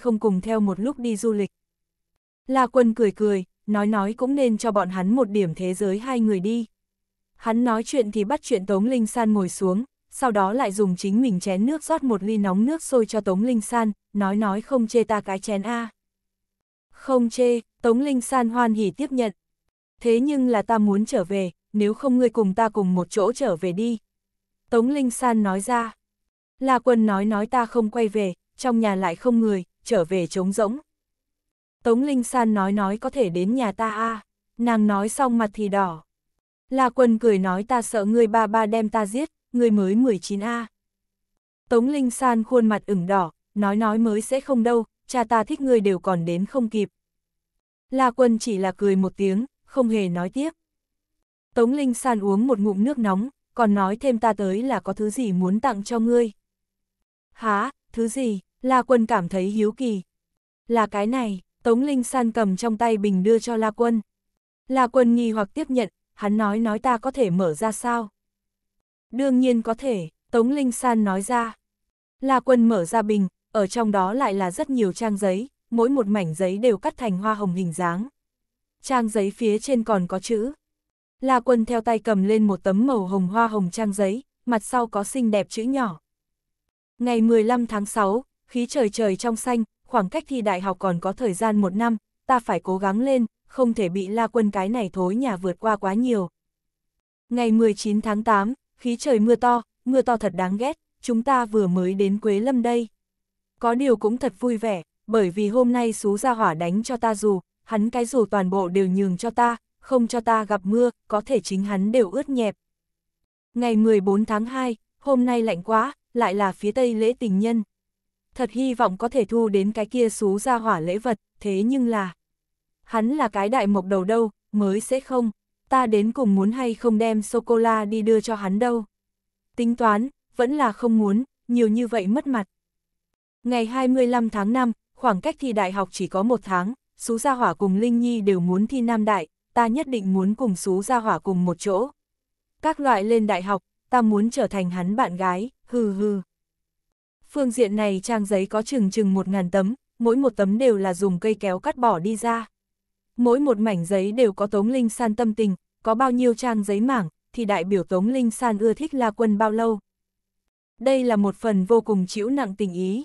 không cùng theo một lúc đi du lịch. La Quân cười cười, nói nói cũng nên cho bọn hắn một điểm thế giới hai người đi. Hắn nói chuyện thì bắt chuyện Tống Linh San ngồi xuống, sau đó lại dùng chính mình chén nước rót một ly nóng nước sôi cho Tống Linh San, nói nói không chê ta cái chén A. Không chê, Tống Linh San hoan hỉ tiếp nhận. Thế nhưng là ta muốn trở về, nếu không ngươi cùng ta cùng một chỗ trở về đi. Tống Linh San nói ra. La Quân nói nói ta không quay về, trong nhà lại không người, trở về trống rỗng. Tống Linh San nói nói có thể đến nhà ta a nàng nói xong mặt thì đỏ. La Quân cười nói ta sợ người ba ba đem ta giết, người mới 19 a. Tống Linh San khuôn mặt ửng đỏ, nói nói mới sẽ không đâu, cha ta thích người đều còn đến không kịp. La Quân chỉ là cười một tiếng, không hề nói tiếp. Tống Linh San uống một ngụm nước nóng, còn nói thêm ta tới là có thứ gì muốn tặng cho ngươi. Há, thứ gì? La Quân cảm thấy hiếu kỳ. Là cái này, Tống Linh San cầm trong tay bình đưa cho La Quân. La Quân nghi hoặc tiếp nhận, hắn nói nói ta có thể mở ra sao? Đương nhiên có thể, Tống Linh San nói ra. La Quân mở ra bình, ở trong đó lại là rất nhiều trang giấy, mỗi một mảnh giấy đều cắt thành hoa hồng hình dáng. Trang giấy phía trên còn có chữ. La Quân theo tay cầm lên một tấm màu hồng hoa hồng trang giấy, mặt sau có xinh đẹp chữ nhỏ. Ngày 15 tháng 6, khí trời trời trong xanh, khoảng cách thi đại học còn có thời gian một năm, ta phải cố gắng lên, không thể bị la quân cái này thối nhà vượt qua quá nhiều. Ngày 19 tháng 8, khí trời mưa to, mưa to thật đáng ghét, chúng ta vừa mới đến Quế Lâm đây. Có điều cũng thật vui vẻ, bởi vì hôm nay xú ra hỏa đánh cho ta dù, hắn cái dù toàn bộ đều nhường cho ta, không cho ta gặp mưa, có thể chính hắn đều ướt nhẹp. Ngày 14 tháng 2, hôm nay lạnh quá, lại là phía tây lễ tình nhân, thật hy vọng có thể thu đến cái kia xú ra hỏa lễ vật, thế nhưng là... Hắn là cái đại mộc đầu đâu, mới sẽ không, ta đến cùng muốn hay không đem sô-cô-la đi đưa cho hắn đâu. Tính toán, vẫn là không muốn, nhiều như vậy mất mặt. Ngày 25 tháng 5, khoảng cách thi đại học chỉ có một tháng, xú Gia Hỏa cùng Linh Nhi đều muốn thi Nam Đại, ta nhất định muốn cùng xú Gia Hỏa cùng một chỗ. Các loại lên đại học, ta muốn trở thành hắn bạn gái, hừ hừ. Phương diện này trang giấy có chừng chừng một ngàn tấm, mỗi một tấm đều là dùng cây kéo cắt bỏ đi ra. Mỗi một mảnh giấy đều có Tống Linh San tâm tình, có bao nhiêu trang giấy mảng, thì đại biểu Tống Linh San ưa thích La Quân bao lâu. Đây là một phần vô cùng chịu nặng tình ý.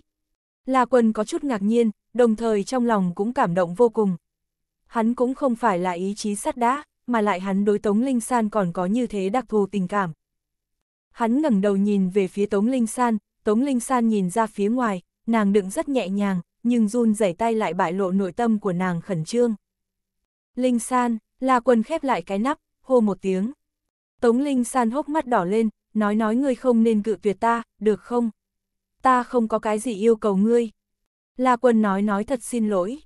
La Quân có chút ngạc nhiên, đồng thời trong lòng cũng cảm động vô cùng. Hắn cũng không phải là ý chí sắt đá, mà lại hắn đối Tống Linh San còn có như thế đặc thù tình cảm. Hắn ngẩng đầu nhìn về phía Tống Linh San, Tống Linh San nhìn ra phía ngoài, nàng đựng rất nhẹ nhàng, nhưng run rẩy tay lại bại lộ nội tâm của nàng khẩn trương. Linh San, La Quân khép lại cái nắp, hô một tiếng. Tống Linh San hốc mắt đỏ lên, nói nói ngươi không nên cự tuyệt ta, được không? Ta không có cái gì yêu cầu ngươi. La Quân nói nói thật xin lỗi.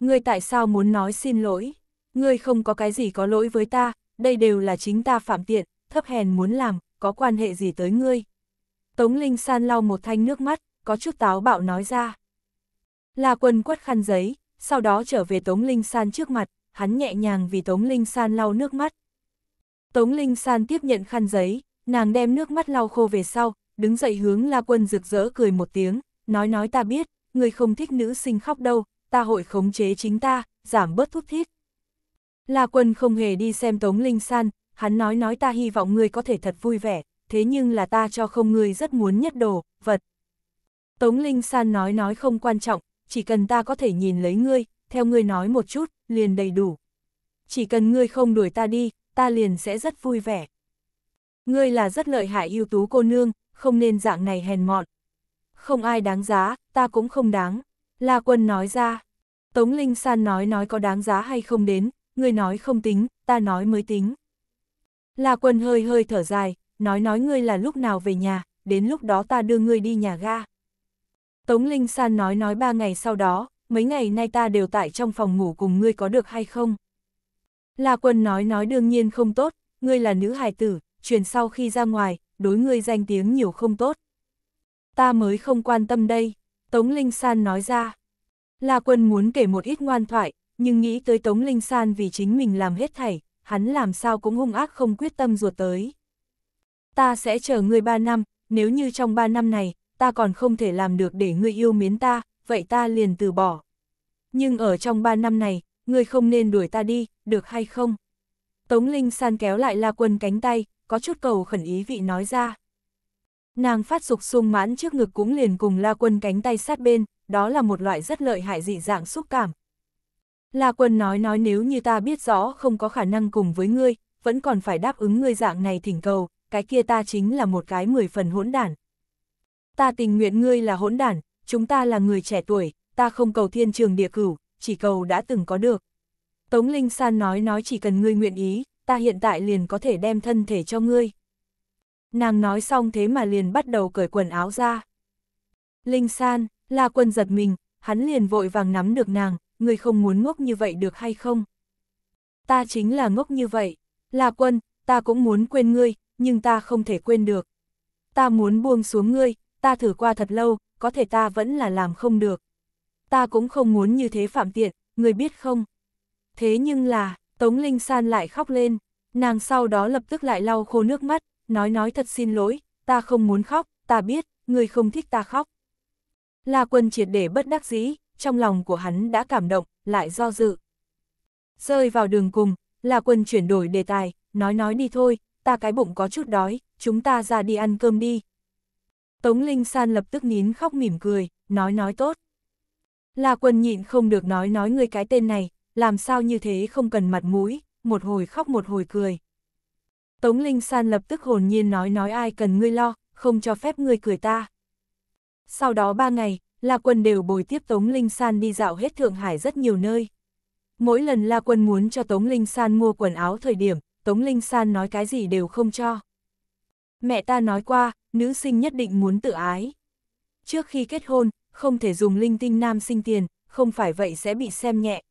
Ngươi tại sao muốn nói xin lỗi? Ngươi không có cái gì có lỗi với ta, đây đều là chính ta phạm tiện, thấp hèn muốn làm, có quan hệ gì tới ngươi? Tống Linh San lau một thanh nước mắt, có chút táo bạo nói ra. La Quân quất khăn giấy, sau đó trở về Tống Linh San trước mặt, hắn nhẹ nhàng vì Tống Linh San lau nước mắt. Tống Linh San tiếp nhận khăn giấy, nàng đem nước mắt lau khô về sau, đứng dậy hướng La Quân rực rỡ cười một tiếng, nói nói ta biết, người không thích nữ sinh khóc đâu, ta hội khống chế chính ta, giảm bớt thúc thiết. La Quân không hề đi xem Tống Linh San, hắn nói nói ta hy vọng người có thể thật vui vẻ, thế nhưng là ta cho không ngươi rất muốn nhất đồ, vật. Tống Linh San nói nói không quan trọng, chỉ cần ta có thể nhìn lấy ngươi, theo ngươi nói một chút, liền đầy đủ. Chỉ cần ngươi không đuổi ta đi, ta liền sẽ rất vui vẻ. Ngươi là rất lợi hại ưu tú cô nương, không nên dạng này hèn mọn. Không ai đáng giá, ta cũng không đáng. La Quân nói ra. Tống Linh San nói nói có đáng giá hay không đến, ngươi nói không tính, ta nói mới tính. La Quân hơi hơi thở dài, nói nói ngươi là lúc nào về nhà, đến lúc đó ta đưa ngươi đi nhà ga. Tống Linh San nói nói ba ngày sau đó, mấy ngày nay ta đều tại trong phòng ngủ cùng ngươi có được hay không? La Quân nói nói đương nhiên không tốt, ngươi là nữ hài tử, truyền sau khi ra ngoài, đối ngươi danh tiếng nhiều không tốt. Ta mới không quan tâm đây, Tống Linh San nói ra. La Quân muốn kể một ít ngoan thoại, nhưng nghĩ tới Tống Linh San vì chính mình làm hết thảy, hắn làm sao cũng hung ác không quyết tâm ruột tới ta sẽ chờ ngươi ba năm, nếu như trong ba năm này, ta còn không thể làm được để ngươi yêu mến ta, vậy ta liền từ bỏ. Nhưng ở trong ba năm này, ngươi không nên đuổi ta đi, được hay không? Tống Linh san kéo lại La Quân cánh tay, có chút cầu khẩn ý vị nói ra. Nàng phát dục sung mãn trước ngực cũng liền cùng La Quân cánh tay sát bên, đó là một loại rất lợi hại dị dạng xúc cảm. La Quân nói nói nếu như ta biết rõ không có khả năng cùng với ngươi, vẫn còn phải đáp ứng ngươi dạng này thỉnh cầu, cái kia ta chính là một cái mười phần hỗn đản. Ta tình nguyện ngươi là hỗn đản, chúng ta là người trẻ tuổi, ta không cầu thiên trường địa cửu, chỉ cầu đã từng có được. Tống Linh San nói nói chỉ cần ngươi nguyện ý, ta hiện tại liền có thể đem thân thể cho ngươi. Nàng nói xong thế mà liền bắt đầu cởi quần áo ra. Linh San, La Quân giật mình, hắn liền vội vàng nắm được nàng, ngươi không muốn ngốc như vậy được hay không? Ta chính là ngốc như vậy. La Quân, ta cũng muốn quên ngươi, nhưng ta không thể quên được. Ta muốn buông xuống ngươi, ta thử qua thật lâu, có thể ta vẫn là làm không được. Ta cũng không muốn như thế phạm tiện, ngươi biết không? Thế nhưng là, Tống Linh San lại khóc lên, nàng sau đó lập tức lại lau khô nước mắt, nói nói thật xin lỗi, ta không muốn khóc, ta biết, ngươi không thích ta khóc. La quân triệt để bất đắc dĩ, trong lòng của hắn đã cảm động, lại do dự. Rơi vào đường cùng, La quân chuyển đổi đề tài, nói nói đi thôi, ta cái bụng có chút đói, chúng ta ra đi ăn cơm đi. Tống Linh San lập tức nín khóc mỉm cười, nói nói tốt. La quân nhịn không được nói nói người cái tên này, làm sao như thế không cần mặt mũi, một hồi khóc một hồi cười. Tống Linh San lập tức hồn nhiên nói nói ai cần ngươi lo, không cho phép ngươi cười ta. Sau đó ba ngày, La Quân đều bồi tiếp Tống Linh San đi dạo hết Thượng Hải rất nhiều nơi. Mỗi lần La Quân muốn cho Tống Linh San mua quần áo thời điểm, Tống Linh San nói cái gì đều không cho. Mẹ ta nói qua, nữ sinh nhất định muốn tự ái. Trước khi kết hôn, không thể dùng linh tinh nam sinh tiền, không phải vậy sẽ bị xem nhẹ.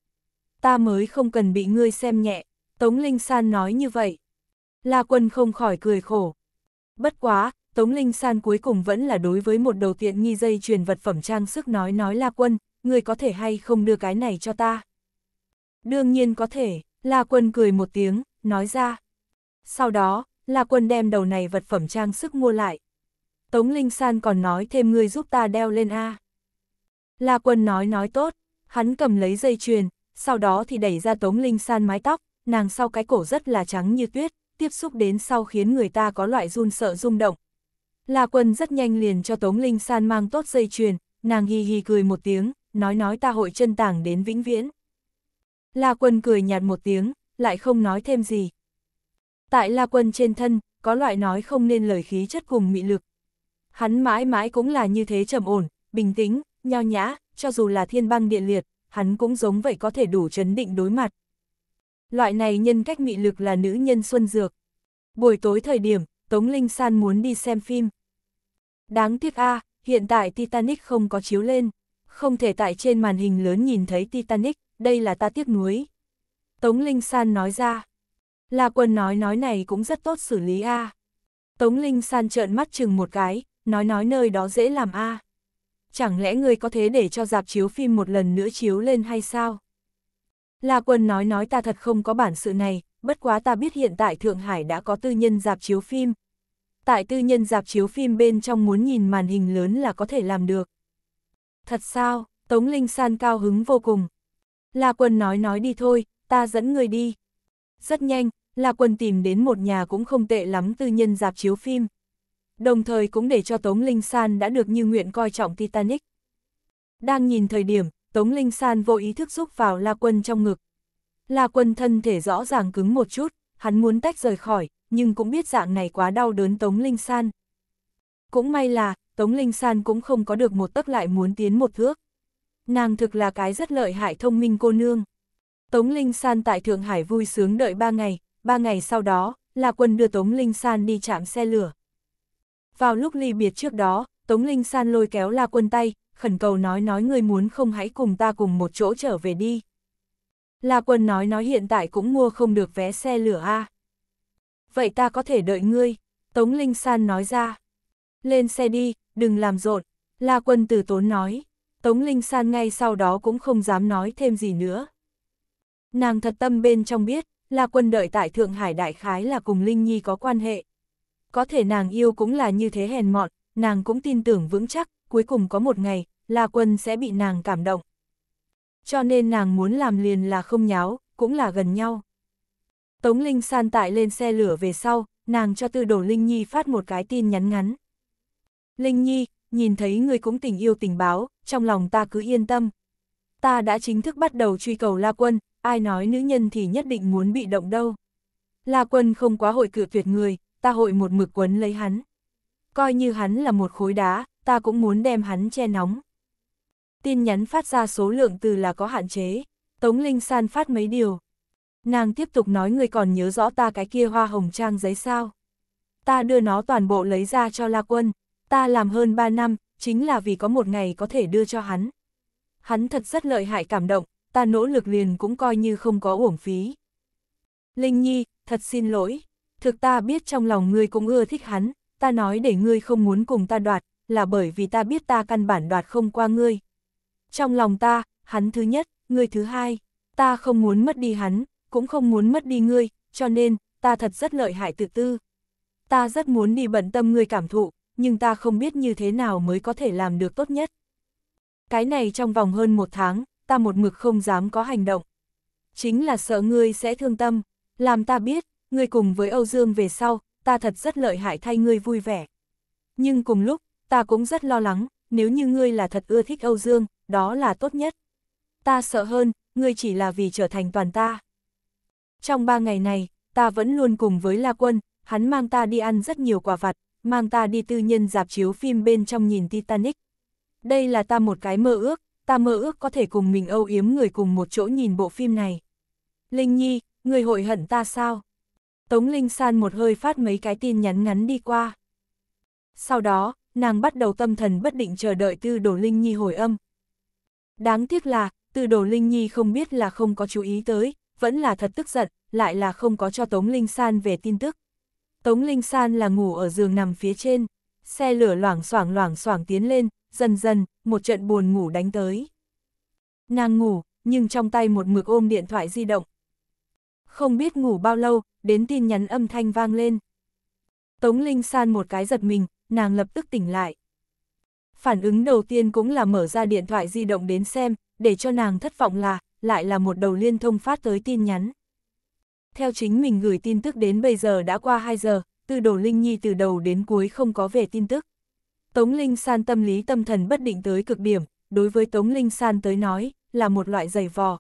Ta mới không cần bị ngươi xem nhẹ, Tống Linh San nói như vậy. La Quân không khỏi cười khổ. Bất quá, Tống Linh San cuối cùng vẫn là đối với một đầu tiện nghi dây truyền vật phẩm trang sức nói nói La Quân, ngươi có thể hay không đưa cái này cho ta. Đương nhiên có thể, La Quân cười một tiếng, nói ra. Sau đó, La quân đem đầu này vật phẩm trang sức mua lại. Tống Linh San còn nói thêm ngươi giúp ta đeo lên A. La quân nói nói tốt, hắn cầm lấy dây chuyền, sau đó thì đẩy ra Tống Linh San mái tóc, nàng sau cái cổ rất là trắng như tuyết, tiếp xúc đến sau khiến người ta có loại run sợ rung động. La quân rất nhanh liền cho Tống Linh San mang tốt dây chuyền, nàng hì hì cười một tiếng, nói nói ta hội chân tảng đến vĩnh viễn. La quân cười nhạt một tiếng, lại không nói thêm gì. Tại La Quân trên thân, có loại nói không nên lời khí chất cùng mị lực. Hắn mãi mãi cũng là như thế trầm ổn, bình tĩnh, nho nhã, cho dù là thiên băng điện liệt, hắn cũng giống vậy có thể đủ chấn định đối mặt. Loại này nhân cách mị lực là nữ nhân xuân dược. Buổi tối thời điểm, Tống Linh San muốn đi xem phim. Đáng tiếc a hiện tại Titanic không có chiếu lên. Không thể tại trên màn hình lớn nhìn thấy Titanic, đây là ta tiếc nuối. Tống Linh San nói ra. La Quân nói nói này cũng rất tốt xử lý a. À. Tống Linh San trợn mắt chừng một cái, nói nói nơi đó dễ làm a. À. Chẳng lẽ người có thế để cho dạp chiếu phim một lần nữa chiếu lên hay sao? La Quân nói nói ta thật không có bản sự này, bất quá ta biết hiện tại Thượng Hải đã có tư nhân dạp chiếu phim. Tại tư nhân dạp chiếu phim bên trong muốn nhìn màn hình lớn là có thể làm được. Thật sao, Tống Linh San cao hứng vô cùng. La Quân nói nói đi thôi, ta dẫn người đi. Rất nhanh, là Quân tìm đến một nhà cũng không tệ lắm tư nhân dạp chiếu phim. Đồng thời cũng để cho Tống Linh San đã được như nguyện coi trọng Titanic. Đang nhìn thời điểm, Tống Linh San vô ý thức xúc vào La Quân trong ngực. La Quân thân thể rõ ràng cứng một chút, hắn muốn tách rời khỏi, nhưng cũng biết dạng này quá đau đớn Tống Linh San. Cũng may là, Tống Linh San cũng không có được một tấc lại muốn tiến một thước. Nàng thực là cái rất lợi hại thông minh cô nương. Tống Linh San tại Thượng Hải vui sướng đợi 3 ngày, 3 ngày sau đó, là quân đưa Tống Linh San đi chạm xe lửa. Vào lúc ly biệt trước đó, Tống Linh San lôi kéo La Quân tay, khẩn cầu nói nói người muốn không hãy cùng ta cùng một chỗ trở về đi. La Quân nói nói hiện tại cũng mua không được vé xe lửa a. Vậy ta có thể đợi ngươi, Tống Linh San nói ra. Lên xe đi, đừng làm rộn, La Quân từ tốn nói. Tống Linh San ngay sau đó cũng không dám nói thêm gì nữa. Nàng thật tâm bên trong biết, là quân đợi tại Thượng Hải đại khái là cùng Linh Nhi có quan hệ. Có thể nàng yêu cũng là như thế hèn mọn, nàng cũng tin tưởng vững chắc, cuối cùng có một ngày, la quân sẽ bị nàng cảm động. Cho nên nàng muốn làm liền là không nháo, cũng là gần nhau. Tống Linh san tại lên xe lửa về sau, nàng cho tư đồ Linh Nhi phát một cái tin nhắn ngắn. Linh Nhi, nhìn thấy người cũng tình yêu tình báo, trong lòng ta cứ yên tâm. Ta đã chính thức bắt đầu truy cầu La Quân, ai nói nữ nhân thì nhất định muốn bị động đâu. La quân không quá hội cự tuyệt người, ta hội một mực quấn lấy hắn. Coi như hắn là một khối đá, ta cũng muốn đem hắn che nóng. Tin nhắn phát ra số lượng từ là có hạn chế, Tống Linh San phát mấy điều. Nàng tiếp tục nói người còn nhớ rõ ta cái kia hoa hồng trang giấy sao. Ta đưa nó toàn bộ lấy ra cho La Quân, ta làm hơn 3 năm, chính là vì có một ngày có thể đưa cho hắn. Hắn thật rất lợi hại cảm động, ta nỗ lực liền cũng coi như không có uổng phí. Linh Nhi, thật xin lỗi, thực ta biết trong lòng ngươi cũng ưa thích hắn, ta nói để ngươi không muốn cùng ta đoạt, là bởi vì ta biết ta căn bản đoạt không qua ngươi. Trong lòng ta, hắn thứ nhất, ngươi thứ hai, ta không muốn mất đi hắn, cũng không muốn mất đi ngươi, cho nên, ta thật rất lợi hại tự tư. Ta rất muốn đi bận tâm ngươi cảm thụ, nhưng ta không biết như thế nào mới có thể làm được tốt nhất. Cái này trong vòng hơn một tháng, ta một mực không dám có hành động. Chính là sợ ngươi sẽ thương tâm, làm ta biết, ngươi cùng với Âu Dương về sau, ta thật rất lợi hại thay ngươi vui vẻ. Nhưng cùng lúc, ta cũng rất lo lắng, nếu như ngươi là thật ưa thích Âu Dương, đó là tốt nhất. Ta sợ hơn, ngươi chỉ là vì trở thành toàn ta. Trong ba ngày này, ta vẫn luôn cùng với La Quân, hắn mang ta đi ăn rất nhiều quả vặt, mang ta đi tư nhân dạp chiếu phim bên trong nhìn Titanic. Đây là ta một cái mơ ước, ta mơ ước có thể cùng mình âu yếm người cùng một chỗ nhìn bộ phim này. Linh Nhi, người hội hận ta sao? Tống Linh San một hơi phát mấy cái tin nhắn ngắn đi qua. Sau đó, nàng bắt đầu tâm thần bất định chờ đợi Tư Đồ Linh Nhi hồi âm. Đáng tiếc là, Tư Đồ Linh Nhi không biết là không có chú ý tới, vẫn là thật tức giận, lại là không có cho Tống Linh San về tin tức. Tống Linh San là ngủ ở giường nằm phía trên, xe lửa loảng xoảng loảng xoảng tiến lên, dần dần, một trận buồn ngủ đánh tới. Nàng ngủ, nhưng trong tay một mực ôm điện thoại di động. Không biết ngủ bao lâu, đến tin nhắn âm thanh vang lên. Tống Linh san một cái giật mình, nàng lập tức tỉnh lại. Phản ứng đầu tiên cũng là mở ra điện thoại di động đến xem, để cho nàng thất vọng là, lại là một đầu liên thông phát tới tin nhắn. Theo chính mình gửi tin tức đến bây giờ đã qua 2 giờ, từ đồ Linh Nhi từ đầu đến cuối không có về tin tức. Tống Linh San tâm lý tâm thần bất định tới cực điểm, đối với Tống Linh San tới nói, là một loại giày vò.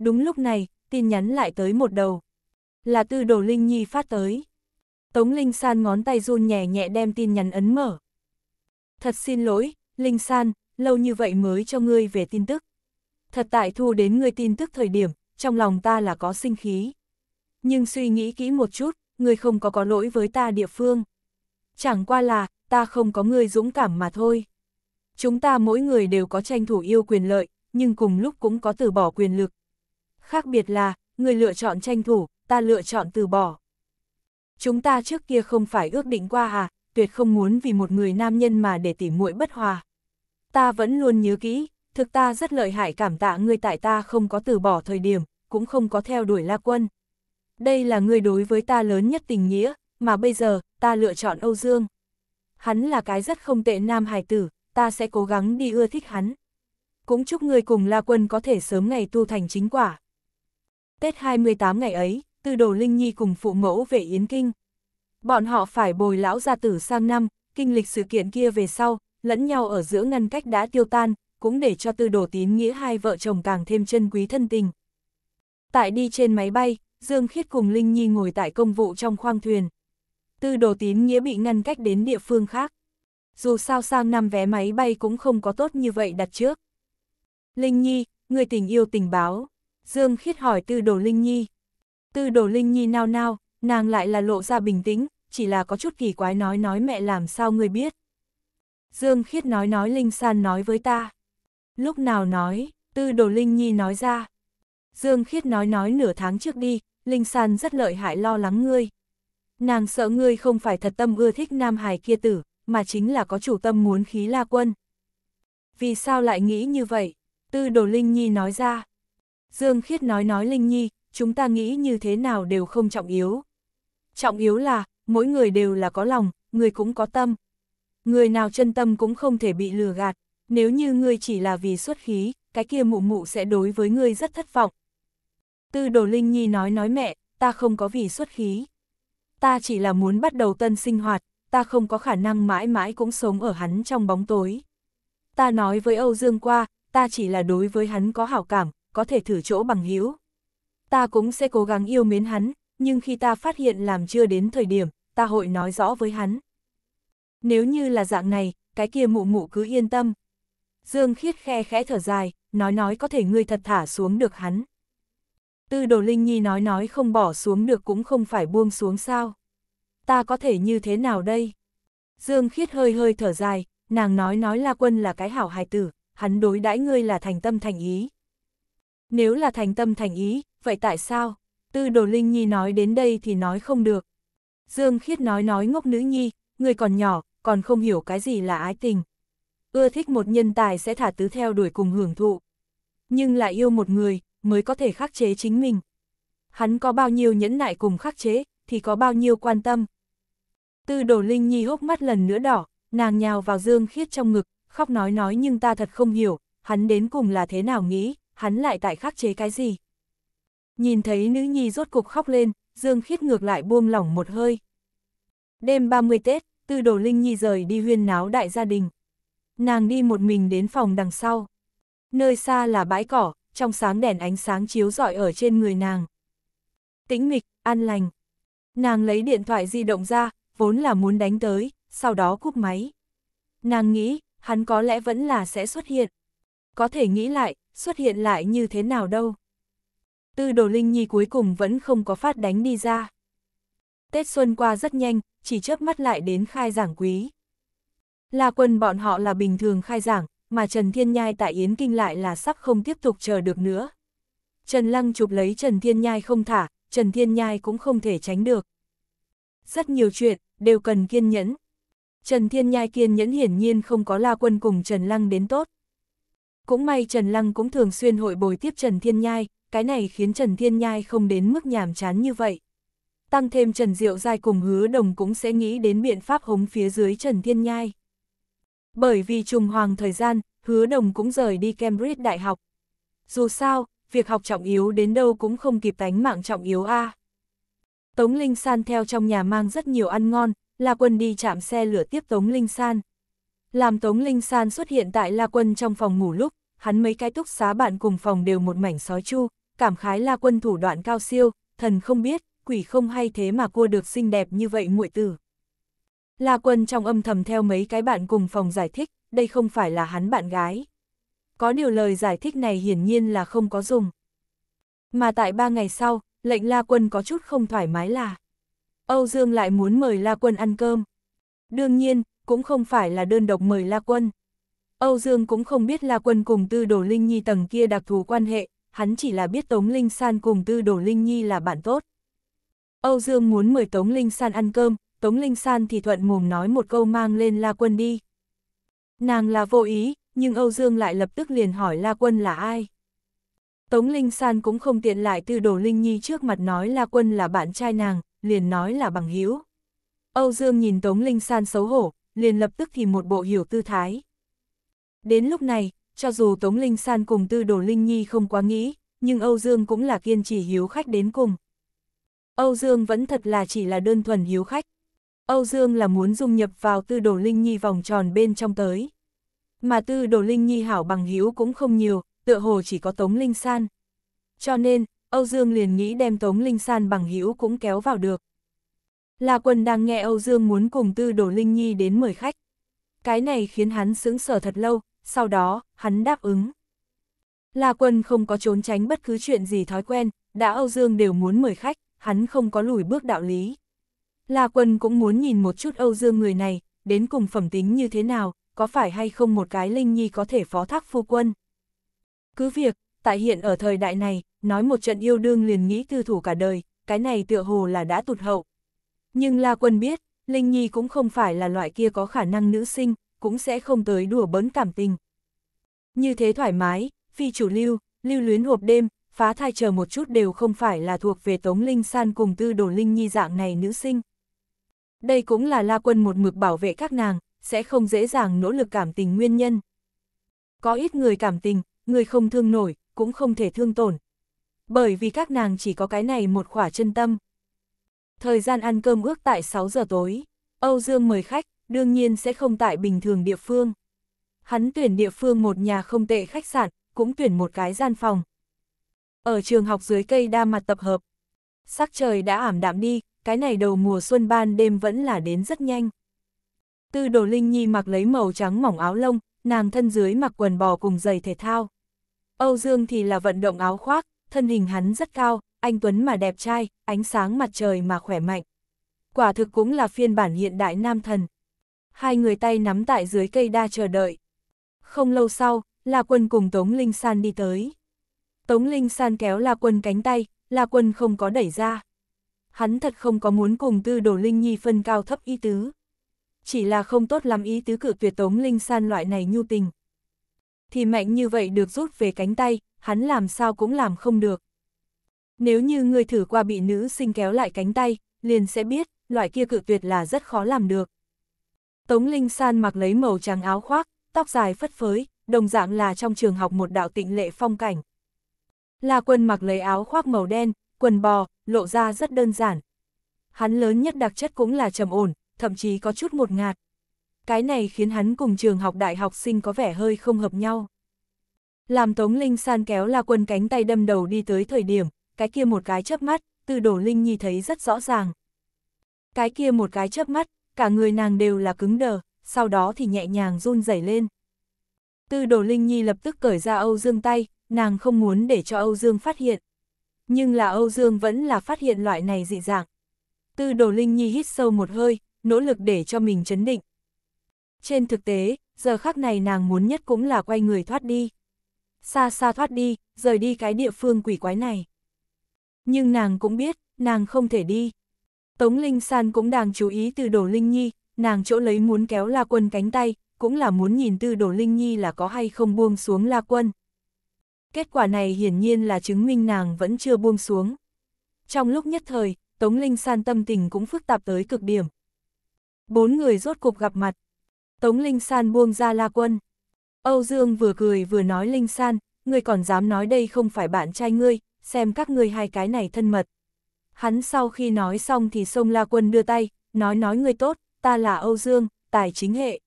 Đúng lúc này, tin nhắn lại tới một đầu. Là từ đồ Linh Nhi phát tới. Tống Linh San ngón tay run nhẹ nhẹ đem tin nhắn ấn mở. Thật xin lỗi, Linh San, lâu như vậy mới cho ngươi về tin tức. Thật tại thu đến ngươi tin tức thời điểm, trong lòng ta là có sinh khí. Nhưng suy nghĩ kỹ một chút, ngươi không có có lỗi với ta địa phương. Chẳng qua là, ta không có người dũng cảm mà thôi. Chúng ta mỗi người đều có tranh thủ yêu quyền lợi, nhưng cùng lúc cũng có từ bỏ quyền lực. Khác biệt là, người lựa chọn tranh thủ, ta lựa chọn từ bỏ. Chúng ta trước kia không phải ước định qua à, tuyệt không muốn vì một người nam nhân mà để tỉ muội bất hòa. Ta vẫn luôn nhớ kỹ, thực ta rất lợi hại cảm tạ ngươi tại ta không có từ bỏ thời điểm, cũng không có theo đuổi La Quân. Đây là ngươi đối với ta lớn nhất tình nghĩa, mà bây giờ, ta lựa chọn Âu Dương hắn là cái rất không tệ nam hải tử, ta sẽ cố gắng đi ưa thích hắn. Cũng chúc người cùng La Quân có thể sớm ngày tu thành chính quả. Tết 28 ngày ấy, Tư Đồ Linh Nhi cùng phụ mẫu về Yến Kinh. Bọn họ phải bồi lão gia tử sang năm, kinh lịch sự kiện kia về sau, lẫn nhau ở giữa ngăn cách đã tiêu tan, cũng để cho Tư Đồ Tín Nghĩa hai vợ chồng càng thêm chân quý thân tình. Tại đi trên máy bay, Dương Khiết cùng Linh Nhi ngồi tại công vụ trong khoang thuyền, Tư đồ tín nghĩa bị ngăn cách đến địa phương khác. Dù sao sang năm vé máy bay cũng không có tốt như vậy đặt trước. Linh Nhi, người tình yêu tình báo. Dương khiết hỏi tư đồ Linh Nhi. Tư đồ Linh Nhi nao nao, nàng lại là lộ ra bình tĩnh, chỉ là có chút kỳ quái nói nói mẹ làm sao người biết. Dương khiết nói nói Linh San nói với ta. Lúc nào nói, tư đồ Linh Nhi nói ra. Dương khiết nói nói nửa tháng trước đi, Linh San rất lợi hại lo lắng ngươi. Nàng sợ ngươi không phải thật tâm ưa thích nam hài kia tử, mà chính là có chủ tâm muốn khí la quân. Vì sao lại nghĩ như vậy? Tư đồ Linh Nhi nói ra. Dương Khiết nói nói Linh Nhi, chúng ta nghĩ như thế nào đều không trọng yếu. Trọng yếu là, mỗi người đều là có lòng, người cũng có tâm. Người nào chân tâm cũng không thể bị lừa gạt, nếu như ngươi chỉ là vì xuất khí, cái kia mụ mụ sẽ đối với ngươi rất thất vọng. Tư đồ Linh Nhi nói nói mẹ, ta không có vì xuất khí ta chỉ là muốn bắt đầu tân sinh hoạt, ta không có khả năng mãi mãi cũng sống ở hắn trong bóng tối. Ta nói với Âu Dương qua, ta chỉ là đối với hắn có hảo cảm, có thể thử chỗ bằng hữu. Ta cũng sẽ cố gắng yêu mến hắn, nhưng khi ta phát hiện làm chưa đến thời điểm, ta hội nói rõ với hắn. Nếu như là dạng này, cái kia mụ mụ cứ yên tâm. Dương khiết khe khẽ thở dài, nói nói có thể ngươi thật thả xuống được hắn. Tư đồ Linh Nhi nói nói không bỏ xuống được cũng không phải buông xuống sao. Ta có thể như thế nào đây? Dương Khiết hơi hơi thở dài, nàng nói nói La Quân là cái hảo hài tử, hắn đối đãi ngươi là thành tâm thành ý. Nếu là thành tâm thành ý, vậy tại sao? Tư đồ Linh Nhi nói đến đây thì nói không được. Dương Khiết nói nói ngốc nữ nhi, ngươi còn nhỏ, còn không hiểu cái gì là ái tình. Ưa thích một nhân tài sẽ thả tứ theo đuổi cùng hưởng thụ. Nhưng lại yêu một người, mới có thể khắc chế chính mình. Hắn có bao nhiêu nhẫn nại cùng khắc chế, thì có bao nhiêu quan tâm. Tư đồ Linh Nhi hốc mắt lần nữa đỏ, nàng nhào vào Dương Khiết trong ngực, khóc nói nói nhưng ta thật không hiểu, hắn đến cùng là thế nào nghĩ, hắn lại tại khắc chế cái gì. Nhìn thấy nữ nhi rốt cục khóc lên, Dương Khiết ngược lại buông lỏng một hơi. Đêm 30 Tết, Tư Đồ Linh Nhi rời đi huyên náo đại gia đình. Nàng đi một mình đến phòng đằng sau. Nơi xa là bãi cỏ, trong sáng đèn ánh sáng chiếu rọi ở trên người nàng. Tĩnh mịch, an lành. Nàng lấy điện thoại di động ra, vốn là muốn đánh tới, sau đó cúp máy. Nàng nghĩ, hắn có lẽ vẫn là sẽ xuất hiện. Có thể nghĩ lại, xuất hiện lại như thế nào đâu. Tư đồ Linh Nhi cuối cùng vẫn không có phát đánh đi ra. Tết xuân qua rất nhanh, chỉ chớp mắt lại đến khai giảng quý. Là quân bọn họ là bình thường khai giảng, mà Trần Thiên Nhai tại Yến Kinh lại là sắp không tiếp tục chờ được nữa. Trần Lăng chụp lấy Trần Thiên Nhai không thả, Trần Thiên Nhai cũng không thể tránh được. Rất nhiều chuyện, đều cần kiên nhẫn. Trần Thiên Nhai kiên nhẫn hiển nhiên không có La Quân cùng Trần Lăng đến tốt. Cũng may Trần Lăng cũng thường xuyên hội bồi tiếp Trần Thiên Nhai, cái này khiến Trần Thiên Nhai không đến mức nhàm chán như vậy. Tăng thêm Trần Diệu Giai cùng hứa đồng cũng sẽ nghĩ đến biện pháp hống phía dưới Trần Thiên Nhai. Bởi vì trùng hoàng thời gian, hứa đồng cũng rời đi Cambridge Đại học. Dù sao, việc học trọng yếu đến đâu cũng không kịp tánh mạng trọng yếu a. À. Tống Linh San theo trong nhà mang rất nhiều ăn ngon, La Quân đi chạm xe lửa tiếp Tống Linh San. Làm Tống Linh San xuất hiện tại La Quân trong phòng ngủ lúc, hắn mấy cái túc xá bạn cùng phòng đều một mảnh sói chu, cảm khái La Quân thủ đoạn cao siêu, thần không biết, quỷ không hay thế mà cua được xinh đẹp như vậy muội tử. La Quân trong âm thầm theo mấy cái bạn cùng phòng giải thích, đây không phải là hắn bạn gái. Có điều lời giải thích này hiển nhiên là không có dùng. Mà tại ba ngày sau, lệnh La Quân có chút không thoải mái là Âu Dương lại muốn mời La Quân ăn cơm. Đương nhiên, cũng không phải là đơn độc mời La Quân. Âu Dương cũng không biết La Quân cùng Tư Đồ Linh Nhi tầng kia đặc thù quan hệ, hắn chỉ là biết Tống Linh San cùng Tư Đồ Linh Nhi là bạn tốt. Âu Dương muốn mời Tống Linh San ăn cơm, Tống Linh San thì thuận mồm nói một câu mang lên La Quân đi. Nàng là vô ý, nhưng Âu Dương lại lập tức liền hỏi La Quân là ai. Tống Linh San cũng không tiện lại từ đồ Linh Nhi trước mặt nói La Quân là bạn trai nàng, liền nói là bằng hữu Âu Dương nhìn Tống Linh San xấu hổ, liền lập tức thì một bộ hiểu tư thái. Đến lúc này, cho dù Tống Linh San cùng tư đồ Linh Nhi không quá nghĩ, nhưng Âu Dương cũng là kiên trì hiếu khách đến cùng. Âu Dương vẫn thật là chỉ là đơn thuần hiếu khách. Âu Dương là muốn dung nhập vào tư đồ Linh Nhi vòng tròn bên trong tới. Mà tư đồ Linh Nhi hảo bằng hữu cũng không nhiều, tựa hồ chỉ có Tống Linh San. Cho nên, Âu Dương liền nghĩ đem Tống Linh San bằng hữu cũng kéo vào được. La Quân đang nghe Âu Dương muốn cùng tư đồ Linh Nhi đến mời khách. Cái này khiến hắn sững sờ thật lâu, sau đó, hắn đáp ứng. La Quân không có trốn tránh bất cứ chuyện gì thói quen, đã Âu Dương đều muốn mời khách, hắn không có lùi bước đạo lý. La Quân cũng muốn nhìn một chút Âu Dương người này, đến cùng phẩm tính như thế nào, có phải hay không một cái Linh Nhi có thể phó thác phu quân. Cứ việc, tại hiện ở thời đại này, nói một trận yêu đương liền nghĩ tư thủ cả đời, cái này tựa hồ là đã tụt hậu. Nhưng La Quân biết, Linh Nhi cũng không phải là loại kia có khả năng nữ sinh, cũng sẽ không tới đùa bấn cảm tình. Như thế thoải mái, phi chủ lưu, lưu luyến hộp đêm, phá thai chờ một chút đều không phải là thuộc về Tống Linh San cùng tư đồ Linh Nhi dạng này nữ sinh đây cũng là La Quân một mực bảo vệ các nàng, sẽ không dễ dàng nỗ lực cảm tình nguyên nhân. Có ít người cảm tình, người không thương nổi, cũng không thể thương tổn. Bởi vì các nàng chỉ có cái này một khỏa chân tâm. Thời gian ăn cơm ước tại 6 giờ tối, Âu Dương mời khách, đương nhiên sẽ không tại bình thường địa phương. Hắn tuyển địa phương một nhà không tệ khách sạn, cũng tuyển một cái gian phòng. Ở trường học dưới cây đa mặt tập hợp, sắc trời đã ảm đạm đi, cái này đầu mùa xuân ban đêm vẫn là đến rất nhanh. Tư đồ Linh Nhi mặc lấy màu trắng mỏng áo lông, nàng thân dưới mặc quần bò cùng giày thể thao. Âu Dương thì là vận động áo khoác, thân hình hắn rất cao, anh Tuấn mà đẹp trai, ánh sáng mặt trời mà khỏe mạnh. Quả thực cũng là phiên bản hiện đại nam thần. Hai người tay nắm tại dưới cây đa chờ đợi. Không lâu sau, La Quân cùng Tống Linh San đi tới. Tống Linh San kéo La Quân cánh tay, La Quân không có đẩy ra hắn thật không có muốn cùng tư đồ Linh Nhi phân cao thấp ý tứ. Chỉ là không tốt lắm ý tứ cử tuyệt tống Linh San loại này nhu tình. Thì mạnh như vậy được rút về cánh tay, hắn làm sao cũng làm không được. Nếu như người thử qua bị nữ sinh kéo lại cánh tay, liền sẽ biết, loại kia cự tuyệt là rất khó làm được. Tống Linh San mặc lấy màu trắng áo khoác, tóc dài phất phới, đồng dạng là trong trường học một đạo tịnh lệ phong cảnh. La Quân mặc lấy áo khoác màu đen, quần bò, lộ ra rất đơn giản. Hắn lớn nhất đặc chất cũng là trầm ổn, thậm chí có chút một ngạt. Cái này khiến hắn cùng trường học đại học sinh có vẻ hơi không hợp nhau. Làm Tống Linh san kéo la quân cánh tay đâm đầu đi tới thời điểm, cái kia một cái chớp mắt, từ đổ Linh Nhi thấy rất rõ ràng. Cái kia một cái chớp mắt, cả người nàng đều là cứng đờ, sau đó thì nhẹ nhàng run rẩy lên. Tư đồ Linh Nhi lập tức cởi ra Âu Dương tay, nàng không muốn để cho Âu Dương phát hiện. Nhưng là Âu Dương vẫn là phát hiện loại này dị dạng. Tư đồ Linh Nhi hít sâu một hơi, nỗ lực để cho mình chấn định. Trên thực tế, giờ khắc này nàng muốn nhất cũng là quay người thoát đi. Xa xa thoát đi, rời đi cái địa phương quỷ quái này. Nhưng nàng cũng biết, nàng không thể đi. Tống Linh San cũng đang chú ý từ đồ Linh Nhi, nàng chỗ lấy muốn kéo La Quân cánh tay, cũng là muốn nhìn từ đồ Linh Nhi là có hay không buông xuống La Quân kết quả này hiển nhiên là chứng minh nàng vẫn chưa buông xuống. Trong lúc nhất thời, Tống Linh San tâm tình cũng phức tạp tới cực điểm. Bốn người rốt cục gặp mặt. Tống Linh San buông ra La Quân. Âu Dương vừa cười vừa nói Linh San, ngươi còn dám nói đây không phải bạn trai ngươi, xem các ngươi hai cái này thân mật. Hắn sau khi nói xong thì xông La Quân đưa tay, nói nói ngươi tốt, ta là Âu Dương, tài chính hệ.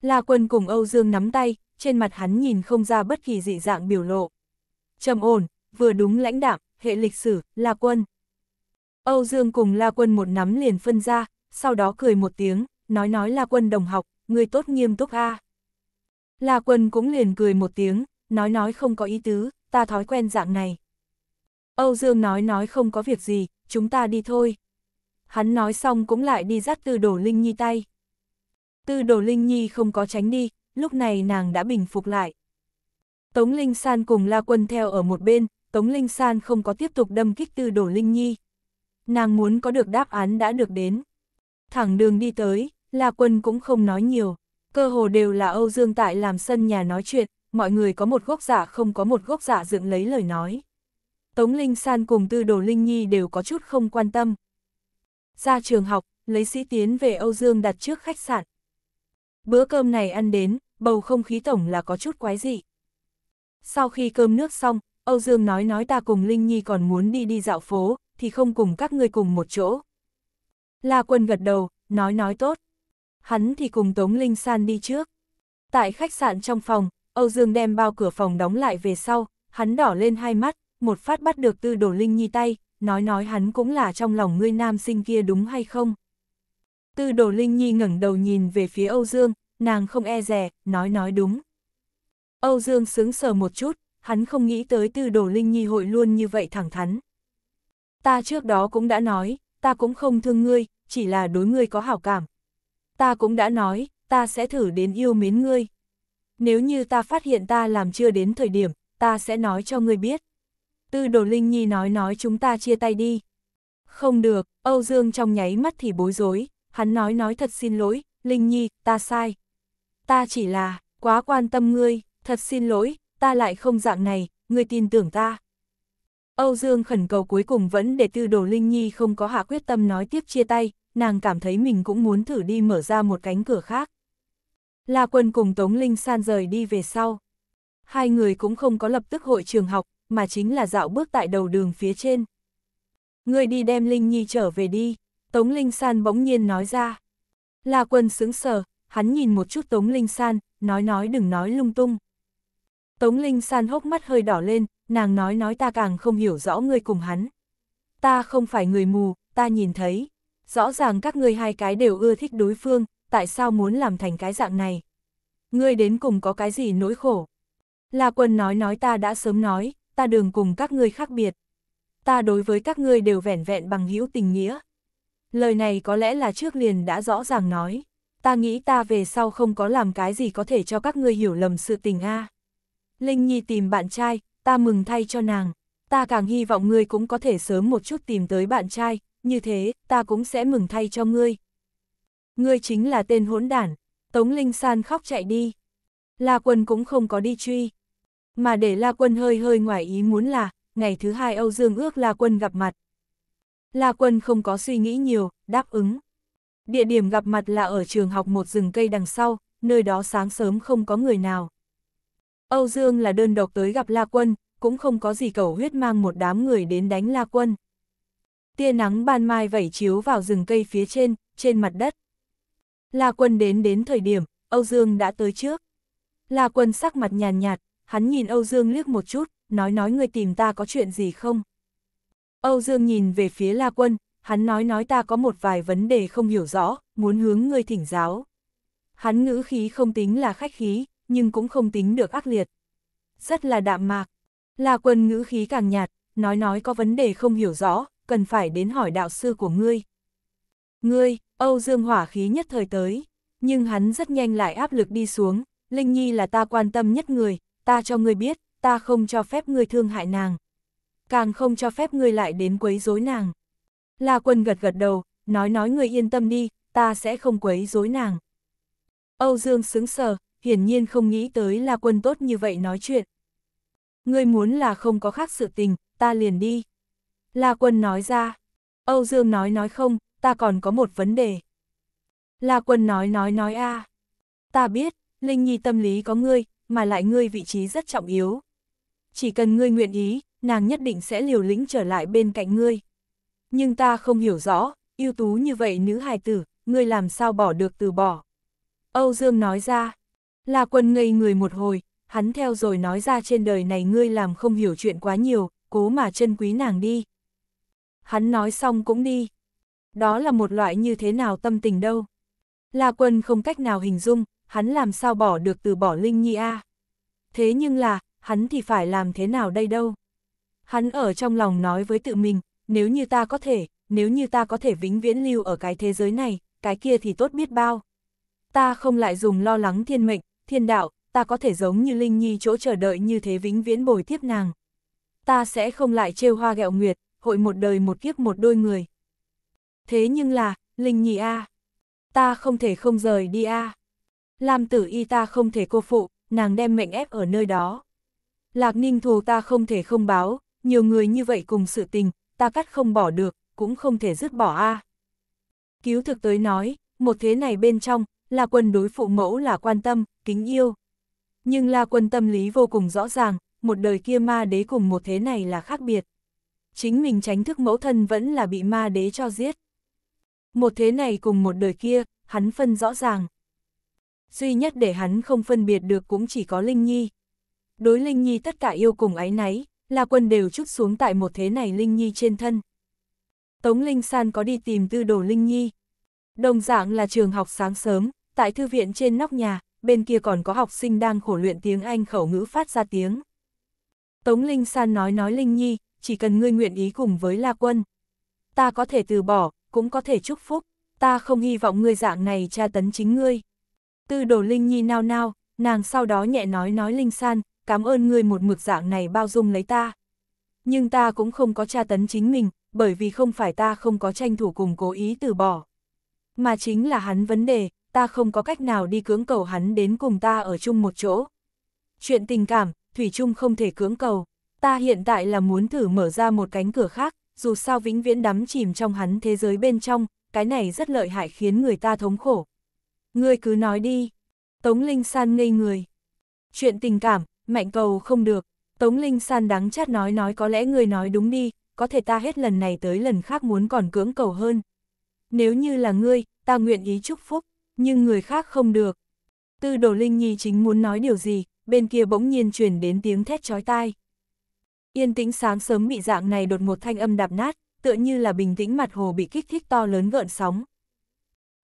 La Quân cùng Âu Dương nắm tay, trên mặt hắn nhìn không ra bất kỳ dị dạng biểu lộ. Trầm ổn, vừa đúng lãnh đạm, hệ lịch sử, La Quân. Âu Dương cùng La Quân một nắm liền phân ra, sau đó cười một tiếng, nói nói La Quân đồng học, người tốt nghiêm túc a. La Quân cũng liền cười một tiếng, nói nói không có ý tứ, ta thói quen dạng này. Âu Dương nói nói không có việc gì, chúng ta đi thôi. Hắn nói xong cũng lại đi dắt Tư Đồ Linh Nhi tay. Tư Đồ Linh Nhi không có tránh đi, lúc này nàng đã bình phục lại. Tống Linh San cùng La Quân theo ở một bên, Tống Linh San không có tiếp tục đâm kích tư đổ Linh Nhi. Nàng muốn có được đáp án đã được đến. Thẳng đường đi tới, La Quân cũng không nói nhiều, cơ hồ đều là Âu Dương Tại làm sân nhà nói chuyện, mọi người có một gốc giả không có một gốc giả dựng lấy lời nói. Tống Linh San cùng Tư Đổ Linh Nhi đều có chút không quan tâm. Ra trường học, lấy sĩ tiến về Âu Dương đặt trước khách sạn. Bữa cơm này ăn đến, bầu không khí tổng là có chút quái dị. Sau khi cơm nước xong, Âu Dương nói nói ta cùng Linh Nhi còn muốn đi đi dạo phố, thì không cùng các ngươi cùng một chỗ. La Quân gật đầu, nói nói tốt. Hắn thì cùng Tống Linh San đi trước. Tại khách sạn trong phòng, Âu Dương đem bao cửa phòng đóng lại về sau, hắn đỏ lên hai mắt, một phát bắt được tư đồ Linh Nhi tay, nói nói hắn cũng là trong lòng ngươi nam sinh kia đúng hay không. Tư đồ Linh Nhi ngẩng đầu nhìn về phía Âu Dương, nàng không e rẻ, nói nói đúng. Âu Dương sướng sờ một chút, hắn không nghĩ tới Tư Đồ linh nhi hội luôn như vậy thẳng thắn. Ta trước đó cũng đã nói, ta cũng không thương ngươi, chỉ là đối ngươi có hảo cảm. Ta cũng đã nói, ta sẽ thử đến yêu mến ngươi. Nếu như ta phát hiện ta làm chưa đến thời điểm, ta sẽ nói cho ngươi biết. Tư đồ Linh Nhi nói nói chúng ta chia tay đi. Không được, Âu Dương trong nháy mắt thì bối rối, hắn nói nói thật xin lỗi, Linh Nhi, ta sai, ta chỉ là, quá quan tâm ngươi, thật xin lỗi, ta lại không dạng này, ngươi tin tưởng ta. Âu Dương khẩn cầu cuối cùng vẫn để Tư Đồ Linh Nhi không có hạ quyết tâm nói tiếp chia tay, nàng cảm thấy mình cũng muốn thử đi mở ra một cánh cửa khác. La Quân cùng Tống Linh San rời đi về sau. Hai người cũng không có lập tức hội trường học, mà chính là dạo bước tại đầu đường phía trên. Người đi đem Linh Nhi trở về đi, Tống Linh San bỗng nhiên nói ra. La Quân sững sờ, hắn nhìn một chút Tống Linh San, nói nói đừng nói lung tung. Tống Linh San hốc mắt hơi đỏ lên, nàng nói nói ta càng không hiểu rõ ngươi cùng hắn. Ta không phải người mù, ta nhìn thấy. Rõ ràng các ngươi hai cái đều ưa thích đối phương, tại sao muốn làm thành cái dạng này? Ngươi đến cùng có cái gì nỗi khổ? La quân nói nói ta đã sớm nói, ta đường cùng các ngươi khác biệt. Ta đối với các ngươi đều vẻn vẹn bằng hữu tình nghĩa. Lời này có lẽ là trước liền đã rõ ràng nói ta nghĩ ta về sau không có làm cái gì có thể cho các ngươi hiểu lầm sự tình a. Linh Nhi tìm bạn trai, ta mừng thay cho nàng, ta càng hy vọng ngươi cũng có thể sớm một chút tìm tới bạn trai, như thế, ta cũng sẽ mừng thay cho ngươi. Ngươi chính là tên hỗn đản, Tống Linh San khóc chạy đi. La Quân cũng không có đi truy. Mà để La Quân hơi hơi ngoài ý muốn là, ngày thứ hai Âu Dương ước La Quân gặp mặt. La Quân không có suy nghĩ nhiều, đáp ứng. Địa điểm gặp mặt là ở trường học một rừng cây đằng sau, nơi đó sáng sớm không có người nào. Âu Dương là đơn độc tới gặp La Quân, cũng không có gì cầu huyết mang một đám người đến đánh La Quân. Tia nắng ban mai vẩy chiếu vào rừng cây phía trên, trên mặt đất. La Quân đến đến thời điểm, Âu Dương đã tới trước. La Quân sắc mặt nhàn nhạt, hắn nhìn Âu Dương liếc một chút, nói nói người tìm ta có chuyện gì không. Âu Dương nhìn về phía La Quân, hắn nói nói ta có một vài vấn đề không hiểu rõ, muốn hướng ngươi thỉnh giáo. Hắn ngữ khí không tính là khách khí, nhưng cũng không tính được ác liệt. Rất là đạm mạc. La quân ngữ khí càng nhạt, nói nói có vấn đề không hiểu rõ, cần phải đến hỏi đạo sư của ngươi. Ngươi, Âu Dương hỏa khí nhất thời tới, nhưng hắn rất nhanh lại áp lực đi xuống, Linh Nhi là ta quan tâm nhất người, ta cho ngươi biết, ta không cho phép ngươi thương hại nàng. Càng không cho phép ngươi lại đến quấy rối nàng. La Quân gật gật đầu, nói nói người yên tâm đi, ta sẽ không quấy rối nàng. Âu Dương sững sờ, hiển nhiên không nghĩ tới La Quân tốt như vậy nói chuyện. Ngươi muốn là không có khác sự tình, ta liền đi. La Quân nói ra. Âu Dương nói nói không, ta còn có một vấn đề. La Quân nói nói nói a. À. Ta biết, Linh Nhi tâm lý có ngươi, mà lại ngươi vị trí rất trọng yếu. Chỉ cần ngươi nguyện ý, nàng nhất định sẽ liều lĩnh trở lại bên cạnh ngươi nhưng ta không hiểu rõ, ưu tú như vậy nữ hài tử, ngươi làm sao bỏ được từ bỏ. Âu Dương nói ra, là quân ngây người một hồi, hắn theo rồi nói ra trên đời này ngươi làm không hiểu chuyện quá nhiều, cố mà chân quý nàng đi. Hắn nói xong cũng đi. Đó là một loại như thế nào tâm tình đâu. La quân không cách nào hình dung, hắn làm sao bỏ được từ bỏ Linh Nhi A. Thế nhưng là, hắn thì phải làm thế nào đây đâu. Hắn ở trong lòng nói với tự mình, nếu như ta có thể, nếu như ta có thể vĩnh viễn lưu ở cái thế giới này, cái kia thì tốt biết bao. Ta không lại dùng lo lắng thiên mệnh, thiên đạo, ta có thể giống như Linh Nhi chỗ chờ đợi như thế vĩnh viễn bồi tiếp nàng. Ta sẽ không lại trêu hoa gẹo nguyệt, hội một đời một kiếp một đôi người. Thế nhưng là, Linh Nhi a, ta không thể không rời đi a. làm tử y ta không thể cô phụ, nàng đem mệnh ép ở nơi đó. Lạc ninh thù ta không thể không báo, nhiều người như vậy cùng sự tình, ta cắt không bỏ được, cũng không thể dứt bỏ a. Cứu thực tới nói, một thế này bên trong, là quân đối phụ mẫu là quan tâm, kính yêu. Nhưng là quân tâm lý vô cùng rõ ràng, một đời kia ma đế cùng một thế này là khác biệt. Chính mình tránh thức mẫu thân vẫn là bị ma đế cho giết. Một thế này cùng một đời kia, hắn phân rõ ràng. Duy nhất để hắn không phân biệt được cũng chỉ có Linh Nhi. Đối Linh Nhi tất cả yêu cùng ái náy, La Quân đều chút xuống tại một thế này Linh Nhi trên thân. Tống Linh San có đi tìm tư đồ Linh Nhi. Đồng dạng là trường học sáng sớm, tại thư viện trên nóc nhà, bên kia còn có học sinh đang khổ luyện tiếng Anh khẩu ngữ phát ra tiếng. Tống Linh San nói nói Linh Nhi, chỉ cần ngươi nguyện ý cùng với La Quân. Ta có thể từ bỏ, cũng có thể chúc phúc, ta không hy vọng ngươi dạng này tra tấn chính ngươi. Tư đồ Linh Nhi nao nao, nàng sau đó nhẹ nói nói Linh San, cảm ơn ngươi một mực dạng này bao dung lấy ta. Nhưng ta cũng không có tra tấn chính mình, bởi vì không phải ta không có tranh thủ cùng cố ý từ bỏ. Mà chính là hắn vấn đề, ta không có cách nào đi cưỡng cầu hắn đến cùng ta ở chung một chỗ. Chuyện tình cảm, Thủy chung không thể cưỡng cầu. Ta hiện tại là muốn thử mở ra một cánh cửa khác, dù sao vĩnh viễn đắm chìm trong hắn thế giới bên trong, cái này rất lợi hại khiến người ta thống khổ. Ngươi cứ nói đi. Tống Linh San ngây người. Chuyện tình cảm, mạnh cầu không được. Tống Linh san đắng chát nói nói có lẽ người nói đúng đi, có thể ta hết lần này tới lần khác muốn còn cưỡng cầu hơn. Nếu như là ngươi, ta nguyện ý chúc phúc, nhưng người khác không được. Tư đồ Linh Nhi chính muốn nói điều gì, bên kia bỗng nhiên chuyển đến tiếng thét chói tai. Yên tĩnh sáng sớm bị dạng này đột một thanh âm đạp nát, tựa như là bình tĩnh mặt hồ bị kích thích to lớn gợn sóng.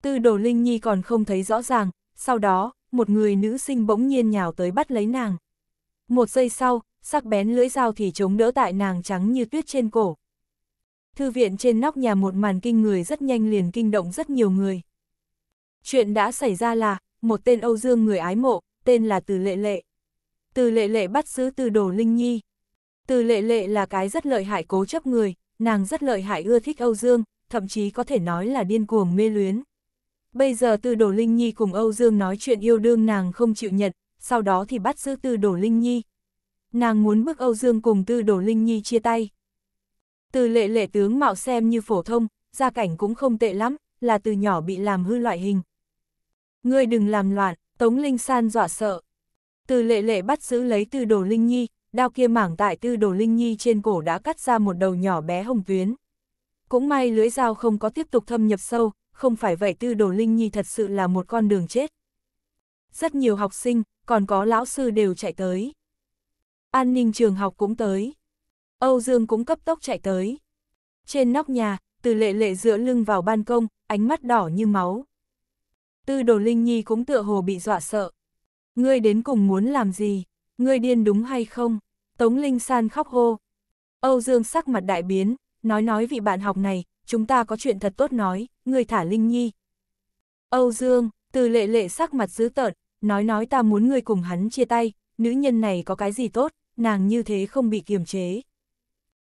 Tư đồ Linh Nhi còn không thấy rõ ràng, sau đó, một người nữ sinh bỗng nhiên nhào tới bắt lấy nàng một giây sau, sắc bén lưỡi dao thì chống đỡ tại nàng trắng như tuyết trên cổ. Thư viện trên nóc nhà một màn kinh người rất nhanh liền kinh động rất nhiều người. Chuyện đã xảy ra là, một tên Âu Dương người ái mộ, tên là Từ Lệ Lệ. Từ Lệ Lệ bắt giữ Từ Đồ Linh Nhi. Từ Lệ Lệ là cái rất lợi hại cố chấp người, nàng rất lợi hại ưa thích Âu Dương, thậm chí có thể nói là điên cuồng mê luyến. Bây giờ Từ Đồ Linh Nhi cùng Âu Dương nói chuyện yêu đương nàng không chịu nhận, sau đó thì bắt giữ Tư đồ Linh Nhi. Nàng muốn bức Âu Dương cùng Tư đồ Linh Nhi chia tay. Từ lệ lệ tướng mạo xem như phổ thông, gia cảnh cũng không tệ lắm, là từ nhỏ bị làm hư loại hình. Ngươi đừng làm loạn, Tống Linh San dọa sợ. Từ lệ lệ bắt giữ lấy Tư đồ Linh Nhi, đao kia mảng tại Tư đồ Linh Nhi trên cổ đã cắt ra một đầu nhỏ bé hồng tuyến. Cũng may lưỡi dao không có tiếp tục thâm nhập sâu, không phải vậy Tư Đồ Linh Nhi thật sự là một con đường chết rất nhiều học sinh, còn có lão sư đều chạy tới. An ninh trường học cũng tới. Âu Dương cũng cấp tốc chạy tới. Trên nóc nhà, từ lệ lệ dựa lưng vào ban công, ánh mắt đỏ như máu. Tư đồ Linh Nhi cũng tựa hồ bị dọa sợ. Ngươi đến cùng muốn làm gì? Ngươi điên đúng hay không? Tống Linh San khóc hô. Âu Dương sắc mặt đại biến, nói nói vị bạn học này, chúng ta có chuyện thật tốt nói, ngươi thả Linh Nhi. Âu Dương, từ lệ lệ sắc mặt dữ tợn, nói nói ta muốn ngươi cùng hắn chia tay, nữ nhân này có cái gì tốt, nàng như thế không bị kiềm chế.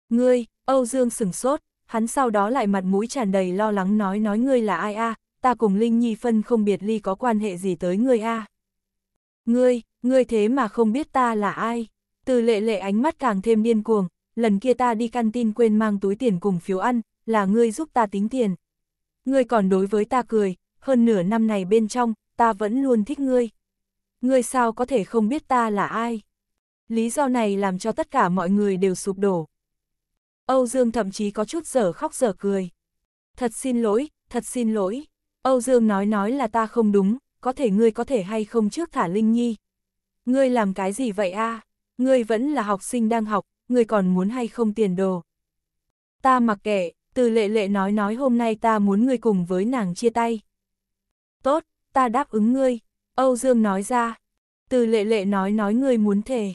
Ngươi, Âu Dương sừng sốt, hắn sau đó lại mặt mũi tràn đầy lo lắng nói nói ngươi là ai a, ta cùng Linh Nhi phân không biệt ly có quan hệ gì tới ngươi a. Ngươi, ngươi thế mà không biết ta là ai. Từ lệ lệ ánh mắt càng thêm điên cuồng, lần kia ta đi tin quên mang túi tiền cùng phiếu ăn, là ngươi giúp ta tính tiền. Ngươi còn đối với ta cười, hơn nửa năm này bên trong, ta vẫn luôn thích ngươi ngươi sao có thể không biết ta là ai? Lý do này làm cho tất cả mọi người đều sụp đổ. Âu Dương thậm chí có chút giở khóc giở cười. Thật xin lỗi, thật xin lỗi. Âu Dương nói nói là ta không đúng, có thể ngươi có thể hay không trước thả Linh Nhi. Ngươi làm cái gì vậy a? Ngươi vẫn là học sinh đang học, ngươi còn muốn hay không tiền đồ. Ta mặc kệ, từ lệ lệ nói nói hôm nay ta muốn ngươi cùng với nàng chia tay. Tốt, ta đáp ứng ngươi, Âu Dương nói ra. Từ lệ lệ nói nói người muốn thề.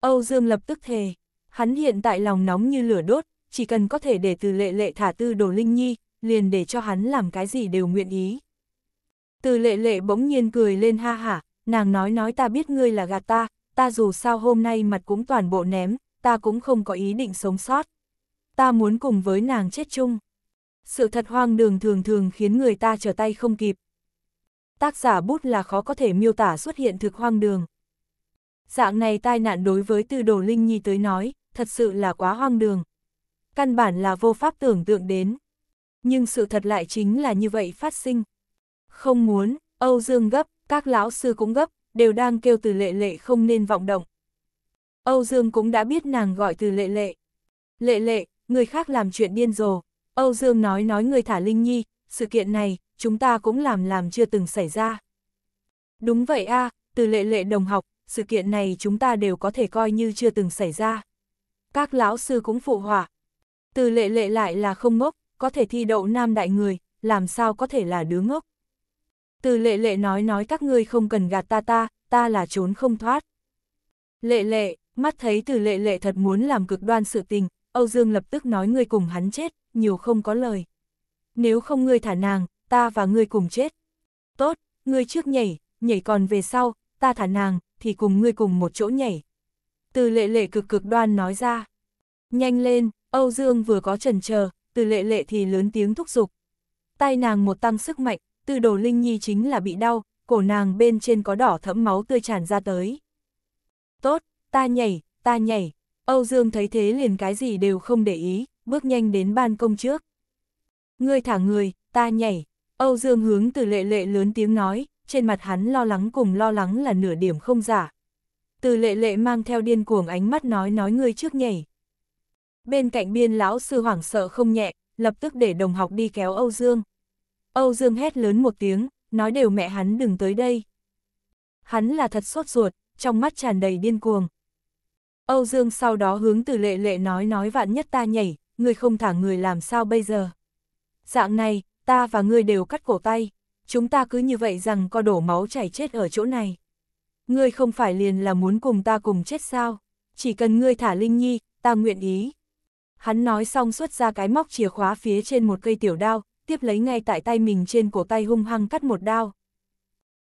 Âu Dương lập tức thề. Hắn hiện tại lòng nóng như lửa đốt, chỉ cần có thể để từ lệ lệ thả tư đồ linh nhi, liền để cho hắn làm cái gì đều nguyện ý. Từ lệ lệ bỗng nhiên cười lên ha hả, nàng nói nói ta biết ngươi là gạt ta, ta dù sao hôm nay mặt cũng toàn bộ ném, ta cũng không có ý định sống sót. Ta muốn cùng với nàng chết chung. Sự thật hoang đường thường thường khiến người ta trở tay không kịp, tác giả bút là khó có thể miêu tả xuất hiện thực hoang đường. Dạng này tai nạn đối với từ đồ Linh Nhi tới nói, thật sự là quá hoang đường. Căn bản là vô pháp tưởng tượng đến. Nhưng sự thật lại chính là như vậy phát sinh. Không muốn, Âu Dương gấp, các lão sư cũng gấp, đều đang kêu từ lệ lệ không nên vọng động. Âu Dương cũng đã biết nàng gọi từ lệ lệ. Lệ lệ, người khác làm chuyện điên rồ. Âu Dương nói nói người thả Linh Nhi, sự kiện này, chúng ta cũng làm làm chưa từng xảy ra. Đúng vậy a à, từ lệ lệ đồng học, sự kiện này chúng ta đều có thể coi như chưa từng xảy ra. Các lão sư cũng phụ họa. Từ lệ lệ lại là không ngốc, có thể thi đậu nam đại người, làm sao có thể là đứa ngốc. Từ lệ lệ nói nói các ngươi không cần gạt ta ta, ta là trốn không thoát. Lệ lệ, mắt thấy từ lệ lệ thật muốn làm cực đoan sự tình, Âu Dương lập tức nói ngươi cùng hắn chết, nhiều không có lời. Nếu không ngươi thả nàng, ta và ngươi cùng chết. Tốt, ngươi trước nhảy, nhảy còn về sau, ta thả nàng, thì cùng ngươi cùng một chỗ nhảy. Từ lệ lệ cực cực đoan nói ra. Nhanh lên, Âu Dương vừa có trần chờ từ lệ lệ thì lớn tiếng thúc giục. Tay nàng một tăng sức mạnh, từ đồ linh nhi chính là bị đau, cổ nàng bên trên có đỏ thẫm máu tươi tràn ra tới. Tốt, ta nhảy, ta nhảy. Âu Dương thấy thế liền cái gì đều không để ý, bước nhanh đến ban công trước. Ngươi thả người, ta nhảy, Âu Dương hướng từ lệ lệ lớn tiếng nói, trên mặt hắn lo lắng cùng lo lắng là nửa điểm không giả. Từ lệ lệ mang theo điên cuồng ánh mắt nói nói ngươi trước nhảy. Bên cạnh biên lão sư hoảng sợ không nhẹ, lập tức để đồng học đi kéo Âu Dương. Âu Dương hét lớn một tiếng, nói đều mẹ hắn đừng tới đây. Hắn là thật sốt ruột, trong mắt tràn đầy điên cuồng. Âu Dương sau đó hướng từ lệ lệ nói nói vạn nhất ta nhảy, người không thả người làm sao bây giờ. Dạng này, ta và ngươi đều cắt cổ tay, chúng ta cứ như vậy rằng co đổ máu chảy chết ở chỗ này. Ngươi không phải liền là muốn cùng ta cùng chết sao, chỉ cần ngươi thả Linh Nhi, ta nguyện ý. Hắn nói xong xuất ra cái móc chìa khóa phía trên một cây tiểu đao, tiếp lấy ngay tại tay mình trên cổ tay hung hăng cắt một đao.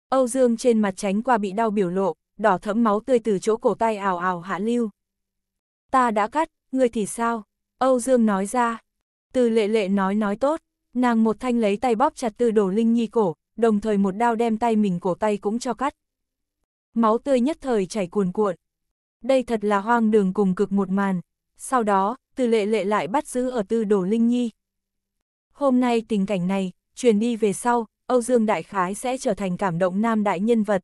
Âu Dương trên mặt tránh qua bị đau biểu lộ, đỏ thẫm máu tươi từ chỗ cổ tay ảo ảo hạ lưu. Ta đã cắt, ngươi thì sao? Âu Dương nói ra. Từ lệ lệ nói nói tốt, Nàng một thanh lấy tay bóp chặt tư đồ linh nhi cổ, đồng thời một đao đem tay mình cổ tay cũng cho cắt. Máu tươi nhất thời chảy cuồn cuộn. Đây thật là hoang đường cùng cực một màn. Sau đó, từ lệ lệ lại bắt giữ ở tư đồ linh nhi. Hôm nay tình cảnh này, truyền đi về sau, Âu Dương Đại Khái sẽ trở thành cảm động nam đại nhân vật.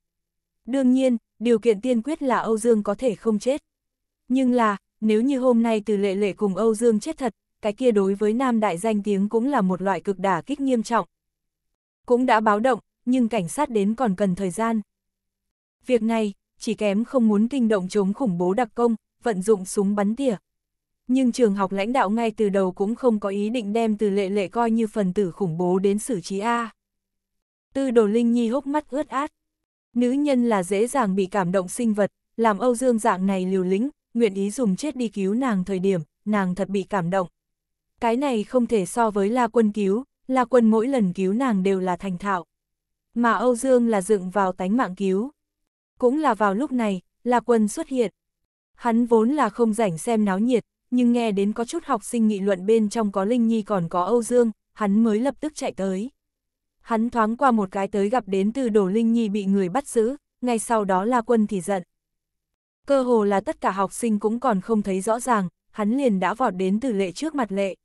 Đương nhiên, điều kiện tiên quyết là Âu Dương có thể không chết. Nhưng là, nếu như hôm nay từ lệ lệ cùng Âu Dương chết thật, cái kia đối với nam đại danh tiếng cũng là một loại cực đả kích nghiêm trọng. Cũng đã báo động, nhưng cảnh sát đến còn cần thời gian. Việc này, chỉ kém không muốn kinh động chống khủng bố đặc công, vận dụng súng bắn tỉa. Nhưng trường học lãnh đạo ngay từ đầu cũng không có ý định đem từ lệ lệ coi như phần tử khủng bố đến xử trí A. Tư đồ Linh Nhi hốc mắt ướt át. Nữ nhân là dễ dàng bị cảm động sinh vật, làm Âu Dương dạng này liều lĩnh, nguyện ý dùng chết đi cứu nàng thời điểm, nàng thật bị cảm động cái này không thể so với La Quân cứu, La Quân mỗi lần cứu nàng đều là thành thạo. Mà Âu Dương là dựng vào tánh mạng cứu. Cũng là vào lúc này, La Quân xuất hiện. Hắn vốn là không rảnh xem náo nhiệt, nhưng nghe đến có chút học sinh nghị luận bên trong có Linh Nhi còn có Âu Dương, hắn mới lập tức chạy tới. Hắn thoáng qua một cái tới gặp đến từ đổ Linh Nhi bị người bắt giữ, ngay sau đó La Quân thì giận. Cơ hồ là tất cả học sinh cũng còn không thấy rõ ràng, hắn liền đã vọt đến từ lệ trước mặt lệ.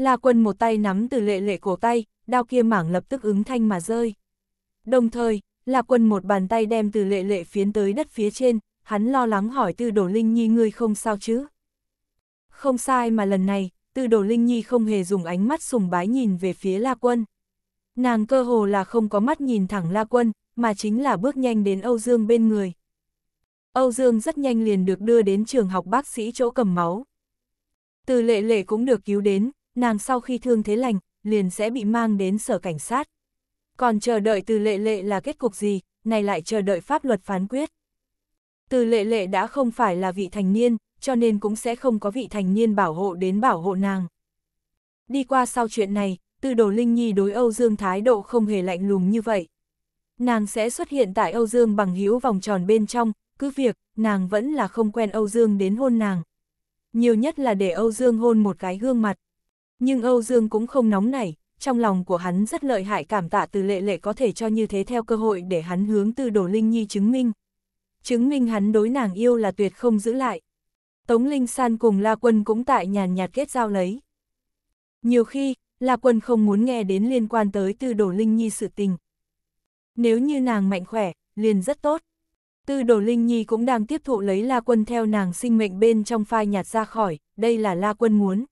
La quân một tay nắm từ lệ lệ cổ tay, đao kia mảng lập tức ứng thanh mà rơi. Đồng thời, La quân một bàn tay đem từ lệ lệ phiến tới đất phía trên, hắn lo lắng hỏi từ đổ linh nhi ngươi không sao chứ. Không sai mà lần này, từ đổ linh nhi không hề dùng ánh mắt sùng bái nhìn về phía La quân. Nàng cơ hồ là không có mắt nhìn thẳng La quân, mà chính là bước nhanh đến Âu Dương bên người. Âu Dương rất nhanh liền được đưa đến trường học bác sĩ chỗ cầm máu. Từ lệ lệ cũng được cứu đến, nàng sau khi thương thế lành, liền sẽ bị mang đến sở cảnh sát. Còn chờ đợi từ lệ lệ là kết cục gì, này lại chờ đợi pháp luật phán quyết. Từ lệ lệ đã không phải là vị thành niên, cho nên cũng sẽ không có vị thành niên bảo hộ đến bảo hộ nàng. Đi qua sau chuyện này, từ đồ Linh Nhi đối Âu Dương thái độ không hề lạnh lùng như vậy. Nàng sẽ xuất hiện tại Âu Dương bằng hữu vòng tròn bên trong, cứ việc, nàng vẫn là không quen Âu Dương đến hôn nàng. Nhiều nhất là để Âu Dương hôn một cái gương mặt, nhưng Âu Dương cũng không nóng nảy, trong lòng của hắn rất lợi hại cảm tạ từ lệ lệ có thể cho như thế theo cơ hội để hắn hướng từ đổ Linh Nhi chứng minh. Chứng minh hắn đối nàng yêu là tuyệt không giữ lại. Tống Linh San cùng La Quân cũng tại nhàn nhạt kết giao lấy. Nhiều khi, La Quân không muốn nghe đến liên quan tới Tư Đồ Linh Nhi sự tình. Nếu như nàng mạnh khỏe, liền rất tốt. Tư Đồ Linh Nhi cũng đang tiếp thụ lấy La Quân theo nàng sinh mệnh bên trong phai nhạt ra khỏi, đây là La Quân muốn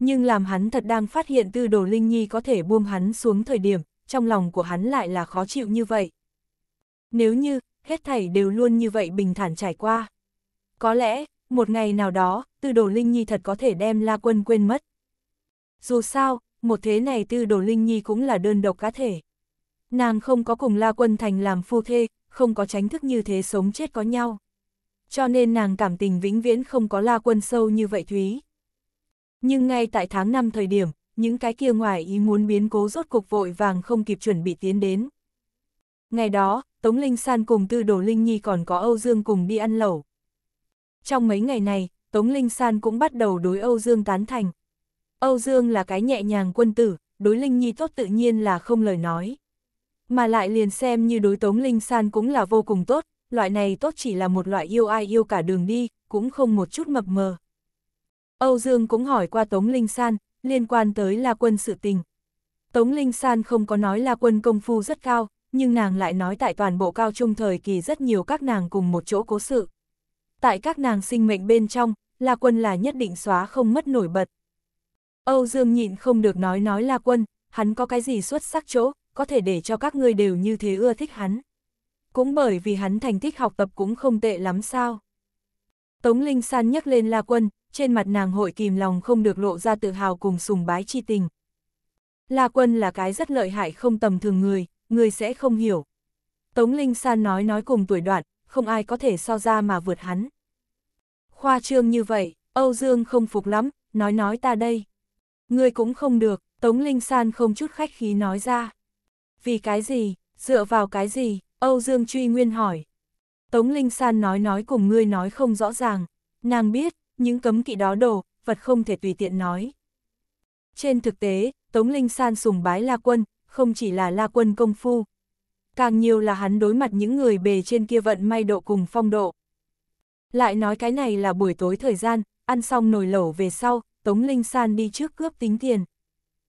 nhưng làm hắn thật đang phát hiện tư đồ Linh Nhi có thể buông hắn xuống thời điểm, trong lòng của hắn lại là khó chịu như vậy. Nếu như, hết thảy đều luôn như vậy bình thản trải qua. Có lẽ, một ngày nào đó, tư đồ Linh Nhi thật có thể đem La Quân quên mất. Dù sao, một thế này tư đồ Linh Nhi cũng là đơn độc cá thể. Nàng không có cùng La Quân Thành làm phu thê, không có tránh thức như thế sống chết có nhau. Cho nên nàng cảm tình vĩnh viễn không có La Quân sâu như vậy Thúy. Nhưng ngay tại tháng 5 thời điểm, những cái kia ngoài ý muốn biến cố rốt cục vội vàng không kịp chuẩn bị tiến đến. Ngày đó, Tống Linh San cùng Tư Đồ Linh Nhi còn có Âu Dương cùng đi ăn lẩu. Trong mấy ngày này, Tống Linh San cũng bắt đầu đối Âu Dương tán thành. Âu Dương là cái nhẹ nhàng quân tử, đối Linh Nhi tốt tự nhiên là không lời nói. Mà lại liền xem như đối Tống Linh San cũng là vô cùng tốt, loại này tốt chỉ là một loại yêu ai yêu cả đường đi, cũng không một chút mập mờ. Âu Dương cũng hỏi qua Tống Linh San, liên quan tới La Quân sự tình. Tống Linh San không có nói La Quân công phu rất cao, nhưng nàng lại nói tại toàn bộ cao trung thời kỳ rất nhiều các nàng cùng một chỗ cố sự. Tại các nàng sinh mệnh bên trong, La Quân là nhất định xóa không mất nổi bật. Âu Dương nhịn không được nói nói La Quân, hắn có cái gì xuất sắc chỗ, có thể để cho các ngươi đều như thế ưa thích hắn. Cũng bởi vì hắn thành tích học tập cũng không tệ lắm sao. Tống Linh San nhắc lên La Quân, trên mặt nàng hội kìm lòng không được lộ ra tự hào cùng sùng bái chi tình. La quân là cái rất lợi hại không tầm thường người, người sẽ không hiểu. Tống Linh San nói nói cùng tuổi đoạn, không ai có thể so ra mà vượt hắn. Khoa trương như vậy, Âu Dương không phục lắm, nói nói ta đây. Ngươi cũng không được, Tống Linh San không chút khách khí nói ra. Vì cái gì, dựa vào cái gì, Âu Dương truy nguyên hỏi. Tống Linh San nói nói cùng ngươi nói không rõ ràng, nàng biết, những cấm kỵ đó đổ, vật không thể tùy tiện nói. Trên thực tế, Tống Linh San sùng bái La Quân, không chỉ là La Quân công phu. Càng nhiều là hắn đối mặt những người bề trên kia vận may độ cùng phong độ. Lại nói cái này là buổi tối thời gian, ăn xong nồi lẩu về sau, Tống Linh San đi trước cướp tính tiền.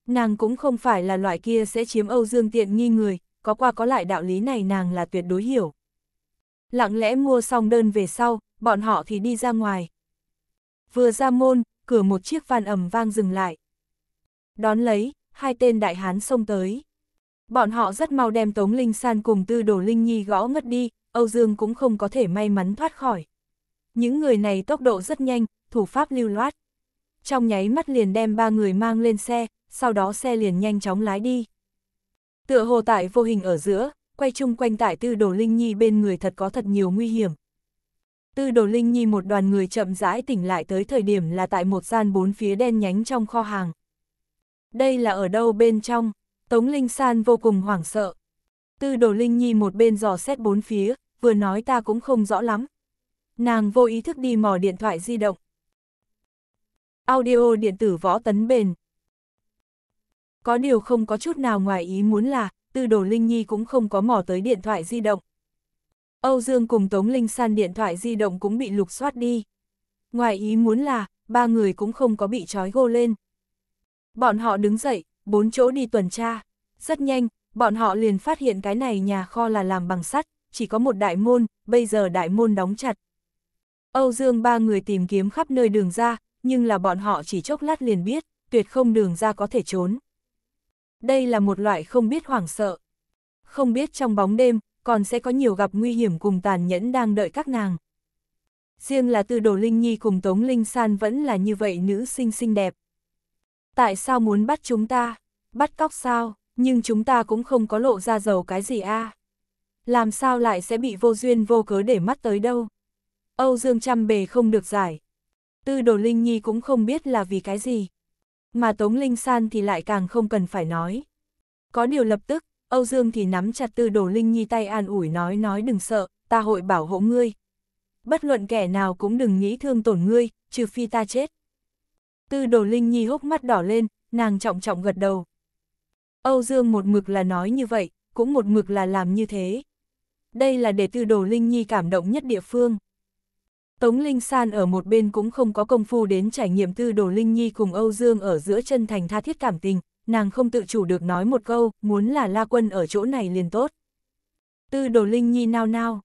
Nàng cũng không phải là loại kia sẽ chiếm Âu Dương tiện nghi người, có qua có lại đạo lý này nàng là tuyệt đối hiểu. Lặng lẽ mua xong đơn về sau, bọn họ thì đi ra ngoài. Vừa ra môn, cửa một chiếc van ầm vang dừng lại. Đón lấy, hai tên đại hán xông tới. Bọn họ rất mau đem Tống Linh San cùng Tư Đồ Linh Nhi gõ ngất đi, Âu Dương cũng không có thể may mắn thoát khỏi. Những người này tốc độ rất nhanh, thủ pháp lưu loát. Trong nháy mắt liền đem ba người mang lên xe, sau đó xe liền nhanh chóng lái đi. Tựa hồ tại vô hình ở giữa, quay chung quanh tại Tư Đồ Linh Nhi bên người thật có thật nhiều nguy hiểm. Tư đồ linh nhi một đoàn người chậm rãi tỉnh lại tới thời điểm là tại một gian bốn phía đen nhánh trong kho hàng. Đây là ở đâu bên trong, Tống Linh San vô cùng hoảng sợ. Tư đồ linh nhi một bên dò xét bốn phía, vừa nói ta cũng không rõ lắm. Nàng vô ý thức đi mò điện thoại di động. Audio điện tử võ tấn bền. Có điều không có chút nào ngoài ý muốn là, tư đồ Linh Nhi cũng không có mò tới điện thoại di động, Âu Dương cùng Tống Linh San điện thoại di động cũng bị lục soát đi. Ngoài ý muốn là, ba người cũng không có bị trói gô lên. Bọn họ đứng dậy, bốn chỗ đi tuần tra. Rất nhanh, bọn họ liền phát hiện cái này nhà kho là làm bằng sắt, chỉ có một đại môn, bây giờ đại môn đóng chặt. Âu Dương ba người tìm kiếm khắp nơi đường ra, nhưng là bọn họ chỉ chốc lát liền biết, tuyệt không đường ra có thể trốn. Đây là một loại không biết hoảng sợ. Không biết trong bóng đêm, còn sẽ có nhiều gặp nguy hiểm cùng tàn nhẫn đang đợi các nàng. Riêng là từ Đồ Linh Nhi cùng Tống Linh San vẫn là như vậy nữ sinh xinh đẹp. Tại sao muốn bắt chúng ta? Bắt cóc sao? Nhưng chúng ta cũng không có lộ ra giàu cái gì a à? Làm sao lại sẽ bị vô duyên vô cớ để mắt tới đâu? Âu Dương chăm bề không được giải. Tư Đồ Linh Nhi cũng không biết là vì cái gì. Mà Tống Linh San thì lại càng không cần phải nói. Có điều lập tức, Âu Dương thì nắm chặt tư đồ Linh Nhi tay an ủi nói nói đừng sợ, ta hội bảo hộ ngươi. Bất luận kẻ nào cũng đừng nghĩ thương tổn ngươi, trừ phi ta chết. Tư đồ Linh Nhi hốc mắt đỏ lên, nàng trọng trọng gật đầu. Âu Dương một mực là nói như vậy, cũng một mực là làm như thế. Đây là để tư đồ Linh Nhi cảm động nhất địa phương. Tống Linh San ở một bên cũng không có công phu đến trải nghiệm tư đồ Linh Nhi cùng Âu Dương ở giữa chân thành tha thiết cảm tình, nàng không tự chủ được nói một câu, muốn là La Quân ở chỗ này liền tốt. Tư đồ Linh Nhi nao nao.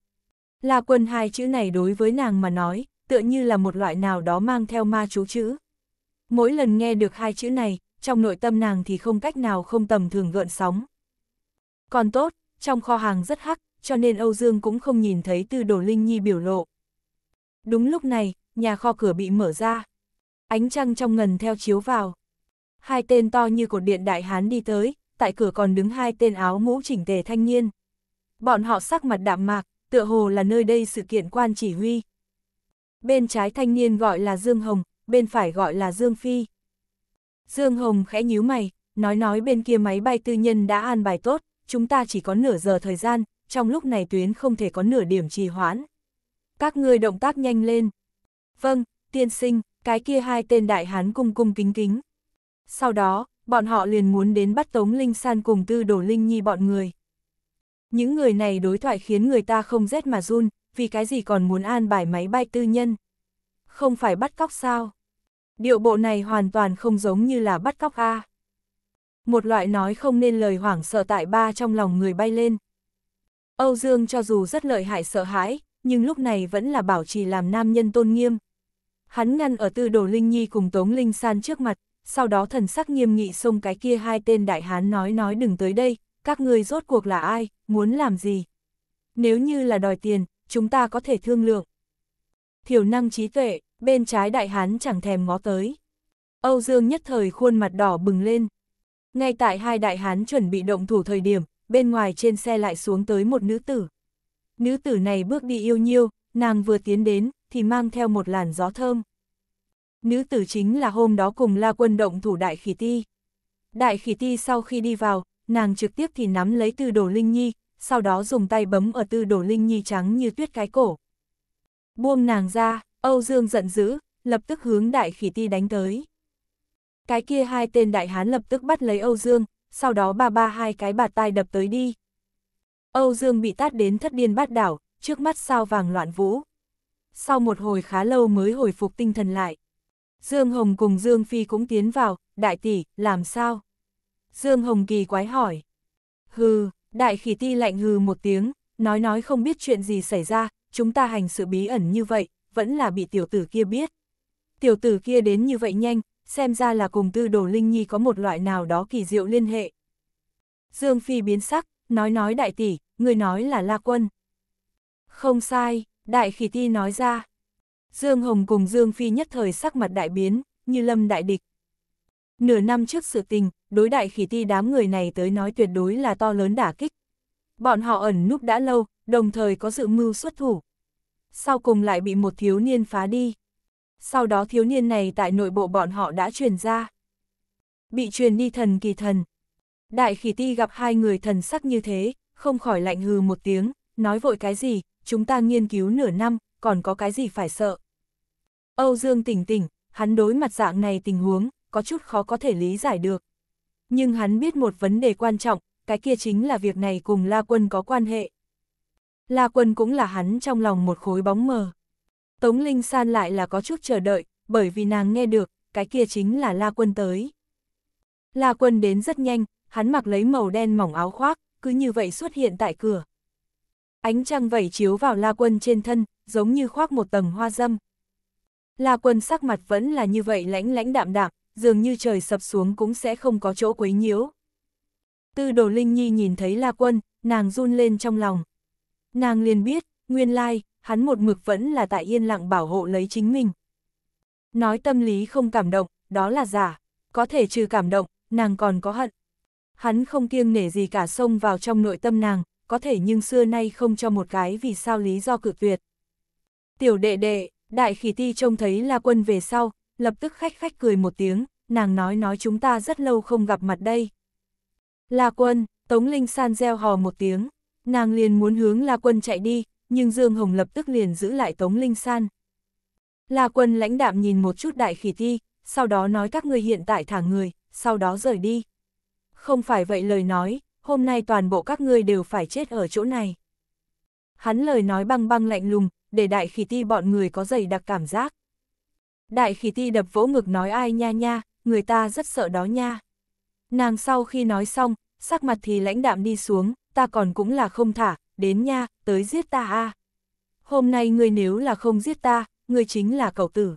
La Quân hai chữ này đối với nàng mà nói, tựa như là một loại nào đó mang theo ma chú chữ. Mỗi lần nghe được hai chữ này, trong nội tâm nàng thì không cách nào không tầm thường gợn sóng. Còn tốt, trong kho hàng rất hắc, cho nên Âu Dương cũng không nhìn thấy tư đồ Linh Nhi biểu lộ. Đúng lúc này, nhà kho cửa bị mở ra. Ánh trăng trong ngần theo chiếu vào. Hai tên to như cột điện đại hán đi tới, tại cửa còn đứng hai tên áo mũ chỉnh tề thanh niên. Bọn họ sắc mặt đạm mạc, tựa hồ là nơi đây sự kiện quan chỉ huy. Bên trái thanh niên gọi là Dương Hồng, bên phải gọi là Dương Phi. Dương Hồng khẽ nhíu mày, nói nói bên kia máy bay tư nhân đã an bài tốt, chúng ta chỉ có nửa giờ thời gian, trong lúc này tuyến không thể có nửa điểm trì hoãn. Các người động tác nhanh lên. Vâng, tiên sinh, cái kia hai tên đại hán cung cung kính kính. Sau đó, bọn họ liền muốn đến bắt Tống Linh San cùng Tư Đổ Linh Nhi bọn người. Những người này đối thoại khiến người ta không rét mà run, vì cái gì còn muốn an bài máy bay tư nhân. Không phải bắt cóc sao? Điệu bộ này hoàn toàn không giống như là bắt cóc A. Một loại nói không nên lời hoảng sợ tại ba trong lòng người bay lên. Âu Dương cho dù rất lợi hại sợ hãi, nhưng lúc này vẫn là bảo trì làm nam nhân tôn nghiêm. Hắn ngăn ở tư đồ Linh Nhi cùng Tống Linh San trước mặt, sau đó thần sắc nghiêm nghị xông cái kia hai tên đại hán nói nói đừng tới đây, các ngươi rốt cuộc là ai, muốn làm gì. Nếu như là đòi tiền, chúng ta có thể thương lượng. Thiểu năng trí tuệ, bên trái đại hán chẳng thèm ngó tới. Âu Dương nhất thời khuôn mặt đỏ bừng lên. Ngay tại hai đại hán chuẩn bị động thủ thời điểm, bên ngoài trên xe lại xuống tới một nữ tử. Nữ tử này bước đi yêu nhiêu, nàng vừa tiến đến, thì mang theo một làn gió thơm. Nữ tử chính là hôm đó cùng La Quân động thủ Đại Khỉ Ti. Đại Khỉ Ti sau khi đi vào, nàng trực tiếp thì nắm lấy Tư Đồ Linh Nhi, sau đó dùng tay bấm ở Tư Đồ Linh Nhi trắng như tuyết cái cổ. Buông nàng ra, Âu Dương giận dữ, lập tức hướng Đại Khỉ Ti đánh tới. Cái kia hai tên đại hán lập tức bắt lấy Âu Dương, sau đó ba ba hai cái bạt tai đập tới đi. Âu Dương bị tát đến thất điên bát đảo, trước mắt sao vàng loạn vũ. Sau một hồi khá lâu mới hồi phục tinh thần lại. Dương Hồng cùng Dương Phi cũng tiến vào, đại tỷ, làm sao? Dương Hồng kỳ quái hỏi. Hừ, đại khỉ ti lạnh hừ một tiếng, nói nói không biết chuyện gì xảy ra, chúng ta hành sự bí ẩn như vậy, vẫn là bị tiểu tử kia biết. Tiểu tử kia đến như vậy nhanh, xem ra là cùng tư đồ Linh Nhi có một loại nào đó kỳ diệu liên hệ. Dương Phi biến sắc, nói nói đại tỷ, người nói là La Quân. Không sai, đại khỉ ti nói ra. Dương Hồng cùng Dương Phi nhất thời sắc mặt đại biến, như lâm đại địch. Nửa năm trước sự tình, đối đại khỉ ti đám người này tới nói tuyệt đối là to lớn đả kích. Bọn họ ẩn núp đã lâu, đồng thời có dự mưu xuất thủ. Sau cùng lại bị một thiếu niên phá đi. Sau đó thiếu niên này tại nội bộ bọn họ đã truyền ra. Bị truyền đi thần kỳ thần. Đại khỉ ti gặp hai người thần sắc như thế, không khỏi lạnh hừ một tiếng, nói vội cái gì, chúng ta nghiên cứu nửa năm, còn có cái gì phải sợ. Âu Dương tỉnh tỉnh, hắn đối mặt dạng này tình huống, có chút khó có thể lý giải được. Nhưng hắn biết một vấn đề quan trọng, cái kia chính là việc này cùng La Quân có quan hệ. La Quân cũng là hắn trong lòng một khối bóng mờ. Tống Linh San lại là có chút chờ đợi, bởi vì nàng nghe được, cái kia chính là La Quân tới. La Quân đến rất nhanh, hắn mặc lấy màu đen mỏng áo khoác, cứ như vậy xuất hiện tại cửa. Ánh trăng vẩy chiếu vào La Quân trên thân, giống như khoác một tầng hoa dâm. La Quân sắc mặt vẫn là như vậy lãnh lãnh đạm đạm, dường như trời sập xuống cũng sẽ không có chỗ quấy nhiễu. Tư đồ Linh Nhi nhìn thấy La Quân, nàng run lên trong lòng. Nàng liền biết, nguyên lai, hắn một mực vẫn là tại yên lặng bảo hộ lấy chính mình. Nói tâm lý không cảm động, đó là giả, có thể trừ cảm động, nàng còn có hận. Hắn không kiêng nể gì cả xông vào trong nội tâm nàng, có thể nhưng xưa nay không cho một cái vì sao lý do cự tuyệt. Tiểu đệ đệ, Đại khỉ ti trông thấy La Quân về sau, lập tức khách khách cười một tiếng, nàng nói nói chúng ta rất lâu không gặp mặt đây. La Quân, Tống Linh San gieo hò một tiếng, nàng liền muốn hướng La Quân chạy đi, nhưng Dương Hồng lập tức liền giữ lại Tống Linh San. La Quân lãnh đạm nhìn một chút đại khỉ ti, sau đó nói các người hiện tại thả người, sau đó rời đi. Không phải vậy lời nói, hôm nay toàn bộ các ngươi đều phải chết ở chỗ này. Hắn lời nói băng băng lạnh lùng, để đại khỉ ti bọn người có dày đặc cảm giác. Đại khỉ ti đập vỗ ngực nói ai nha nha, người ta rất sợ đó nha. Nàng sau khi nói xong, sắc mặt thì lãnh đạm đi xuống, ta còn cũng là không thả, đến nha, tới giết ta a. Hôm nay người nếu là không giết ta, người chính là cậu tử.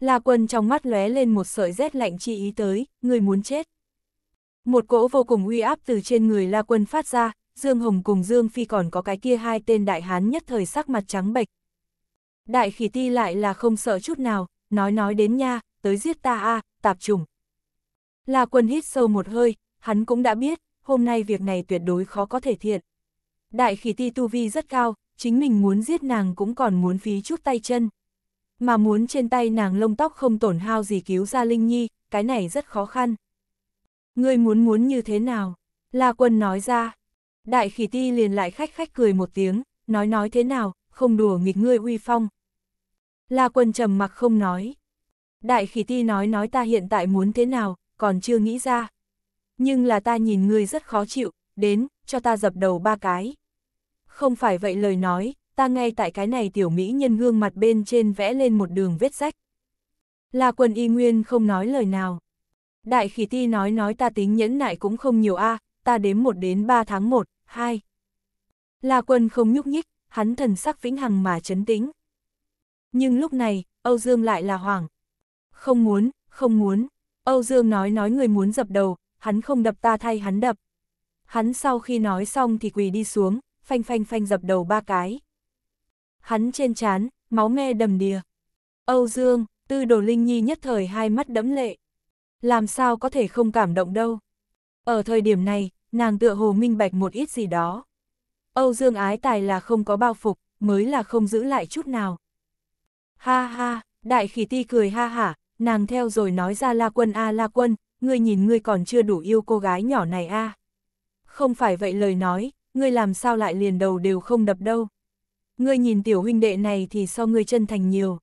La quân trong mắt lóe lên một sợi rét lạnh chi ý tới, người muốn chết. Một cỗ vô cùng uy áp từ trên người La quân phát ra, Dương Hồng cùng Dương Phi còn có cái kia hai tên đại hán nhất thời sắc mặt trắng bệch. Đại khỉ ti lại là không sợ chút nào, nói nói đến nha, tới giết ta a tạp trùng. La quân hít sâu một hơi, hắn cũng đã biết, hôm nay việc này tuyệt đối khó có thể thiện. Đại khỉ ti tu vi rất cao, chính mình muốn giết nàng cũng còn muốn phí chút tay chân. Mà muốn trên tay nàng lông tóc không tổn hao gì cứu ra Linh Nhi, cái này rất khó khăn. Ngươi muốn muốn như thế nào? La quân nói ra, Đại khỉ ti liền lại khách khách cười một tiếng, nói nói thế nào, không đùa nghịch ngươi uy phong. La quân trầm mặc không nói. Đại khỉ ti nói nói ta hiện tại muốn thế nào, còn chưa nghĩ ra. Nhưng là ta nhìn ngươi rất khó chịu, đến, cho ta dập đầu ba cái. Không phải vậy lời nói, ta ngay tại cái này tiểu mỹ nhân gương mặt bên trên vẽ lên một đường vết rách. La quân y nguyên không nói lời nào. Đại khỉ ti nói nói ta tính nhẫn nại cũng không nhiều a à, ta đếm một đến ba tháng một, hai. La quân không nhúc nhích, hắn thần sắc vĩnh hằng mà chấn tĩnh. Nhưng lúc này, Âu Dương lại là hoảng. Không muốn, không muốn. Âu Dương nói nói người muốn dập đầu, hắn không đập ta thay hắn đập. Hắn sau khi nói xong thì quỳ đi xuống, phanh phanh phanh dập đầu ba cái. Hắn trên chán, máu me đầm đìa. Âu Dương, tư đồ linh nhi nhất thời hai mắt đẫm lệ. Làm sao có thể không cảm động đâu. Ở thời điểm này, nàng tựa hồ minh bạch một ít gì đó. Âu Dương ái tài là không có bao phục, mới là không giữ lại chút nào. Ha ha, đại khỉ ti cười ha hả, nàng theo rồi nói ra la quân a à, la quân, ngươi nhìn ngươi còn chưa đủ yêu cô gái nhỏ này a. À. Không phải vậy lời nói, ngươi làm sao lại liền đầu đều không đập đâu. Ngươi nhìn tiểu huynh đệ này thì so ngươi chân thành nhiều.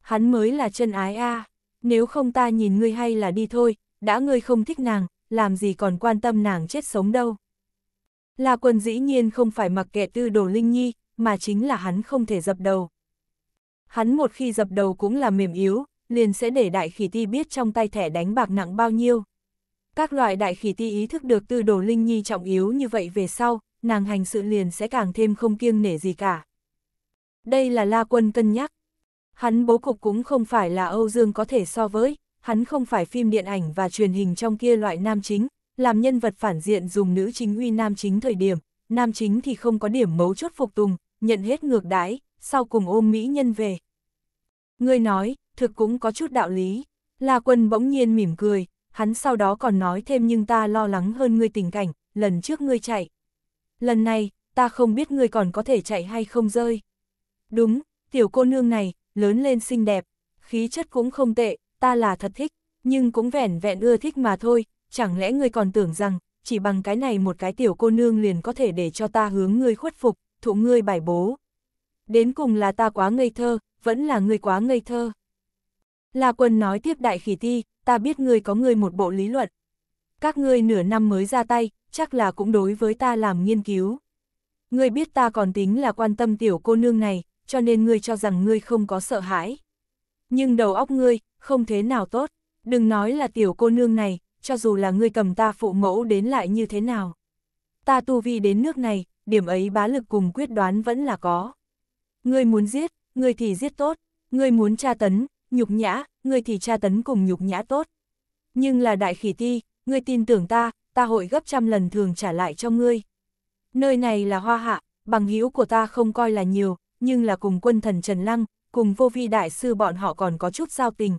Hắn mới là chân ái a, à. nếu không ta nhìn ngươi hay là đi thôi, đã ngươi không thích nàng, làm gì còn quan tâm nàng chết sống đâu. La quân dĩ nhiên không phải mặc kệ tư đồ Linh Nhi, mà chính là hắn không thể dập đầu. Hắn một khi dập đầu cũng là mềm yếu, liền sẽ để đại khỉ ti biết trong tay thẻ đánh bạc nặng bao nhiêu. Các loại đại khỉ ti ý thức được tư đồ Linh Nhi trọng yếu như vậy về sau, nàng hành sự liền sẽ càng thêm không kiêng nể gì cả. Đây là La Quân cân nhắc. Hắn bố cục cũng không phải là Âu Dương có thể so với, hắn không phải phim điện ảnh và truyền hình trong kia loại nam chính, làm nhân vật phản diện dùng nữ chính uy nam chính thời điểm, nam chính thì không có điểm mấu chốt phục tùng, nhận hết ngược đãi, sau cùng ôm mỹ nhân về. ngươi nói, thực cũng có chút đạo lý, La Quân bỗng nhiên mỉm cười, hắn sau đó còn nói thêm nhưng ta lo lắng hơn ngươi tình cảnh, lần trước ngươi chạy. Lần này, ta không biết ngươi còn có thể chạy hay không rơi. Đúng, tiểu cô nương này, lớn lên xinh đẹp, khí chất cũng không tệ, ta là thật thích, nhưng cũng vẻn vẹn ưa thích mà thôi, chẳng lẽ ngươi còn tưởng rằng, chỉ bằng cái này một cái tiểu cô nương liền có thể để cho ta hướng ngươi khuất phục, thụ ngươi bài bố. Đến cùng là ta quá ngây thơ, vẫn là ngươi quá ngây thơ. La quân nói tiếp đại khỉ ti, ta biết ngươi có ngươi một bộ lý luận. Các ngươi nửa năm mới ra tay, chắc là cũng đối với ta làm nghiên cứu. Ngươi biết ta còn tính là quan tâm tiểu cô nương này, cho nên ngươi cho rằng ngươi không có sợ hãi. Nhưng đầu óc ngươi, không thế nào tốt, đừng nói là tiểu cô nương này, cho dù là ngươi cầm ta phụ mẫu đến lại như thế nào. Ta tu vi đến nước này, điểm ấy bá lực cùng quyết đoán vẫn là có. Ngươi muốn giết, ngươi thì giết tốt, ngươi muốn tra tấn, nhục nhã, ngươi thì tra tấn cùng nhục nhã tốt. Nhưng là đại khỉ ti, ngươi tin tưởng ta, ta hội gấp trăm lần thường trả lại cho ngươi. Nơi này là hoa hạ, bằng hữu của ta không coi là nhiều, nhưng là cùng quân thần Trần Lăng, cùng vô vi đại sư bọn họ còn có chút giao tình,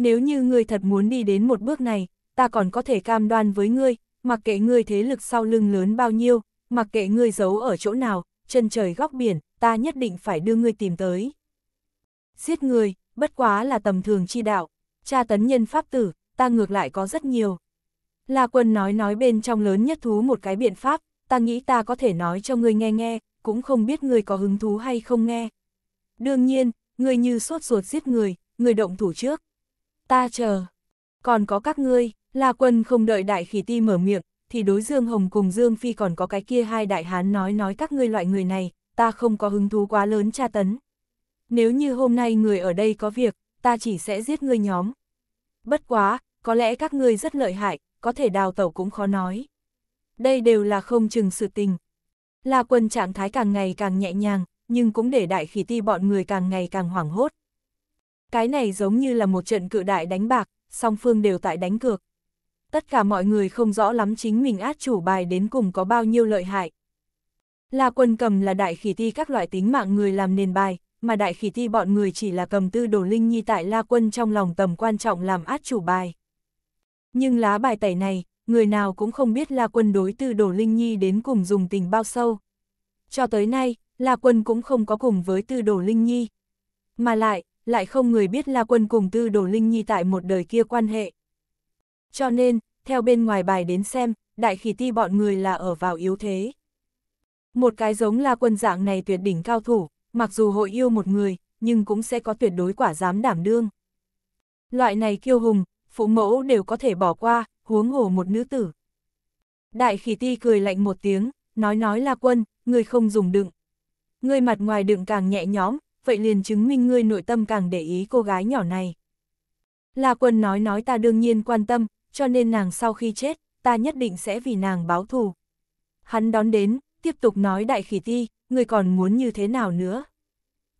nếu như ngươi thật muốn đi đến một bước này, ta còn có thể cam đoan với ngươi, mặc kệ ngươi thế lực sau lưng lớn bao nhiêu, mặc kệ ngươi giấu ở chỗ nào, chân trời góc biển, ta nhất định phải đưa ngươi tìm tới. Giết người, bất quá là tầm thường chi đạo, Cha tấn nhân pháp tử, ta ngược lại có rất nhiều. La quân nói nói bên trong lớn nhất thú một cái biện pháp, ta nghĩ ta có thể nói cho ngươi nghe nghe, cũng không biết ngươi có hứng thú hay không nghe. Đương nhiên, ngươi như sốt ruột giết người, người động thủ trước ta chờ. Còn có các ngươi, La Quân không đợi đại khỉ ti mở miệng, thì đối Dương Hồng cùng Dương Phi còn có cái kia hai đại hán nói nói các ngươi loại người này, ta không có hứng thú quá lớn tra tấn. Nếu như hôm nay người ở đây có việc, ta chỉ sẽ giết ngươi nhóm. Bất quá, có lẽ các ngươi rất lợi hại, có thể đào tẩu cũng khó nói. Đây đều là không chừng sự tình. La Quân trạng thái càng ngày càng nhẹ nhàng, nhưng cũng để đại khỉ ti bọn người càng ngày càng hoảng hốt. Cái này giống như là một trận cự đại đánh bạc, song phương đều tại đánh cược. Tất cả mọi người không rõ lắm chính mình át chủ bài đến cùng có bao nhiêu lợi hại. la quân cầm là đại khỉ ti các loại tính mạng người làm nền bài, mà đại khỉ ti bọn người chỉ là cầm tư đồ linh nhi tại La Quân trong lòng tầm quan trọng làm át chủ bài. Nhưng lá bài tẩy này, người nào cũng không biết La Quân đối tư đồ linh nhi đến cùng dùng tình bao sâu. Cho tới nay, La Quân cũng không có cùng với tư đồ linh nhi. Mà lại, lại không người biết La Quân cùng Tư Đồ Linh Nhi tại một đời kia quan hệ. Cho nên, theo bên ngoài bài đến xem, đại khỉ ti bọn người là ở vào yếu thế. Một cái giống La Quân dạng này tuyệt đỉnh cao thủ, mặc dù hội yêu một người, nhưng cũng sẽ có tuyệt đối quả dám đảm đương. Loại này kiêu hùng, phụ mẫu đều có thể bỏ qua, huống hồ một nữ tử. Đại khỉ ti cười lạnh một tiếng, nói nói La Quân, người không dùng đựng. Người mặt ngoài đựng càng nhẹ nhõm, vậy liền chứng minh ngươi nội tâm càng để ý cô gái nhỏ này. La Quân nói nói ta đương nhiên quan tâm, cho nên nàng sau khi chết, ta nhất định sẽ vì nàng báo thù. Hắn đón đến, tiếp tục nói đại khỉ ti, ngươi còn muốn như thế nào nữa?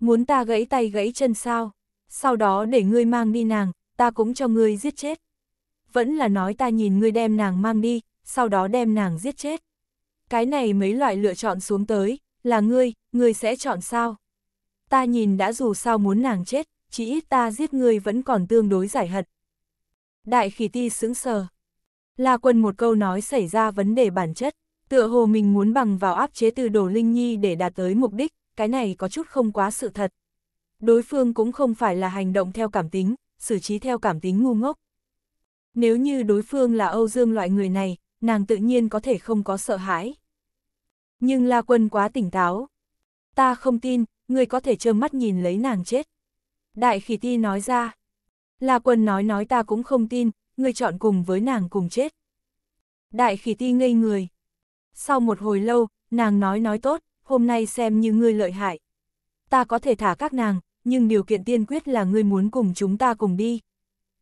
Muốn ta gãy tay gãy chân sao? Sau đó để ngươi mang đi nàng, ta cũng cho ngươi giết chết. Vẫn là nói ta nhìn ngươi đem nàng mang đi, sau đó đem nàng giết chết. Cái này mấy loại lựa chọn xuống tới, là ngươi, ngươi sẽ chọn sao? ta nhìn đã dù sao muốn nàng chết, chỉ ít ta giết ngươi vẫn còn tương đối giải hận. Đại khỉ ti sững sờ. La quân một câu nói xảy ra vấn đề bản chất, tựa hồ mình muốn bằng vào áp chế từ đồ linh nhi để đạt tới mục đích, cái này có chút không quá sự thật. Đối phương cũng không phải là hành động theo cảm tính, xử trí theo cảm tính ngu ngốc. Nếu như đối phương là Âu Dương loại người này, nàng tự nhiên có thể không có sợ hãi. Nhưng La Quân quá tỉnh táo. Ta không tin, ngươi có thể trơ mắt nhìn lấy nàng chết. Đại khỉ ti nói ra, La Quân nói nói ta cũng không tin, ngươi chọn cùng với nàng cùng chết. Đại khỉ ti ngây người. Sau một hồi lâu, nàng nói nói tốt, hôm nay xem như ngươi lợi hại. Ta có thể thả các nàng, nhưng điều kiện tiên quyết là ngươi muốn cùng chúng ta cùng đi.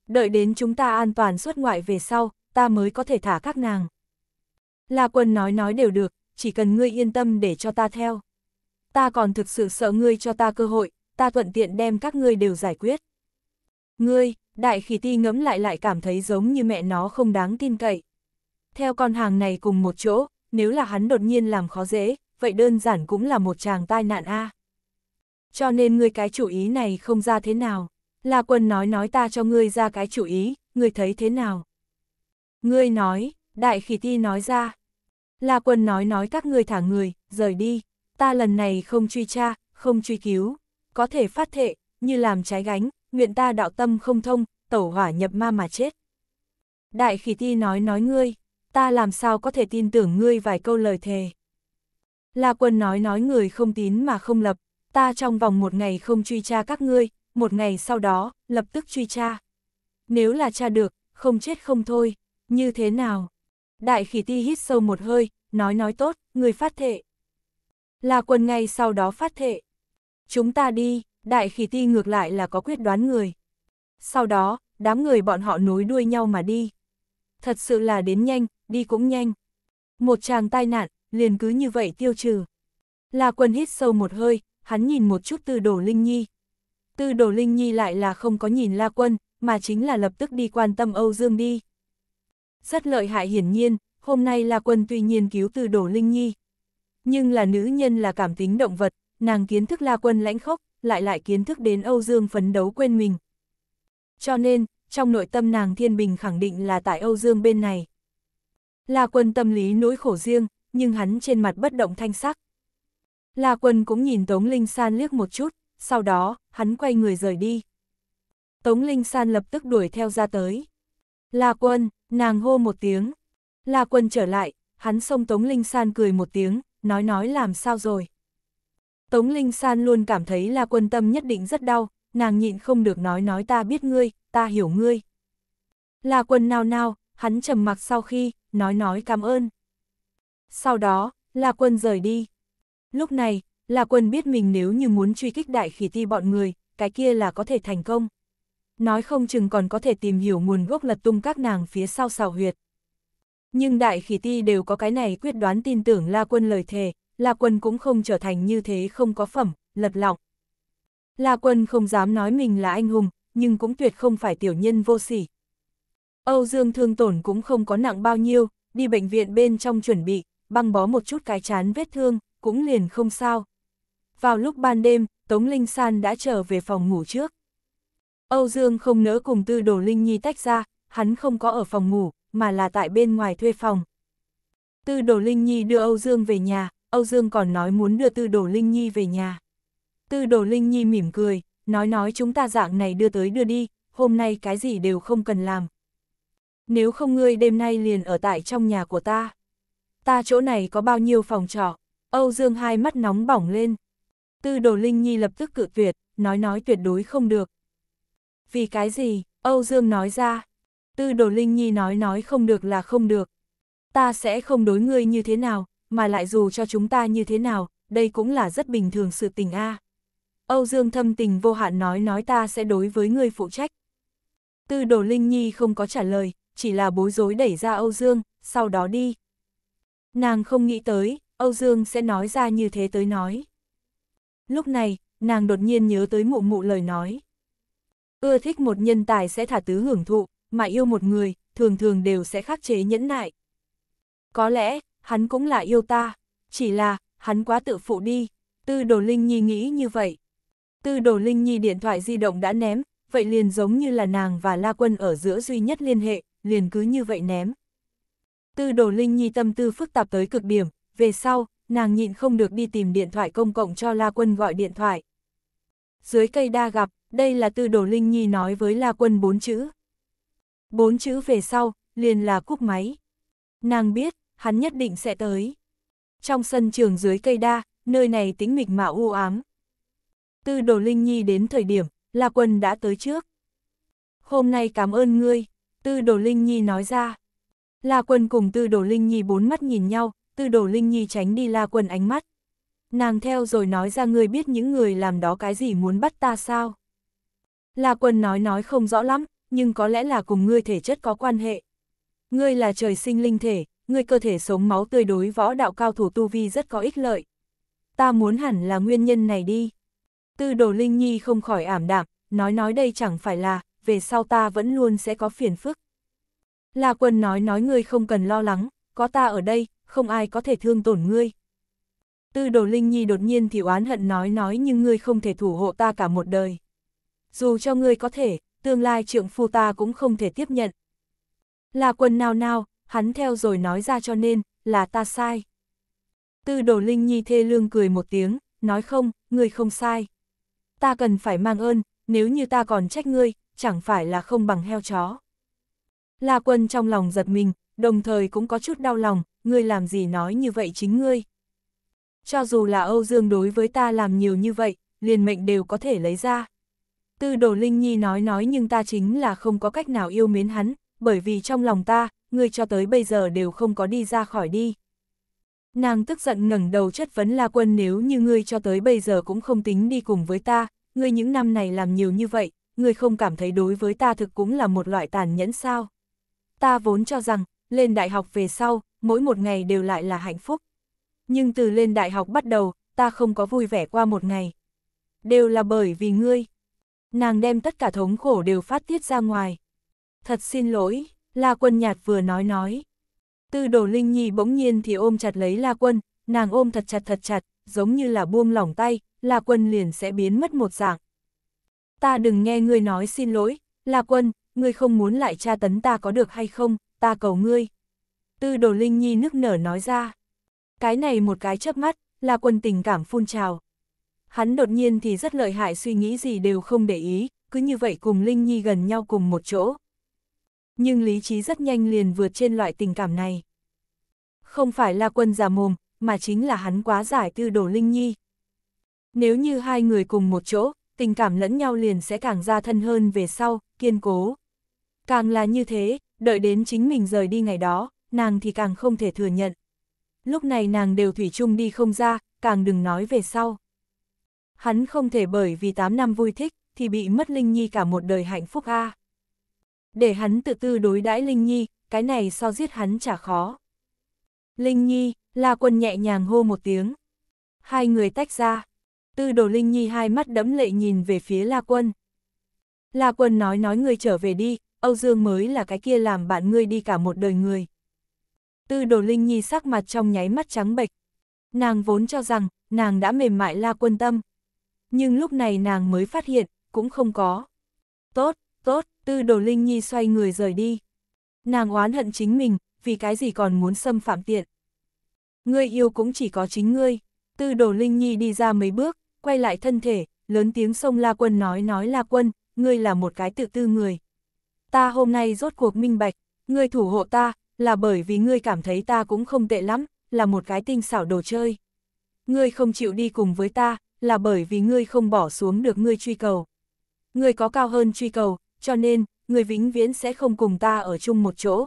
Đợi đến chúng ta an toàn xuất ngoại về sau, ta mới có thể thả các nàng. La Quân nói nói đều được, chỉ cần ngươi yên tâm để cho ta theo ta còn thực sự sợ ngươi cho ta cơ hội, ta thuận tiện đem các ngươi đều giải quyết. Ngươi, đại khỉ ti ngấm lại lại cảm thấy giống như mẹ nó không đáng tin cậy. Theo con hàng này cùng một chỗ, nếu là hắn đột nhiên làm khó dễ, vậy đơn giản cũng là một chàng tai nạn a. Cho nên ngươi cái chủ ý này không ra thế nào. là quân nói nói ta cho ngươi ra cái chủ ý, ngươi thấy thế nào? Ngươi nói, đại khỉ ti nói ra. là quân nói nói các ngươi thả người, rời đi ta lần này không truy tra, không truy cứu, có thể phát thệ, như làm trái gánh, nguyện ta đạo tâm không thông, tẩu hỏa nhập ma mà chết. Đại khỉ ti nói nói ngươi, ta làm sao có thể tin tưởng ngươi vài câu lời thề. La quân nói nói người không tín mà không lập, ta trong vòng một ngày không truy tra các ngươi, một ngày sau đó, lập tức truy tra. Nếu là tra được, không chết không thôi, như thế nào? Đại khỉ ti hít sâu một hơi, nói nói tốt, người phát thệ. La quân ngay sau đó phát thệ. Chúng ta đi, đại khỉ ti ngược lại là có quyết đoán người. Sau đó, đám người bọn họ nối đuôi nhau mà đi. Thật sự là đến nhanh, đi cũng nhanh. Một chàng tai nạn, liền cứ như vậy tiêu trừ. La quân hít sâu một hơi, hắn nhìn một chút từ đổ Linh Nhi. Từ đổ Linh Nhi lại là không có nhìn La quân, mà chính là lập tức đi quan tâm Âu Dương đi. Rất lợi hại hiển nhiên, hôm nay La quân tuy nhiên cứu từ đổ Linh Nhi, nhưng là nữ nhân là cảm tính động vật, nàng kiến thức la quân lãnh khốc, lại lại kiến thức đến Âu Dương phấn đấu quên mình. Cho nên, trong nội tâm nàng thiên bình khẳng định là tại Âu Dương bên này. La quân tâm lý nỗi khổ riêng, nhưng hắn trên mặt bất động thanh sắc. La quân cũng nhìn Tống Linh San liếc một chút, sau đó, hắn quay người rời đi. Tống Linh San lập tức đuổi theo ra tới. La quân, nàng hô một tiếng. La quân trở lại, hắn xông Tống Linh San cười một tiếng, nói nói làm sao rồi. Tống Linh San luôn cảm thấy là quân tâm nhất định rất đau, nàng nhịn không được nói nói ta biết ngươi, ta hiểu ngươi. Là quân nào nào, hắn trầm mặc sau khi, nói nói cảm ơn. Sau đó, là quân rời đi. Lúc này, là quân biết mình nếu như muốn truy kích đại khỉ ti bọn người, cái kia là có thể thành công. Nói không chừng còn có thể tìm hiểu nguồn gốc lật tung các nàng phía sau xào huyệt. Nhưng đại khỉ ti đều có cái này quyết đoán tin tưởng La Quân lời thề, La Quân cũng không trở thành như thế không có phẩm, lật lọng. La Quân không dám nói mình là anh hùng, nhưng cũng tuyệt không phải tiểu nhân vô sỉ. Âu Dương thương tổn cũng không có nặng bao nhiêu, đi bệnh viện bên trong chuẩn bị, băng bó một chút cái chán vết thương, cũng liền không sao. Vào lúc ban đêm, Tống Linh San đã trở về phòng ngủ trước. Âu Dương không nỡ cùng Tư Đồ Linh Nhi tách ra, hắn không có ở phòng ngủ, mà là tại bên ngoài thuê phòng. Tư Đồ Linh Nhi đưa Âu Dương về nhà, Âu Dương còn nói muốn đưa Tư Đồ Linh Nhi về nhà. Tư Đồ Linh Nhi mỉm cười, nói nói chúng ta dạng này đưa tới đưa đi, hôm nay cái gì đều không cần làm. Nếu không ngươi đêm nay liền ở tại trong nhà của ta. Ta chỗ này có bao nhiêu phòng trọ, Âu Dương hai mắt nóng bỏng lên. Tư Đồ Linh Nhi lập tức cự tuyệt, nói nói tuyệt đối không được. Vì cái gì, Âu Dương nói ra, Tư đồ Linh Nhi nói nói không được là không được. Ta sẽ không đối ngươi như thế nào, mà lại dù cho chúng ta như thế nào, đây cũng là rất bình thường sự tình a. Âu Dương thâm tình vô hạn nói nói ta sẽ đối với ngươi phụ trách. Tư đồ Linh Nhi không có trả lời, chỉ là bối rối đẩy ra Âu Dương, sau đó đi. Nàng không nghĩ tới, Âu Dương sẽ nói ra như thế tới nói. Lúc này, nàng đột nhiên nhớ tới mụ mụ lời nói. Ưa thích một nhân tài sẽ thả tứ hưởng thụ, mà yêu một người, thường thường đều sẽ khắc chế nhẫn nại. Có lẽ, hắn cũng là yêu ta, chỉ là, hắn quá tự phụ đi, tư đồ Linh Nhi nghĩ như vậy. Tư đồ Linh Nhi điện thoại di động đã ném, vậy liền giống như là nàng và La Quân ở giữa duy nhất liên hệ, liền cứ như vậy ném. Tư đồ Linh Nhi tâm tư phức tạp tới cực điểm, về sau, nàng nhịn không được đi tìm điện thoại công cộng cho La Quân gọi điện thoại. Dưới cây đa gặp, đây là tư đồ Linh Nhi nói với La Quân bốn chữ. Bốn chữ về sau, liền là cúp máy. Nàng biết, hắn nhất định sẽ tới. Trong sân trường dưới cây đa, nơi này tính mịch mà u ám. Từ đồ Linh Nhi đến thời điểm, La Quân đã tới trước. Hôm nay cảm ơn ngươi, Tư Đồ Linh Nhi nói ra. La Quân cùng Tư Đồ Linh Nhi bốn mắt nhìn nhau, Tư Đồ Linh Nhi tránh đi La Quân ánh mắt. Nàng theo rồi nói ra ngươi biết những người làm đó cái gì muốn bắt ta sao. La Quân nói nói không rõ lắm, nhưng có lẽ là cùng ngươi thể chất có quan hệ. Ngươi là trời sinh linh thể, ngươi cơ thể sống máu tươi đối võ đạo cao thủ tu vi rất có ích lợi. Ta muốn hẳn là nguyên nhân này đi. Tư đồ Linh Nhi không khỏi ảm đạm, nói nói đây chẳng phải là, về sau ta vẫn luôn sẽ có phiền phức. là quân nói nói ngươi không cần lo lắng, có ta ở đây, không ai có thể thương tổn ngươi. Tư đồ Linh Nhi đột nhiên thì oán hận nói nói nhưng ngươi không thể thủ hộ ta cả một đời. Dù cho ngươi có thể, tương lai trượng phu ta cũng không thể tiếp nhận. Là quần nào nào, hắn theo rồi nói ra cho nên, là ta sai. Tư đồ Linh Nhi thê lương cười một tiếng, nói không, ngươi không sai. Ta cần phải mang ơn, nếu như ta còn trách ngươi, chẳng phải là không bằng heo chó. là quân trong lòng giật mình, đồng thời cũng có chút đau lòng, ngươi làm gì nói như vậy chính ngươi. Cho dù là Âu Dương đối với ta làm nhiều như vậy, liền mệnh đều có thể lấy ra. Tư đồ Linh Nhi nói nói nhưng ta chính là không có cách nào yêu mến hắn, bởi vì trong lòng ta, ngươi cho tới bây giờ đều không có đi ra khỏi đi. Nàng tức giận ngẩng đầu chất vấn La Quân nếu như ngươi cho tới bây giờ cũng không tính đi cùng với ta, ngươi những năm này làm nhiều như vậy, ngươi không cảm thấy đối với ta thực cũng là một loại tàn nhẫn sao. Ta vốn cho rằng, lên đại học về sau, mỗi một ngày đều lại là hạnh phúc. Nhưng từ lên đại học bắt đầu, ta không có vui vẻ qua một ngày. Đều là bởi vì ngươi. Nàng đem tất cả thống khổ đều phát tiết ra ngoài. Thật xin lỗi, La Quân nhạt vừa nói nói. Tư đồ Linh Nhi bỗng nhiên thì ôm chặt lấy La Quân, nàng ôm thật chặt thật chặt, giống như là buông lỏng tay, La Quân liền sẽ biến mất một dạng. Ta đừng nghe ngươi nói xin lỗi, La Quân, ngươi không muốn lại tra tấn ta có được hay không, ta cầu ngươi. Tư đồ Linh Nhi nức nở nói ra. Cái này một cái chớp mắt, La Quân tình cảm phun trào. Hắn đột nhiên thì rất lợi hại suy nghĩ gì đều không để ý, cứ như vậy cùng Linh Nhi gần nhau cùng một chỗ. Nhưng lý trí rất nhanh liền vượt trên loại tình cảm này. Không phải là quân già mồm, mà chính là hắn quá giải tư đồ Linh Nhi. Nếu như hai người cùng một chỗ, tình cảm lẫn nhau liền sẽ càng ra thân hơn về sau, kiên cố. Càng là như thế, đợi đến chính mình rời đi ngày đó, nàng thì càng không thể thừa nhận. Lúc này nàng đều thủy chung đi không ra, càng đừng nói về sau hắn không thể bởi vì 8 năm vui thích, thì bị mất Linh Nhi cả một đời hạnh phúc a. À. Để hắn tự tư đối đãi Linh Nhi, cái này so giết hắn chả khó. Linh Nhi, La Quân nhẹ nhàng hô một tiếng. Hai người tách ra. Tư đồ Linh Nhi hai mắt đẫm lệ nhìn về phía La Quân. La Quân nói nói người trở về đi, Âu Dương mới là cái kia làm bạn ngươi đi cả một đời người. Tư đồ Linh Nhi sắc mặt trong nháy mắt trắng bệch. Nàng vốn cho rằng, nàng đã mềm mại La Quân tâm nhưng lúc này nàng mới phát hiện, cũng không có. Tốt, tốt, tư đồ Linh Nhi xoay người rời đi. Nàng oán hận chính mình, vì cái gì còn muốn xâm phạm tiện. Ngươi yêu cũng chỉ có chính ngươi. Tư đồ Linh Nhi đi ra mấy bước, quay lại thân thể, lớn tiếng sông La Quân nói nói La Quân, ngươi là một cái tự tư người. Ta hôm nay rốt cuộc minh bạch, ngươi thủ hộ ta, là bởi vì ngươi cảm thấy ta cũng không tệ lắm, là một cái tinh xảo đồ chơi. Ngươi không chịu đi cùng với ta, là bởi vì ngươi không bỏ xuống được ngươi truy cầu. Ngươi có cao hơn truy cầu, cho nên, ngươi vĩnh viễn sẽ không cùng ta ở chung một chỗ.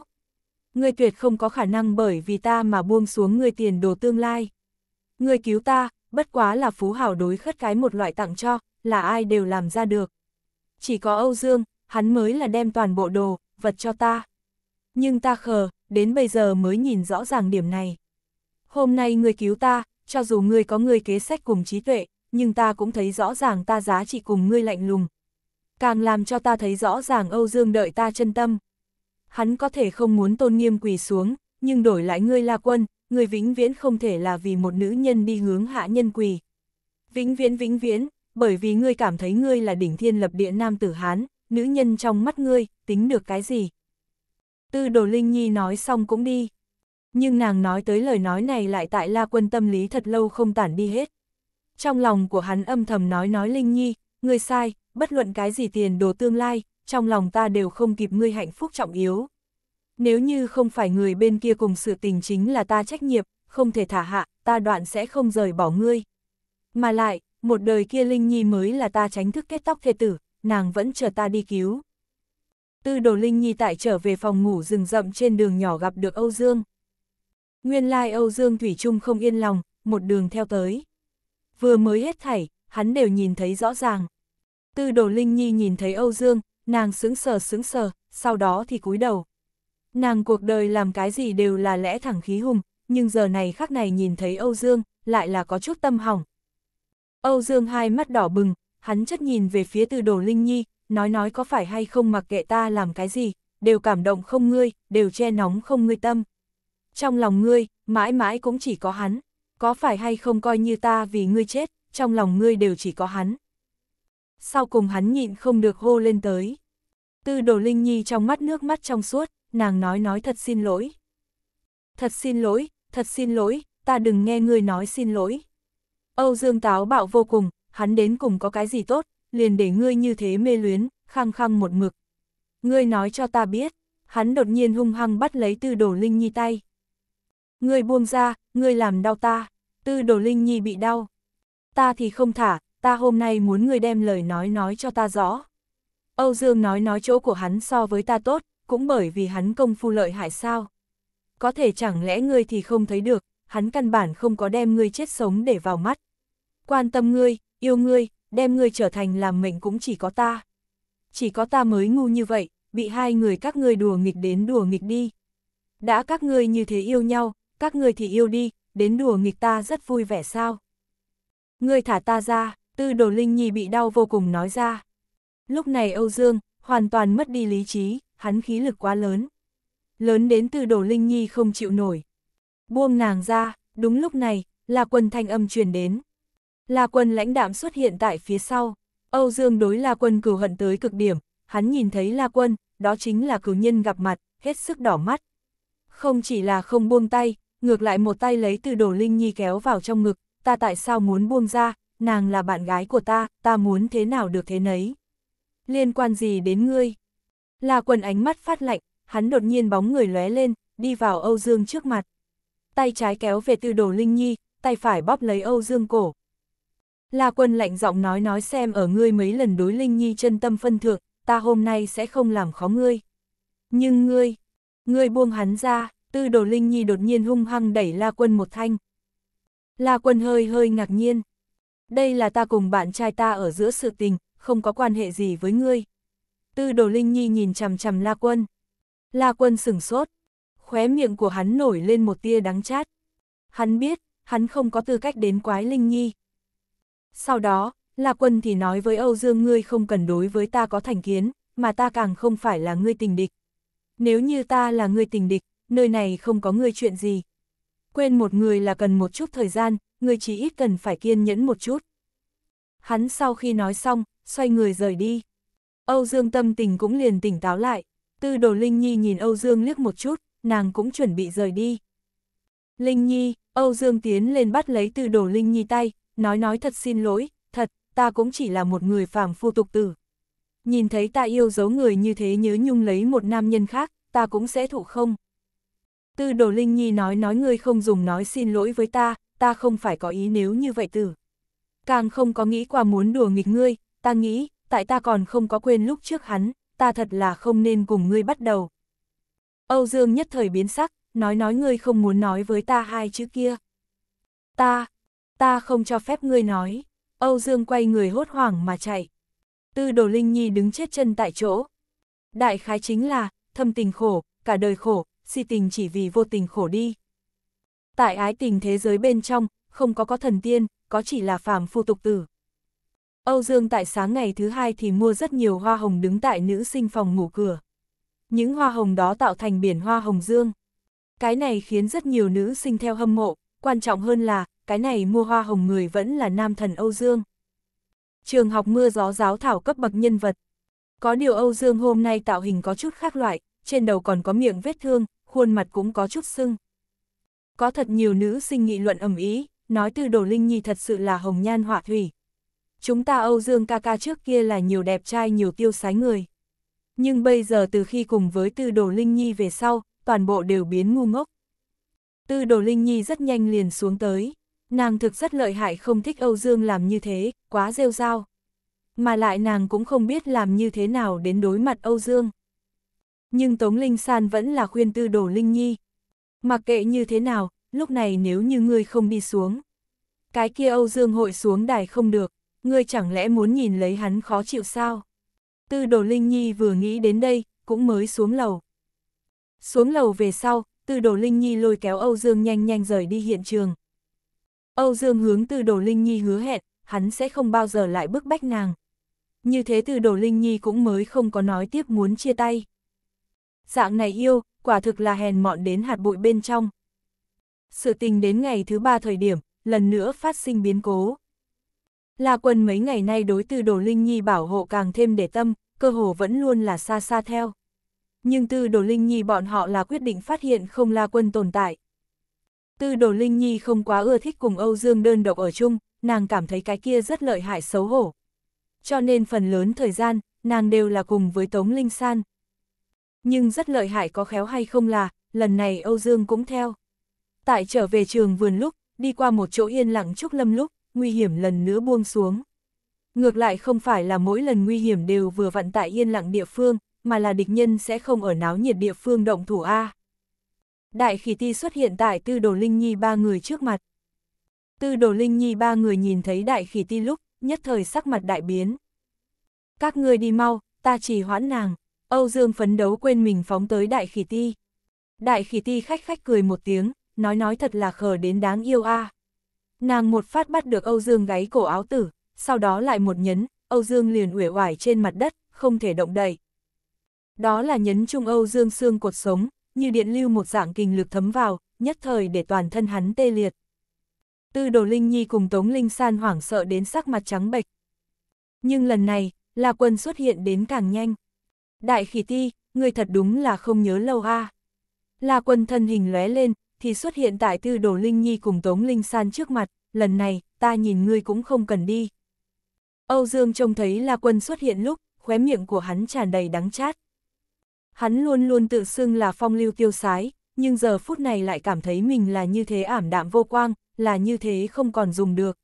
Ngươi tuyệt không có khả năng bởi vì ta mà buông xuống ngươi tiền đồ tương lai. Ngươi cứu ta, bất quá là phú hào đối khất cái một loại tặng cho, là ai đều làm ra được. Chỉ có Âu Dương, hắn mới là đem toàn bộ đồ, vật cho ta. Nhưng ta khờ, đến bây giờ mới nhìn rõ ràng điểm này. Hôm nay ngươi cứu ta, cho dù ngươi có ngươi kế sách cùng trí tuệ, nhưng ta cũng thấy rõ ràng ta giá trị cùng ngươi lạnh lùng. Càng làm cho ta thấy rõ ràng Âu Dương đợi ta chân tâm. Hắn có thể không muốn tôn nghiêm quỳ xuống, nhưng đổi lại ngươi là quân, người vĩnh viễn không thể là vì một nữ nhân đi hướng hạ nhân quỳ. Vĩnh viễn vĩnh viễn, bởi vì ngươi cảm thấy ngươi là đỉnh thiên lập địa nam tử Hán, nữ nhân trong mắt ngươi, tính được cái gì? Tư đồ Linh Nhi nói xong cũng đi. Nhưng nàng nói tới lời nói này lại tại La Quân tâm lý thật lâu không tản đi hết trong lòng của hắn âm thầm nói nói Linh Nhi, ngươi sai, bất luận cái gì tiền đồ tương lai, trong lòng ta đều không kịp ngươi hạnh phúc trọng yếu. Nếu như không phải người bên kia cùng sự tình chính là ta trách nhiệm, không thể thả hạ, ta đoạn sẽ không rời bỏ ngươi. Mà lại, một đời kia Linh Nhi mới là ta tránh thức kết tóc thê tử, nàng vẫn chờ ta đi cứu. Tư đồ Linh Nhi tại trở về phòng ngủ rừng rậm trên đường nhỏ gặp được Âu Dương. Nguyên lai like Âu Dương Thủy Trung không yên lòng, một đường theo tới vừa mới hết thảy, hắn đều nhìn thấy rõ ràng. Tư đồ Linh Nhi nhìn thấy Âu Dương, nàng sững sờ sững sờ, sau đó thì cúi đầu. Nàng cuộc đời làm cái gì đều là lẽ thẳng khí hùng, nhưng giờ này khắc này nhìn thấy Âu Dương, lại là có chút tâm hỏng. Âu Dương hai mắt đỏ bừng, hắn chất nhìn về phía từ đồ Linh Nhi, nói nói có phải hay không mặc kệ ta làm cái gì, đều cảm động không ngươi, đều che nóng không ngươi tâm. Trong lòng ngươi, mãi mãi cũng chỉ có hắn có phải hay không coi như ta vì ngươi chết, trong lòng ngươi đều chỉ có hắn. Sau cùng hắn nhịn không được hô lên tới. Tư đồ Linh Nhi trong mắt nước mắt trong suốt, nàng nói nói thật xin lỗi. Thật xin lỗi, thật xin lỗi, ta đừng nghe ngươi nói xin lỗi. Âu Dương Táo bạo vô cùng, hắn đến cùng có cái gì tốt, liền để ngươi như thế mê luyến, khăng khăng một mực. Ngươi nói cho ta biết, hắn đột nhiên hung hăng bắt lấy tư đồ Linh Nhi tay. Ngươi buông ra, ngươi làm đau ta. Tư đồ Linh Nhi bị đau. Ta thì không thả, ta hôm nay muốn người đem lời nói nói cho ta rõ. Âu Dương nói nói chỗ của hắn so với ta tốt, cũng bởi vì hắn công phu lợi hại sao. Có thể chẳng lẽ ngươi thì không thấy được, hắn căn bản không có đem ngươi chết sống để vào mắt. Quan tâm ngươi, yêu ngươi, đem ngươi trở thành làm mệnh cũng chỉ có ta. Chỉ có ta mới ngu như vậy, bị hai người các ngươi đùa nghịch đến đùa nghịch đi. Đã các ngươi như thế yêu nhau, các ngươi thì yêu đi, đến đùa nghịch ta rất vui vẻ sao. Ngươi thả ta ra, tư đồ linh nhi bị đau vô cùng nói ra. Lúc này Âu Dương, hoàn toàn mất đi lý trí, hắn khí lực quá lớn. Lớn đến tư đồ linh nhi không chịu nổi. Buông nàng ra, đúng lúc này, là quân thanh âm truyền đến. Là quân lãnh đạm xuất hiện tại phía sau. Âu Dương đối La Quân cừu hận tới cực điểm, hắn nhìn thấy La Quân, đó chính là cừu nhân gặp mặt, hết sức đỏ mắt. Không chỉ là không buông tay, ngược lại một tay lấy từ đồ Linh Nhi kéo vào trong ngực, ta tại sao muốn buông ra, nàng là bạn gái của ta, ta muốn thế nào được thế nấy. Liên quan gì đến ngươi? Là quần ánh mắt phát lạnh, hắn đột nhiên bóng người lóe lên, đi vào Âu Dương trước mặt. Tay trái kéo về từ đồ Linh Nhi, tay phải bóp lấy Âu Dương cổ. là quần lạnh giọng nói nói xem ở ngươi mấy lần đối Linh Nhi chân tâm phân thượng, ta hôm nay sẽ không làm khó ngươi. Nhưng ngươi, ngươi buông hắn ra, Tư đồ Linh Nhi đột nhiên hung hăng đẩy La Quân một thanh. La Quân hơi hơi ngạc nhiên. Đây là ta cùng bạn trai ta ở giữa sự tình, không có quan hệ gì với ngươi. Tư đồ Linh Nhi nhìn chằm chằm La Quân. La Quân sửng sốt. Khóe miệng của hắn nổi lên một tia đắng chát. Hắn biết, hắn không có tư cách đến quái Linh Nhi. Sau đó, La Quân thì nói với Âu Dương ngươi không cần đối với ta có thành kiến, mà ta càng không phải là ngươi tình địch. Nếu như ta là ngươi tình địch, nơi này không có ngươi chuyện gì. Quên một người là cần một chút thời gian, ngươi chỉ ít cần phải kiên nhẫn một chút. Hắn sau khi nói xong, xoay người rời đi. Âu Dương tâm tình cũng liền tỉnh táo lại. Tư đồ Linh Nhi nhìn Âu Dương liếc một chút, nàng cũng chuẩn bị rời đi. Linh Nhi, Âu Dương tiến lên bắt lấy tư đồ Linh Nhi tay, nói nói thật xin lỗi, thật, ta cũng chỉ là một người phàm phu tục tử. Nhìn thấy ta yêu dấu người như thế nhớ nhung lấy một nam nhân khác, ta cũng sẽ thụ không. Tư đồ Linh Nhi nói nói ngươi không dùng nói xin lỗi với ta, ta không phải có ý nếu như vậy tử. Càng không có nghĩ qua muốn đùa nghịch ngươi, ta nghĩ, tại ta còn không có quên lúc trước hắn, ta thật là không nên cùng ngươi bắt đầu. Âu Dương nhất thời biến sắc, nói nói ngươi không muốn nói với ta hai chữ kia. Ta, ta không cho phép ngươi nói. Âu Dương quay người hốt hoảng mà chạy. Tư đồ Linh Nhi đứng chết chân tại chỗ. Đại khái chính là, thâm tình khổ, cả đời khổ, si tình chỉ vì vô tình khổ đi. Tại ái tình thế giới bên trong, không có có thần tiên, có chỉ là phàm phu tục tử. Âu Dương tại sáng ngày thứ hai thì mua rất nhiều hoa hồng đứng tại nữ sinh phòng ngủ cửa. Những hoa hồng đó tạo thành biển hoa hồng dương. Cái này khiến rất nhiều nữ sinh theo hâm mộ, quan trọng hơn là, cái này mua hoa hồng người vẫn là nam thần Âu Dương. Trường học mưa gió giáo thảo cấp bậc nhân vật. Có điều Âu Dương hôm nay tạo hình có chút khác loại, trên đầu còn có miệng vết thương, khuôn mặt cũng có chút sưng. Có thật nhiều nữ sinh nghị luận ầm ý, nói từ Đồ Linh Nhi thật sự là hồng nhan họa thủy. Chúng ta Âu Dương ca ca trước kia là nhiều đẹp trai nhiều tiêu sái người. Nhưng bây giờ từ khi cùng với Tư Đồ Linh Nhi về sau, toàn bộ đều biến ngu ngốc. Tư Đồ Linh Nhi rất nhanh liền xuống tới. Nàng thực rất lợi hại không thích Âu Dương làm như thế, quá rêu rao. Mà lại nàng cũng không biết làm như thế nào đến đối mặt Âu Dương nhưng Tống Linh San vẫn là khuyên tư đổ Linh Nhi. Mặc kệ như thế nào, lúc này nếu như ngươi không đi xuống. Cái kia Âu Dương hội xuống đài không được, ngươi chẳng lẽ muốn nhìn lấy hắn khó chịu sao? Tư đồ Linh Nhi vừa nghĩ đến đây, cũng mới xuống lầu. Xuống lầu về sau, tư đồ Linh Nhi lôi kéo Âu Dương nhanh nhanh rời đi hiện trường. Âu Dương hướng tư đồ Linh Nhi hứa hẹn, hắn sẽ không bao giờ lại bức bách nàng. Như thế tư đồ Linh Nhi cũng mới không có nói tiếp muốn chia tay dạng này yêu, quả thực là hèn mọn đến hạt bụi bên trong. Sự tình đến ngày thứ ba thời điểm, lần nữa phát sinh biến cố. La quân mấy ngày nay đối từ đồ Linh Nhi bảo hộ càng thêm để tâm, cơ hồ vẫn luôn là xa xa theo. Nhưng tư đồ Linh Nhi bọn họ là quyết định phát hiện không La quân tồn tại. Tư đồ Linh Nhi không quá ưa thích cùng Âu Dương đơn độc ở chung, nàng cảm thấy cái kia rất lợi hại xấu hổ. Cho nên phần lớn thời gian, nàng đều là cùng với Tống Linh San, nhưng rất lợi hại có khéo hay không là, lần này Âu Dương cũng theo. Tại trở về trường vườn lúc, đi qua một chỗ yên lặng trúc lâm lúc, nguy hiểm lần nữa buông xuống. Ngược lại không phải là mỗi lần nguy hiểm đều vừa vặn tại yên lặng địa phương, mà là địch nhân sẽ không ở náo nhiệt địa phương động thủ A. Đại khỉ ti xuất hiện tại tư đồ linh nhi ba người trước mặt. Tư đồ linh nhi ba người nhìn thấy đại khỉ ti lúc, nhất thời sắc mặt đại biến. Các người đi mau, ta chỉ hoãn nàng. Âu Dương phấn đấu quên mình phóng tới đại khỉ ti. Đại khỉ ti khách khách cười một tiếng, nói nói thật là khờ đến đáng yêu a. À. Nàng một phát bắt được Âu Dương gáy cổ áo tử, sau đó lại một nhấn, Âu Dương liền uể oải trên mặt đất, không thể động đậy. Đó là nhấn trung Âu Dương xương cột sống, như điện lưu một dạng kinh lực thấm vào, nhất thời để toàn thân hắn tê liệt. Tư đồ Linh Nhi cùng Tống Linh San hoảng sợ đến sắc mặt trắng bệch. Nhưng lần này, La Quân xuất hiện đến càng nhanh đại khỉ ti, người thật đúng là không nhớ lâu ha. La quân thân hình lóe lên, thì xuất hiện tại tư đồ Linh Nhi cùng Tống Linh San trước mặt, lần này, ta nhìn ngươi cũng không cần đi. Âu Dương trông thấy La quân xuất hiện lúc, khóe miệng của hắn tràn đầy đắng chát. Hắn luôn luôn tự xưng là phong lưu tiêu sái, nhưng giờ phút này lại cảm thấy mình là như thế ảm đạm vô quang, là như thế không còn dùng được.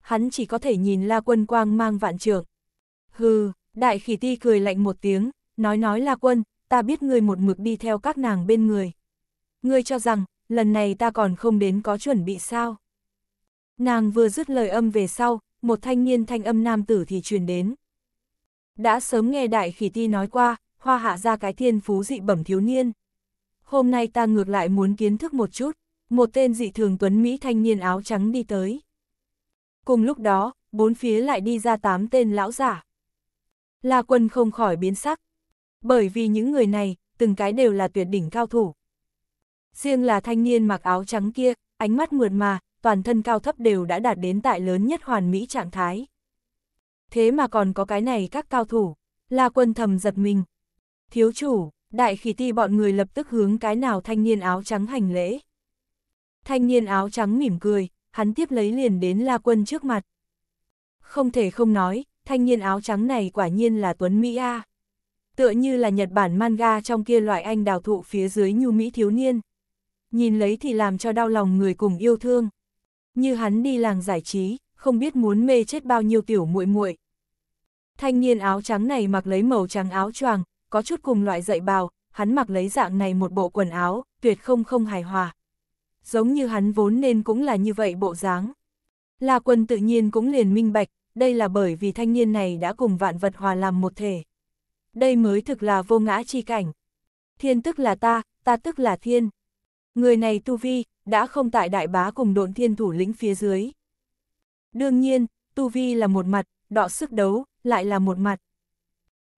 Hắn chỉ có thể nhìn La Quân Quang mang vạn trường. Hừ, Đại khỉ ti cười lạnh một tiếng, nói nói là quân, ta biết ngươi một mực đi theo các nàng bên người. Ngươi cho rằng, lần này ta còn không đến có chuẩn bị sao. Nàng vừa dứt lời âm về sau, một thanh niên thanh âm nam tử thì truyền đến. Đã sớm nghe đại khỉ ti nói qua, hoa hạ ra cái thiên phú dị bẩm thiếu niên. Hôm nay ta ngược lại muốn kiến thức một chút, một tên dị thường tuấn Mỹ thanh niên áo trắng đi tới. Cùng lúc đó, bốn phía lại đi ra tám tên lão giả. La Quân không khỏi biến sắc. Bởi vì những người này, từng cái đều là tuyệt đỉnh cao thủ. Riêng là thanh niên mặc áo trắng kia, ánh mắt mượt mà, toàn thân cao thấp đều đã đạt đến tại lớn nhất hoàn mỹ trạng thái. Thế mà còn có cái này các cao thủ, La Quân thầm giật mình. Thiếu chủ, đại khí ti bọn người lập tức hướng cái nào thanh niên áo trắng hành lễ. Thanh niên áo trắng mỉm cười, hắn tiếp lấy liền đến La Quân trước mặt. Không thể không nói, thanh niên áo trắng này quả nhiên là Tuấn Mỹ A. Tựa như là Nhật Bản manga trong kia loại anh đào thụ phía dưới nhu Mỹ thiếu niên. Nhìn lấy thì làm cho đau lòng người cùng yêu thương. Như hắn đi làng giải trí, không biết muốn mê chết bao nhiêu tiểu muội muội. Thanh niên áo trắng này mặc lấy màu trắng áo choàng, có chút cùng loại dậy bào, hắn mặc lấy dạng này một bộ quần áo, tuyệt không không hài hòa. Giống như hắn vốn nên cũng là như vậy bộ dáng. La quân tự nhiên cũng liền minh bạch, đây là bởi vì thanh niên này đã cùng vạn vật hòa làm một thể. Đây mới thực là vô ngã chi cảnh. Thiên tức là ta, ta tức là thiên. Người này tu vi, đã không tại đại bá cùng độn thiên thủ lĩnh phía dưới. Đương nhiên, tu vi là một mặt, đọ sức đấu, lại là một mặt.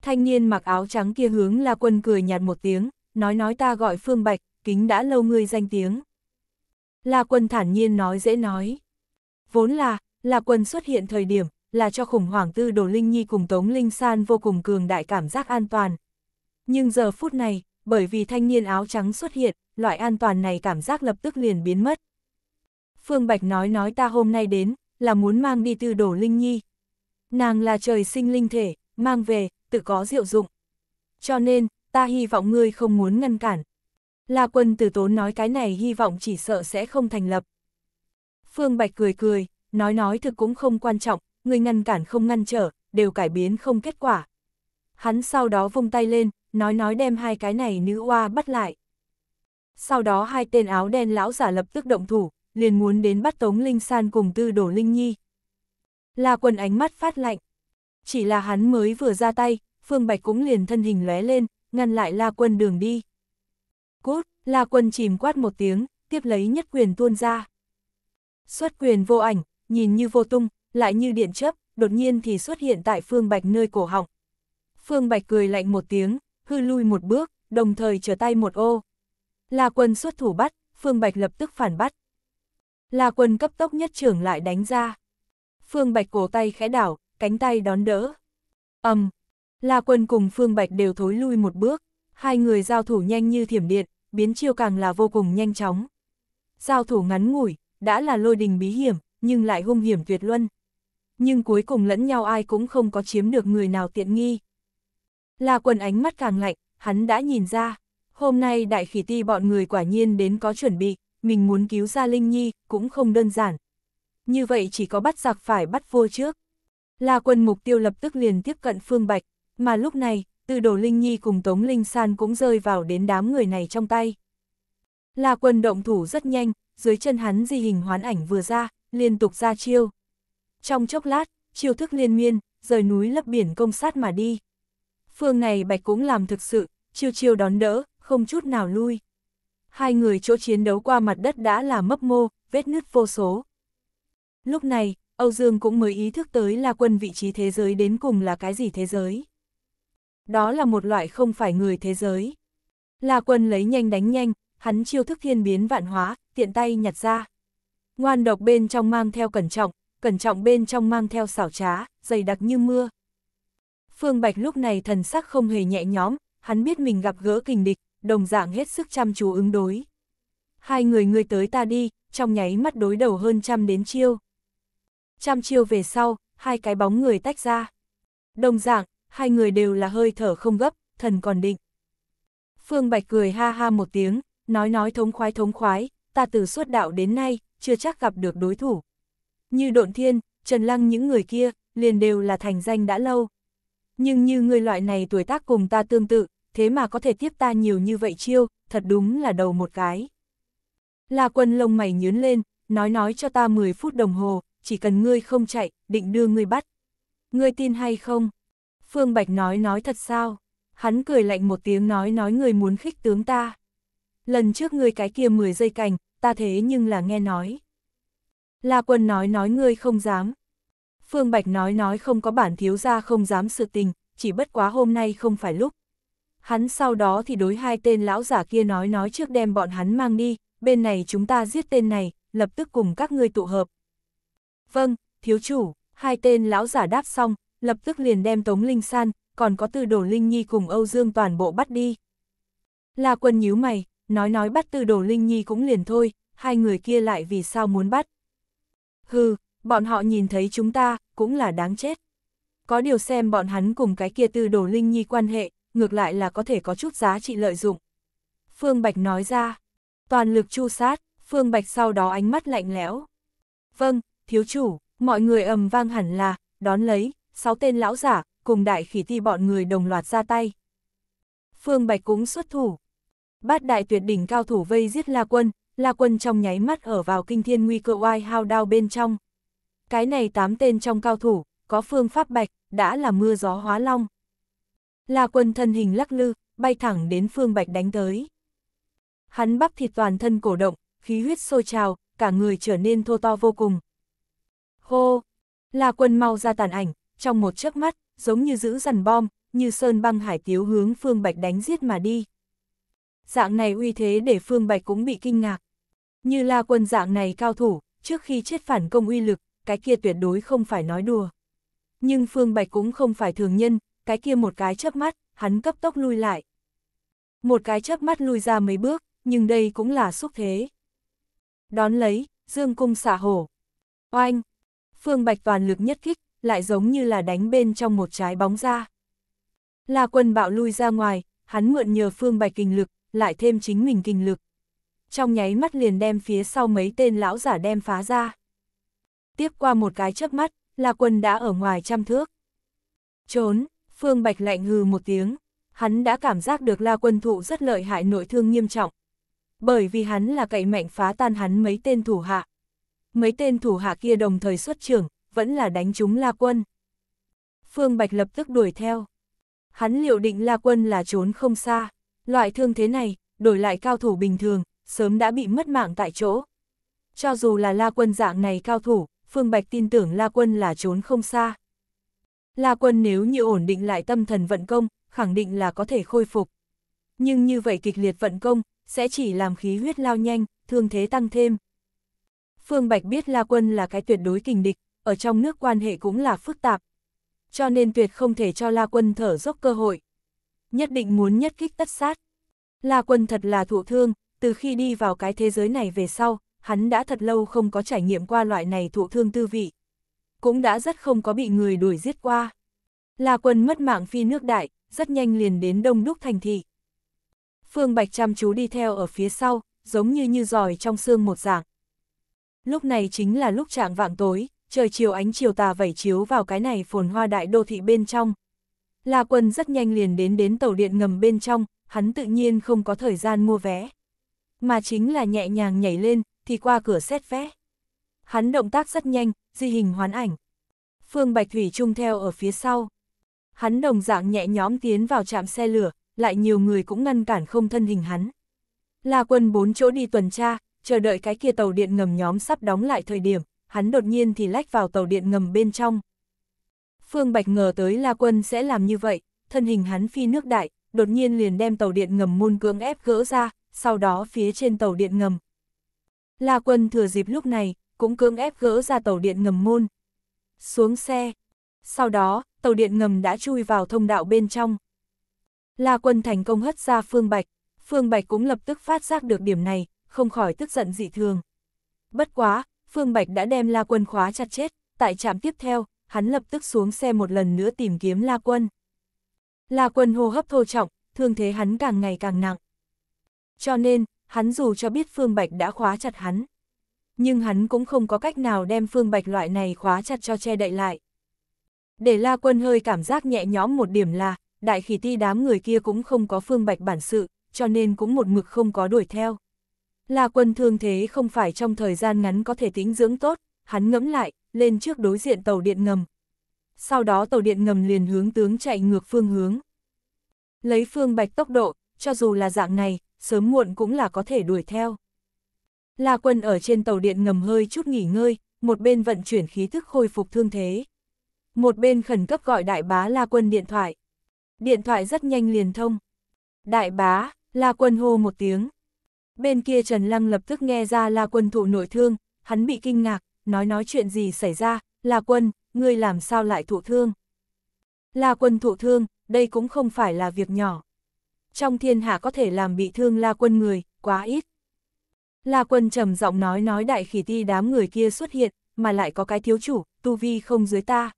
Thanh niên mặc áo trắng kia hướng là quân cười nhạt một tiếng, nói nói ta gọi Phương Bạch, kính đã lâu ngươi danh tiếng. La quân thản nhiên nói dễ nói. Vốn là, La quân xuất hiện thời điểm, là cho khủng hoảng tư đồ Linh Nhi cùng Tống Linh San vô cùng cường đại cảm giác an toàn. Nhưng giờ phút này, bởi vì thanh niên áo trắng xuất hiện, loại an toàn này cảm giác lập tức liền biến mất. Phương Bạch nói nói ta hôm nay đến, là muốn mang đi tư đồ Linh Nhi. Nàng là trời sinh linh thể, mang về, tự có diệu dụng. Cho nên, ta hy vọng ngươi không muốn ngăn cản. La quân tử tốn nói cái này hy vọng chỉ sợ sẽ không thành lập. Phương Bạch cười cười, nói nói thực cũng không quan trọng, người ngăn cản không ngăn trở, đều cải biến không kết quả. Hắn sau đó vung tay lên, nói nói đem hai cái này nữ oa bắt lại. Sau đó hai tên áo đen lão giả lập tức động thủ, liền muốn đến bắt Tống Linh San cùng tư đổ Linh Nhi. la quần ánh mắt phát lạnh. Chỉ là hắn mới vừa ra tay, Phương Bạch cũng liền thân hình lóe lên, ngăn lại La Quân đường đi. Cút, La Quân chìm quát một tiếng, tiếp lấy nhất quyền tuôn ra. Xuất quyền vô ảnh, nhìn như vô tung, lại như điện chấp, đột nhiên thì xuất hiện tại Phương Bạch nơi cổ họng. Phương Bạch cười lạnh một tiếng, hư lui một bước, đồng thời trở tay một ô. La quân xuất thủ bắt, Phương Bạch lập tức phản bắt. La quân cấp tốc nhất trưởng lại đánh ra. Phương Bạch cổ tay khẽ đảo, cánh tay đón đỡ. ầm, um, La quân cùng Phương Bạch đều thối lui một bước, hai người giao thủ nhanh như thiểm điện, biến chiêu càng là vô cùng nhanh chóng. Giao thủ ngắn ngủi, đã là lôi đình bí hiểm, nhưng lại hung hiểm tuyệt luân nhưng cuối cùng lẫn nhau ai cũng không có chiếm được người nào tiện nghi. La quần ánh mắt càng lạnh, hắn đã nhìn ra, hôm nay đại khỉ ti bọn người quả nhiên đến có chuẩn bị, mình muốn cứu ra Linh Nhi cũng không đơn giản. Như vậy chỉ có bắt giặc phải bắt vua trước. La quần mục tiêu lập tức liền tiếp cận Phương Bạch, mà lúc này, từ đồ Linh Nhi cùng Tống Linh San cũng rơi vào đến đám người này trong tay. La quần động thủ rất nhanh, dưới chân hắn di hình hoán ảnh vừa ra, liên tục ra chiêu. Trong chốc lát, chiêu thức liên miên, rời núi lấp biển công sát mà đi. Phương này Bạch cũng làm thực sự, chiêu chiêu đón đỡ, không chút nào lui. Hai người chỗ chiến đấu qua mặt đất đã là mấp mô, vết nứt vô số. Lúc này, Âu Dương cũng mới ý thức tới là quân vị trí thế giới đến cùng là cái gì thế giới. Đó là một loại không phải người thế giới. La quân lấy nhanh đánh nhanh, hắn chiêu thức thiên biến vạn hóa, tiện tay nhặt ra. Ngoan độc bên trong mang theo cẩn trọng, cẩn trọng bên trong mang theo xảo trá, dày đặc như mưa. Phương Bạch lúc này thần sắc không hề nhẹ nhõm, hắn biết mình gặp gỡ kình địch, đồng dạng hết sức chăm chú ứng đối. Hai người người tới ta đi, trong nháy mắt đối đầu hơn trăm đến chiêu. Trăm chiêu về sau, hai cái bóng người tách ra. Đồng dạng, hai người đều là hơi thở không gấp, thần còn định. Phương Bạch cười ha ha một tiếng, nói nói thống khoái thống khoái, ta từ suốt đạo đến nay, chưa chắc gặp được đối thủ. Như độn thiên, trần lăng những người kia, liền đều là thành danh đã lâu. Nhưng như người loại này tuổi tác cùng ta tương tự, thế mà có thể tiếp ta nhiều như vậy chiêu, thật đúng là đầu một cái. La quân lông mày nhướn lên, nói nói cho ta 10 phút đồng hồ, chỉ cần ngươi không chạy, định đưa ngươi bắt. Ngươi tin hay không? Phương Bạch nói nói thật sao? Hắn cười lạnh một tiếng nói nói người muốn khích tướng ta. Lần trước ngươi cái kia 10 giây cành, ta thế nhưng là nghe nói. La quân nói nói ngươi không dám. Phương Bạch nói nói không có bản thiếu ra không dám sự tình, chỉ bất quá hôm nay không phải lúc. Hắn sau đó thì đối hai tên lão giả kia nói nói trước đem bọn hắn mang đi, bên này chúng ta giết tên này, lập tức cùng các ngươi tụ hợp. Vâng, thiếu chủ, hai tên lão giả đáp xong, lập tức liền đem Tống Linh San, còn có Tư Đồ Linh Nhi cùng Âu Dương toàn bộ bắt đi. La Quân nhíu mày, nói nói bắt Tư Đồ Linh Nhi cũng liền thôi, hai người kia lại vì sao muốn bắt. Hừ, bọn họ nhìn thấy chúng ta, cũng là đáng chết. Có điều xem bọn hắn cùng cái kia tư đồ linh nhi quan hệ, ngược lại là có thể có chút giá trị lợi dụng. Phương Bạch nói ra, toàn lực chu sát, Phương Bạch sau đó ánh mắt lạnh lẽo. Vâng, thiếu chủ, mọi người ầm vang hẳn là, đón lấy, sáu tên lão giả, cùng đại khỉ ti bọn người đồng loạt ra tay. Phương Bạch cũng xuất thủ. Bát đại tuyệt đỉnh cao thủ vây giết La Quân, La Quân trong nháy mắt ở vào kinh thiên nguy cơ oai hao đao bên trong. Cái này tám tên trong cao thủ, có phương pháp bạch, đã là mưa gió hóa long. La Quân thân hình lắc lư, bay thẳng đến phương bạch đánh tới. Hắn bắp thịt toàn thân cổ động, khí huyết sôi trào, cả người trở nên thô to vô cùng. Hô! La Quân mau ra tàn ảnh, trong một chớp mắt, giống như giữ dằn bom, như sơn băng hải tiếu hướng phương bạch đánh giết mà đi. Dạng này uy thế để phương bạch cũng bị kinh ngạc. Như la quân dạng này cao thủ, trước khi chết phản công uy lực, cái kia tuyệt đối không phải nói đùa. Nhưng Phương Bạch cũng không phải thường nhân, cái kia một cái chớp mắt, hắn cấp tốc lui lại. Một cái chớp mắt lui ra mấy bước, nhưng đây cũng là xúc thế. Đón lấy, dương cung xả hổ. Oanh! Phương Bạch toàn lực nhất kích, lại giống như là đánh bên trong một trái bóng ra. La quân bạo lui ra ngoài, hắn mượn nhờ Phương Bạch kinh lực, lại thêm chính mình kinh lực trong nháy mắt liền đem phía sau mấy tên lão giả đem phá ra. Tiếp qua một cái chớp mắt, là quân đã ở ngoài trăm thước. Trốn, Phương Bạch lạnh hừ một tiếng, hắn đã cảm giác được La Quân Thụ rất lợi hại nội thương nghiêm trọng. Bởi vì hắn là cậy mạnh phá tan hắn mấy tên thủ hạ. Mấy tên thủ hạ kia đồng thời xuất trưởng, vẫn là đánh chúng La Quân. Phương Bạch lập tức đuổi theo. Hắn liệu định La Quân là trốn không xa. Loại thương thế này, đổi lại cao thủ bình thường, sớm đã bị mất mạng tại chỗ. Cho dù là La Quân dạng này cao thủ, Phương Bạch tin tưởng La Quân là trốn không xa. La Quân nếu như ổn định lại tâm thần vận công, khẳng định là có thể khôi phục. Nhưng như vậy kịch liệt vận công, sẽ chỉ làm khí huyết lao nhanh, thương thế tăng thêm. Phương Bạch biết La Quân là cái tuyệt đối kình địch, ở trong nước quan hệ cũng là phức tạp. Cho nên tuyệt không thể cho La Quân thở dốc cơ hội. Nhất định muốn nhất kích tất sát. La Quân thật là thụ thương, từ khi đi vào cái thế giới này về sau, hắn đã thật lâu không có trải nghiệm qua loại này thụ thương tư vị. Cũng đã rất không có bị người đuổi giết qua. Là quân mất mạng phi nước đại, rất nhanh liền đến đông đúc thành thị. Phương Bạch chăm chú đi theo ở phía sau, giống như như giỏi trong xương một dạng. Lúc này chính là lúc trạng vạng tối, trời chiều ánh chiều tà vẩy chiếu vào cái này phồn hoa đại đô thị bên trong. là Quân rất nhanh liền đến đến tàu điện ngầm bên trong, hắn tự nhiên không có thời gian mua vé mà chính là nhẹ nhàng nhảy lên, thì qua cửa xét vé. Hắn động tác rất nhanh, di hình hoán ảnh. Phương Bạch Thủy chung theo ở phía sau. Hắn đồng dạng nhẹ nhóm tiến vào trạm xe lửa, lại nhiều người cũng ngăn cản không thân hình hắn. La quân bốn chỗ đi tuần tra, chờ đợi cái kia tàu điện ngầm nhóm sắp đóng lại thời điểm, hắn đột nhiên thì lách vào tàu điện ngầm bên trong. Phương Bạch ngờ tới La quân sẽ làm như vậy, thân hình hắn phi nước đại, đột nhiên liền đem tàu điện ngầm môn cưỡng ép gỡ ra, sau đó phía trên tàu điện ngầm. La Quân thừa dịp lúc này, cũng cưỡng ép gỡ ra tàu điện ngầm môn. Xuống xe. Sau đó, tàu điện ngầm đã chui vào thông đạo bên trong. La Quân thành công hất ra Phương Bạch. Phương Bạch cũng lập tức phát giác được điểm này, không khỏi tức giận dị thường. Bất quá, Phương Bạch đã đem La Quân khóa chặt chết, tại trạm tiếp theo, hắn lập tức xuống xe một lần nữa tìm kiếm La Quân. La Quân hô hấp thô trọng, thương thế hắn càng ngày càng nặng. Cho nên, hắn dù cho biết Phương Bạch đã khóa chặt hắn. Nhưng hắn cũng không có cách nào đem Phương Bạch loại này khóa chặt cho che đậy lại. Để La Quân hơi cảm giác nhẹ nhõm một điểm là, đại khỉ ti đám người kia cũng không có Phương Bạch bản sự, cho nên cũng một mực không có đuổi theo. La Quân thương thế không phải trong thời gian ngắn có thể tính dưỡng tốt, hắn ngẫm lại, lên trước đối diện tàu điện ngầm. Sau đó tàu điện ngầm liền hướng tướng chạy ngược phương hướng. Lấy Phương Bạch tốc độ, cho dù là dạng này, sớm muộn cũng là có thể đuổi theo. La Quân ở trên tàu điện ngầm hơi chút nghỉ ngơi, một bên vận chuyển khí thức khôi phục thương thế. Một bên khẩn cấp gọi đại bá La Quân điện thoại. Điện thoại rất nhanh liền thông. Đại bá, La Quân hô một tiếng. Bên kia Trần Lăng lập tức nghe ra La Quân thụ nội thương, hắn bị kinh ngạc, nói nói chuyện gì xảy ra, La Quân, ngươi làm sao lại thụ thương. La Quân thụ thương, đây cũng không phải là việc nhỏ trong thiên hạ có thể làm bị thương la quân người, quá ít. La quân trầm giọng nói nói đại khỉ ti đám người kia xuất hiện, mà lại có cái thiếu chủ, tu vi không dưới ta.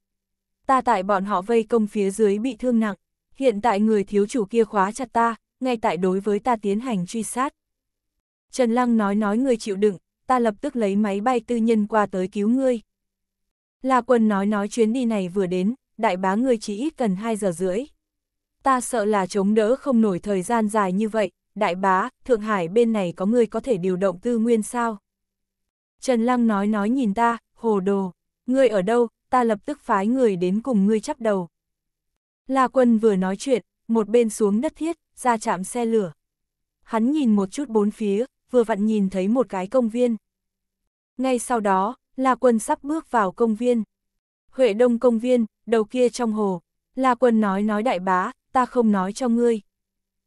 Ta tại bọn họ vây công phía dưới bị thương nặng, hiện tại người thiếu chủ kia khóa chặt ta, ngay tại đối với ta tiến hành truy sát. Trần Lăng nói nói người chịu đựng, ta lập tức lấy máy bay tư nhân qua tới cứu ngươi. La quân nói nói chuyến đi này vừa đến, đại bá ngươi chỉ ít cần 2 giờ rưỡi ta sợ là chống đỡ không nổi thời gian dài như vậy, đại bá, Thượng Hải bên này có người có thể điều động tư nguyên sao? Trần Lăng nói nói nhìn ta, hồ đồ, ngươi ở đâu, ta lập tức phái người đến cùng ngươi chắp đầu. La quân vừa nói chuyện, một bên xuống đất thiết, ra chạm xe lửa. Hắn nhìn một chút bốn phía, vừa vặn nhìn thấy một cái công viên. Ngay sau đó, La Quân sắp bước vào công viên. Huệ Đông công viên, đầu kia trong hồ. La Quân nói nói đại bá, ta không nói cho ngươi.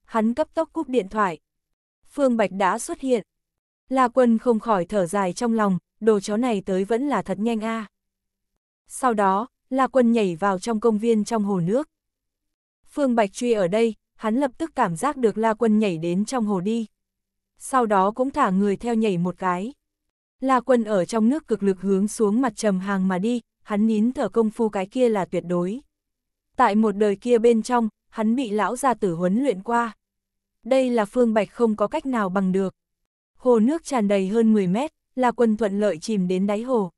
Hắn cấp tốc cúp điện thoại. Phương Bạch đã xuất hiện. La Quân không khỏi thở dài trong lòng, đồ chó này tới vẫn là thật nhanh a. Sau đó, La Quân nhảy vào trong công viên trong hồ nước. Phương Bạch truy ở đây, hắn lập tức cảm giác được La Quân nhảy đến trong hồ đi. Sau đó cũng thả người theo nhảy một cái. La Quân ở trong nước cực lực hướng xuống mặt trầm hàng mà đi, hắn nín thở công phu cái kia là tuyệt đối. Tại một đời kia bên trong, hắn bị lão gia tử huấn luyện qua. Đây là Phương Bạch không có cách nào bằng được. Hồ nước tràn đầy hơn 10 mét, là quân thuận lợi chìm đến đáy hồ.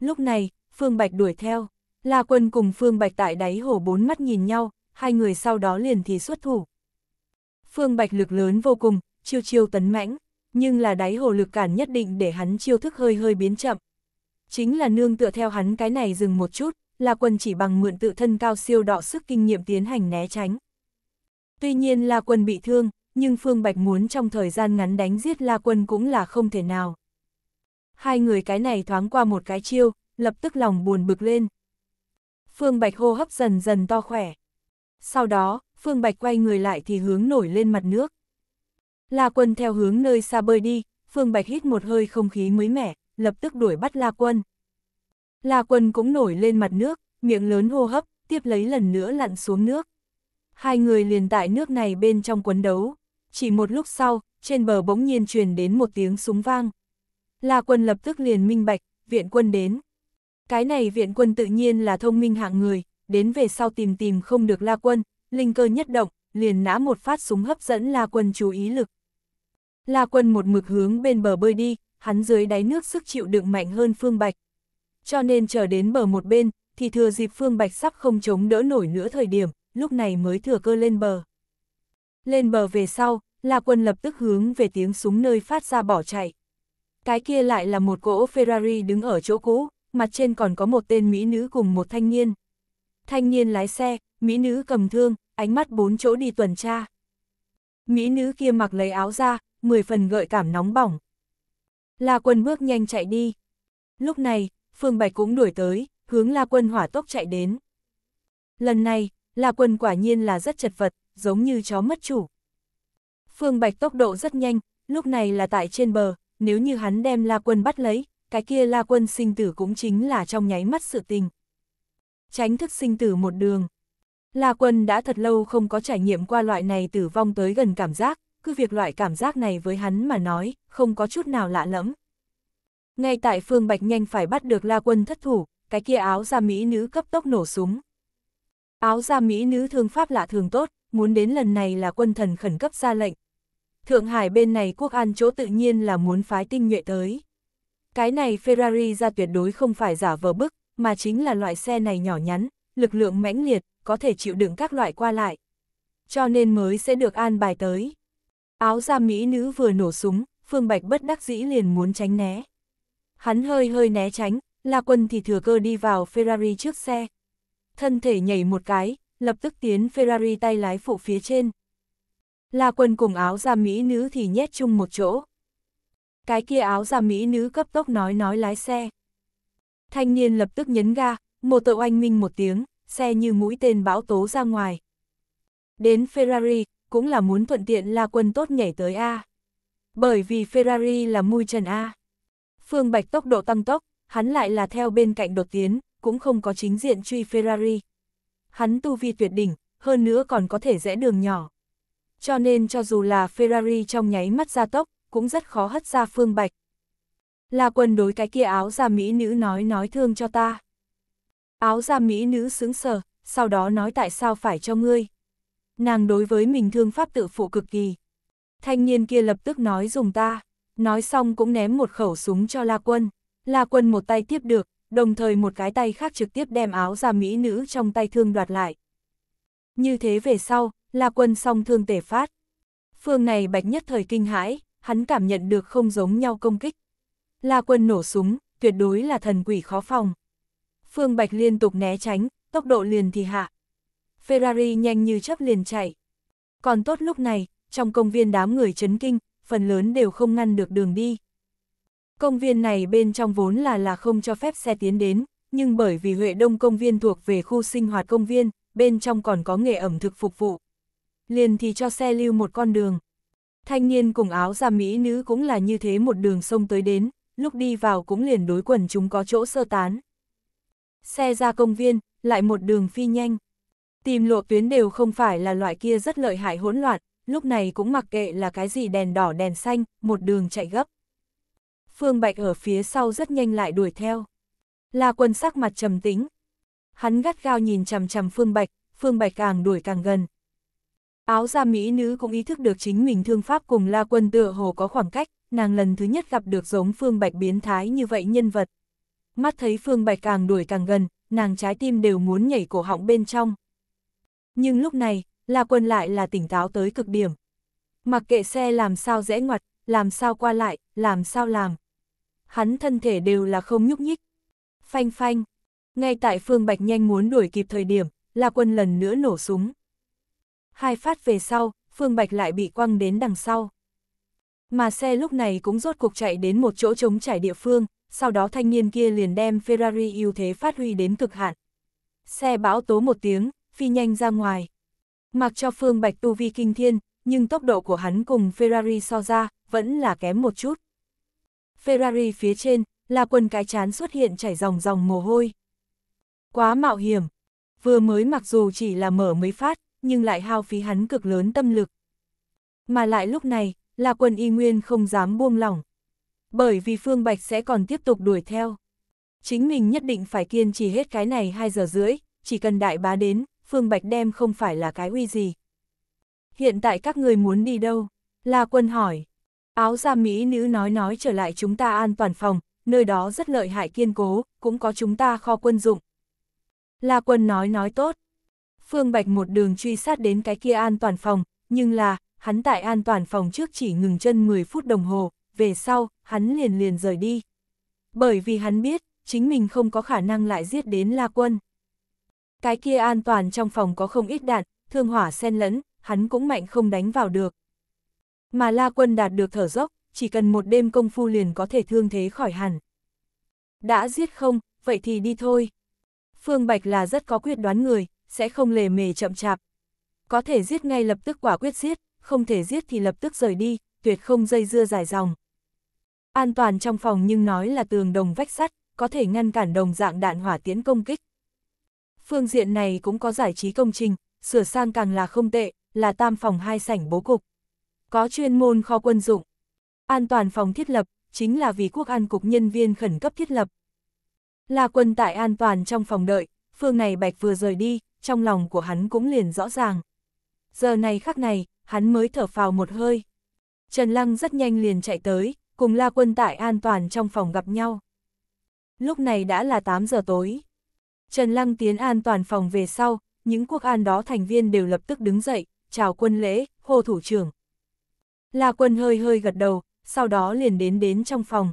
Lúc này, Phương Bạch đuổi theo, La Quân cùng Phương Bạch tại đáy hồ bốn mắt nhìn nhau, hai người sau đó liền thì xuất thủ. Phương Bạch lực lớn vô cùng, chiêu chiêu tấn mãnh, nhưng là đáy hồ lực cản nhất định để hắn chiêu thức hơi hơi biến chậm. Chính là nương tựa theo hắn cái này dừng một chút, La Quân chỉ bằng mượn tự thân cao siêu đọ sức kinh nghiệm tiến hành né tránh. Tuy nhiên La Quân bị thương, nhưng Phương Bạch muốn trong thời gian ngắn đánh giết La Quân cũng là không thể nào. Hai người cái này thoáng qua một cái chiêu, lập tức lòng buồn bực lên. Phương Bạch hô hấp dần dần to khỏe. Sau đó, Phương Bạch quay người lại thì hướng nổi lên mặt nước. La Quân theo hướng nơi xa bơi đi, Phương Bạch hít một hơi không khí mới mẻ, lập tức đuổi bắt La Quân. La Quân cũng nổi lên mặt nước, miệng lớn hô hấp, tiếp lấy lần nữa lặn xuống nước. Hai người liền tại nước này bên trong quấn đấu. Chỉ một lúc sau, trên bờ bỗng nhiên truyền đến một tiếng súng vang. La Quân lập tức liền minh bạch, viện quân đến. Cái này viện quân tự nhiên là thông minh hạng người, đến về sau tìm tìm không được La Quân, linh cơ nhất động, liền nã một phát súng hấp dẫn La Quân chú ý lực. La Quân một mực hướng bên bờ bơi đi, hắn dưới đáy nước sức chịu đựng mạnh hơn Phương Bạch, cho nên chờ đến bờ một bên, thì thừa dịp Phương Bạch sắp không chống đỡ nổi nữa thời điểm, lúc này mới thừa cơ lên bờ. Lên bờ về sau, La Quân lập tức hướng về tiếng súng nơi phát ra bỏ chạy. Cái kia lại là một cỗ Ferrari đứng ở chỗ cũ, mặt trên còn có một tên mỹ nữ cùng một thanh niên. Thanh niên lái xe, mỹ nữ cầm thương, ánh mắt bốn chỗ đi tuần tra. Mỹ nữ kia mặc lấy áo ra, mười phần gợi cảm nóng bỏng. La Quân bước nhanh chạy đi. Lúc này, Phương Bạch cũng đuổi tới, hướng La Quân hỏa tốc chạy đến. Lần này, La Quân quả nhiên là rất chật vật, giống như chó mất chủ. Phương Bạch tốc độ rất nhanh, lúc này là tại trên bờ, nếu như hắn đem La Quân bắt lấy, cái kia La Quân sinh tử cũng chính là trong nháy mắt sự tình. Tránh thức sinh tử một đường. La Quân đã thật lâu không có trải nghiệm qua loại này tử vong tới gần cảm giác, cứ việc loại cảm giác này với hắn mà nói, không có chút nào lạ lẫm. Ngay tại Phương Bạch nhanh phải bắt được La Quân thất thủ, cái kia áo da mỹ nữ cấp tốc nổ súng. Áo da mỹ nữ thương pháp lạ thường tốt, muốn đến lần này là quân thần khẩn cấp ra lệnh. Thượng Hải bên này quốc an chỗ tự nhiên là muốn phái tinh nhuệ tới. Cái này Ferrari ra tuyệt đối không phải giả vờ bức, mà chính là loại xe này nhỏ nhắn, lực lượng mãnh liệt, có thể chịu đựng các loại qua lại. Cho nên mới sẽ được an bài tới. Áo da mỹ nữ vừa nổ súng, Phương Bạch bất đắc dĩ liền muốn tránh né. Hắn hơi hơi né tránh, La Quân thì thừa cơ đi vào Ferrari trước xe. Thân thể nhảy một cái, lập tức tiến Ferrari tay lái phụ phía trên. La Quân cùng áo da mỹ nữ thì nhét chung một chỗ. Cái kia áo da mỹ nữ cấp tốc nói nói lái xe. Thanh niên lập tức nhấn ga, một tợ oanh minh một tiếng, xe như mũi tên bão tố ra ngoài. Đến Ferrari, cũng là muốn thuận tiện La Quân tốt nhảy tới A. Bởi vì Ferrari là mui trần A. Phương Bạch tốc độ tăng tốc, hắn lại là theo bên cạnh đột tiến, cũng không có chính diện truy Ferrari. Hắn tu vi tuyệt đỉnh, hơn nữa còn có thể rẽ đường nhỏ. Cho nên cho dù là Ferrari trong nháy mắt ra tốc, cũng rất khó hất ra Phương Bạch. Là quần đối cái kia áo da mỹ nữ nói nói thương cho ta. Áo da mỹ nữ sướng sờ, sau đó nói tại sao phải cho ngươi. Nàng đối với mình thương pháp tự phụ cực kỳ. Thanh niên kia lập tức nói dùng ta nói xong cũng ném một khẩu súng cho La Quân. La Quân một tay tiếp được, đồng thời một cái tay khác trực tiếp đem áo ra mỹ nữ trong tay thương đoạt lại. Như thế về sau, La Quân song thương tể phát. Phương này bạch nhất thời kinh hãi, hắn cảm nhận được không giống nhau công kích. La Quân nổ súng, tuyệt đối là thần quỷ khó phòng. Phương Bạch liên tục né tránh, tốc độ liền thì hạ. Ferrari nhanh như chấp liền chạy. Còn tốt lúc này, trong công viên đám người chấn kinh, phần lớn đều không ngăn được đường đi. Công viên này bên trong vốn là là không cho phép xe tiến đến, nhưng bởi vì Huệ Đông công viên thuộc về khu sinh hoạt công viên, bên trong còn có nghề ẩm thực phục vụ. Liền thì cho xe lưu một con đường. Thanh niên cùng áo da mỹ nữ cũng là như thế một đường sông tới đến, lúc đi vào cũng liền đối quần chúng có chỗ sơ tán. Xe ra công viên, lại một đường phi nhanh. Tìm lộ tuyến đều không phải là loại kia rất lợi hại hỗn loạn, lúc này cũng mặc kệ là cái gì đèn đỏ đèn xanh, một đường chạy gấp. Phương Bạch ở phía sau rất nhanh lại đuổi theo. La quân sắc mặt trầm tĩnh Hắn gắt gao nhìn chằm chằm Phương Bạch, Phương Bạch càng đuổi càng gần. Áo da mỹ nữ cũng ý thức được chính mình thương pháp cùng La quân tựa hồ có khoảng cách, nàng lần thứ nhất gặp được giống Phương Bạch biến thái như vậy nhân vật. Mắt thấy Phương Bạch càng đuổi càng gần, nàng trái tim đều muốn nhảy cổ họng bên trong. Nhưng lúc này, La Quân lại là tỉnh táo tới cực điểm. Mặc kệ xe làm sao rẽ ngoặt, làm sao qua lại, làm sao làm. Hắn thân thể đều là không nhúc nhích. Phanh phanh. Ngay tại Phương Bạch nhanh muốn đuổi kịp thời điểm, La Quân lần nữa nổ súng. Hai phát về sau, Phương Bạch lại bị quăng đến đằng sau. Mà xe lúc này cũng rốt cuộc chạy đến một chỗ trống trải địa phương, sau đó thanh niên kia liền đem Ferrari ưu thế phát huy đến cực hạn. Xe bão tố một tiếng, phi nhanh ra ngoài. Mặc cho Phương Bạch tu vi kinh thiên, nhưng tốc độ của hắn cùng Ferrari so ra, vẫn là kém một chút. Ferrari phía trên, là quần cái chán xuất hiện chảy dòng dòng mồ hôi. Quá mạo hiểm. Vừa mới mặc dù chỉ là mở mới phát, nhưng lại hao phí hắn cực lớn tâm lực. Mà lại lúc này, là quần y nguyên không dám buông lỏng. Bởi vì Phương Bạch sẽ còn tiếp tục đuổi theo. Chính mình nhất định phải kiên trì hết cái này 2 giờ rưỡi, chỉ cần đại bá đến, Phương Bạch đem không phải là cái uy gì. Hiện tại các người muốn đi đâu? La quân hỏi. Áo da Mỹ nữ nói nói trở lại chúng ta an toàn phòng, nơi đó rất lợi hại kiên cố, cũng có chúng ta kho quân dụng. La quân nói nói tốt. Phương Bạch một đường truy sát đến cái kia an toàn phòng, nhưng là, hắn tại an toàn phòng trước chỉ ngừng chân 10 phút đồng hồ, về sau, hắn liền liền rời đi. Bởi vì hắn biết, chính mình không có khả năng lại giết đến La quân. Cái kia an toàn trong phòng có không ít đạn, thương hỏa xen lẫn, hắn cũng mạnh không đánh vào được. Mà La Quân đạt được thở dốc, chỉ cần một đêm công phu liền có thể thương thế khỏi hẳn. Đã giết không, vậy thì đi thôi. Phương Bạch là rất có quyết đoán người, sẽ không lề mề chậm chạp. Có thể giết ngay lập tức quả quyết giết, không thể giết thì lập tức rời đi, tuyệt không dây dưa dài dòng. An toàn trong phòng nhưng nói là tường đồng vách sắt, có thể ngăn cản đồng dạng đạn hỏa tiến công kích phương diện này cũng có giải trí công trình, sửa sang càng là không tệ, là tam phòng hai sảnh bố cục. Có chuyên môn kho quân dụng. An toàn phòng thiết lập, chính là vì quốc an cục nhân viên khẩn cấp thiết lập. Là quân tại an toàn trong phòng đợi, phương này bạch vừa rời đi, trong lòng của hắn cũng liền rõ ràng. Giờ này khắc này, hắn mới thở phào một hơi. Trần Lăng rất nhanh liền chạy tới, cùng La Quân tại an toàn trong phòng gặp nhau. Lúc này đã là 8 giờ tối. Trần Lăng tiến an toàn phòng về sau, những quốc an đó thành viên đều lập tức đứng dậy, chào quân lễ, hô thủ trưởng. La quân hơi hơi gật đầu, sau đó liền đến đến trong phòng.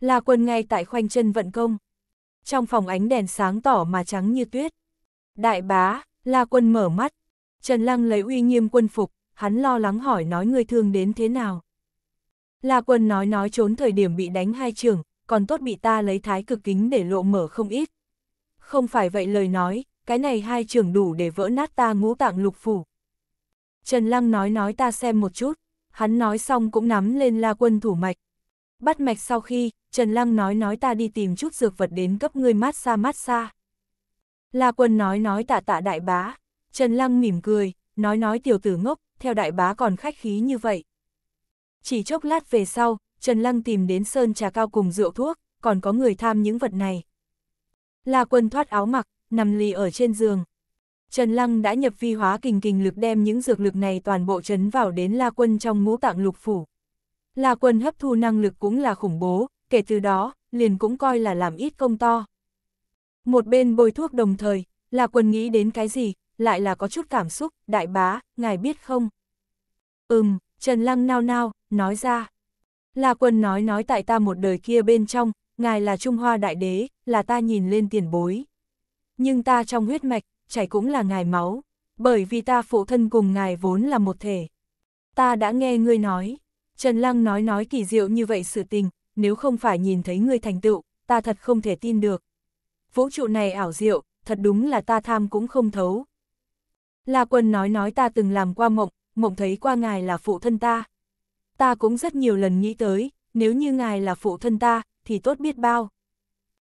La quân ngay tại khoanh chân vận công. Trong phòng ánh đèn sáng tỏ mà trắng như tuyết. Đại bá, La quân mở mắt. Trần Lăng lấy uy nghiêm quân phục, hắn lo lắng hỏi nói người thương đến thế nào. La quân nói nói trốn thời điểm bị đánh hai trường, còn tốt bị ta lấy thái cực kính để lộ mở không ít, không phải vậy lời nói, cái này hai trưởng đủ để vỡ nát ta ngũ tạng lục phủ. Trần Lăng nói nói ta xem một chút, hắn nói xong cũng nắm lên la quân thủ mạch. Bắt mạch sau khi, Trần Lăng nói nói ta đi tìm chút dược vật đến cấp ngươi mát xa mát xa. La quân nói nói tạ tạ đại bá, Trần Lăng mỉm cười, nói nói tiểu tử ngốc, theo đại bá còn khách khí như vậy. Chỉ chốc lát về sau, Trần Lăng tìm đến sơn trà cao cùng rượu thuốc, còn có người tham những vật này. La Quân thoát áo mặc, nằm lì ở trên giường. Trần Lăng đã nhập vi hóa kình kình lực đem những dược lực này toàn bộ chấn vào đến La Quân trong ngũ tạng lục phủ. La Quân hấp thu năng lực cũng là khủng bố, kể từ đó, liền cũng coi là làm ít công to. Một bên bôi thuốc đồng thời, La Quân nghĩ đến cái gì, lại là có chút cảm xúc, đại bá, ngài biết không? Ừm, Trần Lăng nao nao, nói ra. La Quân nói nói tại ta một đời kia bên trong, ngài là Trung Hoa Đại Đế, là ta nhìn lên tiền bối. Nhưng ta trong huyết mạch, chảy cũng là ngài máu, bởi vì ta phụ thân cùng ngài vốn là một thể. Ta đã nghe ngươi nói, Trần Lăng nói nói kỳ diệu như vậy sự tình, nếu không phải nhìn thấy ngươi thành tựu, ta thật không thể tin được. Vũ trụ này ảo diệu, thật đúng là ta tham cũng không thấu. La Quân nói nói ta từng làm qua mộng, mộng thấy qua ngài là phụ thân ta. Ta cũng rất nhiều lần nghĩ tới, nếu như ngài là phụ thân ta, thì tốt biết bao.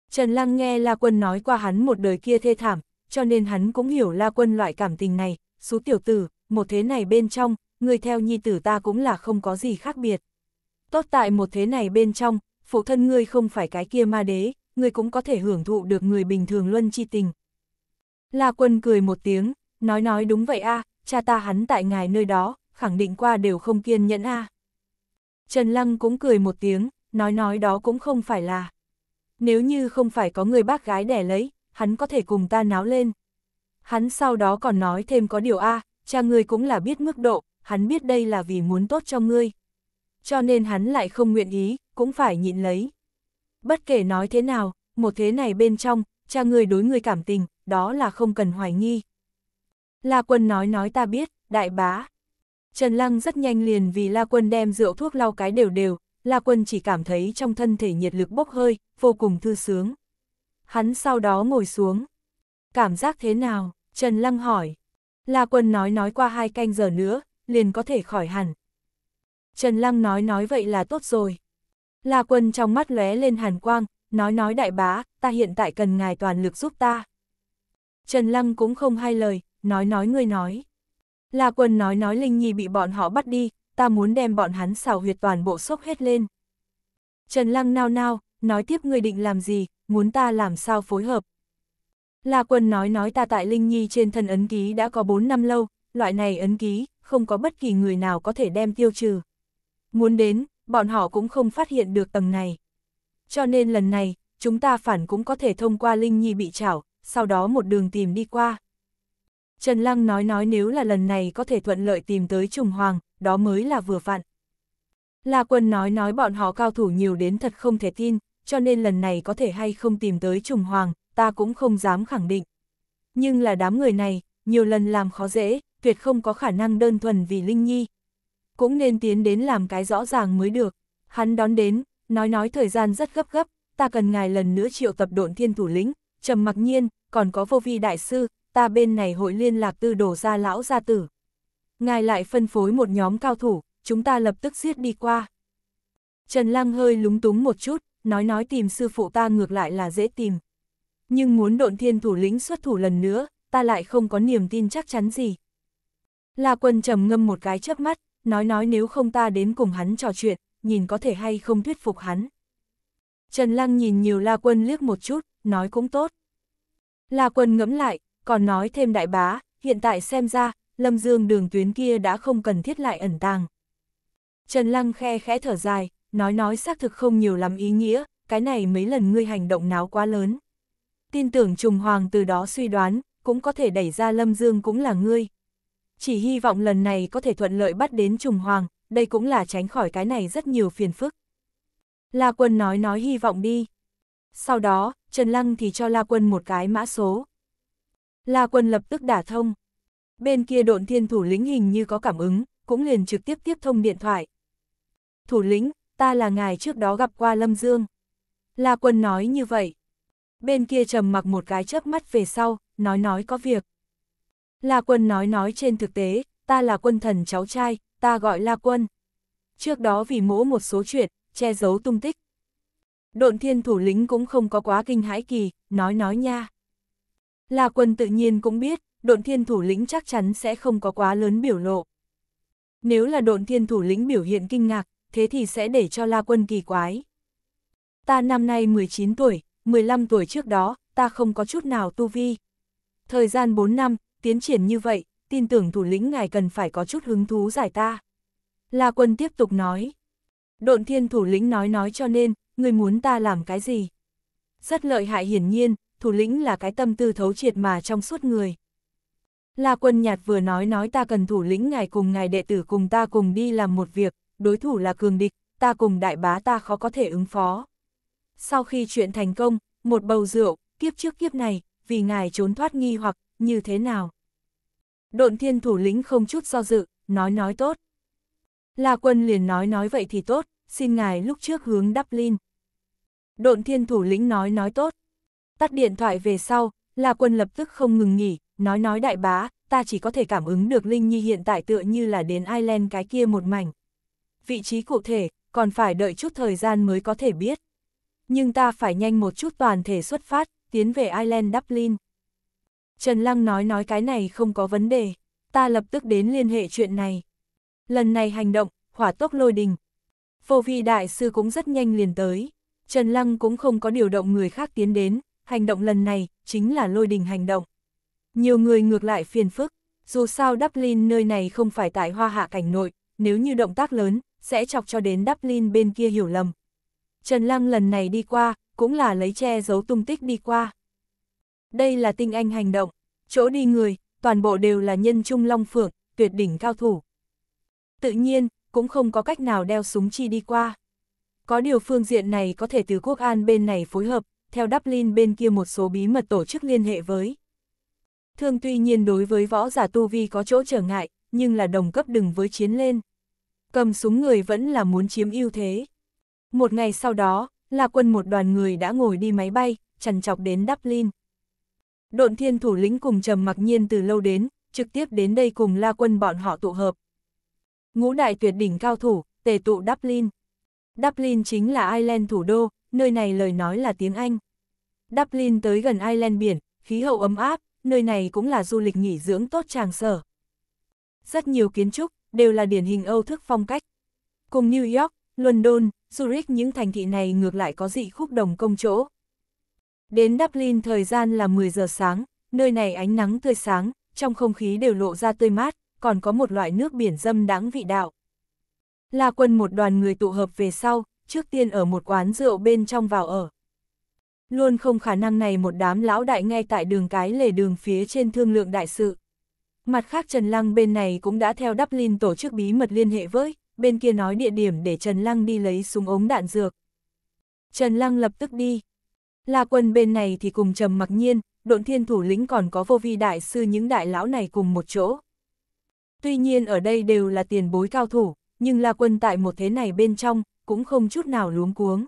Trần Lăng nghe La Quân nói qua hắn một đời kia thê thảm, cho nên hắn cũng hiểu La Quân loại cảm tình này, số tiểu tử, một thế này bên trong, người theo nhi tử ta cũng là không có gì khác biệt. Tốt tại một thế này bên trong, phụ thân ngươi không phải cái kia ma đế, ngươi cũng có thể hưởng thụ được người bình thường luân chi tình. La Quân cười một tiếng, nói nói đúng vậy a, cha ta hắn tại ngài nơi đó, khẳng định qua đều không kiên nhẫn a. Trần Lăng cũng cười một tiếng, nói nói đó cũng không phải là. Nếu như không phải có người bác gái đẻ lấy, hắn có thể cùng ta náo lên. Hắn sau đó còn nói thêm có điều A, cha ngươi cũng là biết mức độ, hắn biết đây là vì muốn tốt cho ngươi. Cho nên hắn lại không nguyện ý, cũng phải nhịn lấy. Bất kể nói thế nào, một thế này bên trong, cha ngươi đối ngươi cảm tình, đó là không cần hoài nghi. La quân nói nói ta biết, đại bá. Trần Lăng rất nhanh liền vì La quân đem rượu thuốc lau cái đều đều, La Quân chỉ cảm thấy trong thân thể nhiệt lực bốc hơi, vô cùng thư sướng. Hắn sau đó ngồi xuống. Cảm giác thế nào? Trần Lăng hỏi. La Quân nói nói qua hai canh giờ nữa, liền có thể khỏi hẳn. Trần Lăng nói nói vậy là tốt rồi. La Quân trong mắt lóe lên hàn quang, nói nói đại bá, ta hiện tại cần ngài toàn lực giúp ta. Trần Lăng cũng không hay lời, nói nói ngươi nói. La Quân nói nói Linh Nhi bị bọn họ bắt đi, ta muốn đem bọn hắn xào huyệt toàn bộ sốc hết lên. Trần Lăng nao nao, nói tiếp người định làm gì, muốn ta làm sao phối hợp. La Quân nói nói ta tại Linh Nhi trên thân ấn ký đã có 4 năm lâu, loại này ấn ký, không có bất kỳ người nào có thể đem tiêu trừ. Muốn đến, bọn họ cũng không phát hiện được tầng này. Cho nên lần này, chúng ta phản cũng có thể thông qua Linh Nhi bị chảo, sau đó một đường tìm đi qua. Trần Lăng nói nói nếu là lần này có thể thuận lợi tìm tới Trùng Hoàng, đó mới là vừa vặn. La Quân nói nói bọn họ cao thủ nhiều đến thật không thể tin, cho nên lần này có thể hay không tìm tới Trùng Hoàng, ta cũng không dám khẳng định. Nhưng là đám người này, nhiều lần làm khó dễ, tuyệt không có khả năng đơn thuần vì Linh Nhi. Cũng nên tiến đến làm cái rõ ràng mới được. Hắn đón đến, nói nói thời gian rất gấp gấp, ta cần ngài lần nữa triệu tập độn thiên thủ lĩnh, trầm mặc nhiên, còn có vô vi đại sư, ta bên này hội liên lạc tư đổ ra lão gia tử ngài lại phân phối một nhóm cao thủ, chúng ta lập tức giết đi qua. Trần Lăng hơi lúng túng một chút, nói nói tìm sư phụ ta ngược lại là dễ tìm. Nhưng muốn độn thiên thủ lĩnh xuất thủ lần nữa, ta lại không có niềm tin chắc chắn gì. La quân trầm ngâm một cái chớp mắt, nói nói nếu không ta đến cùng hắn trò chuyện, nhìn có thể hay không thuyết phục hắn. Trần Lăng nhìn nhiều La quân liếc một chút, nói cũng tốt. La quân ngẫm lại, còn nói thêm đại bá, hiện tại xem ra, Lâm Dương đường tuyến kia đã không cần thiết lại ẩn tàng. Trần Lăng khe khẽ thở dài, nói nói xác thực không nhiều lắm ý nghĩa, cái này mấy lần ngươi hành động náo quá lớn. Tin tưởng Trùng Hoàng từ đó suy đoán, cũng có thể đẩy ra Lâm Dương cũng là ngươi. Chỉ hy vọng lần này có thể thuận lợi bắt đến Trùng Hoàng, đây cũng là tránh khỏi cái này rất nhiều phiền phức. La Quân nói nói hy vọng đi. Sau đó, Trần Lăng thì cho La Quân một cái mã số. La Quân lập tức đả thông. Bên kia độn thiên thủ lĩnh hình như có cảm ứng, cũng liền trực tiếp tiếp thông điện thoại. Thủ lĩnh, ta là ngài trước đó gặp qua Lâm Dương. La quân nói như vậy. Bên kia trầm mặc một cái chớp mắt về sau, nói nói có việc. La quân nói nói trên thực tế, ta là quân thần cháu trai, ta gọi La quân. Trước đó vì mỗ một số chuyện, che giấu tung tích. Độn thiên thủ lĩnh cũng không có quá kinh hãi kỳ, nói nói nha. La quân tự nhiên cũng biết, độn thiên thủ lĩnh chắc chắn sẽ không có quá lớn biểu lộ. Nếu là độn thiên thủ lĩnh biểu hiện kinh ngạc, thế thì sẽ để cho La Quân kỳ quái. Ta năm nay 19 tuổi, 15 tuổi trước đó, ta không có chút nào tu vi. Thời gian 4 năm, tiến triển như vậy, tin tưởng thủ lĩnh ngài cần phải có chút hứng thú giải ta. La Quân tiếp tục nói. Độn thiên thủ lĩnh nói nói cho nên, người muốn ta làm cái gì? Rất lợi hại hiển nhiên, thủ lĩnh là cái tâm tư thấu triệt mà trong suốt người. La quân nhạt vừa nói nói ta cần thủ lĩnh ngài cùng ngài đệ tử cùng ta cùng đi làm một việc, đối thủ là cường địch, ta cùng đại bá ta khó có thể ứng phó. Sau khi chuyện thành công, một bầu rượu, kiếp trước kiếp này, vì ngài trốn thoát nghi hoặc, như thế nào? Độn thiên thủ lĩnh không chút do dự, nói nói tốt. La quân liền nói nói vậy thì tốt, xin ngài lúc trước hướng Dublin. Độn thiên thủ lĩnh nói nói tốt. Tắt điện thoại về sau, La quân lập tức không ngừng nghỉ, nói nói đại bá, ta chỉ có thể cảm ứng được Linh Nhi hiện tại tựa như là đến Ireland cái kia một mảnh. Vị trí cụ thể, còn phải đợi chút thời gian mới có thể biết. Nhưng ta phải nhanh một chút toàn thể xuất phát, tiến về Ireland Dublin. Trần Lăng nói nói cái này không có vấn đề, ta lập tức đến liên hệ chuyện này. Lần này hành động, hỏa tốc lôi đình. phô vi đại sư cũng rất nhanh liền tới, Trần Lăng cũng không có điều động người khác tiến đến, hành động lần này chính là lôi đình hành động. Nhiều người ngược lại phiền phức, dù sao Dublin nơi này không phải tại hoa hạ cảnh nội, nếu như động tác lớn, sẽ chọc cho đến Dublin bên kia hiểu lầm. Trần Lăng lần này đi qua, cũng là lấy che giấu tung tích đi qua. Đây là tinh anh hành động, chỗ đi người, toàn bộ đều là nhân trung long phượng, tuyệt đỉnh cao thủ. Tự nhiên, cũng không có cách nào đeo súng chi đi qua. Có điều phương diện này có thể từ quốc an bên này phối hợp, theo Dublin bên kia một số bí mật tổ chức liên hệ với. Thương tuy nhiên đối với võ giả tu vi có chỗ trở ngại, nhưng là đồng cấp đừng với chiến lên. Cầm súng người vẫn là muốn chiếm ưu thế. Một ngày sau đó, là quân một đoàn người đã ngồi đi máy bay, trằn chọc đến Dublin. Độn thiên thủ lĩnh cùng trầm mặc nhiên từ lâu đến, trực tiếp đến đây cùng la quân bọn họ tụ hợp. Ngũ đại tuyệt đỉnh cao thủ, tề tụ Dublin. Dublin chính là Ireland thủ đô, nơi này lời nói là tiếng Anh. Dublin tới gần Ireland biển, khí hậu ấm áp, nơi này cũng là du lịch nghỉ dưỡng tốt tràng sở. Rất nhiều kiến trúc, đều là điển hình Âu thức phong cách. Cùng New York, London, Zurich những thành thị này ngược lại có dị khúc đồng công chỗ. Đến Dublin thời gian là 10 giờ sáng, nơi này ánh nắng tươi sáng, trong không khí đều lộ ra tươi mát, còn có một loại nước biển dâm đáng vị đạo. Là quân một đoàn người tụ hợp về sau, trước tiên ở một quán rượu bên trong vào ở luôn không khả năng này một đám lão đại ngay tại đường cái lề đường phía trên thương lượng đại sự. Mặt khác Trần Lăng bên này cũng đã theo Dublin tổ chức bí mật liên hệ với, bên kia nói địa điểm để Trần Lăng đi lấy súng ống đạn dược. Trần Lăng lập tức đi. La quân bên này thì cùng trầm mặc nhiên, độn thiên thủ lĩnh còn có vô vi đại sư những đại lão này cùng một chỗ. Tuy nhiên ở đây đều là tiền bối cao thủ, nhưng La quân tại một thế này bên trong, cũng không chút nào luống cuống.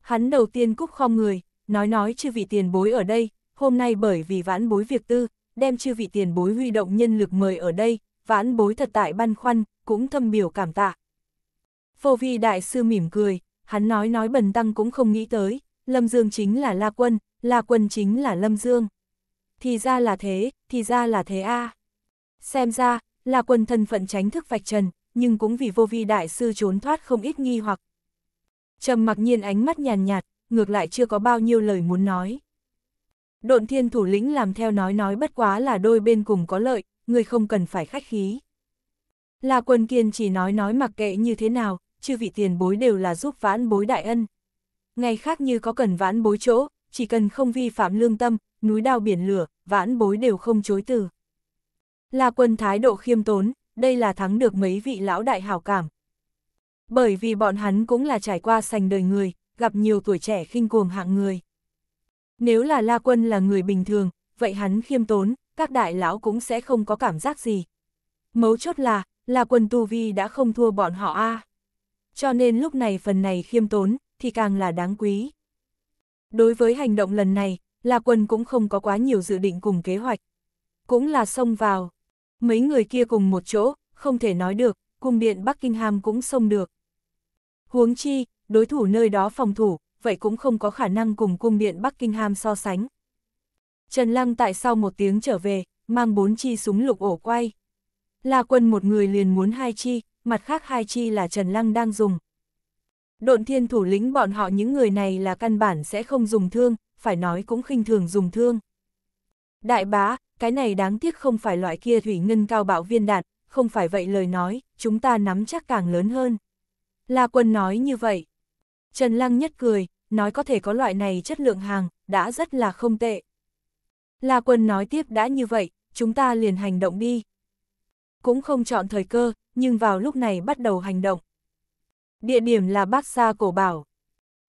Hắn đầu tiên cúc không người, Nói nói chư vị tiền bối ở đây, hôm nay bởi vì vãn bối việc tư, đem chư vị tiền bối huy động nhân lực mời ở đây, vãn bối thật tại băn khoăn, cũng thâm biểu cảm tạ. Vô vi đại sư mỉm cười, hắn nói nói bần tăng cũng không nghĩ tới, Lâm Dương chính là La Quân, La Quân chính là Lâm Dương. Thì ra là thế, thì ra là thế a. Xem ra, La Quân thân phận tránh thức vạch trần, nhưng cũng vì vô vi đại sư trốn thoát không ít nghi hoặc. Trầm mặc nhiên ánh mắt nhàn nhạt, ngược lại chưa có bao nhiêu lời muốn nói. Độn thiên thủ lĩnh làm theo nói nói bất quá là đôi bên cùng có lợi, người không cần phải khách khí. Là quân kiên chỉ nói nói mặc kệ như thế nào, chư vị tiền bối đều là giúp vãn bối đại ân. Ngày khác như có cần vãn bối chỗ, chỉ cần không vi phạm lương tâm, núi đao biển lửa, vãn bối đều không chối từ. Là quân thái độ khiêm tốn, đây là thắng được mấy vị lão đại hảo cảm. Bởi vì bọn hắn cũng là trải qua sành đời người, gặp nhiều tuổi trẻ khinh cuồng hạng người. Nếu là La Quân là người bình thường, vậy hắn khiêm tốn, các đại lão cũng sẽ không có cảm giác gì. Mấu chốt là, La Quân Tu Vi đã không thua bọn họ a à. Cho nên lúc này phần này khiêm tốn, thì càng là đáng quý. Đối với hành động lần này, La Quân cũng không có quá nhiều dự định cùng kế hoạch. Cũng là xông vào. Mấy người kia cùng một chỗ, không thể nói được, cung điện Buckingham cũng xông được. Huống chi, đối thủ nơi đó phòng thủ, vậy cũng không có khả năng cùng cung điện Bắc Kinh Ham so sánh. Trần Lăng tại sau một tiếng trở về, mang bốn chi súng lục ổ quay. La quân một người liền muốn hai chi, mặt khác hai chi là Trần Lăng đang dùng. Độn thiên thủ lĩnh bọn họ những người này là căn bản sẽ không dùng thương, phải nói cũng khinh thường dùng thương. Đại bá, cái này đáng tiếc không phải loại kia thủy ngân cao bạo viên đạn, không phải vậy lời nói, chúng ta nắm chắc càng lớn hơn. La quân nói như vậy. Trần Lăng nhất cười, nói có thể có loại này chất lượng hàng, đã rất là không tệ. La Quân nói tiếp đã như vậy, chúng ta liền hành động đi. Cũng không chọn thời cơ, nhưng vào lúc này bắt đầu hành động. Địa điểm là Bác Sa Cổ Bảo.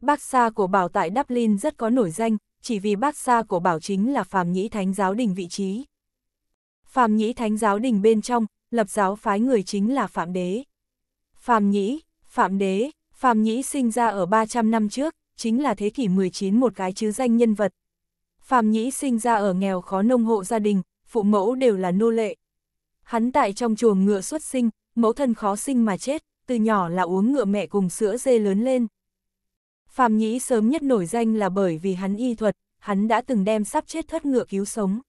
Bác Sa Cổ Bảo tại Dublin rất có nổi danh, chỉ vì Bác Sa Cổ Bảo chính là Phạm Nhĩ Thánh Giáo Đình vị trí. Phạm Nhĩ Thánh Giáo Đình bên trong, lập giáo phái người chính là Phạm Đế. Phạm Nhĩ, Phạm Đế, Phạm Nhĩ sinh ra ở 300 năm trước, chính là thế kỷ 19 một cái chứ danh nhân vật. Phạm Nhĩ sinh ra ở nghèo khó nông hộ gia đình, phụ mẫu đều là nô lệ. Hắn tại trong chuồng ngựa xuất sinh, mẫu thân khó sinh mà chết, từ nhỏ là uống ngựa mẹ cùng sữa dê lớn lên. Phạm Nhĩ sớm nhất nổi danh là bởi vì hắn y thuật, hắn đã từng đem sắp chết thất ngựa cứu sống.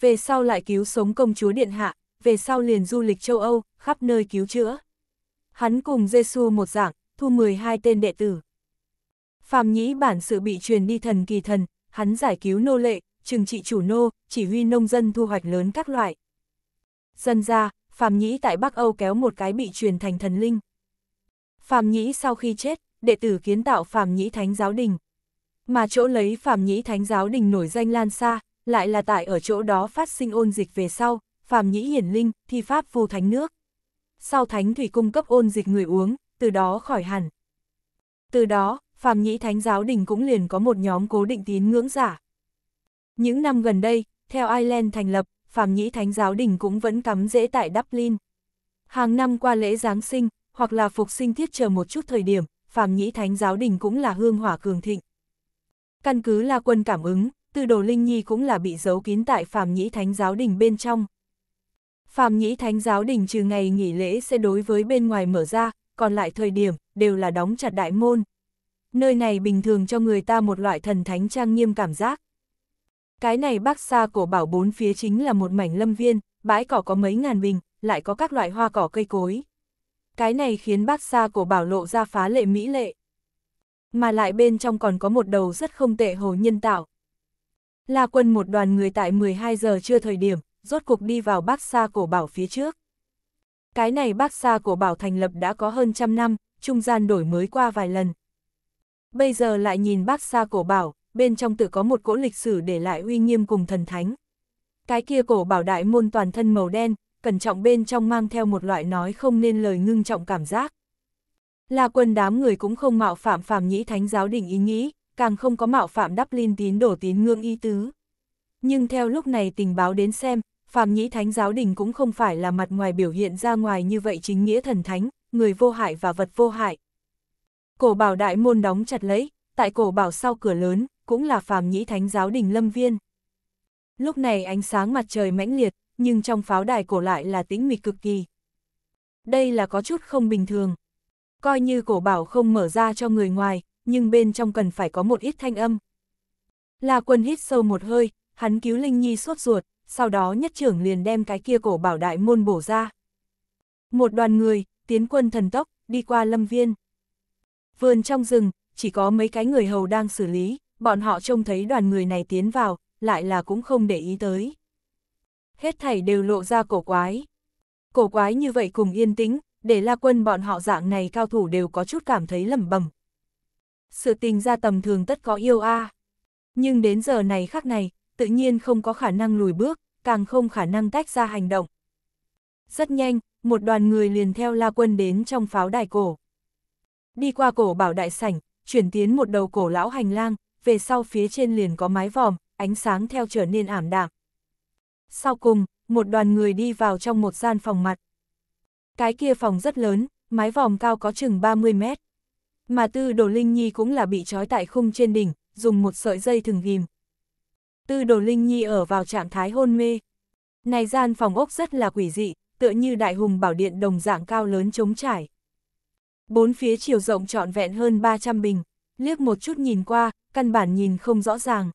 Về sau lại cứu sống công chúa Điện Hạ, về sau liền du lịch châu Âu, khắp nơi cứu chữa. Hắn cùng giê -xu một dạng, thu 12 tên đệ tử. Phạm nhĩ bản sự bị truyền đi thần kỳ thần, hắn giải cứu nô lệ, trừng trị chủ nô, chỉ huy nông dân thu hoạch lớn các loại. Dân ra, Phạm nhĩ tại Bắc Âu kéo một cái bị truyền thành thần linh. Phạm nhĩ sau khi chết, đệ tử kiến tạo Phạm nhĩ Thánh Giáo Đình. Mà chỗ lấy Phạm nhĩ Thánh Giáo Đình nổi danh lan xa, lại là tại ở chỗ đó phát sinh ôn dịch về sau, Phạm nhĩ hiển linh, thi pháp phù thánh nước. Sau thánh thủy cung cấp ôn dịch người uống, từ đó khỏi hẳn. Từ đó, Phạm nhĩ thánh giáo đình cũng liền có một nhóm cố định tín ngưỡng giả. Những năm gần đây, theo Ireland thành lập, Phạm nhĩ thánh giáo đình cũng vẫn cắm rễ tại Dublin. Hàng năm qua lễ Giáng sinh, hoặc là phục sinh thiết chờ một chút thời điểm, Phạm nhĩ thánh giáo đình cũng là hương hỏa cường thịnh. Căn cứ là quân cảm ứng, từ đồ Linh Nhi cũng là bị giấu kín tại Phạm nhĩ thánh giáo đình bên trong. Phạm nhĩ thánh giáo đình trừ ngày nghỉ lễ sẽ đối với bên ngoài mở ra, còn lại thời điểm, đều là đóng chặt đại môn. Nơi này bình thường cho người ta một loại thần thánh trang nghiêm cảm giác. Cái này bác xa cổ bảo bốn phía chính là một mảnh lâm viên, bãi cỏ có mấy ngàn bình, lại có các loại hoa cỏ cây cối. Cái này khiến bác xa cổ bảo lộ ra phá lệ mỹ lệ. Mà lại bên trong còn có một đầu rất không tệ hồ nhân tạo. là quân một đoàn người tại 12 giờ trưa thời điểm, rốt cục đi vào bác xa cổ bảo phía trước. Cái này bác xa của Bảo thành lập đã có hơn trăm năm, trung gian đổi mới qua vài lần. Bây giờ lại nhìn bác xa cổ bảo, bên trong tự có một cỗ lịch sử để lại uy nghiêm cùng thần thánh. Cái kia cổ bảo đại môn toàn thân màu đen, cẩn trọng bên trong mang theo một loại nói không nên lời ngưng trọng cảm giác. Là quân đám người cũng không mạo phạm phàm nhĩ thánh giáo đình ý nghĩ, càng không có mạo phạm đắp linh tín đổ tín ngưỡng y tứ. Nhưng theo lúc này tình báo đến xem, phàm nhĩ thánh giáo đình cũng không phải là mặt ngoài biểu hiện ra ngoài như vậy chính nghĩa thần thánh, người vô hại và vật vô hại. Cổ bảo đại môn đóng chặt lấy, tại cổ bảo sau cửa lớn, cũng là phàm nhĩ thánh giáo đình lâm viên. Lúc này ánh sáng mặt trời mãnh liệt, nhưng trong pháo đài cổ lại là tĩnh mịch cực kỳ. Đây là có chút không bình thường. Coi như cổ bảo không mở ra cho người ngoài, nhưng bên trong cần phải có một ít thanh âm. La quân hít sâu một hơi, hắn cứu Linh Nhi suốt ruột, sau đó nhất trưởng liền đem cái kia cổ bảo đại môn bổ ra. Một đoàn người, tiến quân thần tốc, đi qua lâm viên. Vườn trong rừng, chỉ có mấy cái người hầu đang xử lý, bọn họ trông thấy đoàn người này tiến vào, lại là cũng không để ý tới. Hết thảy đều lộ ra cổ quái. Cổ quái như vậy cùng yên tĩnh, để la quân bọn họ dạng này cao thủ đều có chút cảm thấy lầm bẩm Sự tình ra tầm thường tất có yêu a à. Nhưng đến giờ này khắc này, tự nhiên không có khả năng lùi bước, càng không khả năng tách ra hành động. Rất nhanh, một đoàn người liền theo La Quân đến trong pháo đài cổ. Đi qua cổ bảo đại sảnh, chuyển tiến một đầu cổ lão hành lang, về sau phía trên liền có mái vòm, ánh sáng theo trở nên ảm đạm. Sau cùng, một đoàn người đi vào trong một gian phòng mặt. Cái kia phòng rất lớn, mái vòm cao có chừng 30 mét. Mà tư đồ Linh Nhi cũng là bị trói tại khung trên đỉnh, dùng một sợi dây thừng ghim. Tư đồ Linh Nhi ở vào trạng thái hôn mê. Này gian phòng ốc rất là quỷ dị, tựa như đại hùng bảo điện đồng dạng cao lớn chống trải. Bốn phía chiều rộng trọn vẹn hơn 300 bình, liếc một chút nhìn qua, căn bản nhìn không rõ ràng.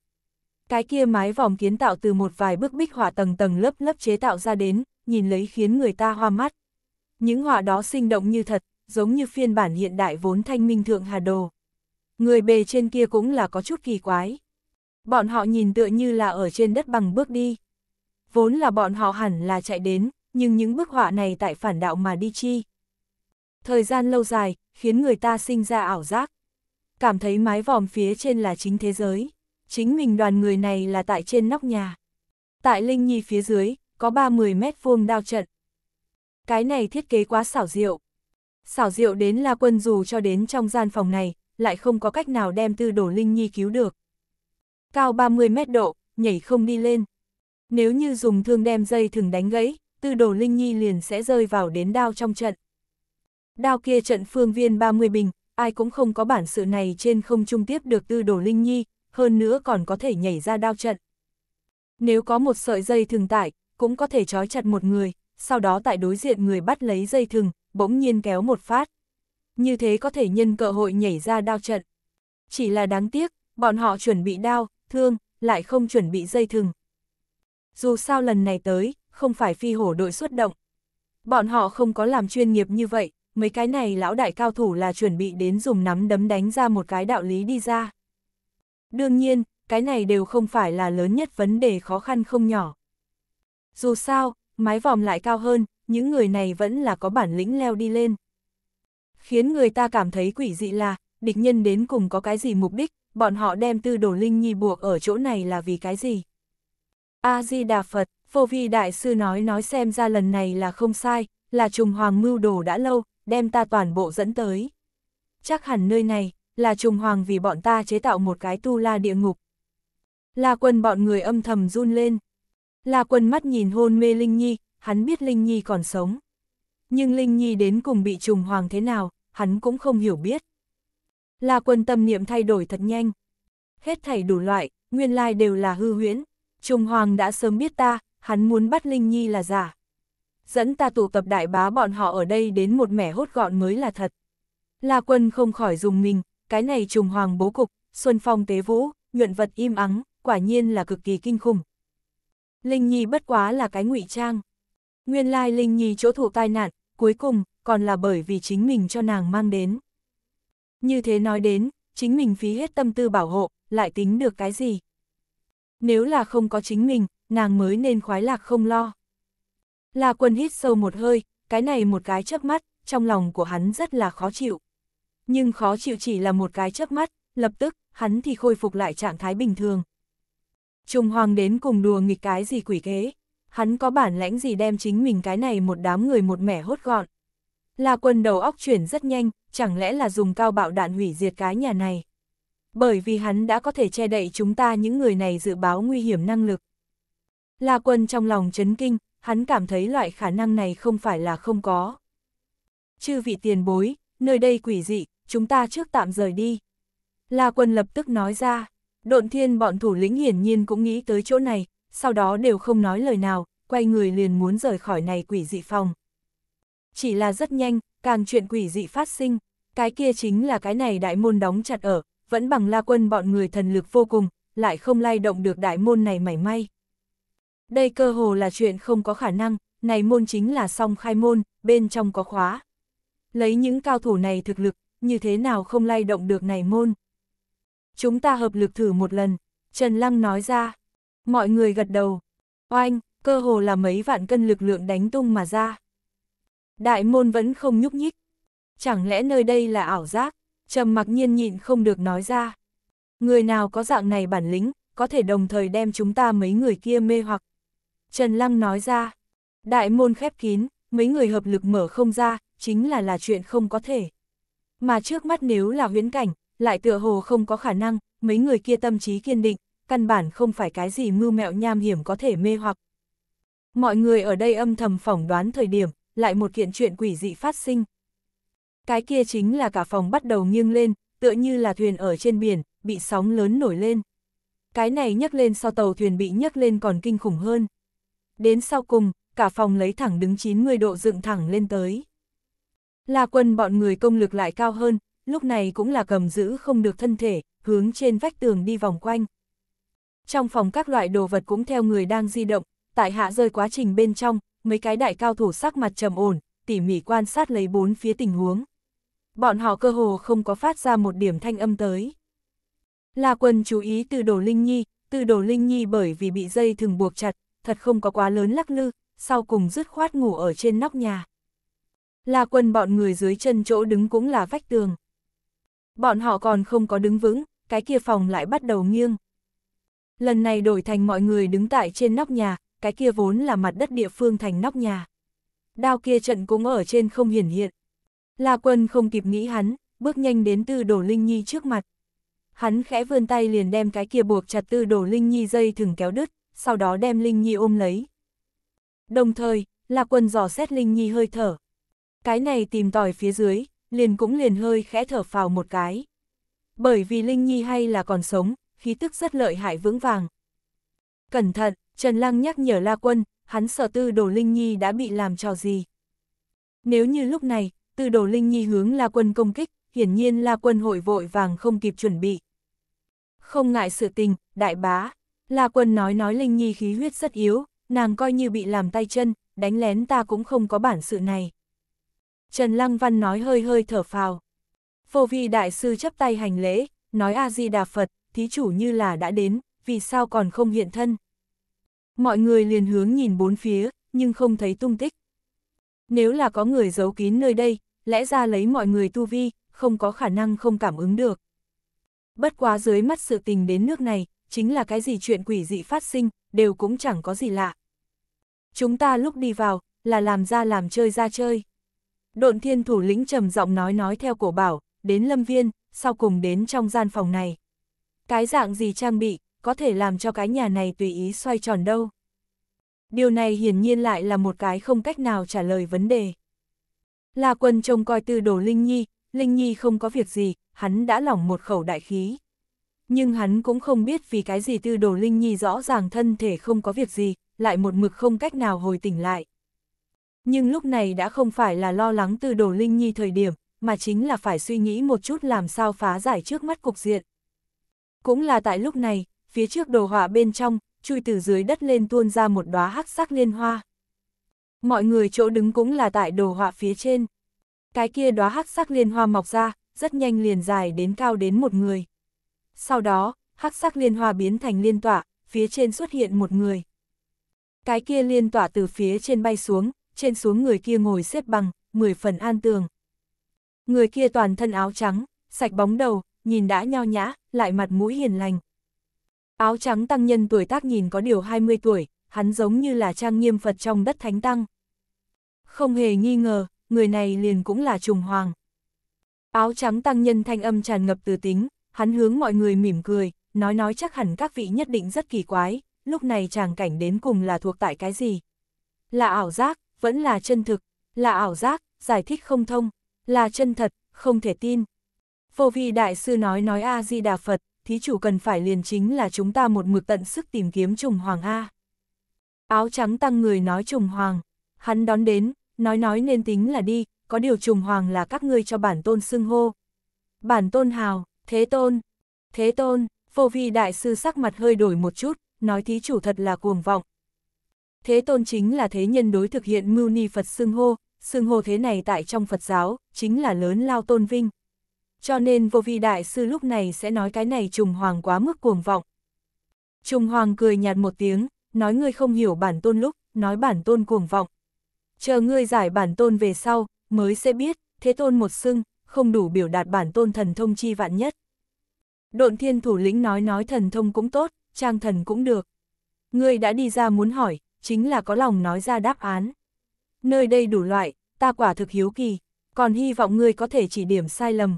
Cái kia mái vòng kiến tạo từ một vài bức bích họa tầng tầng lớp lớp chế tạo ra đến, nhìn lấy khiến người ta hoa mắt. Những họa đó sinh động như thật, giống như phiên bản hiện đại vốn thanh minh thượng hà đồ. Người bề trên kia cũng là có chút kỳ quái. Bọn họ nhìn tựa như là ở trên đất bằng bước đi. Vốn là bọn họ hẳn là chạy đến, nhưng những bức họa này tại phản đạo mà đi chi. Thời gian lâu dài, khiến người ta sinh ra ảo giác. Cảm thấy mái vòm phía trên là chính thế giới. Chính mình đoàn người này là tại trên nóc nhà. Tại Linh Nhi phía dưới, có 30 mét vuông đao trận. Cái này thiết kế quá xảo diệu. Xảo diệu đến là quân dù cho đến trong gian phòng này, lại không có cách nào đem tư đổ Linh Nhi cứu được cao 30 mét độ, nhảy không đi lên. Nếu như dùng thương đem dây thừng đánh gãy, tư đồ Linh Nhi liền sẽ rơi vào đến đao trong trận. Đao kia trận phương viên 30 bình, ai cũng không có bản sự này trên không trung tiếp được tư đồ Linh Nhi, hơn nữa còn có thể nhảy ra đao trận. Nếu có một sợi dây thừng tải, cũng có thể trói chặt một người, sau đó tại đối diện người bắt lấy dây thừng, bỗng nhiên kéo một phát. Như thế có thể nhân cơ hội nhảy ra đao trận. Chỉ là đáng tiếc, bọn họ chuẩn bị đao, thương, lại không chuẩn bị dây thừng. Dù sao lần này tới, không phải phi hổ đội xuất động. Bọn họ không có làm chuyên nghiệp như vậy, mấy cái này lão đại cao thủ là chuẩn bị đến dùng nắm đấm đánh ra một cái đạo lý đi ra. Đương nhiên, cái này đều không phải là lớn nhất vấn đề khó khăn không nhỏ. Dù sao, mái vòm lại cao hơn, những người này vẫn là có bản lĩnh leo đi lên. Khiến người ta cảm thấy quỷ dị là, địch nhân đến cùng có cái gì mục đích, bọn họ đem tư đồ linh nhi buộc ở chỗ này là vì cái gì? A-di-đà Phật, vô vi đại sư nói nói xem ra lần này là không sai, là trùng hoàng mưu đồ đã lâu, đem ta toàn bộ dẫn tới. Chắc hẳn nơi này, là trùng hoàng vì bọn ta chế tạo một cái tu la địa ngục. La quân bọn người âm thầm run lên. La quân mắt nhìn hôn mê Linh Nhi, hắn biết Linh Nhi còn sống. Nhưng Linh Nhi đến cùng bị trùng hoàng thế nào, hắn cũng không hiểu biết. La quân tâm niệm thay đổi thật nhanh. Hết thảy đủ loại, nguyên lai đều là hư huyễn. Trung Hoàng đã sớm biết ta, hắn muốn bắt Linh Nhi là giả. Dẫn ta tụ tập đại bá bọn họ ở đây đến một mẻ hốt gọn mới là thật. La quân không khỏi dùng mình, cái này trùng hoàng bố cục, xuân phong tế vũ, nhuận vật im ắng, quả nhiên là cực kỳ kinh khủng. Linh Nhi bất quá là cái ngụy trang. Nguyên lai Linh Nhi chỗ thụ tai nạn, cuối cùng, còn là bởi vì chính mình cho nàng mang đến. Như thế nói đến, chính mình phí hết tâm tư bảo hộ, lại tính được cái gì? Nếu là không có chính mình, nàng mới nên khoái lạc không lo. Là quân hít sâu một hơi, cái này một cái chớp mắt, trong lòng của hắn rất là khó chịu. Nhưng khó chịu chỉ là một cái chớp mắt, lập tức, hắn thì khôi phục lại trạng thái bình thường. Trung Hoàng đến cùng đùa nghịch cái gì quỷ kế, hắn có bản lãnh gì đem chính mình cái này một đám người một mẻ hốt gọn. Là quân đầu óc chuyển rất nhanh, chẳng lẽ là dùng cao bạo đạn hủy diệt cái nhà này. Bởi vì hắn đã có thể che đậy chúng ta những người này dự báo nguy hiểm năng lực. La quân trong lòng chấn kinh, hắn cảm thấy loại khả năng này không phải là không có. Chư vị tiền bối, nơi đây quỷ dị, chúng ta trước tạm rời đi. La quân lập tức nói ra, độn thiên bọn thủ lĩnh hiển nhiên cũng nghĩ tới chỗ này, sau đó đều không nói lời nào, quay người liền muốn rời khỏi này quỷ dị phòng. Chỉ là rất nhanh, càng chuyện quỷ dị phát sinh, cái kia chính là cái này đại môn đóng chặt ở, vẫn bằng la quân bọn người thần lực vô cùng, lại không lay động được đại môn này mảy may. Đây cơ hồ là chuyện không có khả năng, này môn chính là song khai môn, bên trong có khóa. Lấy những cao thủ này thực lực, như thế nào không lay động được này môn. Chúng ta hợp lực thử một lần, Trần Lăng nói ra. Mọi người gật đầu. Oanh, cơ hồ là mấy vạn cân lực lượng đánh tung mà ra. Đại môn vẫn không nhúc nhích. Chẳng lẽ nơi đây là ảo giác? Trầm mặc nhiên nhịn không được nói ra. Người nào có dạng này bản lĩnh, có thể đồng thời đem chúng ta mấy người kia mê hoặc. Trần Lăng nói ra. Đại môn khép kín, mấy người hợp lực mở không ra, chính là là chuyện không có thể. Mà trước mắt nếu là huyễn cảnh, lại tựa hồ không có khả năng, mấy người kia tâm trí kiên định, căn bản không phải cái gì mưu mẹo nham hiểm có thể mê hoặc. Mọi người ở đây âm thầm phỏng đoán thời điểm, lại một kiện chuyện quỷ dị phát sinh. Cái kia chính là cả phòng bắt đầu nghiêng lên, tựa như là thuyền ở trên biển, bị sóng lớn nổi lên. Cái này nhấc lên sau tàu thuyền bị nhấc lên còn kinh khủng hơn. Đến sau cùng, cả phòng lấy thẳng đứng 90 độ dựng thẳng lên tới. là quân bọn người công lực lại cao hơn, lúc này cũng là cầm giữ không được thân thể, hướng trên vách tường đi vòng quanh. Trong phòng các loại đồ vật cũng theo người đang di động, tại hạ rơi quá trình bên trong, mấy cái đại cao thủ sắc mặt trầm ổn, tỉ mỉ quan sát lấy bốn phía tình huống. Bọn họ cơ hồ không có phát ra một điểm thanh âm tới. La Quân chú ý từ Đồ Linh Nhi, từ Đồ Linh Nhi bởi vì bị dây thường buộc chặt, thật không có quá lớn lắc lư, sau cùng dứt khoát ngủ ở trên nóc nhà. La Quân bọn người dưới chân chỗ đứng cũng là vách tường. Bọn họ còn không có đứng vững, cái kia phòng lại bắt đầu nghiêng. Lần này đổi thành mọi người đứng tại trên nóc nhà, cái kia vốn là mặt đất địa phương thành nóc nhà. Đao kia trận cũng ở trên không hiển hiện. La quân không kịp nghĩ hắn, bước nhanh đến tư đổ Linh Nhi trước mặt. Hắn khẽ vươn tay liền đem cái kia buộc chặt tư đổ Linh Nhi dây thừng kéo đứt, sau đó đem Linh Nhi ôm lấy. Đồng thời, La quân dò xét Linh Nhi hơi thở. Cái này tìm tòi phía dưới, liền cũng liền hơi khẽ thở phào một cái. Bởi vì Linh Nhi hay là còn sống, khí tức rất lợi hại vững vàng. Cẩn thận, Trần Lăng nhắc nhở La Quân, hắn sợ tư đồ Linh Nhi đã bị làm trò gì. Nếu như lúc này, tư đồ Linh Nhi hướng La Quân công kích, hiển nhiên La Quân hội vội vàng không kịp chuẩn bị. Không ngại sự tình, đại bá, La Quân nói nói Linh Nhi khí huyết rất yếu, nàng coi như bị làm tay chân, đánh lén ta cũng không có bản sự này. Trần Lăng Văn nói hơi hơi thở phào. Vô vi đại sư chấp tay hành lễ, nói A-di-đà Phật, thí chủ như là đã đến, vì sao còn không hiện thân. Mọi người liền hướng nhìn bốn phía, nhưng không thấy tung tích. Nếu là có người giấu kín nơi đây, lẽ ra lấy mọi người tu vi, không có khả năng không cảm ứng được. Bất quá dưới mắt sự tình đến nước này, chính là cái gì chuyện quỷ dị phát sinh, đều cũng chẳng có gì lạ. Chúng ta lúc đi vào, là làm ra làm chơi ra chơi. Độn thiên thủ lĩnh trầm giọng nói nói theo cổ bảo, đến lâm viên, sau cùng đến trong gian phòng này. Cái dạng gì trang bị, có thể làm cho cái nhà này tùy ý xoay tròn đâu. Điều này hiển nhiên lại là một cái không cách nào trả lời vấn đề. La quân trông coi tư đồ Linh Nhi, Linh Nhi không có việc gì, hắn đã lỏng một khẩu đại khí. Nhưng hắn cũng không biết vì cái gì tư đồ Linh Nhi rõ ràng thân thể không có việc gì, lại một mực không cách nào hồi tỉnh lại. Nhưng lúc này đã không phải là lo lắng tư đồ Linh Nhi thời điểm, mà chính là phải suy nghĩ một chút làm sao phá giải trước mắt cục diện. Cũng là tại lúc này, phía trước đồ họa bên trong, chui từ dưới đất lên tuôn ra một đóa hắc sắc liên hoa. Mọi người chỗ đứng cũng là tại đồ họa phía trên. Cái kia đóa hắc sắc liên hoa mọc ra, rất nhanh liền dài đến cao đến một người. Sau đó, hắc sắc liên hoa biến thành liên tỏa, phía trên xuất hiện một người. Cái kia liên tỏa từ phía trên bay xuống, trên xuống người kia ngồi xếp bằng, mười phần an tường. Người kia toàn thân áo trắng, sạch bóng đầu, nhìn đã nho nhã, lại mặt mũi hiền lành, Áo trắng tăng nhân tuổi tác nhìn có điều 20 tuổi, hắn giống như là trang nghiêm Phật trong đất thánh tăng. Không hề nghi ngờ, người này liền cũng là trùng hoàng. Áo trắng tăng nhân thanh âm tràn ngập từ tính, hắn hướng mọi người mỉm cười, nói nói chắc hẳn các vị nhất định rất kỳ quái, lúc này chàng cảnh đến cùng là thuộc tại cái gì? Là ảo giác, vẫn là chân thực, là ảo giác, giải thích không thông, là chân thật, không thể tin. Vô vi đại sư nói nói A-di-đà Phật, thí chủ cần phải liền chính là chúng ta một mực tận sức tìm kiếm trùng hoàng A. Áo trắng tăng người nói trùng hoàng, hắn đón đến, nói nói nên tính là đi, có điều trùng hoàng là các ngươi cho bản tôn xưng hô. Bản tôn hào, thế tôn, thế tôn, phô vi đại sư sắc mặt hơi đổi một chút, nói thí chủ thật là cuồng vọng. Thế tôn chính là thế nhân đối thực hiện mưu ni Phật xưng hô, xưng hô thế này tại trong Phật giáo, chính là lớn lao tôn vinh, cho nên vô vi đại sư lúc này sẽ nói cái này trùng hoàng quá mức cuồng vọng. Trùng hoàng cười nhạt một tiếng, nói ngươi không hiểu bản tôn lúc, nói bản tôn cuồng vọng. Chờ ngươi giải bản tôn về sau, mới sẽ biết, thế tôn một xưng, không đủ biểu đạt bản tôn thần thông chi vạn nhất. Độn thiên thủ lĩnh nói nói thần thông cũng tốt, trang thần cũng được. Ngươi đã đi ra muốn hỏi, chính là có lòng nói ra đáp án. Nơi đây đủ loại, ta quả thực hiếu kỳ, còn hy vọng ngươi có thể chỉ điểm sai lầm,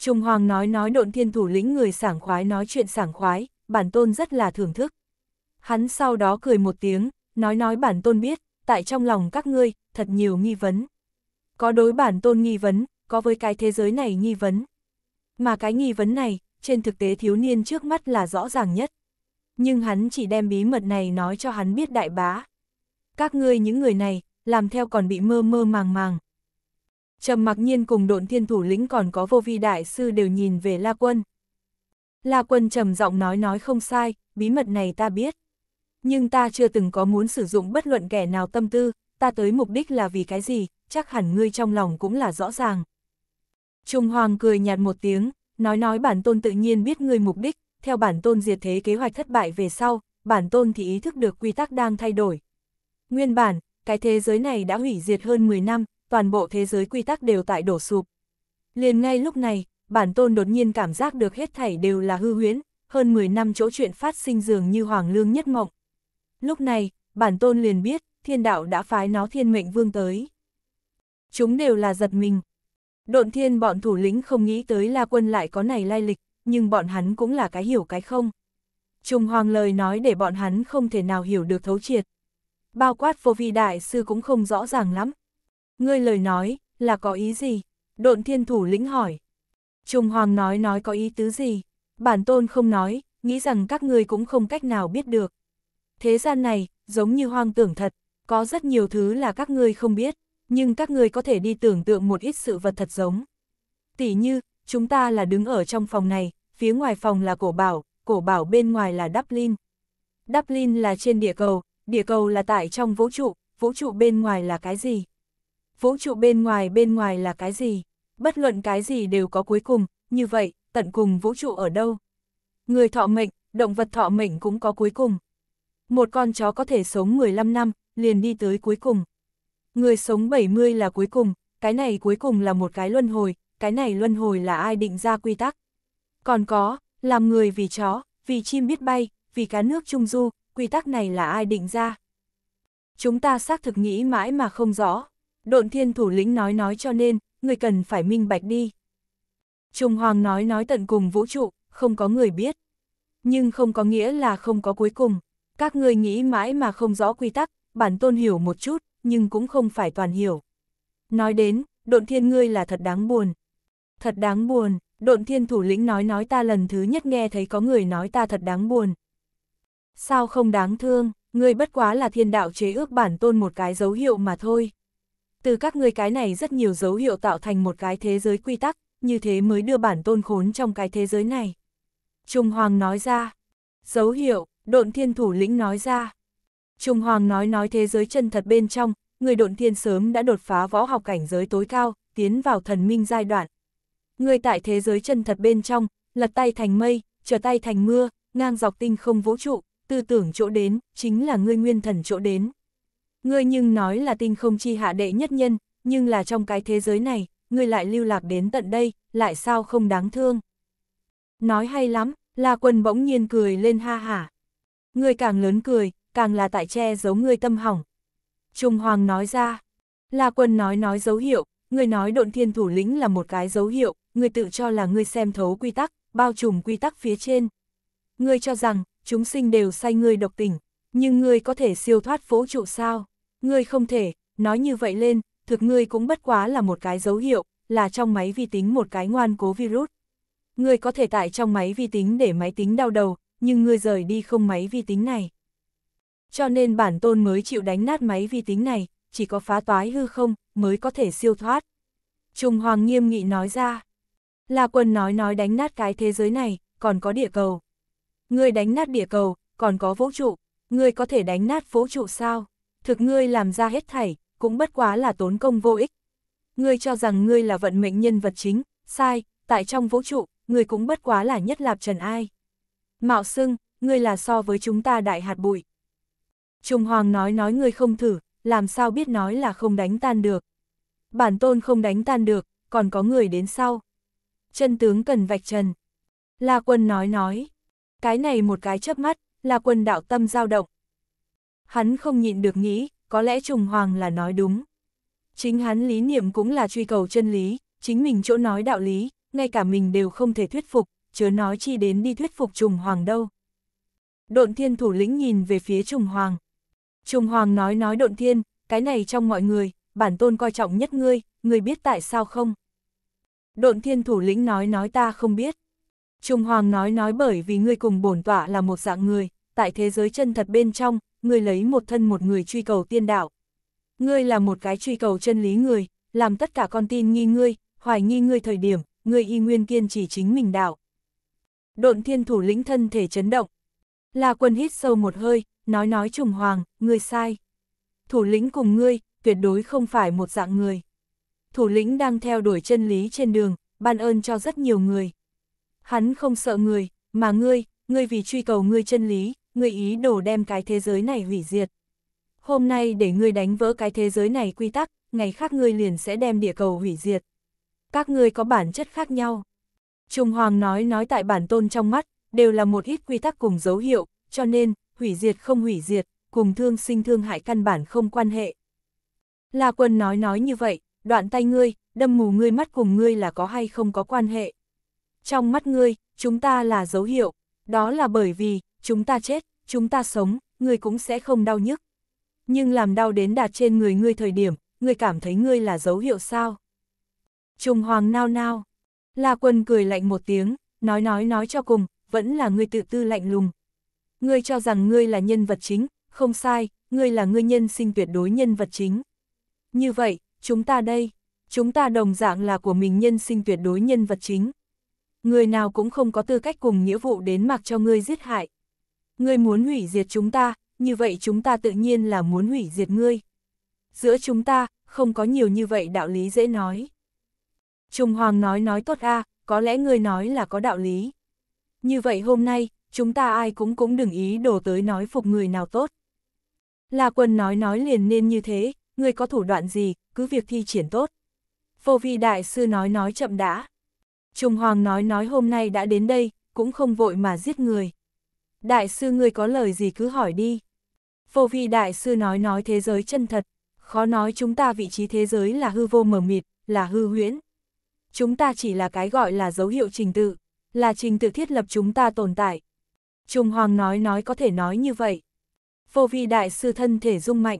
Trung Hoàng nói nói độn thiên thủ lĩnh người sảng khoái nói chuyện sảng khoái, bản tôn rất là thưởng thức. Hắn sau đó cười một tiếng, nói nói bản tôn biết, tại trong lòng các ngươi, thật nhiều nghi vấn. Có đối bản tôn nghi vấn, có với cái thế giới này nghi vấn. Mà cái nghi vấn này, trên thực tế thiếu niên trước mắt là rõ ràng nhất. Nhưng hắn chỉ đem bí mật này nói cho hắn biết đại bá. Các ngươi những người này, làm theo còn bị mơ mơ màng màng, Trầm mặc nhiên cùng độn thiên thủ lĩnh còn có vô vi đại sư đều nhìn về La Quân. La Quân trầm giọng nói nói không sai, bí mật này ta biết. Nhưng ta chưa từng có muốn sử dụng bất luận kẻ nào tâm tư, ta tới mục đích là vì cái gì, chắc hẳn ngươi trong lòng cũng là rõ ràng. Trung Hoàng cười nhạt một tiếng, nói nói bản tôn tự nhiên biết ngươi mục đích, theo bản tôn diệt thế kế hoạch thất bại về sau, bản tôn thì ý thức được quy tắc đang thay đổi. Nguyên bản, cái thế giới này đã hủy diệt hơn 10 năm, toàn bộ thế giới quy tắc đều tại đổ sụp. Liền ngay lúc này, bản tôn đột nhiên cảm giác được hết thảy đều là hư huyễn, hơn 10 năm chỗ chuyện phát sinh dường như hoàng lương nhất mộng. Lúc này, bản tôn liền biết, thiên đạo đã phái nó thiên mệnh vương tới. Chúng đều là giật mình. Độn thiên bọn thủ lĩnh không nghĩ tới là quân lại có này lai lịch, nhưng bọn hắn cũng là cái hiểu cái không. Trung hoàng lời nói để bọn hắn không thể nào hiểu được thấu triệt. Bao quát vô vi đại sư cũng không rõ ràng lắm, Ngươi lời nói, là có ý gì? Độn thiên thủ lĩnh hỏi. Trung Hoàng nói nói có ý tứ gì? Bản tôn không nói, nghĩ rằng các ngươi cũng không cách nào biết được. Thế gian này, giống như hoang tưởng thật, có rất nhiều thứ là các ngươi không biết, nhưng các ngươi có thể đi tưởng tượng một ít sự vật thật giống. Tỷ như, chúng ta là đứng ở trong phòng này, phía ngoài phòng là cổ bảo, cổ bảo bên ngoài là Dublin. Dublin là trên địa cầu, địa cầu là tại trong vũ trụ, vũ trụ bên ngoài là cái gì? vũ trụ bên ngoài bên ngoài là cái gì? Bất luận cái gì đều có cuối cùng, như vậy, tận cùng vũ trụ ở đâu? Người thọ mệnh, động vật thọ mệnh cũng có cuối cùng. Một con chó có thể sống 15 năm, liền đi tới cuối cùng. Người sống 70 là cuối cùng, cái này cuối cùng là một cái luân hồi, cái này luân hồi là ai định ra quy tắc. Còn có, làm người vì chó, vì chim biết bay, vì cá nước trung du, quy tắc này là ai định ra. Chúng ta xác thực nghĩ mãi mà không rõ độn thiên thủ lĩnh nói nói cho nên, người cần phải minh bạch đi. Trung Hoàng nói nói tận cùng vũ trụ, không có người biết. Nhưng không có nghĩa là không có cuối cùng. Các người nghĩ mãi mà không rõ quy tắc, bản tôn hiểu một chút, nhưng cũng không phải toàn hiểu. Nói đến, độn thiên ngươi là thật đáng buồn. Thật đáng buồn, độn thiên thủ lĩnh nói nói ta lần thứ nhất nghe thấy có người nói ta thật đáng buồn. Sao không đáng thương, ngươi bất quá là thiên đạo chế ước bản tôn một cái dấu hiệu mà thôi từ các ngươi cái này rất nhiều dấu hiệu tạo thành một cái thế giới quy tắc, như thế mới đưa bản tôn khốn trong cái thế giới này. Trung Hoàng nói ra, dấu hiệu, độn thiên thủ lĩnh nói ra. Trung Hoàng nói nói thế giới chân thật bên trong, người độn thiên sớm đã đột phá võ học cảnh giới tối cao, tiến vào thần minh giai đoạn. Người tại thế giới chân thật bên trong, lật tay thành mây, trở tay thành mưa, ngang dọc tinh không vũ trụ, tư tưởng chỗ đến, chính là người nguyên thần chỗ đến. Ngươi nhưng nói là tinh không chi hạ đệ nhất nhân, nhưng là trong cái thế giới này, ngươi lại lưu lạc đến tận đây, lại sao không đáng thương. Nói hay lắm, La Quân bỗng nhiên cười lên ha hả. Ngươi càng lớn cười, càng là tại che giấu ngươi tâm hỏng. Trung Hoàng nói ra, La Quân nói nói dấu hiệu, ngươi nói độn thiên thủ lĩnh là một cái dấu hiệu, ngươi tự cho là ngươi xem thấu quy tắc, bao trùm quy tắc phía trên. Ngươi cho rằng, chúng sinh đều say ngươi độc tình, nhưng ngươi có thể siêu thoát vũ trụ sao? Ngươi không thể, nói như vậy lên, thực ngươi cũng bất quá là một cái dấu hiệu, là trong máy vi tính một cái ngoan cố virus. Ngươi có thể tại trong máy vi tính để máy tính đau đầu, nhưng ngươi rời đi không máy vi tính này. Cho nên bản tôn mới chịu đánh nát máy vi tính này, chỉ có phá toái hư không, mới có thể siêu thoát. Trung Hoàng nghiêm nghị nói ra. là quân nói nói đánh nát cái thế giới này, còn có địa cầu. Ngươi đánh nát địa cầu, còn có vũ trụ, ngươi có thể đánh nát phố trụ sao? Thực ngươi làm ra hết thảy, cũng bất quá là tốn công vô ích. Ngươi cho rằng ngươi là vận mệnh nhân vật chính, sai, tại trong vũ trụ, ngươi cũng bất quá là nhất lạp trần ai. Mạo xưng, ngươi là so với chúng ta đại hạt bụi. Trung Hoàng nói nói ngươi không thử, làm sao biết nói là không đánh tan được. Bản tôn không đánh tan được, còn có người đến sau. Chân tướng cần vạch trần. La quân nói nói, cái này một cái chớp mắt, là quần đạo tâm dao động. Hắn không nhịn được nghĩ, có lẽ Trùng Hoàng là nói đúng. Chính hắn lý niệm cũng là truy cầu chân lý, chính mình chỗ nói đạo lý, ngay cả mình đều không thể thuyết phục, chớ nói chi đến đi thuyết phục Trùng Hoàng đâu. Độn thiên thủ lĩnh nhìn về phía Trùng Hoàng. Trùng Hoàng nói nói độn thiên, cái này trong mọi người, bản tôn coi trọng nhất ngươi, ngươi biết tại sao không? Độn thiên thủ lĩnh nói nói ta không biết. Trung Hoàng nói nói bởi vì ngươi cùng bổn tọa là một dạng người, tại thế giới chân thật bên trong, ngươi lấy một thân một người truy cầu tiên đạo. Ngươi là một cái truy cầu chân lý người, làm tất cả con tin nghi ngươi, hoài nghi ngươi thời điểm, ngươi y nguyên kiên trì chính mình đạo. Độn thiên thủ lĩnh thân thể chấn động. Là quân hít sâu một hơi, nói nói trùng hoàng, ngươi sai. Thủ lĩnh cùng ngươi, tuyệt đối không phải một dạng người. Thủ lĩnh đang theo đuổi chân lý trên đường, ban ơn cho rất nhiều người hắn không sợ người, mà ngươi, ngươi vì truy cầu ngươi chân lý, ngươi ý đổ đem cái thế giới này hủy diệt. Hôm nay để ngươi đánh vỡ cái thế giới này quy tắc, ngày khác ngươi liền sẽ đem địa cầu hủy diệt. Các ngươi có bản chất khác nhau. Trung Hoàng nói nói tại bản tôn trong mắt, đều là một ít quy tắc cùng dấu hiệu, cho nên, hủy diệt không hủy diệt, cùng thương sinh thương hại căn bản không quan hệ. La Quân nói nói như vậy, đoạn tay ngươi, đâm mù ngươi mắt cùng ngươi là có hay không có quan hệ trong mắt ngươi, chúng ta là dấu hiệu, đó là bởi vì, chúng ta chết, chúng ta sống, ngươi cũng sẽ không đau nhức. Nhưng làm đau đến đạt trên người ngươi thời điểm, ngươi cảm thấy ngươi là dấu hiệu sao? Trùng hoàng nao nao, La Quân cười lạnh một tiếng, nói nói nói cho cùng, vẫn là ngươi tự tư lạnh lùng. Ngươi cho rằng ngươi là nhân vật chính, không sai, ngươi là ngươi nhân sinh tuyệt đối nhân vật chính. Như vậy, chúng ta đây, chúng ta đồng dạng là của mình nhân sinh tuyệt đối nhân vật chính người nào cũng không có tư cách cùng nghĩa vụ đến mặc cho ngươi giết hại. Ngươi muốn hủy diệt chúng ta, như vậy chúng ta tự nhiên là muốn hủy diệt ngươi. Giữa chúng ta, không có nhiều như vậy đạo lý dễ nói. Trung Hoàng nói nói tốt a, có lẽ ngươi nói là có đạo lý. Như vậy hôm nay, chúng ta ai cũng cũng đừng ý đổ tới nói phục người nào tốt. là quân nói nói liền nên như thế, ngươi có thủ đoạn gì, cứ việc thi triển tốt. Vô vi đại sư nói nói chậm đã. Trung Hoàng nói nói hôm nay đã đến đây, cũng không vội mà giết người. Đại sư ngươi có lời gì cứ hỏi đi. Vô vi đại sư nói nói thế giới chân thật, khó nói chúng ta vị trí thế giới là hư vô mờ mịt, là hư huyễn. Chúng ta chỉ là cái gọi là dấu hiệu trình tự, là trình tự thiết lập chúng ta tồn tại. Trung Hoàng nói nói có thể nói như vậy. Vô vi đại sư thân thể rung mạnh.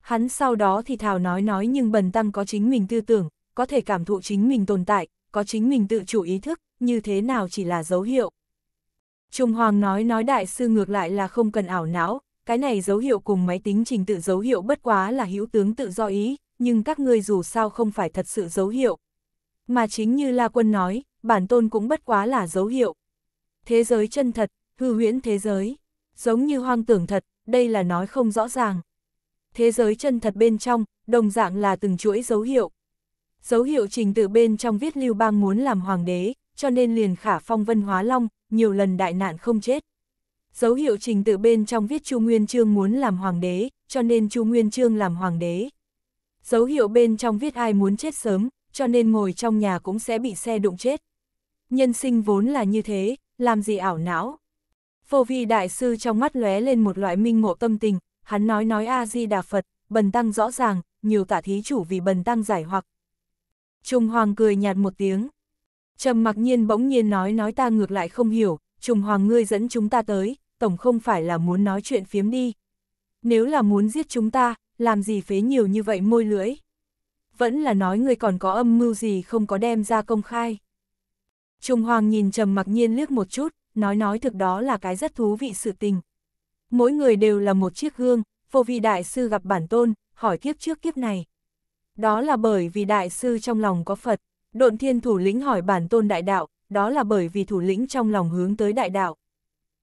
Hắn sau đó thì thảo nói nói nhưng bần tăng có chính mình tư tưởng, có thể cảm thụ chính mình tồn tại, có chính mình tự chủ ý thức, như thế nào chỉ là dấu hiệu. Trung Hoàng nói nói đại sư ngược lại là không cần ảo não, cái này dấu hiệu cùng máy tính trình tự dấu hiệu bất quá là hữu tướng tự do ý, nhưng các ngươi dù sao không phải thật sự dấu hiệu. Mà chính như La Quân nói, bản tôn cũng bất quá là dấu hiệu. Thế giới chân thật, hư huyễn thế giới, giống như hoang tưởng thật, đây là nói không rõ ràng. Thế giới chân thật bên trong, đồng dạng là từng chuỗi dấu hiệu. Dấu hiệu trình tự bên trong viết Lưu Bang muốn làm hoàng đế, cho nên liền khả phong vân hóa long, nhiều lần đại nạn không chết. Dấu hiệu trình tự bên trong viết Chu Nguyên Chương muốn làm hoàng đế, cho nên Chu Nguyên Chương làm hoàng đế. Dấu hiệu bên trong viết ai muốn chết sớm, cho nên ngồi trong nhà cũng sẽ bị xe đụng chết. Nhân sinh vốn là như thế, làm gì ảo não. phô vi đại sư trong mắt lóe lên một loại minh ngộ tâm tình, hắn nói nói A-di-đà Phật, bần tăng rõ ràng, nhiều tả thí chủ vì bần tăng giải hoặc, Trùng Hoàng cười nhạt một tiếng. Trầm mặc nhiên bỗng nhiên nói nói ta ngược lại không hiểu, Trùng Hoàng ngươi dẫn chúng ta tới, tổng không phải là muốn nói chuyện phiếm đi. Nếu là muốn giết chúng ta, làm gì phế nhiều như vậy môi lưỡi. Vẫn là nói ngươi còn có âm mưu gì không có đem ra công khai. Trùng Hoàng nhìn Trầm mặc nhiên liếc một chút, nói nói thực đó là cái rất thú vị sự tình. Mỗi người đều là một chiếc gương, vô vị đại sư gặp bản tôn, hỏi kiếp trước kiếp này. Đó là bởi vì đại sư trong lòng có Phật, độn thiên thủ lĩnh hỏi bản tôn đại đạo, đó là bởi vì thủ lĩnh trong lòng hướng tới đại đạo.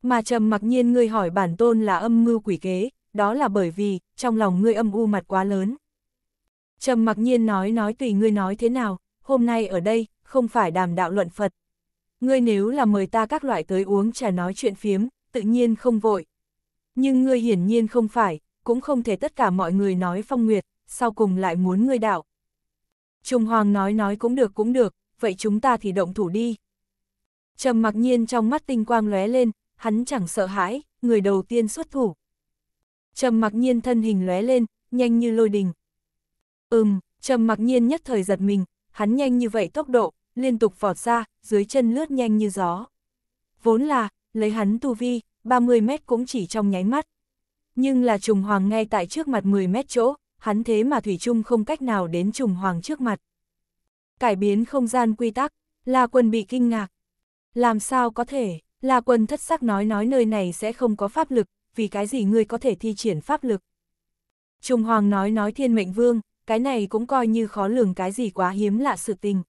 Mà trầm mặc nhiên ngươi hỏi bản tôn là âm mưu quỷ kế, đó là bởi vì, trong lòng ngươi âm u mặt quá lớn. Trầm mặc nhiên nói nói tùy ngươi nói thế nào, hôm nay ở đây, không phải đàm đạo luận Phật. Ngươi nếu là mời ta các loại tới uống trà nói chuyện phiếm, tự nhiên không vội. Nhưng ngươi hiển nhiên không phải, cũng không thể tất cả mọi người nói phong nguyệt, sau cùng lại muốn ngươi đạo. Trung Hoàng nói nói cũng được cũng được, vậy chúng ta thì động thủ đi. Trầm mặc nhiên trong mắt tinh quang lóe lên, hắn chẳng sợ hãi, người đầu tiên xuất thủ. Trầm mặc nhiên thân hình lóe lên, nhanh như lôi đình. Ừm, trầm mặc nhiên nhất thời giật mình, hắn nhanh như vậy tốc độ, liên tục vọt ra, dưới chân lướt nhanh như gió. Vốn là, lấy hắn tu vi, 30 mét cũng chỉ trong nháy mắt. Nhưng là trùng hoàng ngay tại trước mặt 10 mét chỗ, hắn thế mà Thủy Trung không cách nào đến trùng hoàng trước mặt. Cải biến không gian quy tắc, La Quân bị kinh ngạc. Làm sao có thể, La Quân thất sắc nói nói nơi này sẽ không có pháp lực, vì cái gì ngươi có thể thi triển pháp lực. Trùng hoàng nói nói thiên mệnh vương, cái này cũng coi như khó lường cái gì quá hiếm lạ sự tình.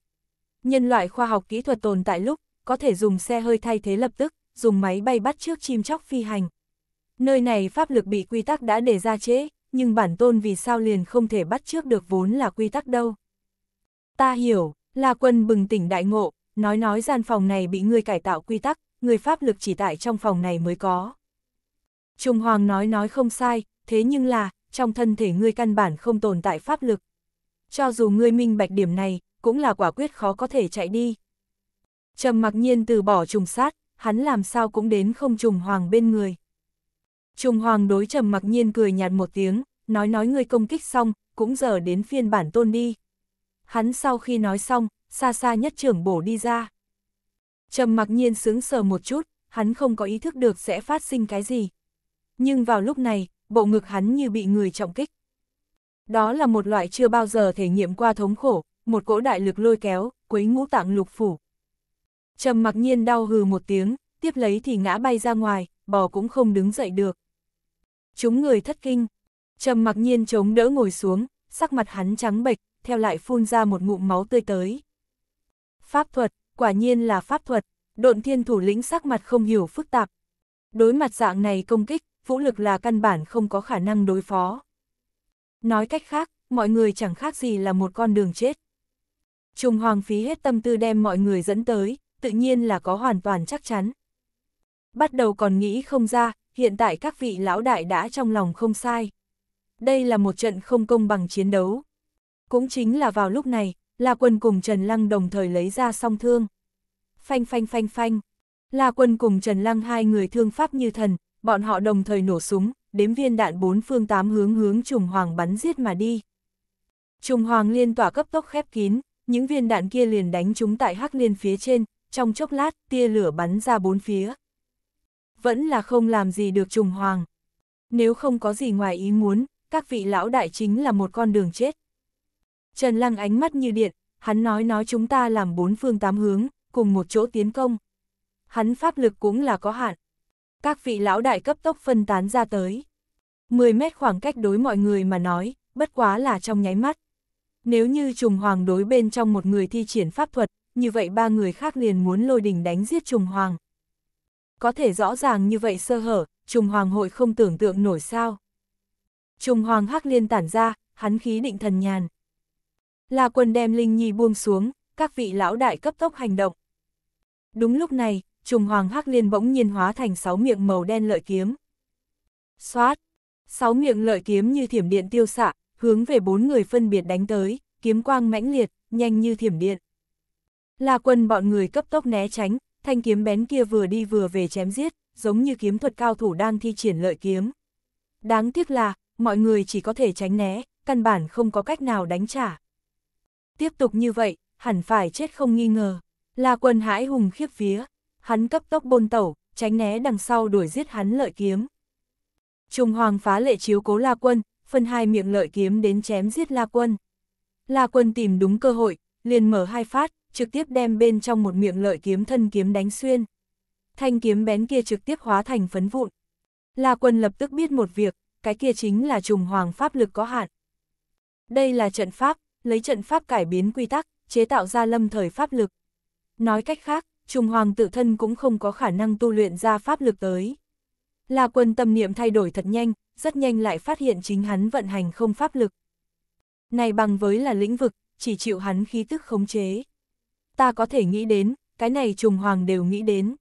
Nhân loại khoa học kỹ thuật tồn tại lúc, có thể dùng xe hơi thay thế lập tức, dùng máy bay bắt trước chim chóc phi hành. Nơi này pháp lực bị quy tắc đã đề ra chế, nhưng bản tôn vì sao liền không thể bắt trước được vốn là quy tắc đâu. Ta hiểu, La Quân bừng tỉnh đại ngộ, nói nói gian phòng này bị ngươi cải tạo quy tắc, người pháp lực chỉ tại trong phòng này mới có. Trung Hoàng nói nói không sai, thế nhưng là, trong thân thể ngươi căn bản không tồn tại pháp lực. Cho dù ngươi minh bạch điểm này, cũng là quả quyết khó có thể chạy đi. Trầm mặc nhiên từ bỏ trùng sát, hắn làm sao cũng đến không trùng hoàng bên người. Trung hoàng đối trầm mặc nhiên cười nhạt một tiếng, nói nói người công kích xong, cũng giờ đến phiên bản tôn đi. Hắn sau khi nói xong, xa xa nhất trưởng bổ đi ra. Trầm mặc nhiên sướng sờ một chút, hắn không có ý thức được sẽ phát sinh cái gì. Nhưng vào lúc này, bộ ngực hắn như bị người trọng kích. Đó là một loại chưa bao giờ thể nghiệm qua thống khổ, một cỗ đại lực lôi kéo, quấy ngũ tạng lục phủ. Trầm mặc nhiên đau hừ một tiếng, tiếp lấy thì ngã bay ra ngoài, bò cũng không đứng dậy được. Chúng người thất kinh. Trầm mặc nhiên chống đỡ ngồi xuống, sắc mặt hắn trắng bệch, theo lại phun ra một ngụm máu tươi tới. Pháp thuật, quả nhiên là pháp thuật, độn thiên thủ lĩnh sắc mặt không hiểu phức tạp. Đối mặt dạng này công kích, vũ lực là căn bản không có khả năng đối phó. Nói cách khác, mọi người chẳng khác gì là một con đường chết. Trùng Hoàng phí hết tâm tư đem mọi người dẫn tới, tự nhiên là có hoàn toàn chắc chắn. Bắt đầu còn nghĩ không ra, hiện tại các vị lão đại đã trong lòng không sai. Đây là một trận không công bằng chiến đấu. Cũng chính là vào lúc này, La Quân cùng Trần Lăng đồng thời lấy ra song thương. Phanh phanh phanh phanh. La Quân cùng Trần Lăng hai người thương pháp như thần, bọn họ đồng thời nổ súng, đếm viên đạn bốn phương tám hướng hướng trùng hoàng bắn giết mà đi. Trùng hoàng liên tỏa cấp tốc khép kín, những viên đạn kia liền đánh chúng tại hắc liên phía trên, trong chốc lát tia lửa bắn ra bốn phía vẫn là không làm gì được trùng hoàng. Nếu không có gì ngoài ý muốn, các vị lão đại chính là một con đường chết. Trần Lăng ánh mắt như điện, hắn nói nói chúng ta làm bốn phương tám hướng, cùng một chỗ tiến công. Hắn pháp lực cũng là có hạn. Các vị lão đại cấp tốc phân tán ra tới. 10 mét khoảng cách đối mọi người mà nói, bất quá là trong nháy mắt. Nếu như trùng hoàng đối bên trong một người thi triển pháp thuật, như vậy ba người khác liền muốn lôi đình đánh giết trùng hoàng có thể rõ ràng như vậy sơ hở, trùng hoàng hội không tưởng tượng nổi sao. Trùng hoàng hắc liên tản ra, hắn khí định thần nhàn. Là quần đem Linh Nhi buông xuống, các vị lão đại cấp tốc hành động. Đúng lúc này, trùng hoàng hắc liên bỗng nhiên hóa thành sáu miệng màu đen lợi kiếm. Xoát, sáu miệng lợi kiếm như thiểm điện tiêu xạ, hướng về bốn người phân biệt đánh tới, kiếm quang mãnh liệt, nhanh như thiểm điện. Là quân bọn người cấp tốc né tránh, thanh kiếm bén kia vừa đi vừa về chém giết, giống như kiếm thuật cao thủ đang thi triển lợi kiếm. Đáng tiếc là, mọi người chỉ có thể tránh né, căn bản không có cách nào đánh trả. Tiếp tục như vậy, hẳn phải chết không nghi ngờ. La quân hãi hùng khiếp vía, hắn cấp tốc bôn tẩu, tránh né đằng sau đuổi giết hắn lợi kiếm. Trung Hoàng phá lệ chiếu cố La quân, phân hai miệng lợi kiếm đến chém giết La quân. La quân tìm đúng cơ hội, liền mở hai phát, trực tiếp đem bên trong một miệng lợi kiếm thân kiếm đánh xuyên. Thanh kiếm bén kia trực tiếp hóa thành phấn vụn. La quân lập tức biết một việc, cái kia chính là trùng hoàng pháp lực có hạn. Đây là trận pháp, lấy trận pháp cải biến quy tắc, chế tạo ra lâm thời pháp lực. Nói cách khác, trùng hoàng tự thân cũng không có khả năng tu luyện ra pháp lực tới. La quân tâm niệm thay đổi thật nhanh, rất nhanh lại phát hiện chính hắn vận hành không pháp lực. Này bằng với là lĩnh vực, chỉ chịu hắn khí tức khống chế ta có thể nghĩ đến, cái này trùng hoàng đều nghĩ đến.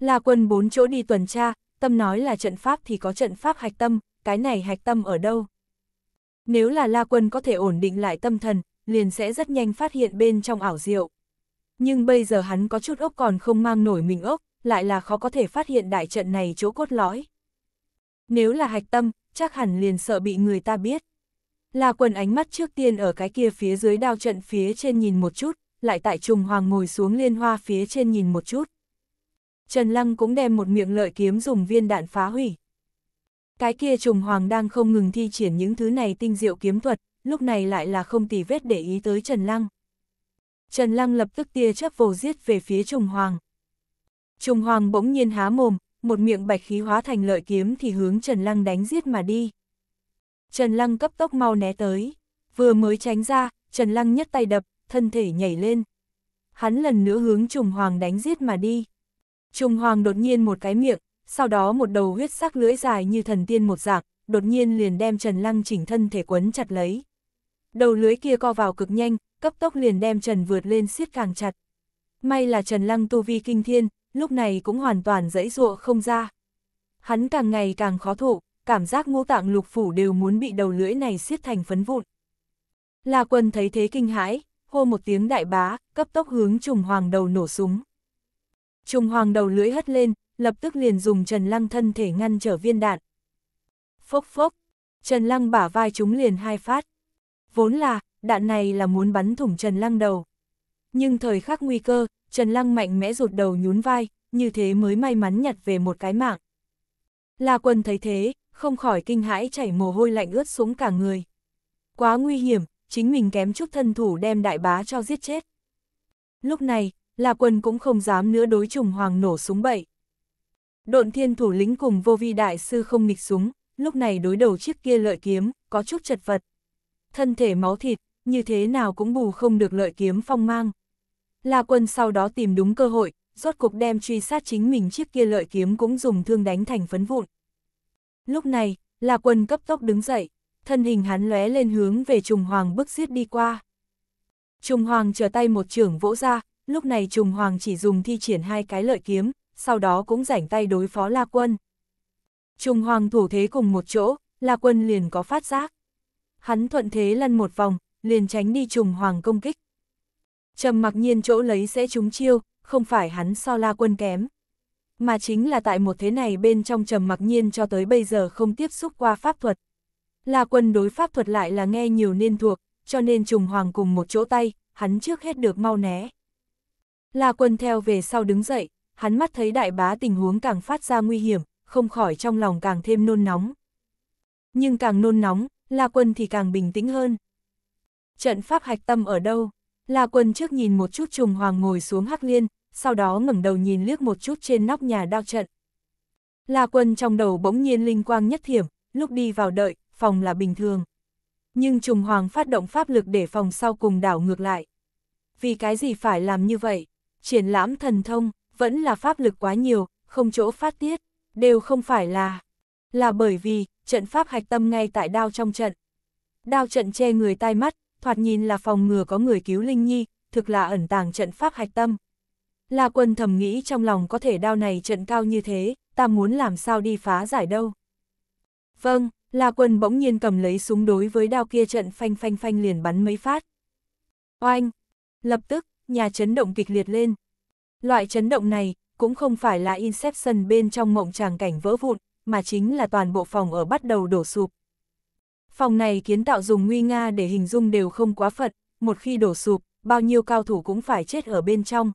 Là quân bốn chỗ đi tuần tra, tâm nói là trận pháp thì có trận pháp hạch tâm, cái này hạch tâm ở đâu? Nếu là La Quân có thể ổn định lại tâm thần, liền sẽ rất nhanh phát hiện bên trong ảo diệu. Nhưng bây giờ hắn có chút ốc còn không mang nổi mình ốc, lại là khó có thể phát hiện đại trận này chỗ cốt lõi. Nếu là hạch tâm, chắc hẳn liền sợ bị người ta biết. La Quân ánh mắt trước tiên ở cái kia phía dưới đao trận phía trên nhìn một chút, lại tại trùng hoàng ngồi xuống liên hoa phía trên nhìn một chút. Trần Lăng cũng đem một miệng lợi kiếm dùng viên đạn phá hủy. Cái kia trùng hoàng đang không ngừng thi triển những thứ này tinh diệu kiếm thuật, lúc này lại là không tì vết để ý tới Trần Lăng. Trần Lăng lập tức tia chấp vồ giết về phía trùng hoàng. Trùng hoàng bỗng nhiên há mồm, một miệng bạch khí hóa thành lợi kiếm thì hướng Trần Lăng đánh giết mà đi. Trần Lăng cấp tốc mau né tới, vừa mới tránh ra, Trần Lăng nhất tay đập, thân thể nhảy lên. Hắn lần nữa hướng trùng hoàng đánh giết mà đi. Trùng hoàng đột nhiên một cái miệng, sau đó một đầu huyết sắc lưỡi dài như thần tiên một dạng, đột nhiên liền đem Trần Lăng chỉnh thân thể quấn chặt lấy. Đầu lưới kia co vào cực nhanh, cấp tốc liền đem Trần vượt lên siết càng chặt. May là Trần Lăng tu vi kinh thiên, lúc này cũng hoàn toàn dãy dụa không ra. Hắn càng ngày càng khó thụ, cảm giác ngũ tạng lục phủ đều muốn bị đầu lưỡi này siết thành phấn vụn. La quân thấy thế kinh hãi, hô một tiếng đại bá, cấp tốc hướng trùng hoàng đầu nổ súng. Trùng hoàng đầu lưỡi hất lên, lập tức liền dùng Trần Lăng thân thể ngăn trở viên đạn. Phốc phốc, Trần Lăng bả vai chúng liền hai phát. Vốn là, đạn này là muốn bắn thủng Trần Lăng đầu. Nhưng thời khắc nguy cơ, Trần Lăng mạnh mẽ rụt đầu nhún vai, như thế mới may mắn nhặt về một cái mạng. La quân thấy thế, không khỏi kinh hãi chảy mồ hôi lạnh ướt xuống cả người. Quá nguy hiểm, chính mình kém chút thân thủ đem đại bá cho giết chết. Lúc này, là quân cũng không dám nữa đối trùng hoàng nổ súng bậy. Độn thiên thủ lĩnh cùng vô vi đại sư không nghịch súng, lúc này đối đầu chiếc kia lợi kiếm, có chút chật vật. Thân thể máu thịt, như thế nào cũng bù không được lợi kiếm phong mang. La quân sau đó tìm đúng cơ hội, rốt cục đem truy sát chính mình chiếc kia lợi kiếm cũng dùng thương đánh thành phấn vụn. Lúc này, La quân cấp tốc đứng dậy thân hình hắn lóe lên hướng về Trùng Hoàng bức giết đi qua. Trùng Hoàng trở tay một trưởng vỗ ra, lúc này Trùng Hoàng chỉ dùng thi triển hai cái lợi kiếm, sau đó cũng rảnh tay đối phó La Quân. Trùng Hoàng thủ thế cùng một chỗ, La Quân liền có phát giác. Hắn thuận thế lăn một vòng, liền tránh đi Trùng Hoàng công kích. Trầm mặc nhiên chỗ lấy sẽ trúng chiêu, không phải hắn so La Quân kém. Mà chính là tại một thế này bên trong Trầm mặc nhiên cho tới bây giờ không tiếp xúc qua pháp thuật, La Quân đối pháp thuật lại là nghe nhiều nên thuộc, cho nên trùng hoàng cùng một chỗ tay, hắn trước hết được mau né. La Quân theo về sau đứng dậy, hắn mắt thấy đại bá tình huống càng phát ra nguy hiểm, không khỏi trong lòng càng thêm nôn nóng. Nhưng càng nôn nóng, La Quân thì càng bình tĩnh hơn. Trận pháp hạch tâm ở đâu? La Quân trước nhìn một chút trùng hoàng ngồi xuống hắc liên, sau đó ngẩng đầu nhìn liếc một chút trên nóc nhà đao trận. La Quân trong đầu bỗng nhiên linh quang nhất thiểm, lúc đi vào đợi, phòng là bình thường. Nhưng Trùng Hoàng phát động pháp lực để phòng sau cùng đảo ngược lại. Vì cái gì phải làm như vậy? Triển lãm thần thông, vẫn là pháp lực quá nhiều, không chỗ phát tiết, đều không phải là... Là bởi vì, trận pháp hạch tâm ngay tại đao trong trận. Đao trận che người tai mắt, thoạt nhìn là phòng ngừa có người cứu Linh Nhi, thực là ẩn tàng trận pháp hạch tâm. là quân thầm nghĩ trong lòng có thể đao này trận cao như thế, ta muốn làm sao đi phá giải đâu. Vâng, La Quân bỗng nhiên cầm lấy súng đối với đao kia trận phanh phanh phanh liền bắn mấy phát. Oanh! Lập tức, nhà chấn động kịch liệt lên. Loại chấn động này, cũng không phải là Inception bên trong mộng tràng cảnh vỡ vụn, mà chính là toàn bộ phòng ở bắt đầu đổ sụp. Phòng này kiến tạo dùng nguy nga để hình dung đều không quá phật, một khi đổ sụp, bao nhiêu cao thủ cũng phải chết ở bên trong.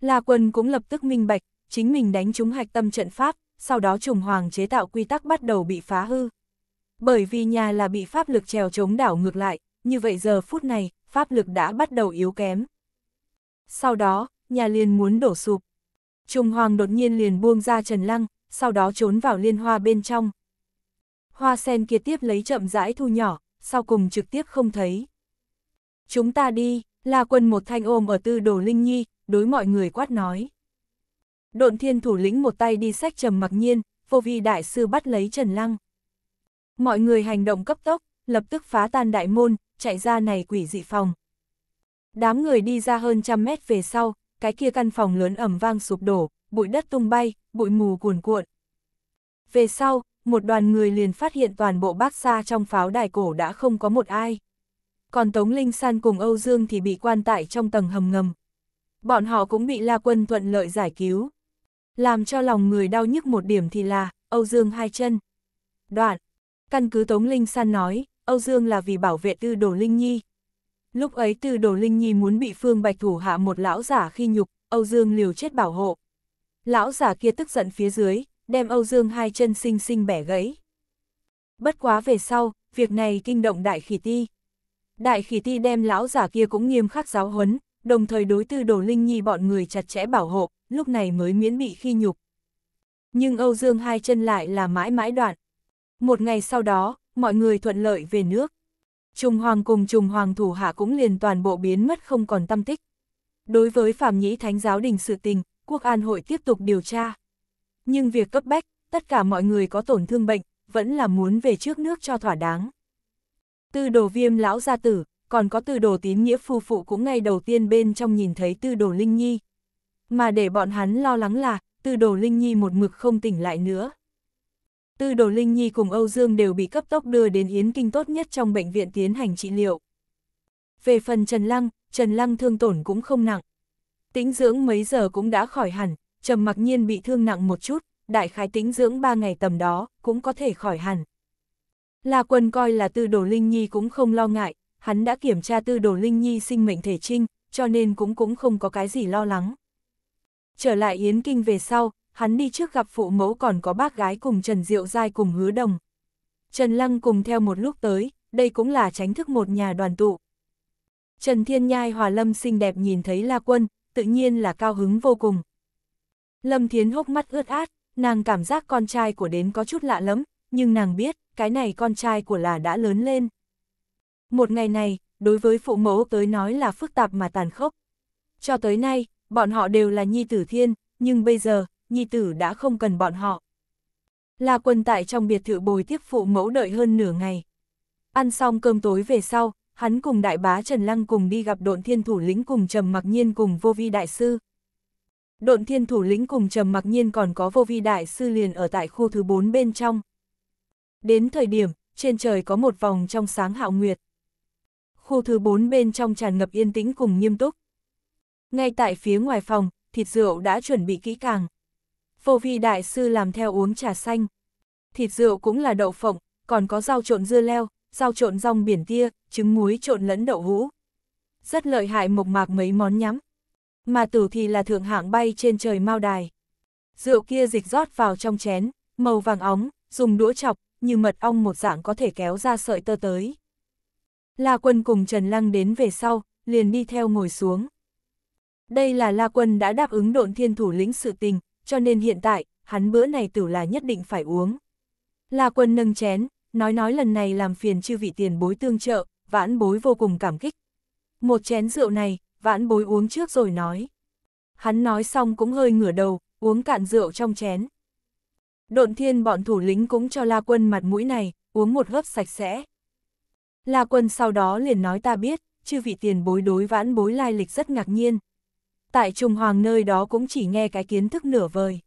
La Quân cũng lập tức minh bạch, chính mình đánh trúng hạch tâm trận pháp, sau đó trùng hoàng chế tạo quy tắc bắt đầu bị phá hư. Bởi vì nhà là bị pháp lực trèo chống đảo ngược lại, như vậy giờ phút này, pháp lực đã bắt đầu yếu kém. Sau đó, nhà liền muốn đổ sụp. Trung Hoàng đột nhiên liền buông ra Trần Lăng, sau đó trốn vào liên hoa bên trong. Hoa sen kia tiếp lấy chậm rãi thu nhỏ, sau cùng trực tiếp không thấy. Chúng ta đi, La Quân một thanh ôm ở tư đồ Linh Nhi, đối mọi người quát nói. Độn thiên thủ lĩnh một tay đi sách trầm mặc nhiên, vô vi đại sư bắt lấy Trần Lăng. Mọi người hành động cấp tốc, lập tức phá tan đại môn, chạy ra này quỷ dị phòng. Đám người đi ra hơn trăm mét về sau, cái kia căn phòng lớn ẩm vang sụp đổ, bụi đất tung bay, bụi mù cuồn cuộn. Về sau, một đoàn người liền phát hiện toàn bộ bác xa trong pháo đài cổ đã không có một ai. Còn Tống Linh San cùng Âu Dương thì bị quan tại trong tầng hầm ngầm. Bọn họ cũng bị La Quân thuận lợi giải cứu. Làm cho lòng người đau nhức một điểm thì là, Âu Dương hai chân. Đoạn, Căn cứ Tống Linh San nói, Âu Dương là vì bảo vệ Tư Đồ Linh Nhi. Lúc ấy Tư Đồ Linh Nhi muốn bị Phương Bạch thủ hạ một lão giả khi nhục, Âu Dương liều chết bảo hộ. Lão giả kia tức giận phía dưới, đem Âu Dương hai chân xinh xinh bẻ gãy. Bất quá về sau, việc này kinh động Đại Khỉ Ti. Đại Khỉ Ti đem lão giả kia cũng nghiêm khắc giáo huấn, đồng thời đối Tư Đồ Linh Nhi bọn người chặt chẽ bảo hộ, lúc này mới miễn bị khi nhục. Nhưng Âu Dương hai chân lại là mãi mãi đoạn, một ngày sau đó, mọi người thuận lợi về nước. Trùng Hoàng cùng Trùng Hoàng thủ hạ cũng liền toàn bộ biến mất không còn tâm tích. Đối với Phạm Nhĩ Thánh giáo đình sự tình, Quốc An hội tiếp tục điều tra. Nhưng việc cấp bách, tất cả mọi người có tổn thương bệnh, vẫn là muốn về trước nước cho thỏa đáng. Tư đồ viêm lão gia tử, còn có tư đồ tín nghĩa phu phụ cũng ngay đầu tiên bên trong nhìn thấy tư đồ Linh Nhi. Mà để bọn hắn lo lắng là, tư đồ Linh Nhi một mực không tỉnh lại nữa. Tư Đồ Linh Nhi cùng Âu Dương đều bị cấp tốc đưa đến Yến Kinh tốt nhất trong bệnh viện tiến hành trị liệu. Về phần Trần Lăng, Trần Lăng thương tổn cũng không nặng. Tĩnh dưỡng mấy giờ cũng đã khỏi hẳn, Trầm mặc nhiên bị thương nặng một chút, đại khái tĩnh dưỡng 3 ngày tầm đó, cũng có thể khỏi hẳn. La Quân coi là Tư Đồ Linh Nhi cũng không lo ngại, hắn đã kiểm tra Tư Đồ Linh Nhi sinh mệnh thể trinh, cho nên cũng cũng không có cái gì lo lắng. Trở lại Yến Kinh về sau, hắn đi trước gặp phụ mẫu còn có bác gái cùng Trần Diệu Giai cùng hứa đồng. Trần Lăng cùng theo một lúc tới, đây cũng là tránh thức một nhà đoàn tụ. Trần Thiên Nhai Hòa Lâm xinh đẹp nhìn thấy La Quân, tự nhiên là cao hứng vô cùng. Lâm Thiến hốc mắt ướt át, nàng cảm giác con trai của đến có chút lạ lắm, nhưng nàng biết, cái này con trai của là đã lớn lên. Một ngày này, đối với phụ mẫu tới nói là phức tạp mà tàn khốc. Cho tới nay, bọn họ đều là nhi tử thiên, nhưng bây giờ, nhi tử đã không cần bọn họ. La quân tại trong biệt thự bồi tiếp phụ mẫu đợi hơn nửa ngày. Ăn xong cơm tối về sau, hắn cùng đại bá Trần Lăng cùng đi gặp độn thiên thủ lĩnh cùng Trầm Mặc Nhiên cùng vô vi đại sư. Độn thiên thủ lĩnh cùng Trầm Mặc Nhiên còn có vô vi đại sư liền ở tại khu thứ 4 bên trong. Đến thời điểm, trên trời có một vòng trong sáng hạo nguyệt. Khu thứ 4 bên trong tràn ngập yên tĩnh cùng nghiêm túc. Ngay tại phía ngoài phòng, thịt rượu đã chuẩn bị kỹ càng. Vô vi đại sư làm theo uống trà xanh. Thịt rượu cũng là đậu phộng, còn có rau trộn dưa leo, rau trộn rong biển tia, trứng muối trộn lẫn đậu hũ. Rất lợi hại mộc mạc mấy món nhắm. Mà tử thì là thượng hạng bay trên trời mau đài. Rượu kia dịch rót vào trong chén, màu vàng óng, dùng đũa chọc, như mật ong một dạng có thể kéo ra sợi tơ tới. La Quân cùng Trần Lăng đến về sau, liền đi theo ngồi xuống. Đây là La Quân đã đáp ứng độn thiên thủ lĩnh sự tình, cho nên hiện tại, hắn bữa này tử là nhất định phải uống. La quân nâng chén, nói nói lần này làm phiền chư vị tiền bối tương trợ, vãn bối vô cùng cảm kích. Một chén rượu này, vãn bối uống trước rồi nói. Hắn nói xong cũng hơi ngửa đầu, uống cạn rượu trong chén. Độn thiên bọn thủ lĩnh cũng cho La Quân mặt mũi này, uống một hớp sạch sẽ. La Quân sau đó liền nói ta biết, chư vị tiền bối đối vãn bối lai lịch rất ngạc nhiên, tại Trung Hoàng nơi đó cũng chỉ nghe cái kiến thức nửa vời.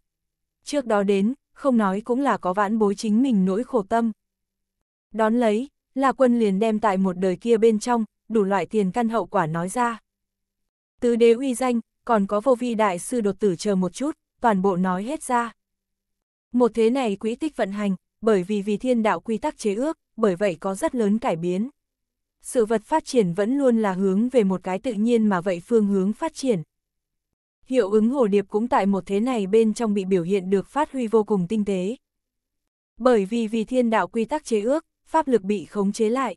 Trước đó đến, không nói cũng là có vãn bối chính mình nỗi khổ tâm. Đón lấy, là quân liền đem tại một đời kia bên trong, đủ loại tiền căn hậu quả nói ra. Từ đế uy danh, còn có vô vi đại sư đột tử chờ một chút, toàn bộ nói hết ra. Một thế này quỹ tích vận hành, bởi vì vì thiên đạo quy tắc chế ước, bởi vậy có rất lớn cải biến. Sự vật phát triển vẫn luôn là hướng về một cái tự nhiên mà vậy phương hướng phát triển, hiệu ứng hồ điệp cũng tại một thế này bên trong bị biểu hiện được phát huy vô cùng tinh tế. Bởi vì vì thiên đạo quy tắc chế ước, pháp lực bị khống chế lại.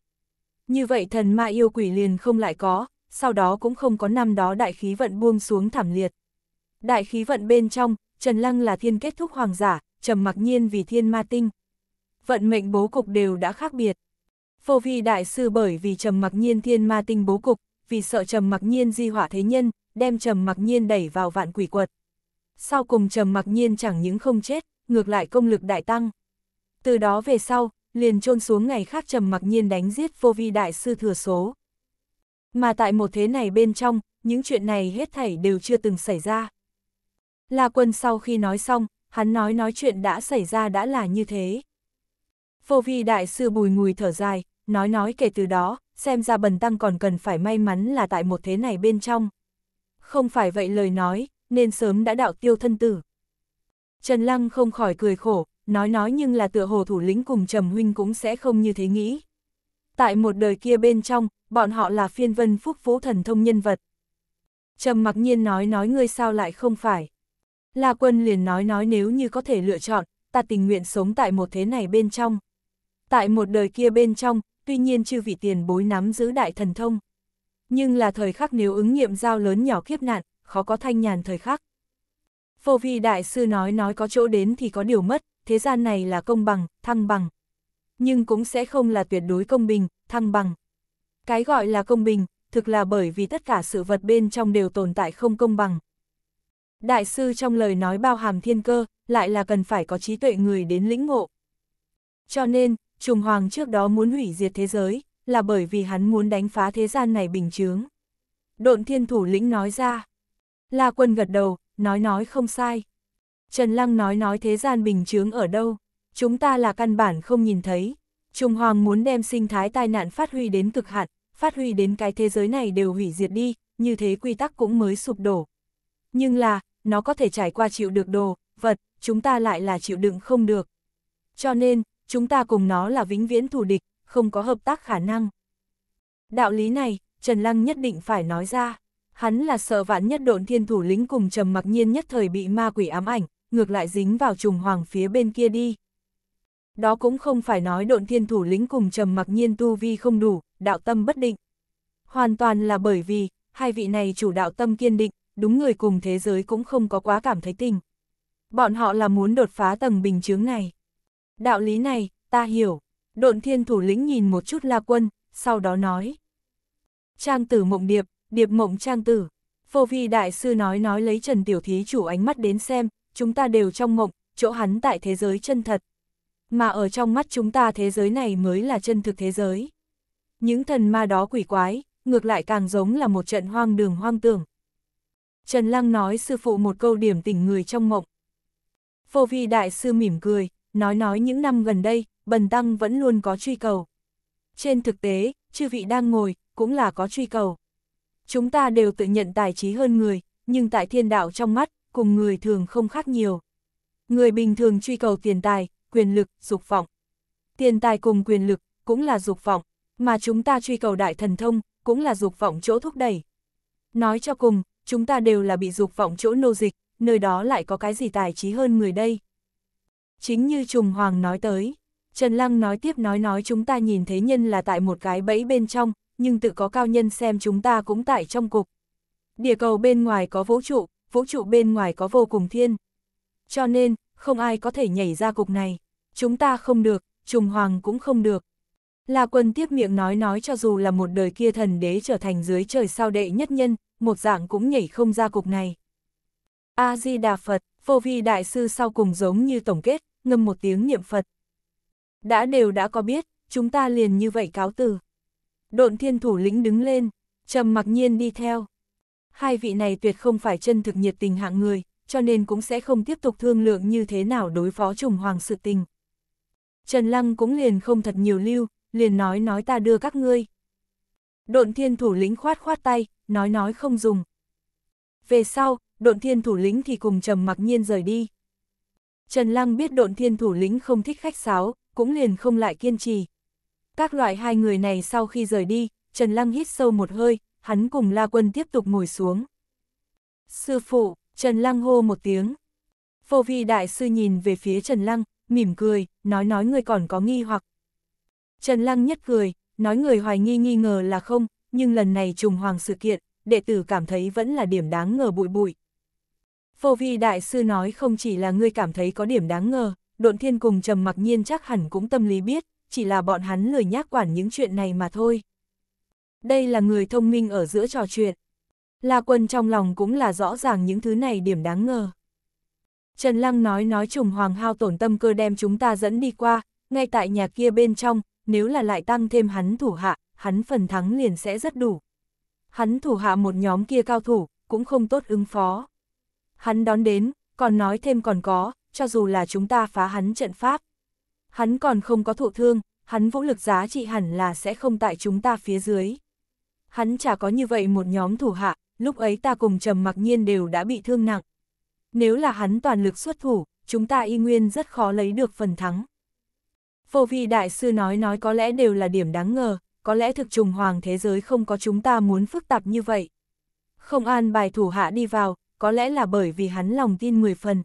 Như vậy thần ma yêu quỷ liền không lại có, sau đó cũng không có năm đó đại khí vận buông xuống thảm liệt. Đại khí vận bên trong, Trần Lăng là thiên kết thúc hoàng giả, trầm mặc nhiên vì thiên ma tinh. Vận mệnh bố cục đều đã khác biệt. Phô vi đại sư bởi vì trầm mặc nhiên thiên ma tinh bố cục, vì sợ trầm mặc nhiên di hỏa thế nhân, đem Trầm Mặc Nhiên đẩy vào vạn quỷ quật. Sau cùng Trầm Mặc Nhiên chẳng những không chết, ngược lại công lực đại tăng. Từ đó về sau, liền trôn xuống ngày khác Trầm Mặc Nhiên đánh giết vô vi đại sư thừa số. Mà tại một thế này bên trong, những chuyện này hết thảy đều chưa từng xảy ra. La Quân sau khi nói xong, hắn nói nói chuyện đã xảy ra đã là như thế. Vô vi đại sư bùi ngùi thở dài, nói nói kể từ đó, xem ra bần tăng còn cần phải may mắn là tại một thế này bên trong không phải vậy lời nói, nên sớm đã đạo tiêu thân tử. Trần Lăng không khỏi cười khổ, nói nói nhưng là tựa hồ thủ lĩnh cùng Trầm Huynh cũng sẽ không như thế nghĩ. Tại một đời kia bên trong, bọn họ là phiên vân phúc phú thần thông nhân vật. Trầm mặc nhiên nói nói ngươi sao lại không phải. La quân liền nói nói nếu như có thể lựa chọn, ta tình nguyện sống tại một thế này bên trong. Tại một đời kia bên trong, tuy nhiên chư vị tiền bối nắm giữ đại thần thông nhưng là thời khắc nếu ứng nghiệm giao lớn nhỏ kiếp nạn, khó có thanh nhàn thời khắc. Vô vi đại sư nói nói có chỗ đến thì có điều mất, thế gian này là công bằng, thăng bằng. Nhưng cũng sẽ không là tuyệt đối công bình, thăng bằng. Cái gọi là công bình, thực là bởi vì tất cả sự vật bên trong đều tồn tại không công bằng. Đại sư trong lời nói bao hàm thiên cơ, lại là cần phải có trí tuệ người đến lĩnh ngộ. Cho nên, Trùng Hoàng trước đó muốn hủy diệt thế giới, là bởi vì hắn muốn đánh phá thế gian này bình chướng. Độn thiên thủ lĩnh nói ra. La quân gật đầu, nói nói không sai. Trần Lăng nói nói thế gian bình chướng ở đâu, chúng ta là căn bản không nhìn thấy. Trung Hoàng muốn đem sinh thái tai nạn phát huy đến cực hạn, phát huy đến cái thế giới này đều hủy diệt đi, như thế quy tắc cũng mới sụp đổ. Nhưng là, nó có thể trải qua chịu được đồ, vật, chúng ta lại là chịu đựng không được. Cho nên, chúng ta cùng nó là vĩnh viễn thù địch, không có hợp tác khả năng. Đạo lý này, Trần Lăng nhất định phải nói ra. Hắn là sợ vạn nhất độn thiên thủ lĩnh cùng trầm mặc nhiên nhất thời bị ma quỷ ám ảnh, ngược lại dính vào trùng hoàng phía bên kia đi. Đó cũng không phải nói độn thiên thủ lĩnh cùng trầm mặc nhiên tu vi không đủ, đạo tâm bất định. Hoàn toàn là bởi vì, hai vị này chủ đạo tâm kiên định, đúng người cùng thế giới cũng không có quá cảm thấy tình. Bọn họ là muốn đột phá tầng bình chướng này. Đạo lý này, ta hiểu. Độn thiên thủ lĩnh nhìn một chút la quân, sau đó nói. Trang tử mộng điệp, điệp mộng trang tử. Phô vi đại sư nói nói lấy Trần Tiểu Thí chủ ánh mắt đến xem, chúng ta đều trong mộng, chỗ hắn tại thế giới chân thật. Mà ở trong mắt chúng ta thế giới này mới là chân thực thế giới. Những thần ma đó quỷ quái, ngược lại càng giống là một trận hoang đường hoang tưởng. Trần Lăng nói sư phụ một câu điểm tỉnh người trong mộng. Phô vi đại sư mỉm cười, nói nói những năm gần đây, Bần Tăng vẫn luôn có truy cầu. Trên thực tế, chư vị đang ngồi, cũng là có truy cầu. Chúng ta đều tự nhận tài trí hơn người, nhưng tại thiên đạo trong mắt, cùng người thường không khác nhiều. Người bình thường truy cầu tiền tài, quyền lực, dục vọng. Tiền tài cùng quyền lực, cũng là dục vọng, mà chúng ta truy cầu đại thần thông, cũng là dục vọng chỗ thúc đẩy. Nói cho cùng, chúng ta đều là bị dục vọng chỗ nô dịch, nơi đó lại có cái gì tài trí hơn người đây. Chính như Trùng Hoàng nói tới, Trần Lăng nói tiếp nói nói chúng ta nhìn thế nhân là tại một cái bẫy bên trong, nhưng tự có cao nhân xem chúng ta cũng tại trong cục. Địa cầu bên ngoài có vũ trụ, vũ trụ bên ngoài có vô cùng thiên. Cho nên, không ai có thể nhảy ra cục này. Chúng ta không được, Trùng Hoàng cũng không được. là quân tiếp miệng nói nói cho dù là một đời kia thần đế trở thành dưới trời sao đệ nhất nhân, một dạng cũng nhảy không ra cục này. A-di-đà Phật, vô vi đại sư sau cùng giống như tổng kết, ngâm một tiếng niệm Phật. Đã đều đã có biết, chúng ta liền như vậy cáo từ. Độn thiên thủ lĩnh đứng lên, trầm mặc nhiên đi theo. Hai vị này tuyệt không phải chân thực nhiệt tình hạng người, cho nên cũng sẽ không tiếp tục thương lượng như thế nào đối phó trùng hoàng sự tình. Trần Lăng cũng liền không thật nhiều lưu, liền nói nói ta đưa các ngươi. Độn thiên thủ lĩnh khoát khoát tay, nói nói không dùng. Về sau, độn thiên thủ lĩnh thì cùng trầm mặc nhiên rời đi. Trần Lăng biết độn thiên thủ lĩnh không thích khách sáo, cũng liền không lại kiên trì. Các loại hai người này sau khi rời đi, Trần Lăng hít sâu một hơi, hắn cùng La Quân tiếp tục ngồi xuống. Sư phụ, Trần Lăng hô một tiếng. Phô vi đại sư nhìn về phía Trần Lăng, mỉm cười, nói nói người còn có nghi hoặc. Trần Lăng nhất cười, nói người hoài nghi nghi ngờ là không, nhưng lần này trùng hoàng sự kiện, đệ tử cảm thấy vẫn là điểm đáng ngờ bụi bụi, Vô vi đại sư nói không chỉ là ngươi cảm thấy có điểm đáng ngờ, độn thiên cùng trầm mặc nhiên chắc hẳn cũng tâm lý biết, chỉ là bọn hắn lười nhác quản những chuyện này mà thôi. Đây là người thông minh ở giữa trò chuyện. La quân trong lòng cũng là rõ ràng những thứ này điểm đáng ngờ. Trần Lăng nói nói trùng hoàng hao tổn tâm cơ đem chúng ta dẫn đi qua, ngay tại nhà kia bên trong, nếu là lại tăng thêm hắn thủ hạ, hắn phần thắng liền sẽ rất đủ. Hắn thủ hạ một nhóm kia cao thủ, cũng không tốt ứng phó. Hắn đón đến, còn nói thêm còn có, cho dù là chúng ta phá hắn trận pháp. Hắn còn không có thụ thương, hắn vũ lực giá trị hẳn là sẽ không tại chúng ta phía dưới. Hắn chả có như vậy một nhóm thủ hạ, lúc ấy ta cùng trầm mặc nhiên đều đã bị thương nặng. Nếu là hắn toàn lực xuất thủ, chúng ta y nguyên rất khó lấy được phần thắng. phổ vi đại sư nói nói có lẽ đều là điểm đáng ngờ, có lẽ thực trùng hoàng thế giới không có chúng ta muốn phức tạp như vậy. Không an bài thủ hạ đi vào, có lẽ là bởi vì hắn lòng tin 10 phần.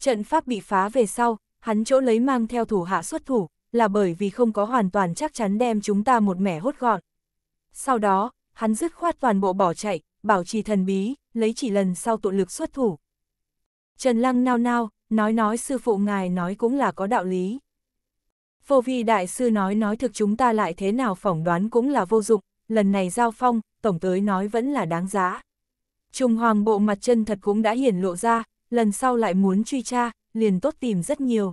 Trận pháp bị phá về sau, hắn chỗ lấy mang theo thủ hạ xuất thủ, là bởi vì không có hoàn toàn chắc chắn đem chúng ta một mẻ hốt gọn. Sau đó, hắn dứt khoát toàn bộ bỏ chạy, bảo trì thần bí, lấy chỉ lần sau tụ lực xuất thủ. Trần Lăng nao nao, nói nói sư phụ ngài nói cũng là có đạo lý. phô vi đại sư nói nói thực chúng ta lại thế nào phỏng đoán cũng là vô dụng, lần này giao phong, tổng tới nói vẫn là đáng giá. Trùng hoàng bộ mặt chân thật cũng đã hiển lộ ra, lần sau lại muốn truy tra, liền tốt tìm rất nhiều.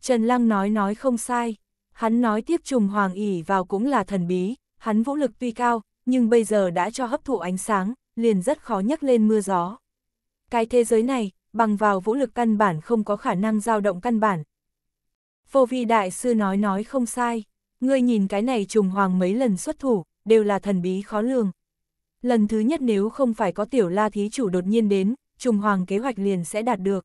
Trần Lăng nói nói không sai, hắn nói tiếp trùng hoàng ỉ vào cũng là thần bí, hắn vũ lực tuy cao, nhưng bây giờ đã cho hấp thụ ánh sáng, liền rất khó nhấc lên mưa gió. Cái thế giới này, bằng vào vũ lực căn bản không có khả năng dao động căn bản. Vô vi đại sư nói nói không sai, ngươi nhìn cái này trùng hoàng mấy lần xuất thủ, đều là thần bí khó lường. Lần thứ nhất nếu không phải có tiểu la thí chủ đột nhiên đến, trùng hoàng kế hoạch liền sẽ đạt được.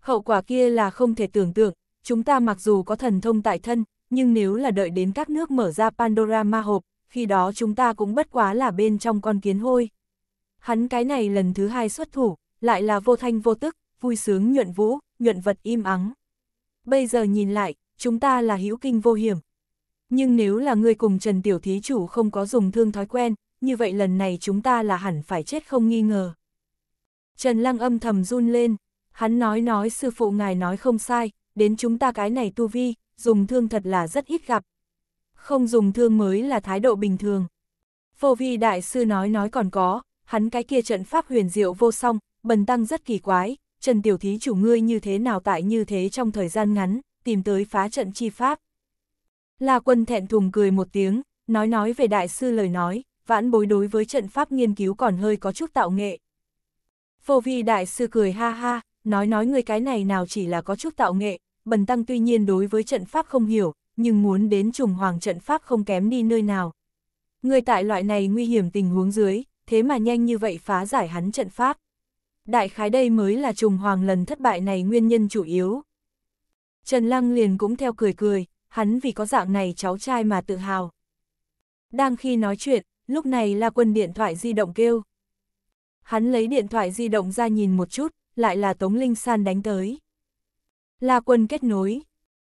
Hậu quả kia là không thể tưởng tượng, chúng ta mặc dù có thần thông tại thân, nhưng nếu là đợi đến các nước mở ra Pandora ma hộp, khi đó chúng ta cũng bất quá là bên trong con kiến hôi. Hắn cái này lần thứ hai xuất thủ, lại là vô thanh vô tức, vui sướng nhuận vũ, nhuận vật im ắng. Bây giờ nhìn lại, chúng ta là hữu kinh vô hiểm. Nhưng nếu là người cùng Trần Tiểu Thí Chủ không có dùng thương thói quen, như vậy lần này chúng ta là hẳn phải chết không nghi ngờ. Trần Lăng âm thầm run lên, hắn nói nói sư phụ ngài nói không sai, đến chúng ta cái này tu vi, dùng thương thật là rất ít gặp. Không dùng thương mới là thái độ bình thường. Vô vi đại sư nói nói còn có, hắn cái kia trận pháp huyền diệu vô song, bần tăng rất kỳ quái, Trần Tiểu Thí chủ ngươi như thế nào tại như thế trong thời gian ngắn, tìm tới phá trận chi pháp. La quân thẹn thùng cười một tiếng, nói nói về đại sư lời nói, vãn bối đối với trận pháp nghiên cứu còn hơi có chút tạo nghệ. Vô vi đại sư cười ha ha, nói nói người cái này nào chỉ là có chút tạo nghệ, bần tăng tuy nhiên đối với trận pháp không hiểu, nhưng muốn đến trùng hoàng trận pháp không kém đi nơi nào. Người tại loại này nguy hiểm tình huống dưới, thế mà nhanh như vậy phá giải hắn trận pháp. Đại khái đây mới là trùng hoàng lần thất bại này nguyên nhân chủ yếu. Trần Lăng liền cũng theo cười cười, hắn vì có dạng này cháu trai mà tự hào. Đang khi nói chuyện, Lúc này là quân điện thoại di động kêu. Hắn lấy điện thoại di động ra nhìn một chút, lại là Tống Linh San đánh tới. La quân kết nối.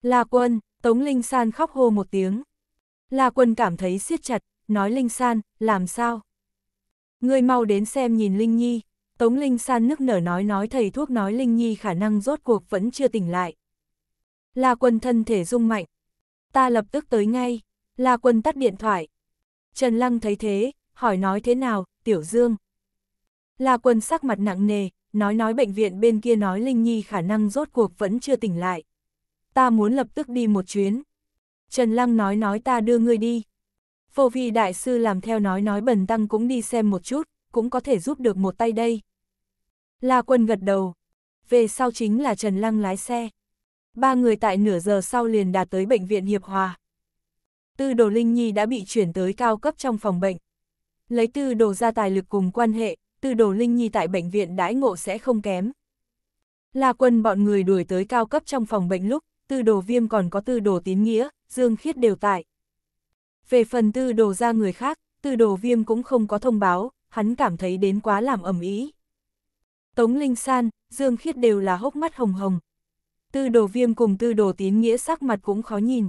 La quân, Tống Linh San khóc hô một tiếng. La quân cảm thấy siết chặt, nói Linh San, làm sao? Ngươi mau đến xem nhìn Linh Nhi. Tống Linh San nức nở nói nói thầy thuốc nói Linh Nhi khả năng rốt cuộc vẫn chưa tỉnh lại. La quân thân thể rung mạnh. Ta lập tức tới ngay. La quân tắt điện thoại, Trần Lăng thấy thế, hỏi nói thế nào, Tiểu Dương. La Quân sắc mặt nặng nề, nói nói bệnh viện bên kia nói Linh Nhi khả năng rốt cuộc vẫn chưa tỉnh lại. Ta muốn lập tức đi một chuyến. Trần Lăng nói nói ta đưa ngươi đi. Vô vi đại sư làm theo nói nói bần tăng cũng đi xem một chút, cũng có thể giúp được một tay đây. La Quân gật đầu. Về sau chính là Trần Lăng lái xe. Ba người tại nửa giờ sau liền đạt tới bệnh viện Hiệp Hòa. Tư đồ Linh Nhi đã bị chuyển tới cao cấp trong phòng bệnh. Lấy tư đồ ra tài lực cùng quan hệ, tư đồ Linh Nhi tại bệnh viện đãi ngộ sẽ không kém. La quân bọn người đuổi tới cao cấp trong phòng bệnh lúc, tư đồ viêm còn có tư đồ tín nghĩa, dương khiết đều tại. Về phần tư đồ ra người khác, tư đồ viêm cũng không có thông báo, hắn cảm thấy đến quá làm ẩm ý. Tống Linh San, Dương Khiết đều là hốc mắt hồng hồng. Tư đồ viêm cùng tư đồ tín nghĩa sắc mặt cũng khó nhìn.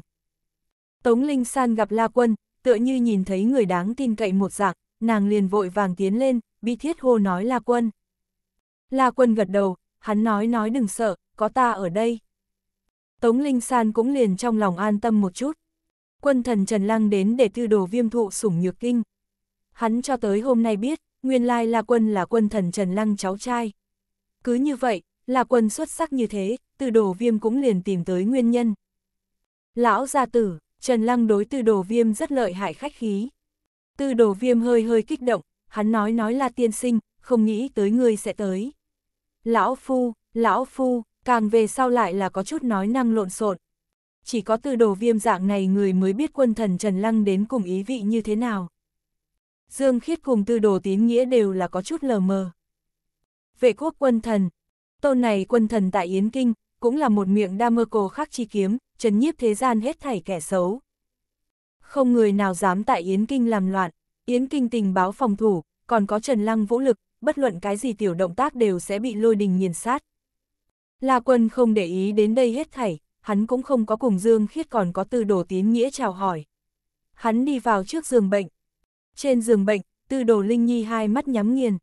Tống Linh San gặp La Quân, tựa như nhìn thấy người đáng tin cậy một dạng, nàng liền vội vàng tiến lên, bi thiết hô nói La Quân. La Quân gật đầu, hắn nói nói đừng sợ, có ta ở đây. Tống Linh San cũng liền trong lòng an tâm một chút. Quân thần Trần Lăng đến để tư đồ viêm thụ sủng nhược kinh. Hắn cho tới hôm nay biết, nguyên lai La Quân là quân thần Trần Lăng cháu trai. Cứ như vậy, La Quân xuất sắc như thế, tư đồ viêm cũng liền tìm tới nguyên nhân. Lão gia tử, Trần Lăng đối tư đồ viêm rất lợi hại khách khí. Tư đồ viêm hơi hơi kích động, hắn nói nói là tiên sinh, không nghĩ tới người sẽ tới. Lão Phu, Lão Phu, càng về sau lại là có chút nói năng lộn xộn. Chỉ có tư đồ viêm dạng này người mới biết quân thần Trần Lăng đến cùng ý vị như thế nào. Dương Khiết cùng tư đồ tín nghĩa đều là có chút lờ mờ. Vệ quốc quân thần, tôn này quân thần tại Yến Kinh, cũng là một miệng đa mơ cổ khắc chi kiếm, trấn nhiếp thế gian hết thảy kẻ xấu. Không người nào dám tại Yến Kinh làm loạn, Yến Kinh tình báo phòng thủ, còn có Trần Lăng vũ lực, bất luận cái gì tiểu động tác đều sẽ bị lôi đình nghiền sát. La quân không để ý đến đây hết thảy, hắn cũng không có cùng Dương Khiết còn có tư đồ tiến nghĩa chào hỏi. Hắn đi vào trước giường bệnh. Trên giường bệnh, tư đồ Linh Nhi hai mắt nhắm nghiền.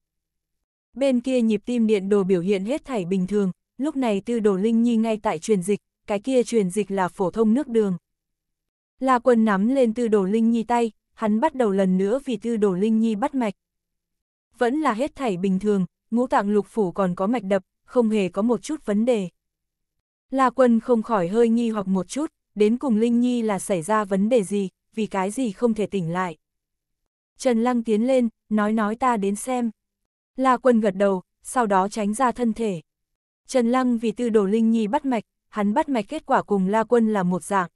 Bên kia nhịp tim điện đồ biểu hiện hết thảy bình thường, lúc này tư đồ Linh Nhi ngay tại truyền dịch, cái kia truyền dịch là phổ thông nước đường. La quân nắm lên tư đồ Linh Nhi tay, hắn bắt đầu lần nữa vì tư đồ Linh Nhi bắt mạch. Vẫn là hết thảy bình thường, ngũ tạng lục phủ còn có mạch đập, không hề có một chút vấn đề. La quân không khỏi hơi nghi hoặc một chút, đến cùng Linh Nhi là xảy ra vấn đề gì, vì cái gì không thể tỉnh lại. Trần Lăng tiến lên, nói nói ta đến xem. La quân gật đầu, sau đó tránh ra thân thể. Trần Lăng vì tư đồ Linh Nhi bắt mạch, hắn bắt mạch kết quả cùng La Quân là một dạng.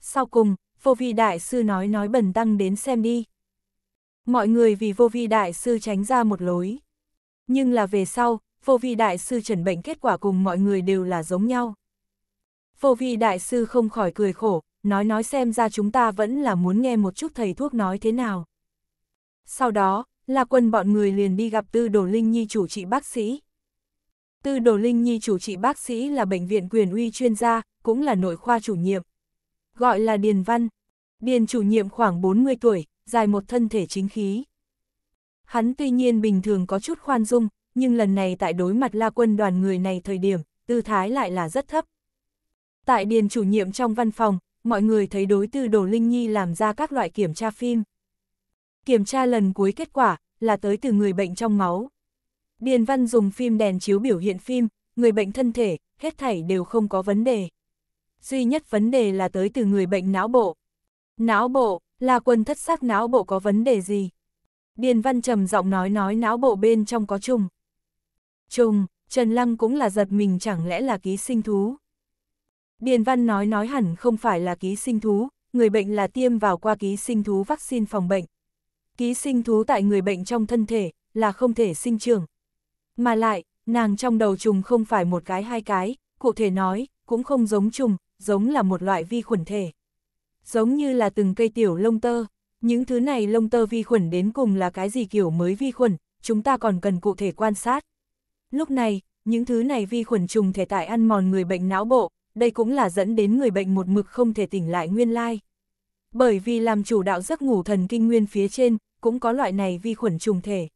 Sau cùng, vô vi đại sư nói nói bần tăng đến xem đi. Mọi người vì vô vi đại sư tránh ra một lối. Nhưng là về sau, vô vi đại sư trần bệnh kết quả cùng mọi người đều là giống nhau. Vô vi đại sư không khỏi cười khổ, nói nói xem ra chúng ta vẫn là muốn nghe một chút thầy thuốc nói thế nào. Sau đó, La Quân bọn người liền đi gặp Tư Đồ Linh Nhi chủ trị bác sĩ. Tư Đồ Linh Nhi chủ trị bác sĩ là bệnh viện quyền uy chuyên gia, cũng là nội khoa chủ nhiệm. Gọi là Điền Văn. Điền chủ nhiệm khoảng 40 tuổi, dài một thân thể chính khí. Hắn tuy nhiên bình thường có chút khoan dung, nhưng lần này tại đối mặt la quân đoàn người này thời điểm, tư thái lại là rất thấp. Tại Điền chủ nhiệm trong văn phòng, mọi người thấy đối tư Đồ Linh Nhi làm ra các loại kiểm tra phim. Kiểm tra lần cuối kết quả là tới từ người bệnh trong máu, Điền Văn dùng phim đèn chiếu biểu hiện phim, người bệnh thân thể, hết thảy đều không có vấn đề. Duy nhất vấn đề là tới từ người bệnh não bộ. Não bộ, là quần thất sắc não bộ có vấn đề gì? Điền Văn trầm giọng nói nói não bộ bên trong có trùng. Trùng, Trần Lăng cũng là giật mình chẳng lẽ là ký sinh thú. Điền Văn nói nói hẳn không phải là ký sinh thú, người bệnh là tiêm vào qua ký sinh thú vaccine phòng bệnh. Ký sinh thú tại người bệnh trong thân thể là không thể sinh trưởng, mà lại, nàng trong đầu trùng không phải một cái hai cái, cụ thể nói, cũng không giống trùng, giống là một loại vi khuẩn thể. Giống như là từng cây tiểu lông tơ, những thứ này lông tơ vi khuẩn đến cùng là cái gì kiểu mới vi khuẩn, chúng ta còn cần cụ thể quan sát. Lúc này, những thứ này vi khuẩn trùng thể tại ăn mòn người bệnh não bộ, đây cũng là dẫn đến người bệnh một mực không thể tỉnh lại nguyên lai. Bởi vì làm chủ đạo giấc ngủ thần kinh nguyên phía trên, cũng có loại này vi khuẩn trùng thể.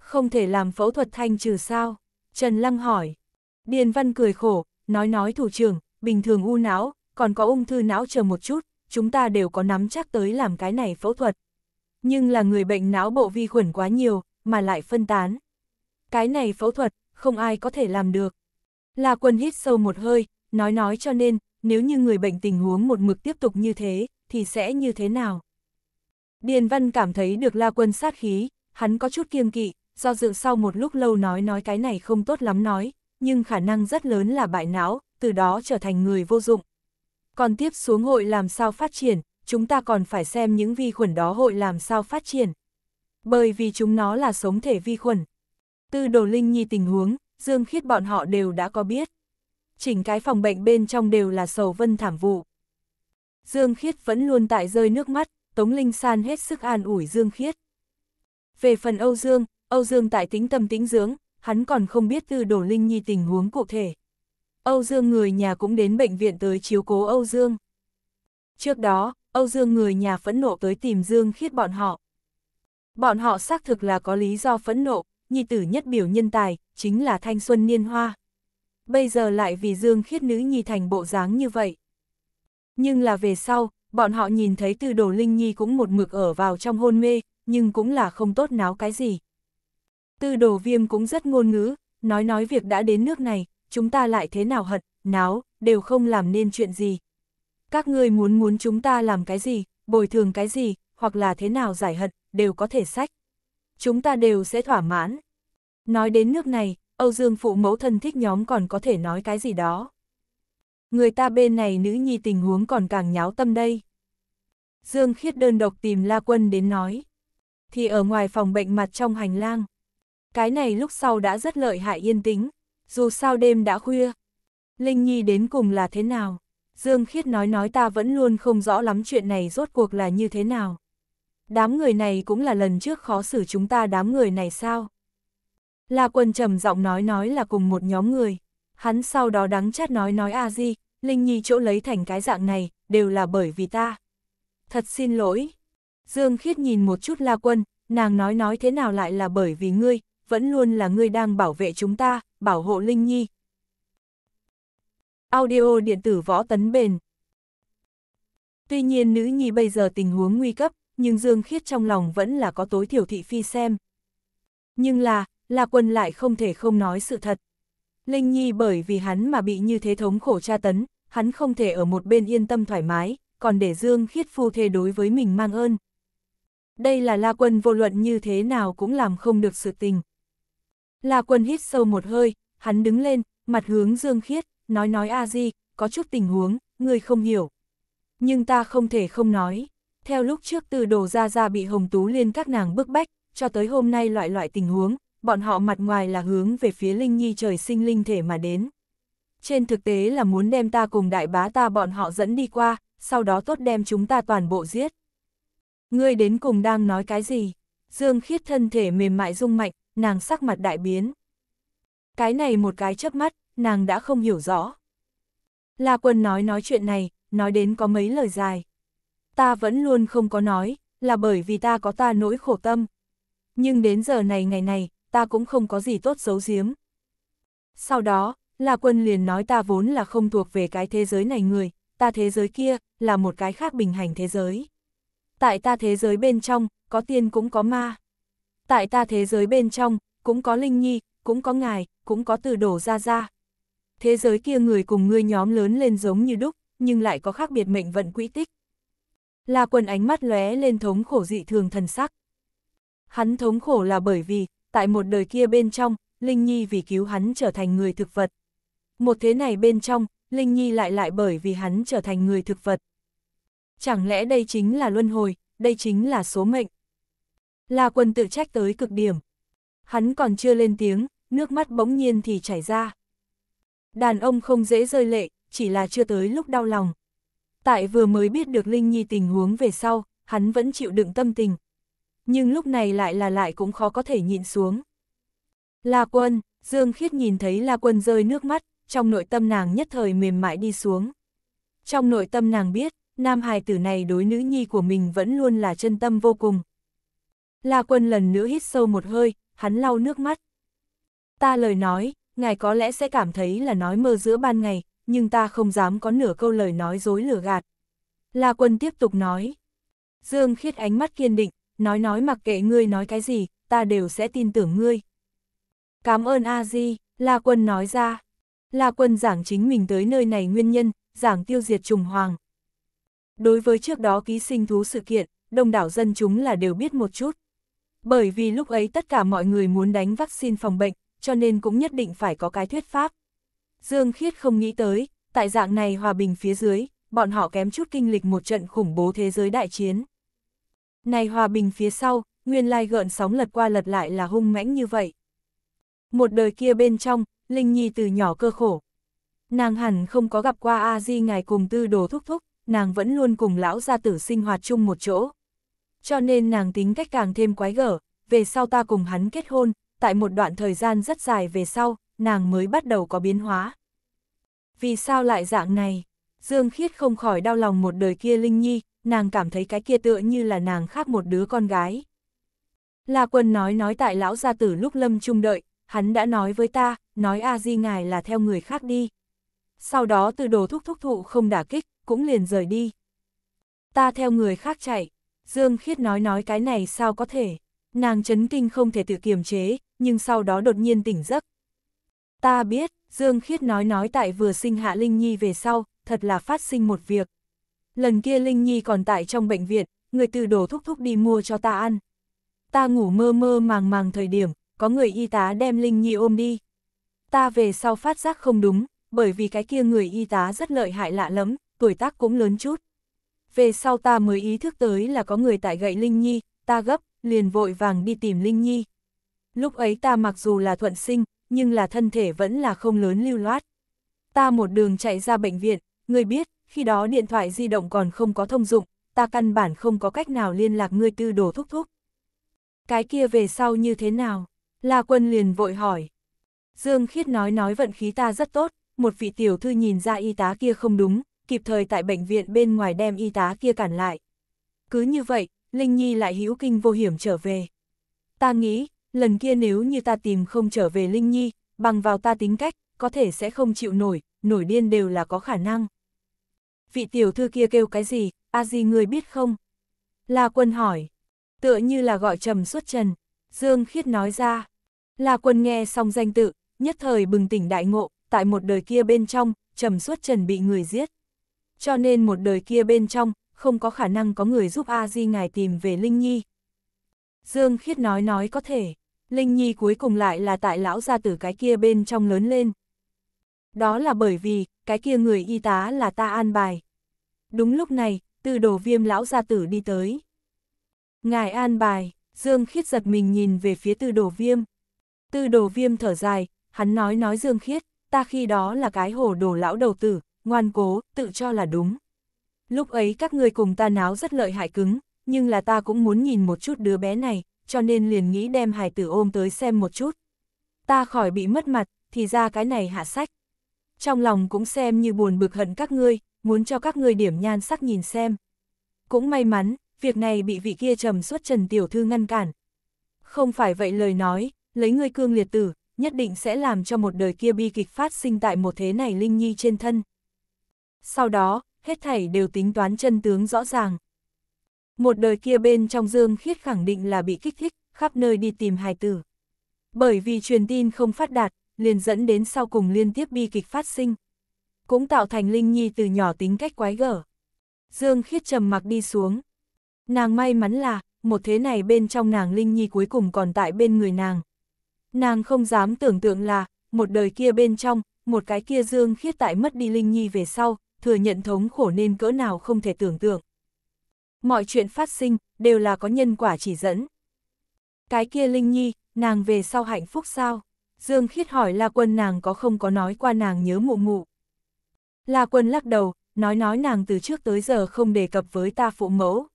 Không thể làm phẫu thuật thanh trừ sao? Trần Lăng hỏi. Điền Văn cười khổ, nói nói thủ trưởng, bình thường u não, còn có ung thư não chờ một chút, chúng ta đều có nắm chắc tới làm cái này phẫu thuật. Nhưng là người bệnh não bộ vi khuẩn quá nhiều, mà lại phân tán. Cái này phẫu thuật, không ai có thể làm được. Là quân hít sâu một hơi, nói nói cho nên, nếu như người bệnh tình huống một mực tiếp tục như thế, thì sẽ như thế nào? Điền Văn cảm thấy được La Quân sát khí, hắn có chút kiêng kỵ, do dự sau một lúc lâu nói nói cái này không tốt lắm nói, nhưng khả năng rất lớn là bại não, từ đó trở thành người vô dụng. Còn tiếp xuống hội làm sao phát triển, chúng ta còn phải xem những vi khuẩn đó hội làm sao phát triển. Bởi vì chúng nó là sống thể vi khuẩn. Từ đồ linh nhi tình huống, Dương Khiết bọn họ đều đã có biết. Chỉnh cái phòng bệnh bên trong đều là sầu vân thảm vụ. Dương Khiết vẫn luôn tại rơi nước mắt, Tống Linh San hết sức an ủi Dương Khiết. Về phần Âu Dương, Âu Dương tại tính tâm tính dưỡng, hắn còn không biết Tư Đồ linh nhi tình huống cụ thể. Âu Dương người nhà cũng đến bệnh viện tới chiếu cố Âu Dương. Trước đó, Âu Dương người nhà phẫn nộ tới tìm Dương khiết bọn họ. Bọn họ xác thực là có lý do phẫn nộ, nhi tử nhất biểu nhân tài, chính là thanh xuân niên hoa. Bây giờ lại vì Dương khiết nữ nhi thành bộ dáng như vậy. Nhưng là về sau, bọn họ nhìn thấy từ đồ Linh Nhi cũng một mực ở vào trong hôn mê, nhưng cũng là không tốt náo cái gì. Tư đồ viêm cũng rất ngôn ngữ, nói nói việc đã đến nước này, chúng ta lại thế nào hận, náo, đều không làm nên chuyện gì. Các ngươi muốn muốn chúng ta làm cái gì, bồi thường cái gì, hoặc là thế nào giải hận, đều có thể sách. Chúng ta đều sẽ thỏa mãn. Nói đến nước này, Âu Dương phụ mẫu thân thích nhóm còn có thể nói cái gì đó. Người ta bên này nữ nhi tình huống còn càng nháo tâm đây. Dương Khiết đơn độc tìm La Quân đến nói. Thì ở ngoài phòng bệnh mặt trong hành lang. Cái này lúc sau đã rất lợi hại yên tĩnh, dù sao đêm đã khuya. Linh Nhi đến cùng là thế nào? Dương Khiết nói nói ta vẫn luôn không rõ lắm chuyện này rốt cuộc là như thế nào. Đám người này cũng là lần trước khó xử chúng ta đám người này sao? La Quân trầm giọng nói nói là cùng một nhóm người. Hắn sau đó đắng chát nói nói a di, Linh Nhi chỗ lấy thành cái dạng này, đều là bởi vì ta. Thật xin lỗi. Dương Khiết nhìn một chút La Quân, nàng nói nói thế nào lại là bởi vì ngươi, vẫn luôn là ngươi đang bảo vệ chúng ta, bảo hộ Linh Nhi. Audio điện tử võ tấn bền Tuy nhiên nữ nhi bây giờ tình huống nguy cấp, nhưng Dương Khiết trong lòng vẫn là có tối thiểu thị phi xem. Nhưng là, La Quân lại không thể không nói sự thật. Linh Nhi bởi vì hắn mà bị như thế thống khổ tra tấn, hắn không thể ở một bên yên tâm thoải mái, còn để Dương Khiết phu thê đối với mình mang ơn. Đây là La Quân vô luận như thế nào cũng làm không được sự tình. La Quân hít sâu một hơi, hắn đứng lên, mặt hướng Dương Khiết, nói nói a di, có chút tình huống, người không hiểu. Nhưng ta không thể không nói. Theo lúc trước từ đồ ra ra bị Hồng Tú Liên các nàng bức bách, cho tới hôm nay loại loại tình huống, bọn họ mặt ngoài là hướng về phía Linh Nhi trời sinh linh thể mà đến. Trên thực tế là muốn đem ta cùng đại bá ta bọn họ dẫn đi qua, sau đó tốt đem chúng ta toàn bộ giết. Ngươi đến cùng đang nói cái gì? Dương khiết thân thể mềm mại rung mạnh, nàng sắc mặt đại biến. Cái này một cái chớp mắt, nàng đã không hiểu rõ. La quân nói nói chuyện này, nói đến có mấy lời dài. Ta vẫn luôn không có nói, là bởi vì ta có ta nỗi khổ tâm. Nhưng đến giờ này ngày này, ta cũng không có gì tốt giấu giếm. Sau đó, La Quân liền nói ta vốn là không thuộc về cái thế giới này người, ta thế giới kia, là một cái khác bình hành thế giới. Tại ta thế giới bên trong, có tiên cũng có ma tại ta thế giới bên trong, cũng có Linh Nhi, cũng có ngài, cũng có từ đổ ra ra. Thế giới kia người cùng ngươi nhóm lớn lên giống như đúc, nhưng lại có khác biệt mệnh vận quỹ tích. Là quần ánh mắt lóe lên thống khổ dị thường thần sắc. Hắn thống khổ là bởi vì, tại một đời kia bên trong, Linh Nhi vì cứu hắn trở thành người thực vật. Một thế này bên trong, Linh Nhi lại lại bởi vì hắn trở thành người thực vật. Chẳng lẽ đây chính là luân hồi, đây chính là số mệnh. La quân tự trách tới cực điểm. Hắn còn chưa lên tiếng, nước mắt bỗng nhiên thì chảy ra. Đàn ông không dễ rơi lệ, chỉ là chưa tới lúc đau lòng. Tại vừa mới biết được Linh Nhi tình huống về sau, hắn vẫn chịu đựng tâm tình. Nhưng lúc này lại là lại cũng khó có thể nhịn xuống. La quân, Dương Khiết nhìn thấy La quân rơi nước mắt, trong nội tâm nàng nhất thời mềm mại đi xuống. Trong nội tâm nàng biết, nam hài tử này đối nữ nhi của mình vẫn luôn là chân tâm vô cùng. La Quân lần nữa hít sâu một hơi, hắn lau nước mắt. Ta lời nói, ngài có lẽ sẽ cảm thấy là nói mơ giữa ban ngày, nhưng ta không dám có nửa câu lời nói dối lừa gạt. La Quân tiếp tục nói. Dương Khiết ánh mắt kiên định, nói nói mặc kệ ngươi nói cái gì, ta đều sẽ tin tưởng ngươi. Cảm ơn A Di, La Quân nói ra. La Quân giảng chính mình tới nơi này nguyên nhân, giảng tiêu diệt trùng hoàng. Đối với trước đó ký sinh thú sự kiện, đông đảo dân chúng là đều biết một chút. Bởi vì lúc ấy tất cả mọi người muốn đánh vaccine phòng bệnh, cho nên cũng nhất định phải có cái thuyết pháp. Dương Khiết không nghĩ tới, tại dạng này hòa bình phía dưới, bọn họ kém chút kinh lịch một trận khủng bố thế giới đại chiến. Này hòa bình phía sau, nguyên lai gợn sóng lật qua lật lại là hung mãnh như vậy. Một đời kia bên trong, Linh Nhi từ nhỏ cơ khổ. Nàng hẳn không có gặp qua A-di ngài cùng tư đồ thúc thúc, nàng vẫn luôn cùng lão gia tử sinh hoạt chung một chỗ cho nên nàng tính cách càng thêm quái gở, về sau ta cùng hắn kết hôn, tại một đoạn thời gian rất dài về sau, nàng mới bắt đầu có biến hóa. Vì sao lại dạng này? Dương Khiết không khỏi đau lòng một đời kia Linh Nhi, nàng cảm thấy cái kia tựa như là nàng khác một đứa con gái. La Quân nói nói tại lão gia tử lúc lâm trung đợi, hắn đã nói với ta, nói a di ngài là theo người khác đi. Sau đó từ đồ thúc thúc thụ không đả kích, cũng liền rời đi. Ta theo người khác chạy, Dương Khiết nói nói cái này sao có thể, nàng chấn kinh không thể tự kiềm chế, nhưng sau đó đột nhiên tỉnh giấc. Ta biết, Dương Khiết nói nói tại vừa sinh hạ Linh Nhi về sau, thật là phát sinh một việc. Lần kia Linh Nhi còn tại trong bệnh viện, người từ đồ thúc thúc đi mua cho ta ăn. Ta ngủ mơ mơ màng màng thời điểm, có người y tá đem Linh Nhi ôm đi. Ta về sau phát giác không đúng, bởi vì cái kia người y tá rất lợi hại lạ lắm, tuổi tác cũng lớn chút về sau ta mới ý thức tới là có người tại gậy Linh Nhi, ta gấp, liền vội vàng đi tìm Linh Nhi. Lúc ấy ta mặc dù là thuận sinh, nhưng là thân thể vẫn là không lớn lưu loát. Ta một đường chạy ra bệnh viện, người biết, khi đó điện thoại di động còn không có thông dụng, ta căn bản không có cách nào liên lạc ngươi tư đồ thúc thúc. Cái kia về sau như thế nào? La quân liền vội hỏi. Dương Khiết nói nói vận khí ta rất tốt, một vị tiểu thư nhìn ra y tá kia không đúng, kịp thời tại bệnh viện bên ngoài đem y tá kia cản lại. Cứ như vậy, Linh Nhi lại hữu kinh vô hiểm trở về. Ta nghĩ, lần kia nếu như ta tìm không trở về Linh Nhi, bằng vào ta tính cách, có thể sẽ không chịu nổi, nổi điên đều là có khả năng. Vị tiểu thư kia kêu cái gì, a gì người biết không? La quân hỏi, tựa như là gọi trầm xuất trần, Dương Khiết nói ra. La quân nghe xong danh tự, nhất thời bừng tỉnh đại ngộ, tại một đời kia bên trong, trầm xuất trần bị người giết cho nên một đời kia bên trong, không có khả năng có người giúp A Di ngài tìm về Linh Nhi. Dương Khiết nói nói có thể, Linh Nhi cuối cùng lại là tại lão gia tử cái kia bên trong lớn lên. Đó là bởi vì, cái kia người y tá là ta an bài. Đúng lúc này, từ đồ viêm lão gia tử đi tới. Ngài an bài, Dương Khiết giật mình nhìn về phía từ đồ viêm. Từ đồ viêm thở dài, hắn nói nói Dương Khiết, ta khi đó là cái hồ đồ lão đầu tử, ngoan cố, tự cho là đúng. Lúc ấy các ngươi cùng ta náo rất lợi hại cứng, nhưng là ta cũng muốn nhìn một chút đứa bé này, cho nên liền nghĩ đem hải tử ôm tới xem một chút. Ta khỏi bị mất mặt, thì ra cái này hạ sách. Trong lòng cũng xem như buồn bực hận các ngươi, muốn cho các ngươi điểm nhan sắc nhìn xem. Cũng may mắn, việc này bị vị kia trầm suốt trần tiểu thư ngăn cản. Không phải vậy lời nói, lấy ngươi cương liệt tử, nhất định sẽ làm cho một đời kia bi kịch phát sinh tại một thế này linh nhi trên thân. Sau đó, hết thảy đều tính toán chân tướng rõ ràng. Một đời kia bên trong Dương Khiết khẳng định là bị kích thích, khắp nơi đi tìm hài tử. Bởi vì truyền tin không phát đạt, liền dẫn đến sau cùng liên tiếp bi kịch phát sinh. Cũng tạo thành Linh Nhi từ nhỏ tính cách quái gở. Dương Khiết trầm mặc đi xuống. Nàng may mắn là, một thế này bên trong nàng Linh Nhi cuối cùng còn tại bên người nàng. Nàng không dám tưởng tượng là, một đời kia bên trong, một cái kia Dương Khiết tại mất đi Linh Nhi về sau, thừa nhận thống khổ nên cỡ nào không thể tưởng tượng. Mọi chuyện phát sinh, đều là có nhân quả chỉ dẫn. Cái kia Linh Nhi, nàng về sau hạnh phúc sao? Dương Khiết hỏi La Quân nàng có không có nói qua nàng nhớ mụ mụ. La Quân lắc đầu, nói nói nàng từ trước tới giờ không đề cập với ta phụ mẫu.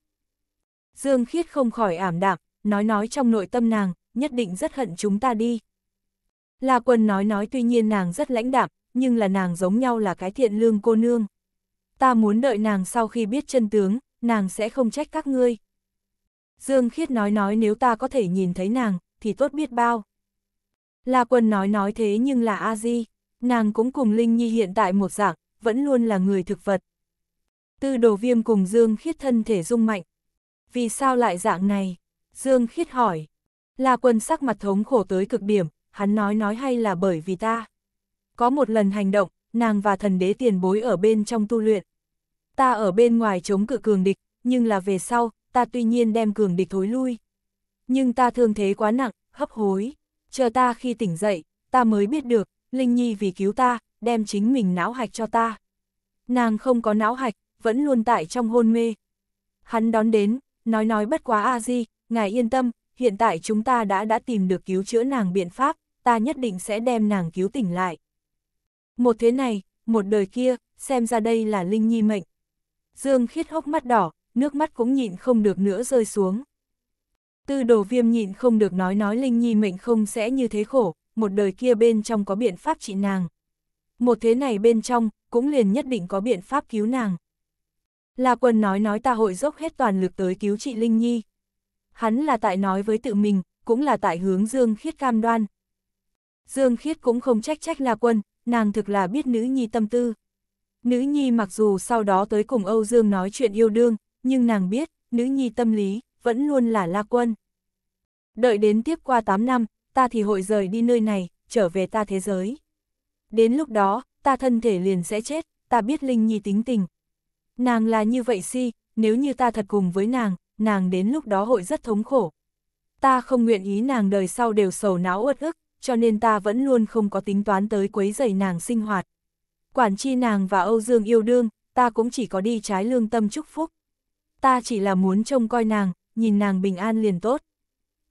Dương Khiết không khỏi ảm đạm, nói nói trong nội tâm nàng, nhất định rất hận chúng ta đi. La Quân nói nói tuy nhiên nàng rất lãnh đạm, nhưng là nàng giống nhau là cái thiện lương cô nương ta muốn đợi nàng sau khi biết chân tướng, nàng sẽ không trách các ngươi. Dương Khiết nói nói nếu ta có thể nhìn thấy nàng, thì tốt biết bao. La Quân nói nói thế nhưng là A-di, nàng cũng cùng Linh Nhi hiện tại một dạng, vẫn luôn là người thực vật. Tư đồ viêm cùng Dương Khiết thân thể rung mạnh. Vì sao lại dạng này? Dương Khiết hỏi. La Quân sắc mặt thống khổ tới cực điểm, hắn nói nói hay là bởi vì ta. Có một lần hành động, nàng và thần đế tiền bối ở bên trong tu luyện. Ta ở bên ngoài chống cự cường địch, nhưng là về sau, ta tuy nhiên đem cường địch thối lui. Nhưng ta thương thế quá nặng, hấp hối. Chờ ta khi tỉnh dậy, ta mới biết được, Linh Nhi vì cứu ta, đem chính mình não hạch cho ta. Nàng không có não hạch, vẫn luôn tại trong hôn mê. Hắn đón đến, nói nói bất quá A-di, ngài yên tâm, hiện tại chúng ta đã đã tìm được cứu chữa nàng biện pháp, ta nhất định sẽ đem nàng cứu tỉnh lại. Một thế này, một đời kia, xem ra đây là Linh Nhi mệnh. Dương Khiết hốc mắt đỏ, nước mắt cũng nhịn không được nữa rơi xuống. Tư đồ viêm nhịn không được nói nói Linh Nhi mệnh không sẽ như thế khổ, một đời kia bên trong có biện pháp trị nàng. Một thế này bên trong, cũng liền nhất định có biện pháp cứu nàng. La quân nói nói ta hội dốc hết toàn lực tới cứu trị Linh Nhi. Hắn là tại nói với tự mình, cũng là tại hướng Dương Khiết cam đoan. Dương Khiết cũng không trách trách La quân, nàng thực là biết nữ nhi tâm tư. Nữ nhi mặc dù sau đó tới cùng Âu Dương nói chuyện yêu đương, nhưng nàng biết, nữ nhi tâm lý, vẫn luôn là la quân. Đợi đến tiếp qua 8 năm, ta thì hội rời đi nơi này, trở về ta thế giới. Đến lúc đó, ta thân thể liền sẽ chết, ta biết Linh Nhi tính tình. Nàng là như vậy si, nếu như ta thật cùng với nàng, nàng đến lúc đó hội rất thống khổ. Ta không nguyện ý nàng đời sau đều sầu não uất ức cho nên ta vẫn luôn không có tính toán tới quấy rầy nàng sinh hoạt. Quản chi nàng và Âu Dương yêu đương, ta cũng chỉ có đi trái lương tâm chúc phúc. Ta chỉ là muốn trông coi nàng, nhìn nàng bình an liền tốt.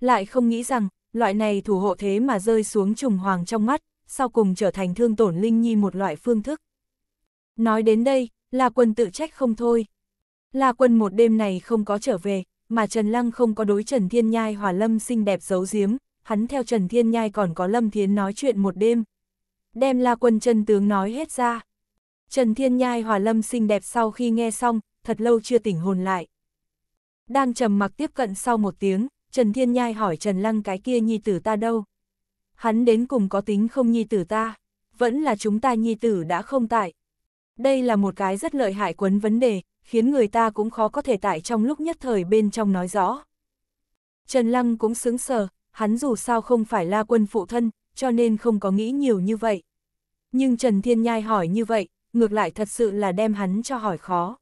Lại không nghĩ rằng, loại này thủ hộ thế mà rơi xuống trùng hoàng trong mắt, sau cùng trở thành thương tổn Linh Nhi một loại phương thức. Nói đến đây, là quân tự trách không thôi. là quân một đêm này không có trở về, mà Trần Lăng không có đối Trần Thiên Nhai Hòa Lâm xinh đẹp giấu giếm, hắn theo Trần Thiên Nhai còn có Lâm Thiến nói chuyện một đêm. Đem La Quân chân tướng nói hết ra. Trần Thiên Nhai hòa Lâm xinh đẹp sau khi nghe xong, thật lâu chưa tỉnh hồn lại. Đang trầm mặc tiếp cận sau một tiếng, Trần Thiên Nhai hỏi Trần Lăng cái kia nhi tử ta đâu. Hắn đến cùng có tính không nhi tử ta, vẫn là chúng ta nhi tử đã không tại. Đây là một cái rất lợi hại quấn vấn đề, khiến người ta cũng khó có thể tại trong lúc nhất thời bên trong nói rõ. Trần Lăng cũng sướng sờ, hắn dù sao không phải la quân phụ thân, cho nên không có nghĩ nhiều như vậy. Nhưng Trần Thiên Nhai hỏi như vậy, ngược lại thật sự là đem hắn cho hỏi khó.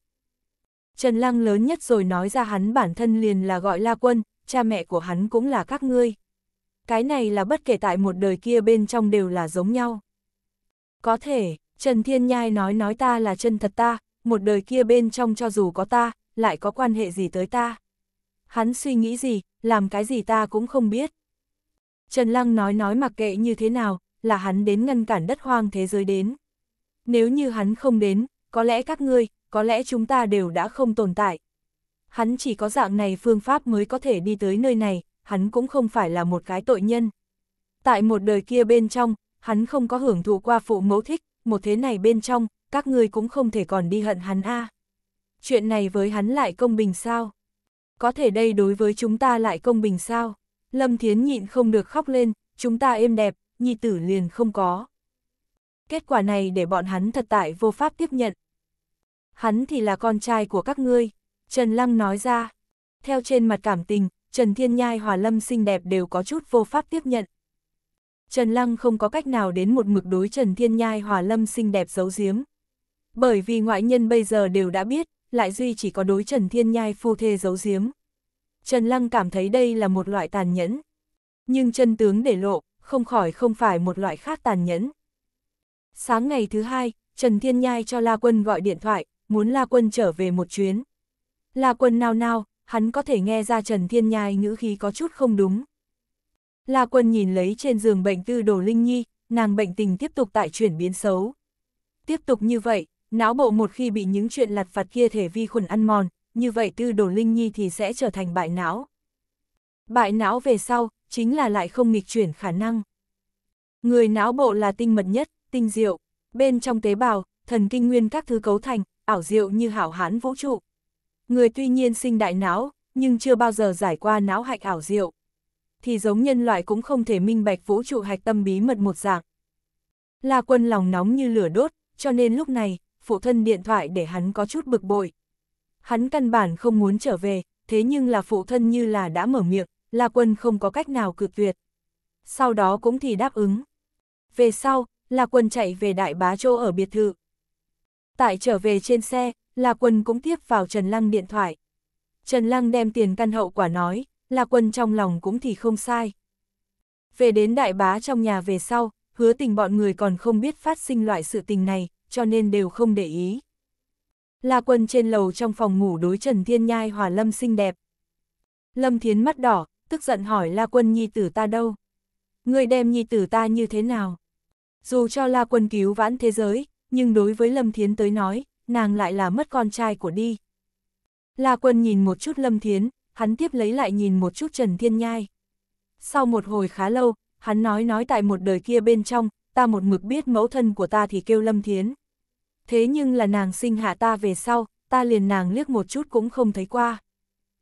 Trần Lăng lớn nhất rồi nói ra hắn bản thân liền là gọi la quân, cha mẹ của hắn cũng là các ngươi. Cái này là bất kể tại một đời kia bên trong đều là giống nhau. Có thể, Trần Thiên Nhai nói nói ta là chân thật ta, một đời kia bên trong cho dù có ta, lại có quan hệ gì tới ta. Hắn suy nghĩ gì, làm cái gì ta cũng không biết. Trần Lăng nói nói mặc kệ như thế nào, là hắn đến ngăn cản đất hoang thế giới đến. Nếu như hắn không đến, có lẽ các ngươi, có lẽ chúng ta đều đã không tồn tại. Hắn chỉ có dạng này phương pháp mới có thể đi tới nơi này, hắn cũng không phải là một cái tội nhân. Tại một đời kia bên trong, hắn không có hưởng thụ qua phụ mẫu thích, một thế này bên trong, các ngươi cũng không thể còn đi hận hắn a. Chuyện này với hắn lại công bình sao? Có thể đây đối với chúng ta lại công bình sao? Lâm Thiến nhịn không được khóc lên, chúng ta êm đẹp, nhị tử liền không có. Kết quả này để bọn hắn thật tại vô pháp tiếp nhận. Hắn thì là con trai của các ngươi, Trần Lăng nói ra. Theo trên mặt cảm tình, Trần Thiên Nhai hòa Lâm xinh đẹp đều có chút vô pháp tiếp nhận. Trần Lăng không có cách nào đến một mực đối Trần Thiên Nhai hòa Lâm xinh đẹp giấu giếm. Bởi vì ngoại nhân bây giờ đều đã biết, lại duy chỉ có đối Trần Thiên Nhai phu thê giấu giếm. Trần Lăng cảm thấy đây là một loại tàn nhẫn. Nhưng chân tướng để lộ, không khỏi không phải một loại khác tàn nhẫn. Sáng ngày thứ hai, Trần Thiên Nhai cho La Quân gọi điện thoại, muốn La Quân trở về một chuyến. La Quân nao nao, hắn có thể nghe ra Trần Thiên Nhai ngữ khí có chút không đúng. La Quân nhìn lấy trên giường bệnh tư đồ Linh Nhi, nàng bệnh tình tiếp tục tại chuyển biến xấu. Tiếp tục như vậy, não bộ một khi bị những chuyện lặt vặt kia thể vi khuẩn ăn mòn, như vậy tư đồ Linh Nhi thì sẽ trở thành bại não. Bại não về sau, chính là lại không nghịch chuyển khả năng. Người não bộ là tinh mật nhất, tinh diệu, bên trong tế bào, thần kinh nguyên các thứ cấu thành, ảo diệu như hảo hán vũ trụ. Người tuy nhiên sinh đại não, nhưng chưa bao giờ giải qua não hạch ảo diệu. Thì giống nhân loại cũng không thể minh bạch vũ trụ hạch tâm bí mật một dạng. là quân lòng nóng như lửa đốt, cho nên lúc này, phụ thân điện thoại để hắn có chút bực bội hắn căn bản không muốn trở về, thế nhưng là phụ thân như là đã mở miệng, La Quân không có cách nào cự tuyệt. Sau đó cũng thì đáp ứng. Về sau, La Quân chạy về Đại Bá Châu ở biệt thự. Tại trở về trên xe, La Quân cũng tiếp vào Trần Lăng điện thoại. Trần Lăng đem tiền căn hậu quả nói, La Quân trong lòng cũng thì không sai. Về đến Đại Bá trong nhà về sau, hứa tình bọn người còn không biết phát sinh loại sự tình này, cho nên đều không để ý. La Quân trên lầu trong phòng ngủ đối Trần Thiên Nhai hòa Lâm xinh đẹp. Lâm Thiến mắt đỏ, tức giận hỏi La Quân nhi tử ta đâu? Người đem nhi tử ta như thế nào? Dù cho La Quân cứu vãn thế giới, nhưng đối với Lâm Thiến tới nói, nàng lại là mất con trai của đi. La Quân nhìn một chút Lâm Thiến, hắn tiếp lấy lại nhìn một chút Trần Thiên Nhai. Sau một hồi khá lâu, hắn nói nói tại một đời kia bên trong, ta một mực biết mẫu thân của ta thì kêu Lâm Thiến thế nhưng là nàng sinh hạ ta về sau, ta liền nàng liếc một chút cũng không thấy qua.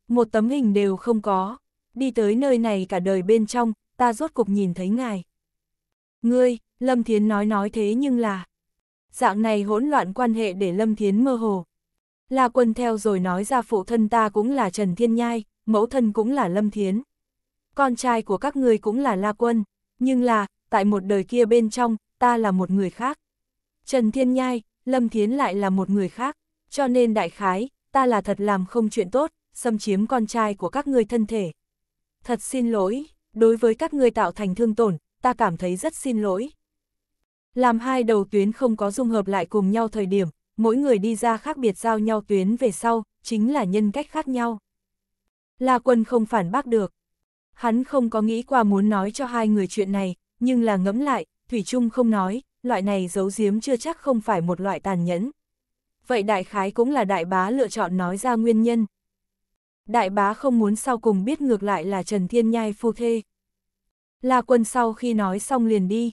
Một tấm hình đều không có, đi tới nơi này cả đời bên trong, ta rốt cục nhìn thấy ngài. Ngươi, Lâm Thiến nói nói thế nhưng là, dạng này hỗn loạn quan hệ để Lâm Thiến mơ hồ. La quân theo rồi nói ra phụ thân ta cũng là Trần Thiên Nhai, mẫu thân cũng là Lâm Thiến. Con trai của các ngươi cũng là La quân, nhưng là, tại một đời kia bên trong, ta là một người khác. Trần Thiên Nhai, Lâm Thiến lại là một người khác, cho nên đại khái, ta là thật làm không chuyện tốt, xâm chiếm con trai của các ngươi thân thể. Thật xin lỗi, đối với các ngươi tạo thành thương tổn, ta cảm thấy rất xin lỗi. Làm hai đầu tuyến không có dung hợp lại cùng nhau thời điểm, mỗi người đi ra khác biệt giao nhau tuyến về sau, chính là nhân cách khác nhau. La quân không phản bác được. Hắn không có nghĩ qua muốn nói cho hai người chuyện này, nhưng là ngẫm lại, Thủy Trung không nói, loại này giấu giếm chưa chắc không phải một loại tàn nhẫn. Vậy đại khái cũng là đại bá lựa chọn nói ra nguyên nhân. Đại bá không muốn sau cùng biết ngược lại là Trần Thiên Nhai phu thê. La quân sau khi nói xong liền đi.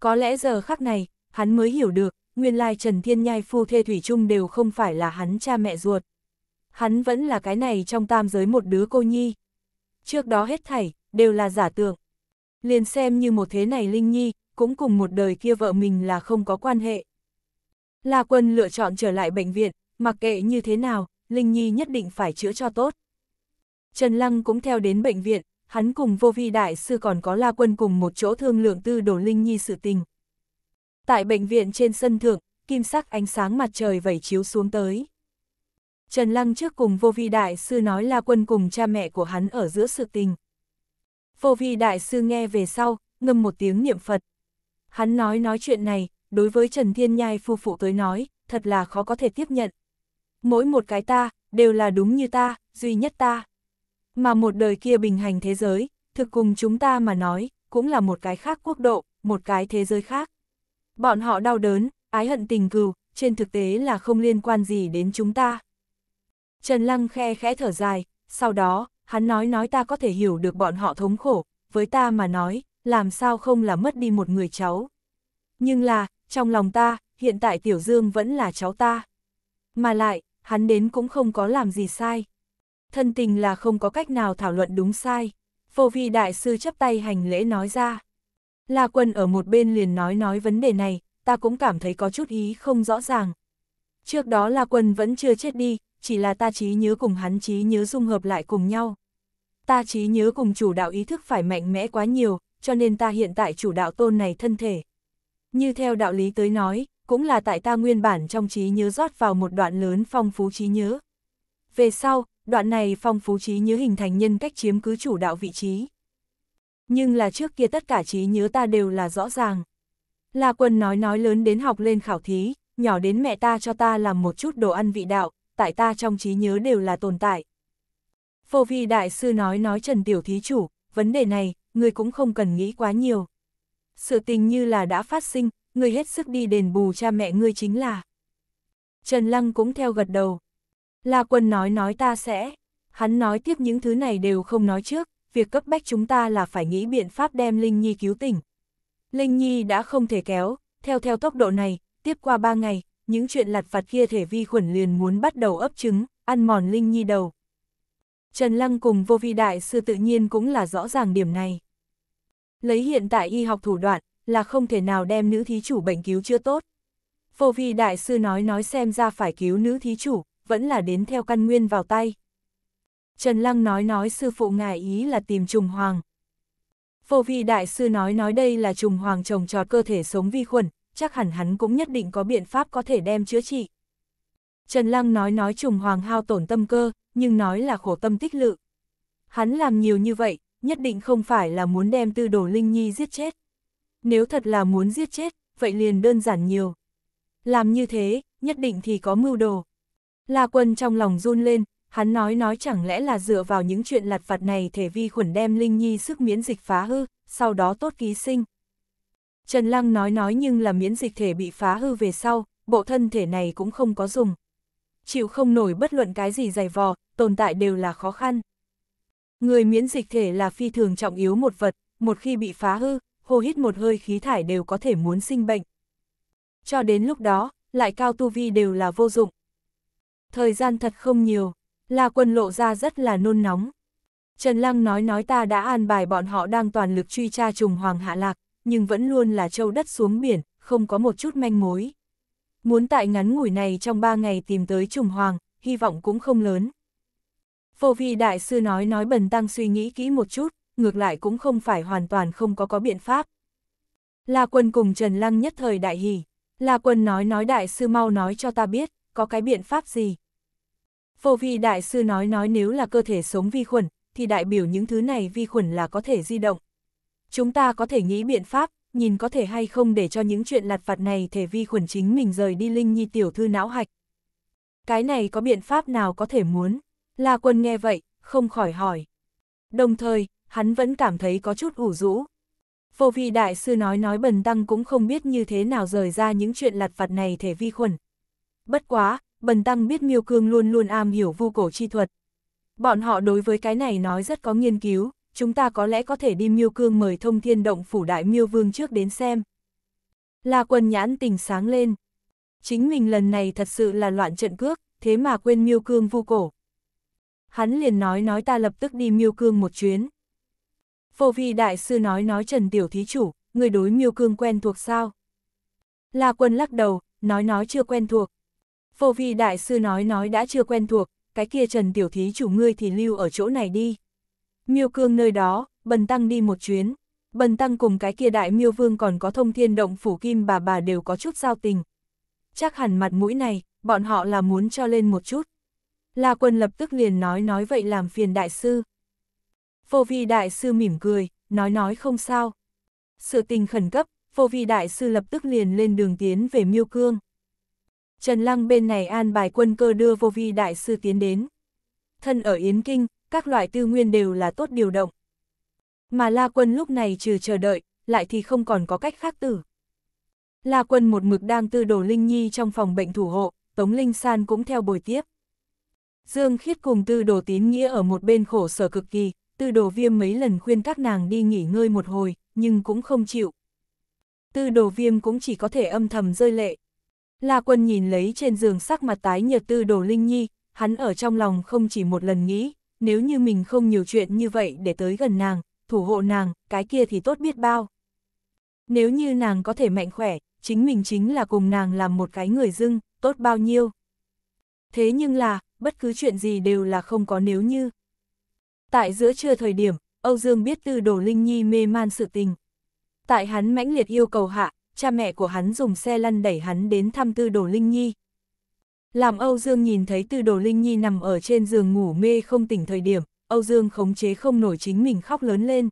Có lẽ giờ khắc này, hắn mới hiểu được, nguyên lai Trần Thiên Nhai phu thê Thủy chung đều không phải là hắn cha mẹ ruột. Hắn vẫn là cái này trong tam giới một đứa cô nhi. Trước đó hết thảy, đều là giả tượng. Liền xem như một thế này Linh Nhi, cũng cùng một đời kia vợ mình là không có quan hệ. La Quân lựa chọn trở lại bệnh viện, mặc kệ như thế nào, Linh Nhi nhất định phải chữa cho tốt. Trần Lăng cũng theo đến bệnh viện, hắn cùng vô vi đại sư còn có La Quân cùng một chỗ thương lượng tư đồ Linh Nhi sự tình. Tại bệnh viện trên sân thượng, kim sắc ánh sáng mặt trời vẩy chiếu xuống tới. Trần Lăng trước cùng vô vi đại sư nói La Quân cùng cha mẹ của hắn ở giữa sự tình. Vô vi đại sư nghe về sau, ngâm một tiếng niệm Phật. Hắn nói nói chuyện này, đối với Trần Thiên Nhai phu phụ tới nói, thật là khó có thể tiếp nhận. Mỗi một cái ta, đều là đúng như ta, duy nhất ta. Mà một đời kia bình hành thế giới, thực cùng chúng ta mà nói, cũng là một cái khác quốc độ, một cái thế giới khác. Bọn họ đau đớn, ái hận tình cừu, trên thực tế là không liên quan gì đến chúng ta. Trần Lăng khe khẽ thở dài, sau đó, hắn nói nói ta có thể hiểu được bọn họ thống khổ, với ta mà nói, làm sao không là mất đi một người cháu. Nhưng là, trong lòng ta, hiện tại Tiểu Dương vẫn là cháu ta. Mà lại, hắn đến cũng không có làm gì sai. Thân tình là không có cách nào thảo luận đúng sai. Vô vi đại sư chấp tay hành lễ nói ra. La quân ở một bên liền nói nói vấn đề này, ta cũng cảm thấy có chút ý không rõ ràng. Trước đó La quân vẫn chưa chết đi, chỉ là ta trí nhớ cùng hắn trí nhớ dung hợp lại cùng nhau. Ta trí nhớ cùng chủ đạo ý thức phải mạnh mẽ quá nhiều, cho nên ta hiện tại chủ đạo tôn này thân thể. Như theo đạo lý tới nói, cũng là tại ta nguyên bản trong trí nhớ rót vào một đoạn lớn phong phú trí nhớ. Về sau, đoạn này phong phú trí nhớ hình thành nhân cách chiếm cứ chủ đạo vị trí. Nhưng là trước kia tất cả trí nhớ ta đều là rõ ràng. Là quân nói nói lớn đến học lên khảo thí, nhỏ đến mẹ ta cho ta làm một chút đồ ăn vị đạo, tại ta trong trí nhớ đều là tồn tại. Vô vi đại sư nói nói Trần Tiểu Thí Chủ, vấn đề này, người cũng không cần nghĩ quá nhiều. Sự tình như là đã phát sinh, người hết sức đi đền bù cha mẹ ngươi chính là. Trần Lăng cũng theo gật đầu. La Quân nói nói ta sẽ. Hắn nói tiếp những thứ này đều không nói trước, việc cấp bách chúng ta là phải nghĩ biện pháp đem Linh Nhi cứu tỉnh. Linh Nhi đã không thể kéo, theo theo tốc độ này, tiếp qua ba ngày, những chuyện lặt vặt kia thể vi khuẩn liền muốn bắt đầu ấp trứng, ăn mòn Linh Nhi đầu. Trần Lăng cùng vô vi đại sư tự nhiên cũng là rõ ràng điểm này. Lấy hiện tại y học thủ đoạn, là không thể nào đem nữ thí chủ bệnh cứu chưa tốt. Vô vi đại sư nói nói xem ra phải cứu nữ thí chủ, vẫn là đến theo căn nguyên vào tay. Trần Lăng nói nói sư phụ ngài ý là tìm trùng hoàng. Vô vi đại sư nói nói đây là trùng hoàng trồng trọt cơ thể sống vi khuẩn, chắc hẳn hắn cũng nhất định có biện pháp có thể đem chữa trị. Trần Lăng nói nói trùng hoàng hao tổn tâm cơ, nhưng nói là khổ tâm tích lự. Hắn làm nhiều như vậy, nhất định không phải là muốn đem tư đồ Linh Nhi giết chết. Nếu thật là muốn giết chết, vậy liền đơn giản nhiều. Làm như thế, nhất định thì có mưu đồ. La quân trong lòng run lên, hắn nói nói chẳng lẽ là dựa vào những chuyện lặt vặt này thể vi khuẩn đem Linh Nhi sức miễn dịch phá hư, sau đó tốt ký sinh. Trần Lăng nói nói nhưng là miễn dịch thể bị phá hư về sau, bộ thân thể này cũng không có dùng chịu không nổi bất luận cái gì dày vò, tồn tại đều là khó khăn. Người miễn dịch thể là phi thường trọng yếu một vật, một khi bị phá hư, hô hít một hơi khí thải đều có thể muốn sinh bệnh. Cho đến lúc đó, lại cao tu vi đều là vô dụng. Thời gian thật không nhiều, là Quân lộ ra rất là nôn nóng. Trần Lăng nói nói ta đã an bài bọn họ đang toàn lực truy tra trùng hoàng hạ lạc, nhưng vẫn luôn là châu đất xuống biển, không có một chút manh mối. Muốn tại ngắn ngủi này trong ba ngày tìm tới trùng hoàng, hy vọng cũng không lớn. Vô vi đại sư nói nói bần tăng suy nghĩ kỹ một chút, ngược lại cũng không phải hoàn toàn không có có biện pháp. La quân cùng Trần Lăng nhất thời đại hỉ, La quân nói nói đại sư mau nói cho ta biết, có cái biện pháp gì. Vô vi đại sư nói nói nếu là cơ thể sống vi khuẩn, thì đại biểu những thứ này vi khuẩn là có thể di động. Chúng ta có thể nghĩ biện pháp, nhìn có thể hay không để cho những chuyện lặt vặt này thể vi khuẩn chính mình rời đi Linh Nhi tiểu thư não hạch. Cái này có biện pháp nào có thể muốn? La quân nghe vậy, không khỏi hỏi. Đồng thời, hắn vẫn cảm thấy có chút ủ rũ. Vô vi đại sư nói nói bần tăng cũng không biết như thế nào rời ra những chuyện lặt vặt này thể vi khuẩn. Bất quá, bần tăng biết miêu cương luôn luôn am hiểu vu cổ chi thuật. Bọn họ đối với cái này nói rất có nghiên cứu, chúng ta có lẽ có thể đi miêu cương mời thông thiên động phủ đại miêu vương trước đến xem. La quân nhãn tình sáng lên. Chính mình lần này thật sự là loạn trận cước, thế mà quên miêu cương vu cổ. Hắn liền nói nói ta lập tức đi miêu cương một chuyến. Phổ vi đại sư nói nói trần tiểu thí chủ, người đối miêu cương quen thuộc sao? La quân lắc đầu, nói nói chưa quen thuộc. Phổ vi đại sư nói nói đã chưa quen thuộc, cái kia trần tiểu thí chủ ngươi thì lưu ở chỗ này đi. Miêu cương nơi đó, bần tăng đi một chuyến. Bần tăng cùng cái kia đại miêu vương còn có thông thiên động phủ kim bà bà đều có chút giao tình. Chắc hẳn mặt mũi này, bọn họ là muốn cho lên một chút. La quân lập tức liền nói nói vậy làm phiền đại sư. Vô vi đại sư mỉm cười, nói nói không sao. Sự tình khẩn cấp, vô vi đại sư lập tức liền lên đường tiến về miêu cương. Trần Lăng bên này an bài quân cơ đưa vô vi đại sư tiến đến. Thân ở Yến Kinh, các loại tư nguyên đều là tốt điều động. Mà La Quân lúc này trừ chờ đợi, lại thì không còn có cách khác tử. La Quân một mực đang tư đồ Linh Nhi trong phòng bệnh thủ hộ, Tống Linh San cũng theo bồi tiếp. Dương Khiết cùng tư đồ tín nghĩa ở một bên khổ sở cực kỳ, tư đồ viêm mấy lần khuyên các nàng đi nghỉ ngơi một hồi, nhưng cũng không chịu. Tư đồ viêm cũng chỉ có thể âm thầm rơi lệ. La quân nhìn lấy trên giường sắc mặt tái nhợt tư đồ Linh Nhi, hắn ở trong lòng không chỉ một lần nghĩ, nếu như mình không nhiều chuyện như vậy để tới gần nàng, thủ hộ nàng, cái kia thì tốt biết bao. Nếu như nàng có thể mạnh khỏe, chính mình chính là cùng nàng làm một cái người dưng, tốt bao nhiêu. Thế nhưng là, bất cứ chuyện gì đều là không có nếu như. Tại giữa trưa thời điểm, Âu Dương biết Tư Đồ Linh Nhi mê man sự tình. Tại hắn mãnh liệt yêu cầu hạ, cha mẹ của hắn dùng xe lăn đẩy hắn đến thăm Tư Đồ Linh Nhi, làm Âu Dương nhìn thấy từ đồ Linh Nhi nằm ở trên giường ngủ mê không tỉnh thời điểm, Âu Dương khống chế không nổi chính mình khóc lớn lên.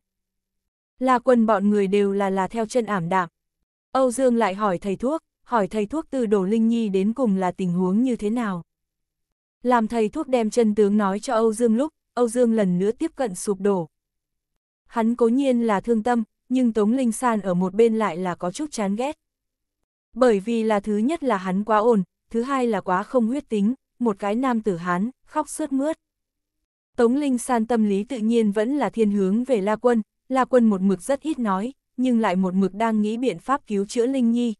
Là quần bọn người đều là là theo chân ảm đạm. Âu Dương lại hỏi thầy thuốc, hỏi thầy thuốc từ đồ Linh Nhi đến cùng là tình huống như thế nào. Làm thầy thuốc đem chân tướng nói cho Âu Dương lúc, Âu Dương lần nữa tiếp cận sụp đổ. Hắn cố nhiên là thương tâm, nhưng Tống Linh San ở một bên lại là có chút chán ghét. Bởi vì là thứ nhất là hắn quá ổn, thứ hai là quá không huyết tính, một cái nam tử Hán, khóc sướt mướt. Tống Linh San tâm lý tự nhiên vẫn là thiên hướng về La Quân, La Quân một mực rất ít nói, nhưng lại một mực đang nghĩ biện pháp cứu chữa Linh Nhi.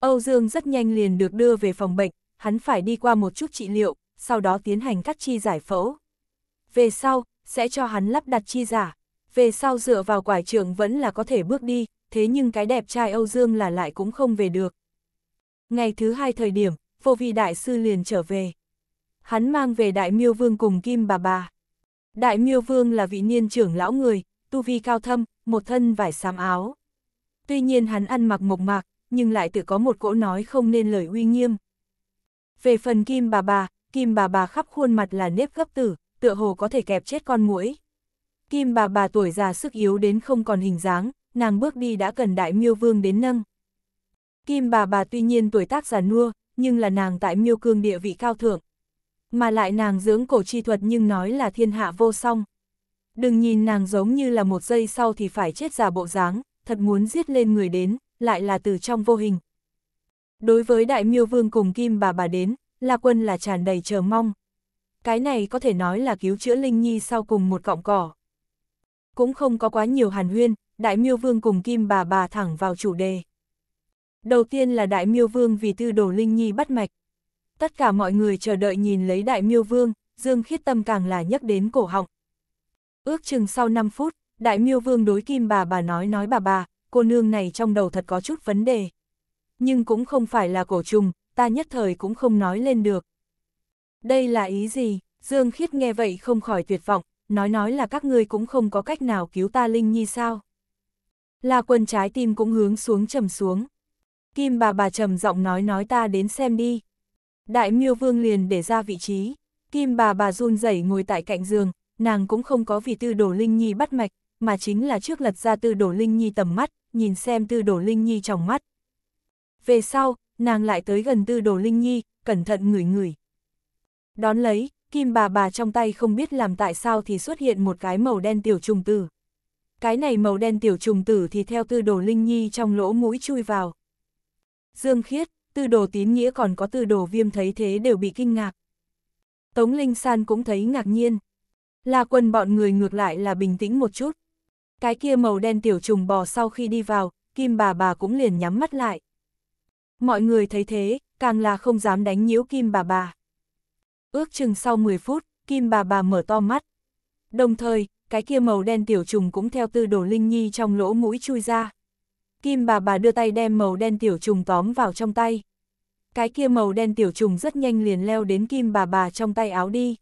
Âu Dương rất nhanh liền được đưa về phòng bệnh, hắn phải đi qua một chút trị liệu, sau đó tiến hành cắt chi giải phẫu. Về sau, sẽ cho hắn lắp đặt chi giả, về sau dựa vào quải trưởng vẫn là có thể bước đi, thế nhưng cái đẹp trai Âu Dương là lại cũng không về được, Ngày thứ hai thời điểm, vô vi đại sư liền trở về. Hắn mang về đại miêu vương cùng kim bà bà. Đại miêu vương là vị niên trưởng lão người, tu vi cao thâm, một thân vải xám áo. Tuy nhiên hắn ăn mặc mộc mạc, nhưng lại tự có một cỗ nói không nên lời uy nghiêm. Về phần kim bà bà, kim bà bà khắp khuôn mặt là nếp gấp tử, tựa hồ có thể kẹp chết con muỗi. Kim bà bà tuổi già sức yếu đến không còn hình dáng, nàng bước đi đã cần đại miêu vương đến nâng. Kim bà bà tuy nhiên tuổi tác già nua, nhưng là nàng tại miêu cương địa vị cao thượng. Mà lại nàng dưỡng cổ chi thuật nhưng nói là thiên hạ vô song. Đừng nhìn nàng giống như là một giây sau thì phải chết già bộ dáng, thật muốn giết lên người đến, lại là từ trong vô hình. Đối với đại miêu vương cùng kim bà bà đến, La Quân là tràn đầy chờ mong. Cái này có thể nói là cứu chữa Linh Nhi sau cùng một cọng cỏ. Cũng không có quá nhiều hàn huyên, đại miêu vương cùng kim bà bà thẳng vào chủ đề. Đầu tiên là Đại Miêu Vương vì Tư Đồ Linh Nhi bắt mạch. Tất cả mọi người chờ đợi nhìn lấy Đại Miêu Vương, Dương Khiết Tâm càng là nhắc đến cổ họng. Ước chừng sau 5 phút, Đại Miêu Vương đối Kim bà bà nói nói bà bà, cô nương này trong đầu thật có chút vấn đề. Nhưng cũng không phải là cổ trùng, ta nhất thời cũng không nói lên được. Đây là ý gì? Dương Khiết nghe vậy không khỏi tuyệt vọng, nói nói là các ngươi cũng không có cách nào cứu ta Linh Nhi sao. là quần trái tim cũng hướng xuống trầm xuống. Kim bà bà trầm giọng nói nói ta đến xem đi. Đại miêu vương liền để ra vị trí, kim bà bà run rẩy ngồi tại cạnh giường, nàng cũng không có vì tư đổ linh nhi bắt mạch, mà chính là trước lật ra tư đổ linh nhi tầm mắt, nhìn xem tư đổ linh nhi trong mắt. Về sau, nàng lại tới gần tư đồ linh nhi, cẩn thận ngửi ngửi. Đón lấy, kim bà bà trong tay không biết làm tại sao thì xuất hiện một cái màu đen tiểu trùng tử. Cái này màu đen tiểu trùng tử thì theo tư đồ linh nhi trong lỗ mũi chui vào. Dương Khiết, tư đồ tín nghĩa còn có tư đồ viêm thấy thế đều bị kinh ngạc. Tống Linh San cũng thấy ngạc nhiên. La quân bọn người ngược lại là bình tĩnh một chút. Cái kia màu đen tiểu trùng bò sau khi đi vào, kim bà bà cũng liền nhắm mắt lại. Mọi người thấy thế, càng là không dám đánh nhiễu kim bà bà. Ước chừng sau 10 phút, kim bà bà mở to mắt. Đồng thời, cái kia màu đen tiểu trùng cũng theo tư đồ linh nhi trong lỗ mũi chui ra. Kim bà bà đưa tay đem màu đen tiểu trùng tóm vào trong tay. Cái kia màu đen tiểu trùng rất nhanh liền leo đến kim bà bà trong tay áo đi.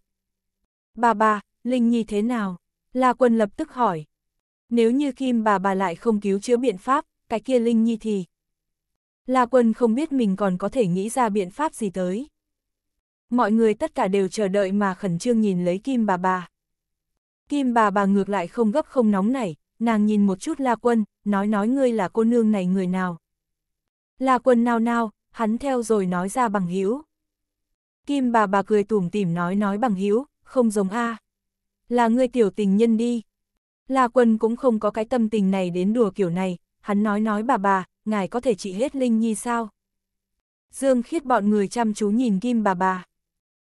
Bà bà, Linh Nhi thế nào? La quân lập tức hỏi. Nếu như kim bà bà lại không cứu chữa biện pháp, cái kia Linh Nhi thì... La quân không biết mình còn có thể nghĩ ra biện pháp gì tới. Mọi người tất cả đều chờ đợi mà khẩn trương nhìn lấy kim bà bà. Kim bà bà ngược lại không gấp không nóng nảy, nàng nhìn một chút La Quân, nói nói ngươi là cô nương này người nào. La Quân nao nao, hắn theo rồi nói ra bằng hữu Kim bà bà cười tủm tỉm nói nói bằng hữu không giống a à. Là ngươi tiểu tình nhân đi. La Quân cũng không có cái tâm tình này đến đùa kiểu này, hắn nói nói bà bà, ngài có thể trị hết Linh Nhi sao? Dương khiết bọn người chăm chú nhìn Kim bà bà.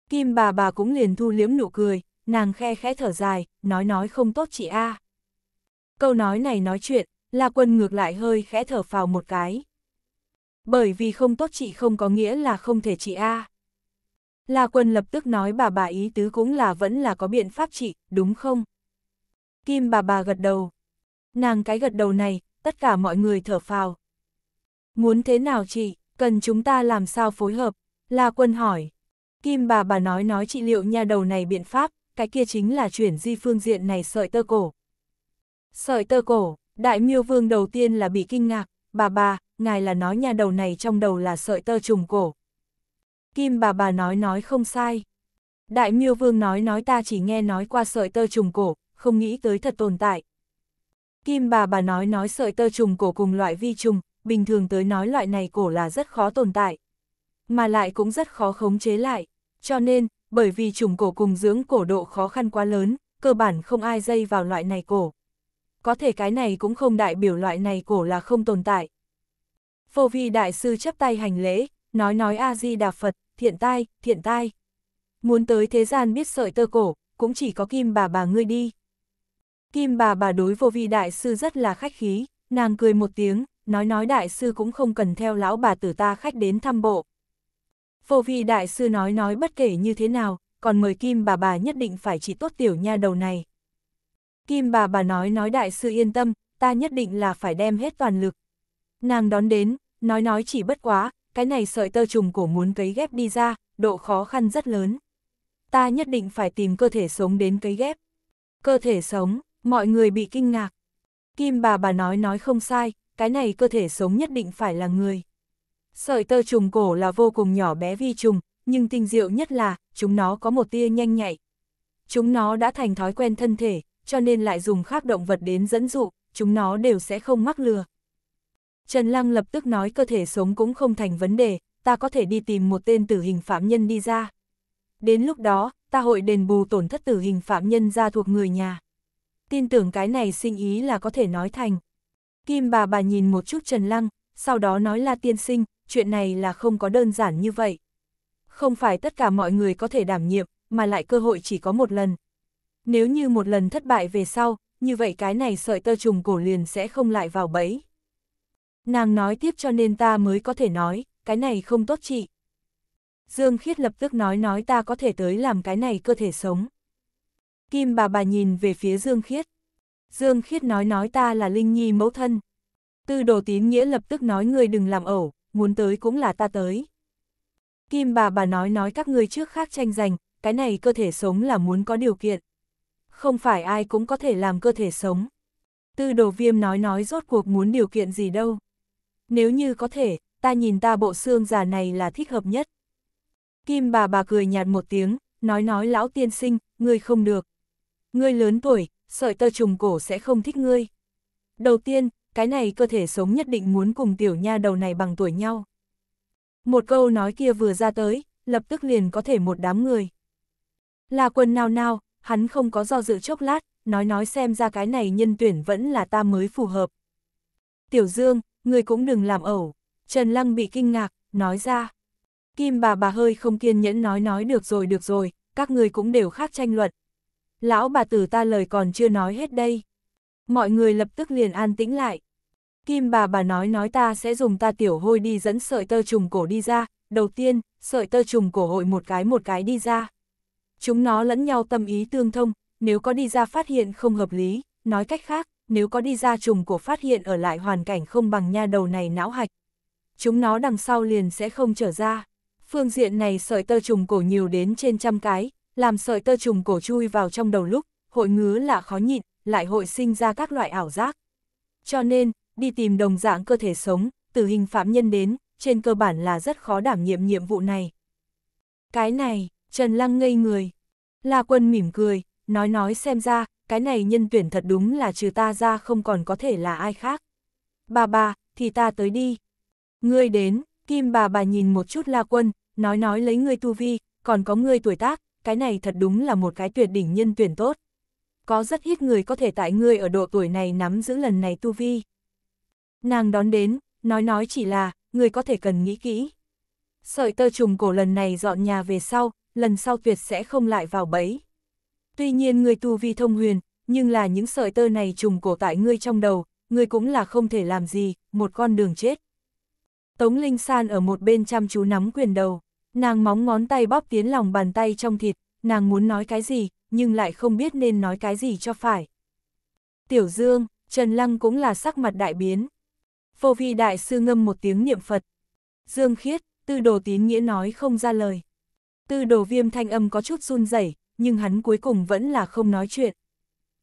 Kim bà bà cũng liền thu liếm nụ cười, nàng khe khẽ thở dài, nói nói không tốt chị A. À. Câu nói này nói chuyện, La Quân ngược lại hơi khẽ thở phào một cái. Bởi vì không tốt chị không có nghĩa là không thể chị A. La Quân lập tức nói bà bà ý tứ cũng là vẫn là có biện pháp chị, đúng không? Kim bà bà gật đầu. Nàng cái gật đầu này, tất cả mọi người thở phào. Muốn thế nào chị, cần chúng ta làm sao phối hợp? La Quân hỏi. Kim bà bà nói nói trị liệu nhà đầu này biện pháp, cái kia chính là chuyển di phương diện này sợi tơ cổ, Sợi tơ cổ, đại miêu vương đầu tiên là bị kinh ngạc, bà bà, ngài là nói nhà đầu này trong đầu là sợi tơ trùng cổ. Kim bà bà nói nói không sai. Đại miêu vương nói nói ta chỉ nghe nói qua sợi tơ trùng cổ, không nghĩ tới thật tồn tại. Kim bà bà nói nói sợi tơ trùng cổ cùng loại vi trùng, bình thường tới nói loại này cổ là rất khó tồn tại. Mà lại cũng rất khó khống chế lại. Cho nên, bởi vì trùng cổ cùng dưỡng cổ độ khó khăn quá lớn, cơ bản không ai dây vào loại này cổ có thể cái này cũng không đại biểu loại này cổ là không tồn tại. phô vi đại sư chấp tay hành lễ, nói nói A-di-đà Phật, thiện tai, thiện tai. Muốn tới thế gian biết sợi tơ cổ, cũng chỉ có kim bà bà ngươi đi. Kim bà bà đối vô vi đại sư rất là khách khí, nàng cười một tiếng, nói nói đại sư cũng không cần theo lão bà tử ta khách đến thăm bộ. phô vi đại sư nói nói bất kể như thế nào, còn mời kim bà bà nhất định phải chỉ tốt tiểu nha đầu này. Kim bà bà nói nói đại sư yên tâm, ta nhất định là phải đem hết toàn lực. Nàng đón đến, nói nói chỉ bất quá, cái này sợi tơ trùng cổ muốn cấy ghép đi ra, độ khó khăn rất lớn. Ta nhất định phải tìm cơ thể sống đến cấy ghép. Cơ thể sống, mọi người bị kinh ngạc. Kim bà bà nói nói không sai, cái này cơ thể sống nhất định phải là người. Sợi tơ trùng cổ là vô cùng nhỏ bé vi trùng, nhưng tinh diệu nhất là, chúng nó có một tia nhanh nhạy. Chúng nó đã thành thói quen thân thể, cho nên lại dùng khác động vật đến dẫn dụ, chúng nó đều sẽ không mắc lừa. Trần Lăng lập tức nói cơ thể sống cũng không thành vấn đề, ta có thể đi tìm một tên tử hình phạm nhân đi ra. Đến lúc đó, ta hội đền bù tổn thất tử hình phạm nhân ra thuộc người nhà. Tin tưởng cái này sinh ý là có thể nói thành. Kim bà bà nhìn một chút Trần Lăng, sau đó nói là tiên sinh, chuyện này là không có đơn giản như vậy. Không phải tất cả mọi người có thể đảm nhiệm, mà lại cơ hội chỉ có một lần. Nếu như một lần thất bại về sau, như vậy cái này sợi tơ trùng cổ liền sẽ không lại vào bẫy. Nàng nói tiếp cho nên ta mới có thể nói, cái này không tốt chị. Dương Khiết lập tức nói nói ta có thể tới làm cái này cơ thể sống. Kim bà bà nhìn về phía Dương Khiết. Dương Khiết nói nói ta là Linh Nhi mẫu thân. Tư đồ tín nghĩa lập tức nói người đừng làm ẩu, muốn tới cũng là ta tới. Kim bà bà nói nói các ngươi trước khác tranh giành, cái này cơ thể sống là muốn có điều kiện không phải ai cũng có thể làm cơ thể sống. Tư đồ viêm nói nói rốt cuộc muốn điều kiện gì đâu. Nếu như có thể, ta nhìn ta bộ xương già này là thích hợp nhất. Kim bà bà cười nhạt một tiếng, nói nói lão tiên sinh, ngươi không được. Ngươi lớn tuổi, sợi tơ trùng cổ sẽ không thích ngươi. Đầu tiên, cái này cơ thể sống nhất định muốn cùng tiểu nha đầu này bằng tuổi nhau. Một câu nói kia vừa ra tới, lập tức liền có thể một đám người. Là quần nào nào, hắn không có do dự chốc lát, nói nói xem ra cái này nhân tuyển vẫn là ta mới phù hợp. Tiểu Dương, người cũng đừng làm ẩu. Trần Lăng bị kinh ngạc, nói ra. Kim bà bà hơi không kiên nhẫn nói nói được rồi được rồi, các người cũng đều khác tranh luận. Lão bà tử ta lời còn chưa nói hết đây. Mọi người lập tức liền an tĩnh lại. Kim bà bà nói nói ta sẽ dùng ta tiểu hôi đi dẫn sợi tơ trùng cổ đi ra, đầu tiên, sợi tơ trùng cổ hội một cái một cái đi ra chúng nó lẫn nhau tâm ý tương thông, nếu có đi ra phát hiện không hợp lý, nói cách khác, nếu có đi ra trùng của phát hiện ở lại hoàn cảnh không bằng nha đầu này não hạch. Chúng nó đằng sau liền sẽ không trở ra. Phương diện này sợi tơ trùng cổ nhiều đến trên trăm cái, làm sợi tơ trùng cổ chui vào trong đầu lúc, hội ngứa là khó nhịn, lại hội sinh ra các loại ảo giác. Cho nên, đi tìm đồng dạng cơ thể sống, từ hình phạm nhân đến, trên cơ bản là rất khó đảm nhiệm nhiệm vụ này. Cái này, Trần Lăng ngây người. La Quân mỉm cười, nói nói xem ra, cái này nhân tuyển thật đúng là trừ ta ra không còn có thể là ai khác. Bà bà, thì ta tới đi. Ngươi đến, Kim bà bà nhìn một chút La Quân, nói nói lấy ngươi tu vi, còn có ngươi tuổi tác, cái này thật đúng là một cái tuyệt đỉnh nhân tuyển tốt. Có rất ít người có thể tại ngươi ở độ tuổi này nắm giữ lần này tu vi. Nàng đón đến, nói nói chỉ là, ngươi có thể cần nghĩ kỹ. Sợi tơ trùng cổ lần này dọn nhà về sau, lần sau tuyệt sẽ không lại vào bẫy. Tuy nhiên người tu vi thông huyền, nhưng là những sợi tơ này trùng cổ tại ngươi trong đầu, ngươi cũng là không thể làm gì, một con đường chết. Tống Linh San ở một bên chăm chú nắm quyền đầu, nàng móng ngón tay bóp tiến lòng bàn tay trong thịt, nàng muốn nói cái gì, nhưng lại không biết nên nói cái gì cho phải. Tiểu Dương, Trần Lăng cũng là sắc mặt đại biến. phô vi đại sư ngâm một tiếng niệm Phật. Dương khiết, tư đồ tín nghĩa nói không ra lời. Tư đồ viêm thanh âm có chút run rẩy nhưng hắn cuối cùng vẫn là không nói chuyện.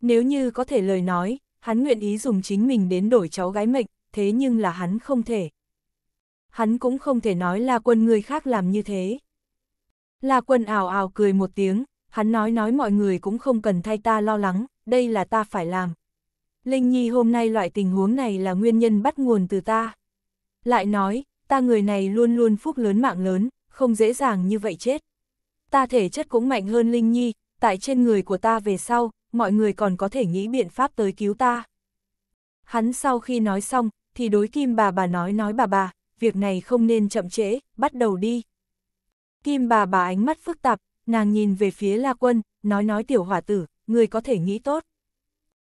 Nếu như có thể lời nói, hắn nguyện ý dùng chính mình đến đổi cháu gái mệnh, thế nhưng là hắn không thể. Hắn cũng không thể nói là quân người khác làm như thế. La quân ảo ảo cười một tiếng, hắn nói nói mọi người cũng không cần thay ta lo lắng, đây là ta phải làm. Linh Nhi hôm nay loại tình huống này là nguyên nhân bắt nguồn từ ta. Lại nói, ta người này luôn luôn phúc lớn mạng lớn, không dễ dàng như vậy chết ta thể chất cũng mạnh hơn Linh Nhi, tại trên người của ta về sau, mọi người còn có thể nghĩ biện pháp tới cứu ta. Hắn sau khi nói xong, thì đối Kim bà bà nói nói bà bà, việc này không nên chậm trễ, bắt đầu đi. Kim bà bà ánh mắt phức tạp, nàng nhìn về phía La Quân, nói nói tiểu hỏa tử, người có thể nghĩ tốt.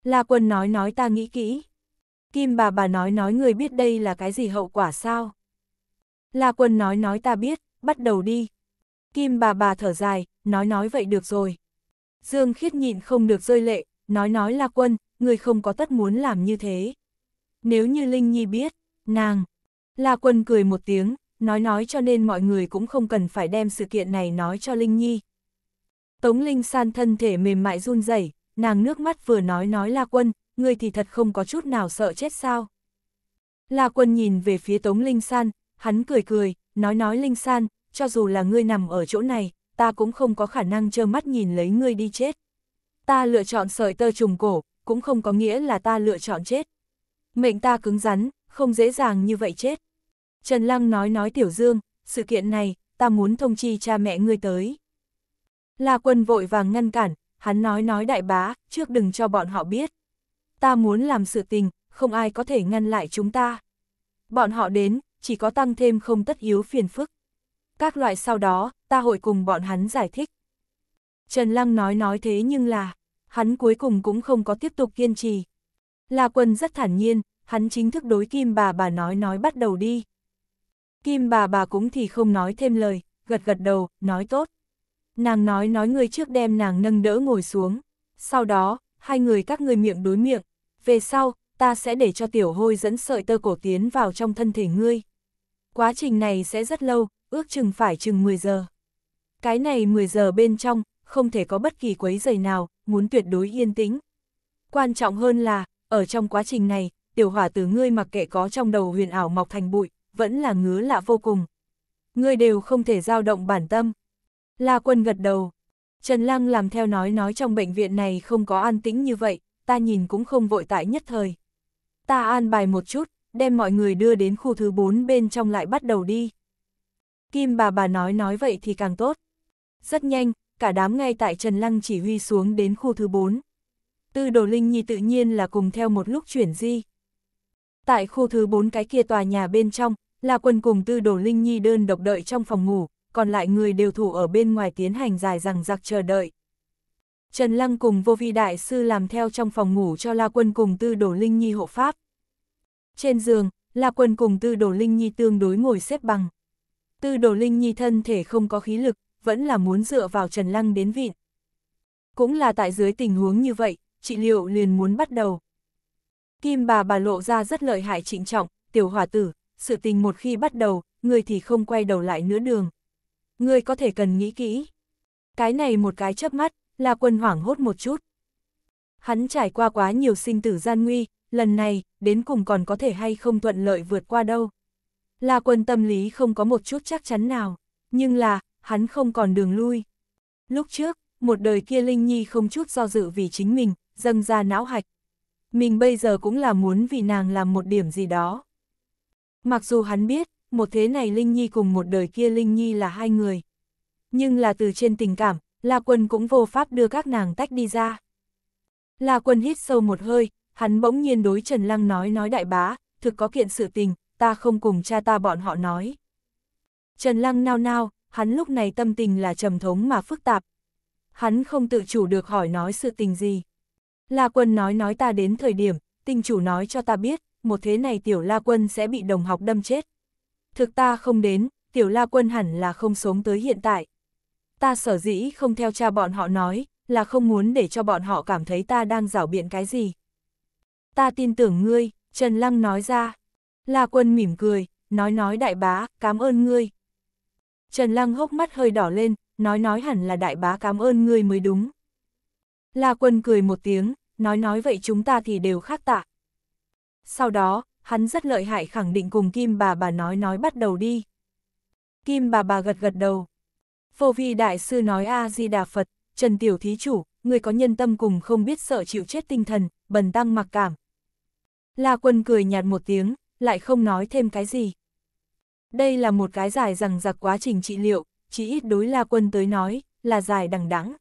La Quân nói nói ta nghĩ kỹ. Kim bà bà nói nói người biết đây là cái gì hậu quả sao? La Quân nói nói ta biết, bắt đầu đi, Kim bà bà thở dài, nói nói vậy được rồi. Dương Khiết nhịn không được rơi lệ, nói nói là quân, người không có tất muốn làm như thế. Nếu như Linh Nhi biết, nàng, La Quân cười một tiếng, nói nói cho nên mọi người cũng không cần phải đem sự kiện này nói cho Linh Nhi. Tống Linh san thân thể mềm mại run rẩy, nàng nước mắt vừa nói nói La Quân, người thì thật không có chút nào sợ chết sao. La Quân nhìn về phía Tống Linh san, hắn cười cười, nói nói Linh san, cho dù là ngươi nằm ở chỗ này, ta cũng không có khả năng trơ mắt nhìn lấy ngươi đi chết. Ta lựa chọn sợi tơ trùng cổ, cũng không có nghĩa là ta lựa chọn chết. Mệnh ta cứng rắn, không dễ dàng như vậy chết. Trần Lăng nói nói Tiểu Dương, sự kiện này, ta muốn thông chi cha mẹ ngươi tới. La quân vội vàng ngăn cản, hắn nói nói đại bá, trước đừng cho bọn họ biết. Ta muốn làm sự tình, không ai có thể ngăn lại chúng ta. Bọn họ đến, chỉ có tăng thêm không tất yếu phiền phức các loại sau đó, ta hội cùng bọn hắn giải thích. Trần Lăng nói nói thế nhưng là, hắn cuối cùng cũng không có tiếp tục kiên trì. La Quân rất thản nhiên, hắn chính thức đối Kim bà bà nói nói bắt đầu đi. Kim bà bà cũng thì không nói thêm lời, gật gật đầu, nói tốt. Nàng nói nói người trước đem nàng nâng đỡ ngồi xuống, sau đó, hai người các người miệng đối miệng, về sau, ta sẽ để cho tiểu hôi dẫn sợi tơ cổ tiến vào trong thân thể ngươi. Quá trình này sẽ rất lâu, ước chừng phải chừng 10 giờ. Cái này 10 giờ bên trong, không thể có bất kỳ quấy giày nào, muốn tuyệt đối yên tĩnh. Quan trọng hơn là, ở trong quá trình này, tiểu hỏa từ ngươi mặc kệ có trong đầu huyền ảo mọc thành bụi, vẫn là ngứa lạ vô cùng. Ngươi đều không thể dao động bản tâm. La quân gật đầu. Trần Lăng làm theo nói nói trong bệnh viện này không có an tĩnh như vậy, ta nhìn cũng không vội tại nhất thời. Ta an bài một chút, đem mọi người đưa đến khu thứ 4 bên trong lại bắt đầu đi. Kim bà bà nói nói vậy thì càng tốt. Rất nhanh, cả đám ngay tại Trần Lăng chỉ huy xuống đến khu thứ 4. Tư đồ Linh Nhi tự nhiên là cùng theo một lúc chuyển di. Tại khu thứ 4 cái kia tòa nhà bên trong, là quân cùng tư đồ Linh Nhi đơn độc đợi trong phòng ngủ, còn lại người đều thủ ở bên ngoài tiến hành dài rằng giặc chờ đợi. Trần Lăng cùng vô vi đại sư làm theo trong phòng ngủ cho La Quân cùng tư đồ Linh Nhi hộ pháp. Trên giường, La Quân cùng tư đồ Linh Nhi tương đối ngồi xếp bằng. Tư đồ linh nhi thân thể không có khí lực, vẫn là muốn dựa vào Trần Lăng đến vịn. Cũng là tại dưới tình huống như vậy, trị liệu liền muốn bắt đầu. Kim bà bà lộ ra rất lợi hại trịnh trọng, tiểu hòa tử, sự tình một khi bắt đầu, người thì không quay đầu lại nữa đường. Người có thể cần nghĩ kỹ. Cái này một cái chớp mắt, là quân hoảng hốt một chút. Hắn trải qua quá nhiều sinh tử gian nguy, lần này, đến cùng còn có thể hay không thuận lợi vượt qua đâu. La quân tâm lý không có một chút chắc chắn nào, nhưng là, hắn không còn đường lui. Lúc trước, một đời kia Linh Nhi không chút do dự vì chính mình, dâng ra não hạch. Mình bây giờ cũng là muốn vì nàng làm một điểm gì đó. Mặc dù hắn biết, một thế này Linh Nhi cùng một đời kia Linh Nhi là hai người. Nhưng là từ trên tình cảm, La Quân cũng vô pháp đưa các nàng tách đi ra. La Quân hít sâu một hơi, hắn bỗng nhiên đối Trần Lăng nói nói đại bá, thực có kiện sự tình, ta không cùng cha ta bọn họ nói. Trần Lăng nao nao, hắn lúc này tâm tình là trầm thống mà phức tạp. Hắn không tự chủ được hỏi nói sự tình gì. La quân nói nói ta đến thời điểm, Tinh chủ nói cho ta biết, một thế này tiểu la quân sẽ bị đồng học đâm chết. Thực ta không đến, tiểu la quân hẳn là không sống tới hiện tại. Ta sở dĩ không theo cha bọn họ nói, là không muốn để cho bọn họ cảm thấy ta đang rảo biện cái gì. Ta tin tưởng ngươi, Trần Lăng nói ra. La quân mỉm cười, nói nói đại bá, cảm ơn ngươi. Trần Lăng hốc mắt hơi đỏ lên, nói nói hẳn là đại bá cảm ơn ngươi mới đúng. La quân cười một tiếng, nói nói vậy chúng ta thì đều khác tạ. Sau đó, hắn rất lợi hại khẳng định cùng Kim bà bà nói nói bắt đầu đi. Kim bà bà gật gật đầu. Vô vi đại sư nói A-di-đà Phật, Trần Tiểu Thí Chủ, người có nhân tâm cùng không biết sợ chịu chết tinh thần, bần tăng mặc cảm. La quân cười nhạt một tiếng, lại không nói thêm cái gì. Đây là một cái dài rằng giặc quá trình trị liệu, chỉ ít đối La Quân tới nói, là dài đằng đẵng.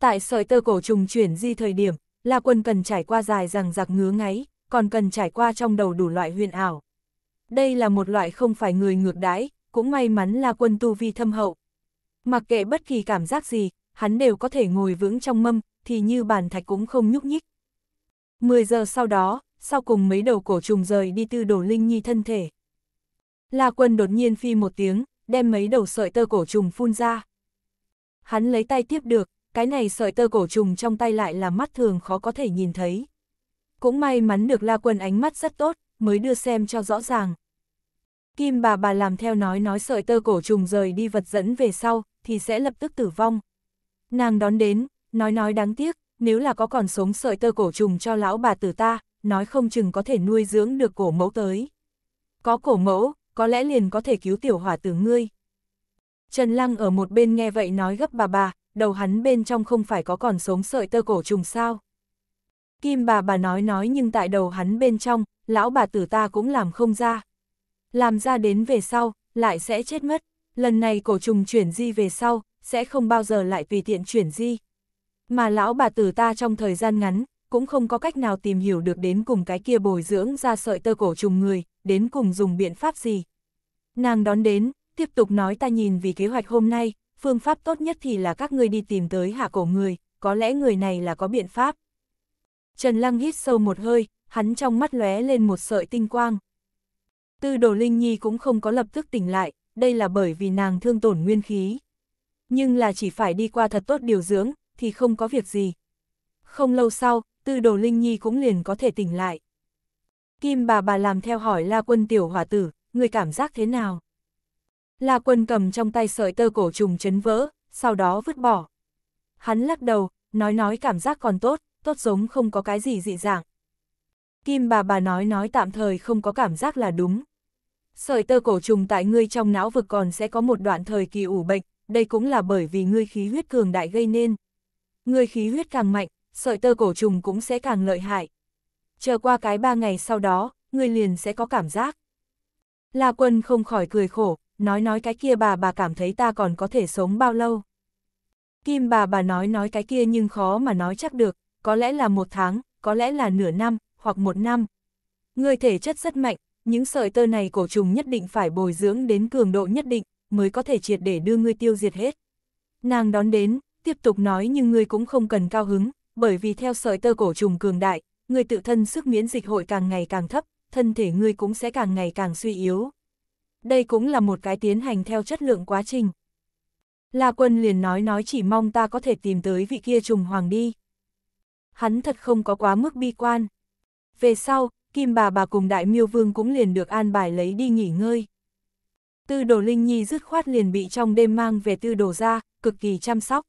Tại sợi tơ cổ trùng chuyển di thời điểm, La Quân cần trải qua dài rằng giặc ngứa ngáy, còn cần trải qua trong đầu đủ loại huyền ảo. Đây là một loại không phải người ngược đãi, cũng may mắn La Quân tu vi thâm hậu. Mặc kệ bất kỳ cảm giác gì, hắn đều có thể ngồi vững trong mâm, thì như bàn thạch cũng không nhúc nhích. 10 giờ sau đó, sau cùng mấy đầu cổ trùng rời đi tư đổ linh nhi thân thể. La quân đột nhiên phi một tiếng, đem mấy đầu sợi tơ cổ trùng phun ra. Hắn lấy tay tiếp được, cái này sợi tơ cổ trùng trong tay lại là mắt thường khó có thể nhìn thấy. Cũng may mắn được La Quân ánh mắt rất tốt, mới đưa xem cho rõ ràng. Kim bà bà làm theo nói nói sợi tơ cổ trùng rời đi vật dẫn về sau, thì sẽ lập tức tử vong. Nàng đón đến, nói nói đáng tiếc, nếu là có còn sống sợi tơ cổ trùng cho lão bà tử ta, nói không chừng có thể nuôi dưỡng được cổ mẫu tới. Có cổ mẫu, có lẽ liền có thể cứu tiểu hỏa tử ngươi. Trần Lăng ở một bên nghe vậy nói gấp bà bà, đầu hắn bên trong không phải có còn sống sợi tơ cổ trùng sao. Kim bà bà nói nói nhưng tại đầu hắn bên trong, lão bà tử ta cũng làm không ra. Làm ra đến về sau, lại sẽ chết mất. Lần này cổ trùng chuyển di về sau, sẽ không bao giờ lại tùy tiện chuyển di. Mà lão bà tử ta trong thời gian ngắn, cũng không có cách nào tìm hiểu được đến cùng cái kia bồi dưỡng ra sợi tơ cổ trùng người, đến cùng dùng biện pháp gì. Nàng đón đến, tiếp tục nói ta nhìn vì kế hoạch hôm nay, phương pháp tốt nhất thì là các ngươi đi tìm tới hạ cổ người, có lẽ người này là có biện pháp. Trần Lăng hít sâu một hơi, hắn trong mắt lóe lên một sợi tinh quang. Tư đồ Linh Nhi cũng không có lập tức tỉnh lại, đây là bởi vì nàng thương tổn nguyên khí. Nhưng là chỉ phải đi qua thật tốt điều dưỡng, thì không có việc gì. Không lâu sau, tư đồ Linh Nhi cũng liền có thể tỉnh lại. Kim bà bà làm theo hỏi La Quân tiểu hỏa tử, người cảm giác thế nào? La Quân cầm trong tay sợi tơ cổ trùng chấn vỡ, sau đó vứt bỏ. Hắn lắc đầu, nói nói cảm giác còn tốt, tốt giống không có cái gì dị dạng. Kim bà bà nói nói tạm thời không có cảm giác là đúng. Sợi tơ cổ trùng tại ngươi trong não vực còn sẽ có một đoạn thời kỳ ủ bệnh, đây cũng là bởi vì ngươi khí huyết cường đại gây nên. Ngươi khí huyết càng mạnh, sợi tơ cổ trùng cũng sẽ càng lợi hại. Chờ qua cái ba ngày sau đó, người liền sẽ có cảm giác. La quân không khỏi cười khổ, nói nói cái kia bà bà cảm thấy ta còn có thể sống bao lâu. Kim bà bà nói nói cái kia nhưng khó mà nói chắc được, có lẽ là một tháng, có lẽ là nửa năm, hoặc một năm. Người thể chất rất mạnh, những sợi tơ này cổ trùng nhất định phải bồi dưỡng đến cường độ nhất định, mới có thể triệt để đưa ngươi tiêu diệt hết. Nàng đón đến, tiếp tục nói nhưng ngươi cũng không cần cao hứng, bởi vì theo sợi tơ cổ trùng cường đại, người tự thân sức miễn dịch hội càng ngày càng thấp, thân thể ngươi cũng sẽ càng ngày càng suy yếu. Đây cũng là một cái tiến hành theo chất lượng quá trình. La quân liền nói nói chỉ mong ta có thể tìm tới vị kia trùng hoàng đi. Hắn thật không có quá mức bi quan. Về sau, Kim bà bà cùng đại miêu vương cũng liền được an bài lấy đi nghỉ ngơi. Tư đồ Linh Nhi dứt khoát liền bị trong đêm mang về tư đồ ra, cực kỳ chăm sóc.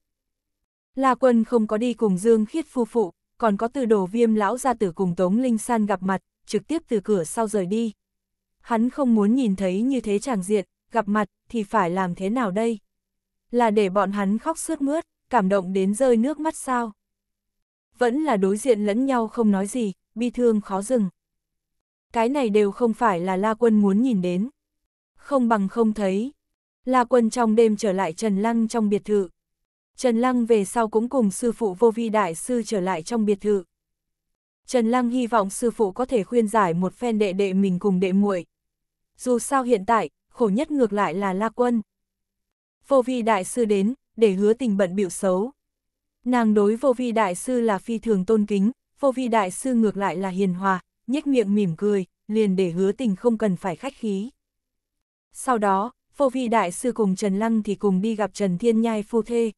La Quân không có đi cùng Dương Khiết phu phụ, còn có từ đổ viêm lão ra tử cùng Tống Linh San gặp mặt, trực tiếp từ cửa sau rời đi. Hắn không muốn nhìn thấy như thế chàng diện, gặp mặt thì phải làm thế nào đây? Là để bọn hắn khóc suốt mướt, cảm động đến rơi nước mắt sao? Vẫn là đối diện lẫn nhau không nói gì, bi thương khó dừng. Cái này đều không phải là La Quân muốn nhìn đến. Không bằng không thấy. La Quân trong đêm trở lại Trần Lăng trong biệt thự, Trần Lăng về sau cũng cùng sư phụ vô vi đại sư trở lại trong biệt thự. Trần Lăng hy vọng sư phụ có thể khuyên giải một phen đệ đệ mình cùng đệ muội. Dù sao hiện tại, khổ nhất ngược lại là La Quân. Vô vi đại sư đến, để hứa tình bận biểu xấu. Nàng đối vô vi đại sư là phi thường tôn kính, vô vi đại sư ngược lại là hiền hòa, nhếch miệng mỉm cười, liền để hứa tình không cần phải khách khí. Sau đó, vô vi đại sư cùng Trần Lăng thì cùng đi gặp Trần Thiên Nhai phu thê,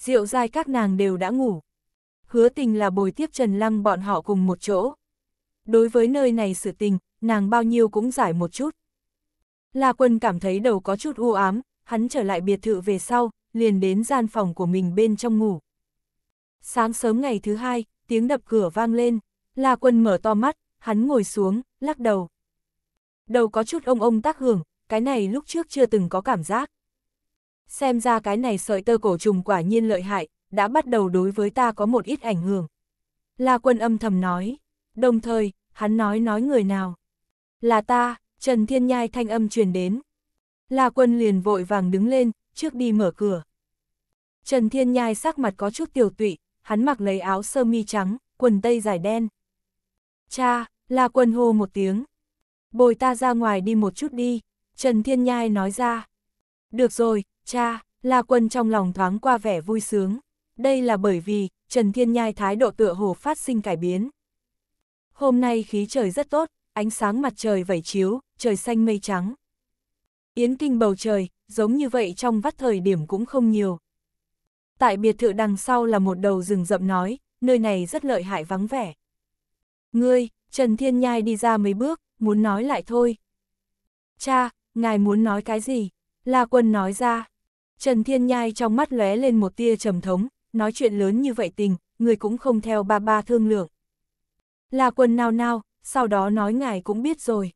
Diệu dai các nàng đều đã ngủ. Hứa tình là bồi tiếp Trần Lăng bọn họ cùng một chỗ. Đối với nơi này sự tình, nàng bao nhiêu cũng giải một chút. La quân cảm thấy đầu có chút u ám, hắn trở lại biệt thự về sau, liền đến gian phòng của mình bên trong ngủ. Sáng sớm ngày thứ hai, tiếng đập cửa vang lên, La quân mở to mắt, hắn ngồi xuống, lắc đầu. Đầu có chút ông ông tác hưởng, cái này lúc trước chưa từng có cảm giác xem ra cái này sợi tơ cổ trùng quả nhiên lợi hại, đã bắt đầu đối với ta có một ít ảnh hưởng. La quân âm thầm nói, đồng thời, hắn nói nói người nào. Là ta, Trần Thiên Nhai thanh âm truyền đến. La quân liền vội vàng đứng lên, trước đi mở cửa. Trần Thiên Nhai sắc mặt có chút tiểu tụy, hắn mặc lấy áo sơ mi trắng, quần tây dài đen. Cha, La quân hô một tiếng. Bồi ta ra ngoài đi một chút đi, Trần Thiên Nhai nói ra. Được rồi, Cha, La Quân trong lòng thoáng qua vẻ vui sướng. Đây là bởi vì, Trần Thiên Nhai thái độ tựa hồ phát sinh cải biến. Hôm nay khí trời rất tốt, ánh sáng mặt trời vẩy chiếu, trời xanh mây trắng. Yến kinh bầu trời, giống như vậy trong vắt thời điểm cũng không nhiều. Tại biệt thự đằng sau là một đầu rừng rậm nói, nơi này rất lợi hại vắng vẻ. Ngươi, Trần Thiên Nhai đi ra mấy bước, muốn nói lại thôi. Cha, ngài muốn nói cái gì? La Quân nói ra. Trần Thiên Nhai trong mắt lóe lên một tia trầm thống, nói chuyện lớn như vậy tình, người cũng không theo ba ba thương lượng. Là quân nào nào, sau đó nói ngài cũng biết rồi.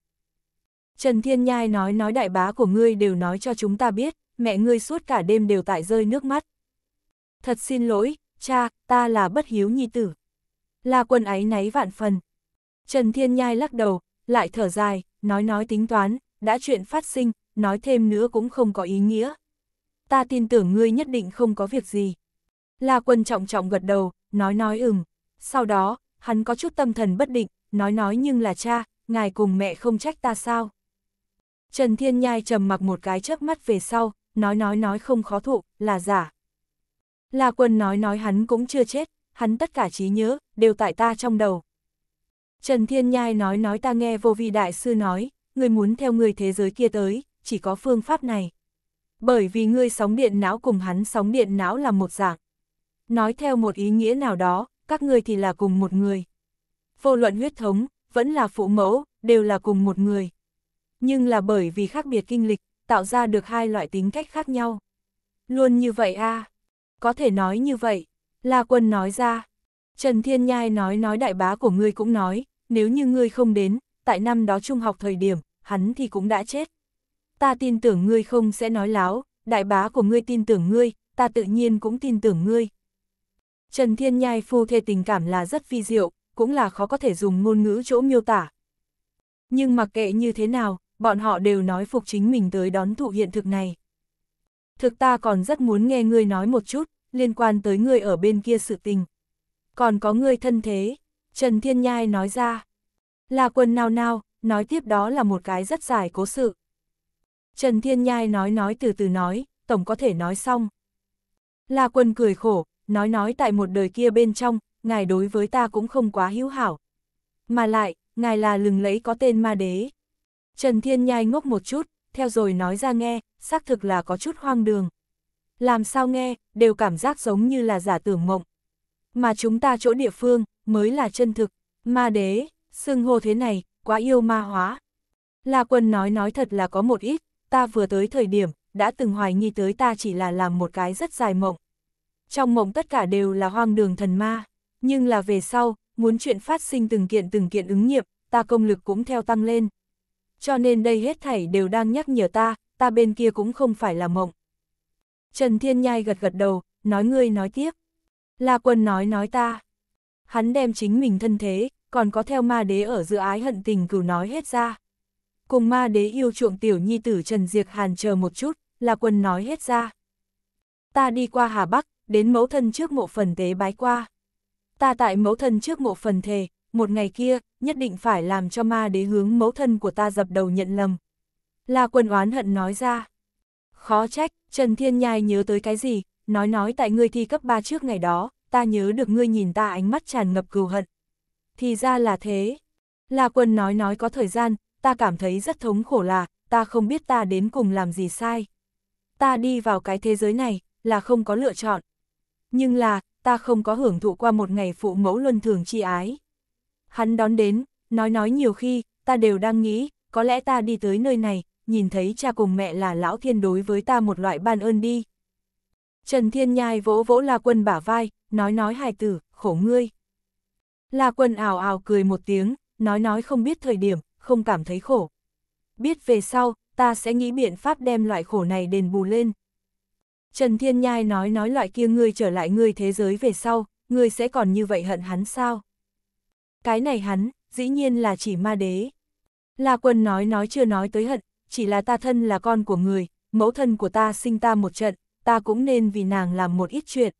Trần Thiên Nhai nói nói đại bá của ngươi đều nói cho chúng ta biết, mẹ ngươi suốt cả đêm đều tại rơi nước mắt. Thật xin lỗi, cha, ta là bất hiếu nhi tử. Là quân ấy náy vạn phần. Trần Thiên Nhai lắc đầu, lại thở dài, nói nói tính toán, đã chuyện phát sinh, nói thêm nữa cũng không có ý nghĩa ta tin tưởng ngươi nhất định không có việc gì. La quân trọng trọng gật đầu, nói nói ừm. Sau đó, hắn có chút tâm thần bất định, nói nói nhưng là cha, ngài cùng mẹ không trách ta sao. Trần Thiên Nhai trầm mặc một cái chớp mắt về sau, nói nói nói không khó thụ, là giả. La quân nói nói hắn cũng chưa chết, hắn tất cả trí nhớ, đều tại ta trong đầu. Trần Thiên Nhai nói nói ta nghe vô vi đại sư nói, người muốn theo người thế giới kia tới, chỉ có phương pháp này bởi vì ngươi sóng điện não cùng hắn sóng điện não là một dạng. Nói theo một ý nghĩa nào đó, các ngươi thì là cùng một người. Vô luận huyết thống, vẫn là phụ mẫu, đều là cùng một người. Nhưng là bởi vì khác biệt kinh lịch, tạo ra được hai loại tính cách khác nhau. Luôn như vậy a Có thể nói như vậy. La Quân nói ra. Trần Thiên Nhai nói nói đại bá của ngươi cũng nói, nếu như ngươi không đến, tại năm đó trung học thời điểm, hắn thì cũng đã chết ta tin tưởng ngươi không sẽ nói láo, đại bá của ngươi tin tưởng ngươi, ta tự nhiên cũng tin tưởng ngươi. Trần Thiên Nhai phu thê tình cảm là rất phi diệu, cũng là khó có thể dùng ngôn ngữ chỗ miêu tả. Nhưng mặc kệ như thế nào, bọn họ đều nói phục chính mình tới đón thụ hiện thực này. Thực ta còn rất muốn nghe ngươi nói một chút, liên quan tới ngươi ở bên kia sự tình. Còn có ngươi thân thế, Trần Thiên Nhai nói ra. Là quần nào nào, nói tiếp đó là một cái rất dài cố sự. Trần Thiên Nhai nói nói từ từ nói, tổng có thể nói xong. La Quân cười khổ, nói nói tại một đời kia bên trong, ngài đối với ta cũng không quá hữu hảo. Mà lại, ngài là lừng lẫy có tên ma đế. Trần Thiên Nhai ngốc một chút, theo rồi nói ra nghe, xác thực là có chút hoang đường. Làm sao nghe, đều cảm giác giống như là giả tưởng mộng. Mà chúng ta chỗ địa phương, mới là chân thực, ma đế, xưng hô thế này, quá yêu ma hóa. La Quân nói nói thật là có một ít, ta vừa tới thời điểm, đã từng hoài nghi tới ta chỉ là làm một cái rất dài mộng. Trong mộng tất cả đều là hoang đường thần ma, nhưng là về sau, muốn chuyện phát sinh từng kiện từng kiện ứng nghiệm, ta công lực cũng theo tăng lên. Cho nên đây hết thảy đều đang nhắc nhở ta, ta bên kia cũng không phải là mộng. Trần Thiên Nhai gật gật đầu, nói ngươi nói tiếp. La quân nói nói ta. Hắn đem chính mình thân thế, còn có theo ma đế ở giữa ái hận tình cửu nói hết ra, cùng ma đế yêu chuộng tiểu nhi tử Trần Diệc Hàn chờ một chút, là quân nói hết ra. Ta đi qua Hà Bắc, đến mẫu thân trước mộ phần tế bái qua. Ta tại mẫu thân trước mộ phần thề, một ngày kia, nhất định phải làm cho ma đế hướng mẫu thân của ta dập đầu nhận lầm. là quân oán hận nói ra. Khó trách, Trần Thiên Nhai nhớ tới cái gì, nói nói tại ngươi thi cấp 3 trước ngày đó, ta nhớ được ngươi nhìn ta ánh mắt tràn ngập cừu hận. Thì ra là thế. là quân nói nói có thời gian, ta cảm thấy rất thống khổ là, ta không biết ta đến cùng làm gì sai. Ta đi vào cái thế giới này, là không có lựa chọn. Nhưng là, ta không có hưởng thụ qua một ngày phụ mẫu luân thường chi ái. Hắn đón đến, nói nói nhiều khi, ta đều đang nghĩ, có lẽ ta đi tới nơi này, nhìn thấy cha cùng mẹ là lão thiên đối với ta một loại ban ơn đi. Trần Thiên Nhai vỗ vỗ La Quân bả vai, nói nói hài tử, khổ ngươi. La Quân ảo ảo cười một tiếng, nói nói không biết thời điểm, không cảm thấy khổ. Biết về sau, ta sẽ nghĩ biện pháp đem loại khổ này đền bù lên. Trần Thiên Nhai nói nói loại kia ngươi trở lại ngươi thế giới về sau, ngươi sẽ còn như vậy hận hắn sao? Cái này hắn, dĩ nhiên là chỉ ma đế. La quân nói nói chưa nói tới hận, chỉ là ta thân là con của người, mẫu thân của ta sinh ta một trận, ta cũng nên vì nàng làm một ít chuyện.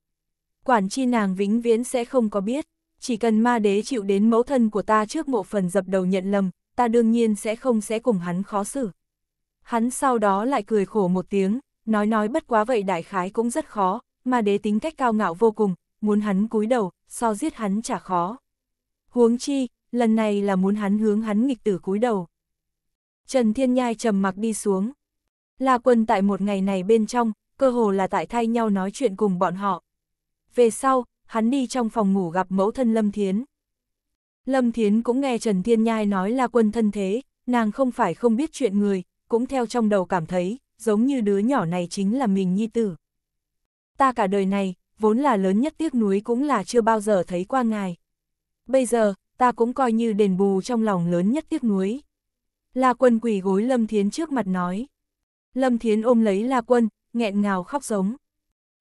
Quản chi nàng vĩnh viễn sẽ không có biết, chỉ cần ma đế chịu đến mẫu thân của ta trước mộ phần dập đầu nhận lầm, ta đương nhiên sẽ không sẽ cùng hắn khó xử. Hắn sau đó lại cười khổ một tiếng, nói nói bất quá vậy đại khái cũng rất khó, mà đế tính cách cao ngạo vô cùng, muốn hắn cúi đầu, so giết hắn chả khó. Huống chi, lần này là muốn hắn hướng hắn nghịch tử cúi đầu. Trần Thiên Nhai trầm mặc đi xuống. La quân tại một ngày này bên trong, cơ hồ là tại thay nhau nói chuyện cùng bọn họ. Về sau, hắn đi trong phòng ngủ gặp mẫu thân Lâm Thiến. Lâm Thiến cũng nghe Trần Thiên Nhai nói là quân thân thế, nàng không phải không biết chuyện người, cũng theo trong đầu cảm thấy, giống như đứa nhỏ này chính là mình nhi tử. Ta cả đời này, vốn là lớn nhất tiếc núi cũng là chưa bao giờ thấy qua ngài. Bây giờ, ta cũng coi như đền bù trong lòng lớn nhất tiếc núi. La quân quỳ gối Lâm Thiến trước mặt nói. Lâm Thiến ôm lấy La quân, nghẹn ngào khóc giống.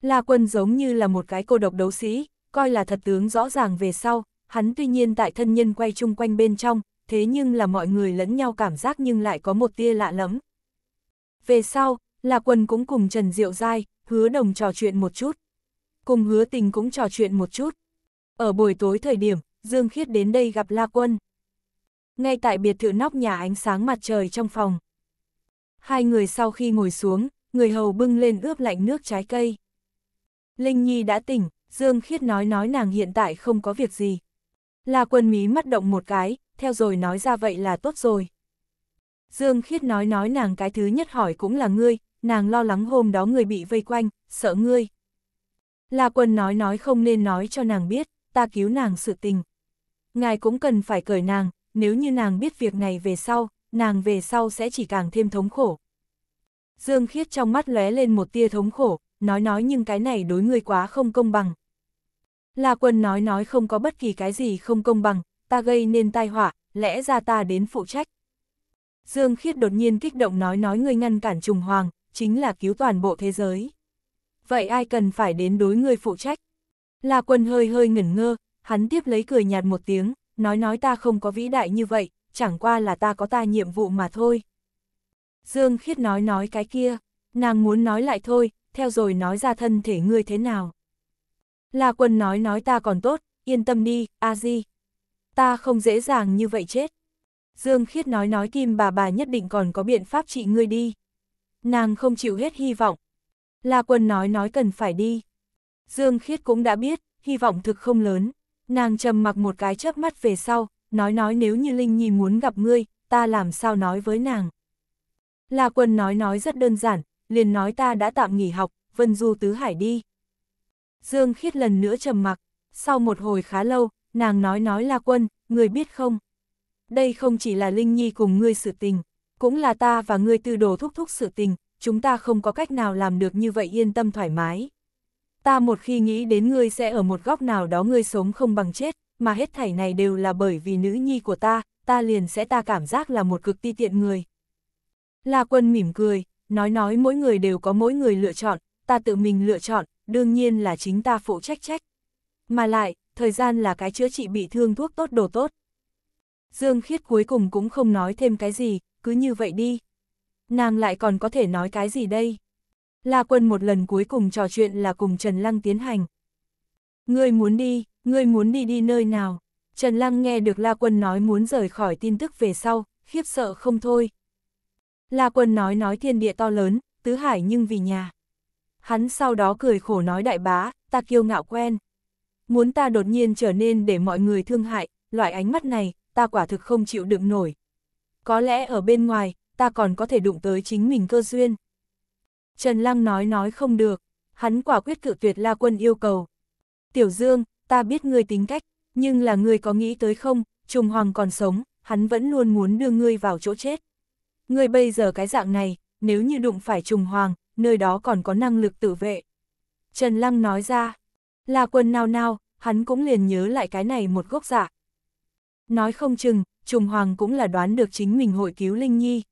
La quân giống như là một cái cô độc đấu sĩ, coi là thật tướng rõ ràng về sau, hắn tuy nhiên tại thân nhân quay chung quanh bên trong, thế nhưng là mọi người lẫn nhau cảm giác nhưng lại có một tia lạ lắm Về sau, là quần cũng cùng Trần Diệu Giai, hứa đồng trò chuyện một chút. Cùng hứa tình cũng trò chuyện một chút. Ở buổi tối thời điểm, Dương Khiết đến đây gặp La Quân. Ngay tại biệt thự nóc nhà ánh sáng mặt trời trong phòng. Hai người sau khi ngồi xuống, người hầu bưng lên ướp lạnh nước trái cây. Linh Nhi đã tỉnh, Dương Khiết nói nói nàng hiện tại không có việc gì, La quân mí mắt động một cái, theo rồi nói ra vậy là tốt rồi. Dương Khiết nói nói nàng cái thứ nhất hỏi cũng là ngươi, nàng lo lắng hôm đó người bị vây quanh, sợ ngươi. La quân nói nói không nên nói cho nàng biết, ta cứu nàng sự tình. Ngài cũng cần phải cởi nàng, nếu như nàng biết việc này về sau, nàng về sau sẽ chỉ càng thêm thống khổ. Dương Khiết trong mắt lóe lên một tia thống khổ, nói nói nhưng cái này đối ngươi quá không công bằng. La quân nói nói không có bất kỳ cái gì không công bằng, ta gây nên tai họa, lẽ ra ta đến phụ trách. Dương Khiết đột nhiên kích động nói nói ngươi ngăn cản trùng hoàng, chính là cứu toàn bộ thế giới. Vậy ai cần phải đến đối ngươi phụ trách? La quân hơi hơi ngẩn ngơ, hắn tiếp lấy cười nhạt một tiếng, nói nói ta không có vĩ đại như vậy, chẳng qua là ta có ta nhiệm vụ mà thôi. Dương Khiết nói nói cái kia, nàng muốn nói lại thôi, theo rồi nói ra thân thể ngươi thế nào. La quân nói nói ta còn tốt, yên tâm đi, a di. Ta không dễ dàng như vậy chết. Dương Khiết nói nói kim bà bà nhất định còn có biện pháp trị ngươi đi. Nàng không chịu hết hy vọng. La quân nói nói cần phải đi. Dương Khiết cũng đã biết, hy vọng thực không lớn. Nàng trầm mặc một cái chớp mắt về sau, nói nói nếu như Linh Nhi muốn gặp ngươi, ta làm sao nói với nàng. La quân nói nói rất đơn giản, liền nói ta đã tạm nghỉ học, Vân Du Tứ Hải đi. Dương Khiết lần nữa trầm mặc, sau một hồi khá lâu, nàng nói nói La quân, người biết không? Đây không chỉ là Linh Nhi cùng ngươi sự tình, cũng là ta và ngươi tư đồ thúc thúc sự tình, chúng ta không có cách nào làm được như vậy yên tâm thoải mái. Ta một khi nghĩ đến ngươi sẽ ở một góc nào đó ngươi sống không bằng chết, mà hết thảy này đều là bởi vì nữ nhi của ta, ta liền sẽ ta cảm giác là một cực ti tiện người. La quân mỉm cười, nói nói mỗi người đều có mỗi người lựa chọn, ta tự mình lựa chọn, đương nhiên là chính ta phụ trách trách. Mà lại, thời gian là cái chữa trị bị thương thuốc tốt đồ tốt. Dương Khiết cuối cùng cũng không nói thêm cái gì, cứ như vậy đi. Nàng lại còn có thể nói cái gì đây? La Quân một lần cuối cùng trò chuyện là cùng Trần Lăng tiến hành. Ngươi muốn đi, ngươi muốn đi đi nơi nào? Trần Lăng nghe được La Quân nói muốn rời khỏi tin tức về sau, khiếp sợ không thôi. La Quân nói nói thiên địa to lớn, tứ hải nhưng vì nhà hắn sau đó cười khổ nói đại bá, ta kiêu ngạo quen. Muốn ta đột nhiên trở nên để mọi người thương hại, loại ánh mắt này, ta quả thực không chịu đựng nổi. Có lẽ ở bên ngoài, ta còn có thể đụng tới chính mình cơ duyên. Trần Lăng nói nói không được, hắn quả quyết cự tuyệt La Quân yêu cầu. Tiểu Dương, ta biết ngươi tính cách, nhưng là ngươi có nghĩ tới không, Trùng Hoàng còn sống, hắn vẫn luôn muốn đưa ngươi vào chỗ chết. Ngươi bây giờ cái dạng này, nếu như đụng phải Trùng Hoàng, nơi đó còn có năng lực tự vệ. Trần Lăng nói ra, là quân nào nào, hắn cũng liền nhớ lại cái này một gốc giả. Dạ. Nói không chừng, trùng hoàng cũng là đoán được chính mình hội cứu Linh Nhi.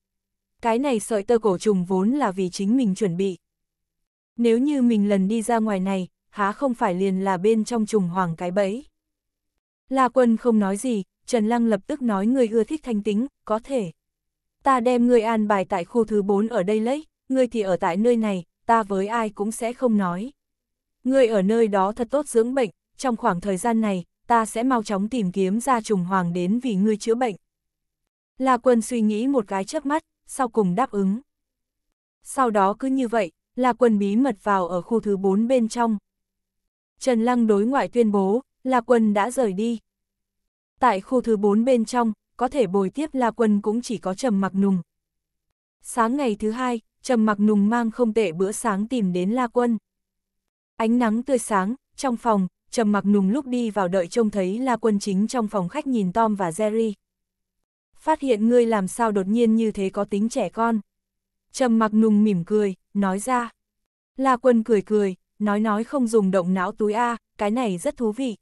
Cái này sợi tơ cổ trùng vốn là vì chính mình chuẩn bị. Nếu như mình lần đi ra ngoài này, há không phải liền là bên trong trùng hoàng cái bẫy. La quân không nói gì, Trần Lăng lập tức nói người ưa thích thanh tính, có thể. Ta đem người an bài tại khu thứ 4 ở đây lấy, ngươi thì ở tại nơi này, ta với ai cũng sẽ không nói. Ngươi ở nơi đó thật tốt dưỡng bệnh, trong khoảng thời gian này, ta sẽ mau chóng tìm kiếm ra trùng hoàng đến vì ngươi chữa bệnh. La Quân suy nghĩ một cái chớp mắt, sau cùng đáp ứng. Sau đó cứ như vậy, La Quân bí mật vào ở khu thứ 4 bên trong. Trần Lăng đối ngoại tuyên bố, La Quân đã rời đi. Tại khu thứ 4 bên trong, có thể bồi tiếp La Quân cũng chỉ có trầm mặc nùng. Sáng ngày thứ hai, trầm mặc nùng mang không tệ bữa sáng tìm đến La Quân. Ánh nắng tươi sáng, trong phòng, trầm mặc nùng lúc đi vào đợi trông thấy La Quân chính trong phòng khách nhìn Tom và Jerry. Phát hiện ngươi làm sao đột nhiên như thế có tính trẻ con. Trầm mặc nùng mỉm cười, nói ra. La Quân cười cười, nói nói không dùng động não túi A, cái này rất thú vị.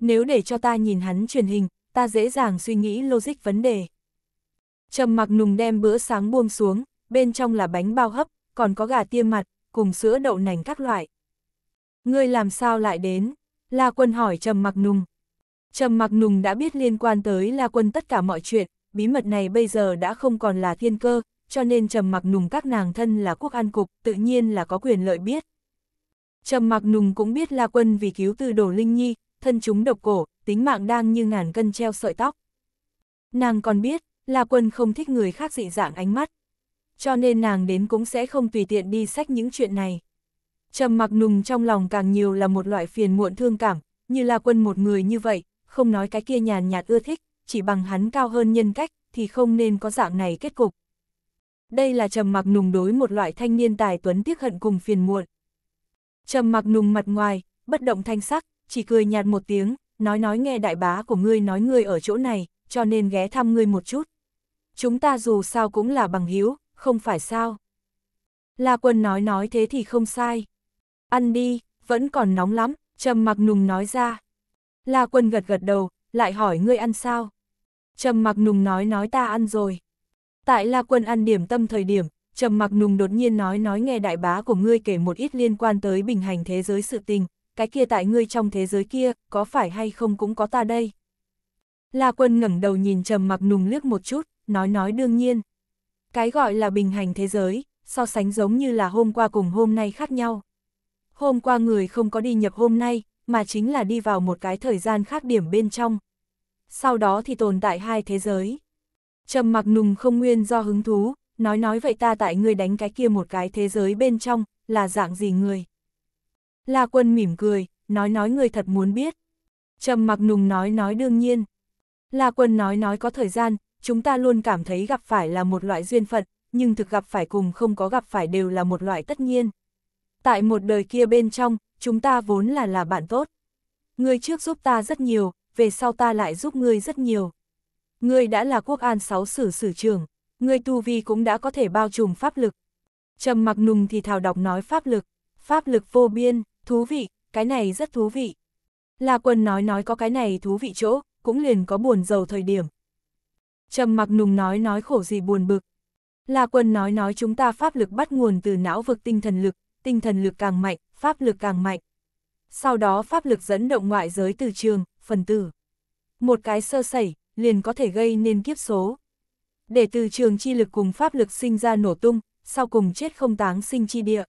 Nếu để cho ta nhìn hắn truyền hình, ta dễ dàng suy nghĩ logic vấn đề. Trầm mặc nùng đem bữa sáng buông xuống, bên trong là bánh bao hấp, còn có gà tiêm mặt, cùng sữa đậu nành các loại. Ngươi làm sao lại đến? La Quân hỏi Trầm Mặc Nùng. Trầm Mặc Nùng đã biết liên quan tới La Quân tất cả mọi chuyện, bí mật này bây giờ đã không còn là thiên cơ, cho nên Trầm Mặc Nùng các nàng thân là quốc an cục, tự nhiên là có quyền lợi biết. Trầm Mặc Nùng cũng biết La Quân vì cứu từ Đồ Linh Nhi, thân chúng độc cổ, tính mạng đang như ngàn cân treo sợi tóc. Nàng còn biết, La Quân không thích người khác dị dạng ánh mắt, cho nên nàng đến cũng sẽ không tùy tiện đi sách những chuyện này. Trầm mặc nùng trong lòng càng nhiều là một loại phiền muộn thương cảm, như là quân một người như vậy, không nói cái kia nhàn nhạt ưa thích, chỉ bằng hắn cao hơn nhân cách, thì không nên có dạng này kết cục. Đây là trầm mặc nùng đối một loại thanh niên tài tuấn tiếc hận cùng phiền muộn. Trầm mặc nùng mặt ngoài, bất động thanh sắc, chỉ cười nhạt một tiếng, nói nói nghe đại bá của ngươi nói ngươi ở chỗ này, cho nên ghé thăm ngươi một chút. Chúng ta dù sao cũng là bằng hiếu, không phải sao? La quân nói nói thế thì không sai. Ăn đi, vẫn còn nóng lắm, Trầm mặc nùng nói ra. La quân gật gật đầu, lại hỏi ngươi ăn sao? Trầm mặc nùng nói nói ta ăn rồi. Tại La quân ăn điểm tâm thời điểm, Trầm mặc nùng đột nhiên nói nói nghe đại bá của ngươi kể một ít liên quan tới bình hành thế giới sự tình, cái kia tại ngươi trong thế giới kia, có phải hay không cũng có ta đây. La quân ngẩng đầu nhìn Trầm mặc nùng liếc một chút, nói nói đương nhiên. Cái gọi là bình hành thế giới, so sánh giống như là hôm qua cùng hôm nay khác nhau. Hôm qua người không có đi nhập hôm nay, mà chính là đi vào một cái thời gian khác điểm bên trong. Sau đó thì tồn tại hai thế giới. Trầm mặc nùng không nguyên do hứng thú, nói nói vậy ta tại ngươi đánh cái kia một cái thế giới bên trong, là dạng gì người. La quân mỉm cười, nói nói người thật muốn biết. Trầm mặc nùng nói nói đương nhiên. La quân nói nói có thời gian, chúng ta luôn cảm thấy gặp phải là một loại duyên phận, nhưng thực gặp phải cùng không có gặp phải đều là một loại tất nhiên. Tại một đời kia bên trong, chúng ta vốn là là bạn tốt. Ngươi trước giúp ta rất nhiều, về sau ta lại giúp ngươi rất nhiều. Ngươi đã là quốc an sáu sử sử trưởng, ngươi tu vi cũng đã có thể bao trùm pháp lực. Trầm mặc nùng thì thảo đọc nói pháp lực, pháp lực vô biên, thú vị, cái này rất thú vị. Là quân nói nói có cái này thú vị chỗ, cũng liền có buồn giàu thời điểm, Trầm mặc nùng nói nói khổ gì buồn bực. La quân nói nói chúng ta pháp lực bắt nguồn từ não vực tinh thần lực, tinh thần lực càng mạnh, pháp lực càng mạnh. Sau đó pháp lực dẫn động ngoại giới từ trường, phần tử. Một cái sơ sẩy, liền có thể gây nên kiếp số. Để từ trường chi lực cùng pháp lực sinh ra nổ tung, sau cùng chết không táng sinh chi địa.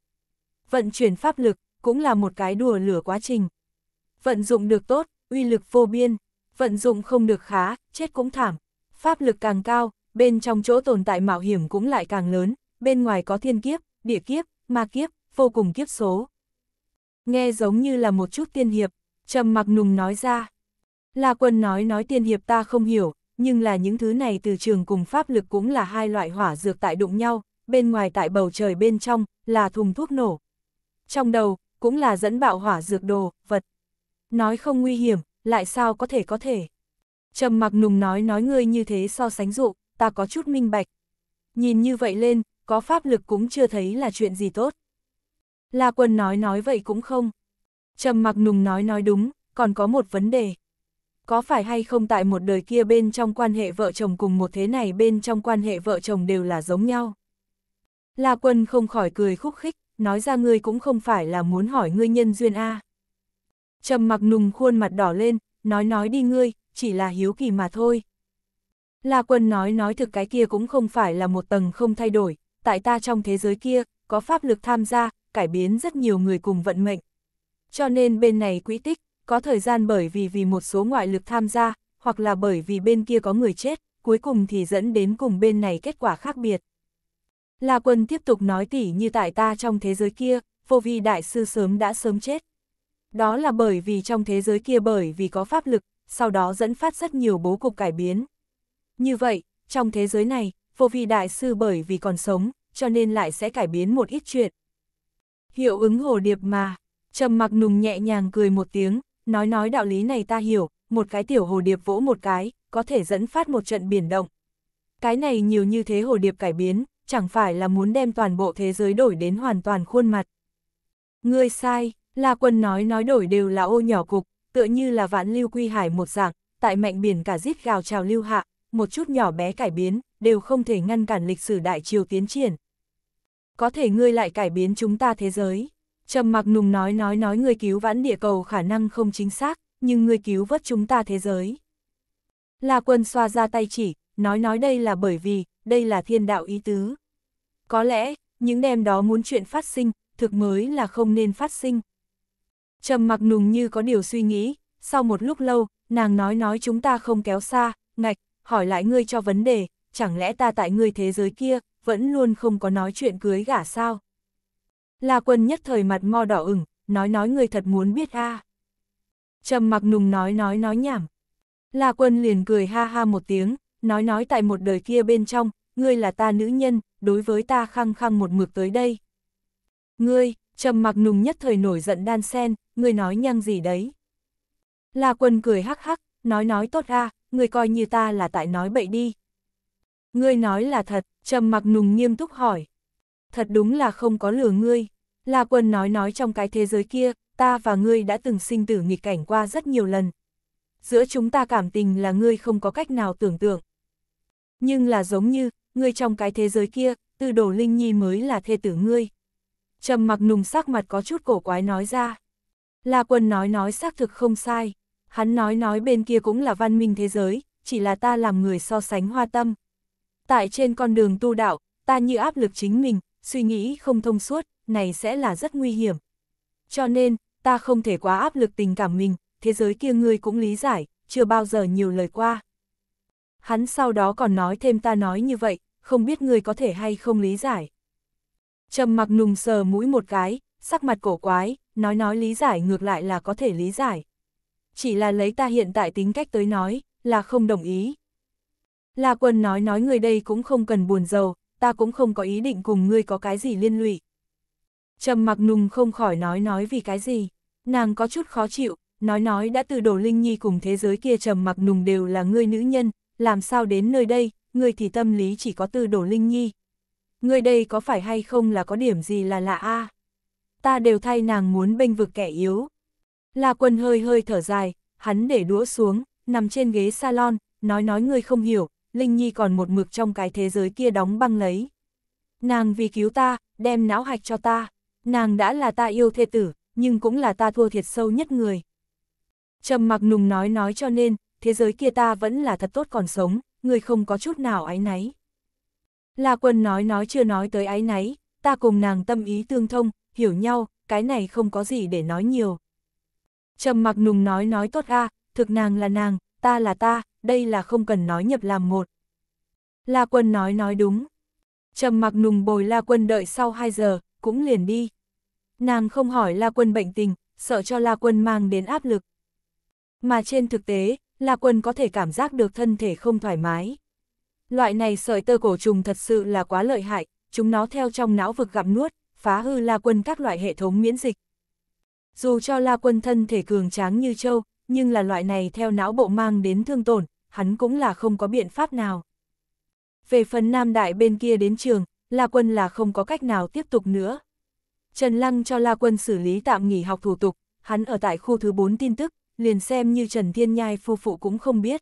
Vận chuyển pháp lực cũng là một cái đùa lửa quá trình. Vận dụng được tốt, uy lực vô biên, vận dụng không được khá, chết cũng thảm. Pháp lực càng cao, bên trong chỗ tồn tại mạo hiểm cũng lại càng lớn, bên ngoài có thiên kiếp, địa kiếp, ma kiếp, vô cùng kiếp số. Nghe giống như là một chút tiên hiệp, trầm mặc nùng nói ra. La quân nói nói tiên hiệp ta không hiểu, nhưng là những thứ này từ trường cùng pháp lực cũng là hai loại hỏa dược tại đụng nhau, bên ngoài tại bầu trời bên trong, là thùng thuốc nổ. Trong đầu, cũng là dẫn bạo hỏa dược đồ, vật. Nói không nguy hiểm, lại sao có thể có thể. Trầm mặc nùng nói nói ngươi như thế so sánh dụ, ta có chút minh bạch. Nhìn như vậy lên, có pháp lực cũng chưa thấy là chuyện gì tốt. La quân nói nói vậy cũng không. Trầm mặc nùng nói nói đúng, còn có một vấn đề. Có phải hay không tại một đời kia bên trong quan hệ vợ chồng cùng một thế này bên trong quan hệ vợ chồng đều là giống nhau? La quân không khỏi cười khúc khích, nói ra ngươi cũng không phải là muốn hỏi ngươi nhân duyên A. Trầm mặc nùng khuôn mặt đỏ lên, nói nói đi ngươi, chỉ là hiếu kỳ mà thôi. La quân nói nói thực cái kia cũng không phải là một tầng không thay đổi, tại ta trong thế giới kia, có pháp lực tham gia, cải biến rất nhiều người cùng vận mệnh. Cho nên bên này quỹ tích, có thời gian bởi vì vì một số ngoại lực tham gia, hoặc là bởi vì bên kia có người chết, cuối cùng thì dẫn đến cùng bên này kết quả khác biệt. La quân tiếp tục nói tỉ như tại ta trong thế giới kia, vô vi đại sư sớm đã sớm chết, đó là bởi vì trong thế giới kia bởi vì có pháp lực, sau đó dẫn phát rất nhiều bố cục cải biến. Như vậy, trong thế giới này, vô vi đại sư bởi vì còn sống, cho nên lại sẽ cải biến một ít chuyện. Hiệu ứng hồ điệp mà, trầm mặc nùng nhẹ nhàng cười một tiếng, nói nói đạo lý này ta hiểu, một cái tiểu hồ điệp vỗ một cái, có thể dẫn phát một trận biển động. Cái này nhiều như thế hồ điệp cải biến, chẳng phải là muốn đem toàn bộ thế giới đổi đến hoàn toàn khuôn mặt. Ngươi sai, La quân nói nói đổi đều là ô nhỏ cục, tựa như là vạn lưu quy hải một dạng, tại mạnh biển cả giết gào trào lưu hạ, một chút nhỏ bé cải biến, đều không thể ngăn cản lịch sử đại triều tiến triển. Có thể ngươi lại cải biến chúng ta thế giới. Trầm mặc nùng nói nói nói ngươi cứu vãn địa cầu khả năng không chính xác, nhưng ngươi cứu vớt chúng ta thế giới. La quân xoa ra tay chỉ, nói nói đây là bởi vì, đây là thiên đạo ý tứ. Có lẽ, những đêm đó muốn chuyện phát sinh, thực mới là không nên phát sinh, Trầm mặc nùng như có điều suy nghĩ, sau một lúc lâu, nàng nói nói chúng ta không kéo xa, ngạch, hỏi lại ngươi cho vấn đề, chẳng lẽ ta tại ngươi thế giới kia, vẫn luôn không có nói chuyện cưới gả sao? La quân nhất thời mặt mo đỏ ửng, nói nói ngươi thật muốn biết a. Trầm mặc nùng nói nói nói nhảm. La quân liền cười ha ha một tiếng, nói nói tại một đời kia bên trong, ngươi là ta nữ nhân, đối với ta khăng khăng một mực tới đây. Ngươi, trầm mặc nùng nhất thời nổi giận đan sen, người nói nhăng gì đấy. La quân cười hắc hắc, nói nói tốt ra, người coi như ta là tại nói bậy đi. Ngươi nói là thật, trầm mặc nùng nghiêm túc hỏi. Thật đúng là không có lừa ngươi. La quân nói nói trong cái thế giới kia, ta và ngươi đã từng sinh tử nghịch cảnh qua rất nhiều lần. Giữa chúng ta cảm tình là ngươi không có cách nào tưởng tượng. Nhưng là giống như, ngươi trong cái thế giới kia, từ đồ Linh Nhi mới là thê tử ngươi. Trầm mặc nùng sắc mặt có chút cổ quái nói ra. La Quân nói nói xác thực không sai, hắn nói nói bên kia cũng là văn minh thế giới, chỉ là ta làm người so sánh hoa tâm. Tại trên con đường tu đạo, ta như áp lực chính mình, suy nghĩ không thông suốt, này sẽ là rất nguy hiểm. Cho nên, ta không thể quá áp lực tình cảm mình, thế giới kia ngươi cũng lý giải, chưa bao giờ nhiều lời qua. Hắn sau đó còn nói thêm ta nói như vậy, không biết ngươi có thể hay không lý giải. Trầm mặc nùng sờ mũi một cái, sắc mặt cổ quái, nói nói lý giải ngược lại là có thể lý giải. Chỉ là lấy ta hiện tại tính cách tới nói, là không đồng ý. La quân nói nói người đây cũng không cần buồn giàu, ta cũng không có ý định cùng ngươi có cái gì liên lụy. Trầm mặc nùng không khỏi nói nói vì cái gì, nàng có chút khó chịu, nói nói đã từ đồ linh nhi cùng thế giới kia trầm mặc nùng đều là ngươi nữ nhân, làm sao đến nơi đây, ngươi thì tâm lý chỉ có từ đồ linh nhi. Ngươi đây có phải hay không là có điểm gì là lạ a? À? ta đều thay nàng muốn bênh vực kẻ yếu. La quân hơi hơi thở dài, hắn để đũa xuống, nằm trên ghế salon, nói nói người không hiểu, Linh Nhi còn một mực trong cái thế giới kia đóng băng lấy. Nàng vì cứu ta, đem não hạch cho ta, nàng đã là ta yêu thê tử, nhưng cũng là ta thua thiệt sâu nhất người. Trầm mặc nùng nói nói cho nên, thế giới kia ta vẫn là thật tốt còn sống, người không có chút nào ái náy. La quân nói nói chưa nói tới ái náy, ta cùng nàng tâm ý tương thông, hiểu nhau, cái này không có gì để nói nhiều. Trầm mặc nùng nói nói tốt a thực nàng là nàng, ta là ta, đây là không cần nói nhập làm một. La quân nói nói đúng. Trầm mặc nùng bồi La quân đợi sau 2 giờ, cũng liền đi. Nàng không hỏi La quân bệnh tình, sợ cho La quân mang đến áp lực. Mà trên thực tế, La quân có thể cảm giác được thân thể không thoải mái. Loại này sợi tơ cổ trùng thật sự là quá lợi hại, chúng nó theo trong não vực gặm nuốt, phá hư La Quân các loại hệ thống miễn dịch. Dù cho La Quân thân thể cường tráng như châu, nhưng là loại này theo não bộ mang đến thương tổn, hắn cũng là không có biện pháp nào. Về phần Nam Đại bên kia đến trường, La Quân là không có cách nào tiếp tục nữa. Trần Lăng cho La Quân xử lý tạm nghỉ học thủ tục, hắn ở tại khu thứ 4 tin tức, liền xem như Trần Thiên Nhai phu phụ cũng không biết.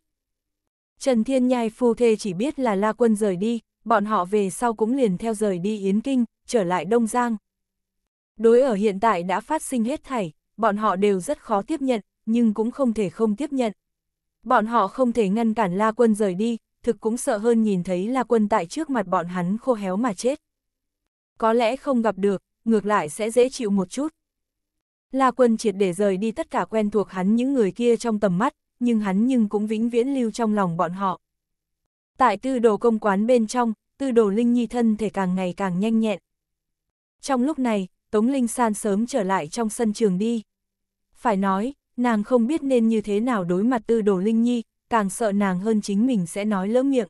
Trần Thiên Nhai phu thê chỉ biết là La Quân rời đi, bọn họ về sau cũng liền theo rời đi Yến Kinh, trở lại Đông Giang. Đối ở hiện tại đã phát sinh hết thảy, bọn họ đều rất khó tiếp nhận, nhưng cũng không thể không tiếp nhận. Bọn họ không thể ngăn cản La Quân rời đi, thực cũng sợ hơn nhìn thấy La Quân tại trước mặt bọn hắn khô héo mà chết. Có lẽ không gặp được, ngược lại sẽ dễ chịu một chút. La Quân triệt để rời đi tất cả quen thuộc hắn những người kia trong tầm mắt, nhưng hắn nhưng cũng vĩnh viễn lưu trong lòng bọn họ. Tại tư đồ công quán bên trong, tư đồ Linh Nhi thân thể càng ngày càng nhanh nhẹn, trong lúc này, Tống Linh San sớm trở lại trong sân trường đi. Phải nói, nàng không biết nên như thế nào đối mặt tư đồ Linh Nhi, càng sợ nàng hơn chính mình sẽ nói lỡ miệng.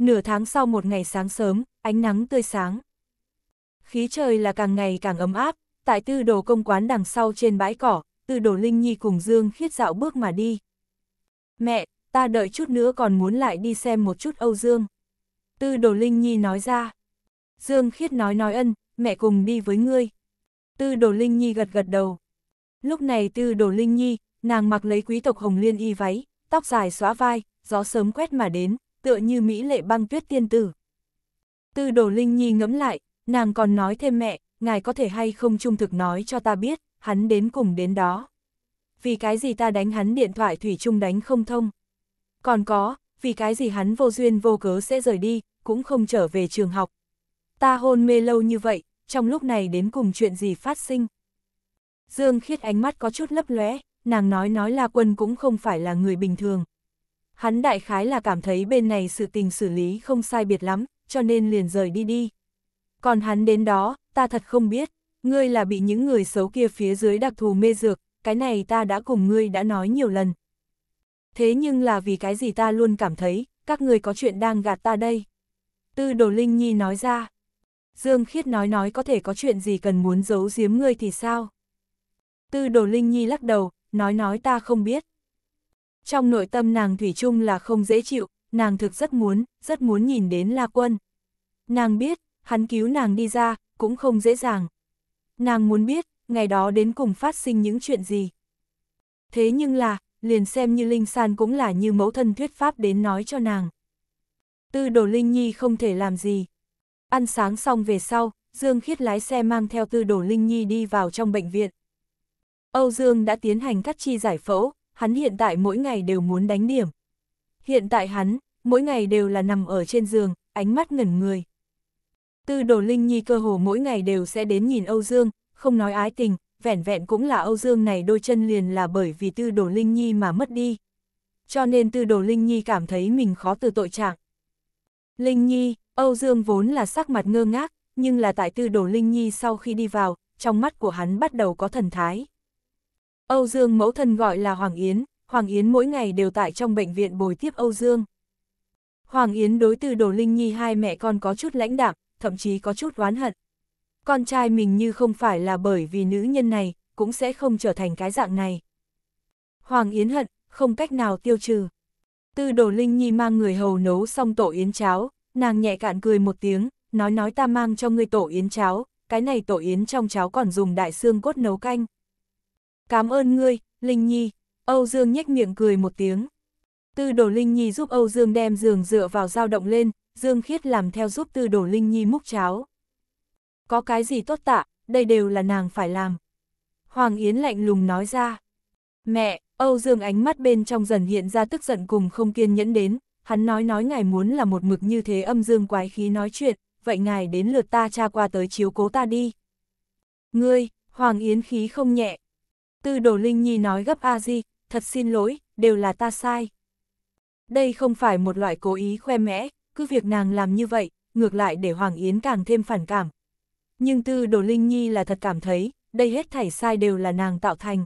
Nửa tháng sau một ngày sáng sớm, ánh nắng tươi sáng. Khí trời là càng ngày càng ấm áp, tại tư đồ công quán đằng sau trên bãi cỏ, tư đồ Linh Nhi cùng Dương khiết dạo bước mà đi. Mẹ, ta đợi chút nữa còn muốn lại đi xem một chút Âu Dương. Tư đồ Linh Nhi nói ra. Dương khiết nói nói ân, mẹ cùng đi với ngươi. Tư đồ Linh Nhi gật gật đầu. Lúc này tư đồ Linh Nhi, nàng mặc lấy quý tộc hồng liên y váy, tóc dài xóa vai, gió sớm quét mà đến, tựa như mỹ lệ băng tuyết tiên tử. Tư đồ Linh Nhi ngẫm lại, nàng còn nói thêm mẹ, ngài có thể hay không trung thực nói cho ta biết, hắn đến cùng đến đó. Vì cái gì ta đánh hắn điện thoại thủy chung đánh không thông. Còn có, vì cái gì hắn vô duyên vô cớ sẽ rời đi, cũng không trở về trường học, ta hôn mê lâu như vậy, trong lúc này đến cùng chuyện gì phát sinh. Dương Khiết ánh mắt có chút lấp lóe, nàng nói nói là quân cũng không phải là người bình thường. Hắn đại khái là cảm thấy bên này sự tình xử lý không sai biệt lắm, cho nên liền rời đi đi. Còn hắn đến đó, ta thật không biết, ngươi là bị những người xấu kia phía dưới đặc thù mê dược, cái này ta đã cùng ngươi đã nói nhiều lần. Thế nhưng là vì cái gì ta luôn cảm thấy, các ngươi có chuyện đang gạt ta đây. Tư Đồ Linh Nhi nói ra, Dương Khiết nói nói có thể có chuyện gì cần muốn giấu giếm ngươi thì sao? Tư đồ Linh Nhi lắc đầu, nói nói ta không biết. Trong nội tâm nàng Thủy chung là không dễ chịu, nàng thực rất muốn, rất muốn nhìn đến La Quân. Nàng biết, hắn cứu nàng đi ra, cũng không dễ dàng. Nàng muốn biết, ngày đó đến cùng phát sinh những chuyện gì. Thế nhưng là, liền xem như Linh San cũng là như mẫu thân thuyết pháp đến nói cho nàng. Tư đồ Linh Nhi không thể làm gì. Ăn sáng xong về sau, Dương Khiết lái xe mang theo tư đồ Linh Nhi đi vào trong bệnh viện. Âu Dương đã tiến hành cắt chi giải phẫu, hắn hiện tại mỗi ngày đều muốn đánh điểm. Hiện tại hắn, mỗi ngày đều là nằm ở trên giường, ánh mắt ngẩn người. Tư đồ Linh Nhi cơ hồ mỗi ngày đều sẽ đến nhìn Âu Dương, không nói ái tình, vẻn vẹn cũng là Âu Dương này đôi chân liền là bởi vì tư đồ Linh Nhi mà mất đi. Cho nên tư đồ Linh Nhi cảm thấy mình khó từ tội trạng. Linh Nhi, Âu Dương vốn là sắc mặt ngơ ngác, nhưng là tại tư đồ Linh Nhi sau khi đi vào, trong mắt của hắn bắt đầu có thần thái. Âu Dương mẫu thân gọi là Hoàng Yến, Hoàng Yến mỗi ngày đều tại trong bệnh viện bồi tiếp Âu Dương. Hoàng Yến đối Tư đồ Linh Nhi hai mẹ con có chút lãnh đạm, thậm chí có chút oán hận. Con trai mình như không phải là bởi vì nữ nhân này, cũng sẽ không trở thành cái dạng này. Hoàng Yến hận, không cách nào tiêu trừ. Tư đồ Linh Nhi mang người hầu nấu xong tổ yến cháo, nàng nhẹ cạn cười một tiếng, nói nói ta mang cho ngươi tổ yến cháo, cái này tổ yến trong cháo còn dùng đại xương cốt nấu canh. Cảm ơn ngươi, Linh Nhi, Âu Dương nhếch miệng cười một tiếng. Tư đồ Linh Nhi giúp Âu Dương đem giường dựa vào dao động lên, Dương Khiết làm theo giúp tư đồ Linh Nhi múc cháo. Có cái gì tốt tạ, đây đều là nàng phải làm. Hoàng Yến lạnh lùng nói ra. Mẹ, Âu Dương ánh mắt bên trong dần hiện ra tức giận cùng không kiên nhẫn đến, hắn nói nói ngài muốn là một mực như thế âm dương quái khí nói chuyện, vậy ngài đến lượt ta cha qua tới chiếu cố ta đi. Ngươi, Hoàng Yến khí không nhẹ. Tư Đồ Linh Nhi nói gấp a di, thật xin lỗi, đều là ta sai. Đây không phải một loại cố ý khoe mẽ, cứ việc nàng làm như vậy, ngược lại để Hoàng Yến càng thêm phản cảm. Nhưng Tư Đồ Linh Nhi là thật cảm thấy, đây hết thảy sai đều là nàng tạo thành.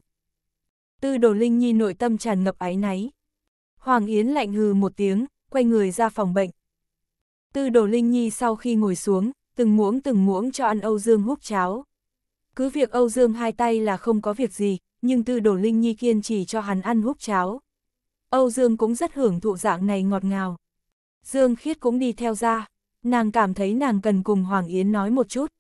Tư đồ Linh Nhi nội tâm tràn ngập áy náy. Hoàng Yến lạnh hừ một tiếng, quay người ra phòng bệnh. Tư đồ Linh Nhi sau khi ngồi xuống, từng muỗng từng muỗng cho ăn Âu Dương húp cháo. Cứ việc Âu Dương hai tay là không có việc gì, nhưng tư đồ Linh Nhi kiên trì cho hắn ăn húp cháo. Âu Dương cũng rất hưởng thụ dạng này ngọt ngào. Dương Khiết cũng đi theo ra, nàng cảm thấy nàng cần cùng Hoàng Yến nói một chút.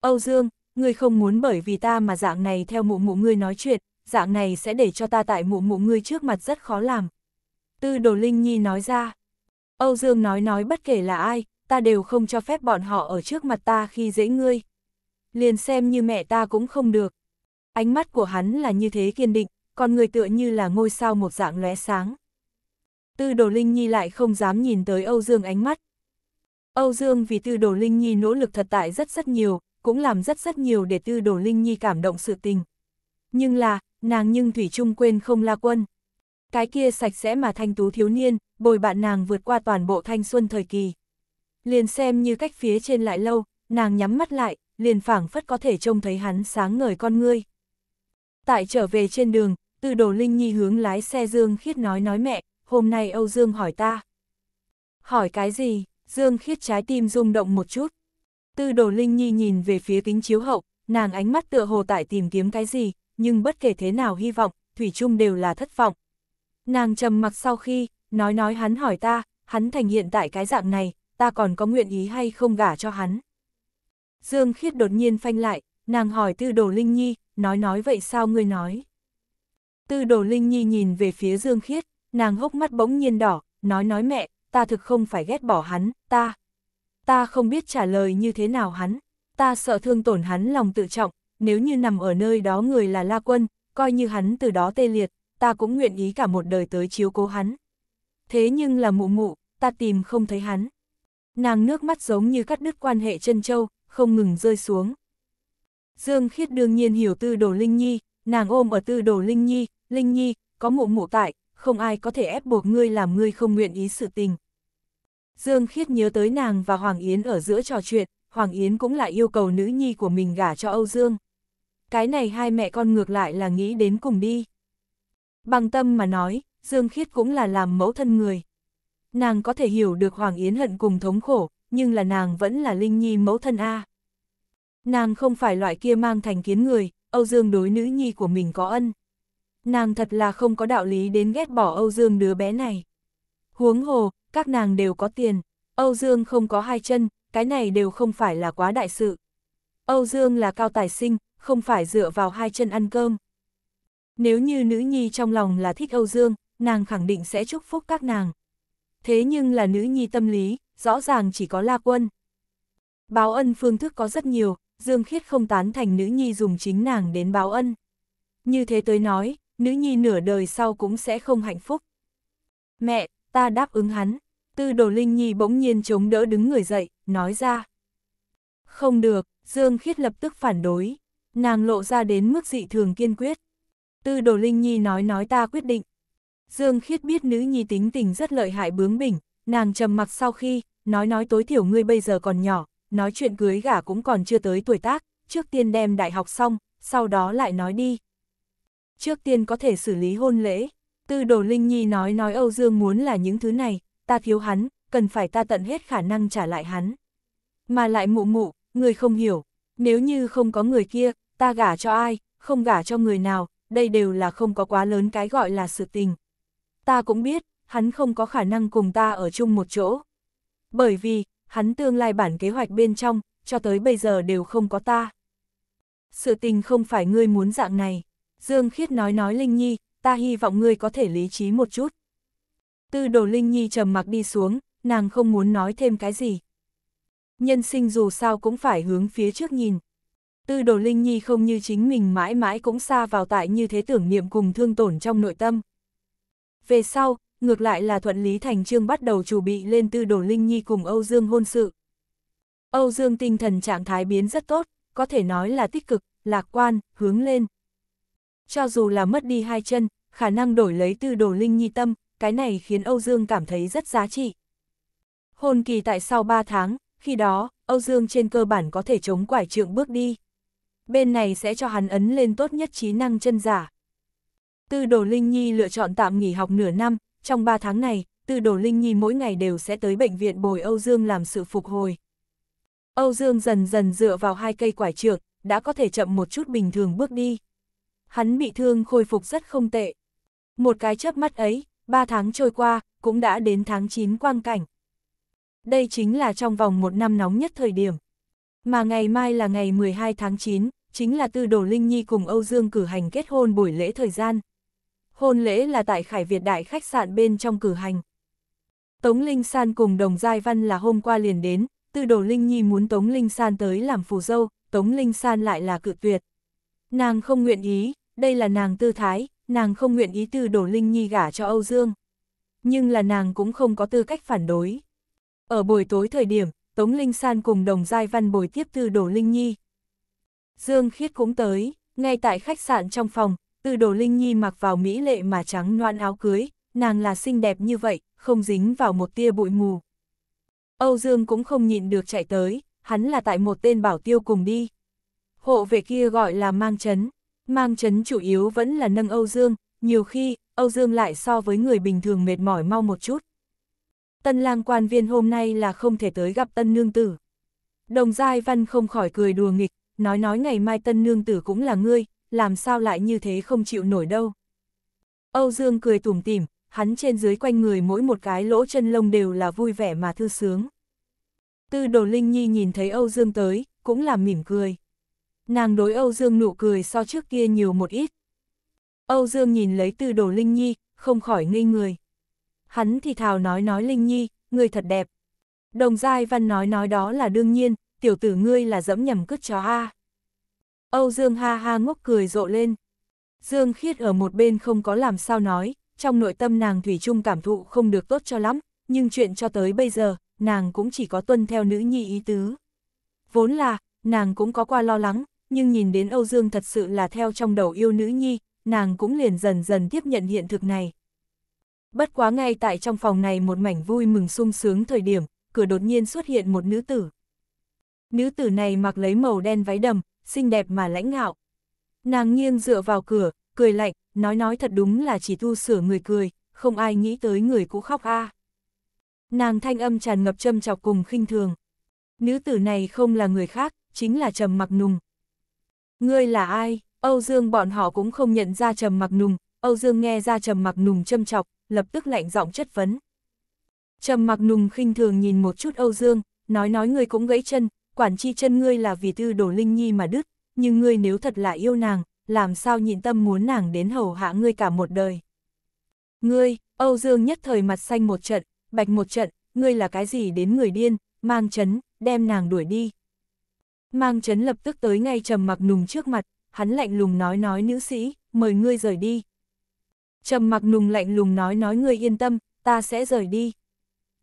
Âu Dương, ngươi không muốn bởi vì ta mà dạng này theo mụ mụ ngươi nói chuyện, dạng này sẽ để cho ta tại mụ mụ ngươi trước mặt rất khó làm. Tư đồ Linh Nhi nói ra. Âu Dương nói nói bất kể là ai, ta đều không cho phép bọn họ ở trước mặt ta khi dễ ngươi. Liền xem như mẹ ta cũng không được. Ánh mắt của hắn là như thế kiên định, còn người tựa như là ngôi sao một dạng lóe sáng. Tư đồ Linh Nhi lại không dám nhìn tới Âu Dương ánh mắt. Âu Dương vì tư đồ Linh Nhi nỗ lực thật tại rất rất nhiều, cũng làm rất rất nhiều để tư đồ Linh Nhi cảm động sự tình. Nhưng là, nàng nhưng Thủy Trung quên không la quân. Cái kia sạch sẽ mà thanh tú thiếu niên, bồi bạn nàng vượt qua toàn bộ thanh xuân thời kỳ. Liền xem như cách phía trên lại lâu, nàng nhắm mắt lại, liền phảng phất có thể trông thấy hắn sáng ngời con ngươi. Tại trở về trên đường, từ đồ Linh Nhi hướng lái xe Dương Khiết nói nói mẹ, hôm nay Âu Dương hỏi ta. Hỏi cái gì? Dương Khiết trái tim rung động một chút. Tư đồ Linh Nhi nhìn về phía kính chiếu hậu, nàng ánh mắt tựa hồ tại tìm kiếm cái gì, nhưng bất kể thế nào hy vọng, Thủy chung đều là thất vọng. Nàng trầm mặc sau khi, nói nói hắn hỏi ta, hắn thành hiện tại cái dạng này, ta còn có nguyện ý hay không gả cho hắn. Dương Khiết đột nhiên phanh lại, nàng hỏi Tư Đồ Linh Nhi, nói nói vậy sao ngươi nói. Tư Đồ Linh Nhi nhìn về phía Dương Khiết, nàng hốc mắt bỗng nhiên đỏ, nói nói mẹ, ta thực không phải ghét bỏ hắn, ta. Ta không biết trả lời như thế nào hắn, ta sợ thương tổn hắn lòng tự trọng, nếu như nằm ở nơi đó người là La Quân, coi như hắn từ đó tê liệt, ta cũng nguyện ý cả một đời tới chiếu cố hắn. Thế nhưng là mụ mụ, ta tìm không thấy hắn. Nàng nước mắt giống như cắt đứt quan hệ chân châu, không ngừng rơi xuống. Dương Khiết đương nhiên hiểu tư đồ Linh Nhi, nàng ôm ở tư đồ Linh Nhi, Linh Nhi, có mụ mụ tại, không ai có thể ép buộc ngươi làm ngươi không nguyện ý sự tình. Dương Khiết nhớ tới nàng và Hoàng Yến ở giữa trò chuyện, Hoàng Yến cũng lại yêu cầu nữ nhi của mình gả cho Âu Dương cái này hai mẹ con ngược lại là nghĩ đến cùng đi. Bằng tâm mà nói, Dương Khiết cũng là làm mẫu thân người. Nàng có thể hiểu được Hoàng Yến hận cùng thống khổ, nhưng là nàng vẫn là Linh Nhi mẫu thân A. Nàng không phải loại kia mang thành kiến người, Âu Dương đối nữ nhi của mình có ân. Nàng thật là không có đạo lý đến ghét bỏ Âu Dương đứa bé này. Huống hồ, các nàng đều có tiền, Âu Dương không có hai chân, cái này đều không phải là quá đại sự. Âu Dương là cao tài sinh, không phải dựa vào hai chân ăn cơm. Nếu như nữ nhi trong lòng là thích Âu Dương, nàng khẳng định sẽ chúc phúc các nàng. Thế nhưng là nữ nhi tâm lý, rõ ràng chỉ có La Quân. Báo ân phương thức có rất nhiều, Dương Khiết không tán thành nữ nhi dùng chính nàng đến báo ân. Như thế tới nói, nữ nhi nửa đời sau cũng sẽ không hạnh phúc. Mẹ, ta đáp ứng hắn. Tư đồ Linh Nhi bỗng nhiên chống đỡ đứng người dậy, nói ra. Không được, Dương Khiết lập tức phản đối. Nàng lộ ra đến mức dị thường kiên quyết. Tư đồ Linh Nhi nói nói ta quyết định. Dương Khiết biết nữ nhi tính tình rất lợi hại bướng bỉnh, nàng trầm mặc sau khi, nói nói tối thiểu ngươi bây giờ còn nhỏ, nói chuyện cưới gả cũng còn chưa tới tuổi tác, trước tiên đem đại học xong, sau đó lại nói đi. Trước tiên có thể xử lý hôn lễ, tư đồ Linh Nhi nói nói Âu Dương muốn là những thứ này, ta thiếu hắn, cần phải ta tận hết khả năng trả lại hắn. Mà lại mụ mụ, người không hiểu, nếu như không có người kia, ta gả cho ai, không gả cho người nào, đây đều là không có quá lớn cái gọi là sự tình. Ta cũng biết, hắn không có khả năng cùng ta ở chung một chỗ. Bởi vì, hắn tương lai bản kế hoạch bên trong, cho tới bây giờ đều không có ta. Sự tình không phải ngươi muốn dạng này. Dương Khiết nói nói Linh Nhi, ta hy vọng ngươi có thể lý trí một chút. Tư đồ Linh Nhi trầm mặc đi xuống, nàng không muốn nói thêm cái gì. Nhân sinh dù sao cũng phải hướng phía trước nhìn, Tư đồ Linh Nhi không như chính mình mãi mãi cũng xa vào tại như thế tưởng niệm cùng thương tổn trong nội tâm. Về sau, ngược lại là thuận lý thành trương bắt đầu chủ bị lên tư đồ Linh Nhi cùng Âu Dương hôn sự. Âu Dương tinh thần trạng thái biến rất tốt, có thể nói là tích cực, lạc quan, hướng lên. Cho dù là mất đi hai chân, khả năng đổi lấy tư đồ Linh Nhi tâm, cái này khiến Âu Dương cảm thấy rất giá trị. Hôn kỳ tại sau 3 tháng, khi đó, Âu Dương trên cơ bản có thể chống quải trượng bước đi bên này sẽ cho hắn ấn lên tốt nhất trí năng chân giả. Tư đồ Linh Nhi lựa chọn tạm nghỉ học nửa năm, trong 3 tháng này, Tư đồ Linh Nhi mỗi ngày đều sẽ tới bệnh viện bồi Âu Dương làm sự phục hồi. Âu Dương dần dần dựa vào hai cây quải trược, đã có thể chậm một chút bình thường bước đi. Hắn bị thương khôi phục rất không tệ. Một cái chớp mắt ấy, 3 tháng trôi qua, cũng đã đến tháng 9 quang cảnh. Đây chính là trong vòng một năm nóng nhất thời điểm. Mà ngày mai là ngày 12 tháng 9, chính là Tư Đồ Linh Nhi cùng Âu Dương cử hành kết hôn buổi lễ thời gian. Hôn lễ là tại Khải Việt Đại khách sạn bên trong cử hành. Tống Linh San cùng Đồng Giai Văn là hôm qua liền đến, Tư Đồ Linh Nhi muốn Tống Linh San tới làm phù dâu, Tống Linh San lại là cự tuyệt. Nàng không nguyện ý, đây là nàng tư thái, nàng không nguyện ý Tư Đồ Linh Nhi gả cho Âu Dương. Nhưng là nàng cũng không có tư cách phản đối. Ở buổi tối thời điểm, Tống Linh San cùng đồng giai văn bồi tiếp Từ Đồ Linh Nhi. Dương Khiết cũng tới, ngay tại khách sạn trong phòng, Từ Đồ Linh Nhi mặc vào mỹ lệ mà trắng noan áo cưới, nàng là xinh đẹp như vậy, không dính vào một tia bụi mù. Âu Dương cũng không nhịn được chạy tới, hắn là tại một tên bảo tiêu cùng đi. Hộ về kia gọi là mang chấn, mang chấn chủ yếu vẫn là nâng Âu Dương, nhiều khi, Âu Dương lại so với người bình thường mệt mỏi mau một chút tân lang quan viên hôm nay là không thể tới gặp tân nương tử. Đồng Giai Văn không khỏi cười đùa nghịch, nói nói ngày mai tân nương tử cũng là ngươi, làm sao lại như thế không chịu nổi đâu. Âu Dương cười tủm tỉm, hắn trên dưới quanh người mỗi một cái lỗ chân lông đều là vui vẻ mà thư sướng. Tư đồ Linh Nhi nhìn thấy Âu Dương tới, cũng là mỉm cười. Nàng đối Âu Dương nụ cười so trước kia nhiều một ít. Âu Dương nhìn lấy tư đồ Linh Nhi, không khỏi ngây người hắn thì thào nói nói Linh Nhi, người thật đẹp. Đồng Giai Văn nói nói đó là đương nhiên, tiểu tử ngươi là dẫm nhầm cứt chó a. Âu Dương ha ha ngốc cười rộ lên. Dương Khiết ở một bên không có làm sao nói, trong nội tâm nàng Thủy chung cảm thụ không được tốt cho lắm, nhưng chuyện cho tới bây giờ, nàng cũng chỉ có tuân theo nữ nhi ý tứ. Vốn là, nàng cũng có qua lo lắng, nhưng nhìn đến Âu Dương thật sự là theo trong đầu yêu nữ nhi, nàng cũng liền dần dần tiếp nhận hiện thực này. Bất quá ngay tại trong phòng này một mảnh vui mừng sung sướng thời điểm, cửa đột nhiên xuất hiện một nữ tử. Nữ tử này mặc lấy màu đen váy đầm, xinh đẹp mà lãnh ngạo. Nàng nghiêng dựa vào cửa, cười lạnh, nói nói thật đúng là chỉ tu sửa người cười, không ai nghĩ tới người cũ khóc a. Nàng thanh âm tràn ngập châm chọc cùng khinh thường. Nữ tử này không là người khác, chính là Trầm Mặc Nùng. Ngươi là ai? Âu Dương bọn họ cũng không nhận ra Trầm Mặc Nùng, Âu Dương nghe ra Trầm Mặc Nùng châm chọc, lập tức lạnh giọng chất vấn. Trầm mặc nùng khinh thường nhìn một chút Âu Dương, nói nói ngươi cũng gãy chân, quản chi chân ngươi là vì tư đổ linh nhi mà đứt, nhưng ngươi nếu thật là yêu nàng, làm sao nhịn tâm muốn nàng đến hầu hạ ngươi cả một đời. Ngươi, Âu Dương nhất thời mặt xanh một trận, bạch một trận, ngươi là cái gì đến người điên, mang chấn, đem nàng đuổi đi. Mang chấn lập tức tới ngay trầm mặc nùng trước mặt, hắn lạnh lùng nói nói nữ sĩ, mời ngươi rời đi, trầm mặc nùng lạnh lùng nói nói người yên tâm, ta sẽ rời đi.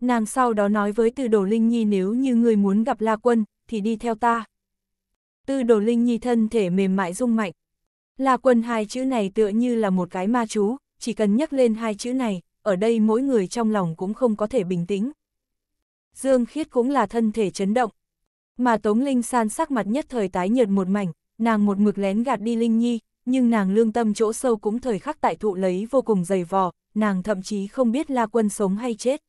Nàng sau đó nói với từ đồ Linh Nhi nếu như người muốn gặp La Quân, thì đi theo ta. Tư đồ Linh Nhi thân thể mềm mại rung mạnh. La Quân hai chữ này tựa như là một cái ma chú, chỉ cần nhắc lên hai chữ này, ở đây mỗi người trong lòng cũng không có thể bình tĩnh. Dương Khiết cũng là thân thể chấn động. Mà Tống Linh San sắc mặt nhất thời tái nhợt một mảnh, nàng một mực lén gạt đi Linh Nhi, nhưng nàng lương tâm chỗ sâu cũng thời khắc tại thụ lấy vô cùng dày vò, nàng thậm chí không biết La Quân sống hay chết.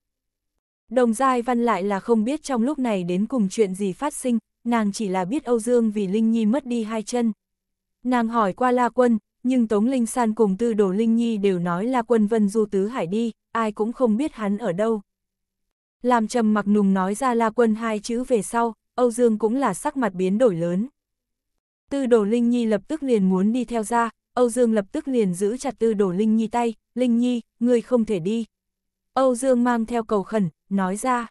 Đồng Giai Văn lại là không biết trong lúc này đến cùng chuyện gì phát sinh, nàng chỉ là biết Âu Dương vì Linh Nhi mất đi hai chân. Nàng hỏi qua La Quân, nhưng Tống Linh San cùng Tư Đồ Linh Nhi đều nói La Quân Vân Du Tứ Hải đi, ai cũng không biết hắn ở đâu. Làm trầm mặc nùng nói ra La Quân hai chữ về sau, Âu Dương cũng là sắc mặt biến đổi lớn. Tư Đồ Linh Nhi lập tức liền muốn đi theo ra, Âu Dương lập tức liền giữ chặt Tư Đồ Linh Nhi tay, Linh Nhi, ngươi không thể đi. Âu Dương mang theo cầu khẩn, nói ra.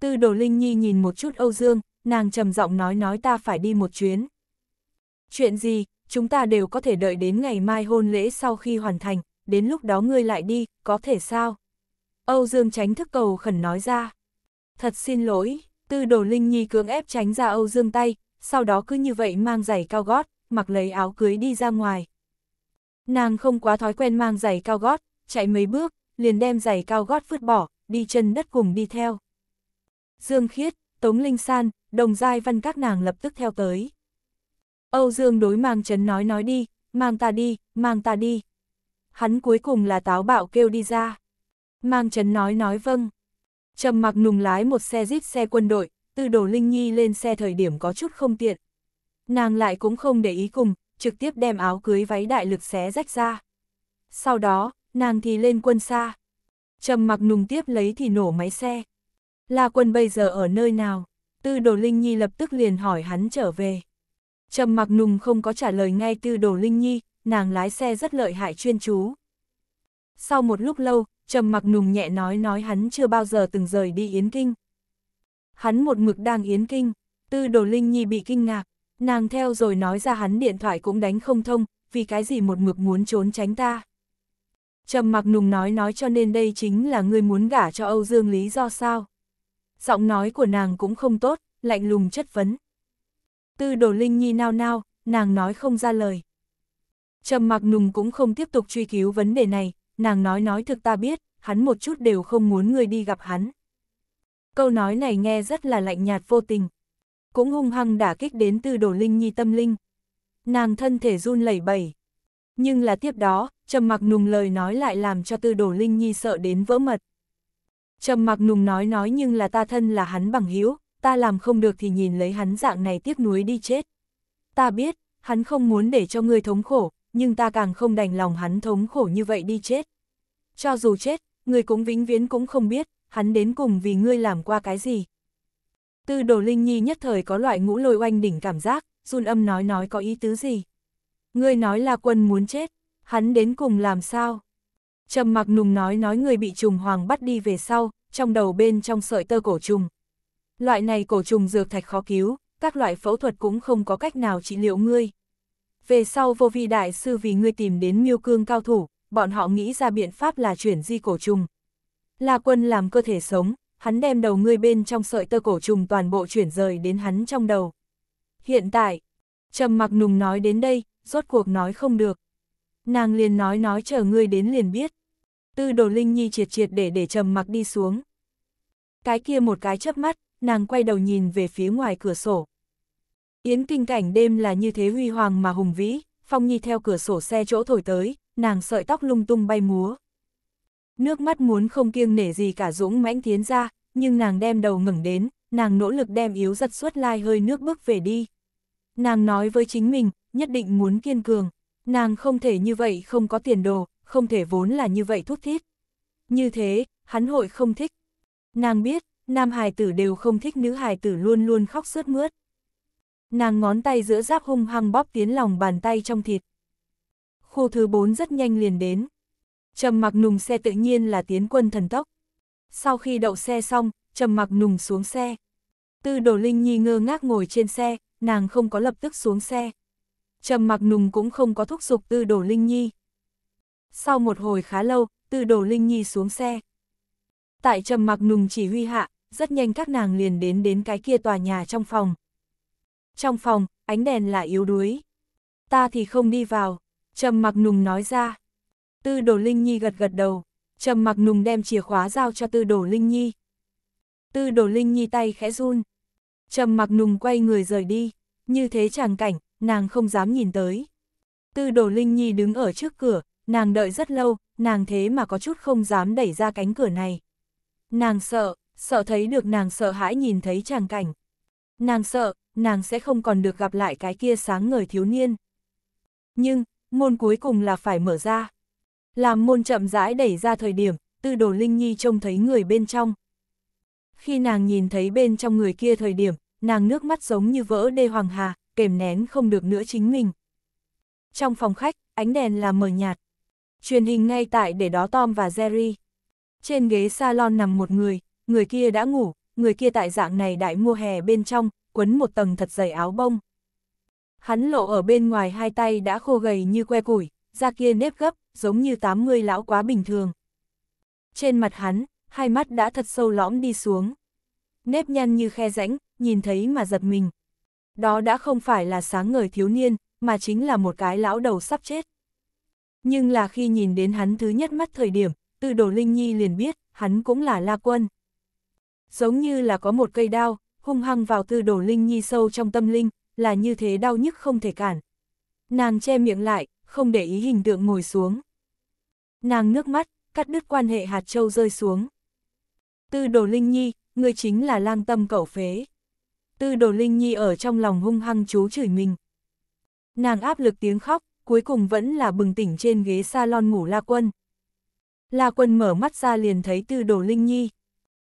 Tư Đồ Linh Nhi nhìn một chút Âu Dương, nàng trầm giọng nói nói ta phải đi một chuyến. Chuyện gì, chúng ta đều có thể đợi đến ngày mai hôn lễ sau khi hoàn thành, đến lúc đó ngươi lại đi, có thể sao? Âu Dương tránh thức cầu khẩn nói ra. Thật xin lỗi, Tư Đồ Linh Nhi cưỡng ép tránh ra Âu Dương tay, sau đó cứ như vậy mang giày cao gót, mặc lấy áo cưới đi ra ngoài. Nàng không quá thói quen mang giày cao gót, chạy mấy bước, liền đem giày cao gót vứt bỏ, đi chân đất cùng đi theo. Dương Khiết, Tống Linh San, Đồng Giai Văn các nàng lập tức theo tới. Âu Dương đối mang chấn nói nói đi, mang ta đi, mang ta đi. Hắn cuối cùng là táo bạo kêu đi ra. Mang chấn nói nói vâng. Trầm mặc nùng lái một xe jeep xe quân đội, từ đồ Linh Nhi lên xe thời điểm có chút không tiện. Nàng lại cũng không để ý cùng, trực tiếp đem áo cưới váy đại lực xé rách ra. Sau đó, nàng thì lên quân xa. trầm mặc nùng tiếp lấy thì nổ máy xe. là quân bây giờ ở nơi nào? Tư đồ Linh Nhi lập tức liền hỏi hắn trở về. trầm mặc nùng không có trả lời ngay tư đồ Linh Nhi, nàng lái xe rất lợi hại chuyên chú. Sau một lúc lâu, trầm mặc nùng nhẹ nói nói hắn chưa bao giờ từng rời đi Yến Kinh hắn một mực đang yến kinh, tư đồ Linh Nhi bị kinh ngạc, nàng theo rồi nói ra hắn điện thoại cũng đánh không thông, vì cái gì một mực muốn trốn tránh ta. Trầm mặc nùng nói nói cho nên đây chính là người muốn gả cho Âu Dương lý do sao. Giọng nói của nàng cũng không tốt, lạnh lùng chất vấn. Tư đồ Linh Nhi nao nao, nàng nói không ra lời. Trầm mặc nùng cũng không tiếp tục truy cứu vấn đề này, nàng nói nói thực ta biết, hắn một chút đều không muốn người đi gặp hắn câu nói này nghe rất là lạnh nhạt vô tình. Cũng hung hăng đả kích đến từ Đồ linh nhi tâm linh. Nàng thân thể run lẩy bẩy. Nhưng là tiếp đó, trầm mặc nùng lời nói lại làm cho tư Đồ linh nhi sợ đến vỡ mật. Trầm mặc nùng nói nói nhưng là ta thân là hắn bằng hữu ta làm không được thì nhìn lấy hắn dạng này tiếc nuối đi chết. Ta biết, hắn không muốn để cho ngươi thống khổ, nhưng ta càng không đành lòng hắn thống khổ như vậy đi chết. Cho dù chết, người cũng vĩnh viễn cũng không biết, hắn đến cùng vì ngươi làm qua cái gì. Tư đồ Linh Nhi nhất thời có loại ngũ lôi oanh đỉnh cảm giác, run âm nói nói có ý tứ gì. Ngươi nói là quân muốn chết, hắn đến cùng làm sao? Trầm mặc nùng nói nói người bị trùng hoàng bắt đi về sau, trong đầu bên trong sợi tơ cổ trùng. Loại này cổ trùng dược thạch khó cứu, các loại phẫu thuật cũng không có cách nào trị liệu ngươi. Về sau vô vi đại sư vì ngươi tìm đến miêu cương cao thủ, bọn họ nghĩ ra biện pháp là chuyển di cổ trùng, La Quân làm cơ thể sống, hắn đem đầu ngươi bên trong sợi tơ cổ trùng toàn bộ chuyển rời đến hắn trong đầu. Hiện tại, trầm mặc nùng nói đến đây, rốt cuộc nói không được. Nàng liền nói nói chờ ngươi đến liền biết. Tư đồ Linh Nhi triệt triệt để để trầm mặc đi xuống. Cái kia một cái chớp mắt, nàng quay đầu nhìn về phía ngoài cửa sổ. Yến kinh cảnh đêm là như thế huy hoàng mà hùng vĩ, Phong Nhi theo cửa sổ xe chỗ thổi tới, nàng sợi tóc lung tung bay múa. Nước mắt muốn không kiêng nể gì cả dũng mãnh tiến ra, nhưng nàng đem đầu ngẩng đến, nàng nỗ lực đem yếu giật suốt lai hơi nước bước về đi. Nàng nói với chính mình, nhất định muốn kiên cường, nàng không thể như vậy không có tiền đồ, không thể vốn là như vậy thúc thiết. Như thế, hắn hội không thích. Nàng biết, nam hài tử đều không thích nữ hài tử luôn luôn khóc sướt mướt. Nàng ngón tay giữa giáp hung hăng bóp tiến lòng bàn tay trong thịt. Khu thứ bốn rất nhanh liền đến. Trầm mặc nùng xe tự nhiên là tiến quân thần tốc. Sau khi đậu xe xong, trầm mặc nùng xuống xe. Tư đồ Linh Nhi ngơ ngác ngồi trên xe, nàng không có lập tức xuống xe. Trầm mặc nùng cũng không có thúc giục tư đồ Linh Nhi. Sau một hồi khá lâu, tư đồ Linh Nhi xuống xe. Tại trầm mặc nùng chỉ huy hạ, rất nhanh các nàng liền đến đến cái kia tòa nhà trong phòng. Trong phòng, ánh đèn là yếu đuối. Ta thì không đi vào, trầm mặc nùng nói ra. Tư đồ Linh Nhi gật gật đầu, trầm mặc nùng đem chìa khóa giao cho tư đồ Linh Nhi. Tư đồ Linh Nhi tay khẽ run. Trầm mặc nùng quay người rời đi, như thế chàng cảnh, nàng không dám nhìn tới. Tư đồ Linh Nhi đứng ở trước cửa, nàng đợi rất lâu, nàng thế mà có chút không dám đẩy ra cánh cửa này. Nàng sợ, sợ thấy được nàng sợ hãi nhìn thấy chàng cảnh. Nàng sợ, nàng sẽ không còn được gặp lại cái kia sáng ngời thiếu niên. Nhưng, môn cuối cùng là phải mở ra. Làm môn chậm rãi đẩy ra thời điểm, tư đồ Linh Nhi trông thấy người bên trong. Khi nàng nhìn thấy bên trong người kia thời điểm, nàng nước mắt giống như vỡ đê hoàng hà, kềm nén không được nữa chính mình. Trong phòng khách, ánh đèn là mờ nhạt. Truyền hình ngay tại để đó Tom và Jerry. Trên ghế salon nằm một người, người kia đã ngủ, người kia tại dạng này đại mùa hè bên trong, quấn một tầng thật dày áo bông. Hắn lộ ở bên ngoài hai tay đã khô gầy như que củi, da kia nếp gấp, giống như 80 lão quá bình thường. Trên mặt hắn, hai mắt đã thật sâu lõm đi xuống. Nếp nhăn như khe rãnh, nhìn thấy mà giật mình. Đó đã không phải là sáng ngời thiếu niên, mà chính là một cái lão đầu sắp chết. Nhưng là khi nhìn đến hắn thứ nhất mắt thời điểm, từ đồ Linh Nhi liền biết, hắn cũng là La Quân. Giống như là có một cây đao, hung hăng vào tư đồ Linh Nhi sâu trong tâm linh, là như thế đau nhức không thể cản. Nàng che miệng lại, không để ý hình tượng ngồi xuống. Nàng nước mắt, cắt đứt quan hệ hạt châu rơi xuống. Tư đồ Linh Nhi, người chính là lang tâm cẩu phế. Tư đồ Linh Nhi ở trong lòng hung hăng chú chửi mình. Nàng áp lực tiếng khóc, cuối cùng vẫn là bừng tỉnh trên ghế salon ngủ La Quân. La Quân mở mắt ra liền thấy tư đồ Linh Nhi.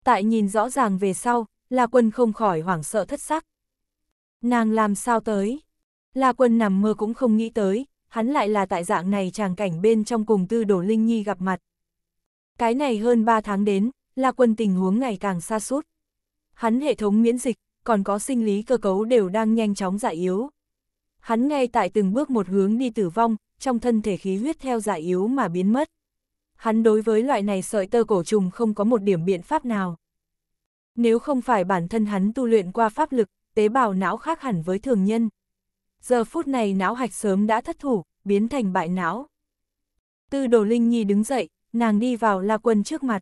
Tại nhìn rõ ràng về sau, La Quân không khỏi hoảng sợ thất sắc. Nàng làm sao tới? La Quân nằm mơ cũng không nghĩ tới, hắn lại là tại dạng này tràng cảnh bên trong cùng tư đổ Linh Nhi gặp mặt. Cái này hơn 3 tháng đến, La Quân tình huống ngày càng xa sút Hắn hệ thống miễn dịch, còn có sinh lý cơ cấu đều đang nhanh chóng giải yếu. Hắn ngay tại từng bước một hướng đi tử vong, trong thân thể khí huyết theo giải yếu mà biến mất. Hắn đối với loại này sợi tơ cổ trùng không có một điểm biện pháp nào. Nếu không phải bản thân hắn tu luyện qua pháp lực, tế bào não khác hẳn với thường nhân giờ phút này não hạch sớm đã thất thủ, biến thành bại não. Tư đồ Linh Nhi đứng dậy, nàng đi vào La Quân trước mặt.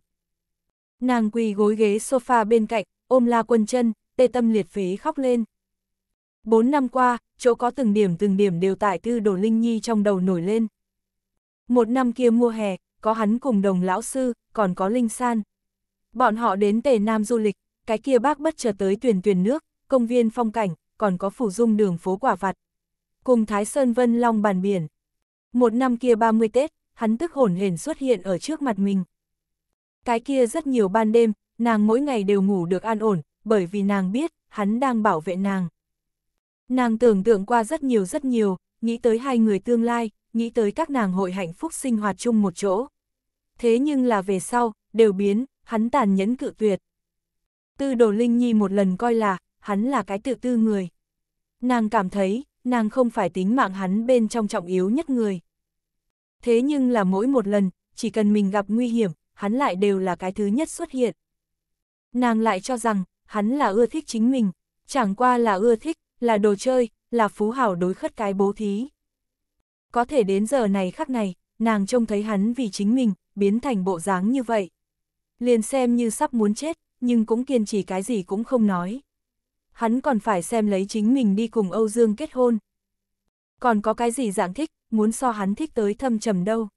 Nàng quỳ gối ghế sofa bên cạnh, ôm La Quân chân, tê tâm liệt phế khóc lên. Bốn năm qua, chỗ có từng điểm từng điểm đều tại tư đồ Linh Nhi trong đầu nổi lên. Một năm kia mùa hè, có hắn cùng đồng lão sư, còn có Linh San. Bọn họ đến Tề Nam du lịch, cái kia bác bất chợt tới tuyển tuyển nước, công viên phong cảnh, còn có phủ dung đường phố quả vặt cùng Thái Sơn Vân Long bàn biển. Một năm kia 30 Tết, hắn tức hổn hển xuất hiện ở trước mặt mình. Cái kia rất nhiều ban đêm, nàng mỗi ngày đều ngủ được an ổn, bởi vì nàng biết, hắn đang bảo vệ nàng. Nàng tưởng tượng qua rất nhiều rất nhiều, nghĩ tới hai người tương lai, nghĩ tới các nàng hội hạnh phúc sinh hoạt chung một chỗ. Thế nhưng là về sau, đều biến, hắn tàn nhẫn cự tuyệt. Tư đồ Linh Nhi một lần coi là, hắn là cái tự tư người. Nàng cảm thấy, nàng không phải tính mạng hắn bên trong trọng yếu nhất người. Thế nhưng là mỗi một lần, chỉ cần mình gặp nguy hiểm, hắn lại đều là cái thứ nhất xuất hiện. Nàng lại cho rằng, hắn là ưa thích chính mình, chẳng qua là ưa thích, là đồ chơi, là phú hảo đối khất cái bố thí. Có thể đến giờ này khắc này, nàng trông thấy hắn vì chính mình, biến thành bộ dáng như vậy. Liền xem như sắp muốn chết, nhưng cũng kiên trì cái gì cũng không nói hắn còn phải xem lấy chính mình đi cùng Âu Dương kết hôn. Còn có cái gì dạng thích, muốn so hắn thích tới thâm trầm đâu.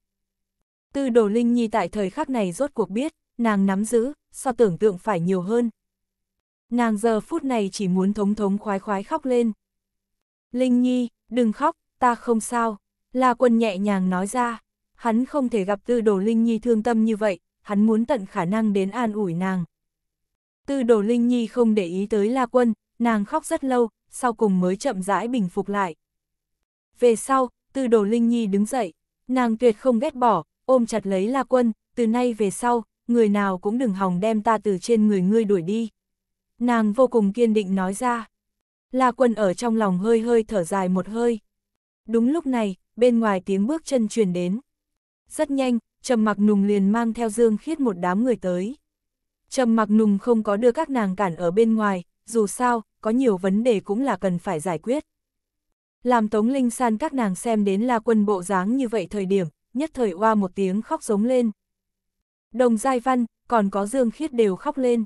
Tư đồ Linh Nhi tại thời khắc này rốt cuộc biết, nàng nắm giữ, so tưởng tượng phải nhiều hơn. Nàng giờ phút này chỉ muốn thống thống khoái khoái khóc lên. Linh Nhi, đừng khóc, ta không sao. La quân nhẹ nhàng nói ra, hắn không thể gặp tư đồ Linh Nhi thương tâm như vậy, hắn muốn tận khả năng đến an ủi nàng. Tư đồ Linh Nhi không để ý tới La quân, nàng khóc rất lâu, sau cùng mới chậm rãi bình phục lại. Về sau, từ đồ Linh Nhi đứng dậy, nàng tuyệt không ghét bỏ, ôm chặt lấy La Quân, từ nay về sau, người nào cũng đừng hòng đem ta từ trên người ngươi đuổi đi. Nàng vô cùng kiên định nói ra. La Quân ở trong lòng hơi hơi thở dài một hơi. Đúng lúc này, bên ngoài tiếng bước chân truyền đến. Rất nhanh, Trầm Mặc Nùng liền mang theo Dương Khiết một đám người tới. Trầm Mặc Nùng không có đưa các nàng cản ở bên ngoài, dù sao, có nhiều vấn đề cũng là cần phải giải quyết. Làm Tống Linh San các nàng xem đến la quân bộ dáng như vậy thời điểm, nhất thời oa một tiếng khóc giống lên. Đồng Giai Văn, còn có Dương Khiết đều khóc lên.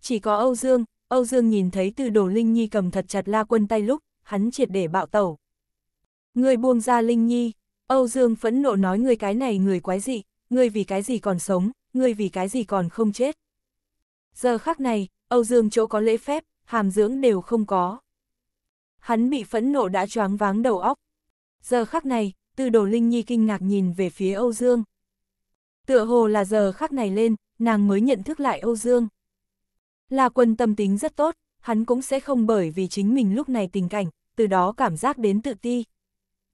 Chỉ có Âu Dương, Âu Dương nhìn thấy từ đồ Linh Nhi cầm thật chặt la quân tay lúc, hắn triệt để bạo tẩu. Người buông ra Linh Nhi, Âu Dương phẫn nộ nói người cái này người quái dị, người vì cái gì còn sống, người vì cái gì còn không chết. Giờ khắc này, Âu Dương chỗ có lễ phép, hàm dưỡng đều không có. Hắn bị phẫn nộ đã choáng váng đầu óc. Giờ khắc này, từ Đồ Linh Nhi kinh ngạc nhìn về phía Âu Dương. Tựa hồ là giờ khắc này lên, nàng mới nhận thức lại Âu Dương. Là quân tâm tính rất tốt, hắn cũng sẽ không bởi vì chính mình lúc này tình cảnh, từ đó cảm giác đến tự ti.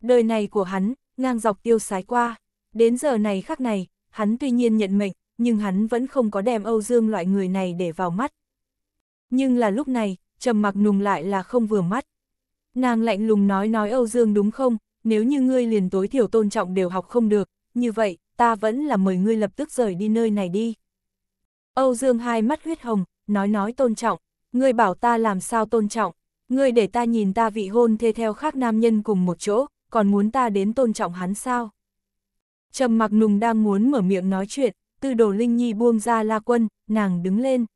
Đời này của hắn, ngang dọc tiêu sái qua, đến giờ này khắc này, hắn tuy nhiên nhận mệnh, nhưng hắn vẫn không có đem Âu Dương loại người này để vào mắt. Nhưng là lúc này, trầm mặc nùng lại là không vừa mắt. Nàng lạnh lùng nói nói Âu Dương đúng không, nếu như ngươi liền tối thiểu tôn trọng đều học không được, như vậy, ta vẫn là mời ngươi lập tức rời đi nơi này đi. Âu Dương hai mắt huyết hồng, nói nói tôn trọng, ngươi bảo ta làm sao tôn trọng, ngươi để ta nhìn ta vị hôn thê theo khác nam nhân cùng một chỗ, còn muốn ta đến tôn trọng hắn sao? Trầm mặc nùng đang muốn mở miệng nói chuyện, tư đồ Linh Nhi buông ra la quân, nàng đứng lên.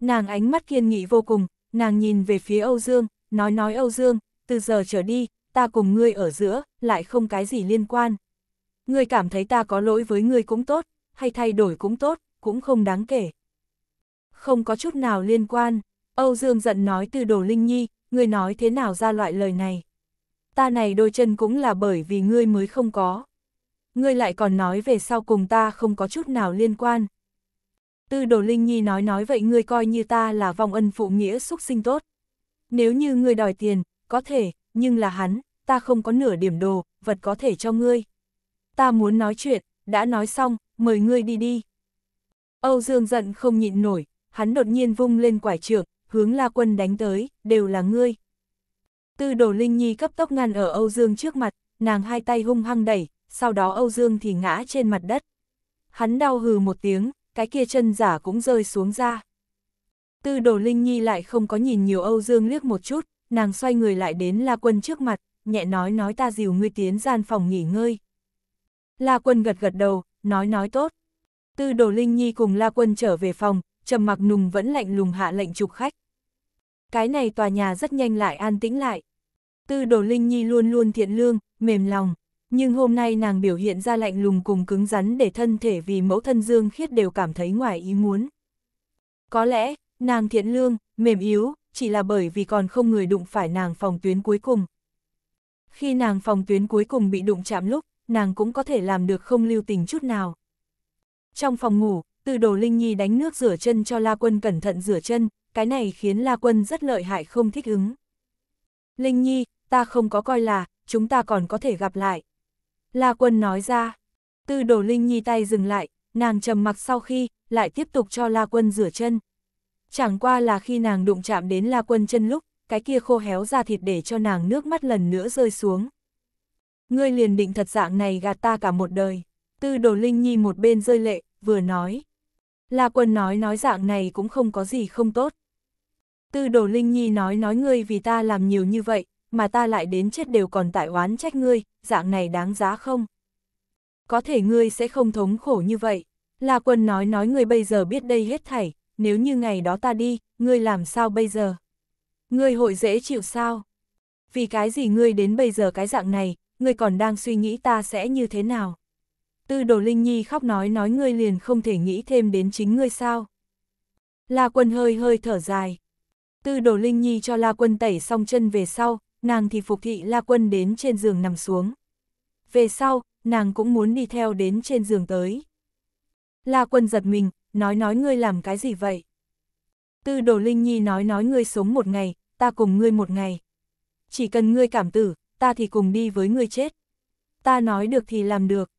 Nàng ánh mắt kiên nghị vô cùng, nàng nhìn về phía Âu Dương, nói nói Âu Dương, từ giờ trở đi, ta cùng ngươi ở giữa, lại không cái gì liên quan. Ngươi cảm thấy ta có lỗi với ngươi cũng tốt, hay thay đổi cũng tốt, cũng không đáng kể. Không có chút nào liên quan, Âu Dương giận nói từ đồ Linh Nhi, ngươi nói thế nào ra loại lời này. Ta này đôi chân cũng là bởi vì ngươi mới không có ngươi lại còn nói về sau cùng ta không có chút nào liên quan. Tư đồ Linh Nhi nói nói vậy ngươi coi như ta là vong ân phụ nghĩa xúc sinh tốt. Nếu như ngươi đòi tiền, có thể, nhưng là hắn, ta không có nửa điểm đồ, vật có thể cho ngươi. Ta muốn nói chuyện, đã nói xong, mời ngươi đi đi. Âu Dương giận không nhịn nổi, hắn đột nhiên vung lên quải trượng, hướng La Quân đánh tới, đều là ngươi. Tư đồ Linh Nhi cấp tốc ngăn ở Âu Dương trước mặt, nàng hai tay hung hăng đẩy, sau đó Âu Dương thì ngã trên mặt đất. Hắn đau hừ một tiếng, cái kia chân giả cũng rơi xuống ra. Tư đồ Linh Nhi lại không có nhìn nhiều Âu Dương liếc một chút, nàng xoay người lại đến La Quân trước mặt, nhẹ nói nói ta dìu ngươi tiến gian phòng nghỉ ngơi. La Quân gật gật đầu, nói nói tốt. Tư đồ Linh Nhi cùng La Quân trở về phòng, trầm mặc nùng vẫn lạnh lùng hạ lệnh trục khách. Cái này tòa nhà rất nhanh lại an tĩnh lại. Tư đồ Linh Nhi luôn luôn thiện lương, mềm lòng nhưng hôm nay nàng biểu hiện ra lạnh lùng cùng cứng rắn để thân thể vì mẫu thân Dương Khiết đều cảm thấy ngoài ý muốn. Có lẽ, nàng thiện lương, mềm yếu, chỉ là bởi vì còn không người đụng phải nàng phòng tuyến cuối cùng. Khi nàng phòng tuyến cuối cùng bị đụng chạm lúc, nàng cũng có thể làm được không lưu tình chút nào. Trong phòng ngủ, từ đồ Linh Nhi đánh nước rửa chân cho La Quân cẩn thận rửa chân, cái này khiến La Quân rất lợi hại không thích ứng. Linh Nhi, ta không có coi là, chúng ta còn có thể gặp lại. La Quân nói ra. Tư Đồ Linh Nhi tay dừng lại, nàng trầm mặc sau khi, lại tiếp tục cho La Quân rửa chân. Chẳng qua là khi nàng đụng chạm đến La Quân chân lúc, cái kia khô héo ra thịt để cho nàng nước mắt lần nữa rơi xuống. Ngươi liền định thật dạng này gạt ta cả một đời. Tư Đồ Linh Nhi một bên rơi lệ, vừa nói. La Quân nói nói dạng này cũng không có gì không tốt. Tư Đồ Linh Nhi nói nói ngươi vì ta làm nhiều như vậy, mà ta lại đến chết đều còn tại oán trách ngươi, dạng này đáng giá không? Có thể ngươi sẽ không thống khổ như vậy. La quân nói nói ngươi bây giờ biết đây hết thảy, nếu như ngày đó ta đi, ngươi làm sao bây giờ? Ngươi hội dễ chịu sao? Vì cái gì ngươi đến bây giờ cái dạng này, ngươi còn đang suy nghĩ ta sẽ như thế nào? Tư đồ Linh Nhi khóc nói nói ngươi liền không thể nghĩ thêm đến chính ngươi sao? La quân hơi hơi thở dài. Tư đồ Linh Nhi cho La quân tẩy xong chân về sau, nàng thì phục thị la quân đến trên giường nằm xuống. Về sau, nàng cũng muốn đi theo đến trên giường tới. La quân giật mình, nói nói ngươi làm cái gì vậy? Tư đồ Linh Nhi nói nói ngươi sống một ngày, ta cùng ngươi một ngày. Chỉ cần ngươi cảm tử, ta thì cùng đi với ngươi chết. Ta nói được thì làm được.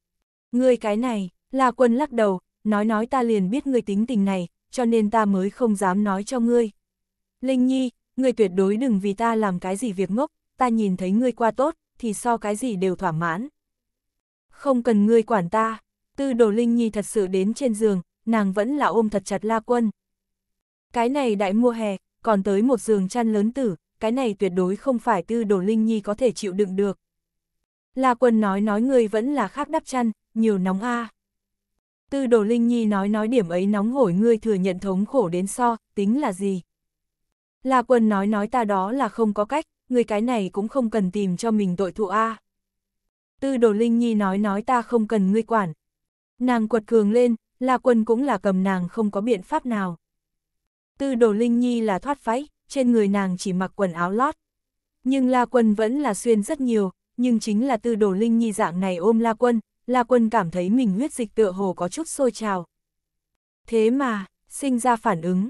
Ngươi cái này, La Quân lắc đầu, nói nói ta liền biết ngươi tính tình này, cho nên ta mới không dám nói cho ngươi. Linh Nhi, ngươi tuyệt đối đừng vì ta làm cái gì việc ngốc, ta nhìn thấy ngươi qua tốt, thì so cái gì đều thỏa mãn. Không cần ngươi quản ta, tư đồ Linh Nhi thật sự đến trên giường, nàng vẫn là ôm thật chặt La Quân. Cái này đại mùa hè, còn tới một giường chăn lớn tử, cái này tuyệt đối không phải tư đồ Linh Nhi có thể chịu đựng được. La Quân nói nói ngươi vẫn là khác đắp chăn, nhiều nóng a. Tư đồ Linh Nhi nói nói điểm ấy nóng hổi ngươi thừa nhận thống khổ đến so, tính là gì? La quân nói nói ta đó là không có cách, người cái này cũng không cần tìm cho mình tội thụ a. Tư đồ Linh Nhi nói nói ta không cần ngươi quản. Nàng quật cường lên, La quân cũng là cầm nàng không có biện pháp nào. Tư đồ Linh Nhi là thoát phái trên người nàng chỉ mặc quần áo lót. Nhưng La quân vẫn là xuyên rất nhiều, nhưng chính là tư đồ Linh Nhi dạng này ôm La quân, La quân cảm thấy mình huyết dịch tựa hồ có chút sôi trào. Thế mà, sinh ra phản ứng.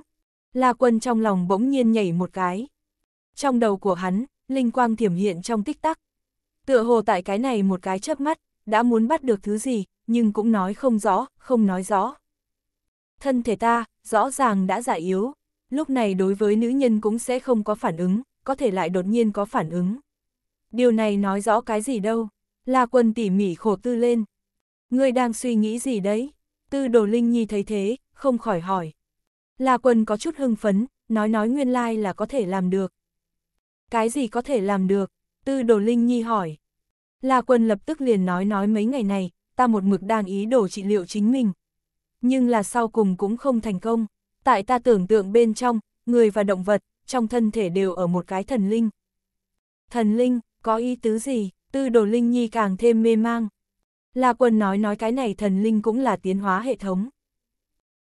La Quân trong lòng bỗng nhiên nhảy một cái. Trong đầu của hắn, linh quang thiểm hiện trong tích tắc. Tựa hồ tại cái này một cái chớp mắt, đã muốn bắt được thứ gì, nhưng cũng nói không rõ, không nói rõ. Thân thể ta, rõ ràng đã già yếu, lúc này đối với nữ nhân cũng sẽ không có phản ứng, có thể lại đột nhiên có phản ứng. Điều này nói rõ cái gì đâu, La Quân tỉ mỉ khổ tư lên. Ngươi đang suy nghĩ gì đấy? Tư Đồ Linh Nhi thấy thế, không khỏi hỏi. La Quân có chút hưng phấn, nói nói nguyên lai like là có thể làm được. Cái gì có thể làm được? Tư Đồ Linh Nhi hỏi. La Quân lập tức liền nói nói mấy ngày này, ta một mực đang ý đồ trị liệu chính mình. Nhưng là sau cùng cũng không thành công. Tại ta tưởng tượng bên trong, người và động vật, trong thân thể đều ở một cái thần linh. Thần linh, có ý tứ gì? Tư Đồ Linh Nhi càng thêm mê mang. La Quân nói nói cái này thần linh cũng là tiến hóa hệ thống.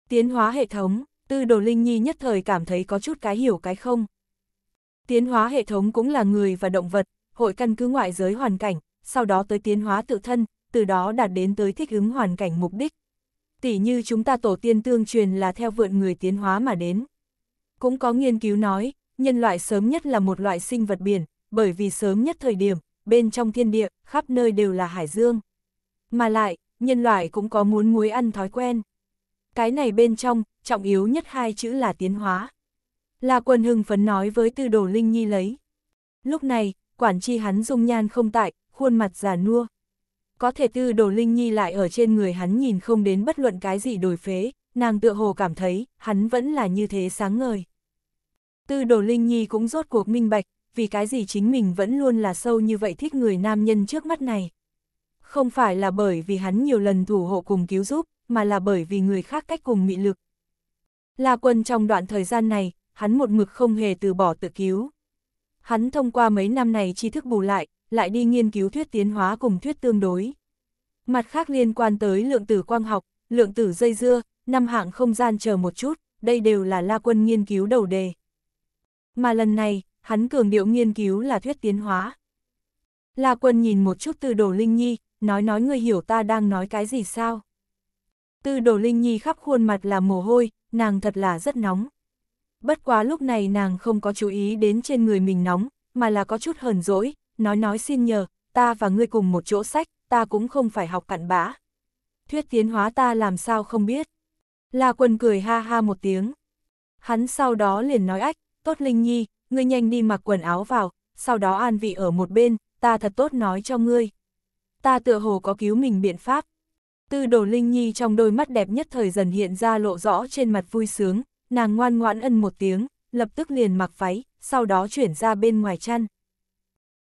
Tiến hóa hệ thống, tư đồ Linh Nhi nhất thời cảm thấy có chút cái hiểu cái không. Tiến hóa hệ thống cũng là người và động vật, hội căn cứ ngoại giới hoàn cảnh, sau đó tới tiến hóa tự thân, từ đó đạt đến tới thích ứng hoàn cảnh mục đích. Tỷ như chúng ta tổ tiên tương truyền là theo vượn người tiến hóa mà đến. Cũng có nghiên cứu nói, nhân loại sớm nhất là một loại sinh vật biển, bởi vì sớm nhất thời điểm, bên trong thiên địa, khắp nơi đều là hải dương. Mà lại, nhân loại cũng có muốn muối ăn thói quen. Cái này bên trong, trọng yếu nhất hai chữ là tiến hóa. Là quần hưng phấn nói với tư đồ Linh Nhi lấy. Lúc này, quản chi hắn dung nhan không tại, khuôn mặt già nua. Có thể tư đồ Linh Nhi lại ở trên người hắn nhìn không đến bất luận cái gì đổi phế, nàng tựa hồ cảm thấy, hắn vẫn là như thế sáng ngời. Tư đồ Linh Nhi cũng rốt cuộc minh bạch, vì cái gì chính mình vẫn luôn là sâu như vậy thích người nam nhân trước mắt này. Không phải là bởi vì hắn nhiều lần thủ hộ cùng cứu giúp, mà là bởi vì người khác cách cùng mị lực. La Quân trong đoạn thời gian này, hắn một mực không hề từ bỏ tự cứu. Hắn thông qua mấy năm này tri thức bù lại, lại đi nghiên cứu thuyết tiến hóa cùng thuyết tương đối. Mặt khác liên quan tới lượng tử quang học, lượng tử dây dưa, năm hạng không gian chờ một chút, đây đều là La Quân nghiên cứu đầu đề. Mà lần này, hắn cường điệu nghiên cứu là thuyết tiến hóa. La Quân nhìn một chút từ đồ Linh Nhi, nói nói người hiểu ta đang nói cái gì sao? Tư đồ Linh Nhi khắp khuôn mặt là mồ hôi, nàng thật là rất nóng. Bất quá lúc này nàng không có chú ý đến trên người mình nóng, mà là có chút hờn dỗi, nói nói xin nhờ, ta và ngươi cùng một chỗ sách, ta cũng không phải học cặn bã. Thuyết tiến hóa ta làm sao không biết. La quần cười ha ha một tiếng. Hắn sau đó liền nói ách, tốt Linh Nhi, ngươi nhanh đi mặc quần áo vào, sau đó an vị ở một bên, ta thật tốt nói cho ngươi. Ta tựa hồ có cứu mình biện pháp. Tư đồ Linh Nhi trong đôi mắt đẹp nhất thời dần hiện ra lộ rõ trên mặt vui sướng, nàng ngoan ngoãn ân một tiếng, lập tức liền mặc váy, sau đó chuyển ra bên ngoài chăn.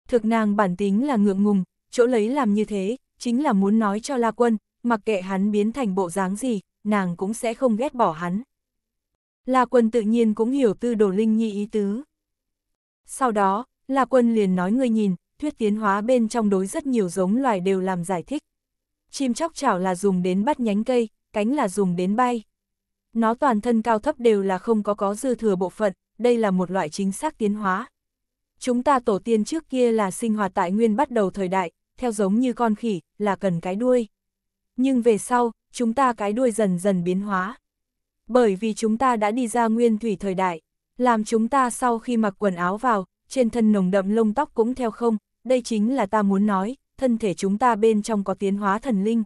Thực nàng bản tính là ngượng ngùng, chỗ lấy làm như thế, chính là muốn nói cho La Quân, mặc kệ hắn biến thành bộ dáng gì, nàng cũng sẽ không ghét bỏ hắn. La Quân tự nhiên cũng hiểu tư đồ Linh Nhi ý tứ. Sau đó, La Quân liền nói người nhìn, thuyết tiến hóa bên trong đối rất nhiều giống loài đều làm giải thích chim chóc chảo là dùng đến bắt nhánh cây, cánh là dùng đến bay. Nó toàn thân cao thấp đều là không có có dư thừa bộ phận, đây là một loại chính xác tiến hóa. Chúng ta tổ tiên trước kia là sinh hoạt tại nguyên bắt đầu thời đại, theo giống như con khỉ, là cần cái đuôi. Nhưng về sau, chúng ta cái đuôi dần dần biến hóa. Bởi vì chúng ta đã đi ra nguyên thủy thời đại, làm chúng ta sau khi mặc quần áo vào, trên thân nồng đậm lông tóc cũng theo không, đây chính là ta muốn nói, thân thể chúng ta bên trong có tiến hóa thần linh.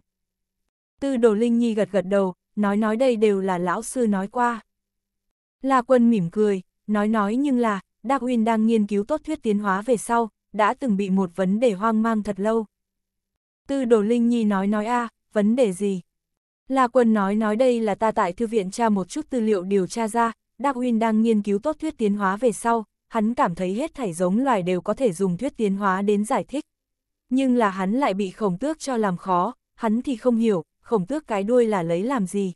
Tư đồ Linh Nhi gật gật đầu, nói nói đây đều là lão sư nói qua. La quân mỉm cười, nói nói nhưng là, Darwin đang nghiên cứu tốt thuyết tiến hóa về sau, đã từng bị một vấn đề hoang mang thật lâu. Tư đồ Linh Nhi nói nói a vấn đề gì? La quân nói nói đây là ta tại thư viện tra một chút tư liệu điều tra ra, Darwin đang nghiên cứu tốt thuyết tiến hóa về sau, hắn cảm thấy hết thảy giống loài đều có thể dùng thuyết tiến hóa đến giải thích. Nhưng là hắn lại bị khổng tước cho làm khó, hắn thì không hiểu, khổng tước cái đuôi là lấy làm gì.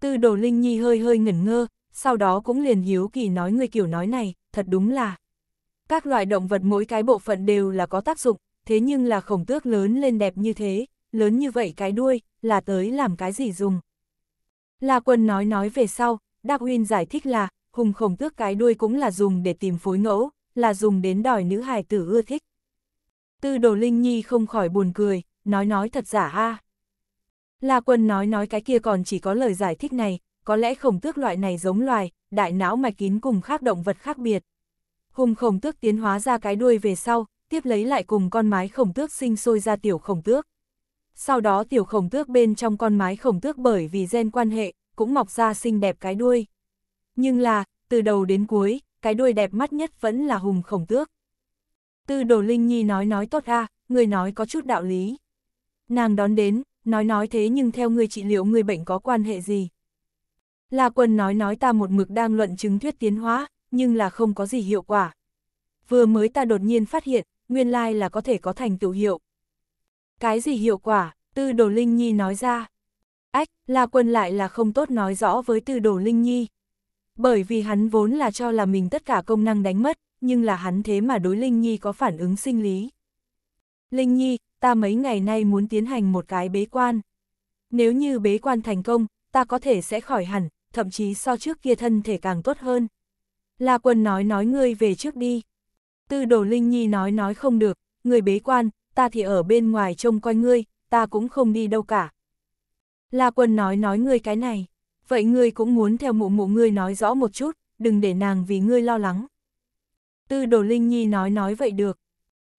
Tư đồ Linh Nhi hơi hơi ngẩn ngơ, sau đó cũng liền hiếu kỳ nói người kiểu nói này, thật đúng là. Các loại động vật mỗi cái bộ phận đều là có tác dụng, thế nhưng là khổng tước lớn lên đẹp như thế, lớn như vậy cái đuôi, là tới làm cái gì dùng. La quân nói nói về sau, Darwin giải thích là, hùng khổng tước cái đuôi cũng là dùng để tìm phối ngẫu, là dùng đến đòi nữ hài tử ưa thích. Tư đồ Linh Nhi không khỏi buồn cười, nói nói thật giả ha À. La quân nói nói cái kia còn chỉ có lời giải thích này, có lẽ khổng tước loại này giống loài, đại não mạch kín cùng khác động vật khác biệt. Hùng khổng tước tiến hóa ra cái đuôi về sau, tiếp lấy lại cùng con mái khổng tước sinh sôi ra tiểu khổng tước. Sau đó tiểu khổng tước bên trong con mái khổng tước bởi vì gen quan hệ, cũng mọc ra xinh đẹp cái đuôi. Nhưng là, từ đầu đến cuối, cái đuôi đẹp mắt nhất vẫn là hùng khổng tước. Tư đồ Linh Nhi nói nói tốt a người nói có chút đạo lý. Nàng đón đến, nói nói thế nhưng theo người trị liệu người bệnh có quan hệ gì? La quân nói nói ta một mực đang luận chứng thuyết tiến hóa, nhưng là không có gì hiệu quả. Vừa mới ta đột nhiên phát hiện, nguyên lai là có thể có thành tựu hiệu. Cái gì hiệu quả, tư đồ Linh Nhi nói ra. Ách, La Quân lại là không tốt nói rõ với tư đồ Linh Nhi. Bởi vì hắn vốn là cho là mình tất cả công năng đánh mất, nhưng là hắn thế mà đối Linh Nhi có phản ứng sinh lý. Linh Nhi, ta mấy ngày nay muốn tiến hành một cái bế quan. Nếu như bế quan thành công, ta có thể sẽ khỏi hẳn, thậm chí so trước kia thân thể càng tốt hơn. La quân nói nói ngươi về trước đi. Tư đồ Linh Nhi nói nói không được, người bế quan, ta thì ở bên ngoài trông coi ngươi, ta cũng không đi đâu cả. La quân nói nói ngươi cái này, vậy ngươi cũng muốn theo mụ mụ ngươi nói rõ một chút, đừng để nàng vì ngươi lo lắng. Tư đồ Linh Nhi nói nói vậy được.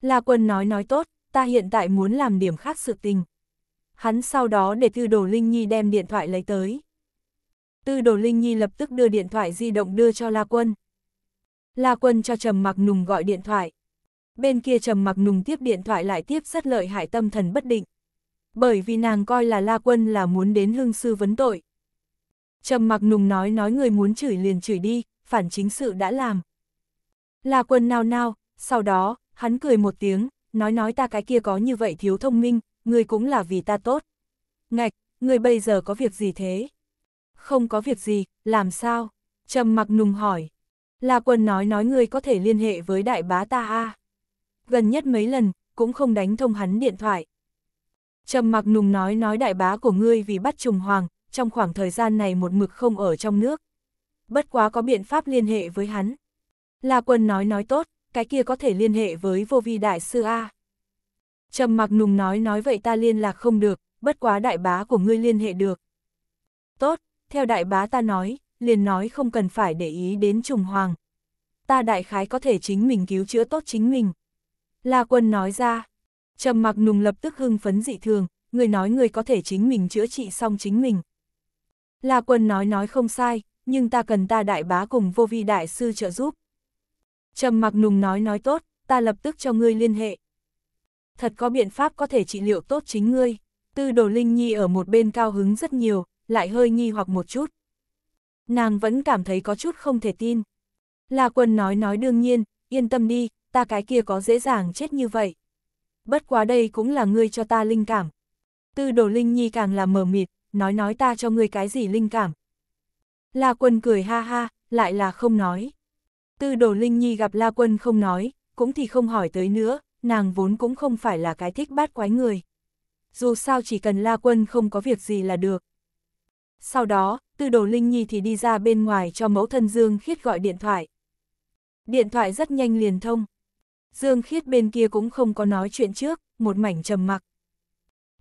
La Quân nói nói tốt, ta hiện tại muốn làm điểm khác sự tình. Hắn sau đó để Tư đồ Linh Nhi đem điện thoại lấy tới. Tư đồ Linh Nhi lập tức đưa điện thoại di động đưa cho La Quân. La Quân cho Trầm Mặc Nùng gọi điện thoại. Bên kia Trầm Mặc Nùng tiếp điện thoại lại tiếp rất lợi hại tâm thần bất định. Bởi vì nàng coi là La Quân là muốn đến hương sư vấn tội. Trầm Mặc Nùng nói nói người muốn chửi liền chửi đi, phản chính sự đã làm. La quân nao nao, sau đó, hắn cười một tiếng, nói nói ta cái kia có như vậy thiếu thông minh, ngươi cũng là vì ta tốt. Ngạch, ngươi bây giờ có việc gì thế? Không có việc gì, làm sao? Trầm mặc nùng hỏi. La quân nói nói ngươi có thể liên hệ với đại bá ta a Gần nhất mấy lần, cũng không đánh thông hắn điện thoại. Trầm mặc nùng nói nói đại bá của ngươi vì bắt trùng hoàng, trong khoảng thời gian này một mực không ở trong nước. Bất quá có biện pháp liên hệ với hắn. La Quân nói nói tốt, cái kia có thể liên hệ với vô vi đại sư A. Trầm mặc nùng nói nói vậy ta liên lạc không được, bất quá đại bá của ngươi liên hệ được. Tốt, theo đại bá ta nói, liền nói không cần phải để ý đến trùng hoàng. Ta đại khái có thể chính mình cứu chữa tốt chính mình. La quân nói ra, trầm mặc nùng lập tức hưng phấn dị thường, người nói người có thể chính mình chữa trị xong chính mình. La quân nói nói không sai, nhưng ta cần ta đại bá cùng vô vi đại sư trợ giúp. Trầm mặc nùng nói nói tốt, ta lập tức cho ngươi liên hệ. Thật có biện pháp có thể trị liệu tốt chính ngươi. Tư đồ Linh Nhi ở một bên cao hứng rất nhiều, lại hơi nghi hoặc một chút. Nàng vẫn cảm thấy có chút không thể tin. La quân nói nói đương nhiên, yên tâm đi, ta cái kia có dễ dàng chết như vậy. Bất quá đây cũng là ngươi cho ta linh cảm. Tư đồ Linh Nhi càng là mờ mịt, nói nói ta cho ngươi cái gì linh cảm. La quân cười ha ha, lại là không nói. Tư đồ Linh Nhi gặp La Quân không nói, cũng thì không hỏi tới nữa, nàng vốn cũng không phải là cái thích bát quái người. Dù sao chỉ cần La Quân không có việc gì là được. Sau đó, tư đồ Linh Nhi thì đi ra bên ngoài cho mẫu thân Dương Khiết gọi điện thoại. Điện thoại rất nhanh liền thông. Dương Khiết bên kia cũng không có nói chuyện trước, một mảnh trầm mặc.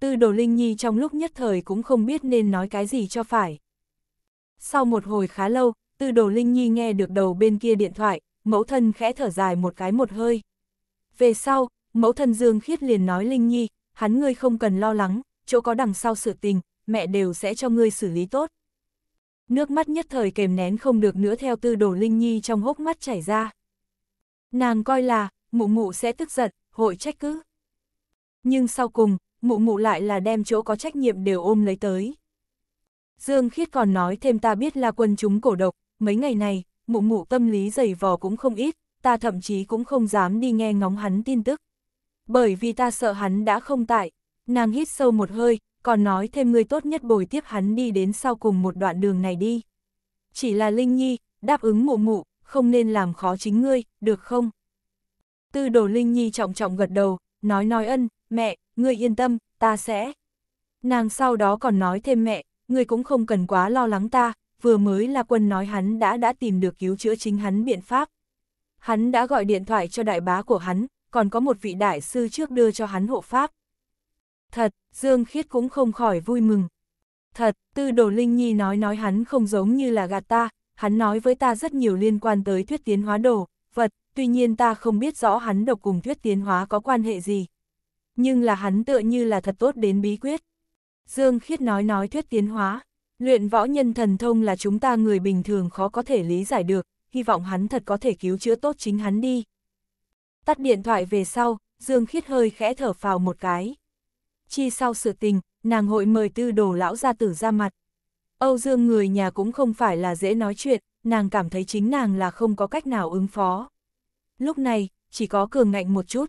Tư đồ Linh Nhi trong lúc nhất thời cũng không biết nên nói cái gì cho phải. Sau một hồi khá lâu, Tư đồ Linh Nhi nghe được đầu bên kia điện thoại, mẫu thân khẽ thở dài một cái một hơi. Về sau, mẫu thân Dương Khiết liền nói Linh Nhi, hắn ngươi không cần lo lắng, chỗ có đằng sau sự tình, mẹ đều sẽ cho ngươi xử lý tốt. Nước mắt nhất thời kềm nén không được nữa theo tư đồ Linh Nhi trong hốc mắt chảy ra. Nàng coi là, mụ mụ sẽ tức giận, hội trách cứ. Nhưng sau cùng, mụ mụ lại là đem chỗ có trách nhiệm đều ôm lấy tới. Dương Khiết còn nói thêm ta biết là quân chúng cổ độc, mấy ngày này, mụ mụ tâm lý dày vò cũng không ít, ta thậm chí cũng không dám đi nghe ngóng hắn tin tức. Bởi vì ta sợ hắn đã không tại, nàng hít sâu một hơi, còn nói thêm ngươi tốt nhất bồi tiếp hắn đi đến sau cùng một đoạn đường này đi. Chỉ là Linh Nhi, đáp ứng mụ mụ, không nên làm khó chính ngươi, được không? Tư đồ Linh Nhi trọng trọng gật đầu, nói nói ân, mẹ, ngươi yên tâm, ta sẽ. Nàng sau đó còn nói thêm mẹ, ngươi cũng không cần quá lo lắng ta, vừa mới là quân nói hắn đã đã tìm được cứu chữa chính hắn biện pháp. Hắn đã gọi điện thoại cho đại bá của hắn, còn có một vị đại sư trước đưa cho hắn hộ pháp. Thật, Dương Khiết cũng không khỏi vui mừng. Thật, Tư Đồ Linh Nhi nói nói hắn không giống như là gạt ta, hắn nói với ta rất nhiều liên quan tới thuyết tiến hóa đồ, vật, tuy nhiên ta không biết rõ hắn độc cùng thuyết tiến hóa có quan hệ gì. Nhưng là hắn tựa như là thật tốt đến bí quyết. Dương Khiết nói nói thuyết tiến hóa. Luyện võ nhân thần thông là chúng ta người bình thường khó có thể lý giải được, hy vọng hắn thật có thể cứu chữa tốt chính hắn đi. Tắt điện thoại về sau, Dương Khiết hơi khẽ thở phào một cái. Chi sau sự tình, nàng hội mời tư đồ lão gia tử ra mặt. Âu Dương người nhà cũng không phải là dễ nói chuyện, nàng cảm thấy chính nàng là không có cách nào ứng phó. Lúc này, chỉ có cường ngạnh một chút.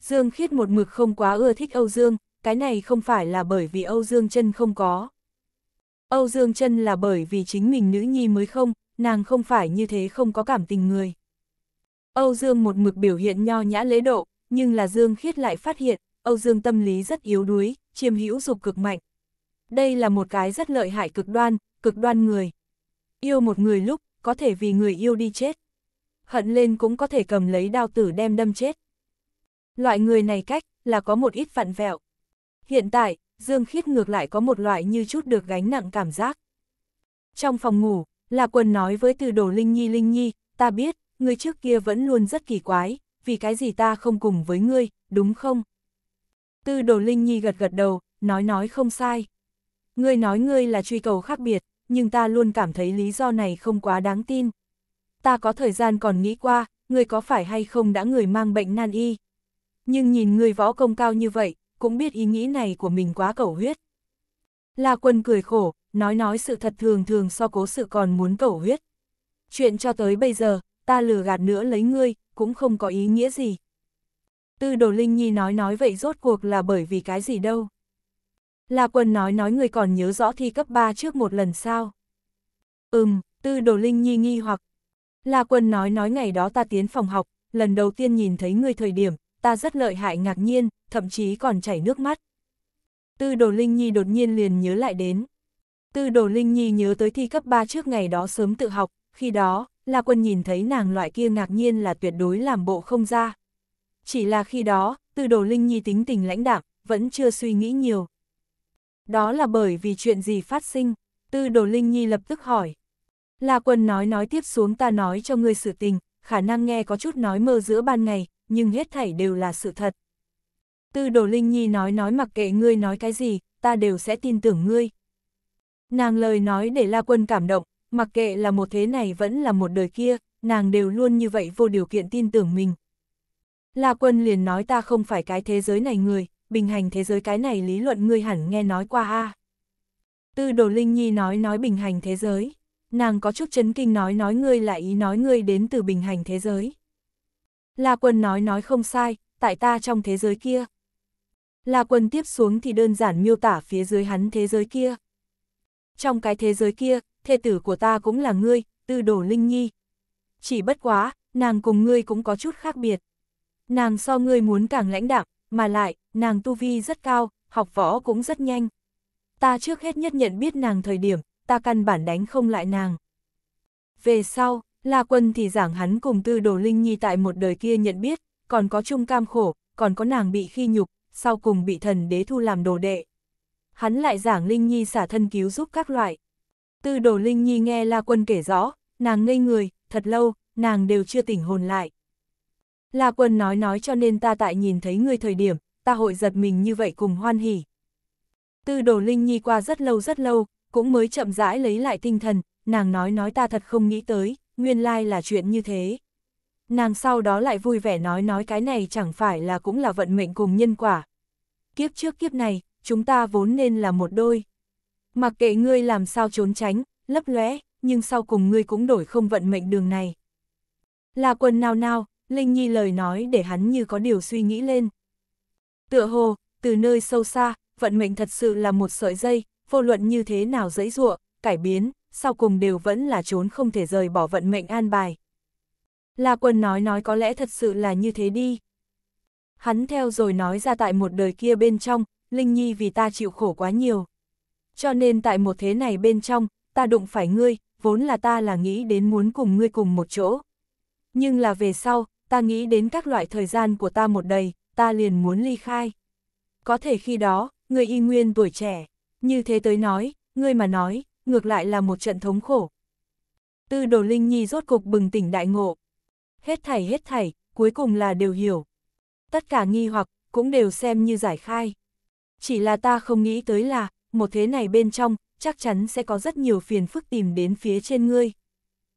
Dương Khiết một mực không quá ưa thích Âu Dương, cái này không phải là bởi vì Âu Dương chân không có, Âu Dương chân là bởi vì chính mình nữ nhi mới không, nàng không phải như thế không có cảm tình người. Âu Dương một mực biểu hiện nho nhã lễ độ, nhưng là Dương Khiết lại phát hiện, Âu Dương tâm lý rất yếu đuối, chiêm hữu dục cực mạnh. Đây là một cái rất lợi hại cực đoan, cực đoan người. Yêu một người lúc, có thể vì người yêu đi chết. Hận lên cũng có thể cầm lấy đao tử đem đâm chết. Loại người này cách, là có một ít vặn vẹo. Hiện tại, Dương Khiết ngược lại có một loại như chút được gánh nặng cảm giác. Trong phòng ngủ, là Quân nói với từ đồ Linh Nhi Linh Nhi, ta biết, người trước kia vẫn luôn rất kỳ quái, vì cái gì ta không cùng với ngươi, đúng không? Tư đồ Linh Nhi gật gật đầu, nói nói không sai. Ngươi nói ngươi là truy cầu khác biệt, nhưng ta luôn cảm thấy lý do này không quá đáng tin. Ta có thời gian còn nghĩ qua, ngươi có phải hay không đã người mang bệnh nan y. Nhưng nhìn ngươi võ công cao như vậy, cũng biết ý nghĩ này của mình quá cẩu huyết. La Quân cười khổ, nói nói sự thật thường thường so cố sự còn muốn cẩu huyết. Chuyện cho tới bây giờ, ta lừa gạt nữa lấy ngươi, cũng không có ý nghĩa gì. Tư đồ Linh Nhi nói nói vậy rốt cuộc là bởi vì cái gì đâu. La Quân nói nói người còn nhớ rõ thi cấp 3 trước một lần sao. Ừm, tư đồ Linh Nhi nghi hoặc. La Quân nói nói ngày đó ta tiến phòng học, lần đầu tiên nhìn thấy ngươi thời điểm, ta rất lợi hại ngạc nhiên, thậm chí còn chảy nước mắt. Tư đồ Linh Nhi đột nhiên liền nhớ lại đến. Tư đồ Linh Nhi nhớ tới thi cấp 3 trước ngày đó sớm tự học, khi đó, La Quân nhìn thấy nàng loại kia ngạc nhiên là tuyệt đối làm bộ không ra. Chỉ là khi đó, tư đồ Linh Nhi tính tình lãnh đạm, vẫn chưa suy nghĩ nhiều. Đó là bởi vì chuyện gì phát sinh, tư đồ Linh Nhi lập tức hỏi. La Quân nói nói tiếp xuống ta nói cho ngươi sự tình, khả năng nghe có chút nói mơ giữa ban ngày, nhưng hết thảy đều là sự thật. Tư đồ Linh Nhi nói nói mặc kệ ngươi nói cái gì, ta đều sẽ tin tưởng ngươi. Nàng lời nói để La Quân cảm động, mặc kệ là một thế này vẫn là một đời kia, nàng đều luôn như vậy vô điều kiện tin tưởng mình. La Quân liền nói ta không phải cái thế giới này người, bình hành thế giới cái này lý luận ngươi hẳn nghe nói qua a. Tư đồ Linh Nhi nói nói bình hành thế giới, nàng có chút chấn kinh nói nói ngươi lại ý nói ngươi đến từ bình hành thế giới. La Quân nói nói không sai, tại ta trong thế giới kia. La Quân tiếp xuống thì đơn giản miêu tả phía dưới hắn thế giới kia. Trong cái thế giới kia, thê tử của ta cũng là ngươi, tư đổ Linh Nhi. Chỉ bất quá, nàng cùng ngươi cũng có chút khác biệt. Nàng so ngươi muốn càng lãnh đạm, mà lại, nàng tu vi rất cao, học võ cũng rất nhanh. Ta trước hết nhất nhận biết nàng thời điểm, ta căn bản đánh không lại nàng. Về sau, La Quân thì giảng hắn cùng Tư Đồ Linh Nhi tại một đời kia nhận biết, còn có chung cam khổ, còn có nàng bị khi nhục, sau cùng bị thần đế thu làm đồ đệ. Hắn lại giảng Linh Nhi xả thân cứu giúp các loại. Tư Đồ Linh Nhi nghe La Quân kể rõ, nàng ngây người, thật lâu, nàng đều chưa tỉnh hồn lại. La Quân nói nói cho nên ta tại nhìn thấy ngươi thời điểm, ta hội giật mình như vậy cùng hoan hỉ. Tư Đồ Linh Nhi qua rất lâu rất lâu, cũng mới chậm rãi lấy lại tinh thần, nàng nói nói ta thật không nghĩ tới, nguyên lai là chuyện như thế. Nàng sau đó lại vui vẻ nói nói cái này chẳng phải là cũng là vận mệnh cùng nhân quả. Kiếp trước kiếp này, chúng ta vốn nên là một đôi. Mặc kệ ngươi làm sao trốn tránh, lấp lóe, nhưng sau cùng ngươi cũng đổi không vận mệnh đường này. Là quần nào nào, Linh Nhi lời nói để hắn như có điều suy nghĩ lên. Tựa hồ, từ nơi sâu xa, vận mệnh thật sự là một sợi dây, vô luận như thế nào dẫy dụa, cải biến, sau cùng đều vẫn là trốn không thể rời bỏ vận mệnh an bài. La quân nói nói có lẽ thật sự là như thế đi. Hắn theo rồi nói ra tại một đời kia bên trong, Linh Nhi vì ta chịu khổ quá nhiều. Cho nên tại một thế này bên trong, ta đụng phải ngươi, vốn là ta là nghĩ đến muốn cùng ngươi cùng một chỗ. Nhưng là về sau, ta nghĩ đến các loại thời gian của ta một đầy, ta liền muốn ly khai. Có thể khi đó, ngươi y nguyên tuổi trẻ, như thế tới nói, ngươi mà nói, ngược lại là một trận thống khổ. Tư đồ Linh Nhi rốt cục bừng tỉnh đại ngộ. Hết thảy hết thảy, cuối cùng là đều hiểu. Tất cả nghi hoặc, cũng đều xem như giải khai. Chỉ là ta không nghĩ tới là, một thế này bên trong, chắc chắn sẽ có rất nhiều phiền phức tìm đến phía trên ngươi.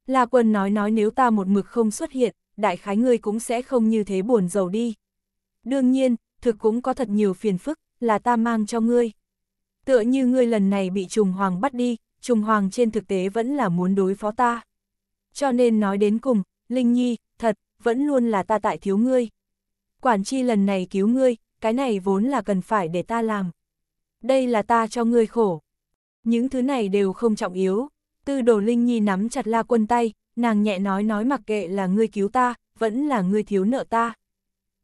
La quân nói nói nếu ta một mực không xuất hiện, đại khái ngươi cũng sẽ không như thế buồn giàu đi. Đương nhiên, thực cũng có thật nhiều phiền phức, là ta mang cho ngươi. Tựa như ngươi lần này bị trùng hoàng bắt đi, Trung Hoàng trên thực tế vẫn là muốn đối phó ta. Cho nên nói đến cùng, Linh Nhi, thật, vẫn luôn là ta tại thiếu ngươi. Quản chi lần này cứu ngươi, cái này vốn là cần phải để ta làm. Đây là ta cho ngươi khổ. Những thứ này đều không trọng yếu. Tư đồ Linh Nhi nắm chặt la quân tay, nàng nhẹ nói nói mặc kệ là ngươi cứu ta, vẫn là ngươi thiếu nợ ta.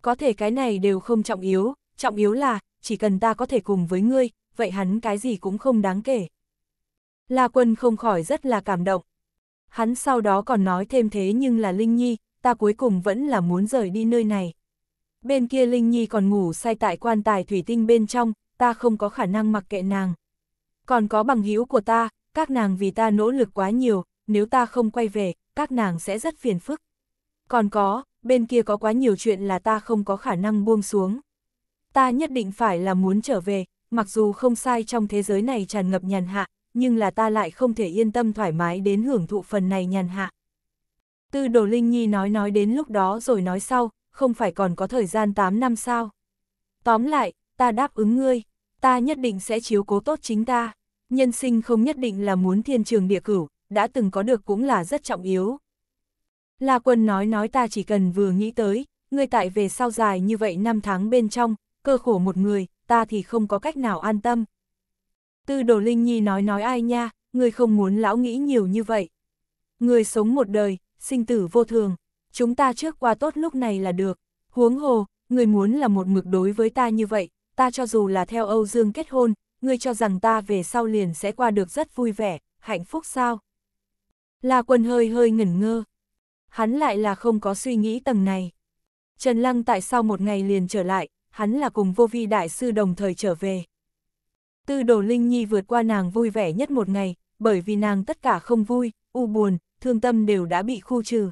Có thể cái này đều không trọng yếu, trọng yếu là, chỉ cần ta có thể cùng với ngươi, vậy hắn cái gì cũng không đáng kể. La Quân không khỏi rất là cảm động. Hắn sau đó còn nói thêm thế nhưng là Linh Nhi, ta cuối cùng vẫn là muốn rời đi nơi này. Bên kia Linh Nhi còn ngủ say tại quan tài thủy tinh bên trong, ta không có khả năng mặc kệ nàng. Còn có bằng hữu của ta, các nàng vì ta nỗ lực quá nhiều, nếu ta không quay về, các nàng sẽ rất phiền phức. Còn có, bên kia có quá nhiều chuyện là ta không có khả năng buông xuống. Ta nhất định phải là muốn trở về, mặc dù không sai trong thế giới này tràn ngập nhàn hạ, nhưng là ta lại không thể yên tâm thoải mái đến hưởng thụ phần này nhàn hạ. Tư đồ Linh Nhi nói nói đến lúc đó rồi nói sau, không phải còn có thời gian 8 năm sao. Tóm lại, ta đáp ứng ngươi, ta nhất định sẽ chiếu cố tốt chính ta. Nhân sinh không nhất định là muốn thiên trường địa cửu, đã từng có được cũng là rất trọng yếu. La quân nói nói ta chỉ cần vừa nghĩ tới, ngươi tại về sau dài như vậy năm tháng bên trong, cơ khổ một người, ta thì không có cách nào an tâm. Tư đồ Linh Nhi nói nói ai nha, người không muốn lão nghĩ nhiều như vậy. Người sống một đời, sinh tử vô thường, chúng ta trước qua tốt lúc này là được. Huống hồ, người muốn là một mực đối với ta như vậy, ta cho dù là theo Âu Dương kết hôn, người cho rằng ta về sau liền sẽ qua được rất vui vẻ, hạnh phúc sao? La quân hơi hơi ngẩn ngơ. Hắn lại là không có suy nghĩ tầng này. Trần Lăng tại sau một ngày liền trở lại, hắn là cùng vô vi đại sư đồng thời trở về. Tư đồ Linh Nhi vượt qua nàng vui vẻ nhất một ngày, bởi vì nàng tất cả không vui, u buồn, thương tâm đều đã bị khu trừ.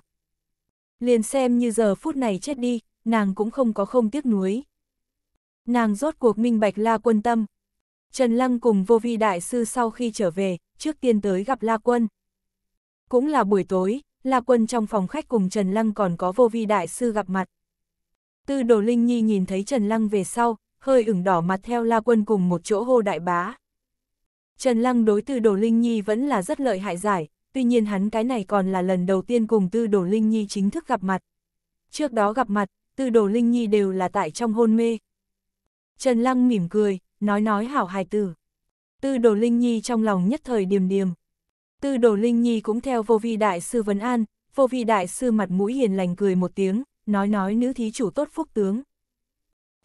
Liền xem như giờ phút này chết đi, nàng cũng không có không tiếc nuối. Nàng rốt cuộc minh bạch La Quân tâm. Trần Lăng cùng vô vi đại sư sau khi trở về, trước tiên tới gặp La Quân. Cũng là buổi tối, La Quân trong phòng khách cùng Trần Lăng còn có vô vi đại sư gặp mặt. Tư Đồ Linh Nhi nhìn thấy Trần Lăng về sau, hơi ửng đỏ mặt theo la quân cùng một chỗ hô đại bá. Trần Lăng đối từ Đồ Linh Nhi vẫn là rất lợi hại giải, tuy nhiên hắn cái này còn là lần đầu tiên cùng Tư Đồ Linh Nhi chính thức gặp mặt. Trước đó gặp mặt, Tư Đồ Linh Nhi đều là tại trong hôn mê. Trần Lăng mỉm cười, nói nói hảo hài tử. Tư Đồ Linh Nhi trong lòng nhất thời điềm điềm. Tư Đồ Linh Nhi cũng theo vô vi đại sư Vấn An, vô vi đại sư mặt mũi hiền lành cười một tiếng, nói nói nữ thí chủ tốt phúc tướng.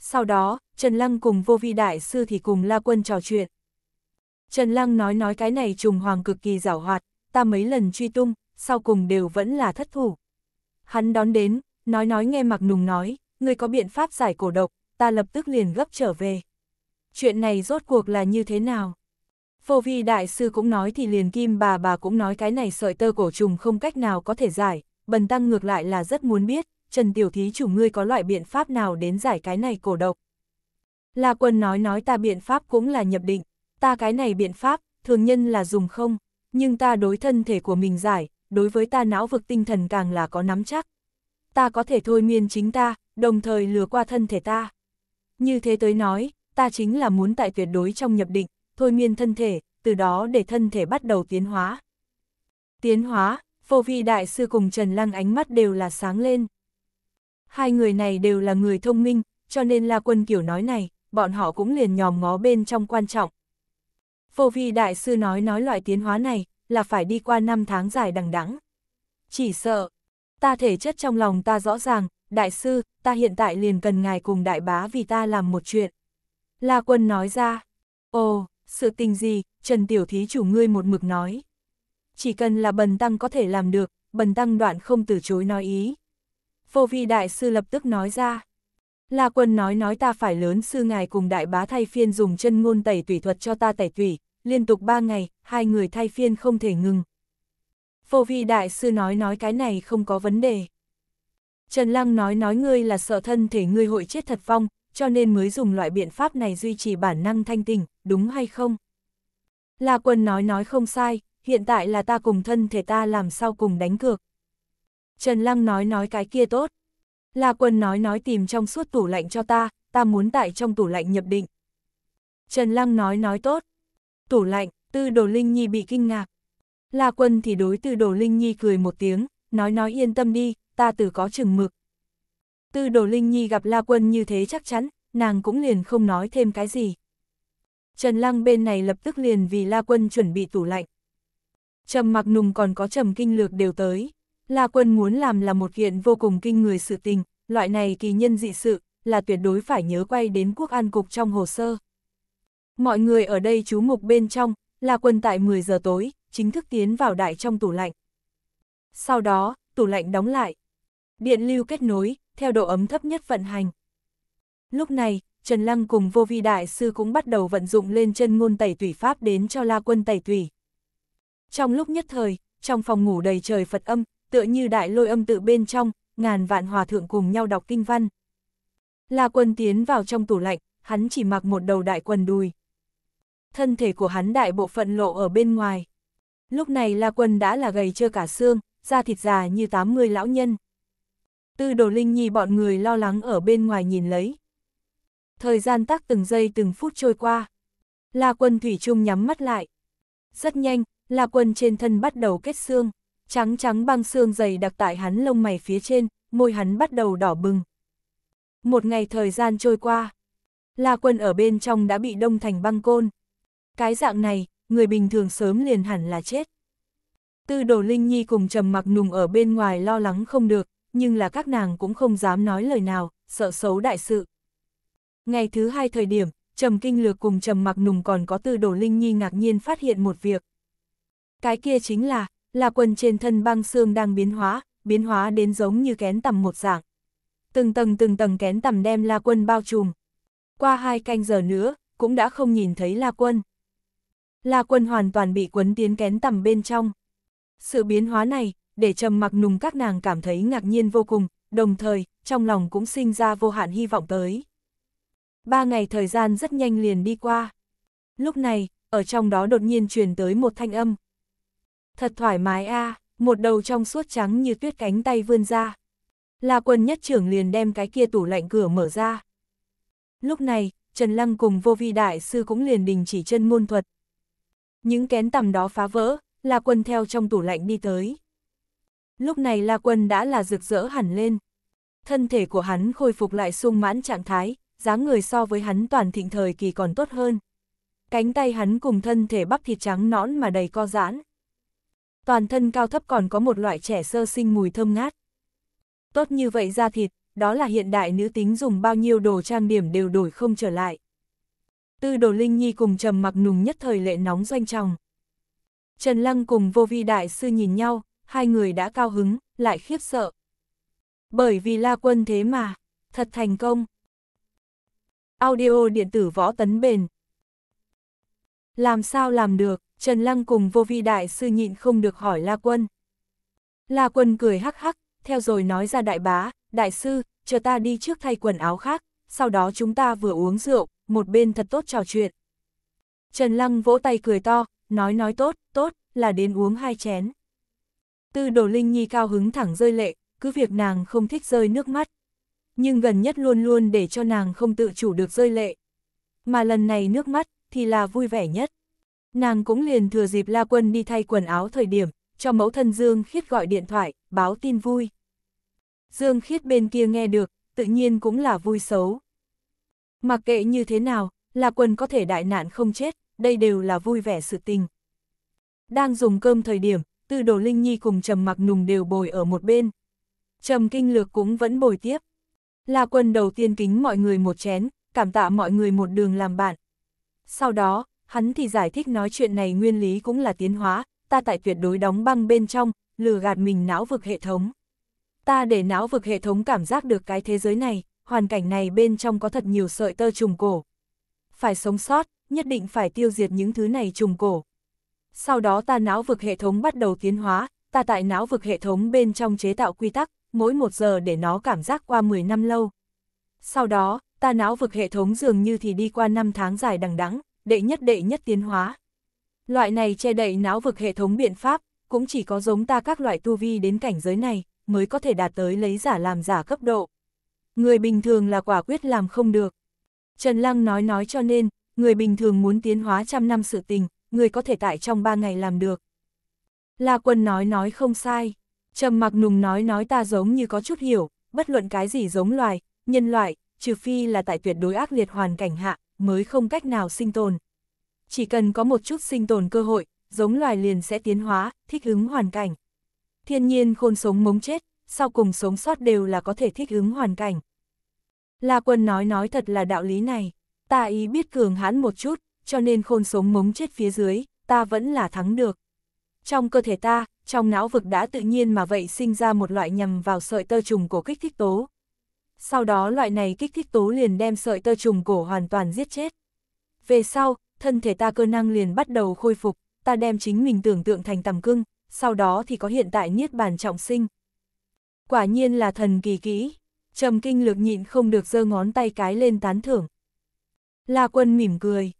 Sau đó, Trần Lăng cùng vô vi đại sư thì cùng La Quân trò chuyện. Trần Lăng nói nói cái này trùng hoàng cực kỳ giảo hoạt, ta mấy lần truy tung, sau cùng đều vẫn là thất thủ. Hắn đón đến, nói nói nghe mặc nùng nói, người có biện pháp giải cổ độc, ta lập tức liền gấp trở về. Chuyện này rốt cuộc là như thế nào? Vô vi đại sư cũng nói thì liền kim bà bà cũng nói cái này sợi tơ cổ trùng không cách nào có thể giải, bần tăng ngược lại là rất muốn biết. Trần Tiểu Thí chủ ngươi có loại biện pháp nào đến giải cái này cổ độc? La Quân nói nói ta biện pháp cũng là nhập định, ta cái này biện pháp, thường nhân là dùng không, nhưng ta đối thân thể của mình giải, đối với ta não vực tinh thần càng là có nắm chắc. Ta có thể thôi miên chính ta, đồng thời lừa qua thân thể ta. Như thế tới nói, ta chính là muốn tại tuyệt đối trong nhập định, thôi miên thân thể, từ đó để thân thể bắt đầu tiến hóa. Tiến hóa, vô vi đại sư cùng Trần Lăng ánh mắt đều là sáng lên. Hai người này đều là người thông minh, cho nên La Quân kiểu nói này, bọn họ cũng liền nhòm ngó bên trong quan trọng. Vô vi đại sư nói nói loại tiến hóa này, là phải đi qua năm tháng dài đằng đẵng. Chỉ sợ, ta thể chất trong lòng ta rõ ràng, đại sư, ta hiện tại liền cần ngài cùng đại bá vì ta làm một chuyện. La quân nói ra, ồ, sự tình gì, Trần Tiểu Thí chủ ngươi một mực nói. Chỉ cần là bần tăng có thể làm được, bần tăng đoạn không từ chối nói ý vô vi đại sư lập tức nói ra. La quân nói nói ta phải lớn sư ngài cùng đại bá thay phiên dùng chân ngôn tẩy tủy thuật cho ta tẩy tủy, liên tục ba ngày, hai người thay phiên không thể ngừng. Vô vi đại sư nói nói cái này không có vấn đề. Trần Lăng nói nói ngươi là sợ thân thể ngươi hội chết thật vong, cho nên mới dùng loại biện pháp này duy trì bản năng thanh tình, đúng hay không? La quân nói nói không sai, hiện tại là ta cùng thân thể ta làm sao cùng đánh cược. Trần Lăng nói nói cái kia tốt. La Quân nói nói tìm trong suốt tủ lạnh cho ta, ta muốn tại trong tủ lạnh nhập định. Trần Lăng nói nói tốt. Tủ lạnh, Tư Đồ Linh Nhi bị kinh ngạc. La Quân thì đối Tư Đồ Linh Nhi cười một tiếng, nói nói yên tâm đi, ta từ có chừng mực. Tư Đồ Linh Nhi gặp La Quân như thế chắc chắn, nàng cũng liền không nói thêm cái gì. Trần Lăng bên này lập tức liền vì La Quân chuẩn bị tủ lạnh. Trầm mặc nùng còn có trầm kinh lược đều tới. La Quân muốn làm là một kiện vô cùng kinh người sự tình, loại này kỳ nhân dị sự, là tuyệt đối phải nhớ quay đến quốc an cục trong hồ sơ. Mọi người ở đây chú mục bên trong, La Quân tại 10 giờ tối, chính thức tiến vào đại trong tủ lạnh. Sau đó, tủ lạnh đóng lại. Điện lưu kết nối, theo độ ấm thấp nhất vận hành. Lúc này, Trần Lăng cùng vô vi đại sư cũng bắt đầu vận dụng lên chân ngôn tẩy tủy pháp đến cho La Quân tẩy tủy. Trong lúc nhất thời, trong phòng ngủ đầy trời Phật âm, tựa như đại lôi âm tự bên trong, ngàn vạn hòa thượng cùng nhau đọc kinh văn. La quân tiến vào trong tủ lạnh, hắn chỉ mặc một đầu đại quần đùi. Thân thể của hắn đại bộ phận lộ ở bên ngoài. Lúc này La quân đã là gầy chưa cả xương, da thịt già như 80 lão nhân. Tư đồ linh nhi bọn người lo lắng ở bên ngoài nhìn lấy. Thời gian tắc từng giây từng phút trôi qua. La quân thủy chung nhắm mắt lại. Rất nhanh, La quân trên thân bắt đầu kết xương. Trắng trắng băng xương dày đặc tại hắn lông mày phía trên, môi hắn bắt đầu đỏ bừng. Một ngày thời gian trôi qua, La Quân ở bên trong đã bị đông thành băng côn. Cái dạng này, người bình thường sớm liền hẳn là chết. Tư đồ Linh Nhi cùng trầm mặc nùng ở bên ngoài lo lắng không được, nhưng là các nàng cũng không dám nói lời nào, sợ xấu đại sự. Ngày thứ hai thời điểm, trầm kinh lược cùng trầm mặc nùng còn có tư đồ Linh Nhi ngạc nhiên phát hiện một việc. Cái kia chính là, là quần trên thân băng xương đang biến hóa, biến hóa đến giống như kén tầm một dạng. Từng tầng từng tầng kén tầm đem La Quân bao trùm. Qua hai canh giờ nữa, cũng đã không nhìn thấy La Quân. La Quân hoàn toàn bị quấn tiến kén tầm bên trong. Sự biến hóa này, để trầm mặc nùng các nàng cảm thấy ngạc nhiên vô cùng, đồng thời, trong lòng cũng sinh ra vô hạn hy vọng tới. Ba ngày thời gian rất nhanh liền đi qua. Lúc này, ở trong đó đột nhiên truyền tới một thanh âm. Thật thoải mái a à, một đầu trong suốt trắng như tuyết cánh tay vươn ra. La quân nhất trưởng liền đem cái kia tủ lạnh cửa mở ra. Lúc này, Trần Lăng cùng vô vi đại sư cũng liền đình chỉ chân môn thuật. Những kén tầm đó phá vỡ, La quân theo trong tủ lạnh đi tới. Lúc này La Quân đã là rực rỡ hẳn lên. Thân thể của hắn khôi phục lại sung mãn trạng thái, dáng người so với hắn toàn thịnh thời kỳ còn tốt hơn. Cánh tay hắn cùng thân thể bắp thịt trắng nõn mà đầy co giãn toàn thân cao thấp còn có một loại trẻ sơ sinh mùi thơm ngát. Tốt như vậy ra thịt, đó là hiện đại nữ tính dùng bao nhiêu đồ trang điểm đều đổi không trở lại. Tư đồ Linh Nhi cùng trầm mặc nùng nhất thời lệ nóng doanh tròng Trần Lăng cùng vô vi đại sư nhìn nhau, hai người đã cao hứng, lại khiếp sợ. Bởi vì la quân thế mà, thật thành công. Audio điện tử võ tấn bền, làm sao làm được, Trần Lăng cùng vô vi đại sư nhịn không được hỏi La Quân. La Quân cười hắc hắc, theo rồi nói ra đại bá, đại sư, chờ ta đi trước thay quần áo khác, sau đó chúng ta vừa uống rượu, một bên thật tốt trò chuyện. Trần Lăng vỗ tay cười to, nói nói tốt, tốt, là đến uống hai chén. Tư đồ Linh Nhi cao hứng thẳng rơi lệ, cứ việc nàng không thích rơi nước mắt. Nhưng gần nhất luôn luôn để cho nàng không tự chủ được rơi lệ. Mà lần này nước mắt, thì là vui vẻ nhất. Nàng cũng liền thừa dịp La Quân đi thay quần áo thời điểm, cho mẫu thân Dương Khiết gọi điện thoại, báo tin vui. Dương Khiết bên kia nghe được, tự nhiên cũng là vui xấu. Mặc kệ như thế nào, La Quân có thể đại nạn không chết, đây đều là vui vẻ sự tình. Đang dùng cơm thời điểm, Tư Đồ Linh Nhi cùng Trầm Mặc Nùng đều bồi ở một bên. Trầm Kinh Lược cũng vẫn bồi tiếp. La Quân đầu tiên kính mọi người một chén, cảm tạ mọi người một đường làm bạn, sau đó, hắn thì giải thích nói chuyện này nguyên lý cũng là tiến hóa, ta tại tuyệt đối đóng băng bên trong, lừa gạt mình não vực hệ thống. Ta để não vực hệ thống cảm giác được cái thế giới này, hoàn cảnh này bên trong có thật nhiều sợi tơ trùng cổ. Phải sống sót, nhất định phải tiêu diệt những thứ này trùng cổ. Sau đó ta não vực hệ thống bắt đầu tiến hóa, ta tại não vực hệ thống bên trong chế tạo quy tắc, mỗi một giờ để nó cảm giác qua 10 năm lâu. Sau đó, ta não vực hệ thống dường như thì đi qua 5 tháng dài đằng đẵng đệ nhất đệ nhất tiến hóa. Loại này che đậy não vực hệ thống biện pháp, cũng chỉ có giống ta các loại tu vi đến cảnh giới này, mới có thể đạt tới lấy giả làm giả cấp độ. Người bình thường là quả quyết làm không được. Trần Lăng nói nói cho nên, người bình thường muốn tiến hóa trăm năm sự tình, người có thể tại trong ba ngày làm được. La Quân nói nói không sai, Trầm Mặc Nùng nói nói ta giống như có chút hiểu, bất luận cái gì giống loài, nhân loại, trừ phi là tại tuyệt đối ác liệt hoàn cảnh hạ, mới không cách nào sinh tồn. Chỉ cần có một chút sinh tồn cơ hội, giống loài liền sẽ tiến hóa, thích ứng hoàn cảnh. Thiên nhiên khôn sống mống chết, sau cùng sống sót đều là có thể thích ứng hoàn cảnh. La quân nói nói thật là đạo lý này, ta ý biết cường hãn một chút, cho nên khôn sống mống chết phía dưới, ta vẫn là thắng được. Trong cơ thể ta, trong não vực đã tự nhiên mà vậy sinh ra một loại nhằm vào sợi tơ trùng của kích thích tố sau đó loại này kích thích tố liền đem sợi tơ trùng cổ hoàn toàn giết chết. Về sau, thân thể ta cơ năng liền bắt đầu khôi phục, ta đem chính mình tưởng tượng thành tầm cưng, sau đó thì có hiện tại niết bàn trọng sinh. Quả nhiên là thần kỳ kỹ, trầm kinh lược nhịn không được giơ ngón tay cái lên tán thưởng. La quân mỉm cười.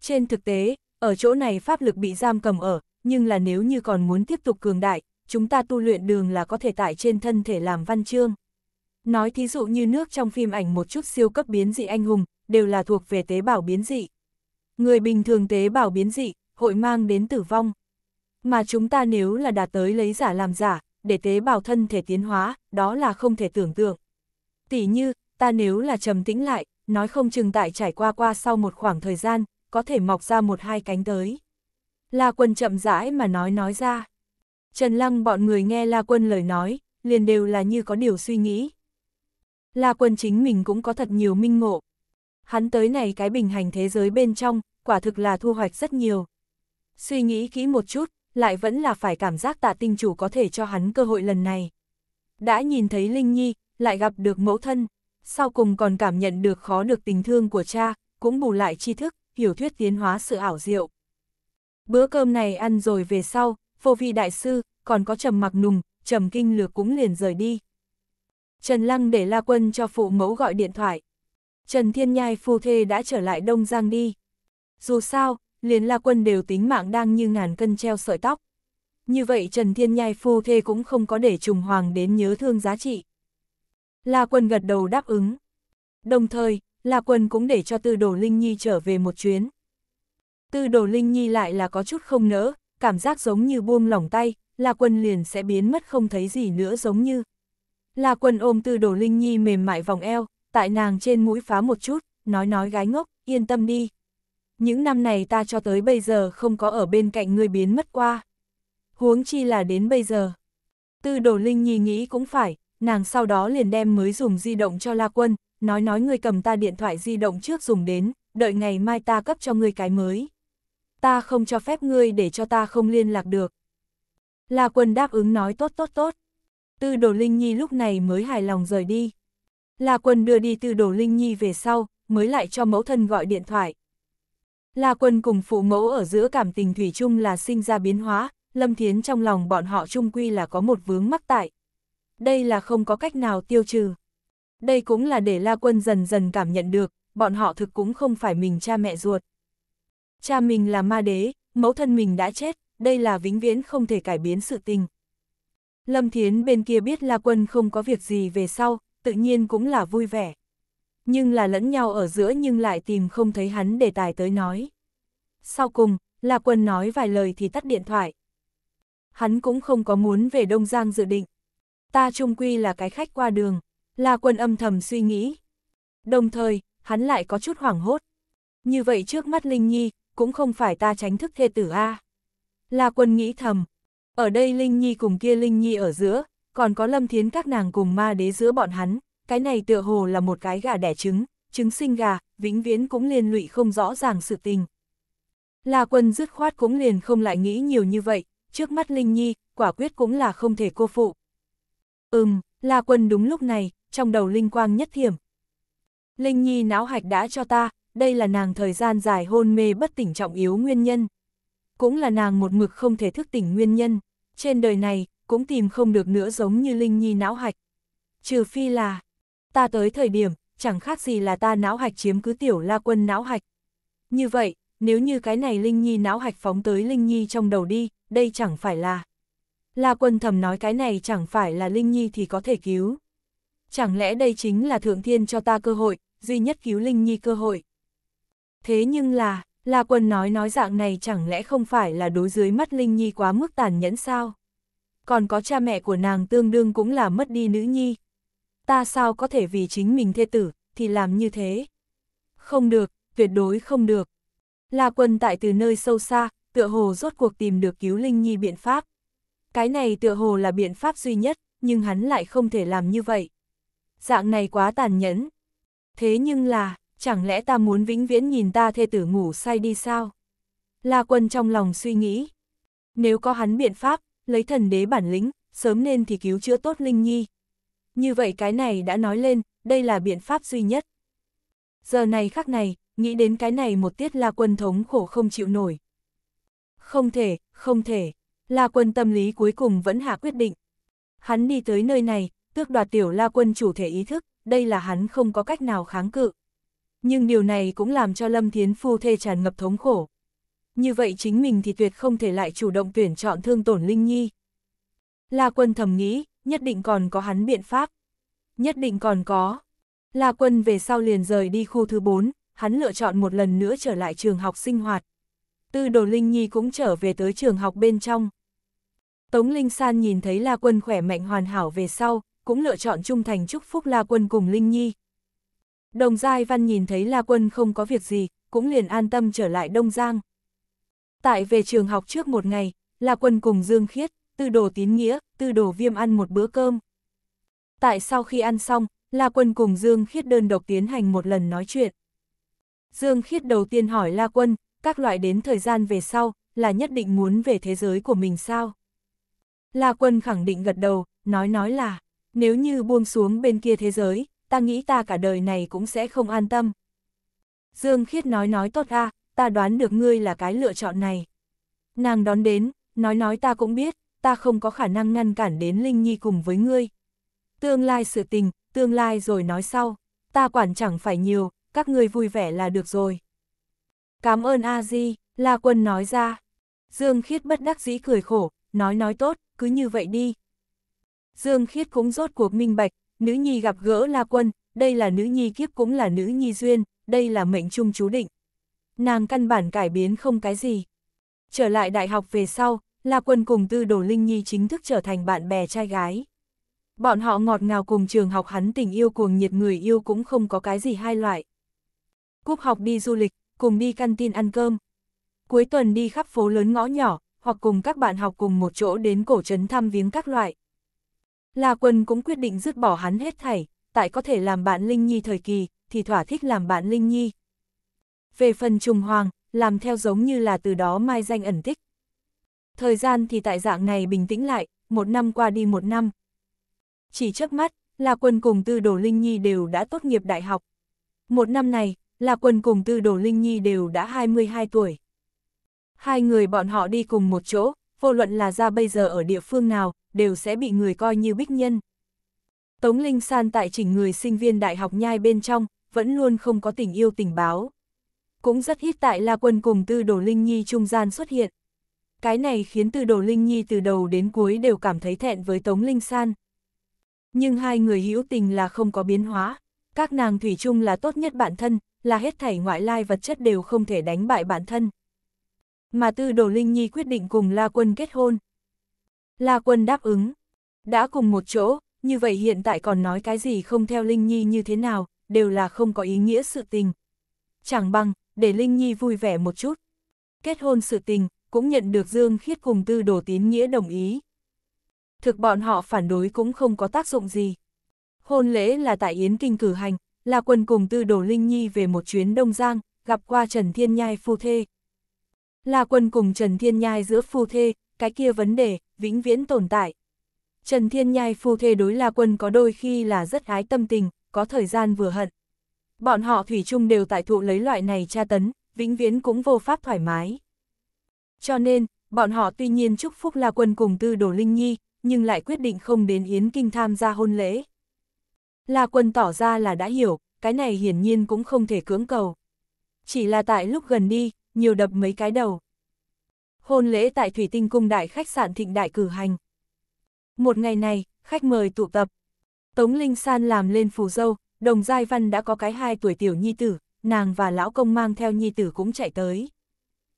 Trên thực tế, ở chỗ này pháp lực bị giam cầm ở, nhưng là nếu như còn muốn tiếp tục cường đại, chúng ta tu luyện đường là có thể tại trên thân thể làm văn chương. Nói thí dụ như nước trong phim ảnh một chút siêu cấp biến dị anh hùng, đều là thuộc về tế bào biến dị. Người bình thường tế bào biến dị, hội mang đến tử vong. Mà chúng ta nếu là đạt tới lấy giả làm giả, để tế bào thân thể tiến hóa, đó là không thể tưởng tượng. Tỷ như, ta nếu là trầm tĩnh lại, nói không chừng tại trải qua qua sau một khoảng thời gian, có thể mọc ra một hai cánh tới. La quân chậm rãi mà nói nói ra. Trần Lăng bọn người nghe La quân lời nói, liền đều là như có điều suy nghĩ. La Quân chính mình cũng có thật nhiều minh ngộ. Hắn tới này cái bình hành thế giới bên trong, quả thực là thu hoạch rất nhiều. Suy nghĩ kỹ một chút, lại vẫn là phải cảm giác tạ tinh chủ có thể cho hắn cơ hội lần này. Đã nhìn thấy Linh Nhi, lại gặp được mẫu thân, sau cùng còn cảm nhận được khó được tình thương của cha, cũng bù lại tri thức, hiểu thuyết tiến hóa sự ảo diệu. Bữa cơm này ăn rồi về sau, vô vị đại sư, còn có trầm mặc nùng, trầm kinh lược cũng liền rời đi. Trần Lăng để La Quân cho phụ mẫu gọi điện thoại. Trần Thiên Nhai phu thê đã trở lại Đông Giang đi. Dù sao, liền La Quân đều tính mạng đang như ngàn cân treo sợi tóc. Như vậy Trần Thiên Nhai phu thê cũng không có để trùng hoàng đến nhớ thương giá trị. La Quân gật đầu đáp ứng. Đồng thời, La Quân cũng để cho Tư Đồ Linh Nhi trở về một chuyến. Tư Đồ Linh Nhi lại là có chút không nỡ, cảm giác giống như buông lỏng tay, La Quân liền sẽ biến mất không thấy gì nữa giống như. La Quân ôm Tư Đồ Linh Nhi mềm mại vòng eo, tại nàng trên mũi phá một chút, nói nói gái ngốc, yên tâm đi. Những năm này ta cho tới bây giờ không có ở bên cạnh ngươi biến mất qua. Huống chi là đến bây giờ. Tư Đồ Linh Nhi nghĩ cũng phải, nàng sau đó liền đem mới dùng di động cho La Quân, nói nói ngươi cầm ta điện thoại di động trước dùng đến, đợi ngày mai ta cấp cho ngươi cái mới. Ta không cho phép ngươi để cho ta không liên lạc được. La Quân đáp ứng nói tốt tốt tốt. Tư Đồ Linh Nhi lúc này mới hài lòng rời đi. La Quân đưa đi Tư Đồ Linh Nhi về sau, mới lại cho mẫu thân gọi điện thoại. La Quân cùng phụ mẫu ở giữa cảm tình thủy chung là sinh ra biến hóa, Lâm Thiến trong lòng bọn họ chung quy là có một vướng mắc tại. Đây là không có cách nào tiêu trừ. Đây cũng là để La Quân dần dần cảm nhận được, bọn họ thực cũng không phải mình cha mẹ ruột. Cha mình là ma đế, mẫu thân mình đã chết, đây là vĩnh viễn không thể cải biến sự tình, Lâm Thiến bên kia biết La Quân không có việc gì về sau, tự nhiên cũng là vui vẻ. Nhưng là lẫn nhau ở giữa nhưng lại tìm không thấy hắn đề tài tới nói. Sau cùng, La Quân nói vài lời thì tắt điện thoại. Hắn cũng không có muốn về Đông Giang dự định. Ta trung quy là cái khách qua đường, La Quân âm thầm suy nghĩ. Đồng thời, hắn lại có chút hoảng hốt. Như vậy trước mắt Linh Nhi, cũng không phải ta tránh thức thê tử A. La Quân nghĩ thầm, ở đây Linh Nhi cùng kia Linh Nhi ở giữa, còn có Lâm Thiến các nàng cùng ma đế giữa bọn hắn, cái này tựa hồ là một cái gà đẻ trứng, trứng sinh gà, vĩnh viễn cũng liên lụy không rõ ràng sự tình. La quân dứt khoát cũng liền không lại nghĩ nhiều như vậy, trước mắt Linh Nhi, quả quyết cũng là không thể cô phụ. Ừm, La quân đúng lúc này, trong đầu Linh Quang nhất thiểm. Linh Nhi não hạch đã cho ta, đây là nàng thời gian dài hôn mê bất tỉnh trọng yếu nguyên nhân. Cũng là nàng một mực không thể thức tỉnh nguyên nhân trên đời này cũng tìm không được nữa giống như Linh Nhi não hạch. Trừ phi là, ta tới thời điểm, chẳng khác gì là ta não hạch chiếm cứ tiểu la quân não hạch. Như vậy, nếu như cái này Linh Nhi não hạch phóng tới Linh Nhi trong đầu đi, đây chẳng phải là... La quân thầm nói cái này chẳng phải là Linh Nhi thì có thể cứu. Chẳng lẽ đây chính là Thượng Thiên cho ta cơ hội, duy nhất cứu Linh Nhi cơ hội. Thế nhưng là, La Quân nói nói dạng này chẳng lẽ không phải là đối dưới mắt Linh Nhi quá mức tàn nhẫn sao? Còn có cha mẹ của nàng tương đương cũng là mất đi nữ nhi. Ta sao có thể vì chính mình thê tử, thì làm như thế? Không được, tuyệt đối không được. La Quân tại từ nơi sâu xa, tựa hồ rốt cuộc tìm được cứu Linh Nhi biện pháp. Cái này tựa hồ là biện pháp duy nhất, nhưng hắn lại không thể làm như vậy. Dạng này quá tàn nhẫn. Thế nhưng là, chẳng lẽ ta muốn vĩnh viễn nhìn ta thê tử ngủ say đi sao? La quân trong lòng suy nghĩ. Nếu có hắn biện pháp, lấy thần đế bản lĩnh, sớm nên thì cứu chữa tốt Linh Nhi. Như vậy cái này đã nói lên, đây là biện pháp duy nhất. Giờ này khắc này, nghĩ đến cái này một tiết La quân thống khổ không chịu nổi. Không thể, không thể, La quân tâm lý cuối cùng vẫn hạ quyết định. Hắn đi tới nơi này, tước đoạt tiểu La quân chủ thể ý thức, đây là hắn không có cách nào kháng cự. Nhưng điều này cũng làm cho Lâm Thiến Phu thê tràn ngập thống khổ. Như vậy chính mình thì tuyệt không thể lại chủ động tuyển chọn thương tổn Linh Nhi. La Quân thầm nghĩ, nhất định còn có hắn biện pháp. Nhất định còn có. La Quân về sau liền rời đi khu thứ 4, hắn lựa chọn một lần nữa trở lại trường học sinh hoạt. Tư đồ Linh Nhi cũng trở về tới trường học bên trong. Tống Linh San nhìn thấy La Quân khỏe mạnh hoàn hảo về sau, cũng lựa chọn trung thành chúc phúc La Quân cùng Linh Nhi, Đồng Giai Văn nhìn thấy La Quân không có việc gì, cũng liền an tâm trở lại Đông Giang. Tại về trường học trước một ngày, La Quân cùng Dương Khiết, Tư Đồ Tín Nghĩa, Tư Đồ Viêm ăn một bữa cơm. Tại sau khi ăn xong, La Quân cùng Dương Khiết đơn độc tiến hành một lần nói chuyện. Dương Khiết đầu tiên hỏi La Quân, các loại đến thời gian về sau, là nhất định muốn về thế giới của mình sao? La Quân khẳng định gật đầu, nói nói là, nếu như buông xuống bên kia thế giới, ta nghĩ ta cả đời này cũng sẽ không an tâm. Dương Khiết nói nói tốt a, ta đoán được ngươi là cái lựa chọn này. Nàng đón đến, nói nói ta cũng biết, ta không có khả năng ngăn cản đến Linh Nhi cùng với ngươi. Tương lai sự tình, tương lai rồi nói sau, ta quản chẳng phải nhiều, các ngươi vui vẻ là được rồi. Cảm ơn A Di, La Quân nói ra. Dương Khiết bất đắc dĩ cười khổ, nói nói tốt, cứ như vậy đi. Dương Khiết cũng rốt cuộc minh bạch, nữ nhi gặp gỡ La Quân, đây là nữ nhi kiếp cũng là nữ nhi duyên, đây là mệnh chung chú định. Nàng căn bản cải biến không cái gì. Trở lại đại học về sau, La Quân cùng Tư Đồ Linh Nhi chính thức trở thành bạn bè trai gái. Bọn họ ngọt ngào cùng trường học hắn tình yêu cuồng nhiệt người yêu cũng không có cái gì hai loại. Cúp học đi du lịch, cùng đi tin ăn cơm. Cuối tuần đi khắp phố lớn ngõ nhỏ, hoặc cùng các bạn học cùng một chỗ đến cổ trấn thăm viếng các loại. La Quân cũng quyết định dứt bỏ hắn hết thảy, tại có thể làm bạn Linh Nhi thời kỳ, thì thỏa thích làm bạn Linh Nhi. Về phần trùng hoàng, làm theo giống như là từ đó mai danh ẩn tích. Thời gian thì tại dạng này bình tĩnh lại, một năm qua đi một năm. Chỉ trước mắt, La Quân cùng Tư Đồ Linh Nhi đều đã tốt nghiệp đại học. Một năm này, La Quân cùng Tư Đồ Linh Nhi đều đã 22 tuổi. Hai người bọn họ đi cùng một chỗ, vô luận là ra bây giờ ở địa phương nào, đều sẽ bị người coi như bích nhân. Tống Linh San tại chỉnh người sinh viên đại học nhai bên trong, vẫn luôn không có tình yêu tình báo. Cũng rất ít tại La Quân cùng Tư Đồ Linh Nhi trung gian xuất hiện. Cái này khiến Tư Đồ Linh Nhi từ đầu đến cuối đều cảm thấy thẹn với Tống Linh San. Nhưng hai người hữu tình là không có biến hóa, các nàng thủy chung là tốt nhất bản thân, là hết thảy ngoại lai vật chất đều không thể đánh bại bản thân. Mà Tư Đồ Linh Nhi quyết định cùng La Quân kết hôn, La Quân đáp ứng. Đã cùng một chỗ, như vậy hiện tại còn nói cái gì không theo Linh Nhi như thế nào, đều là không có ý nghĩa sự tình. Chẳng bằng, để Linh Nhi vui vẻ một chút. Kết hôn sự tình, cũng nhận được Dương Khiết cùng tư đồ tín nghĩa đồng ý. Thực bọn họ phản đối cũng không có tác dụng gì. Hôn lễ là tại Yến Kinh cử hành, là quân cùng tư đồ Linh Nhi về một chuyến Đông Giang, gặp qua Trần Thiên Nhai phu thê. Là quân cùng Trần Thiên Nhai giữa phu thê, cái kia vấn đề, vĩnh viễn tồn tại. Trần Thiên Nhai phu thê đối La Quân có đôi khi là rất ái tâm tình, có thời gian vừa hận. Bọn họ thủy chung đều tại thụ lấy loại này tra tấn, vĩnh viễn cũng vô pháp thoải mái. Cho nên, bọn họ tuy nhiên chúc phúc La Quân cùng Tư Đồ Linh Nhi, nhưng lại quyết định không đến Yến Kinh tham gia hôn lễ. La Quân tỏ ra là đã hiểu, cái này hiển nhiên cũng không thể cưỡng cầu. Chỉ là tại lúc gần đi, nhiều đập mấy cái đầu hôn lễ tại Thủy Tinh Cung Đại Khách sạn Thịnh Đại cử hành. Một ngày này, khách mời tụ tập. Tống Linh San làm lên phù dâu, đồng giai văn đã có cái hai tuổi tiểu nhi tử, nàng và lão công mang theo nhi tử cũng chạy tới.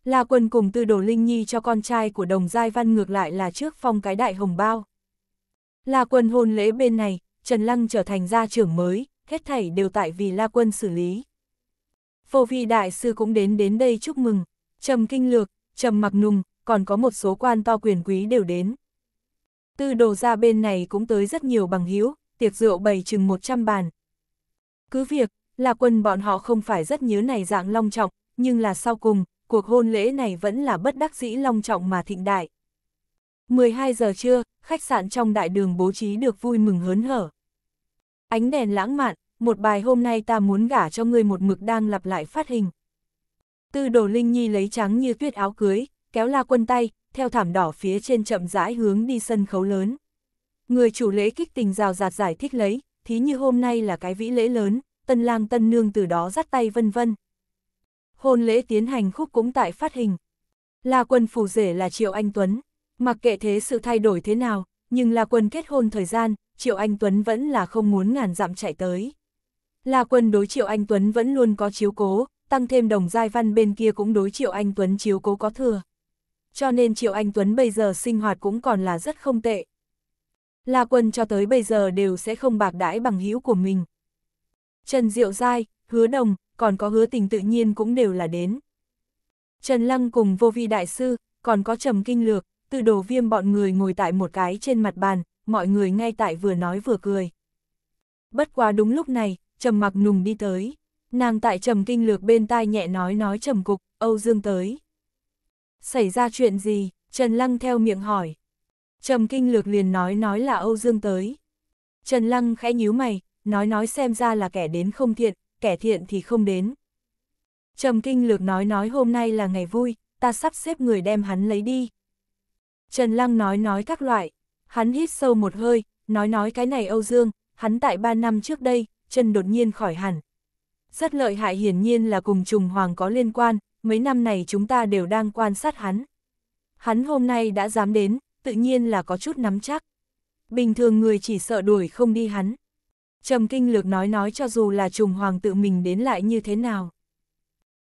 La quân cùng tư đồ Linh Nhi cho con trai của đồng giai văn ngược lại là trước phong cái đại hồng bao. La quân hôn lễ bên này, Trần Lăng trở thành gia trưởng mới, hết thảy đều tại vì La quân xử lý. Phô vi đại sư cũng đến đến đây chúc mừng. Trầm kinh lược, Trầm Mặc Nùng, còn có một số quan to quyền quý đều đến. Tư đồ ra bên này cũng tới rất nhiều bằng hữu tiệc rượu bày chừng 100 bàn. Cứ việc, là quân bọn họ không phải rất nhớ này dạng long trọng, nhưng là sau cùng, cuộc hôn lễ này vẫn là bất đắc dĩ long trọng mà thịnh đại. 12 giờ trưa, khách sạn trong đại đường bố trí được vui mừng hớn hở. Ánh đèn lãng mạn, một bài hôm nay ta muốn gả cho người một mực đang lặp lại phát hình. Tư đồ Linh Nhi lấy trắng như tuyết áo cưới, kéo la quân tay, theo thảm đỏ phía trên chậm rãi hướng đi sân khấu lớn. Người chủ lễ kích tình rào rạt giải thích lấy, thí như hôm nay là cái vĩ lễ lớn, tân lang tân nương từ đó dắt tay vân vân. Hôn lễ tiến hành khúc cũng tại phát hình. La quân phù rể là Triệu Anh Tuấn, mặc kệ thế sự thay đổi thế nào, nhưng La quân kết hôn thời gian, Triệu Anh Tuấn vẫn là không muốn ngàn dặm chạy tới. La quân đối Triệu Anh Tuấn vẫn luôn có chiếu cố, tăng thêm đồng giai văn bên kia cũng đối Triệu Anh Tuấn chiếu cố có thừa. Cho nên Triệu Anh Tuấn bây giờ sinh hoạt cũng còn là rất không tệ. La quân cho tới bây giờ đều sẽ không bạc đãi bằng hữu của mình. Trần Diệu Giai, Hứa Đồng, còn có hứa tình tự nhiên cũng đều là đến. Trần Lăng cùng vô vi đại sư, còn có trầm kinh lược, từ đồ viêm bọn người ngồi tại một cái trên mặt bàn, mọi người ngay tại vừa nói vừa cười. Bất quá đúng lúc này, trầm mặc nùng đi tới. Nàng tại trầm kinh lược bên tai nhẹ nói nói trầm cục, Âu Dương tới. Xảy ra chuyện gì? Trần Lăng theo miệng hỏi. Trầm kinh lược liền nói nói là Âu Dương tới. Trần Lăng khẽ nhíu mày, nói nói xem ra là kẻ đến không thiện, kẻ thiện thì không đến. Trầm kinh lược nói nói hôm nay là ngày vui, ta sắp xếp người đem hắn lấy đi. Trần Lăng nói nói các loại, hắn hít sâu một hơi, nói nói cái này Âu Dương, hắn tại ba năm trước đây, chân đột nhiên khỏi hẳn, rất lợi hại hiển nhiên là cùng trùng hoàng có liên quan, mấy năm này chúng ta đều đang quan sát hắn. Hắn hôm nay đã dám đến, tự nhiên là có chút nắm chắc. Bình thường người chỉ sợ đuổi không đi hắn. Trầm kinh lược nói nói cho dù là trùng hoàng tự mình đến lại như thế nào.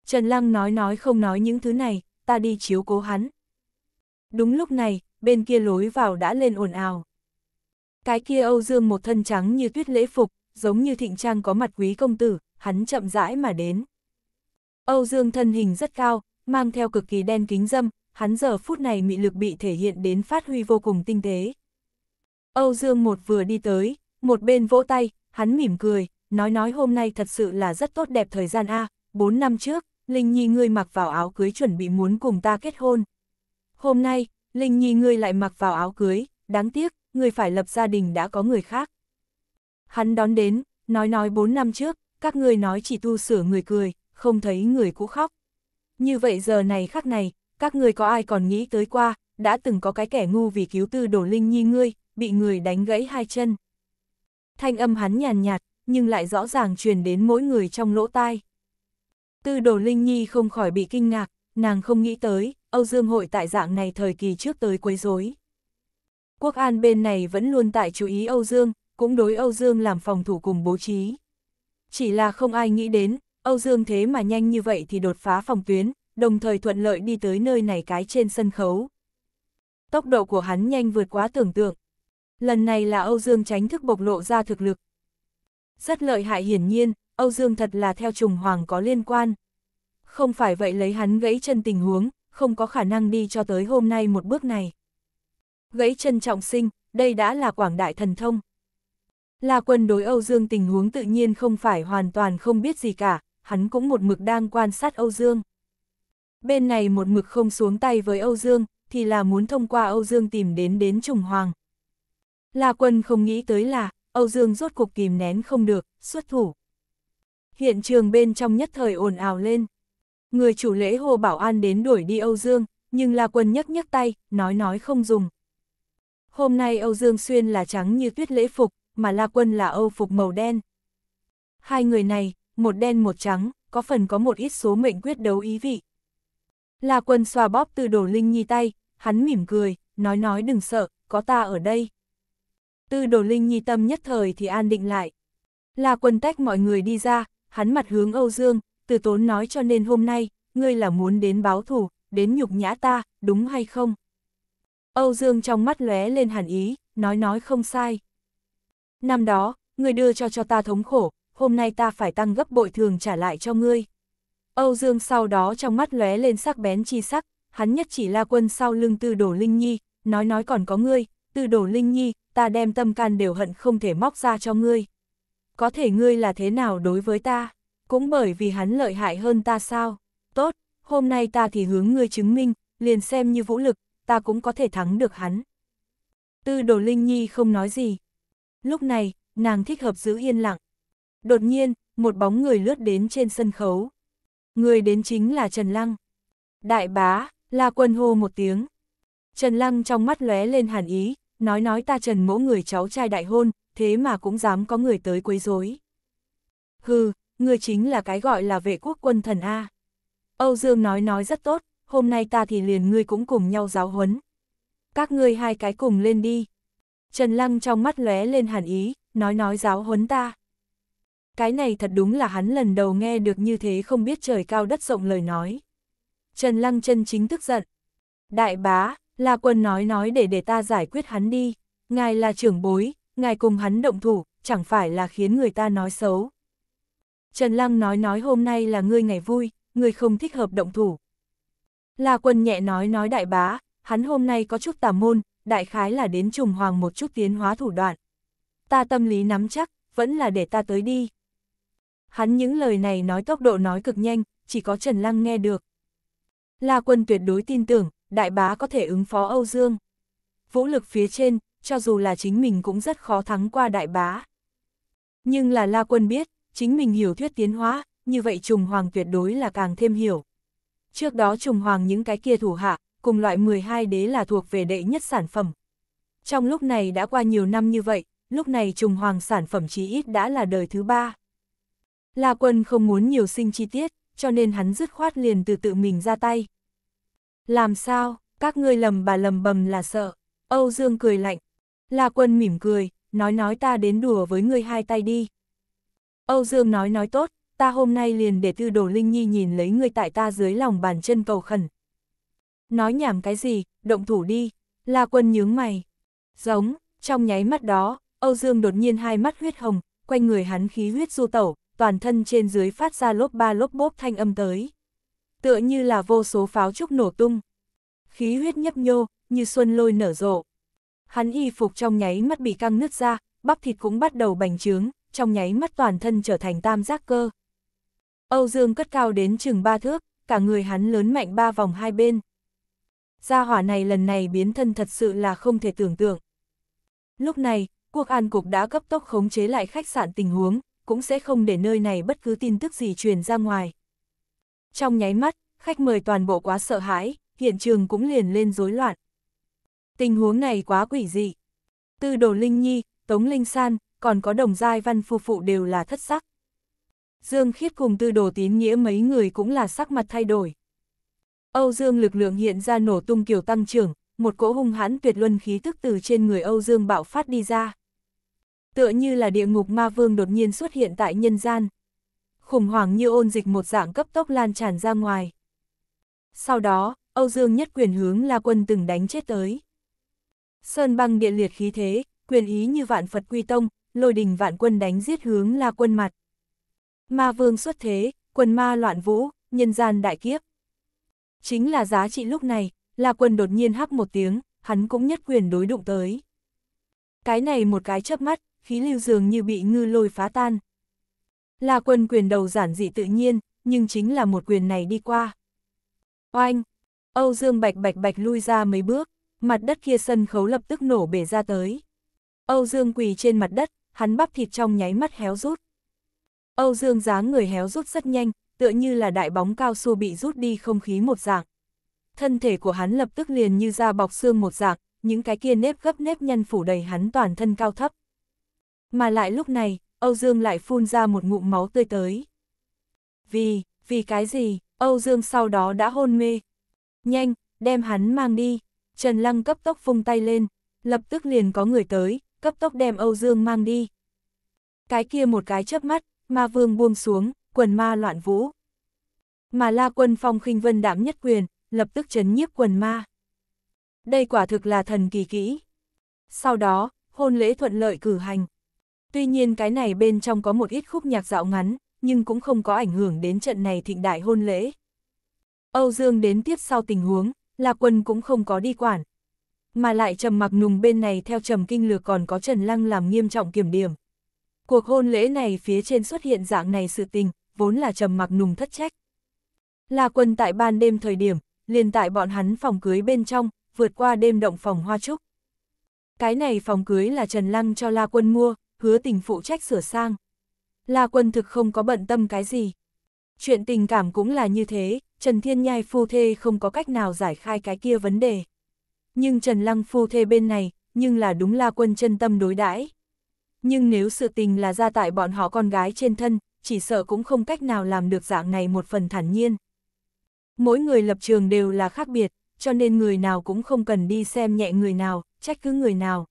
Trần Lăng nói nói không nói những thứ này, ta đi chiếu cố hắn. Đúng lúc này, bên kia lối vào đã lên ồn ào. Cái kia Âu Dương một thân trắng như tuyết lễ phục, giống như thịnh trang có mặt quý công tử, hắn chậm rãi mà đến. Âu Dương thân hình rất cao, mang theo cực kỳ đen kính dâm, hắn giờ phút này mị lực bị thể hiện đến phát huy vô cùng tinh tế. Âu Dương một vừa đi tới, một bên vỗ tay, hắn mỉm cười, nói nói hôm nay thật sự là rất tốt đẹp thời gian A, 4 năm trước, Linh Nhi ngươi mặc vào áo cưới chuẩn bị muốn cùng ta kết hôn. Hôm nay, Linh Nhi ngươi lại mặc vào áo cưới, đáng tiếc, ngươi phải lập gia đình đã có người khác. Hắn đón đến, nói nói 4 năm trước, các ngươi nói chỉ tu sửa người cười, không thấy người cũ khóc. Như vậy giờ này khắc này, các ngươi có ai còn nghĩ tới qua, đã từng có cái kẻ ngu vì cứu tư đổ linh nhi ngươi, bị người đánh gãy hai chân. Thanh âm hắn nhàn nhạt, nhưng lại rõ ràng truyền đến mỗi người trong lỗ tai. Tư đồ Linh Nhi không khỏi bị kinh ngạc, nàng không nghĩ tới, Âu Dương hội tại dạng này thời kỳ trước tới quấy rối. Quốc An bên này vẫn luôn tại chú ý Âu Dương, cũng đối Âu Dương làm phòng thủ cùng bố trí. Chỉ là không ai nghĩ đến, Âu Dương thế mà nhanh như vậy thì đột phá phòng tuyến, đồng thời thuận lợi đi tới nơi này cái trên sân khấu. Tốc độ của hắn nhanh vượt quá tưởng tượng. Lần này là Âu Dương tránh thức bộc lộ ra thực lực. Rất lợi hại hiển nhiên, Âu Dương thật là theo trùng hoàng có liên quan. Không phải vậy lấy hắn gãy chân tình huống, không có khả năng đi cho tới hôm nay một bước này. Gãy chân trọng sinh, đây đã là quảng đại thần thông. La Quân đối Âu Dương tình huống tự nhiên không phải hoàn toàn không biết gì cả, hắn cũng một mực đang quan sát Âu Dương. Bên này một mực không xuống tay với Âu Dương, thì là muốn thông qua Âu Dương tìm đến đến Trùng Hoàng. La Quân không nghĩ tới là, Âu Dương rốt cục kìm nén không được, xuất thủ. Hiện trường bên trong nhất thời ồn ào lên. Người chủ lễ Hồ Bảo An đến đuổi đi Âu Dương, nhưng La Quân nhấc nhấc tay, nói nói không dùng. Hôm nay Âu Dương Xuyên là trắng như tuyết lễ phục, mà La Quân là Âu phục màu đen. Hai người này, một đen một trắng, có phần có một ít số mệnh quyết đấu ý vị. La Quân xoa bóp từ đổ linh nhi tay, hắn mỉm cười, nói nói đừng sợ, có ta ở đây. Tư đồ linh nhi tâm nhất thời thì an định lại. La Quân tách mọi người đi ra, hắn mặt hướng Âu Dương, từ tốn nói cho nên hôm nay, ngươi là muốn đến báo thù, đến nhục nhã ta, đúng hay không? Âu Dương trong mắt lóe lên hẳn ý, nói nói không sai năm đó, người đưa cho cho ta thống khổ, hôm nay ta phải tăng gấp bội thường trả lại cho ngươi. Âu Dương sau đó trong mắt lóe lên sắc bén chi sắc, hắn nhất chỉ la quân sau lưng tư đổ Linh Nhi, nói nói còn có ngươi, tư đổ Linh Nhi, ta đem tâm can đều hận không thể móc ra cho ngươi. Có thể ngươi là thế nào đối với ta, cũng bởi vì hắn lợi hại hơn ta sao, tốt, hôm nay ta thì hướng ngươi chứng minh, liền xem như vũ lực, ta cũng có thể thắng được hắn. Tư đồ Linh Nhi không nói gì, Lúc này, nàng thích hợp giữ yên lặng. Đột nhiên, một bóng người lướt đến trên sân khấu. Người đến chính là Trần Lăng. Đại bá, La Quân hô một tiếng. Trần Lăng trong mắt lóe lên hàn ý, nói nói ta Trần mỗ người cháu trai đại hôn, thế mà cũng dám có người tới quấy rối. Hừ, người chính là cái gọi là vệ quốc quân thần A. Âu Dương nói nói rất tốt, hôm nay ta thì liền ngươi cũng cùng nhau giáo huấn. Các ngươi hai cái cùng lên đi, Trần Lăng trong mắt lóe lên hàn ý, nói nói giáo huấn ta. Cái này thật đúng là hắn lần đầu nghe được như thế không biết trời cao đất rộng lời nói. Trần Lăng chân chính tức giận. Đại bá, La Quân nói nói để để ta giải quyết hắn đi. Ngài là trưởng bối, ngài cùng hắn động thủ, chẳng phải là khiến người ta nói xấu. Trần Lăng nói nói hôm nay là ngươi ngày vui, ngươi không thích hợp động thủ. La Quân nhẹ nói nói đại bá, hắn hôm nay có chút tà môn, đại khái là đến trùng hoàng một chút tiến hóa thủ đoạn. Ta tâm lý nắm chắc, vẫn là để ta tới đi. Hắn những lời này nói tốc độ nói cực nhanh, chỉ có Trần Lăng nghe được. La quân tuyệt đối tin tưởng, đại bá có thể ứng phó Âu Dương. Vũ lực phía trên, cho dù là chính mình cũng rất khó thắng qua đại bá. Nhưng là La quân biết, chính mình hiểu thuyết tiến hóa, như vậy trùng hoàng tuyệt đối là càng thêm hiểu. Trước đó trùng hoàng những cái kia thủ hạ, cùng loại 12 đế là thuộc về đệ nhất sản phẩm. Trong lúc này đã qua nhiều năm như vậy, lúc này trùng hoàng sản phẩm chí ít đã là đời thứ ba. La quân không muốn nhiều sinh chi tiết, cho nên hắn dứt khoát liền từ tự mình ra tay. Làm sao, các ngươi lầm bà lầm bầm là sợ. Âu Dương cười lạnh. La quân mỉm cười, nói nói ta đến đùa với ngươi hai tay đi. Âu Dương nói nói tốt, ta hôm nay liền để tư đồ Linh Nhi nhìn lấy ngươi tại ta dưới lòng bàn chân cầu khẩn, nói nhảm cái gì, động thủ đi, La Quân nhướng mày. Giống, trong nháy mắt đó, Âu Dương đột nhiên hai mắt huyết hồng, quanh người hắn khí huyết du tẩu, toàn thân trên dưới phát ra lốp ba lốp bốp thanh âm tới. Tựa như là vô số pháo trúc nổ tung. Khí huyết nhấp nhô, như xuân lôi nở rộ. Hắn y phục trong nháy mắt bị căng nứt ra, bắp thịt cũng bắt đầu bành trướng, trong nháy mắt toàn thân trở thành tam giác cơ. Âu Dương cất cao đến chừng ba thước, cả người hắn lớn mạnh ba vòng hai bên gia hỏa này lần này biến thân thật sự là không thể tưởng tượng. Lúc này, quốc an cục đã cấp tốc khống chế lại khách sạn tình huống, cũng sẽ không để nơi này bất cứ tin tức gì truyền ra ngoài. Trong nháy mắt, khách mời toàn bộ quá sợ hãi, hiện trường cũng liền lên rối loạn. Tình huống này quá quỷ dị. tư Đồ Linh Nhi, Tống Linh San, còn có Đồng Giai Văn Phu Phụ đều là thất sắc. Dương Khiết cùng Tư Đồ Tín Nghĩa mấy người cũng là sắc mặt thay đổi. Âu Dương lực lượng hiện ra nổ tung kiểu tăng trưởng, một cỗ hung hãn tuyệt luân khí tức từ trên người Âu Dương bạo phát đi ra. Tựa như là địa ngục ma vương đột nhiên xuất hiện tại nhân gian. Khủng hoảng như ôn dịch một dạng cấp tốc lan tràn ra ngoài. Sau đó, Âu Dương nhất quyền hướng La Quân từng đánh chết tới. Sơn băng địa liệt khí thế, quyền ý như vạn Phật quy tông, lôi đình vạn quân đánh giết hướng La Quân mặt. Ma vương xuất thế, quân ma loạn vũ, nhân gian đại kiếp chính là giá trị lúc này, là quần đột nhiên hắc một tiếng, hắn cũng nhất quyền đối đụng tới. Cái này một cái chớp mắt, khí lưu dường như bị ngư lôi phá tan. Là quân quyền đầu giản dị tự nhiên, nhưng chính là một quyền này đi qua. Oanh! Âu Dương bạch bạch bạch lui ra mấy bước, mặt đất kia sân khấu lập tức nổ bể ra tới. Âu Dương quỳ trên mặt đất, hắn bắp thịt trong nháy mắt héo rút. Âu Dương dáng người héo rút rất nhanh, tựa như là đại bóng cao su bị rút đi không khí một dạng. Thân thể của hắn lập tức liền như da bọc xương một dạng, những cái kia nếp gấp nếp nhăn phủ đầy hắn toàn thân cao thấp. Mà lại lúc này, Âu Dương lại phun ra một ngụm máu tươi tới. Vì, vì cái gì, Âu Dương sau đó đã hôn mê. Nhanh, đem hắn mang đi. Trần Lăng cấp tốc phung tay lên, lập tức liền có người tới, cấp tốc đem Âu Dương mang đi. Cái kia một cái chớp mắt, ma vương buông xuống, quần ma loạn vũ. Mà La Quân Phong khinh vân đảm nhất quyền, lập tức chấn nhiếp quần ma. Đây quả thực là thần kỳ kỹ. Sau đó, hôn lễ thuận lợi cử hành. Tuy nhiên cái này bên trong có một ít khúc nhạc dạo ngắn, nhưng cũng không có ảnh hưởng đến trận này thịnh đại hôn lễ. Âu Dương đến tiếp sau tình huống, La Quân cũng không có đi quản. Mà lại Trầm Mặc Nùng bên này theo Trầm Kinh Lược còn có Trần Lăng làm nghiêm trọng kiểm điểm. Cuộc hôn lễ này phía trên xuất hiện dạng này sự tình, vốn là trầm mặc nùng thất trách. La quân tại ban đêm thời điểm, liền tại bọn hắn phòng cưới bên trong, vượt qua đêm động phòng hoa trúc. Cái này phòng cưới là Trần Lăng cho La Quân mua, hứa tình phụ trách sửa sang. La Quân thực không có bận tâm cái gì. Chuyện tình cảm cũng là như thế, Trần Thiên Nhai phu thê không có cách nào giải khai cái kia vấn đề. Nhưng Trần Lăng phu thê bên này, nhưng là đúng La Quân chân tâm đối đãi. Nhưng nếu sự tình là ra tại bọn họ con gái trên thân, chỉ sợ cũng không cách nào làm được dạng này một phần thản nhiên. Mỗi người lập trường đều là khác biệt, cho nên người nào cũng không cần đi xem nhẹ người nào, trách cứ người nào.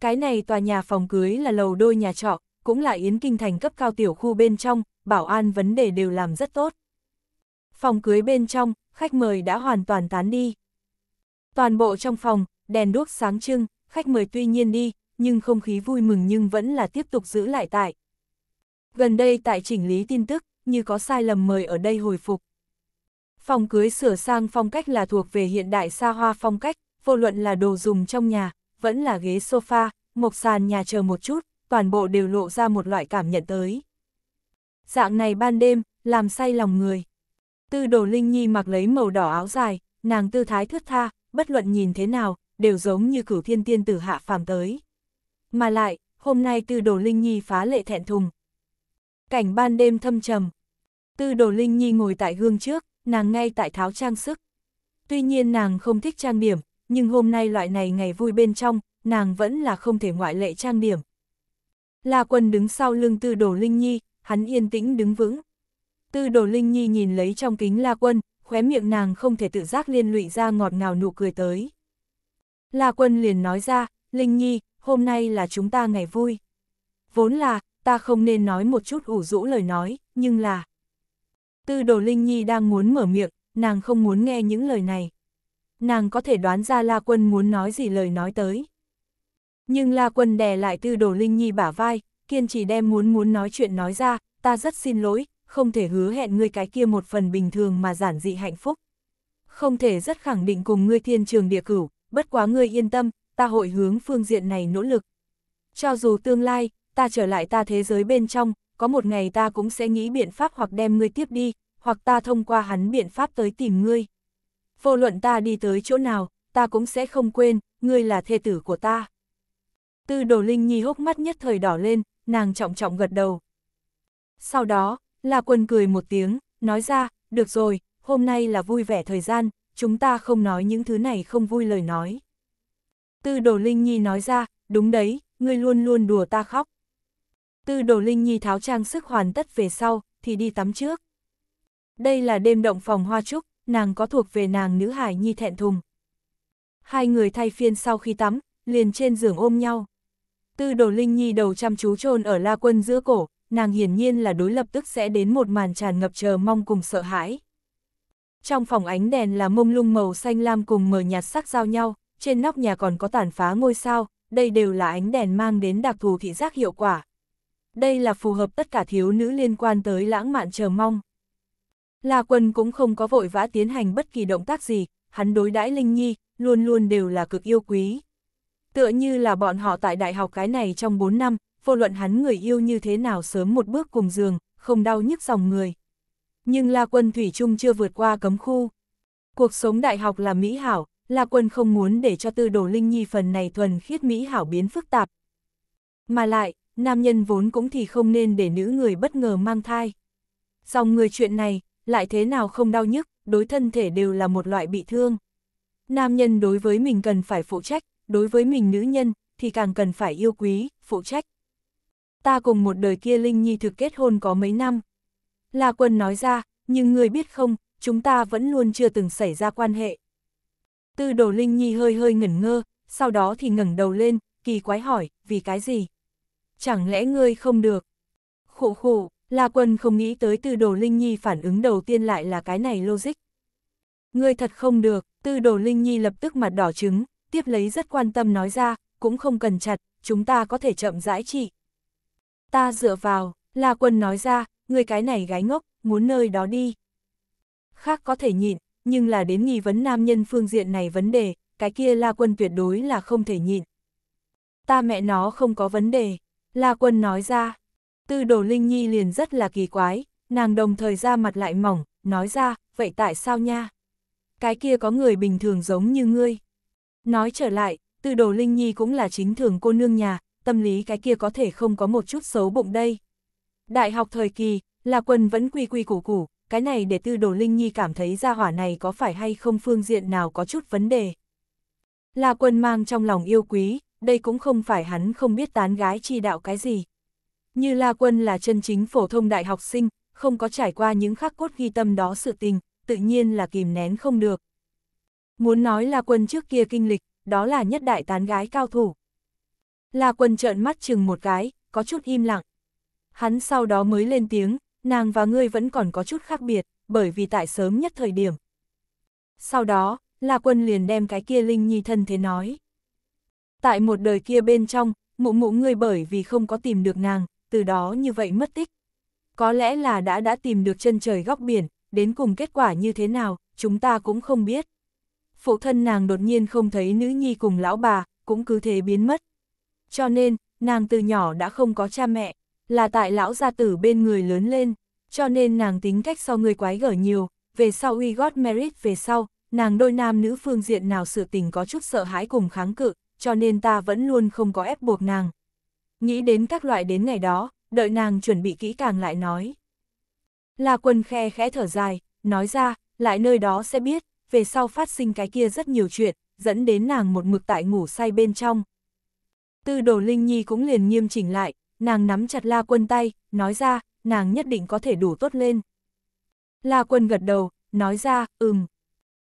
Cái này tòa nhà phòng cưới là lầu đôi nhà trọ, cũng là Yến Kinh Thành cấp cao tiểu khu bên trong, bảo an vấn đề đều làm rất tốt. Phòng cưới bên trong, khách mời đã hoàn toàn tán đi. Toàn bộ trong phòng, đèn đuốc sáng trưng, khách mời tuy nhiên đi, nhưng không khí vui mừng nhưng vẫn là tiếp tục giữ lại tại gần đây tại chỉnh lý tin tức, như có sai lầm mời ở đây hồi phục. Phòng cưới sửa sang phong cách là thuộc về hiện đại xa hoa phong cách, vô luận là đồ dùng trong nhà, vẫn là ghế sofa, mộc sàn nhà chờ một chút, toàn bộ đều lộ ra một loại cảm nhận tới. Dạng này ban đêm, làm say lòng người. Tư đồ Linh Nhi mặc lấy màu đỏ áo dài, nàng tư thái thướt tha, bất luận nhìn thế nào, đều giống như cửu thiên tiên tử hạ phàm tới. Mà lại, hôm nay tư đồ Linh Nhi phá lệ thẹn thùng, Cảnh ban đêm thâm trầm. Tư đồ Linh Nhi ngồi tại gương trước, nàng ngay tại tháo trang sức. Tuy nhiên nàng không thích trang điểm, nhưng hôm nay loại này ngày vui bên trong, nàng vẫn là không thể ngoại lệ trang điểm. La quân đứng sau lưng tư đồ Linh Nhi, hắn yên tĩnh đứng vững. Tư đồ Linh Nhi nhìn lấy trong kính La quân, khóe miệng nàng không thể tự giác liên lụy ra ngọt ngào nụ cười tới. La quân liền nói ra, Linh Nhi, hôm nay là chúng ta ngày vui. Vốn là, ta không nên nói một chút ủ rũ lời nói, nhưng là... Tư đồ Linh Nhi đang muốn mở miệng, nàng không muốn nghe những lời này. Nàng có thể đoán ra La Quân muốn nói gì lời nói tới. Nhưng La Quân đè lại tư đồ Linh Nhi bả vai, kiên trì đem muốn muốn nói chuyện nói ra, ta rất xin lỗi, không thể hứa hẹn ngươi cái kia một phần bình thường mà giản dị hạnh phúc. Không thể rất khẳng định cùng ngươi thiên trường địa cửu, bất quá ngươi yên tâm, ta hội hướng phương diện này nỗ lực. Cho dù tương lai, ta trở lại ta thế giới bên trong, có một ngày ta cũng sẽ nghĩ biện pháp hoặc đem ngươi tiếp đi, hoặc ta thông qua hắn biện pháp tới tìm ngươi. Vô luận ta đi tới chỗ nào, ta cũng sẽ không quên, ngươi là thê tử của ta. Tư đồ Linh Nhi hốc mắt nhất thời đỏ lên, nàng trọng trọng gật đầu. Sau đó, là Quân cười một tiếng, nói ra, được rồi, hôm nay là vui vẻ thời gian, chúng ta không nói những thứ này không vui lời nói. Tư đồ Linh Nhi nói ra, đúng đấy, ngươi luôn luôn đùa ta khóc. Tư đồ Linh Nhi tháo trang sức hoàn tất về sau, thì đi tắm trước. Đây là đêm động phòng hoa trúc, nàng có thuộc về nàng nữ hải nhi thẹn thùng. Hai người thay phiên sau khi tắm, liền trên giường ôm nhau. Tư đồ Linh Nhi đầu chăm chú chôn ở la quân giữa cổ, nàng hiển nhiên là đối lập tức sẽ đến một màn tràn ngập chờ mong cùng sợ hãi. Trong phòng ánh đèn là mông lung màu xanh lam cùng mờ nhạt sắc giao nhau, trên nóc nhà còn có tàn phá ngôi sao, đây đều là ánh đèn mang đến đặc thù thị giác hiệu quả, đây là phù hợp tất cả thiếu nữ liên quan tới lãng mạn chờ mong. La Quân cũng không có vội vã tiến hành bất kỳ động tác gì, hắn đối đãi Linh Nhi, luôn luôn đều là cực yêu quý. Tựa như là bọn họ tại đại học cái này trong 4 năm, vô luận hắn người yêu như thế nào sớm một bước cùng giường, không đau nhức dòng người. Nhưng La Quân Thủy chung chưa vượt qua cấm khu. Cuộc sống đại học là mỹ hảo, La Quân không muốn để cho tư đồ Linh Nhi phần này thuần khiết mỹ hảo biến phức tạp. Mà lại, nam nhân vốn cũng thì không nên để nữ người bất ngờ mang thai. Dòng người chuyện này, lại thế nào không đau nhức, đối thân thể đều là một loại bị thương. Nam nhân đối với mình cần phải phụ trách, đối với mình nữ nhân, thì càng cần phải yêu quý, phụ trách. Ta cùng một đời kia Linh Nhi thực kết hôn có mấy năm. là quân nói ra, nhưng người biết không, chúng ta vẫn luôn chưa từng xảy ra quan hệ. Tư đồ Linh Nhi hơi hơi ngẩn ngơ, sau đó thì ngẩng đầu lên, kỳ quái hỏi, vì cái gì? chẳng lẽ ngươi không được? Khổ khổ, La Quân không nghĩ tới Tư Đồ Linh Nhi phản ứng đầu tiên lại là cái này logic. Ngươi thật không được, Tư Đồ Linh Nhi lập tức mặt đỏ trứng, tiếp lấy rất quan tâm nói ra, cũng không cần chặt, chúng ta có thể chậm rãi trị. Ta dựa vào, La Quân nói ra, ngươi cái này gái ngốc, muốn nơi đó đi. Khác có thể nhịn, nhưng là đến nghi vấn nam nhân phương diện này vấn đề, cái kia La Quân tuyệt đối là không thể nhịn. Ta mẹ nó không có vấn đề, La Quân nói ra. Tư đồ Linh Nhi liền rất là kỳ quái, nàng đồng thời ra mặt lại mỏng, nói ra, vậy tại sao nha? Cái kia có người bình thường giống như ngươi. Nói trở lại, tư đồ Linh Nhi cũng là chính thường cô nương nhà, tâm lý cái kia có thể không có một chút xấu bụng đây. Đại học thời kỳ, là quân vẫn quy quy củ củ, cái này để tư đồ Linh Nhi cảm thấy ra hỏa này có phải hay không phương diện nào có chút vấn đề. Là quân mang trong lòng yêu quý, đây cũng không phải hắn không biết tán gái chi đạo cái gì. Như La Quân là chân chính phổ thông đại học sinh, không có trải qua những khắc cốt ghi tâm đó sự tình, tự nhiên là kìm nén không được. Muốn nói La Quân trước kia kinh lịch, đó là nhất đại tán gái cao thủ. La Quân trợn mắt chừng một cái, có chút im lặng. Hắn sau đó mới lên tiếng, nàng và ngươi vẫn còn có chút khác biệt, bởi vì tại sớm nhất thời điểm. Sau đó, La Quân liền đem cái kia Linh Nhi thân thế nói. Tại một đời kia bên trong, mụ mụ người bởi vì không có tìm được nàng, từ đó như vậy mất tích. Có lẽ là đã đã tìm được chân trời góc biển, đến cùng kết quả như thế nào, chúng ta cũng không biết. Phụ thân nàng đột nhiên không thấy nữ nhi cùng lão bà, cũng cứ thế biến mất. Cho nên, nàng từ nhỏ đã không có cha mẹ, là tại lão gia tử bên người lớn lên, cho nên nàng tính cách so người quái gở nhiều, về sau we got married về sau, nàng đôi nam nữ phương diện nào sự tình có chút sợ hãi cùng kháng cự, cho nên ta vẫn luôn không có ép buộc nàng. Nghĩ đến các loại đến ngày đó, đợi nàng chuẩn bị kỹ càng lại nói. La quân khe khẽ thở dài, nói ra, lại nơi đó sẽ biết, về sau phát sinh cái kia rất nhiều chuyện, dẫn đến nàng một mực tại ngủ say bên trong. Tư đồ Linh Nhi cũng liền nghiêm chỉnh lại, nàng nắm chặt La quân tay, nói ra, nàng nhất định có thể đủ tốt lên. La quân gật đầu, nói ra, ừm.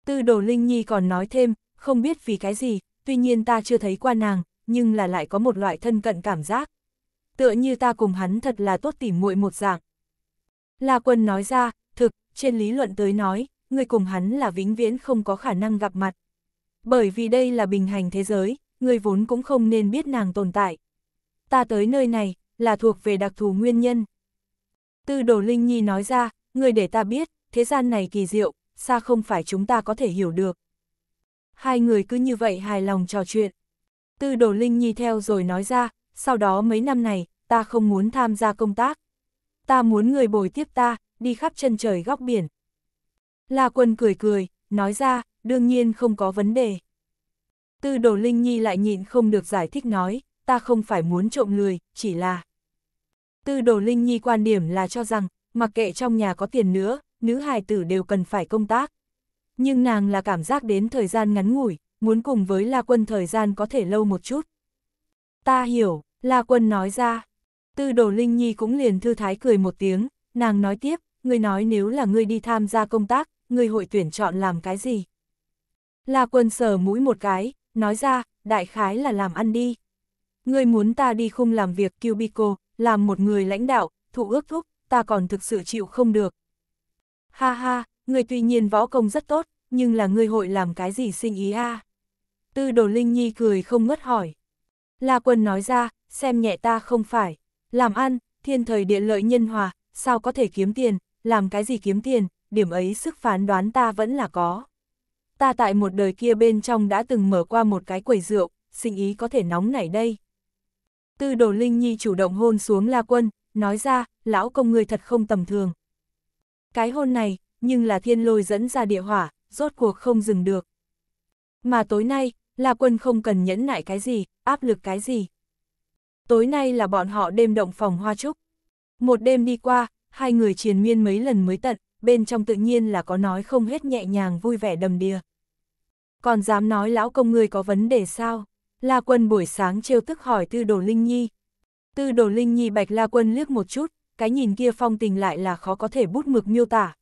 Tư đồ Linh Nhi còn nói thêm, không biết vì cái gì, tuy nhiên ta chưa thấy qua nàng, nhưng là lại có một loại thân cận cảm giác. Tựa như ta cùng hắn thật là tốt tỉ muội một dạng. La quân nói ra, thực, trên lý luận tới nói, người cùng hắn là vĩnh viễn không có khả năng gặp mặt. Bởi vì đây là bình hành thế giới, người vốn cũng không nên biết nàng tồn tại. Ta tới nơi này, là thuộc về đặc thù nguyên nhân. Tư đồ Linh Nhi nói ra, người để ta biết, thế gian này kỳ diệu, xa không phải chúng ta có thể hiểu được hai người cứ như vậy hài lòng trò chuyện. Tư đồ Linh Nhi theo rồi nói ra, sau đó mấy năm này, ta không muốn tham gia công tác. Ta muốn người bồi tiếp ta, đi khắp chân trời góc biển. La quân cười cười, nói ra, đương nhiên không có vấn đề. Tư đồ Linh Nhi lại nhịn không được giải thích nói, ta không phải muốn trộm người, chỉ là... Tư đồ Linh Nhi quan điểm là cho rằng, mặc kệ trong nhà có tiền nữa, nữ hài tử đều cần phải công tác nhưng nàng là cảm giác đến thời gian ngắn ngủi, muốn cùng với La Quân thời gian có thể lâu một chút. Ta hiểu, La Quân nói ra. Tư đồ Linh Nhi cũng liền thư thái cười một tiếng, nàng nói tiếp, người nói nếu là người đi tham gia công tác, người hội tuyển chọn làm cái gì? La Quân sờ mũi một cái, nói ra, đại khái là làm ăn đi. Người muốn ta đi không làm việc cubico, làm một người lãnh đạo, thụ ước thúc, ta còn thực sự chịu không được. Ha ha, người tuy nhiên võ công rất tốt, nhưng là người hội làm cái gì sinh ý a? Tư đồ Linh Nhi cười không ngất hỏi. La quân nói ra, xem nhẹ ta không phải, làm ăn, thiên thời địa lợi nhân hòa, sao có thể kiếm tiền, làm cái gì kiếm tiền, điểm ấy sức phán đoán ta vẫn là có. Ta tại một đời kia bên trong đã từng mở qua một cái quầy rượu, sinh ý có thể nóng nảy đây. Tư đồ Linh Nhi chủ động hôn xuống La Quân, nói ra, lão công người thật không tầm thường. Cái hôn này, nhưng là thiên lôi dẫn ra địa hỏa, rốt cuộc không dừng được. Mà tối nay, là quân không cần nhẫn nại cái gì, áp lực cái gì. Tối nay là bọn họ đêm động phòng hoa trúc. Một đêm đi qua, hai người triền miên mấy lần mới tận, bên trong tự nhiên là có nói không hết nhẹ nhàng vui vẻ đầm đìa. Còn dám nói lão công người có vấn đề sao? La quân buổi sáng trêu tức hỏi tư đồ Linh Nhi. Tư đồ Linh Nhi bạch La quân liếc một chút, cái nhìn kia phong tình lại là khó có thể bút mực miêu tả.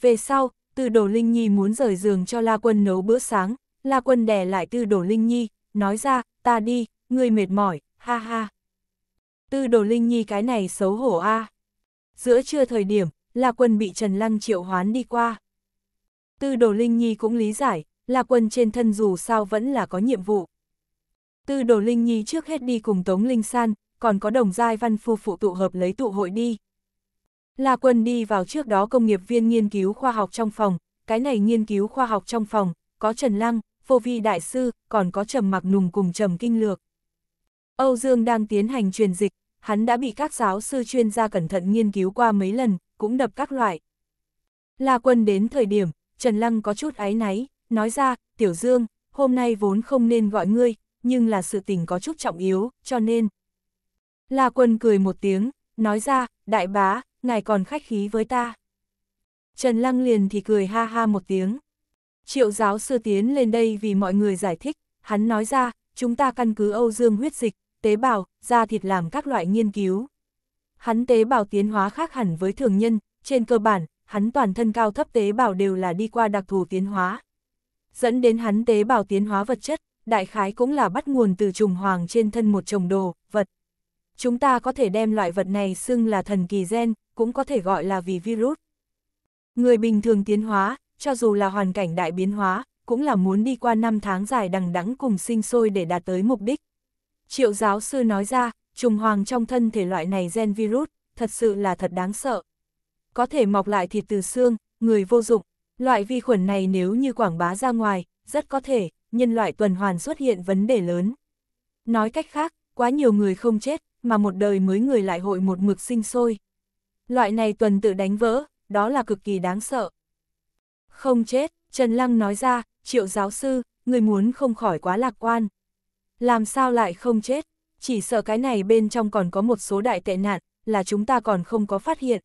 Về sau, Tư Đồ Linh Nhi muốn rời giường cho La Quân nấu bữa sáng, La Quân đè lại Tư Đồ Linh Nhi, nói ra, ta đi, ngươi mệt mỏi, ha ha. Tư Đồ Linh Nhi cái này xấu hổ a. À. Giữa trưa thời điểm, La Quân bị Trần Lăng triệu hoán đi qua. Tư Đồ Linh Nhi cũng lý giải, La Quân trên thân dù sao vẫn là có nhiệm vụ. Tư Đồ Linh Nhi trước hết đi cùng Tống Linh San, còn có đồng giai văn phu phụ tụ hợp lấy tụ hội đi, La Quân đi vào trước đó công nghiệp viên nghiên cứu khoa học trong phòng, cái này nghiên cứu khoa học trong phòng, có Trần Lăng, Phô Vi Đại Sư, còn có Trầm Mặc Nùng cùng Trầm Kinh Lược. Âu Dương đang tiến hành truyền dịch, hắn đã bị các giáo sư chuyên gia cẩn thận nghiên cứu qua mấy lần, cũng đập các loại. La Quân đến thời điểm, Trần Lăng có chút áy náy, nói ra, Tiểu Dương, hôm nay vốn không nên gọi ngươi, nhưng là sự tình có chút trọng yếu, cho nên. La Quân cười một tiếng, nói ra, đại bá, ngài còn khách khí với ta. Trần Lăng liền thì cười ha ha một tiếng. Triệu giáo sư tiến lên đây vì mọi người giải thích, hắn nói ra, chúng ta căn cứ Âu Dương huyết dịch, tế bào, da thịt làm các loại nghiên cứu. Hắn tế bào tiến hóa khác hẳn với thường nhân, trên cơ bản, hắn toàn thân cao thấp tế bào đều là đi qua đặc thù tiến hóa. Dẫn đến hắn tế bào tiến hóa vật chất, đại khái cũng là bắt nguồn từ trùng hoàng trên thân một chồng đồ, vật chúng ta có thể đem loại vật này xưng là thần kỳ gen, cũng có thể gọi là vì virus. Người bình thường tiến hóa, cho dù là hoàn cảnh đại biến hóa, cũng là muốn đi qua năm tháng dài đằng đẵng cùng sinh sôi để đạt tới mục đích. Triệu giáo sư nói ra, trùng hoàng trong thân thể loại này gen virus, thật sự là thật đáng sợ. Có thể mọc lại thịt từ xương, người vô dụng, loại vi khuẩn này nếu như quảng bá ra ngoài, rất có thể, nhân loại tuần hoàn xuất hiện vấn đề lớn. Nói cách khác, quá nhiều người không chết, mà một đời mới người lại hội một mực sinh sôi. Loại này tuần tự đánh vỡ, đó là cực kỳ đáng sợ. Không chết, Trần Lăng nói ra, triệu giáo sư, người muốn không khỏi quá lạc quan. Làm sao lại không chết, chỉ sợ cái này bên trong còn có một số đại tệ nạn, là chúng ta còn không có phát hiện.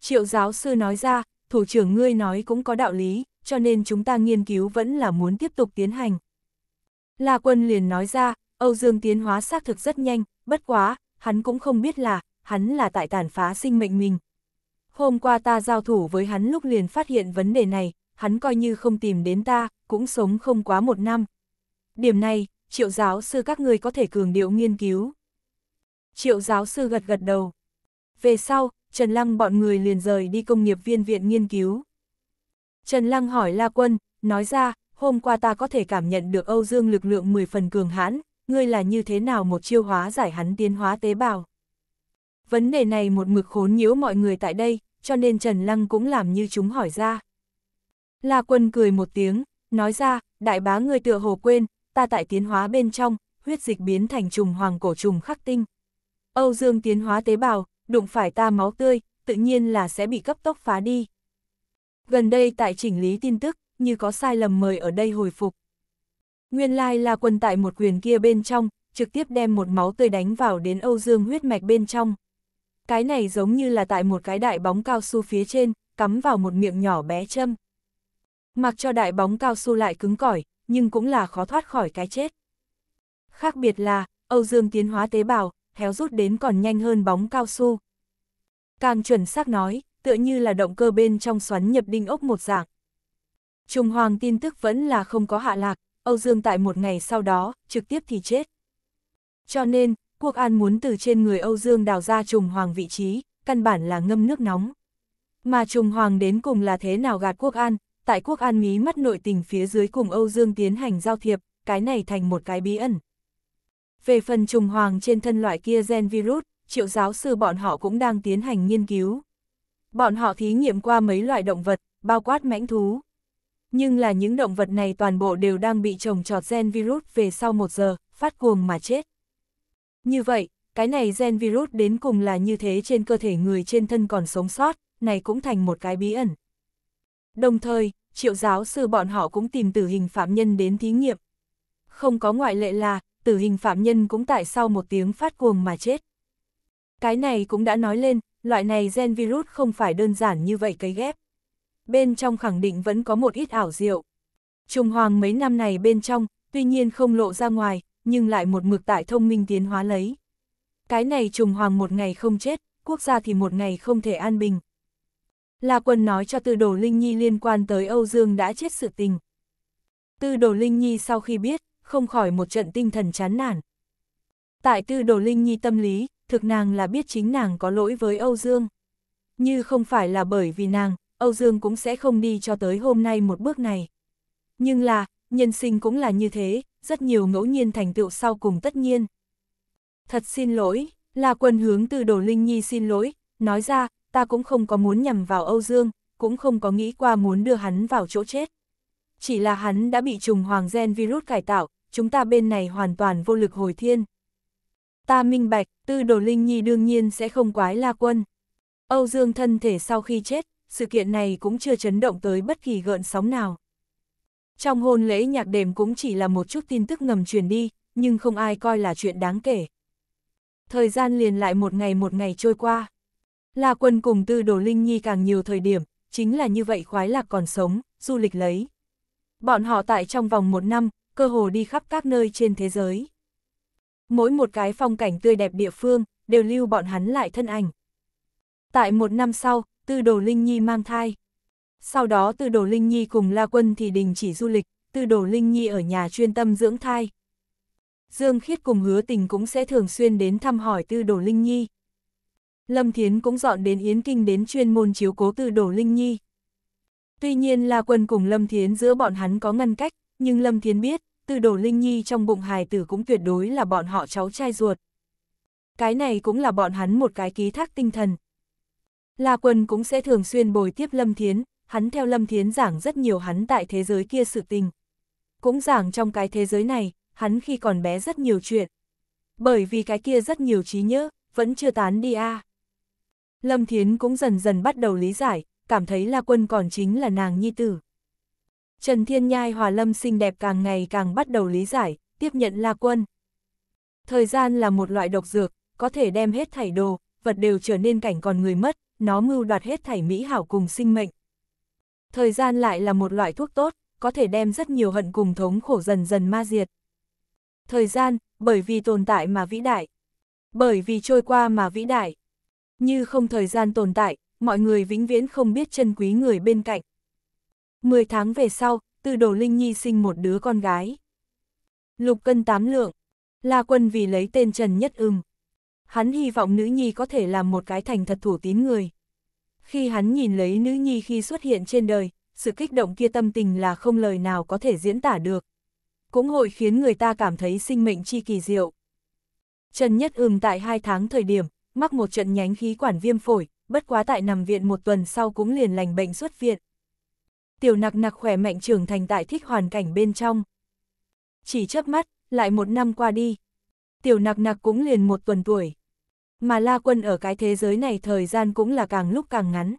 Triệu giáo sư nói ra, thủ trưởng ngươi nói cũng có đạo lý, cho nên chúng ta nghiên cứu vẫn là muốn tiếp tục tiến hành. La quân liền nói ra, Âu Dương tiến hóa xác thực rất nhanh, bất quá, hắn cũng không biết là, hắn là tại tàn phá sinh mệnh mình. Hôm qua ta giao thủ với hắn lúc liền phát hiện vấn đề này, hắn coi như không tìm đến ta, cũng sống không quá một năm. Điểm này, triệu giáo sư các người có thể cường điệu nghiên cứu. Triệu giáo sư gật gật đầu. Về sau, Trần Lăng bọn người liền rời đi công nghiệp viên viện nghiên cứu. Trần Lăng hỏi La Quân, nói ra, hôm qua ta có thể cảm nhận được Âu Dương lực lượng 10 phần cường hãn, ngươi là như thế nào một chiêu hóa giải hắn tiến hóa tế bào. Vấn đề này một mực khốn nhiễu mọi người tại đây, cho nên Trần Lăng cũng làm như chúng hỏi ra. La quân cười một tiếng, nói ra, đại bá ngươi tựa hồ quên, ta tại tiến hóa bên trong, huyết dịch biến thành trùng hoàng cổ trùng khắc tinh. Âu Dương tiến hóa tế bào, đụng phải ta máu tươi, tự nhiên là sẽ bị cấp tốc phá đi. Gần đây tại chỉnh lý tin tức, như có sai lầm mời ở đây hồi phục. Nguyên lai là quân tại một quyền kia bên trong, trực tiếp đem một máu tươi đánh vào đến Âu Dương huyết mạch bên trong. Cái này giống như là tại một cái đại bóng cao su phía trên, cắm vào một miệng nhỏ bé châm. Mặc cho đại bóng cao su lại cứng cỏi, nhưng cũng là khó thoát khỏi cái chết. Khác biệt là, Âu Dương tiến hóa tế bào, héo rút đến còn nhanh hơn bóng cao su. Càng chuẩn xác nói, tựa như là động cơ bên trong xoắn nhập đinh ốc một dạng. Trung Hoàng tin tức vẫn là không có hạ lạc, Âu Dương tại một ngày sau đó, trực tiếp thì chết. Cho nên, Quốc An muốn từ trên người Âu Dương đào ra trùng hoàng vị trí, căn bản là ngâm nước nóng. Mà trùng hoàng đến cùng là thế nào gạt Quốc An, tại Quốc An mí mắt nội tình phía dưới cùng Âu Dương tiến hành giao thiệp, cái này thành một cái bí ẩn. Về phần trùng hoàng trên thân loại kia gen virus, triệu giáo sư bọn họ cũng đang tiến hành nghiên cứu. Bọn họ thí nghiệm qua mấy loại động vật, bao quát mãnh thú. Nhưng là những động vật này toàn bộ đều đang bị trồng trọt gen virus về sau một giờ, phát cuồng mà chết. Như vậy, cái này gen virus đến cùng là như thế trên cơ thể người trên thân còn sống sót, này cũng thành một cái bí ẩn. Đồng thời, triệu giáo sư bọn họ cũng tìm tử hình phạm nhân đến thí nghiệm. Không có ngoại lệ là, tử hình phạm nhân cũng tại sau một tiếng phát cuồng mà chết. Cái này cũng đã nói lên, loại này gen virus không phải đơn giản như vậy cấy ghép bên trong khẳng định vẫn có một ít ảo diệu. Trung Hoàng mấy năm này bên trong, tuy nhiên không lộ ra ngoài, nhưng lại một mực tại thông minh tiến hóa lấy. Cái này Trùng Hoàng một ngày không chết, quốc gia thì một ngày không thể an bình. là Quân nói cho Tư Đồ Linh Nhi liên quan tới Âu Dương đã chết sự tình. Tư Đồ Linh Nhi sau khi biết, không khỏi một trận tinh thần chán nản. Tại Tư Đồ Linh Nhi tâm lý, thực nàng là biết chính nàng có lỗi với Âu Dương. Như không phải là bởi vì nàng, Âu Dương cũng sẽ không đi cho tới hôm nay một bước này. Nhưng là, nhân sinh cũng là như thế, rất nhiều ngẫu nhiên thành tựu sau cùng tất nhiên. Thật xin lỗi, là quân hướng từ Đồ Linh Nhi xin lỗi, nói ra, ta cũng không có muốn nhằm vào Âu Dương, cũng không có nghĩ qua muốn đưa hắn vào chỗ chết. Chỉ là hắn đã bị trùng hoàng gen virus cải tạo, chúng ta bên này hoàn toàn vô lực hồi thiên. Ta minh bạch, tư đồ linh nhi đương nhiên sẽ không quái la quân. Âu Dương thân thể sau khi chết, sự kiện này cũng chưa chấn động tới bất kỳ gợn sóng nào. Trong hôn lễ nhạc đềm cũng chỉ là một chút tin tức ngầm truyền đi, nhưng không ai coi là chuyện đáng kể. Thời gian liền lại một ngày một ngày trôi qua. La quân cùng tư đồ linh nhi càng nhiều thời điểm, chính là như vậy khoái lạc còn sống, du lịch lấy. Bọn họ tại trong vòng một năm, cơ hồ đi khắp các nơi trên thế giới. Mỗi một cái phong cảnh tươi đẹp địa phương, đều lưu bọn hắn lại thân ảnh. Tại một năm sau, Tư Đồ Linh Nhi mang thai. Sau đó Tư Đồ Linh Nhi cùng La Quân thì đình chỉ du lịch, Tư Đồ Linh Nhi ở nhà chuyên tâm dưỡng thai. Dương Khiết cùng hứa tình cũng sẽ thường xuyên đến thăm hỏi Tư Đồ Linh Nhi. Lâm Thiến cũng dọn đến Yến Kinh đến chuyên môn chiếu cố Tư Đồ Linh Nhi. Tuy nhiên La Quân cùng Lâm Thiến giữa bọn hắn có ngăn cách, nhưng Lâm Thiến biết, Tư Đồ Linh Nhi trong bụng hài tử cũng tuyệt đối là bọn họ cháu trai ruột. Cái này cũng là bọn hắn một cái ký thác tinh thần, La Quân cũng sẽ thường xuyên bồi tiếp Lâm Thiến, hắn theo Lâm Thiến giảng rất nhiều hắn tại thế giới kia sự tình. Cũng giảng trong cái thế giới này, hắn khi còn bé rất nhiều chuyện. Bởi vì cái kia rất nhiều trí nhớ, vẫn chưa tán đi a. Lâm Thiến cũng dần dần bắt đầu lý giải, cảm thấy La Quân còn chính là nàng nhi tử. Trần Thiên Nhai hòa Lâm xinh đẹp càng ngày càng bắt đầu lý giải, tiếp nhận La Quân. Thời gian là một loại độc dược, có thể đem hết thảy đồ, vật đều trở nên cảnh còn người mất, nó mưu đoạt hết thảy mỹ hảo cùng sinh mệnh. Thời gian lại là một loại thuốc tốt, có thể đem rất nhiều hận cùng thống khổ dần dần ma diệt. Thời gian, bởi vì tồn tại mà vĩ đại. Bởi vì trôi qua mà vĩ đại. Như không thời gian tồn tại, mọi người vĩnh viễn không biết chân quý người bên cạnh. Mười tháng về sau, từ Đồ Linh Nhi sinh một đứa con gái. Lục cân tám lượng, La Quân vì lấy tên Trần Nhất Ưng hắn hy vọng nữ nhi có thể làm một cái thành thật thủ tín người. Khi hắn nhìn lấy nữ nhi khi xuất hiện trên đời, sự kích động kia tâm tình là không lời nào có thể diễn tả được. Cũng hội khiến người ta cảm thấy sinh mệnh chi kỳ diệu. Trần Nhất Ừm tại hai tháng thời điểm, mắc một trận nhánh khí quản viêm phổi, bất quá tại nằm viện một tuần sau cũng liền lành bệnh xuất viện. Tiểu nặc nặc khỏe mạnh trưởng thành tại thích hoàn cảnh bên trong. Chỉ chớp mắt, lại một năm qua đi, tiểu nặc nặc cũng liền một tuần tuổi. Mà La Quân ở cái thế giới này thời gian cũng là càng lúc càng ngắn.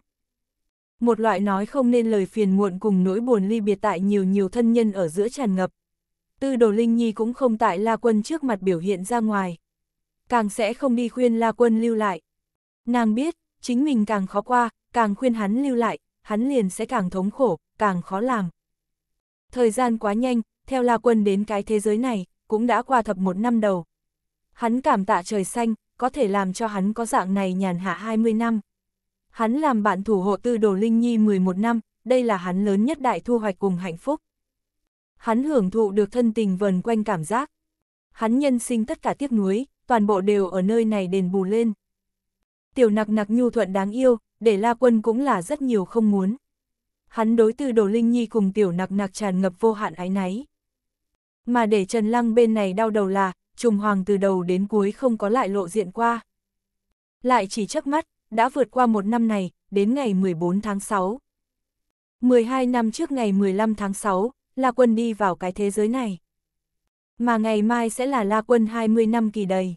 Một loại nói không nên lời phiền muộn cùng nỗi buồn ly biệt tại nhiều nhiều thân nhân ở giữa tràn ngập. Tư đồ Linh Nhi cũng không tại La Quân trước mặt biểu hiện ra ngoài. Càng sẽ không đi khuyên La Quân lưu lại. Nàng biết, chính mình càng khó qua, càng khuyên hắn lưu lại, hắn liền sẽ càng thống khổ, càng khó làm. Thời gian quá nhanh, theo La Quân đến cái thế giới này, cũng đã qua thập một năm đầu. Hắn cảm tạ trời xanh, có thể làm cho hắn có dạng này nhàn hạ 20 năm. Hắn làm bạn thủ hộ tư đồ Linh Nhi 11 năm, đây là hắn lớn nhất đại thu hoạch cùng hạnh phúc. Hắn hưởng thụ được thân tình vần quanh cảm giác. Hắn nhân sinh tất cả tiếc nuối, toàn bộ đều ở nơi này đền bù lên. Tiểu nặc nặc nhu thuận đáng yêu, để la quân cũng là rất nhiều không muốn. Hắn đối tư đồ Linh Nhi cùng tiểu nặc nặc tràn ngập vô hạn ái náy. Mà để Trần Lăng bên này đau đầu là, trùng hoàng từ đầu đến cuối không có lại lộ diện qua. Lại chỉ chớp mắt, đã vượt qua một năm này, đến ngày 14 tháng 6. 12 năm trước ngày 15 tháng 6, La Quân đi vào cái thế giới này. Mà ngày mai sẽ là La Quân 20 năm kỳ đầy.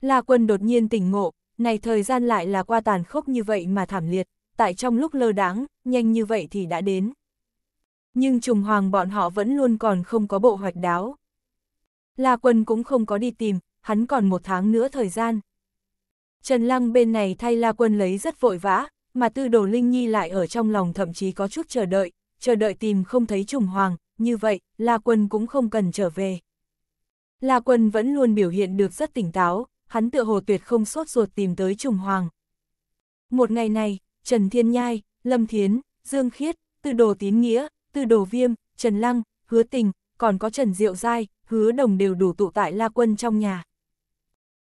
La Quân đột nhiên tỉnh ngộ, này thời gian lại là qua tàn khốc như vậy mà thảm liệt, tại trong lúc lơ đáng, nhanh như vậy thì đã đến. Nhưng trùng hoàng bọn họ vẫn luôn còn không có bộ hoạch đáo. La Quân cũng không có đi tìm, hắn còn một tháng nữa thời gian. Trần Lăng bên này thay La Quân lấy rất vội vã, mà tư đồ Linh Nhi lại ở trong lòng thậm chí có chút chờ đợi, chờ đợi tìm không thấy trùng hoàng, như vậy, La Quân cũng không cần trở về. La Quân vẫn luôn biểu hiện được rất tỉnh táo, hắn tựa hồ tuyệt không sốt ruột tìm tới trùng hoàng. Một ngày này, Trần Thiên Nhai, Lâm Thiến, Dương Khiết, Tư Đồ Tín Nghĩa, Tư Đồ Viêm, Trần Lăng, Hứa Tình, còn có Trần Diệu Giai, hứa đồng đều đủ tụ tại La Quân trong nhà.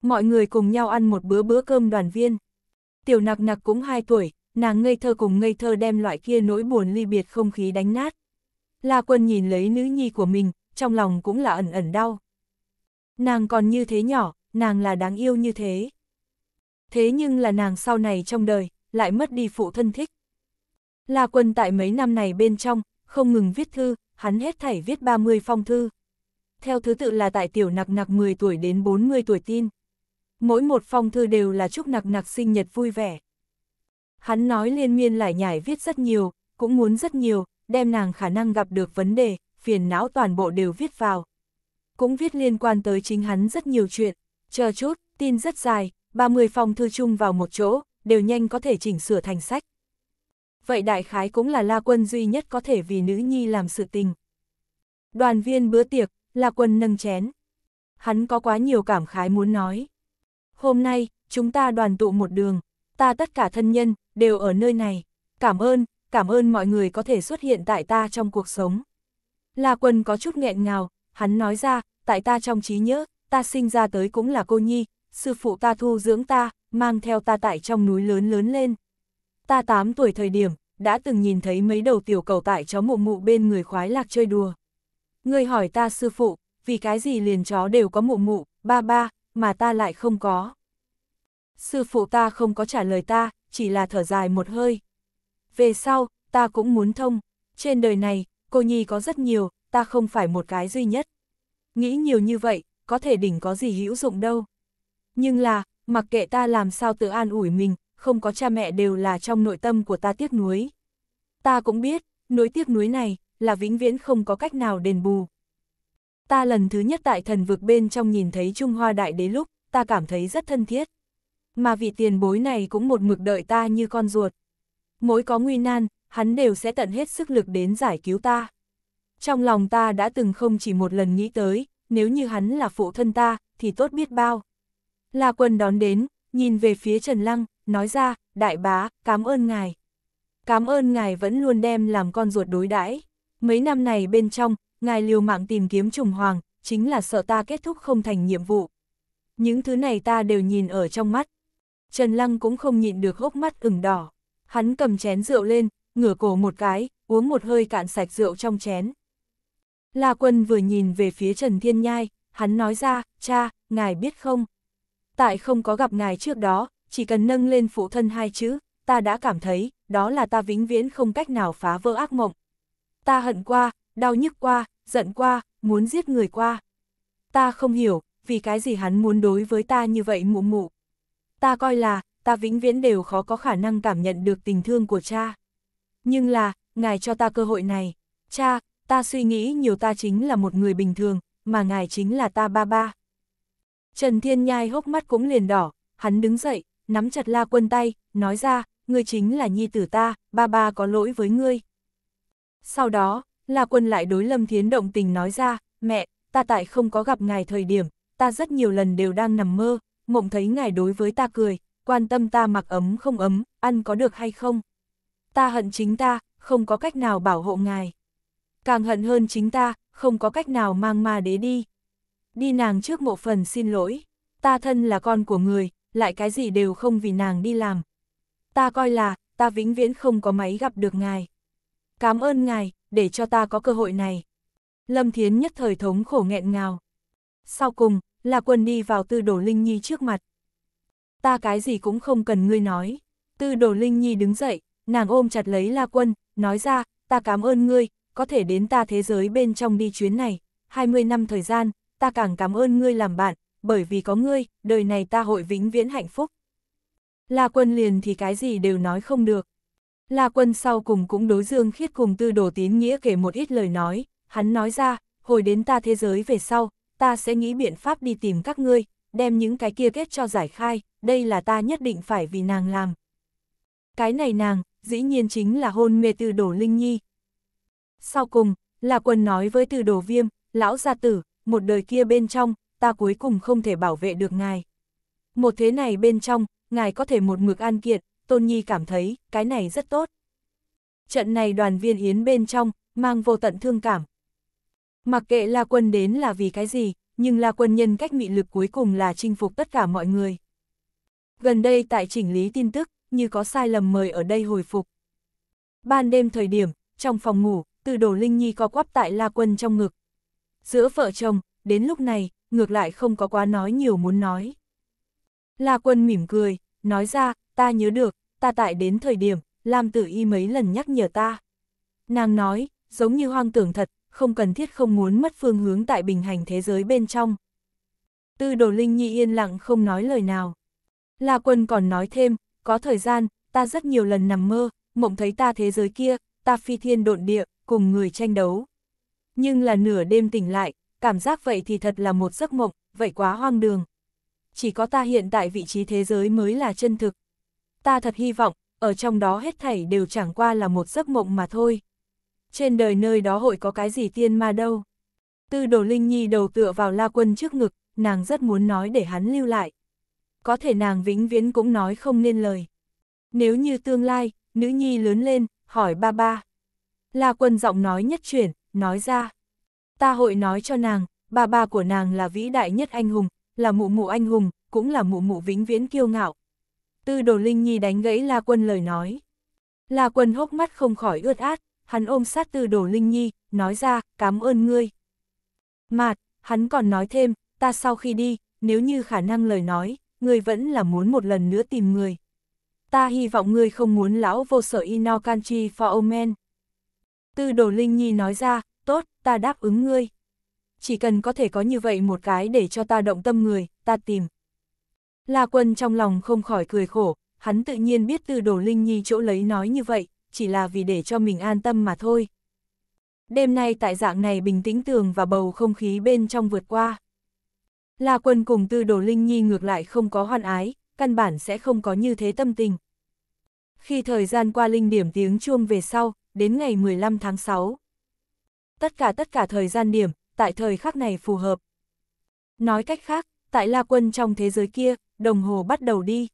Mọi người cùng nhau ăn một bữa bữa cơm đoàn viên. Tiểu nặc nặc cũng 2 tuổi, nàng ngây thơ cùng ngây thơ đem loại kia nỗi buồn ly biệt không khí đánh nát. La Quân nhìn lấy nữ nhi của mình, trong lòng cũng là ẩn ẩn đau. Nàng còn như thế nhỏ, nàng là đáng yêu như thế. Thế nhưng là nàng sau này trong đời, lại mất đi phụ thân thích. La Quân tại mấy năm này bên trong, không ngừng viết thư, hắn hết thảy viết 30 phong thư theo thứ tự là tại tiểu nặc nặc 10 tuổi đến 40 tuổi tin. Mỗi một phong thư đều là chúc nặc nặc sinh nhật vui vẻ. Hắn nói liên miên lại nhải viết rất nhiều, cũng muốn rất nhiều, đem nàng khả năng gặp được vấn đề, phiền não toàn bộ đều viết vào. Cũng viết liên quan tới chính hắn rất nhiều chuyện, chờ chút, tin rất dài, 30 phong thư chung vào một chỗ, đều nhanh có thể chỉnh sửa thành sách. Vậy đại khái cũng là la quân duy nhất có thể vì nữ nhi làm sự tình. Đoàn viên bữa tiệc, La Quân nâng chén. Hắn có quá nhiều cảm khái muốn nói. Hôm nay, chúng ta đoàn tụ một đường, ta tất cả thân nhân, đều ở nơi này. Cảm ơn, cảm ơn mọi người có thể xuất hiện tại ta trong cuộc sống. La Quân có chút nghẹn ngào, hắn nói ra, tại ta trong trí nhớ, ta sinh ra tới cũng là cô nhi, sư phụ ta thu dưỡng ta, mang theo ta tại trong núi lớn lớn lên. Ta 8 tuổi thời điểm, đã từng nhìn thấy mấy đầu tiểu cầu tại chó mụ mụ bên người khoái lạc chơi đùa người hỏi ta sư phụ, vì cái gì liền chó đều có mụ mụ, ba ba, mà ta lại không có. Sư phụ ta không có trả lời ta, chỉ là thở dài một hơi. Về sau, ta cũng muốn thông, trên đời này, cô nhi có rất nhiều, ta không phải một cái duy nhất. Nghĩ nhiều như vậy, có thể đỉnh có gì hữu dụng đâu. Nhưng là, mặc kệ ta làm sao tự an ủi mình, không có cha mẹ đều là trong nội tâm của ta tiếc nuối. Ta cũng biết, nỗi tiếc nuối này, là vĩnh viễn không có cách nào đền bù. Ta lần thứ nhất tại thần vực bên trong nhìn thấy Trung Hoa Đại Đế lúc, ta cảm thấy rất thân thiết. Mà vị tiền bối này cũng một mực đợi ta như con ruột. Mỗi có nguy nan, hắn đều sẽ tận hết sức lực đến giải cứu ta. Trong lòng ta đã từng không chỉ một lần nghĩ tới, nếu như hắn là phụ thân ta, thì tốt biết bao. La quân đón đến, nhìn về phía Trần Lăng, nói ra, đại bá, cảm ơn ngài. Cảm ơn ngài vẫn luôn đem làm con ruột đối đãi mấy năm này bên trong, ngài liều mạng tìm kiếm trùng hoàng, chính là sợ ta kết thúc không thành nhiệm vụ. Những thứ này ta đều nhìn ở trong mắt. Trần Lăng cũng không nhịn được hốc mắt ửng đỏ. Hắn cầm chén rượu lên, ngửa cổ một cái, uống một hơi cạn sạch rượu trong chén. La Quân vừa nhìn về phía Trần Thiên Nhai, hắn nói ra, cha, ngài biết không? Tại không có gặp ngài trước đó, chỉ cần nâng lên phụ thân hai chữ, ta đã cảm thấy, đó là ta vĩnh viễn không cách nào phá vỡ ác mộng ta hận qua, đau nhức qua, giận qua, muốn giết người qua. Ta không hiểu, vì cái gì hắn muốn đối với ta như vậy mụ mụ. Ta coi là, ta vĩnh viễn đều khó có khả năng cảm nhận được tình thương của cha. Nhưng là, ngài cho ta cơ hội này. Cha, ta suy nghĩ nhiều ta chính là một người bình thường, mà ngài chính là ta ba ba. Trần Thiên Nhai hốc mắt cũng liền đỏ, hắn đứng dậy, nắm chặt la quân tay, nói ra, ngươi chính là nhi tử ta, ba ba có lỗi với ngươi. Sau đó, La Quân lại đối Lâm Thiến động tình nói ra, mẹ, ta tại không có gặp ngài thời điểm, ta rất nhiều lần đều đang nằm mơ, mộng thấy ngài đối với ta cười, quan tâm ta mặc ấm không ấm, ăn có được hay không. Ta hận chính ta, không có cách nào bảo hộ ngài. Càng hận hơn chính ta, không có cách nào mang ma đế đi. Đi nàng trước mộ phần xin lỗi, ta thân là con của người, lại cái gì đều không vì nàng đi làm. Ta coi là, ta vĩnh viễn không có máy gặp được ngài cảm ơn ngài, để cho ta có cơ hội này. Lâm Thiến nhất thời thống khổ nghẹn ngào. Sau cùng, là quân đi vào tư đổ Linh Nhi trước mặt. Ta cái gì cũng không cần ngươi nói. Tư đổ Linh Nhi đứng dậy, nàng ôm chặt lấy La Quân, nói ra, ta cảm ơn ngươi, có thể đến ta thế giới bên trong đi chuyến này. 20 năm thời gian, ta càng cảm ơn ngươi làm bạn, bởi vì có ngươi, đời này ta hội vĩnh viễn hạnh phúc. La Quân liền thì cái gì đều nói không được. La Quân sau cùng cũng đối Dương Khiết cùng Tư Đồ Tín Nghĩa kể một ít lời nói, hắn nói ra, hồi đến ta thế giới về sau, ta sẽ nghĩ biện pháp đi tìm các ngươi, đem những cái kia kết cho giải khai, đây là ta nhất định phải vì nàng làm. Cái này nàng, dĩ nhiên chính là hôn mê Tư Đồ Linh Nhi. Sau cùng, La Quân nói với Tư Đồ Viêm, lão gia tử, một đời kia bên trong, ta cuối cùng không thể bảo vệ được ngài. Một thế này bên trong, ngài có thể một mực an kiệt, Tôn Nhi cảm thấy, cái này rất tốt. Trận này đoàn viên yến bên trong, mang vô tận thương cảm. Mặc kệ La Quân đến là vì cái gì, nhưng La Quân nhân cách mị lực cuối cùng là chinh phục tất cả mọi người. Gần đây tại chỉnh lý tin tức, như có sai lầm mời ở đây hồi phục. Ban đêm thời điểm, trong phòng ngủ, từ đồ Linh Nhi có quắp tại La Quân trong ngực. Giữa vợ chồng, đến lúc này, ngược lại không có quá nói nhiều muốn nói. La Quân mỉm cười, nói ra, ta nhớ được, ta tại đến thời điểm, Lam Tử Y mấy lần nhắc nhở ta. Nàng nói, giống như hoang tưởng thật, không cần thiết không muốn mất phương hướng tại bình hành thế giới bên trong. Tư đồ Linh Nhi yên lặng không nói lời nào. La Quân còn nói thêm, có thời gian, ta rất nhiều lần nằm mơ, mộng thấy ta thế giới kia, ta phi thiên độn địa, cùng người tranh đấu. Nhưng là nửa đêm tỉnh lại, cảm giác vậy thì thật là một giấc mộng, vậy quá hoang đường. Chỉ có ta hiện tại vị trí thế giới mới là chân thực, ta thật hy vọng, ở trong đó hết thảy đều chẳng qua là một giấc mộng mà thôi. Trên đời nơi đó hội có cái gì tiên ma đâu. Tư đồ Linh Nhi đầu tựa vào la quân trước ngực, nàng rất muốn nói để hắn lưu lại. Có thể nàng vĩnh viễn cũng nói không nên lời. Nếu như tương lai, nữ nhi lớn lên, hỏi ba ba. La quân giọng nói nhất chuyển, nói ra. Ta hội nói cho nàng, ba ba của nàng là vĩ đại nhất anh hùng, là mụ mụ anh hùng, cũng là mụ mụ vĩnh viễn kiêu ngạo, Tư đồ Linh Nhi đánh gãy La Quân lời nói. La Quân hốc mắt không khỏi ướt át, hắn ôm sát tư đồ Linh Nhi, nói ra, cảm ơn ngươi. Mạt, hắn còn nói thêm, ta sau khi đi, nếu như khả năng lời nói, ngươi vẫn là muốn một lần nữa tìm người. Ta hy vọng ngươi không muốn lão vô sở Ino Kanchi for Omen. Tư đồ Linh Nhi nói ra, tốt, ta đáp ứng ngươi. Chỉ cần có thể có như vậy một cái để cho ta động tâm người, ta tìm. La Quân trong lòng không khỏi cười khổ, hắn tự nhiên biết từ đồ Linh Nhi chỗ lấy nói như vậy, chỉ là vì để cho mình an tâm mà thôi. Đêm nay tại dạng này bình tĩnh tường và bầu không khí bên trong vượt qua. La Quân cùng Từ Đồ Linh Nhi ngược lại không có hoan ái, căn bản sẽ không có như thế tâm tình. Khi thời gian qua linh điểm tiếng chuông về sau, đến ngày 15 tháng 6. Tất cả tất cả thời gian điểm, tại thời khắc này phù hợp. Nói cách khác, tại La Quân trong thế giới kia, đồng hồ bắt đầu đi.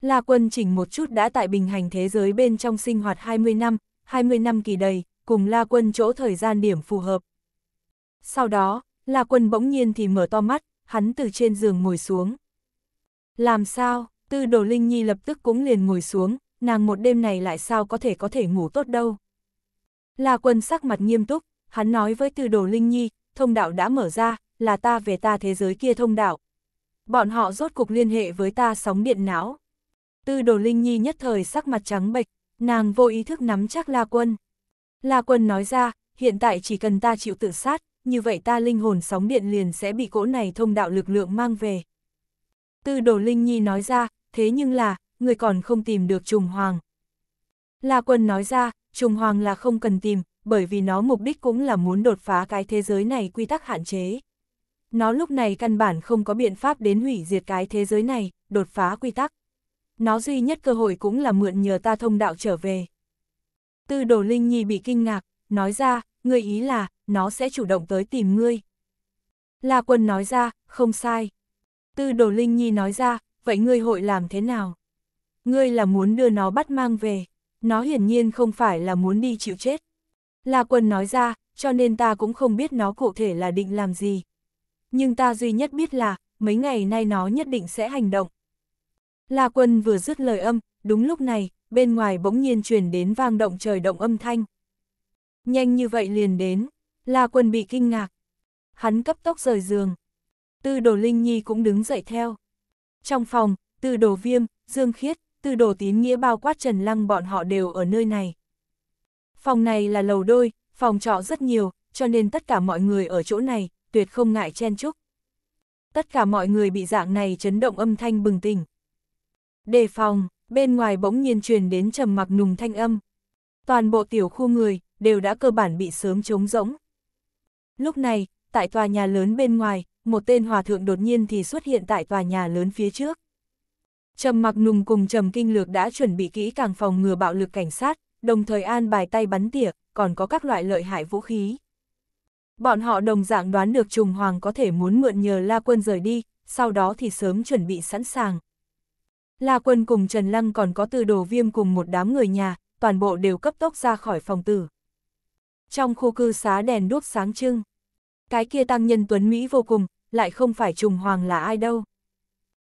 La Quân chỉnh một chút đã tại bình hành thế giới bên trong sinh hoạt 20 năm, 20 năm kỳ đầy, cùng La Quân chỗ thời gian điểm phù hợp. Sau đó, La Quân bỗng nhiên thì mở to mắt, hắn từ trên giường ngồi xuống. Làm sao, tư đồ Linh Nhi lập tức cũng liền ngồi xuống, nàng một đêm này lại sao có thể có thể ngủ tốt đâu. La Quân sắc mặt nghiêm túc, hắn nói với tư đồ Linh Nhi, thông đạo đã mở ra, là ta về ta thế giới kia thông đạo, Bọn họ rốt cục liên hệ với ta sóng điện não. Tư đồ Linh Nhi nhất thời sắc mặt trắng bệch, nàng vô ý thức nắm chắc La Quân. La Quân nói ra, hiện tại chỉ cần ta chịu tự sát, như vậy ta linh hồn sóng điện liền sẽ bị cỗ này thông đạo lực lượng mang về. Tư đồ Linh Nhi nói ra, thế nhưng là, người còn không tìm được trùng hoàng. La Quân nói ra, trùng hoàng là không cần tìm, bởi vì nó mục đích cũng là muốn đột phá cái thế giới này quy tắc hạn chế. Nó lúc này căn bản không có biện pháp đến hủy diệt cái thế giới này, đột phá quy tắc. Nó duy nhất cơ hội cũng là mượn nhờ ta thông đạo trở về. Tư đồ Linh Nhi bị kinh ngạc, nói ra, ngươi ý là, nó sẽ chủ động tới tìm ngươi. La quân nói ra, không sai. Tư đồ Linh Nhi nói ra, vậy ngươi hội làm thế nào? Ngươi là muốn đưa nó bắt mang về, nó hiển nhiên không phải là muốn đi chịu chết. La quân nói ra, cho nên ta cũng không biết nó cụ thể là định làm gì, nhưng ta duy nhất biết là, mấy ngày nay nó nhất định sẽ hành động. La quân vừa dứt lời âm, đúng lúc này, bên ngoài bỗng nhiên truyền đến vang động trời động âm thanh. Nhanh như vậy liền đến, La quân bị kinh ngạc. Hắn cấp tốc rời giường. Tư đồ Linh Nhi cũng đứng dậy theo. Trong phòng, tư đồ viêm, dương khiết, tư đồ tín nghĩa bao quát trần lăng bọn họ đều ở nơi này. Phòng này là lầu đôi, phòng trọ rất nhiều, cho nên tất cả mọi người ở chỗ này, tuyệt không ngại chen chúc. Tất cả mọi người bị dạng này chấn động âm thanh bừng tỉnh. Đề phòng, bên ngoài bỗng nhiên truyền đến trầm mặc nùng thanh âm. Toàn bộ tiểu khu người, đều đã cơ bản bị sớm trống rỗng. Lúc này, tại tòa nhà lớn bên ngoài, một tên hòa thượng đột nhiên thì xuất hiện tại tòa nhà lớn phía trước. Trầm mặc nùng cùng trầm kinh lược đã chuẩn bị kỹ càng phòng ngừa bạo lực cảnh sát, đồng thời an bài tay bắn tỉa, còn có các loại lợi hại vũ khí. Bọn họ đồng dạng đoán được Trùng Hoàng có thể muốn mượn nhờ La Quân rời đi, sau đó thì sớm chuẩn bị sẵn sàng. La Quân cùng Trần Lăng còn có từ đồ viêm cùng một đám người nhà, toàn bộ đều cấp tốc ra khỏi phòng tử. Trong khu cư xá đèn đuốc sáng trưng, cái kia tăng nhân tuấn Mỹ vô cùng, lại không phải Trùng Hoàng là ai đâu.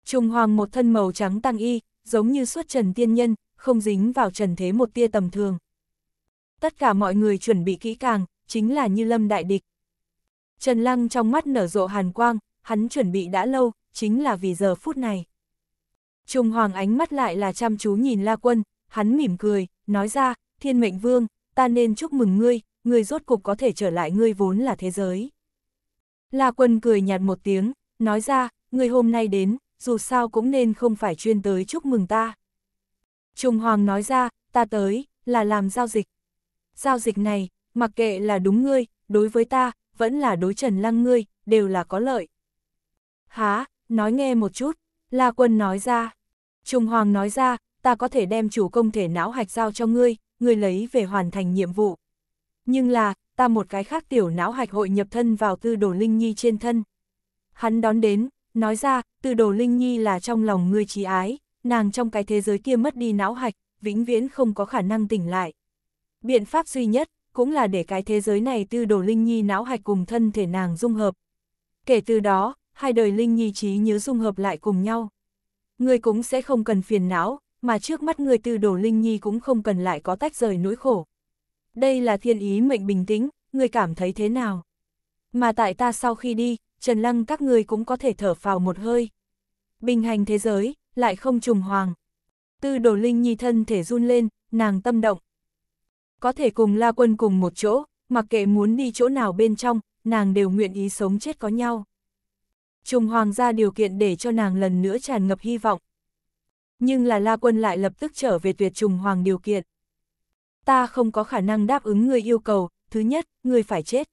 Trùng Hoàng một thân màu trắng tăng y, giống như suốt trần tiên nhân, không dính vào trần thế một tia tầm thường. Tất cả mọi người chuẩn bị kỹ càng, chính là Như Lâm đại địch. Trần Lăng trong mắt nở rộ hàn quang, hắn chuẩn bị đã lâu, chính là vì giờ phút này. Trung Hoàng ánh mắt lại là chăm chú nhìn La Quân, hắn mỉm cười, nói ra, thiên mệnh vương, ta nên chúc mừng ngươi, ngươi rốt cục có thể trở lại ngươi vốn là thế giới. La Quân cười nhạt một tiếng, nói ra, ngươi hôm nay đến, dù sao cũng nên không phải chuyên tới chúc mừng ta. Trung Hoàng nói ra, ta tới, là làm giao dịch. Giao dịch này, mặc kệ là đúng ngươi, đối với ta, vẫn là đối trần lăng ngươi, đều là có lợi. Há, nói nghe một chút, La Quân nói ra. Trung Hoàng nói ra, ta có thể đem chủ công thể não hạch giao cho ngươi, ngươi lấy về hoàn thành nhiệm vụ. Nhưng là, ta một cái khác tiểu não hạch hội nhập thân vào tư đồ Linh Nhi trên thân. Hắn đón đến, nói ra, tư đồ Linh Nhi là trong lòng ngươi trí ái, nàng trong cái thế giới kia mất đi não hạch, vĩnh viễn không có khả năng tỉnh lại. Biện pháp duy nhất, cũng là để cái thế giới này tư đồ Linh Nhi não hạch cùng thân thể nàng dung hợp. Kể từ đó, hai đời Linh Nhi trí nhớ dung hợp lại cùng nhau. Người cũng sẽ không cần phiền não, mà trước mắt người tư đồ Linh Nhi cũng không cần lại có tách rời nỗi khổ. Đây là thiên ý mệnh bình tĩnh, người cảm thấy thế nào? Mà tại ta sau khi đi, Trần Lăng các người cũng có thể thở phào một hơi. Bình hành thế giới, lại không trùng hoàng. Tư đồ Linh Nhi thân thể run lên, nàng tâm động có thể cùng La Quân cùng một chỗ, mặc kệ muốn đi chỗ nào bên trong, nàng đều nguyện ý sống chết có nhau. Trùng Hoàng ra điều kiện để cho nàng lần nữa tràn ngập hy vọng. Nhưng là La Quân lại lập tức trở về tuyệt Trùng Hoàng điều kiện. Ta không có khả năng đáp ứng người yêu cầu, thứ nhất, người phải chết.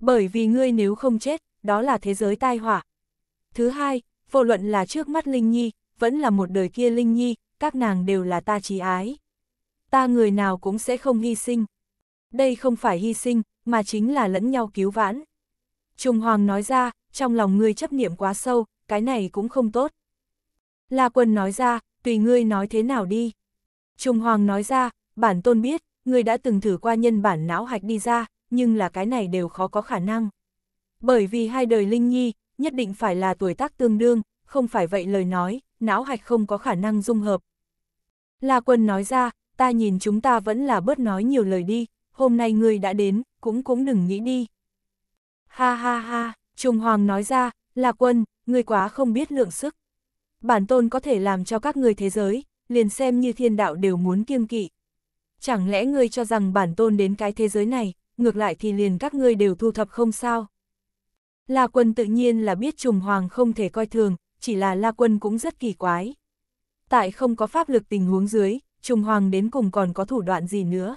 Bởi vì ngươi nếu không chết, đó là thế giới tai họa. Thứ hai, vô luận là trước mắt Linh Nhi, vẫn là một đời kia Linh Nhi, các nàng đều là ta trí ái ta người nào cũng sẽ không hy sinh. Đây không phải hy sinh, mà chính là lẫn nhau cứu vãn. Trung Hoàng nói ra, trong lòng ngươi chấp niệm quá sâu, cái này cũng không tốt. La Quân nói ra, tùy ngươi nói thế nào đi. Trung Hoàng nói ra, bản tôn biết, ngươi đã từng thử qua nhân bản não hạch đi ra, nhưng là cái này đều khó có khả năng. Bởi vì hai đời Linh Nhi, nhất định phải là tuổi tác tương đương, không phải vậy lời nói, não hạch không có khả năng dung hợp. La Quân nói ra, ta nhìn chúng ta vẫn là bớt nói nhiều lời đi, hôm nay ngươi đã đến, cũng cũng đừng nghĩ đi. Ha ha ha, Trung Hoàng nói ra, là quân, ngươi quá không biết lượng sức. Bản tôn có thể làm cho các người thế giới, liền xem như thiên đạo đều muốn kiêng kỵ. Chẳng lẽ ngươi cho rằng bản tôn đến cái thế giới này, ngược lại thì liền các ngươi đều thu thập không sao? La quân tự nhiên là biết trùng hoàng không thể coi thường, chỉ là La quân cũng rất kỳ quái. Tại không có pháp lực tình huống dưới, trùng hoàng đến cùng còn có thủ đoạn gì nữa.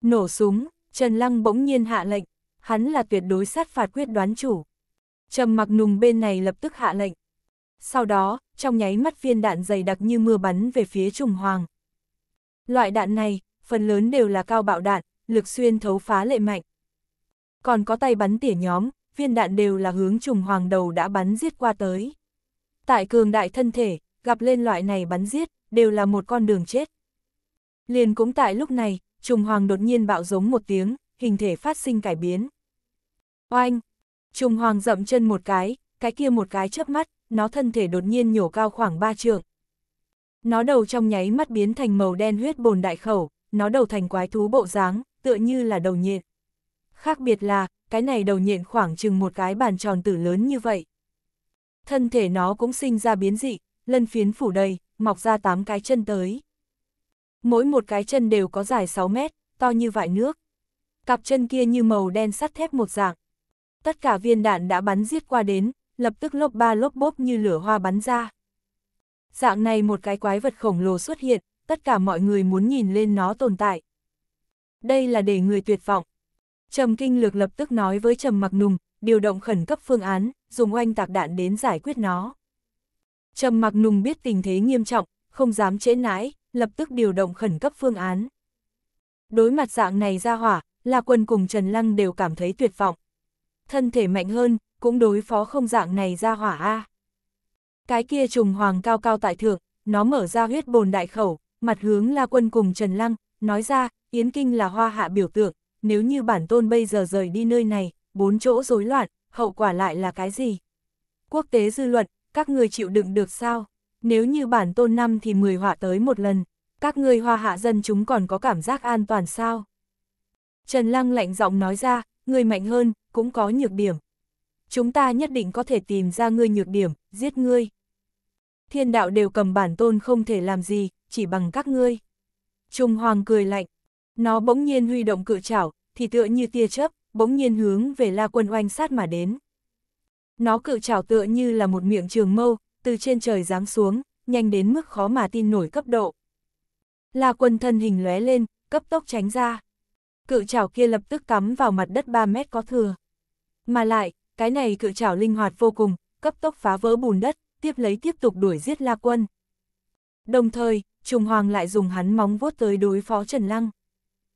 Nổ súng, Trần Lăng bỗng nhiên hạ lệnh, hắn là tuyệt đối sát phạt quyết đoán chủ. Trầm mặc nùng bên này lập tức hạ lệnh. Sau đó, trong nháy mắt viên đạn dày đặc như mưa bắn về phía trùng hoàng. Loại đạn này, phần lớn đều là cao bạo đạn, lực xuyên thấu phá lệ mạnh. Còn có tay bắn tỉa nhóm, viên đạn đều là hướng trùng hoàng đầu đã bắn giết qua tới. Tại cường đại thân thể, gặp lên loại này bắn giết, đều là một con đường chết. Liền cũng tại lúc này, trùng hoàng đột nhiên bạo giống một tiếng, hình thể phát sinh cải biến. Oanh! Trùng hoàng dậm chân một cái, cái kia một cái chớp mắt, nó thân thể đột nhiên nhổ cao khoảng ba trượng. Nó đầu trong nháy mắt biến thành màu đen huyết bồn đại khẩu, nó đầu thành quái thú bộ dáng, tựa như là đầu nhện. Khác biệt là, cái này đầu nhện khoảng chừng một cái bàn tròn tử lớn như vậy. Thân thể nó cũng sinh ra biến dị, lân phiến phủ đầy, mọc ra 8 cái chân tới. Mỗi một cái chân đều có dài 6 mét, to như vại nước. Cặp chân kia như màu đen sắt thép một dạng. Tất cả viên đạn đã bắn giết qua đến, lập tức lốp ba lốp bốp như lửa hoa bắn ra. Dạng này một cái quái vật khổng lồ xuất hiện, tất cả mọi người muốn nhìn lên nó tồn tại. Đây là để người tuyệt vọng. Trầm Kinh Lược lập tức nói với Trầm Mặc Nùng, điều động khẩn cấp phương án, dùng oanh tạc đạn đến giải quyết nó. Trầm mặc nùng biết tình thế nghiêm trọng, không dám trễ nãi, lập tức điều động khẩn cấp phương án. Đối mặt dạng này ra hỏa, La Quân cùng Trần Lăng đều cảm thấy tuyệt vọng. Thân thể mạnh hơn, cũng đối phó không dạng này ra hỏa A. Cái kia trùng hoàng cao cao tại thượng, nó mở ra huyết bồn đại khẩu, mặt hướng La Quân cùng Trần Lăng, nói ra, Yến Kinh là hoa hạ biểu tượng, nếu như bản tôn bây giờ rời đi nơi này, bốn chỗ rối loạn, hậu quả lại là cái gì? Quốc tế dư luận, các ngươi chịu đựng được sao? Nếu như bản tôn năm thì 10 họa tới một lần, các ngươi hoa hạ dân chúng còn có cảm giác an toàn sao? Trần Lăng lạnh giọng nói ra, người mạnh hơn, cũng có nhược điểm. Chúng ta nhất định có thể tìm ra ngươi nhược điểm, giết ngươi. Thiên đạo đều cầm bản tôn không thể làm gì, chỉ bằng các ngươi. Trung Hoàng cười lạnh. Nó bỗng nhiên huy động cự trảo, thì tựa như tia chớp, bỗng nhiên hướng về La Quân oanh sát mà đến. Nó cự trảo tựa như là một miệng trường mâu, từ trên trời giáng xuống, nhanh đến mức khó mà tin nổi cấp độ. La quân thân hình lóe lên, cấp tốc tránh ra. Cự trảo kia lập tức cắm vào mặt đất 3 mét có thừa. Mà lại, cái này cự trảo linh hoạt vô cùng, cấp tốc phá vỡ bùn đất, tiếp lấy tiếp tục đuổi giết La quân. Đồng thời, Trùng Hoàng lại dùng hắn móng vuốt tới đối phó Trần Lăng.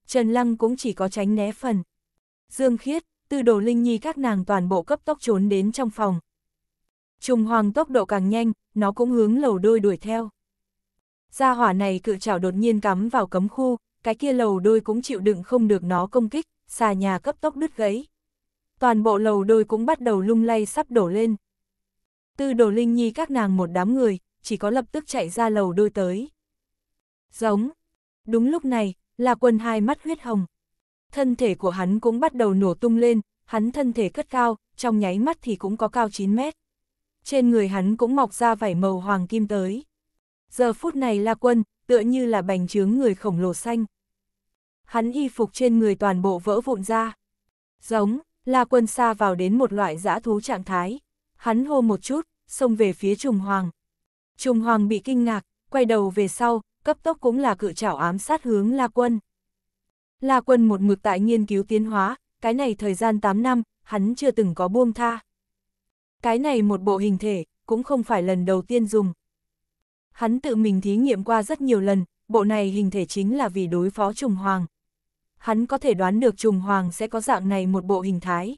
Trần Lăng cũng chỉ có tránh né phần. Dương Khiết, từ đồ linh nhi các nàng toàn bộ cấp tốc trốn đến trong phòng. Trùng hoàng tốc độ càng nhanh, nó cũng hướng lầu đôi đuổi theo. Gia hỏa này cự trảo đột nhiên cắm vào cấm khu, cái kia lầu đôi cũng chịu đựng không được nó công kích, xà nhà cấp tốc đứt gãy. Toàn bộ lầu đôi cũng bắt đầu lung lay sắp đổ lên. từ đồ linh nhi các nàng một đám người, chỉ có lập tức chạy ra lầu đôi tới. Giống. Đúng lúc này, là quân hai mắt huyết hồng thân thể của hắn cũng bắt đầu nổ tung lên, hắn thân thể cất cao, trong nháy mắt thì cũng có cao 9 mét. Trên người hắn cũng mọc ra vảy màu hoàng kim tới. Giờ phút này La Quân, tựa như là bành trướng người khổng lồ xanh. Hắn y phục trên người toàn bộ vỡ vụn ra. Giống, La Quân xa vào đến một loại dã thú trạng thái. Hắn hô một chút, xông về phía Trùng Hoàng. Trùng Hoàng bị kinh ngạc, quay đầu về sau, cấp tốc cũng là cự trảo ám sát hướng La Quân. La Quân một mực tại nghiên cứu tiến hóa, cái này thời gian 8 năm, hắn chưa từng có buông tha. Cái này một bộ hình thể, cũng không phải lần đầu tiên dùng. Hắn tự mình thí nghiệm qua rất nhiều lần, bộ này hình thể chính là vì đối phó trùng hoàng. Hắn có thể đoán được trùng hoàng sẽ có dạng này một bộ hình thái.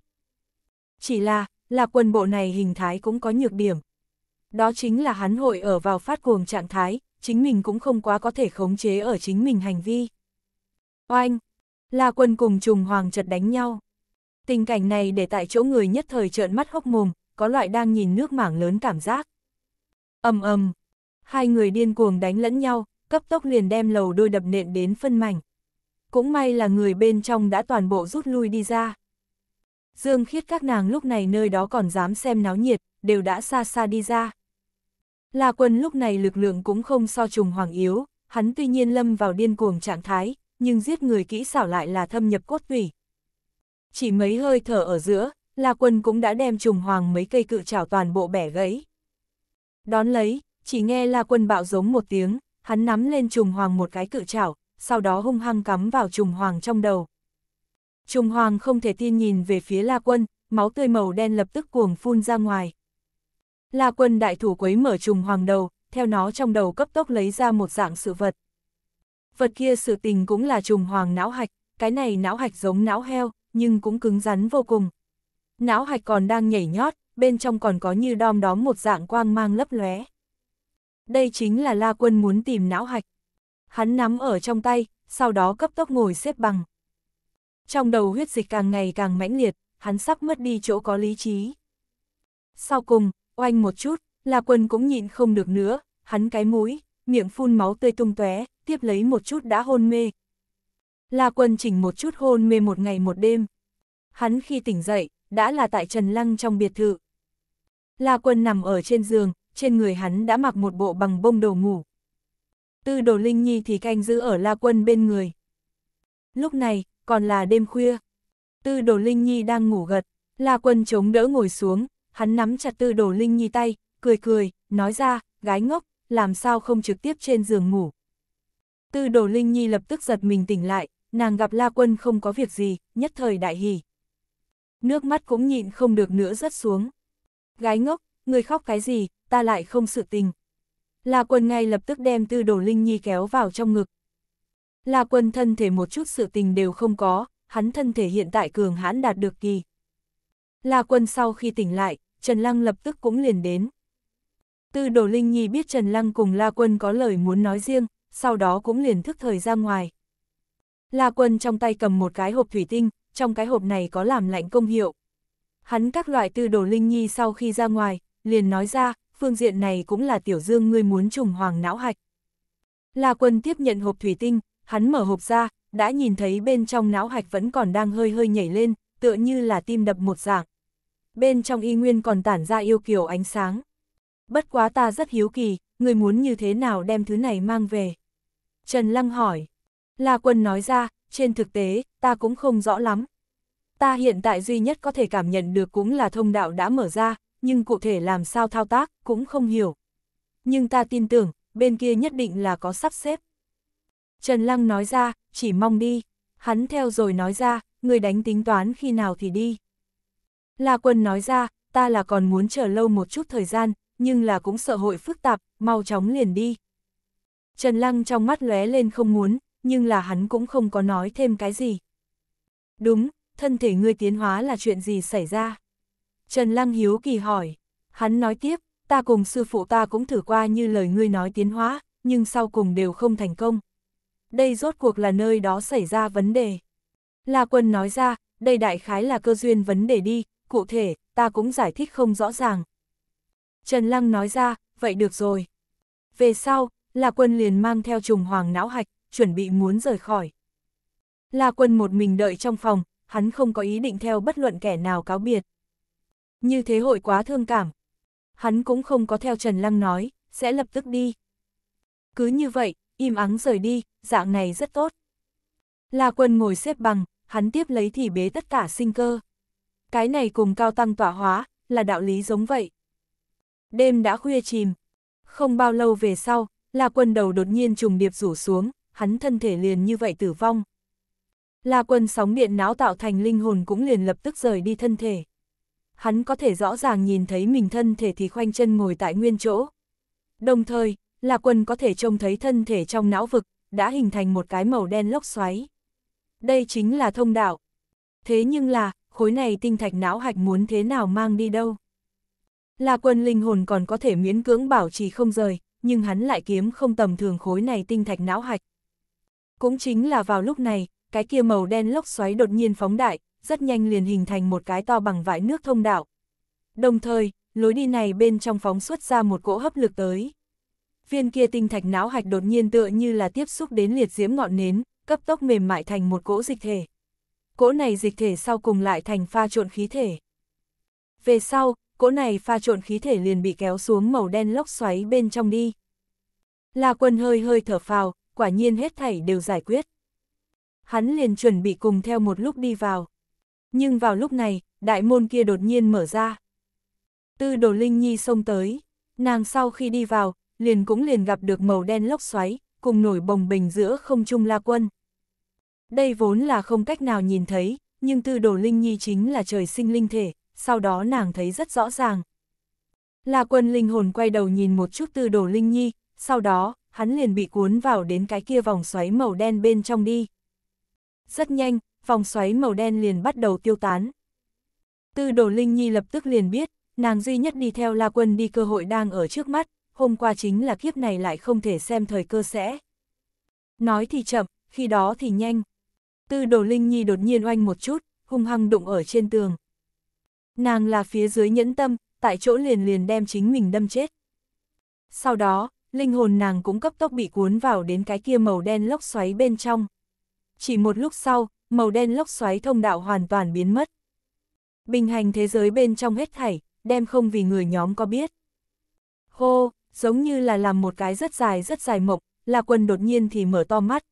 Chỉ là, là quân bộ này hình thái cũng có nhược điểm. Đó chính là hắn hội ở vào phát cuồng trạng thái, chính mình cũng không quá có thể khống chế ở chính mình hành vi. Oanh, La Quân cùng Trùng Hoàng chật đánh nhau. Tình cảnh này để tại chỗ người nhất thời trợn mắt hốc mồm, có loại đang nhìn nước mảng lớn cảm giác. ầm ầm, hai người điên cuồng đánh lẫn nhau, cấp tốc liền đem lầu đôi đập nện đến phân mảnh. Cũng may là người bên trong đã toàn bộ rút lui đi ra. Dương khiết các nàng lúc này nơi đó còn dám xem náo nhiệt, đều đã xa xa đi ra. La quân lúc này lực lượng cũng không so trùng hoàng yếu, hắn tuy nhiên lâm vào điên cuồng trạng thái, nhưng giết người kỹ xảo lại là thâm nhập cốt tủy. Chỉ mấy hơi thở ở giữa, La Quân cũng đã đem trùng hoàng mấy cây cự trảo toàn bộ bẻ gãy. Đón lấy, chỉ nghe La Quân bạo giống một tiếng, hắn nắm lên trùng hoàng một cái cự trảo, sau đó hung hăng cắm vào trùng hoàng trong đầu. Trùng hoàng không thể tin nhìn về phía La Quân, máu tươi màu đen lập tức cuồng phun ra ngoài. La Quân đại thủ quấy mở trùng hoàng đầu, theo nó trong đầu cấp tốc lấy ra một dạng sự vật vật kia sự tình cũng là trùng hoàng não hạch, cái này não hạch giống não heo, nhưng cũng cứng rắn vô cùng. Não hạch còn đang nhảy nhót, bên trong còn có như đom đóm một dạng quang mang lấp lóe. Đây chính là La Quân muốn tìm não hạch. Hắn nắm ở trong tay, sau đó cấp tốc ngồi xếp bằng. Trong đầu huyết dịch càng ngày càng mãnh liệt, hắn sắp mất đi chỗ có lý trí. Sau cùng, oanh một chút, La Quân cũng nhịn không được nữa, hắn cái mũi, miệng phun máu tươi tung tóe, tiếp lấy một chút đã hôn mê. La Quân chỉnh một chút hôn mê một ngày một đêm. Hắn khi tỉnh dậy, đã là tại Trần Lăng trong biệt thự. La Quân nằm ở trên giường, trên người hắn đã mặc một bộ bằng bông đồ ngủ. Tư đồ Linh Nhi thì canh giữ ở La Quân bên người. Lúc này, còn là đêm khuya. Tư đồ Linh Nhi đang ngủ gật, La Quân chống đỡ ngồi xuống, hắn nắm chặt tư đồ Linh Nhi tay, cười cười, nói ra, gái ngốc, làm sao không trực tiếp trên giường ngủ. Tư đồ Linh Nhi lập tức giật mình tỉnh lại, nàng gặp La Quân không có việc gì, nhất thời đại hỉ. Nước mắt cũng nhịn không được nữa rớt xuống. Gái ngốc, người khóc cái gì, ta lại không sự tình. La Quân ngay lập tức đem tư đồ Linh Nhi kéo vào trong ngực. La Quân thân thể một chút sự tình đều không có, hắn thân thể hiện tại cường hãn đạt được kỳ. La Quân sau khi tỉnh lại, Trần Lăng lập tức cũng liền đến. Tư Đồ Linh Nhi biết Trần Lăng cùng La Quân có lời muốn nói riêng, sau đó cũng liền thức thời ra ngoài. La Quân trong tay cầm một cái hộp thủy tinh, trong cái hộp này có làm lạnh công hiệu. Hắn các loại Tư Đồ Linh Nhi sau khi ra ngoài, liền nói ra, phương diện này cũng là tiểu dương ngươi muốn trùng hoàng não hạch. La Quân tiếp nhận hộp thủy tinh, hắn mở hộp ra, đã nhìn thấy bên trong não hạch vẫn còn đang hơi hơi nhảy lên, tựa như là tim đập một dạng. Bên trong y nguyên còn tản ra yêu kiều ánh sáng. Bất quá ta rất hiếu kỳ, người muốn như thế nào đem thứ này mang về? Trần Lăng hỏi. La Quân nói ra, trên thực tế, ta cũng không rõ lắm. Ta hiện tại duy nhất có thể cảm nhận được cũng là thông đạo đã mở ra, nhưng cụ thể làm sao thao tác, cũng không hiểu. Nhưng ta tin tưởng, bên kia nhất định là có sắp xếp. Trần Lăng nói ra, chỉ mong đi. Hắn theo rồi nói ra, người đánh tính toán khi nào thì đi. La Quân nói ra, ta là còn muốn chờ lâu một chút thời gian, nhưng là cũng sợ hội phức tạp, mau chóng liền đi. Trần Lăng trong mắt lóe lên không muốn, nhưng là hắn cũng không có nói thêm cái gì. Đúng, thân thể ngươi tiến hóa là chuyện gì xảy ra? Trần Lăng hiếu kỳ hỏi, hắn nói tiếp, ta cùng sư phụ ta cũng thử qua như lời ngươi nói tiến hóa, nhưng sau cùng đều không thành công. Đây rốt cuộc là nơi đó xảy ra vấn đề. La Quân nói ra, đây đại khái là cơ duyên vấn đề đi, cụ thể, ta cũng giải thích không rõ ràng, Trần Lăng nói ra, vậy được rồi. Về sau, La quân liền mang theo trùng hoàng não hạch, chuẩn bị muốn rời khỏi. La quân một mình đợi trong phòng, hắn không có ý định theo bất luận kẻ nào cáo biệt. Như thế hội quá thương cảm. Hắn cũng không có theo Trần Lăng nói, sẽ lập tức đi. Cứ như vậy, im ắng rời đi, dạng này rất tốt. La quân ngồi xếp bằng, hắn tiếp lấy thì bế tất cả sinh cơ. Cái này cùng cao tăng tỏa hóa, là đạo lý giống vậy đêm đã khuya chìm. Không bao lâu về sau, La Quân đầu đột nhiên trùng điệp rủ xuống, hắn thân thể liền như vậy tử vong. La Quân sóng điện não tạo thành linh hồn cũng liền lập tức rời đi thân thể. Hắn có thể rõ ràng nhìn thấy mình thân thể thì khoanh chân ngồi tại nguyên chỗ. Đồng thời, La Quân có thể trông thấy thân thể trong não vực, đã hình thành một cái màu đen lốc xoáy. Đây chính là thông đạo. Thế nhưng là, khối này tinh thạch não hạch muốn thế nào mang đi đâu? Là quân linh hồn còn có thể miễn cưỡng bảo trì không rời, nhưng hắn lại kiếm không tầm thường khối này tinh thạch não hạch. Cũng chính là vào lúc này, cái kia màu đen lốc xoáy đột nhiên phóng đại, rất nhanh liền hình thành một cái to bằng vải nước thông đạo. Đồng thời, lối đi này bên trong phóng xuất ra một cỗ hấp lực tới. Viên kia tinh thạch não hạch đột nhiên tựa như là tiếp xúc đến liệt diễm ngọn nến, cấp tốc mềm mại thành một cỗ dịch thể. Cỗ này dịch thể sau cùng lại thành pha trộn khí thể. Về sau, cỗ này pha trộn khí thể liền bị kéo xuống màu đen lốc xoáy bên trong đi. La quân hơi hơi thở phào, quả nhiên hết thảy đều giải quyết. Hắn liền chuẩn bị cùng theo một lúc đi vào. Nhưng vào lúc này, đại môn kia đột nhiên mở ra. Tư đồ Linh Nhi xông tới, nàng sau khi đi vào, liền cũng liền gặp được màu đen lốc xoáy, cùng nổi bồng bình giữa không trung la quân. Đây vốn là không cách nào nhìn thấy, nhưng tư đồ Linh Nhi chính là trời sinh linh thể, sau đó nàng thấy rất rõ ràng. La quân linh hồn quay đầu nhìn một chút từ đồ linh nhi, sau đó, hắn liền bị cuốn vào đến cái kia vòng xoáy màu đen bên trong đi. Rất nhanh, vòng xoáy màu đen liền bắt đầu tiêu tán. Tư đồ Linh Nhi lập tức liền biết, nàng duy nhất đi theo La Quân đi cơ hội đang ở trước mắt, hôm qua chính là kiếp này lại không thể xem thời cơ sẽ. Nói thì chậm, khi đó thì nhanh. Tư đồ Linh Nhi đột nhiên oanh một chút, hung hăng đụng ở trên tường. Nàng là phía dưới nhẫn tâm, tại chỗ liền liền đem chính mình đâm chết. Sau đó, linh hồn nàng cũng cấp tốc bị cuốn vào đến cái kia màu đen lốc xoáy bên trong. Chỉ một lúc sau, màu đen lốc xoáy thông đạo hoàn toàn biến mất. Bình hành thế giới bên trong hết thảy, đem không vì người nhóm có biết. Hô, giống như là làm một cái rất dài rất dài mộc, là quần đột nhiên thì mở to mắt.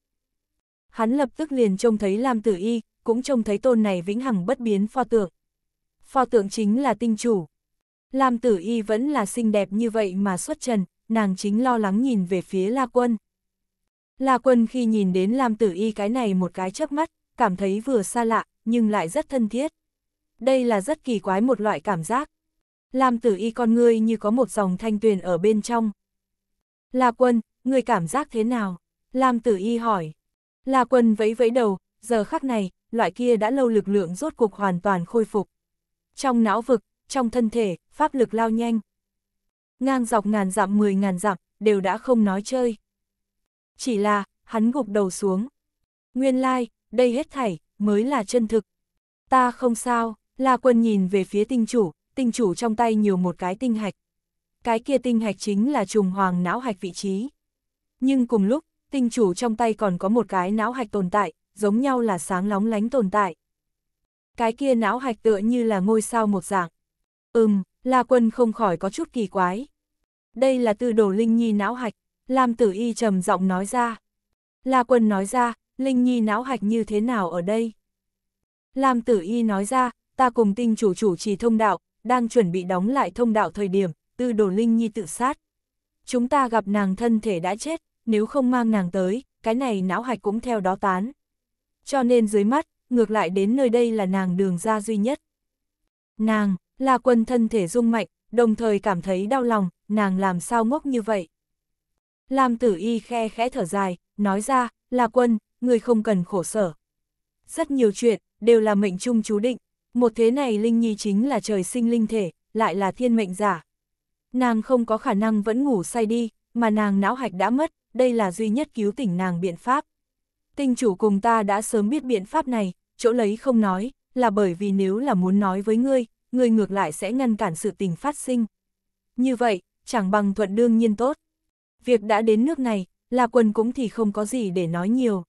Hắn lập tức liền trông thấy Lam Tử Y, cũng trông thấy tôn này vĩnh hằng bất biến pho tượng pho tượng chính là tinh chủ. Lam tử y vẫn là xinh đẹp như vậy mà xuất trần, nàng chính lo lắng nhìn về phía La Quân. La Quân khi nhìn đến Lam tử y cái này một cái chớp mắt, cảm thấy vừa xa lạ, nhưng lại rất thân thiết. Đây là rất kỳ quái một loại cảm giác. Lam tử y con ngươi như có một dòng thanh tuyền ở bên trong. La Quân, người cảm giác thế nào? Lam tử y hỏi. La Quân vẫy vẫy đầu, giờ khắc này, loại kia đã lâu lực lượng rốt cuộc hoàn toàn khôi phục trong não vực, trong thân thể, pháp lực lao nhanh. Ngang dọc ngàn dặm mười ngàn dặm, đều đã không nói chơi. Chỉ là, hắn gục đầu xuống. Nguyên lai, like, đây hết thảy, mới là chân thực. Ta không sao, La Quân nhìn về phía tinh chủ, tinh chủ trong tay nhiều một cái tinh hạch. Cái kia tinh hạch chính là trùng hoàng não hạch vị trí. Nhưng cùng lúc, tinh chủ trong tay còn có một cái não hạch tồn tại, giống nhau là sáng lóng lánh tồn tại cái kia não hạch tựa như là ngôi sao một dạng. Ừm, La Quân không khỏi có chút kỳ quái. Đây là từ đồ Linh Nhi não hạch, Lam Tử Y trầm giọng nói ra. La Quân nói ra, Linh Nhi não hạch như thế nào ở đây? Lam Tử Y nói ra, ta cùng tinh chủ chủ trì thông đạo, đang chuẩn bị đóng lại thông đạo thời điểm, tư đồ Linh Nhi tự sát. Chúng ta gặp nàng thân thể đã chết, nếu không mang nàng tới, cái này não hạch cũng theo đó tán. Cho nên dưới mắt, ngược lại đến nơi đây là nàng đường ra duy nhất. Nàng, là quân thân thể dung mạnh, đồng thời cảm thấy đau lòng, nàng làm sao ngốc như vậy. Lam tử y khe khẽ thở dài, nói ra, là quân, người không cần khổ sở. Rất nhiều chuyện, đều là mệnh chung chú định, một thế này Linh Nhi chính là trời sinh linh thể, lại là thiên mệnh giả. Nàng không có khả năng vẫn ngủ say đi, mà nàng não hạch đã mất, đây là duy nhất cứu tỉnh nàng biện pháp. Tinh chủ cùng ta đã sớm biết biện pháp này, chỗ lấy không nói, là bởi vì nếu là muốn nói với ngươi, ngươi ngược lại sẽ ngăn cản sự tình phát sinh. Như vậy, chẳng bằng thuận đương nhiên tốt. Việc đã đến nước này, là quần cũng thì không có gì để nói nhiều.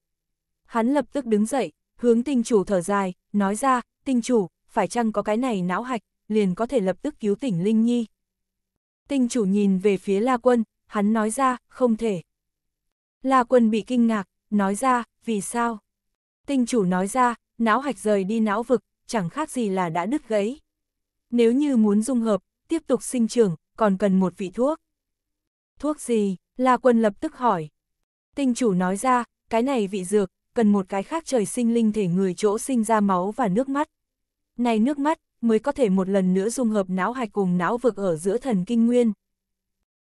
Hắn lập tức đứng dậy, hướng tinh chủ thở dài, nói ra, tinh chủ, phải chăng có cái này não hạch, liền có thể lập tức cứu tỉnh Linh Nhi. Tinh chủ nhìn về phía La Quân, hắn nói ra, không thể. La Quân bị kinh ngạc, nói ra, vì sao? Tinh chủ nói ra, não hạch rời đi não vực, chẳng khác gì là đã đứt gãy. Nếu như muốn dung hợp, tiếp tục sinh trưởng, còn cần một vị thuốc. Thuốc gì? La Quân lập tức hỏi. Tinh chủ nói ra, cái này vị dược, cần một cái khác trời sinh linh thể người chỗ sinh ra máu và nước mắt. Này nước mắt, mới có thể một lần nữa dung hợp não hạch cùng não vực ở giữa thần kinh nguyên.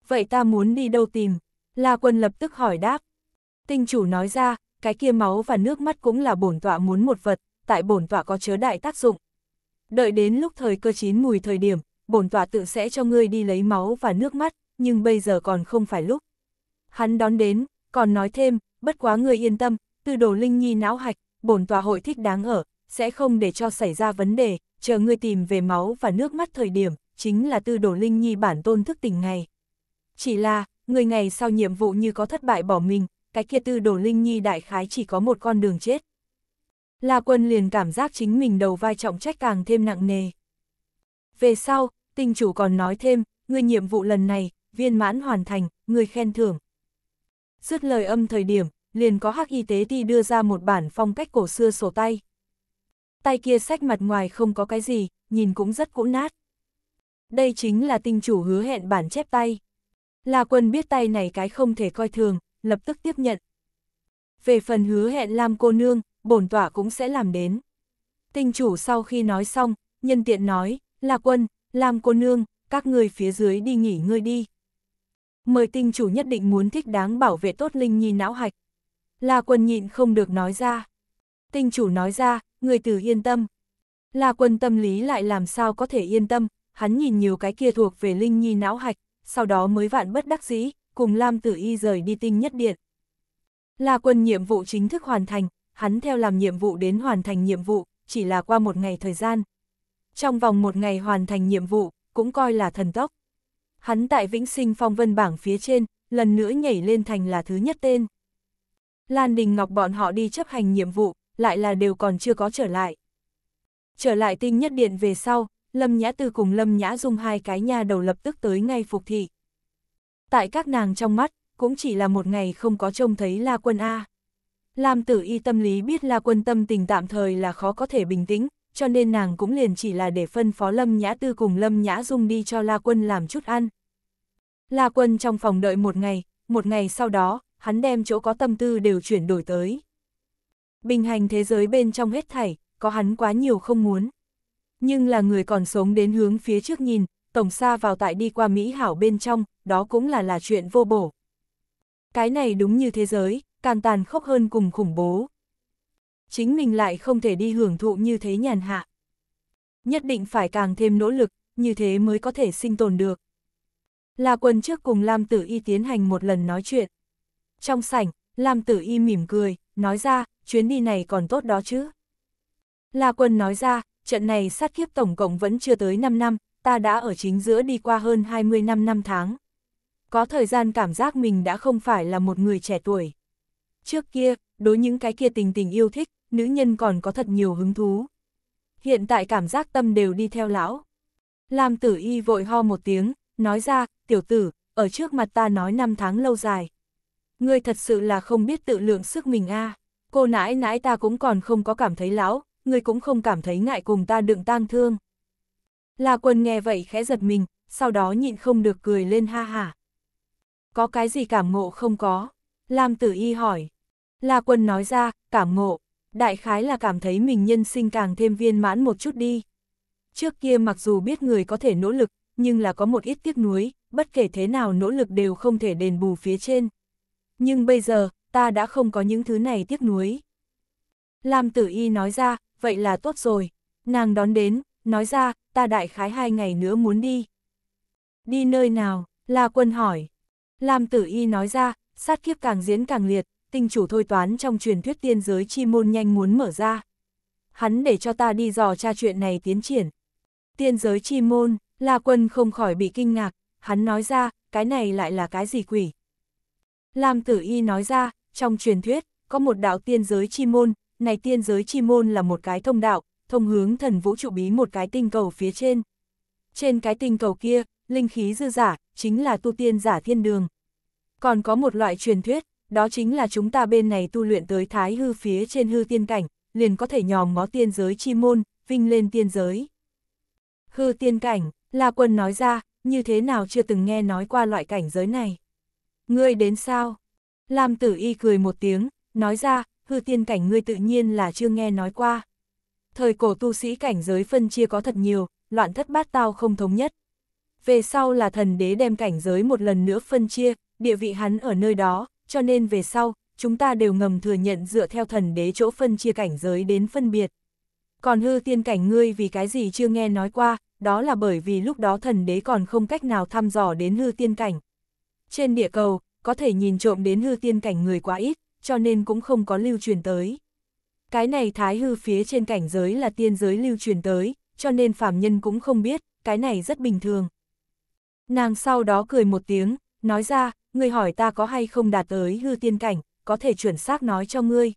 Vậy ta muốn đi đâu tìm? La Quân lập tức hỏi đáp. Tinh chủ nói ra, cái kia máu và nước mắt cũng là bổn tọa muốn một vật, tại bổn tọa có chứa đại tác dụng. Đợi đến lúc thời cơ chín mùi thời điểm, bổn tọa tự sẽ cho ngươi đi lấy máu và nước mắt, nhưng bây giờ còn không phải lúc. Hắn đón đến, còn nói thêm, bất quá ngươi yên tâm, từ đồ linh nhi não hạch, bổn tọa hội thích đáng ở, sẽ không để cho xảy ra vấn đề, chờ ngươi tìm về máu và nước mắt thời điểm, chính là tư đồ linh nhi bản tôn thức tỉnh ngày. Chỉ là, người ngày sau nhiệm vụ như có thất bại bỏ mình, cái kia tư đồ linh nhi đại khái chỉ có một con đường chết. La quân liền cảm giác chính mình đầu vai trọng trách càng thêm nặng nề. Về sau, tinh chủ còn nói thêm, người nhiệm vụ lần này, viên mãn hoàn thành, người khen thưởng. Dứt lời âm thời điểm, liền có hắc y tế ti đưa ra một bản phong cách cổ xưa sổ tay. Tay kia sách mặt ngoài không có cái gì, nhìn cũng rất cũ nát. Đây chính là tinh chủ hứa hẹn bản chép tay. La quân biết tay này cái không thể coi thường, lập tức tiếp nhận. Về phần hứa hẹn Lam cô nương, bổn tỏa cũng sẽ làm đến. Tinh chủ sau khi nói xong, nhân tiện nói, là quân, Lam cô nương, các người phía dưới đi nghỉ ngơi đi. Mời tinh chủ nhất định muốn thích đáng bảo vệ tốt linh nhi não hạch. là quân nhịn không được nói ra. Tinh chủ nói ra, người tử yên tâm. là quân tâm lý lại làm sao có thể yên tâm, hắn nhìn nhiều cái kia thuộc về linh nhi não hạch, sau đó mới vạn bất đắc dĩ, cùng Lam Tử Y rời đi tinh nhất điện. Là quân nhiệm vụ chính thức hoàn thành, hắn theo làm nhiệm vụ đến hoàn thành nhiệm vụ, chỉ là qua một ngày thời gian. Trong vòng một ngày hoàn thành nhiệm vụ, cũng coi là thần tốc. Hắn tại Vĩnh Sinh Phong Vân bảng phía trên, lần nữa nhảy lên thành là thứ nhất tên. Lan Đình Ngọc bọn họ đi chấp hành nhiệm vụ, lại là đều còn chưa có trở lại. Trở lại tinh nhất điện về sau, Lâm Nhã Tư cùng Lâm Nhã Dung hai cái nhà đầu lập tức tới ngay phục thị tại các nàng trong mắt, cũng chỉ là một ngày không có trông thấy La Quân A. Lam tử y tâm lý biết La Quân tâm tình tạm thời là khó có thể bình tĩnh, cho nên nàng cũng liền chỉ là để phân phó Lâm Nhã Tư cùng Lâm Nhã Dung đi cho La Quân làm chút ăn. La Quân trong phòng đợi một ngày, một ngày sau đó, hắn đem chỗ có tâm tư đều chuyển đổi tới. Bình hành thế giới bên trong hết thảy, có hắn quá nhiều không muốn. Nhưng là người còn sống đến hướng phía trước nhìn, tổng xa vào tại đi qua Mỹ hảo bên trong, đó cũng là là chuyện vô bổ. Cái này đúng như thế giới, càng tàn khốc hơn cùng khủng bố. Chính mình lại không thể đi hưởng thụ như thế nhàn hạ. Nhất định phải càng thêm nỗ lực, như thế mới có thể sinh tồn được. là quân trước cùng Lam Tử Y tiến hành một lần nói chuyện. Trong sảnh, Lam Tử Y mỉm cười, nói ra, chuyến đi này còn tốt đó chứ. là quân nói ra, trận này sát kiếp tổng cộng vẫn chưa tới 5 năm, ta đã ở chính giữa đi qua hơn 20 năm năm tháng. Có thời gian cảm giác mình đã không phải là một người trẻ tuổi. Trước kia, đối những cái kia tình tình yêu thích, nữ nhân còn có thật nhiều hứng thú. Hiện tại cảm giác tâm đều đi theo lão. Lam tử y vội ho một tiếng, nói ra, tiểu tử, ở trước mặt ta nói năm tháng lâu dài. Ngươi thật sự là không biết tự lượng sức mình a cô nãi nãi ta cũng còn không có cảm thấy lão, ngươi cũng không cảm thấy ngại cùng ta đựng tang thương. La Quân nghe vậy khẽ giật mình, sau đó nhịn không được cười lên ha hả. Có cái gì cảm ngộ không có? Lam Tử Y hỏi. La Quân nói ra, cảm ngộ, đại khái là cảm thấy mình nhân sinh càng thêm viên mãn một chút đi. Trước kia mặc dù biết người có thể nỗ lực, nhưng là có một ít tiếc nuối, bất kể thế nào nỗ lực đều không thể đền bù phía trên. Nhưng bây giờ, ta đã không có những thứ này tiếc nuối. Lam Tử Y nói ra, vậy là tốt rồi. Nàng đón đến, nói ra, ta đại khái hai ngày nữa muốn đi. Đi nơi nào? La quân hỏi. Lam tử y nói ra, sát kiếp càng diễn càng liệt, tinh chủ thôi toán trong truyền thuyết tiên giới chi môn nhanh muốn mở ra. Hắn để cho ta đi dò tra chuyện này tiến triển. Tiên giới chi môn, La quân không khỏi bị kinh ngạc, hắn nói ra, cái này lại là cái gì quỷ? Lam tử y nói ra, trong truyền thuyết, có một đạo tiên giới chi môn, này tiên giới chi môn là một cái thông đạo, thông hướng thần vũ trụ bí một cái tinh cầu phía trên. Trên cái tinh cầu kia, linh khí dư giả, chính là tu tiên giả thiên đường. Còn có một loại truyền thuyết, đó chính là chúng ta bên này tu luyện tới thái hư phía trên hư tiên cảnh, liền có thể nhòm ngó tiên giới chi môn, vinh lên tiên giới. Hư tiên cảnh, La Quân nói ra, như thế nào chưa từng nghe nói qua loại cảnh giới này. Ngươi đến sao? Lam Tử Y cười một tiếng, nói ra, hư tiên cảnh ngươi tự nhiên là chưa nghe nói qua. Thời cổ tu sĩ cảnh giới phân chia có thật nhiều, loạn thất bát tao không thống nhất. Về sau là thần đế đem cảnh giới một lần nữa phân chia, địa vị hắn ở nơi đó, cho nên về sau, chúng ta đều ngầm thừa nhận dựa theo thần đế chỗ phân chia cảnh giới đến phân biệt. Còn hư tiên cảnh ngươi vì cái gì chưa nghe nói qua, đó là bởi vì lúc đó thần đế còn không cách nào thăm dò đến hư tiên cảnh. Trên địa cầu, có thể nhìn trộm đến hư tiên cảnh người quá ít, cho nên cũng không có lưu truyền tới. Cái này thái hư phía trên cảnh giới là tiên giới lưu truyền tới, cho nên phàm nhân cũng không biết, cái này rất bình thường. Nàng sau đó cười một tiếng, nói ra, người hỏi ta có hay không đạt tới hư tiên cảnh, có thể chuẩn xác nói cho ngươi.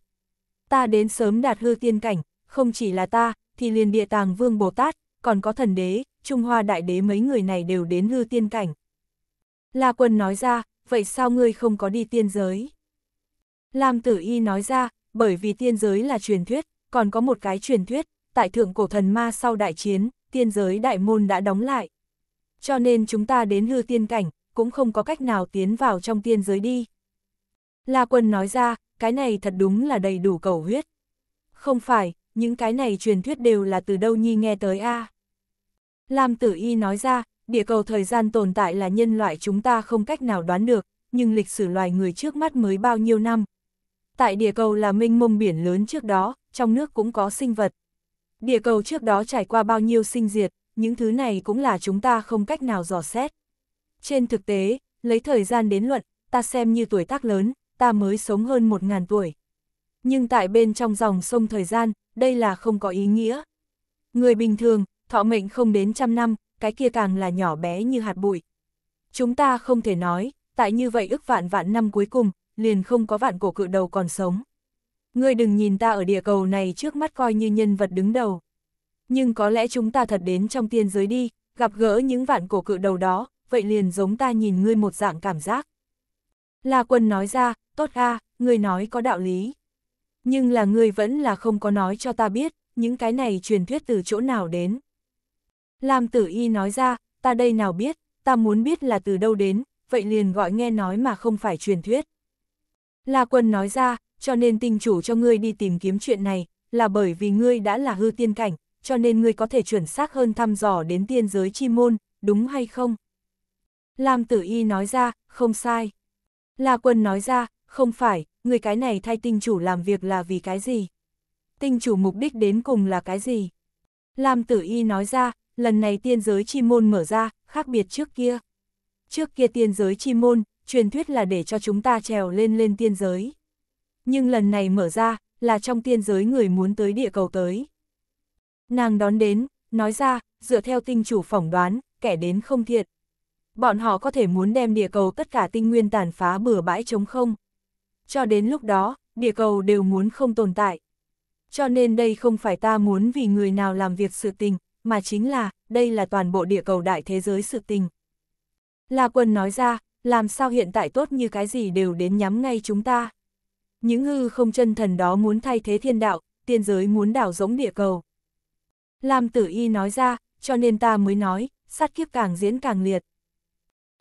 Ta đến sớm đạt hư tiên cảnh, không chỉ là ta, thì liền địa tàng vương Bồ Tát, còn có thần đế, Trung Hoa đại đế mấy người này đều đến hư tiên cảnh. La quân nói ra, vậy sao ngươi không có đi tiên giới? Lam tử y nói ra, bởi vì tiên giới là truyền thuyết, còn có một cái truyền thuyết, tại thượng cổ thần ma sau đại chiến, tiên giới đại môn đã đóng lại. Cho nên chúng ta đến hư tiên cảnh, cũng không có cách nào tiến vào trong tiên giới đi. La quân nói ra, cái này thật đúng là đầy đủ cầu huyết. Không phải, những cái này truyền thuyết đều là từ đâu nhi nghe tới a Lam tử y nói ra, địa cầu thời gian tồn tại là nhân loại chúng ta không cách nào đoán được, nhưng lịch sử loài người trước mắt mới bao nhiêu năm, tại địa cầu là minh mông biển lớn trước đó, trong nước cũng có sinh vật. Địa cầu trước đó trải qua bao nhiêu sinh diệt, những thứ này cũng là chúng ta không cách nào dò xét. Trên thực tế, lấy thời gian đến luận, ta xem như tuổi tác lớn, ta mới sống hơn một ngàn tuổi. Nhưng tại bên trong dòng sông thời gian, đây là không có ý nghĩa. Người bình thường, thọ mệnh không đến trăm năm, cái kia càng là nhỏ bé như hạt bụi. Chúng ta không thể nói, tại như vậy ức vạn vạn năm cuối cùng, liền không có vạn cổ cự đầu còn sống. Ngươi đừng nhìn ta ở địa cầu này trước mắt coi như nhân vật đứng đầu. Nhưng có lẽ chúng ta thật đến trong tiên giới đi, gặp gỡ những vạn cổ cự đầu đó, vậy liền giống ta nhìn ngươi một dạng cảm giác. La quân nói ra, tốt a, ngươi nói có đạo lý. Nhưng là ngươi vẫn là không có nói cho ta biết, những cái này truyền thuyết từ chỗ nào đến. Lam tử y nói ra, ta đây nào biết, ta muốn biết là từ đâu đến, vậy liền gọi nghe nói mà không phải truyền thuyết. La Quân nói ra, cho nên tinh chủ cho ngươi đi tìm kiếm chuyện này, là bởi vì ngươi đã là hư tiên cảnh, cho nên ngươi có thể chuẩn xác hơn thăm dò đến tiên giới chi môn, đúng hay không? Lam Tử Y nói ra, không sai. La Quân nói ra, không phải, ngươi cái này thay tinh chủ làm việc là vì cái gì? Tinh chủ mục đích đến cùng là cái gì? Lam Tử Y nói ra, lần này tiên giới chi môn mở ra, khác biệt trước kia. Trước kia tiên giới chi môn, truyền thuyết là để cho chúng ta trèo lên lên tiên giới. Nhưng lần này mở ra, là trong tiên giới người muốn tới địa cầu tới. Nàng đón đến, nói ra, dựa theo tinh chủ phỏng đoán, kẻ đến không thiệt. Bọn họ có thể muốn đem địa cầu tất cả tinh nguyên tàn phá bừa bãi trống không. Cho đến lúc đó, địa cầu đều muốn không tồn tại. Cho nên đây không phải ta muốn vì người nào làm việc sự tình, mà chính là, đây là toàn bộ địa cầu đại thế giới sự tình. La Quân nói ra, làm sao hiện tại tốt như cái gì đều đến nhắm ngay chúng ta. Những hư không chân thần đó muốn thay thế thiên đạo, tiên giới muốn đảo giống địa cầu. Lam tử y nói ra, cho nên ta mới nói, sát kiếp càng diễn càng liệt.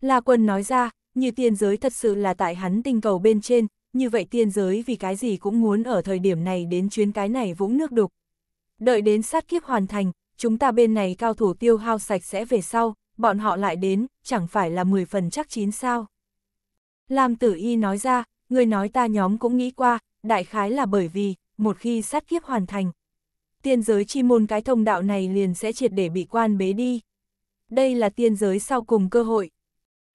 La quân nói ra, như tiên giới thật sự là tại hắn tinh cầu bên trên, như vậy tiên giới vì cái gì cũng muốn ở thời điểm này đến chuyến cái này vũng nước đục. Đợi đến sát kiếp hoàn thành, chúng ta bên này cao thủ tiêu hao sạch sẽ về sau, bọn họ lại đến, chẳng phải là 10 phần chắc chín sao. Lam tử y nói ra, người nói ta nhóm cũng nghĩ qua, đại khái là bởi vì, một khi sát kiếp hoàn thành, tiên giới chi môn cái thông đạo này liền sẽ triệt để bị quan bế đi. Đây là tiên giới sau cùng cơ hội.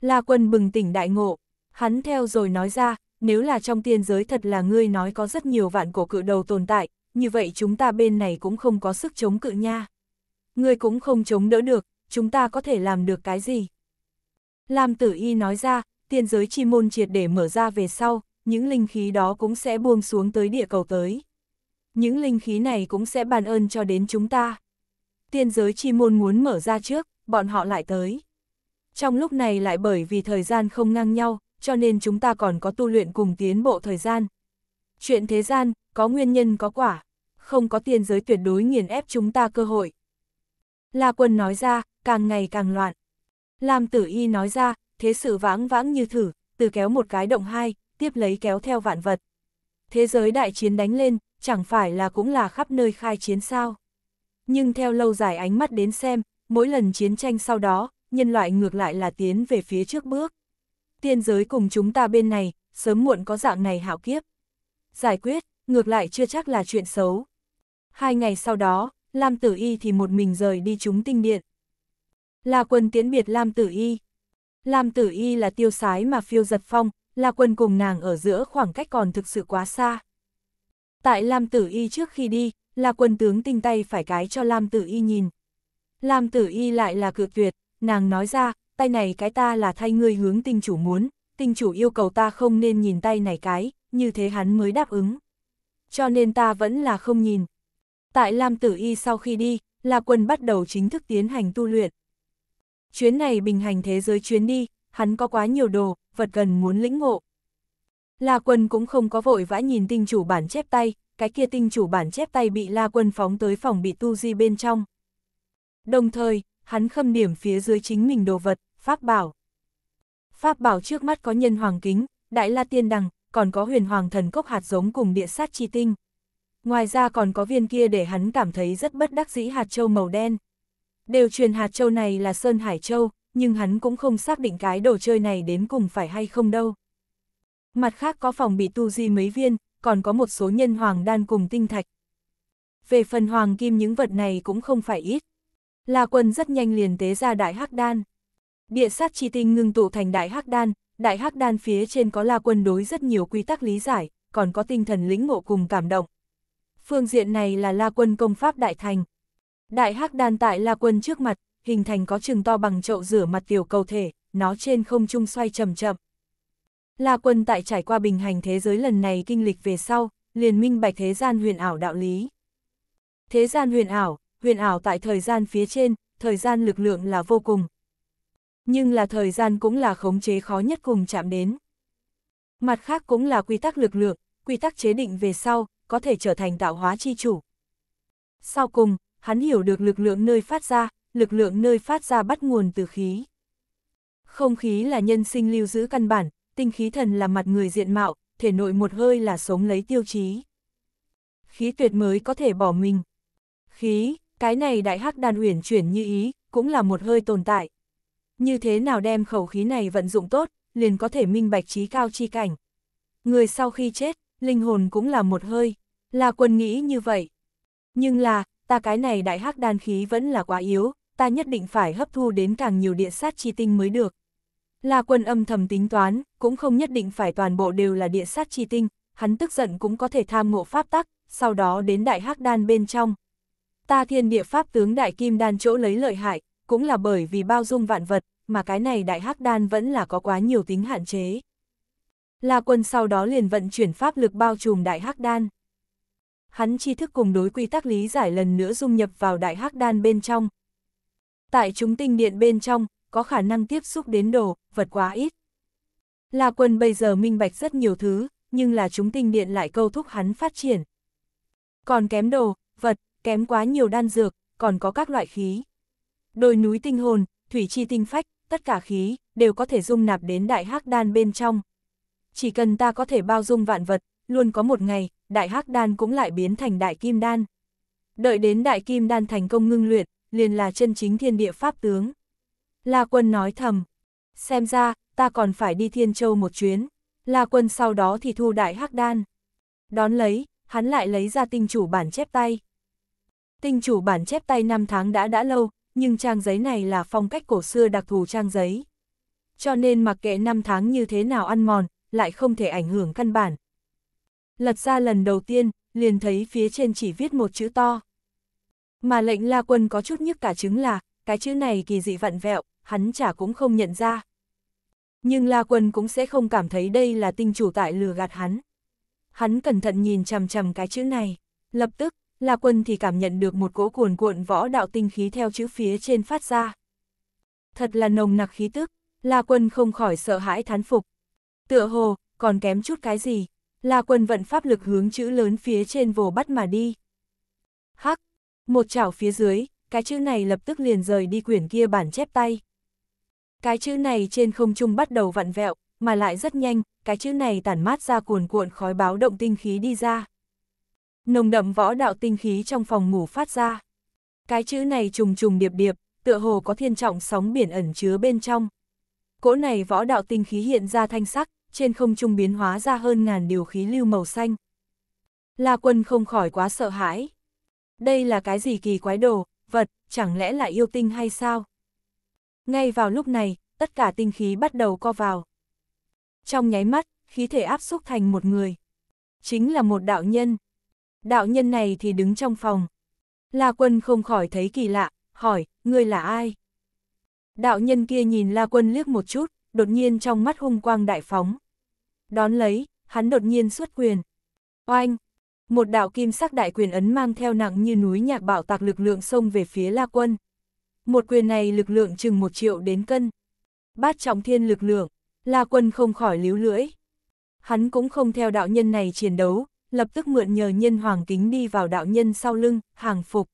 La quân bừng tỉnh đại ngộ, hắn theo rồi nói ra, nếu là trong tiên giới thật là ngươi nói có rất nhiều vạn cổ cự đầu tồn tại, như vậy chúng ta bên này cũng không có sức chống cự nha. Ngươi cũng không chống đỡ được, chúng ta có thể làm được cái gì? Lam tử y nói ra, tiên giới chi môn triệt để mở ra về sau, những linh khí đó cũng sẽ buông xuống tới địa cầu tới. Những linh khí này cũng sẽ bàn ơn cho đến chúng ta. Tiên giới chi môn muốn mở ra trước, bọn họ lại tới. Trong lúc này lại bởi vì thời gian không ngang nhau, cho nên chúng ta còn có tu luyện cùng tiến bộ thời gian. Chuyện thế gian, có nguyên nhân có quả, không có tiên giới tuyệt đối nghiền ép chúng ta cơ hội. La quân nói ra, càng ngày càng loạn. Lam tử y nói ra, thế sự vãng vãng như thử, từ kéo một cái động hai, tiếp lấy kéo theo vạn vật. Thế giới đại chiến đánh lên, chẳng phải là cũng là khắp nơi khai chiến sao. Nhưng theo lâu dài ánh mắt đến xem, mỗi lần chiến tranh sau đó, nhân loại ngược lại là tiến về phía trước bước. Tiên giới cùng chúng ta bên này, sớm muộn có dạng này hảo kiếp. Giải quyết, ngược lại chưa chắc là chuyện xấu. Hai ngày sau đó, Lam Tử Y thì một mình rời đi chúng tinh điện. La Quân tiễn biệt Lam Tử Y. Lam Tử Y là tiêu sái mà phiêu giật phong, La Quân cùng nàng ở giữa khoảng cách còn thực sự quá xa. Tại Lam Tử Y trước khi đi, La Quân tướng tinh tay phải cái cho Lam Tử Y nhìn. Lam Tử Y lại là cự tuyệt, nàng nói ra, tay này cái ta là thay ngươi hướng tinh chủ muốn, tinh chủ yêu cầu ta không nên nhìn tay này cái, như thế hắn mới đáp ứng. Cho nên ta vẫn là không nhìn, Tại Lam Tử Y sau khi đi, La Quân bắt đầu chính thức tiến hành tu luyện. Chuyến này bình hành thế giới chuyến đi, hắn có quá nhiều đồ, vật gần muốn lĩnh ngộ. La Quân cũng không có vội vã nhìn tinh chủ bản chép tay, cái kia tinh chủ bản chép tay bị La Quân phóng tới phòng bị tu di bên trong. Đồng thời, hắn khâm điểm phía dưới chính mình đồ vật, Pháp Bảo. Pháp Bảo trước mắt có nhân hoàng kính, Đại La Tiên Đằng, còn có huyền hoàng thần cốc hạt giống cùng địa sát chi tinh. Ngoài ra còn có viên kia để hắn cảm thấy rất bất đắc dĩ hạt châu màu đen. Đều truyền hạt châu này là Sơn Hải Châu, nhưng hắn cũng không xác định cái đồ chơi này đến cùng phải hay không đâu. Mặt khác có phòng bị tu di mấy viên, còn có một số nhân hoàng đan cùng tinh thạch. Về phần hoàng kim những vật này cũng không phải ít. La quân rất nhanh liền tế ra đại hắc đan. Địa sát chi tinh ngưng tụ thành đại hắc đan, đại hắc đan phía trên có la quân đối rất nhiều quy tắc lý giải, còn có tinh thần lĩnh ngộ cùng cảm động, phương diện này là La Quân công pháp đại thành. Đại hắc đan tại La Quân trước mặt, hình thành có chừng to bằng chậu rửa mặt tiểu cầu thể, nó trên không trung xoay chậm chậm. La Quân tại trải qua bình hành thế giới lần này kinh lịch về sau, liền minh bạch thế gian huyền ảo đạo lý. Thế gian huyền ảo, huyền ảo tại thời gian phía trên, thời gian lực lượng là vô cùng. Nhưng là thời gian cũng là khống chế khó nhất cùng chạm đến. Mặt khác cũng là quy tắc lực lượng, quy tắc chế định về sau, có thể trở thành tạo hóa chi chủ. Sau cùng, hắn hiểu được lực lượng nơi phát ra, lực lượng nơi phát ra bắt nguồn từ khí. Không khí là nhân sinh lưu giữ căn bản, tinh khí thần là mặt người diện mạo, thể nội một hơi là sống lấy tiêu chí. Khí tuyệt mới có thể bỏ mình. Khí, cái này đại hắc đàn uyển chuyển như ý, cũng là một hơi tồn tại. Như thế nào đem khẩu khí này vận dụng tốt, liền có thể minh bạch trí cao chi cảnh. Người sau khi chết, linh hồn cũng là một hơi. La Quân nghĩ như vậy. Nhưng là, ta cái này đại hắc đan khí vẫn là quá yếu, ta nhất định phải hấp thu đến càng nhiều địa sát chi tinh mới được. La Quân âm thầm tính toán, cũng không nhất định phải toàn bộ đều là địa sát chi tinh, hắn tức giận cũng có thể tham ngộ pháp tắc, sau đó đến đại hắc đan bên trong. Ta thiên địa pháp tướng đại kim đan chỗ lấy lợi hại, cũng là bởi vì bao dung vạn vật, mà cái này đại hắc đan vẫn là có quá nhiều tính hạn chế. La Quân sau đó liền vận chuyển pháp lực bao trùm đại hắc đan hắn tri thức cùng đối quy tắc lý giải lần nữa dung nhập vào đại hắc đan bên trong. Tại chúng tinh điện bên trong, có khả năng tiếp xúc đến đồ, vật quá ít. La quân bây giờ minh bạch rất nhiều thứ, nhưng là chúng tinh điện lại câu thúc hắn phát triển. Còn kém đồ, vật, kém quá nhiều đan dược, còn có các loại khí. Đồi núi tinh hồn, thủy chi tinh phách, tất cả khí, đều có thể dung nạp đến đại hắc đan bên trong. Chỉ cần ta có thể bao dung vạn vật, luôn có một ngày, đại hắc đan cũng lại biến thành đại kim đan. Đợi đến đại kim đan thành công ngưng luyện, liền là chân chính thiên địa pháp tướng. La quân nói thầm, xem ra, ta còn phải đi thiên châu một chuyến. La quân sau đó thì thu đại hắc đan. Đón lấy, hắn lại lấy ra tinh chủ bản chép tay. Tinh chủ bản chép tay năm tháng đã đã lâu, nhưng trang giấy này là phong cách cổ xưa đặc thù trang giấy. Cho nên mặc kệ năm tháng như thế nào ăn mòn, lại không thể ảnh hưởng căn bản, lật ra lần đầu tiên, liền thấy phía trên chỉ viết một chữ to. Mà lệnh la quân có chút nhức cả chứng là, cái chữ này kỳ dị vặn vẹo, hắn chả cũng không nhận ra. Nhưng la quân cũng sẽ không cảm thấy đây là tinh chủ tại lừa gạt hắn. Hắn cẩn thận nhìn chằm chằm cái chữ này, lập tức, la quân thì cảm nhận được một cỗ cuồn cuộn võ đạo tinh khí theo chữ phía trên phát ra. Thật là nồng nặc khí tức, la quân không khỏi sợ hãi thán phục. Tựa hồ, còn kém chút cái gì, La Quân vận pháp lực hướng chữ lớn phía trên vồ bắt mà đi. Hắc, một chảo phía dưới, cái chữ này lập tức liền rời đi quyển kia bản chép tay. Cái chữ này trên không trung bắt đầu vặn vẹo, mà lại rất nhanh, cái chữ này tản mát ra cuồn cuộn khói báo động tinh khí đi ra. Nồng đậm võ đạo tinh khí trong phòng ngủ phát ra. Cái chữ này trùng trùng điệp điệp, tựa hồ có thiên trọng sóng biển ẩn chứa bên trong. Cỗ này võ đạo tinh khí hiện ra thanh sắc, trên không trung biến hóa ra hơn ngàn điều khí lưu màu xanh. La quân không khỏi quá sợ hãi. Đây là cái gì kỳ quái đồ, vật, chẳng lẽ là yêu tinh hay sao? Ngay vào lúc này, tất cả tinh khí bắt đầu co vào. Trong nháy mắt, khí thể áp xúc thành một người. Chính là một đạo nhân. Đạo nhân này thì đứng trong phòng. La quân không khỏi thấy kỳ lạ, hỏi, ngươi là ai? Đạo nhân kia nhìn La quân liếc một chút, đột nhiên trong mắt hung quang đại phóng. Đón lấy, hắn đột nhiên xuất quyền. Oanh! Một đạo kim sắc đại quyền ấn mang theo nặng như núi nhạc bạo tạc lực lượng xông về phía La Quân. Một quyền này lực lượng chừng một triệu đến cân. Bát trọng thiên lực lượng, La Quân không khỏi líu lưỡi. Hắn cũng không theo đạo nhân này chiến đấu, lập tức mượn nhờ nhân hoàng kính đi vào đạo nhân sau lưng, hàng phục.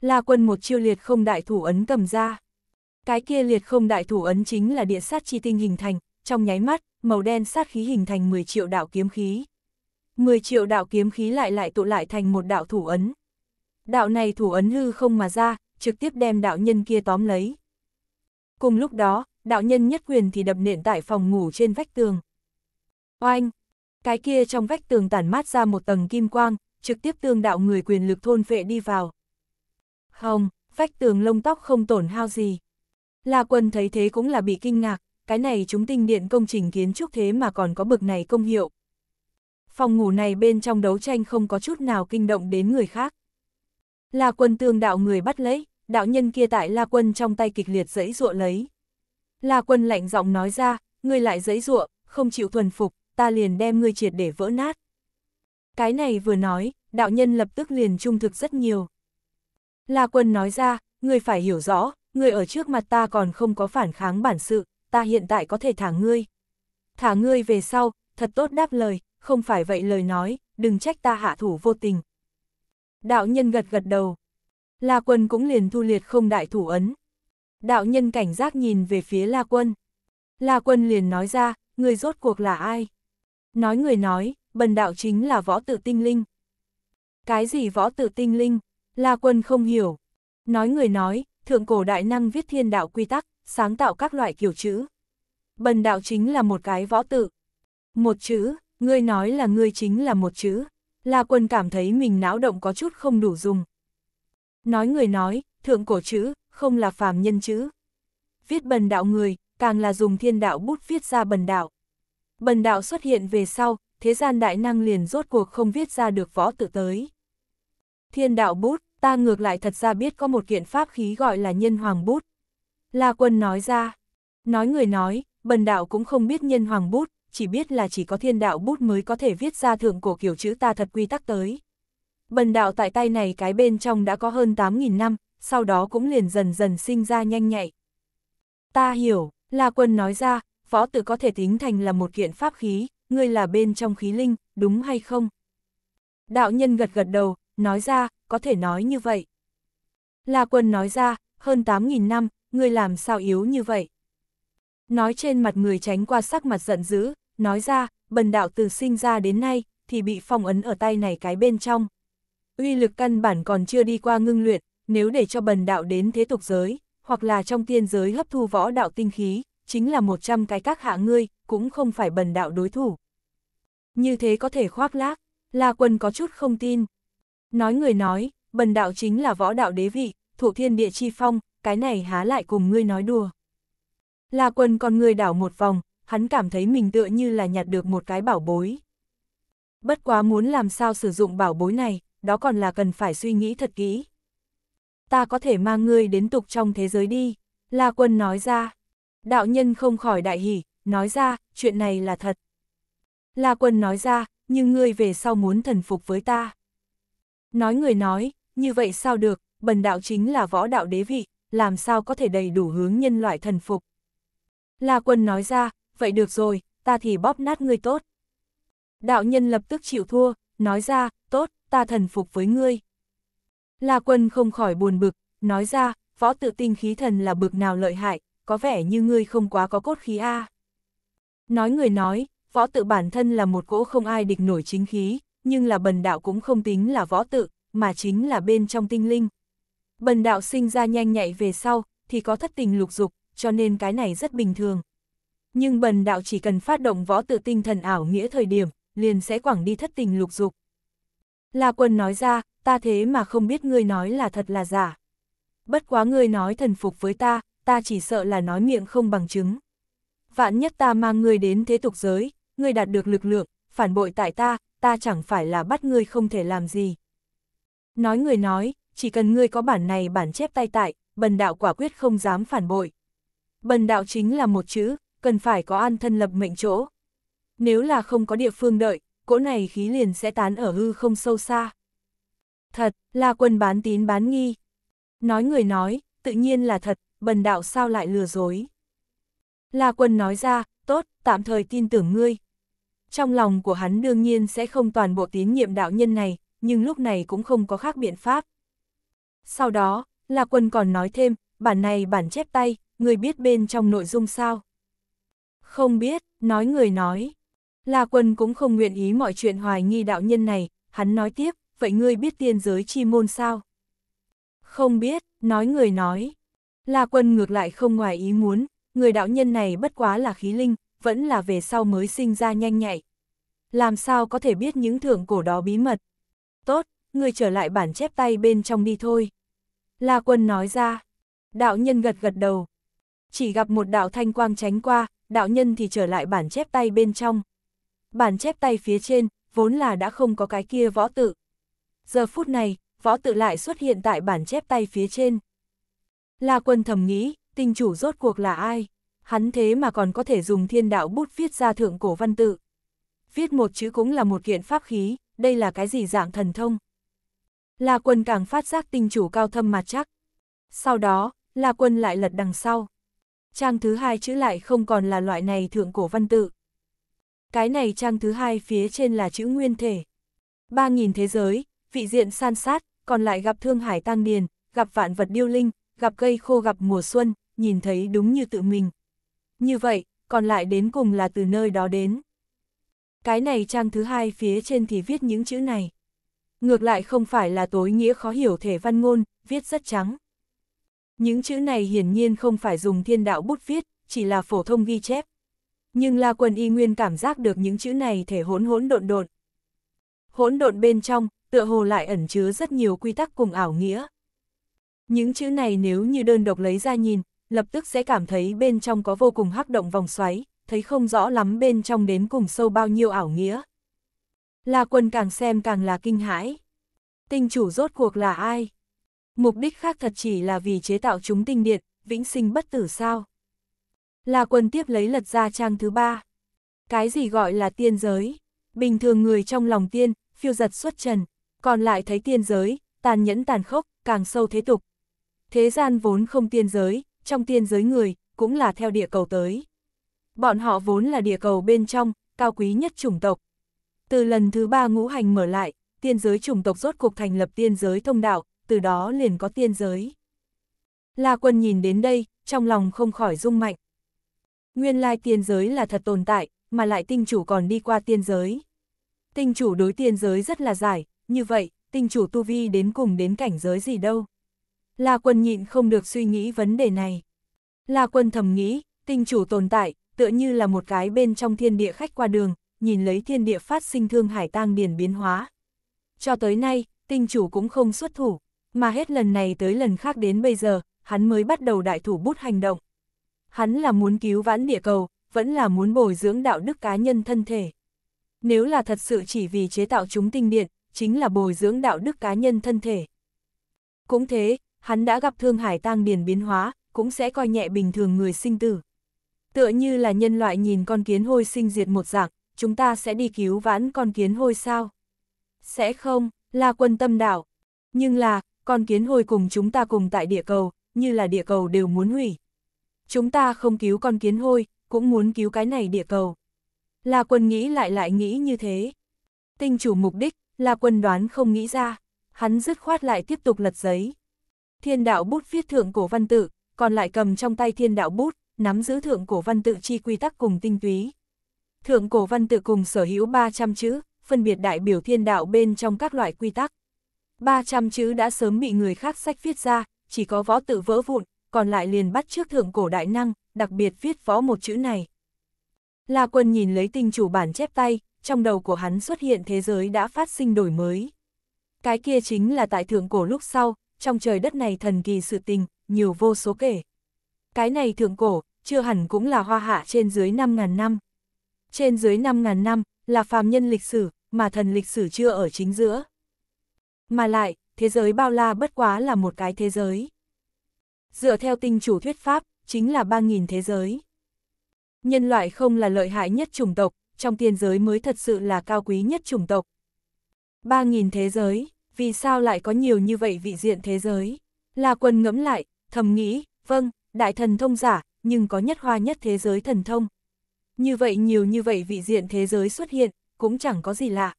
La Quân một chiêu liệt không đại thủ ấn cầm ra. Cái kia liệt không đại thủ ấn chính là địa sát chi tinh hình thành, trong nháy mắt, màu đen sát khí hình thành 10 triệu đạo kiếm khí. 10 triệu đạo kiếm khí lại lại tụ lại thành một đạo thủ ấn. Đạo này thủ ấn hư không mà ra, trực tiếp đem đạo nhân kia tóm lấy. Cùng lúc đó, đạo nhân nhất quyền thì đập nện tại phòng ngủ trên vách tường. Oanh! Cái kia trong vách tường tản mát ra một tầng kim quang, trực tiếp tương đạo người quyền lực thôn vệ đi vào. không vách tường lông tóc không tổn hao gì. La Quân thấy thế cũng là bị kinh ngạc, cái này chúng tinh điện công trình kiến trúc thế mà còn có bực này công hiệu. Phòng ngủ này bên trong đấu tranh không có chút nào kinh động đến người khác. La Quân tương đạo người bắt lấy, đạo nhân kia tại La Quân trong tay kịch liệt dẫy dụa lấy. La Quân lạnh giọng nói ra, ngươi lại dẫy dụa, không chịu thuần phục, ta liền đem ngươi triệt để vỡ nát. Cái này vừa nói, đạo nhân lập tức liền trung thực rất nhiều. La Quân nói ra, ngươi phải hiểu rõ, người ở trước mặt ta còn không có phản kháng bản sự, ta hiện tại có thể thả ngươi. Thả ngươi về sau, thật tốt đáp lời, không phải vậy lời nói, đừng trách ta hạ thủ vô tình. Đạo nhân gật gật đầu. La quân cũng liền thu liệt không đại thủ ấn. Đạo nhân cảnh giác nhìn về phía La quân. La quân liền nói ra, người rốt cuộc là ai? Nói người nói, bần đạo chính là võ tự tinh linh. Cái gì võ tự tinh linh? La quân không hiểu. Nói người nói, thượng cổ đại năng viết thiên đạo quy tắc, sáng tạo các loại kiểu chữ. Bần đạo chính là một cái võ tự. Một chữ, ngươi nói là ngươi chính là một chữ. La quân cảm thấy mình não động có chút không đủ dùng. Nói người nói, thượng cổ chữ, không là phàm nhân chữ. Viết bần đạo người, càng là dùng thiên đạo bút viết ra bần đạo. Bần đạo xuất hiện về sau, thế gian đại năng liền rốt cuộc không viết ra được võ tự tới. Thiên đạo bút, ta ngược lại thật ra biết có một kiện pháp khí gọi là nhân hoàng bút. La quân nói ra, nói người nói, bần đạo cũng không biết nhân hoàng bút, chỉ biết là chỉ có thiên đạo bút mới có thể viết ra thượng cổ kiểu chữ ta thật quy tắc tới. Bần đạo tại tay này cái bên trong đã có hơn 8.000 năm, sau đó cũng liền dần dần sinh ra nhanh nhạy. Ta hiểu, La Quân nói ra, võ tự có thể tính thành là một kiện pháp khí, ngươi là bên trong khí linh, đúng hay không? Đạo nhân gật gật đầu, nói ra, có thể nói như vậy. La quân nói ra, hơn 8.000 năm, ngươi làm sao yếu như vậy? Nói trên mặt người tránh qua sắc mặt giận dữ, nói ra, bần đạo từ sinh ra đến nay, thì bị phong ấn ở tay này cái bên trong. Uy lực căn bản còn chưa đi qua ngưng luyện, nếu để cho bần đạo đến thế tục giới, hoặc là trong tiên giới hấp thu võ đạo tinh khí, chính là 100 cái các hạ ngươi, cũng không phải bần đạo đối thủ. Như thế có thể khoác lác, La Quân có chút không tin, Nói người nói, bần đạo chính là võ đạo đế vị, thuộc thiên địa chi phong, cái này há lại cùng ngươi nói đùa. La quân con người đảo một vòng, hắn cảm thấy mình tựa như là nhặt được một cái bảo bối. Bất quá muốn làm sao sử dụng bảo bối này, đó còn là cần phải suy nghĩ thật kỹ. Ta có thể mang ngươi đến tục trong thế giới đi, La quân nói ra. Đạo nhân không khỏi đại hỉ, nói ra, chuyện này là thật. La quân nói ra, nhưng ngươi về sau muốn thần phục với ta. Nói người nói, như vậy sao được, bần đạo chính là võ đạo đế vị, làm sao có thể đầy đủ hướng nhân loại thần phục. La quân nói ra, vậy được rồi, ta thì bóp nát ngươi tốt. Đạo nhân lập tức chịu thua, nói ra, tốt, ta thần phục với ngươi. La quân không khỏi buồn bực, nói ra, võ tự tinh khí thần là bực nào lợi hại, có vẻ như ngươi không quá có cốt khí A. Nói người nói, võ tự bản thân là một cỗ không ai địch nổi chính khí, nhưng là bần đạo cũng không tính là võ tự, mà chính là bên trong tinh linh. Bần đạo sinh ra nhanh nhạy về sau, thì có thất tình lục dục, cho nên cái này rất bình thường. Nhưng bần đạo chỉ cần phát động võ tự tinh thần ảo nghĩa thời điểm, liền sẽ quảng đi thất tình lục dục. La quân nói ra, ta thế mà không biết ngươi nói là thật là giả. Bất quá ngươi nói thần phục với ta, ta chỉ sợ là nói miệng không bằng chứng. Vạn nhất ta mang ngươi đến thế tục giới, ngươi đạt được lực lượng, phản bội tại ta, ta chẳng phải là bắt ngươi không thể làm gì. Nói người nói, chỉ cần ngươi có bản này bản chép tay tại, bần đạo quả quyết không dám phản bội. Bần đạo chính là một chữ, cần phải có an thân lập mệnh chỗ. Nếu là không có địa phương đợi, cỗ này khí liền sẽ tán ở hư không sâu xa. Thật, là quân bán tín bán nghi. Nói người nói, tự nhiên là thật, bần đạo sao lại lừa dối. là quân nói ra, tốt, tạm thời tin tưởng ngươi. Trong lòng của hắn đương nhiên sẽ không toàn bộ tín nhiệm đạo nhân này, nhưng lúc này cũng không có khác biện pháp. Sau đó, là Quân còn nói thêm, bản này bản chép tay, người biết bên trong nội dung sao? Không biết, nói người nói. là Quân cũng không nguyện ý mọi chuyện hoài nghi đạo nhân này, hắn nói tiếp, vậy ngươi biết tiên giới chi môn sao? Không biết, nói người nói. là Quân ngược lại không ngoài ý muốn, người đạo nhân này bất quá là khí linh, vẫn là về sau mới sinh ra nhanh nhạy, làm sao có thể biết những thưởng cổ đó bí mật. Tốt, người trở lại bản chép tay bên trong đi thôi. La quân nói ra. Đạo nhân gật gật đầu. Chỉ gặp một đạo thanh quang tránh qua, đạo nhân thì trở lại bản chép tay bên trong. Bản chép tay phía trên, vốn là đã không có cái kia võ tự. Giờ phút này, võ tự lại xuất hiện tại bản chép tay phía trên. La quân thầm nghĩ, tinh chủ rốt cuộc là ai? Hắn thế mà còn có thể dùng thiên đạo bút viết ra thượng cổ văn tự viết một chữ cũng là một kiện pháp khí, đây là cái gì dạng thần thông? La quân càng phát giác tinh chủ cao thâm mà chắc. Sau đó, La quân lại lật đằng sau. Trang thứ hai chữ lại không còn là loại này thượng cổ văn tự. Cái này trang thứ hai phía trên là chữ nguyên thể. ba nghìn thế giới, vị diện san sát, còn lại gặp thương hải tăng điền, gặp vạn vật điêu linh, gặp cây khô gặp mùa xuân, nhìn thấy đúng như tự mình. Như vậy, còn lại đến cùng là từ nơi đó đến cái này trang thứ hai phía trên thì viết những chữ này. Ngược lại không phải là tối nghĩa khó hiểu thể văn ngôn, viết rất trắng. Những chữ này hiển nhiên không phải dùng thiên đạo bút viết, chỉ là phổ thông ghi chép. Nhưng La quần Y Nguyên cảm giác được những chữ này thể hỗn hỗn độn độn. Hỗn độn bên trong, tựa hồ lại ẩn chứa rất nhiều quy tắc cùng ảo nghĩa. Những chữ này nếu như đơn độc lấy ra nhìn, lập tức sẽ cảm thấy bên trong có vô cùng hắc động vòng xoáy, thấy không rõ lắm bên trong đến cùng sâu bao nhiêu ảo nghĩa. La quân càng xem càng là kinh hãi. Tinh chủ rốt cuộc là ai? Mục đích khác thật chỉ là vì chế tạo chúng tinh điện, vĩnh sinh bất tử sao? La quân tiếp lấy lật ra trang thứ ba. Cái gì gọi là tiên giới? Bình thường người trong lòng tiên, phiêu giật xuất trần, còn lại thấy tiên giới, tàn nhẫn tàn khốc, càng sâu thế tục. Thế gian vốn không tiên giới, trong tiên giới người, cũng là theo địa cầu tới. Bọn họ vốn là địa cầu bên trong, cao quý nhất chủng tộc. Từ lần thứ ba ngũ hành mở lại, tiên giới chủng tộc rốt cuộc thành lập tiên giới thông đạo, từ đó liền có tiên giới. La quân nhìn đến đây, trong lòng không khỏi rung mạnh. Nguyên lai tiên giới là thật tồn tại, mà lại tinh chủ còn đi qua tiên giới. Tinh chủ đối tiên giới rất là giải, như vậy, tinh chủ tu vi đến cùng đến cảnh giới gì đâu. La quân nhịn không được suy nghĩ vấn đề này. La quân thầm nghĩ, tinh chủ tồn tại, tựa như là một cái bên trong thiên địa khách qua đường, nhìn lấy thiên địa phát sinh thương hải tang điển biến hóa. Cho tới nay, tinh chủ cũng không xuất thủ, mà hết lần này tới lần khác đến bây giờ, hắn mới bắt đầu đại thủ bút hành động. Hắn là muốn cứu vãn địa cầu, vẫn là muốn bồi dưỡng đạo đức cá nhân thân thể. Nếu là thật sự chỉ vì chế tạo chúng tinh điện, chính là bồi dưỡng đạo đức cá nhân thân thể. Cũng thế, hắn đã gặp thương hải tang điển biến hóa, cũng sẽ coi nhẹ bình thường người sinh tử. Tựa như là nhân loại nhìn con kiến hôi sinh diệt một dạng, chúng ta sẽ đi cứu vãn con kiến hôi sao? Sẽ không, là quân tâm đảo. Nhưng là, con kiến hôi cùng chúng ta cùng tại địa cầu, như là địa cầu đều muốn hủy. Chúng ta không cứu con kiến hôi, cũng muốn cứu cái này địa cầu. Là quân nghĩ lại lại nghĩ như thế. Tinh chủ mục đích, là quân đoán không nghĩ ra, hắn dứt khoát lại tiếp tục lật giấy. Thiên đạo bút viết thượng cổ văn tự, còn lại cầm trong tay thiên đạo bút, nắm giữ thượng cổ văn tự chi quy tắc cùng tinh túy. Thượng cổ văn tự cùng sở hữu 300 chữ, phân biệt đại biểu thiên đạo bên trong các loại quy tắc. 300 chữ đã sớm bị người khác sách viết ra, chỉ có võ tự vỡ vụn, còn lại liền bắt trước thượng cổ đại năng, đặc biệt viết võ một chữ này. La quân nhìn lấy tinh chủ bản chép tay, trong đầu của hắn xuất hiện thế giới đã phát sinh đổi mới. Cái kia chính là tại thượng cổ lúc sau, trong trời đất này thần kỳ sự tình, nhiều vô số kể cái này thượng cổ, chưa hẳn cũng là hoa hạ trên dưới 5.000 năm. Trên dưới 5.000 năm, là phàm nhân lịch sử, mà thần lịch sử chưa ở chính giữa. Mà lại, thế giới bao la bất quá là một cái thế giới. Dựa theo tinh chủ thuyết pháp, chính là 3.000 thế giới. Nhân loại không là lợi hại nhất chủng tộc, trong tiên giới mới thật sự là cao quý nhất chủng tộc. 3.000 thế giới, vì sao lại có nhiều như vậy vị diện thế giới? Là quần ngẫm lại, thầm nghĩ, vâng, đại thần thông giả, nhưng có nhất hoa nhất thế giới thần thông. Như vậy nhiều như vậy vị diện thế giới xuất hiện, cũng chẳng có gì lạ.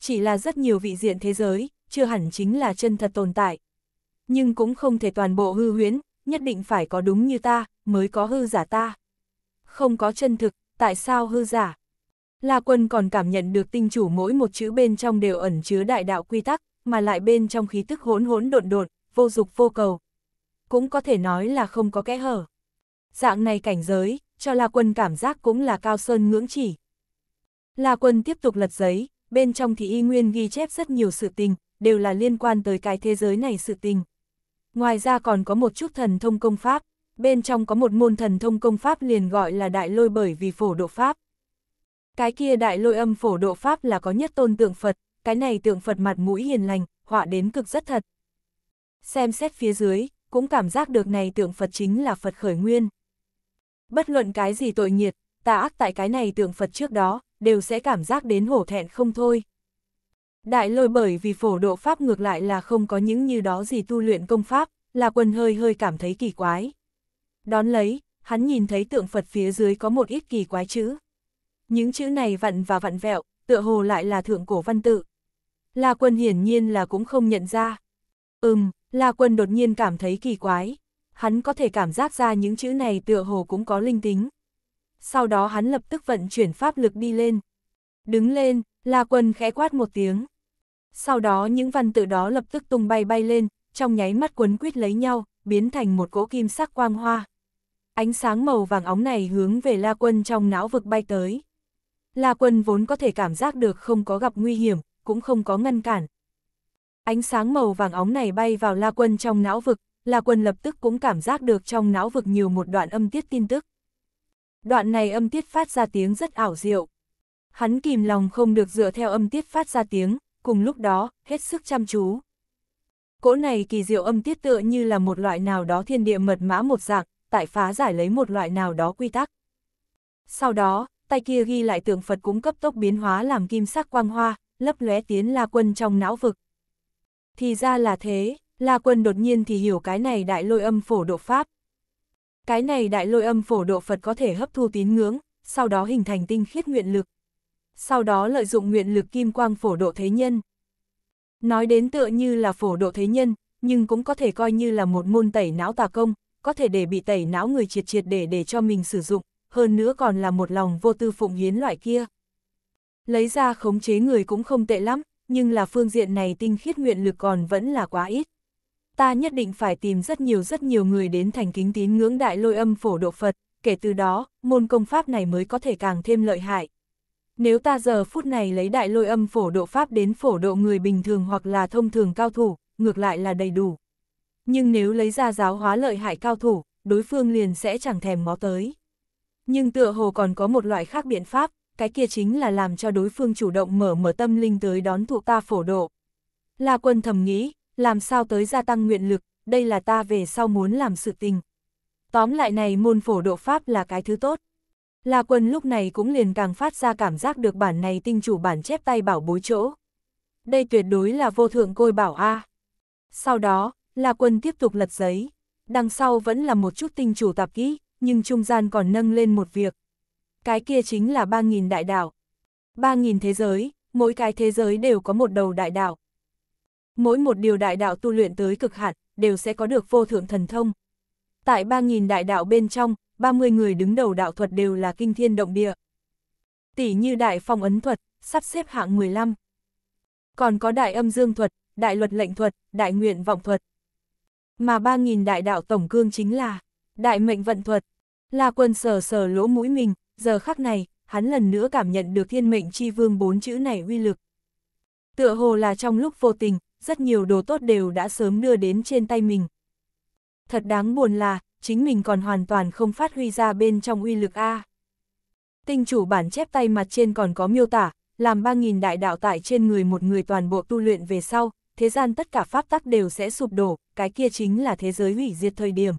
Chỉ là rất nhiều vị diện thế giới, chưa hẳn chính là chân thật tồn tại. Nhưng cũng không thể toàn bộ hư huyễn, nhất định phải có đúng như ta, mới có hư giả ta. Không có chân thực, tại sao hư giả? La Quân còn cảm nhận được tinh chủ mỗi một chữ bên trong đều ẩn chứa đại đạo quy tắc, mà lại bên trong khí tức hỗn hỗn độn độn, vô dục vô cầu, cũng có thể nói là không có kẽ hở. Dạng này cảnh giới, cho La Quân cảm giác cũng là cao sơn ngưỡng chỉ. La Quân tiếp tục lật giấy, bên trong thì y nguyên ghi chép rất nhiều sự tình, đều là liên quan tới cái thế giới này sự tình. Ngoài ra còn có một chút thần thông công pháp, bên trong có một môn thần thông công pháp liền gọi là đại lôi bởi vì phổ độ pháp. Cái kia đại lôi âm phổ độ pháp là có nhất tôn tượng Phật, cái này tượng Phật mặt mũi hiền lành, họa đến cực rất thật. Xem xét phía dưới, cũng cảm giác được này tượng Phật chính là Phật khởi nguyên. Bất luận cái gì tội nhiệt tà ác tại cái này tượng Phật trước đó, đều sẽ cảm giác đến hổ thẹn không thôi. Đại lôi bởi vì phổ độ pháp ngược lại là không có những như đó gì tu luyện công pháp, là quần hơi hơi cảm thấy kỳ quái. Đón lấy, hắn nhìn thấy tượng Phật phía dưới có một ít kỳ quái chữ. Những chữ này vặn và vặn vẹo, tựa hồ lại là thượng cổ văn tự. là quân hiển nhiên là cũng không nhận ra. Ừm, La Quân đột nhiên cảm thấy kỳ quái. Hắn có thể cảm giác ra những chữ này tựa hồ cũng có linh tính. Sau đó hắn lập tức vận chuyển pháp lực đi lên. Đứng lên, La Quân khẽ quát một tiếng. Sau đó những văn tự đó lập tức tung bay bay lên, trong nháy mắt quấn quýt lấy nhau, biến thành một cỗ kim sắc quang hoa. Ánh sáng màu vàng óng này hướng về La Quân trong não vực bay tới. La Quân vốn có thể cảm giác được không có gặp nguy hiểm, cũng không có ngăn cản, Ánh sáng màu vàng óng này bay vào La Quân trong não vực, La Quân lập tức cũng cảm giác được trong não vực nhiều một đoạn âm tiết tin tức. Đoạn này âm tiết phát ra tiếng rất ảo diệu. Hắn kìm lòng không được dựa theo âm tiết phát ra tiếng, cùng lúc đó, hết sức chăm chú. Cỗ này kỳ diệu âm tiết tựa như là một loại nào đó thiên địa mật mã một dạng, tại phá giải lấy một loại nào đó quy tắc. Sau đó, tay kia ghi lại tượng Phật cũng cấp tốc biến hóa làm kim sắc quang hoa, lấp lóe tiến La Quân trong não vực, thì ra là thế, La Quân đột nhiên thì hiểu cái này đại lôi âm phổ độ Pháp. Cái này đại lôi âm phổ độ Phật có thể hấp thu tín ngưỡng, sau đó hình thành tinh khiết nguyện lực. Sau đó lợi dụng nguyện lực kim quang phổ độ thế nhân. Nói đến tựa như là phổ độ thế nhân, nhưng cũng có thể coi như là một môn tẩy não tà công, có thể để bị tẩy não người triệt triệt để để cho mình sử dụng, hơn nữa còn là một lòng vô tư phụng hiến loại kia. Lấy ra khống chế người cũng không tệ lắm, nhưng là phương diện này tinh khiết nguyện lực còn vẫn là quá ít. Ta nhất định phải tìm rất nhiều rất nhiều người đến thành kính tín ngưỡng đại lôi âm phổ độ Phật, kể từ đó, môn công pháp này mới có thể càng thêm lợi hại. Nếu ta giờ phút này lấy đại lôi âm phổ độ pháp đến phổ độ người bình thường hoặc là thông thường cao thủ, ngược lại là đầy đủ. Nhưng nếu lấy ra giáo hóa lợi hại cao thủ, đối phương liền sẽ chẳng thèm ngó tới. Nhưng tựa hồ còn có một loại khác biện pháp, cái kia chính là làm cho đối phương chủ động mở mở tâm linh tới đón thụ ta phổ độ. La quân thầm nghĩ, làm sao tới gia tăng nguyện lực, đây là ta về sau muốn làm sự tình. Tóm lại này môn phổ độ pháp là cái thứ tốt. La quân lúc này cũng liền càng phát ra cảm giác được bản này tinh chủ bản chép tay bảo bối chỗ. Đây tuyệt đối là vô thượng côi bảo A. Sau đó, La quân tiếp tục lật giấy. Đằng sau vẫn là một chút tinh chủ tạp kỹ, nhưng trung gian còn nâng lên một việc, cái kia chính là 3.000 đại đảo. 3.000 thế giới, mỗi cái thế giới đều có một đầu đại đảo. Mỗi một điều đại đạo tu luyện tới cực hạn, đều sẽ có được vô thượng thần thông. Tại 3.000 đại đạo bên trong, 30 người đứng đầu đạo thuật đều là kinh thiên động địa. Tỷ như đại phong ấn thuật, sắp xếp hạng 15. Còn có đại âm dương thuật, đại luật lệnh thuật, đại nguyện vọng thuật. Mà 3.000 đại đạo tổng cương chính là đại mệnh vận thuật. là quân sờ sờ lỗ mũi mình, giờ khắc này, hắn lần nữa cảm nhận được thiên mệnh chi vương bốn chữ này uy lực. Tựa hồ là trong lúc vô tình, rất nhiều đồ tốt đều đã sớm đưa đến trên tay mình. Thật đáng buồn là, chính mình còn hoàn toàn không phát huy ra bên trong uy lực A. Tinh chủ bản chép tay mặt trên còn có miêu tả, làm 3.000 đại đạo tại trên người một người toàn bộ tu luyện về sau, thế gian tất cả pháp tắc đều sẽ sụp đổ, cái kia chính là thế giới hủy diệt thời điểm.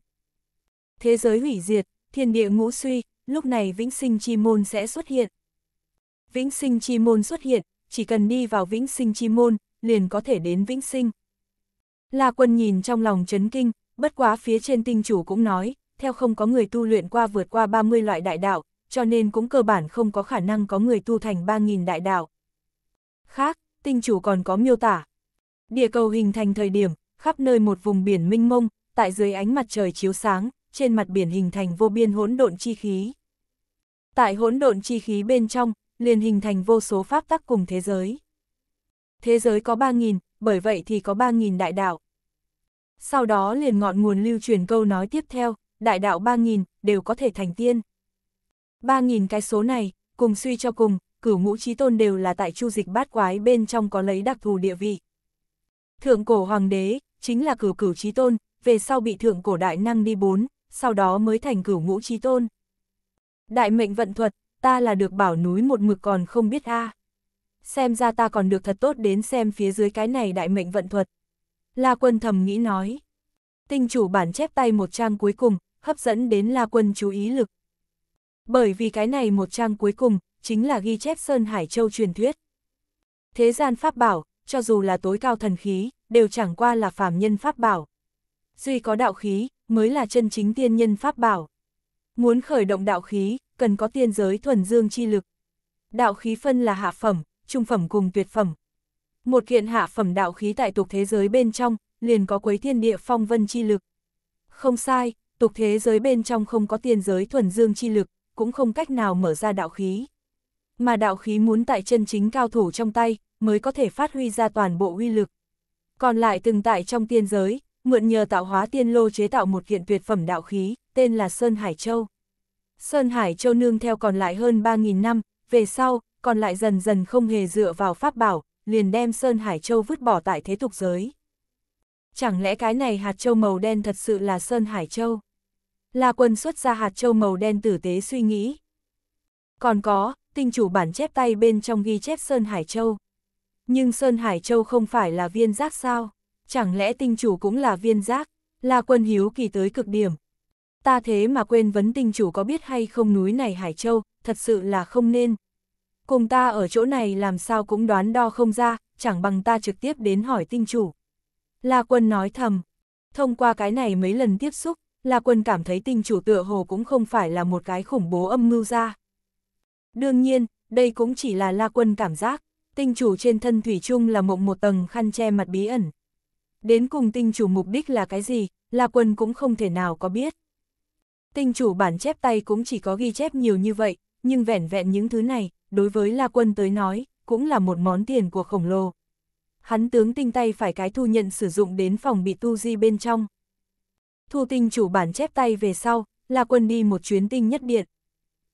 Thế giới hủy diệt, thiên địa ngũ suy, lúc này vĩnh sinh chi môn sẽ xuất hiện. Vĩnh sinh chi môn xuất hiện, chỉ cần đi vào vĩnh sinh chi môn, liền có thể đến vĩnh sinh. La quân nhìn trong lòng chấn kinh, bất quá phía trên tinh chủ cũng nói, theo không có người tu luyện qua vượt qua 30 loại đại đạo, cho nên cũng cơ bản không có khả năng có người tu thành 3.000 đại đạo. Khác, tinh chủ còn có miêu tả. Địa cầu hình thành thời điểm, khắp nơi một vùng biển minh mông, tại dưới ánh mặt trời chiếu sáng, trên mặt biển hình thành vô biên hỗn độn chi khí. Tại hỗn độn chi khí bên trong, liền hình thành vô số pháp tắc cùng thế giới. Thế giới có 3.000, bởi vậy thì có 3.000 đại đạo. Sau đó liền ngọn nguồn lưu truyền câu nói tiếp theo, đại đạo 3.000, đều có thể thành tiên. 3.000 cái số này, cùng suy cho cùng, cửu ngũ trí tôn đều là tại chu dịch bát quái bên trong có lấy đặc thù địa vị. Thượng cổ hoàng đế, chính là cửu cửu trí tôn, về sau bị thượng cổ đại năng đi bốn, sau đó mới thành cửu ngũ chi tôn. Đại mệnh vận thuật, ta là được bảo núi một mực còn không biết a. Xem ra ta còn được thật tốt đến xem phía dưới cái này đại mệnh vận thuật. La quân thầm nghĩ nói. Tinh chủ bản chép tay một trang cuối cùng, hấp dẫn đến La quân chú ý lực. Bởi vì cái này một trang cuối cùng, chính là ghi chép Sơn Hải Châu truyền thuyết. Thế gian pháp bảo, cho dù là tối cao thần khí, đều chẳng qua là phàm nhân pháp bảo. Duy có đạo khí, mới là chân chính tiên nhân pháp bảo. Muốn khởi động đạo khí, cần có tiên giới thuần dương chi lực. Đạo khí phân là hạ phẩm, trung phẩm cùng tuyệt phẩm. Một kiện hạ phẩm đạo khí tại tục thế giới bên trong, liền có quấy thiên địa phong vân chi lực. Không sai, tục thế giới bên trong không có tiên giới thuần dương chi lực, cũng không cách nào mở ra đạo khí. Mà đạo khí muốn tại chân chính cao thủ trong tay, mới có thể phát huy ra toàn bộ uy lực. Còn lại từng tại trong tiên giới, mượn nhờ tạo hóa tiên lô chế tạo một kiện tuyệt phẩm đạo khí, tên là Sơn Hải Châu. Sơn Hải Châu nương theo còn lại hơn 3.000 năm, về sau, còn lại dần dần không hề dựa vào pháp bảo, liền đem Sơn Hải Châu vứt bỏ tại thế tục giới. Chẳng lẽ cái này hạt châu màu đen thật sự là Sơn Hải Châu? La quân xuất ra hạt châu màu đen tử tế suy nghĩ. Còn có, tinh chủ bản chép tay bên trong ghi chép Sơn Hải Châu. Nhưng Sơn Hải Châu không phải là viên giác sao? chẳng lẽ tinh chủ cũng là viên giác, là quân hiếu kỳ tới cực điểm. Ta thế mà quên vấn tinh chủ có biết hay không núi này Hải Châu, thật sự là không nên. Cùng ta ở chỗ này làm sao cũng đoán đo không ra, chẳng bằng ta trực tiếp đến hỏi tinh chủ. La quân nói thầm, thông qua cái này mấy lần tiếp xúc, La quân cảm thấy tinh chủ tựa hồ cũng không phải là một cái khủng bố âm mưu ra. Đương nhiên, đây cũng chỉ là La quân cảm giác, tinh chủ trên thân thủy chung là mộng một tầng khăn che mặt bí ẩn, đến cùng tinh chủ mục đích là cái gì, La Quân cũng không thể nào có biết. Tinh chủ bản chép tay cũng chỉ có ghi chép nhiều như vậy, nhưng vẻn vẹn những thứ này, đối với La Quân tới nói, cũng là một món tiền của khổng lồ. Hắn tướng tinh tay phải cái thu nhận sử dụng đến phòng bị tu di bên trong. Thu tinh chủ bản chép tay về sau, La Quân đi một chuyến tinh nhất điện.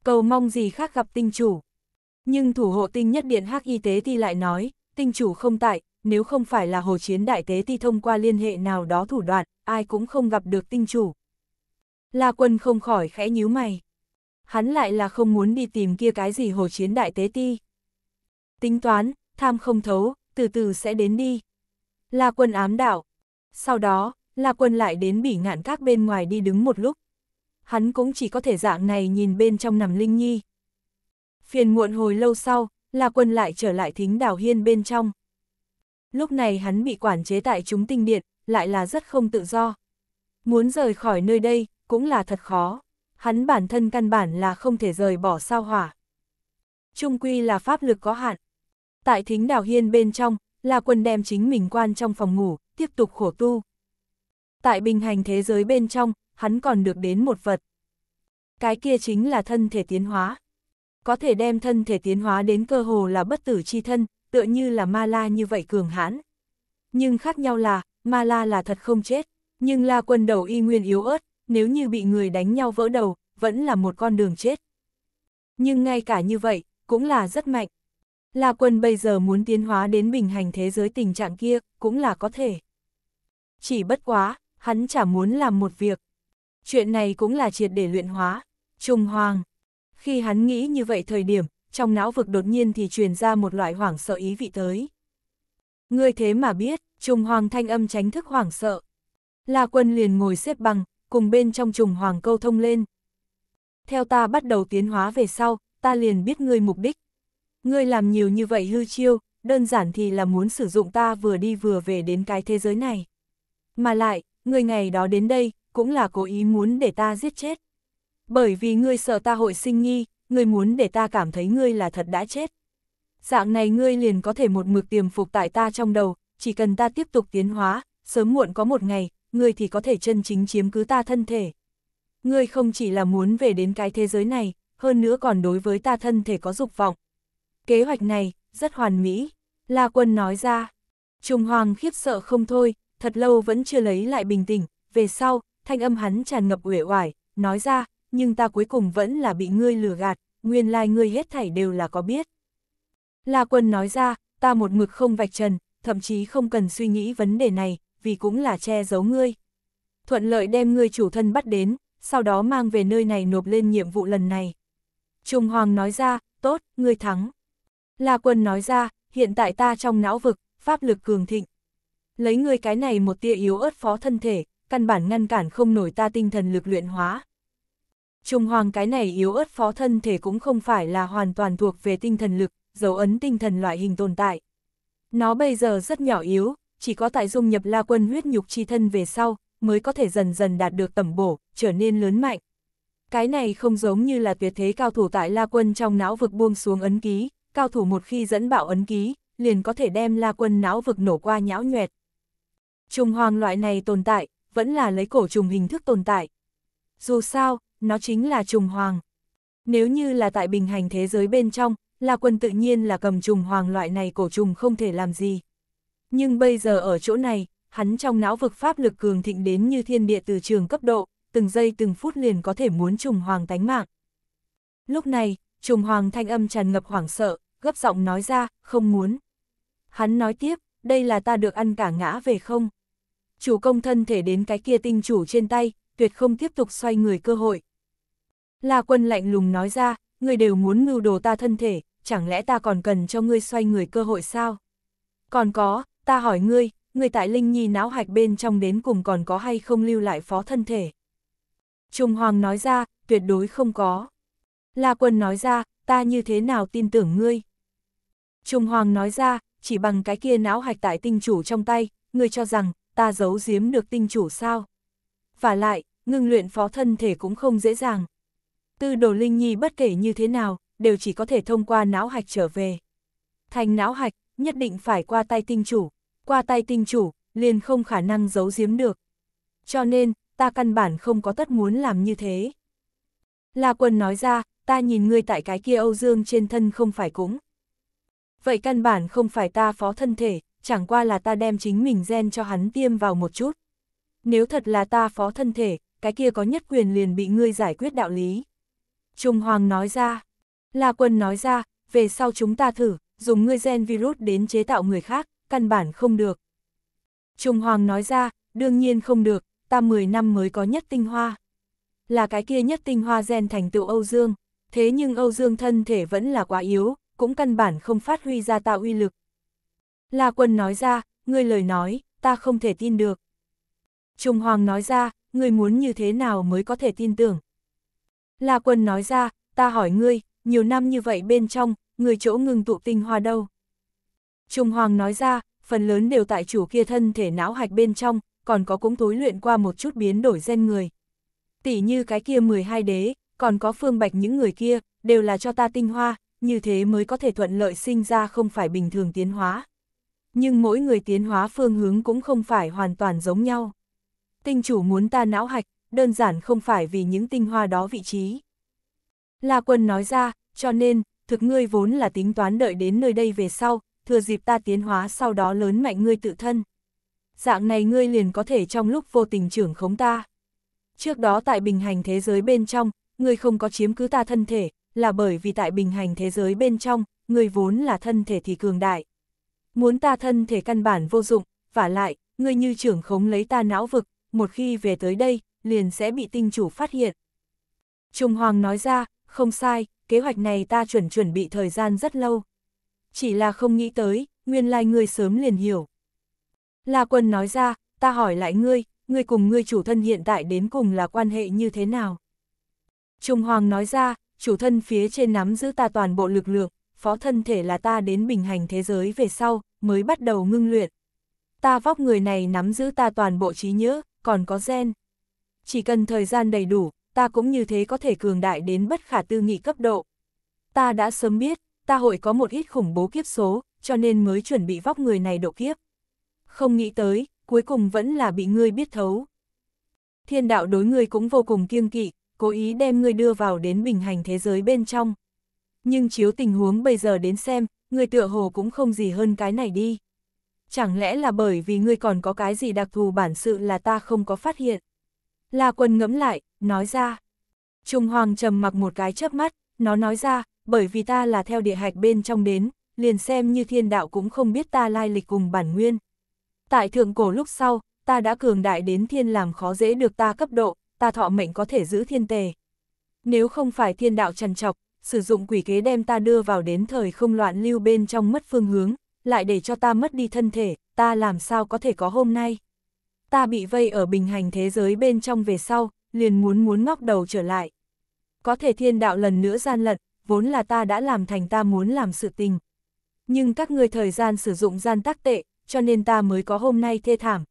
Cầu mong gì khác gặp tinh chủ. Nhưng thủ hộ tinh nhất điện hắc y tế thì lại nói, tinh chủ không tại, nếu không phải là hồ chiến đại tế ti thông qua liên hệ nào đó thủ đoạn, ai cũng không gặp được tinh chủ. La quân không khỏi khẽ nhíu mày. Hắn lại là không muốn đi tìm kia cái gì hồ chiến đại tế ti. Tính toán, tham không thấu, từ từ sẽ đến đi. La quân ám đạo. Sau đó, La quân lại đến bỉ ngạn các bên ngoài đi đứng một lúc. Hắn cũng chỉ có thể dạng này nhìn bên trong nằm Linh Nhi. Phiền muộn hồi lâu sau, La quân lại trở lại thính đảo hiên bên trong. Lúc này hắn bị quản chế tại chúng tinh điện, lại là rất không tự do. Muốn rời khỏi nơi đây, cũng là thật khó. Hắn bản thân căn bản là không thể rời bỏ sao hỏa. Trung quy là pháp lực có hạn. Tại thính đào hiên bên trong, là quân đem chính mình quan trong phòng ngủ, tiếp tục khổ tu. Tại bình hành thế giới bên trong, hắn còn được đến một vật. Cái kia chính là thân thể tiến hóa. Có thể đem thân thể tiến hóa đến cơ hồ là bất tử chi thân, tựa như là ma la như vậy cường hãn. Nhưng khác nhau là, ma la là thật không chết, nhưng la quân đầu y nguyên yếu ớt, nếu như bị người đánh nhau vỡ đầu, vẫn là một con đường chết. Nhưng ngay cả như vậy, cũng là rất mạnh. La quân bây giờ muốn tiến hóa đến bình hành thế giới tình trạng kia, cũng là có thể. Chỉ bất quá, hắn chả muốn làm một việc. Chuyện này cũng là triệt để luyện hóa, trùng hoàng. Khi hắn nghĩ như vậy thời điểm, trong não vực đột nhiên thì truyền ra một loại hoảng sợ ý vị tới. Ngươi thế mà biết, trùng hoàng thanh âm tránh thức hoảng sợ. La quân liền ngồi xếp bằng, cùng bên trong trùng hoàng câu thông lên. Theo ta bắt đầu tiến hóa về sau, ta liền biết ngươi mục đích. Ngươi làm nhiều như vậy hư chiêu, đơn giản thì là muốn sử dụng ta vừa đi vừa về đến cái thế giới này. Mà lại, ngươi ngày đó đến đây, cũng là cố ý muốn để ta giết chết. Bởi vì ngươi sợ ta hội sinh nghi, ngươi muốn để ta cảm thấy ngươi là thật đã chết. Dạng này ngươi liền có thể một mực tiềm phục tại ta trong đầu, chỉ cần ta tiếp tục tiến hóa, sớm muộn có một ngày, ngươi thì có thể chân chính chiếm cứ ta thân thể. Ngươi không chỉ là muốn về đến cái thế giới này, hơn nữa còn đối với ta thân thể có dục vọng. Kế hoạch này, rất hoàn mỹ, La Quân nói ra. Trung Hoàng khiếp sợ không thôi, thật lâu vẫn chưa lấy lại bình tĩnh, về sau, thanh âm hắn tràn ngập uể oải, nói ra, nhưng ta cuối cùng vẫn là bị ngươi lừa gạt, nguyên lai like ngươi hết thảy đều là có biết. La quân nói ra, ta một mực không vạch trần, thậm chí không cần suy nghĩ vấn đề này, vì cũng là che giấu ngươi. Thuận lợi đem ngươi chủ thân bắt đến, sau đó mang về nơi này nộp lên nhiệm vụ lần này. Trung Hoàng nói ra, tốt, ngươi thắng. La quân nói ra, hiện tại ta trong não vực, pháp lực cường thịnh. Lấy ngươi cái này một tia yếu ớt phó thân thể, căn bản ngăn cản không nổi ta tinh thần lực luyện hóa. Trung hoàng cái này yếu ớt phó thân thể cũng không phải là hoàn toàn thuộc về tinh thần lực, dấu ấn tinh thần loại hình tồn tại. Nó bây giờ rất nhỏ yếu, chỉ có tại dung nhập la quân huyết nhục chi thân về sau, mới có thể dần dần đạt được tầm bổ, trở nên lớn mạnh. Cái này không giống như là tuyệt thế cao thủ tại la quân trong não vực buông xuống ấn ký, cao thủ một khi dẫn bạo ấn ký, liền có thể đem la quân não vực nổ qua nhão nhoẹt. Trung hoàng loại này tồn tại, vẫn là lấy cổ trùng hình thức tồn tại. Dù sao, nó chính là trùng hoàng. Nếu như là tại bình hành thế giới bên trong, là quân tự nhiên là cầm trùng hoàng loại này cổ trùng không thể làm gì. Nhưng bây giờ ở chỗ này, hắn trong não vực pháp lực cường thịnh đến như thiên địa từ trường cấp độ, từng giây từng phút liền có thể muốn trùng hoàng tánh mạng. Lúc này, trùng hoàng thanh âm tràn ngập hoảng sợ, gấp giọng nói ra, không muốn. Hắn nói tiếp, đây là ta được ăn cả ngã về không? Chủ công thân thể đến cái kia tinh chủ trên tay, tuyệt không tiếp tục xoay người cơ hội. La quân lạnh lùng nói ra, ngươi đều muốn mưu đồ ta thân thể, chẳng lẽ ta còn cần cho ngươi xoay người cơ hội sao? Còn có, ta hỏi ngươi, ngươi tại Linh Nhi náo hạch bên trong đến cùng còn có hay không lưu lại phó thân thể? Trung Hoàng nói ra, tuyệt đối không có. La Quân nói ra, ta như thế nào tin tưởng ngươi? Trung Hoàng nói ra, chỉ bằng cái kia não hạch tại tinh chủ trong tay, ngươi cho rằng, ta giấu giếm được tinh chủ sao? Và lại, ngưng luyện phó thân thể cũng không dễ dàng. Tư đồ Linh Nhi bất kể như thế nào, đều chỉ có thể thông qua não hạch trở về. Thành não hạch, nhất định phải qua tay tinh chủ, qua tay tinh chủ, liền không khả năng giấu giếm được. Cho nên, ta căn bản không có tất muốn làm như thế. La quân nói ra, ta nhìn ngươi tại cái kia Âu Dương trên thân không phải cũng. Vậy căn bản không phải ta phó thân thể, chẳng qua là ta đem chính mình gen cho hắn tiêm vào một chút. Nếu thật là ta phó thân thể, cái kia có nhất quyền liền bị ngươi giải quyết đạo lý. Trung Hoàng nói ra. La Quân nói ra, về sau chúng ta thử, dùng ngươi gen virus đến chế tạo người khác, căn bản không được. Trung Hoàng nói ra, đương nhiên không được, ta 10 năm mới có nhất tinh hoa. Là cái kia nhất tinh hoa gen thành tựu Âu Dương, thế nhưng Âu Dương thân thể vẫn là quá yếu, cũng căn bản không phát huy ra tạo uy lực. La Quân nói ra, ngươi lời nói, ta không thể tin được. Trung Hoàng nói ra, ngươi muốn như thế nào mới có thể tin tưởng, La Quân nói ra, ta hỏi ngươi, nhiều năm như vậy bên trong, người chỗ ngừng tụ tinh hoa đâu? Trung Hoàng nói ra, phần lớn đều tại chủ kia thân thể não hạch bên trong, còn có cũng tối luyện qua một chút biến đổi gen người. Tỷ như cái kia 12 đế, còn có phương bạch những người kia, đều là cho ta tinh hoa, như thế mới có thể thuận lợi sinh ra không phải bình thường tiến hóa. Nhưng mỗi người tiến hóa phương hướng cũng không phải hoàn toàn giống nhau. Tinh chủ muốn ta não hạch, đơn giản không phải vì những tinh hoa đó vị trí. La quân nói ra, cho nên, thực ngươi vốn là tính toán đợi đến nơi đây về sau, thừa dịp ta tiến hóa sau đó lớn mạnh ngươi tự thân. Dạng này ngươi liền có thể trong lúc vô tình trưởng khống ta. Trước đó tại bình hành thế giới bên trong, ngươi không có chiếm cứ ta thân thể, là bởi vì tại bình hành thế giới bên trong, ngươi vốn là thân thể thì cường đại. Muốn ta thân thể căn bản vô dụng, và lại, ngươi như trưởng khống lấy ta não vực, một khi về tới đây, liền sẽ bị tinh chủ phát hiện. Trung Hoàng nói ra, không sai, kế hoạch này ta chuẩn chuẩn bị thời gian rất lâu. Chỉ là không nghĩ tới, nguyên lai like ngươi sớm liền hiểu. La Quân nói ra, ta hỏi lại ngươi, ngươi cùng ngươi chủ thân hiện tại đến cùng là quan hệ như thế nào? Trung Hoàng nói ra, chủ thân phía trên nắm giữ ta toàn bộ lực lượng, phó thân thể là ta đến bình hành thế giới về sau, mới bắt đầu ngưng luyện. Ta vóc người này nắm giữ ta toàn bộ trí nhớ, còn có gen chỉ cần thời gian đầy đủ, ta cũng như thế có thể cường đại đến bất khả tư nghị cấp độ. Ta đã sớm biết, ta hội có một ít khủng bố kiếp số, cho nên mới chuẩn bị vóc người này độ kiếp. Không nghĩ tới, cuối cùng vẫn là bị ngươi biết thấu. Thiên đạo đối ngươi cũng vô cùng kiêng kỵ, cố ý đem ngươi đưa vào đến bình hành thế giới bên trong. Nhưng chiếu tình huống bây giờ đến xem, ngươi tựa hồ cũng không gì hơn cái này đi. Chẳng lẽ là bởi vì ngươi còn có cái gì đặc thù bản sự là ta không có phát hiện? La Quân ngẫm lại, nói ra. Trung Hoàng trầm mặc một cái chớp mắt, nó nói ra, bởi vì ta là theo địa hạch bên trong đến, liền xem như thiên đạo cũng không biết ta lai lịch cùng bản nguyên. Tại thượng cổ lúc sau, ta đã cường đại đến thiên làm khó dễ được ta cấp độ, ta thọ mệnh có thể giữ thiên tề. Nếu không phải thiên đạo trằn trọc, sử dụng quỷ kế đem ta đưa vào đến thời không loạn lưu bên trong mất phương hướng, lại để cho ta mất đi thân thể, ta làm sao có thể có hôm nay ta bị vây ở bình hành thế giới bên trong về sau, liền muốn muốn ngóc đầu trở lại. Có thể thiên đạo lần nữa gian lận, vốn là ta đã làm thành ta muốn làm sự tình. Nhưng các người thời gian sử dụng gian tác tệ, cho nên ta mới có hôm nay thê thảm.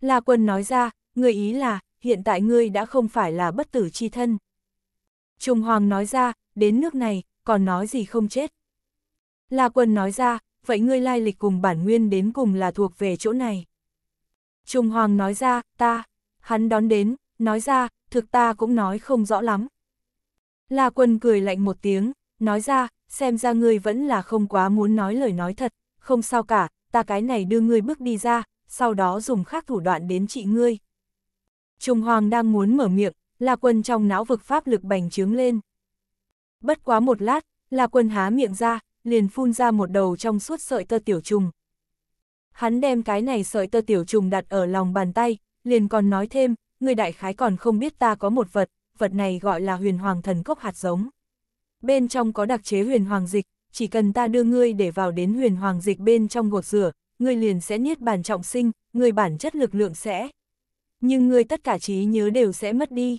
La quân nói ra, người ý là, hiện tại ngươi đã không phải là bất tử chi thân. Trung Hoàng nói ra, đến nước này, còn nói gì không chết. La quân nói ra, vậy ngươi lai lịch cùng bản nguyên đến cùng là thuộc về chỗ này. Trung Hoàng nói ra, ta, hắn đón đến, nói ra, thực ta cũng nói không rõ lắm. La Quân cười lạnh một tiếng, nói ra, xem ra ngươi vẫn là không quá muốn nói lời nói thật, không sao cả, ta cái này đưa ngươi bước đi ra, sau đó dùng khác thủ đoạn đến trị ngươi. Trung Hoàng đang muốn mở miệng, La Quân trong não vực pháp lực bành trướng lên. Bất quá một lát, La Quân há miệng ra, liền phun ra một đầu trong suốt sợi tơ tiểu trùng, hắn đem cái này sợi tơ tiểu trùng đặt ở lòng bàn tay, liền còn nói thêm, người đại khái còn không biết ta có một vật, vật này gọi là huyền hoàng thần cốc hạt giống. Bên trong có đặc chế huyền hoàng dịch, chỉ cần ta đưa ngươi để vào đến huyền hoàng dịch bên trong gột rửa, ngươi liền sẽ niết bàn trọng sinh, ngươi bản chất lực lượng sẽ. Nhưng ngươi tất cả trí nhớ đều sẽ mất đi.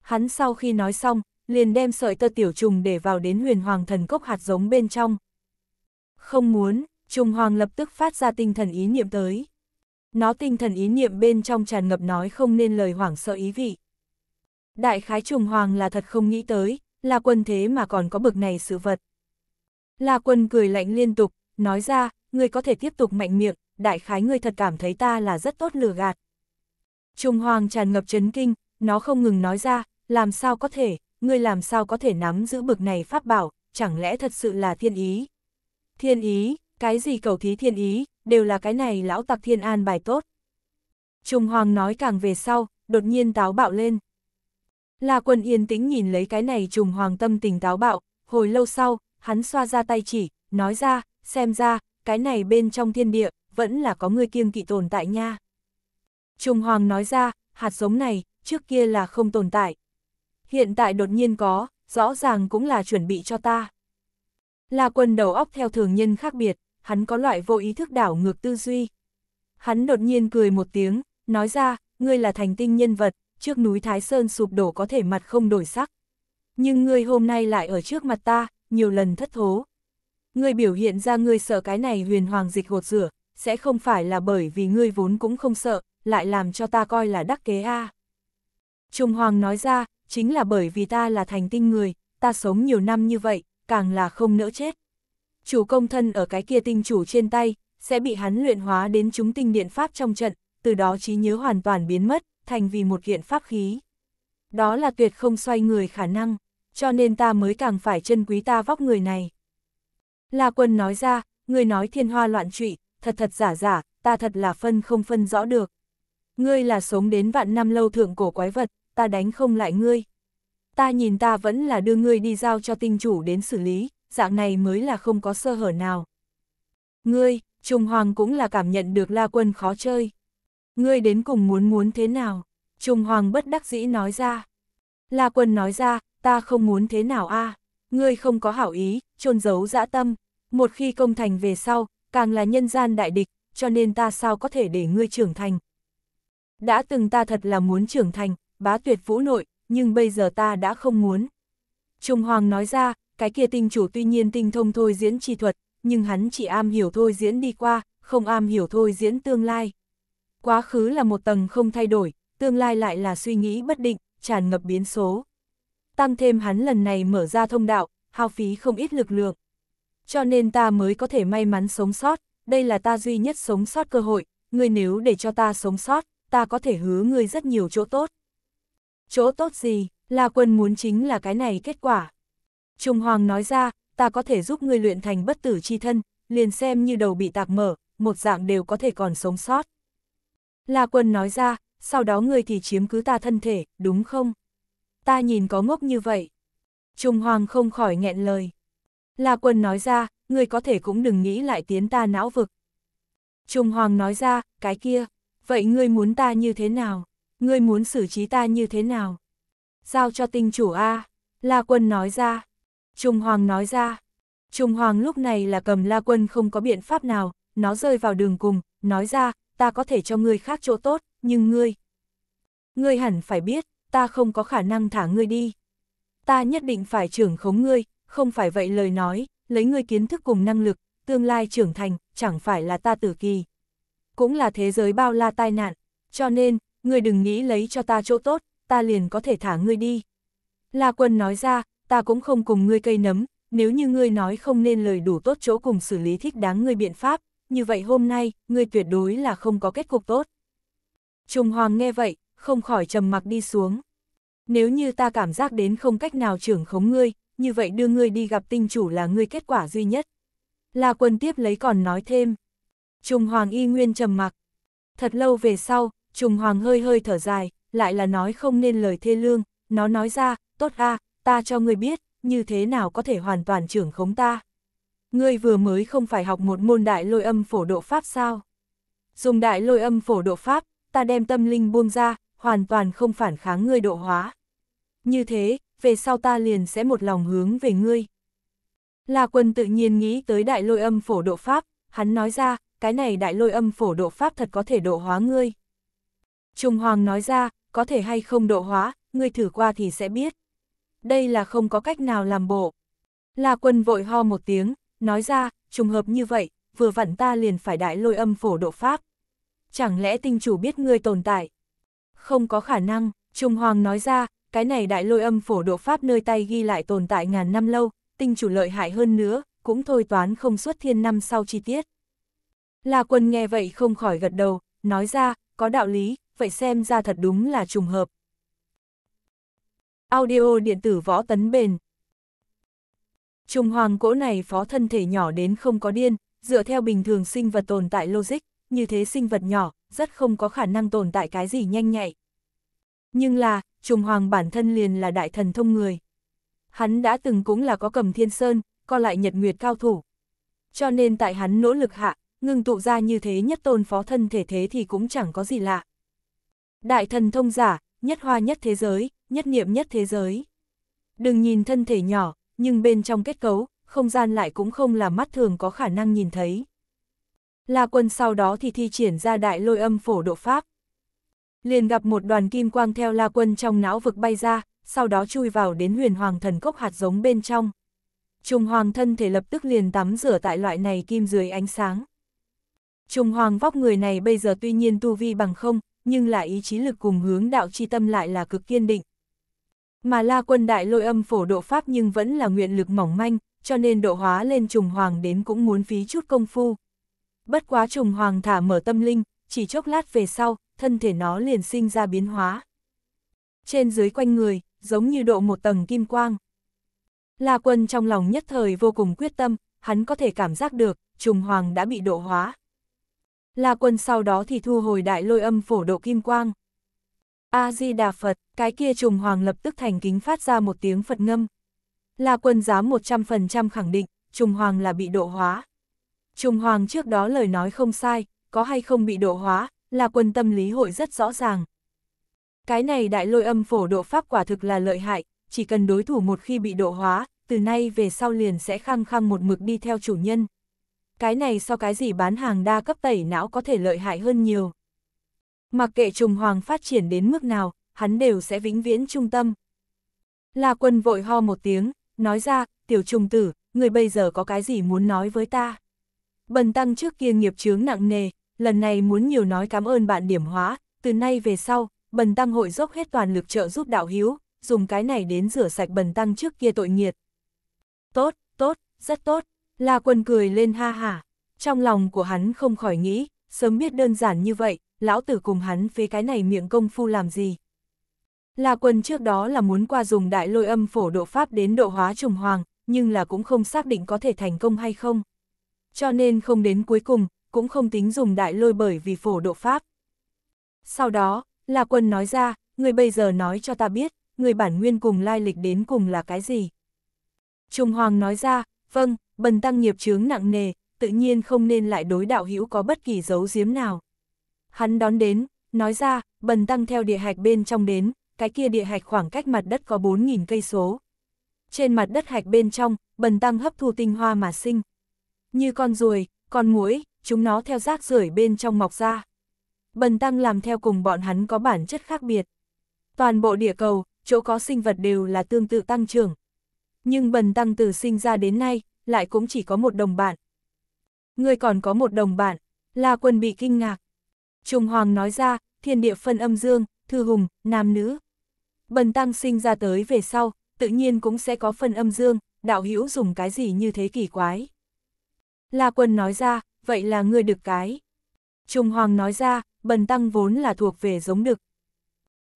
Hắn sau khi nói xong, liền đem sợi tơ tiểu trùng để vào đến huyền hoàng thần cốc hạt giống bên trong. Không muốn, Trung Hoàng lập tức phát ra tinh thần ý niệm tới. Nó tinh thần ý niệm bên trong tràn ngập nói không nên lời hoảng sợ ý vị. Đại khái Trung Hoàng là thật không nghĩ tới, là quân thế mà còn có bực này sự vật. La quân cười lạnh liên tục, nói ra, ngươi có thể tiếp tục mạnh miệng, đại khái ngươi thật cảm thấy ta là rất tốt lừa gạt. Trung Hoàng tràn ngập chấn kinh, nó không ngừng nói ra, làm sao có thể, ngươi làm sao có thể nắm giữ bực này pháp bảo, chẳng lẽ thật sự là thiên ý. Thiên ý, cái gì cầu thí thiên ý, đều là cái này lão tặc thiên an bài tốt. Trung Hoàng nói càng về sau, đột nhiên táo bạo lên. Là quân yên tĩnh nhìn lấy cái này trùng hoàng tâm tình táo bạo, hồi lâu sau, hắn xoa ra tay chỉ, nói ra, xem ra, cái này bên trong thiên địa, vẫn là có người kiêng kỵ tồn tại nha. trung hoàng nói ra, hạt giống này, trước kia là không tồn tại. Hiện tại đột nhiên có, rõ ràng cũng là chuẩn bị cho ta. Là quân đầu óc theo thường nhân khác biệt, hắn có loại vô ý thức đảo ngược tư duy. Hắn đột nhiên cười một tiếng, nói ra, ngươi là thành tinh nhân vật, trước núi Thái Sơn sụp đổ có thể mặt không đổi sắc. Nhưng ngươi hôm nay lại ở trước mặt ta, nhiều lần thất thố. Ngươi biểu hiện ra ngươi sợ cái này huyền hoàng dịch hột rửa, sẽ không phải là bởi vì ngươi vốn cũng không sợ, lại làm cho ta coi là đắc kế a. Trung Hoàng nói ra, chính là bởi vì ta là thành tinh người, ta sống nhiều năm như vậy, càng là không nỡ chết chủ công thân ở cái kia tinh chủ trên tay, sẽ bị hắn luyện hóa đến chúng tinh điện pháp trong trận, từ đó trí nhớ hoàn toàn biến mất, thành vì một kiện pháp khí. Đó là tuyệt không xoay người khả năng, cho nên ta mới càng phải chân quý ta vóc người này. La quân nói ra, ngươi nói thiên hoa loạn trụy, thật thật giả giả, ta thật là phân không phân rõ được. Ngươi là sống đến vạn năm lâu thượng cổ quái vật, ta đánh không lại ngươi. Ta nhìn ta vẫn là đưa ngươi đi giao cho tinh chủ đến xử lý, dạng này mới là không có sơ hở nào. Ngươi, Trung Hoàng cũng là cảm nhận được La Quân khó chơi. Ngươi đến cùng muốn muốn thế nào? Trung Hoàng bất đắc dĩ nói ra. La Quân nói ra, ta không muốn thế nào a à? Ngươi không có hảo ý, trôn giấu dã tâm. Một khi công thành về sau, càng là nhân gian đại địch, cho nên ta sao có thể để ngươi trưởng thành. Đã từng ta thật là muốn trưởng thành, bá tuyệt vũ nội, nhưng bây giờ ta đã không muốn. Trung Hoàng nói ra, cái kia tinh chủ tuy nhiên tinh thông thôi diễn chi thuật, nhưng hắn chỉ am hiểu thôi diễn đi qua, không am hiểu thôi diễn tương lai. Quá khứ là một tầng không thay đổi, tương lai lại là suy nghĩ bất định, tràn ngập biến số. Tăng thêm hắn lần này mở ra thông đạo, hao phí không ít lực lượng. Cho nên ta mới có thể may mắn sống sót, đây là ta duy nhất sống sót cơ hội, ngươi nếu để cho ta sống sót, ta có thể hứa ngươi rất nhiều chỗ tốt. Chỗ tốt gì, là quân muốn chính là cái này kết quả. Trung Hoàng nói ra, ta có thể giúp ngươi luyện thành bất tử chi thân, liền xem như đầu bị tạc mở, một dạng đều có thể còn sống sót. La Quân nói ra, sau đó ngươi thì chiếm cứ ta thân thể, đúng không? Ta nhìn có ngốc như vậy. Trung Hoàng không khỏi nghẹn lời. La Quân nói ra, ngươi có thể cũng đừng nghĩ lại tiến ta não vực. Trung Hoàng nói ra, cái kia, vậy ngươi muốn ta như thế nào? Ngươi muốn xử trí ta như thế nào? Giao cho tinh chủ A. La Quân nói ra, Trung Hoàng nói ra. Trung Hoàng lúc này là cầm la quân không có biện pháp nào, nó rơi vào đường cùng, nói ra, ta có thể cho ngươi khác chỗ tốt, nhưng ngươi... Ngươi hẳn phải biết, ta không có khả năng thả ngươi đi. Ta nhất định phải trưởng khống ngươi, không phải vậy lời nói, lấy ngươi kiến thức cùng năng lực, tương lai trưởng thành, chẳng phải là ta tử kỳ. Cũng là thế giới bao la tai nạn, cho nên, ngươi đừng nghĩ lấy cho ta chỗ tốt, ta liền có thể thả ngươi đi. La quân nói ra, ta cũng không cùng ngươi cây nấm, nếu như ngươi nói không nên lời đủ tốt chỗ cùng xử lý thích đáng ngươi biện pháp, như vậy hôm nay, ngươi tuyệt đối là không có kết cục tốt. Trùng Hoàng nghe vậy, không khỏi trầm mặc đi xuống. Nếu như ta cảm giác đến không cách nào trưởng khống ngươi, như vậy đưa ngươi đi gặp tinh chủ là ngươi kết quả duy nhất. La quân tiếp lấy còn nói thêm. Trùng Hoàng y nguyên trầm mặc. Thật lâu về sau, Trùng Hoàng hơi hơi thở dài, lại là nói không nên lời thê lương, nó nói ra, tốt a, ta cho ngươi biết, như thế nào có thể hoàn toàn trưởng khống ta. Ngươi vừa mới không phải học một môn đại lôi âm phổ độ pháp sao? Dùng đại lôi âm phổ độ pháp, ta đem tâm linh buông ra, hoàn toàn không phản kháng ngươi độ hóa. Như thế, về sau ta liền sẽ một lòng hướng về ngươi. La quân tự nhiên nghĩ tới đại lôi âm phổ độ pháp, hắn nói ra, cái này đại lôi âm phổ độ pháp thật có thể độ hóa ngươi. Trung Hoàng nói ra, có thể hay không độ hóa, ngươi thử qua thì sẽ biết đây là không có cách nào làm bộ. La quân vội ho một tiếng, nói ra, trùng hợp như vậy, vừa vặn ta liền phải đại lôi âm phổ độ pháp. Chẳng lẽ tinh chủ biết ngươi tồn tại? Không có khả năng, trùng Hoàng nói ra, cái này đại lôi âm phổ độ pháp nơi tay ghi lại tồn tại ngàn năm lâu, tinh chủ lợi hại hơn nữa, cũng thôi toán không xuất thiên năm sau chi tiết. La quân nghe vậy không khỏi gật đầu, nói ra, có đạo lý, vậy xem ra thật đúng là trùng hợp, Audio điện tử võ tấn bền. Trùng hoàng cỗ này phó thân thể nhỏ đến không có điên, dựa theo bình thường sinh vật tồn tại logic, như thế sinh vật nhỏ, rất không có khả năng tồn tại cái gì nhanh nhạy. Nhưng là, trùng hoàng bản thân liền là đại thần thông người. Hắn đã từng cũng là có cầm thiên sơn, co lại nhật nguyệt cao thủ. Cho nên tại hắn nỗ lực hạ, ngưng tụ ra như thế nhất tôn phó thân thể thế thì cũng chẳng có gì lạ. Đại thần thông giả, nhất hoa nhất thế giới, nhất niệm nhất thế giới. Đừng nhìn thân thể nhỏ, nhưng bên trong kết cấu, không gian lại cũng không là mắt thường có khả năng nhìn thấy. La quân sau đó thì thi triển ra đại lôi âm phổ độ pháp. Liền gặp một đoàn kim quang theo la quân trong não vực bay ra, sau đó chui vào đến huyền hoàng thần cốc hạt giống bên trong. Trung hoàng thân thể lập tức liền tắm rửa tại loại này kim dưới ánh sáng. Trung hoàng vóc người này bây giờ tuy nhiên tu vi bằng không, nhưng lại ý chí lực cùng hướng đạo chi tâm lại là cực kiên định. Mà la quân đại lôi âm phổ độ pháp nhưng vẫn là nguyện lực mỏng manh, cho nên độ hóa lên trùng hoàng đến cũng muốn phí chút công phu. Bất quá trùng hoàng thả mở tâm linh, chỉ chốc lát về sau, thân thể nó liền sinh ra biến hóa. Trên dưới quanh người, giống như độ một tầng kim quang. La quân trong lòng nhất thời vô cùng quyết tâm, hắn có thể cảm giác được, trùng hoàng đã bị độ hóa. La quân sau đó thì thu hồi đại lôi âm phổ độ kim quang. A-di-đà Phật, cái kia trùng hoàng lập tức thành kính phát ra một tiếng Phật ngâm. Là quân giám 100% khẳng định, trùng hoàng là bị độ hóa. Trùng hoàng trước đó lời nói không sai, có hay không bị độ hóa, là quân tâm lý hội rất rõ ràng. Cái này đại lôi âm phổ độ pháp quả thực là lợi hại, chỉ cần đối thủ một khi bị độ hóa, từ nay về sau liền sẽ khăng khăng một mực đi theo chủ nhân. Cái này so cái gì bán hàng đa cấp tẩy não có thể lợi hại hơn nhiều mặc kệ trùng hoàng phát triển đến mức nào, hắn đều sẽ vĩnh viễn trung tâm. La quân vội ho một tiếng, nói ra, tiểu trùng tử, người bây giờ có cái gì muốn nói với ta? Bần tăng trước kia nghiệp chướng nặng nề, lần này muốn nhiều nói cảm ơn bạn điểm hóa, từ nay về sau, bần tăng hội dốc hết toàn lực trợ giúp đạo hiếu, dùng cái này đến rửa sạch bần tăng trước kia tội nghiệt. Tốt, tốt, rất tốt, La quân cười lên ha hả, trong lòng của hắn không khỏi nghĩ, sớm biết đơn giản như vậy, lão tử cùng hắn phế cái này miệng công phu làm gì. Là quân trước đó là muốn qua dùng đại lôi âm phổ độ pháp đến độ hóa trùng hoàng, nhưng là cũng không xác định có thể thành công hay không. Cho nên không đến cuối cùng, cũng không tính dùng đại lôi bởi vì phổ độ pháp. Sau đó, là quân nói ra, người bây giờ nói cho ta biết, người bản nguyên cùng lai lịch đến cùng là cái gì. trùng Hoàng nói ra, vâng, bần tăng nghiệp chướng nặng nề, tự nhiên không nên lại đối đạo hữu có bất kỳ dấu giếm nào. Hắn đón đến, nói ra, bần tăng theo địa hạch bên trong đến, cái kia địa hạch khoảng cách mặt đất có 4.000 cây số. Trên mặt đất hạch bên trong, bần tăng hấp thu tinh hoa mà sinh. Như con ruồi, con muỗi, chúng nó theo rác rưởi bên trong mọc ra. Bần tăng làm theo cùng bọn hắn có bản chất khác biệt. Toàn bộ địa cầu, chỗ có sinh vật đều là tương tự tăng trưởng. Nhưng bần tăng từ sinh ra đến nay, lại cũng chỉ có một đồng bạn. Người còn có một đồng bạn, là quân bị kinh ngạc. Trung Hoàng nói ra, thiên địa phân âm dương, thư hùng, nam nữ. Bần tăng sinh ra tới về sau, tự nhiên cũng sẽ có phân âm dương, đạo hữu dùng cái gì như thế kỳ quái. La Quân nói ra, vậy là ngươi được cái. Trung Hoàng nói ra, bần tăng vốn là thuộc về giống được.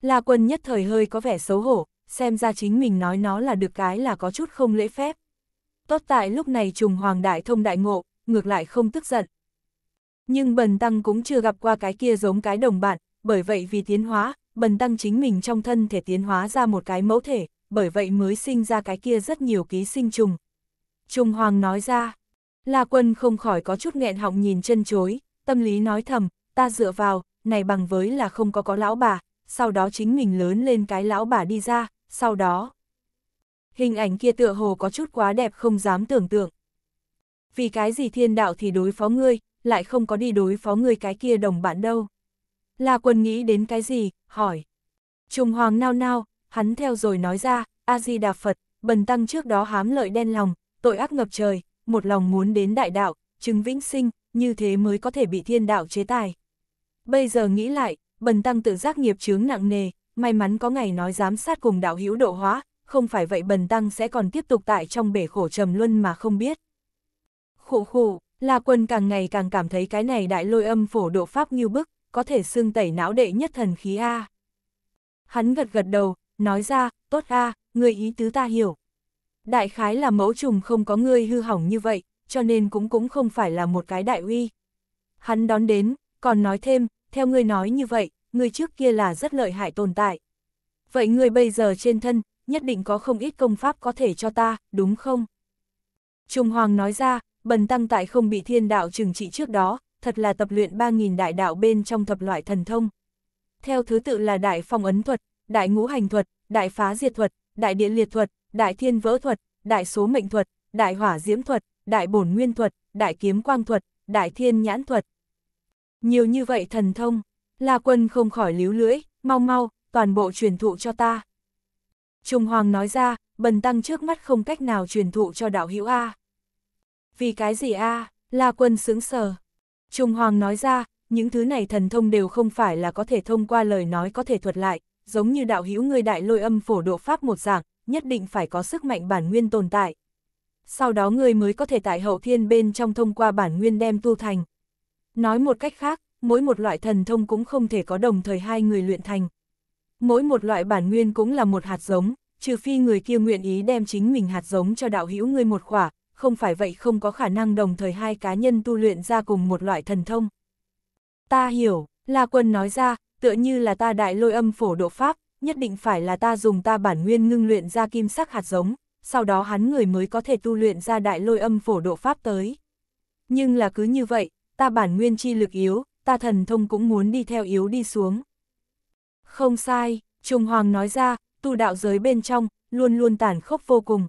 La Quân nhất thời hơi có vẻ xấu hổ, xem ra chính mình nói nó là được cái là có chút không lễ phép. Tốt tại lúc này Trùng Hoàng đại thông đại ngộ, ngược lại không tức giận, nhưng bần tăng cũng chưa gặp qua cái kia giống cái đồng bạn, bởi vậy vì tiến hóa, bần tăng chính mình trong thân thể tiến hóa ra một cái mẫu thể, bởi vậy mới sinh ra cái kia rất nhiều ký sinh trùng. Trung Hoàng nói ra, La Quân không khỏi có chút nghẹn họng nhìn chân chối, tâm lý nói thầm, ta dựa vào, này bằng với là không có có lão bà, sau đó chính mình lớn lên cái lão bà đi ra, sau đó. Hình ảnh kia tựa hồ có chút quá đẹp không dám tưởng tượng. Vì cái gì thiên đạo thì đối phó ngươi, lại không có đi đối phó người cái kia đồng bạn đâu. La quân nghĩ đến cái gì, hỏi. Trùng hoàng nao nao, hắn theo rồi nói ra, A-di-đà Phật, bần tăng trước đó hám lợi đen lòng, tội ác ngập trời, một lòng muốn đến đại đạo, chứng vĩnh sinh, như thế mới có thể bị thiên đạo chế tài. Bây giờ nghĩ lại, bần tăng tự giác nghiệp chướng nặng nề, may mắn có ngày nói giám sát cùng đạo hữu độ hóa, không phải vậy bần tăng sẽ còn tiếp tục tại trong bể khổ trầm luân mà không biết. Khổ khổ, La Quân càng ngày càng cảm thấy cái này đại lôi âm phổ độ pháp như bức, có thể xương tẩy não đệ nhất thần khí A. Hắn gật gật đầu, nói ra, tốt A, người ý tứ ta hiểu. Đại khái là mẫu trùng không có người hư hỏng như vậy, cho nên cũng cũng không phải là một cái đại uy. Hắn đón đến, còn nói thêm, theo ngươi nói như vậy, ngươi trước kia là rất lợi hại tồn tại. Vậy ngươi bây giờ trên thân, nhất định có không ít công pháp có thể cho ta, đúng không? Trung Hoàng nói ra, bần tăng tại không bị thiên đạo trừng trị trước đó, thật là tập luyện 3.000 đại đạo bên trong thập loại thần thông. Theo thứ tự là đại phong ấn thuật, đại ngũ hành thuật, đại phá diệt thuật, đại địa liệt thuật, đại thiên vỡ thuật, đại số mệnh thuật, đại hỏa diễm thuật, đại bổn nguyên thuật, đại kiếm quang thuật, đại thiên nhãn thuật. Nhiều như vậy thần thông, La Quân không khỏi líu lưỡi, mau mau, toàn bộ truyền thụ cho ta. Trung Hoàng nói ra, bần tăng trước mắt không cách nào truyền thụ cho đạo hữu A vì cái gì a à? La quân sướng sờ. Trung Hoàng nói ra, những thứ này thần thông đều không phải là có thể thông qua lời nói có thể thuật lại, giống như đạo hữu người đại lôi âm phổ độ pháp một dạng, nhất định phải có sức mạnh bản nguyên tồn tại. Sau đó người mới có thể tại hậu thiên bên trong thông qua bản nguyên đem tu thành. Nói một cách khác, mỗi một loại thần thông cũng không thể có đồng thời hai người luyện thành. Mỗi một loại bản nguyên cũng là một hạt giống, trừ phi người kia nguyện ý đem chính mình hạt giống cho đạo hữu người một khỏa, không phải vậy không có khả năng đồng thời hai cá nhân tu luyện ra cùng một loại thần thông. Ta hiểu, La Quân nói ra, tựa như là ta đại lôi âm phổ độ Pháp, nhất định phải là ta dùng ta bản nguyên ngưng luyện ra kim sắc hạt giống, sau đó hắn người mới có thể tu luyện ra đại lôi âm phổ độ Pháp tới. Nhưng là cứ như vậy, ta bản nguyên chi lực yếu, ta thần thông cũng muốn đi theo yếu đi xuống. Không sai, Trung Hoàng nói ra, tu đạo giới bên trong, luôn luôn tàn khốc vô cùng,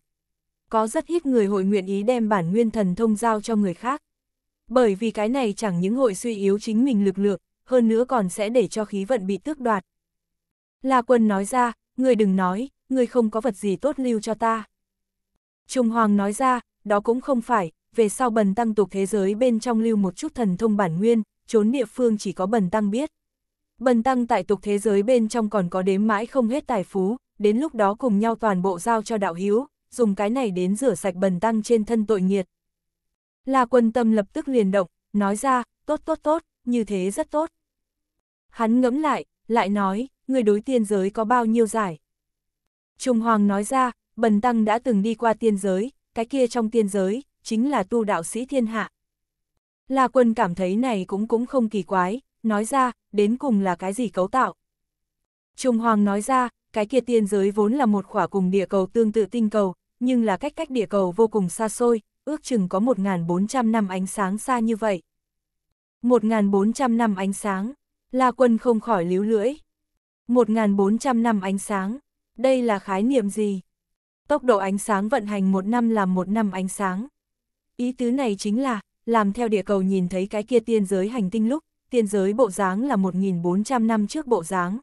có rất ít người hội nguyện ý đem bản nguyên thần thông giao cho người khác. Bởi vì cái này chẳng những hội suy yếu chính mình lực lượng, hơn nữa còn sẽ để cho khí vận bị tước đoạt. La quân nói ra, người đừng nói, người không có vật gì tốt lưu cho ta. Trung Hoàng nói ra, đó cũng không phải, về sau bần tăng tục thế giới bên trong lưu một chút thần thông bản nguyên, trốn địa phương chỉ có bần tăng biết. Bần tăng tại tục thế giới bên trong còn có đếm mãi không hết tài phú, đến lúc đó cùng nhau toàn bộ giao cho đạo hiếu, dùng cái này đến rửa sạch bần tăng trên thân tội nghiệt. La quân tâm lập tức liền động, nói ra, tốt tốt tốt, như thế rất tốt. Hắn ngẫm lại, lại nói, người đối tiên giới có bao nhiêu giải. Trung Hoàng nói ra, bần tăng đã từng đi qua tiên giới, cái kia trong tiên giới, chính là tu đạo sĩ thiên hạ. La quân cảm thấy này cũng cũng không kỳ quái, nói ra, đến cùng là cái gì cấu tạo. Trung Hoàng nói ra, cái kia tiên giới vốn là một khỏa cùng địa cầu tương tự tinh cầu, nhưng là cách cách địa cầu vô cùng xa xôi, ước chừng có 1.400 năm ánh sáng xa như vậy. 1.400 năm ánh sáng, La Quân không khỏi líu lưỡi. 1.400 năm ánh sáng, đây là khái niệm gì? Tốc độ ánh sáng vận hành một năm là một năm ánh sáng. Ý tứ này chính là, làm theo địa cầu nhìn thấy cái kia tiên giới hành tinh lúc, tiên giới bộ dáng là 1.400 năm trước bộ dáng.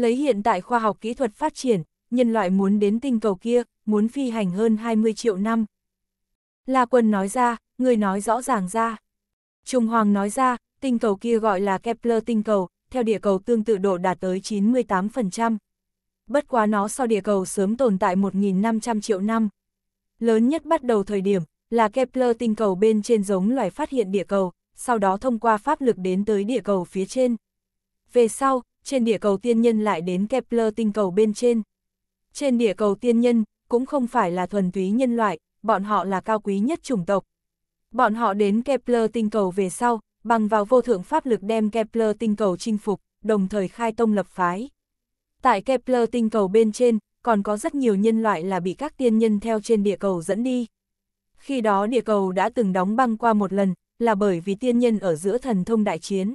Lấy hiện tại khoa học kỹ thuật phát triển, nhân loại muốn đến tinh cầu kia, muốn phi hành hơn 20 triệu năm. La Quân nói ra, người nói rõ ràng ra. Trung Hoàng nói ra, tinh cầu kia gọi là Kepler tinh cầu, theo địa cầu tương tự độ đạt tới 98%. Bất quá nó so địa cầu sớm tồn tại 1.500 triệu năm. Lớn nhất bắt đầu thời điểm là Kepler tinh cầu bên trên giống loài phát hiện địa cầu, sau đó thông qua pháp lực đến tới địa cầu phía trên. Về sau, trên địa cầu tiên nhân lại đến Kepler tinh cầu bên trên. Trên địa cầu tiên nhân, cũng không phải là thuần túy nhân loại, bọn họ là cao quý nhất chủng tộc. Bọn họ đến Kepler tinh cầu về sau, bằng vào vô thượng pháp lực đem Kepler tinh cầu chinh phục, đồng thời khai tông lập phái. Tại Kepler tinh cầu bên trên, còn có rất nhiều nhân loại là bị các tiên nhân theo trên địa cầu dẫn đi. Khi đó địa cầu đã từng đóng băng qua một lần, là bởi vì tiên nhân ở giữa thần thông đại chiến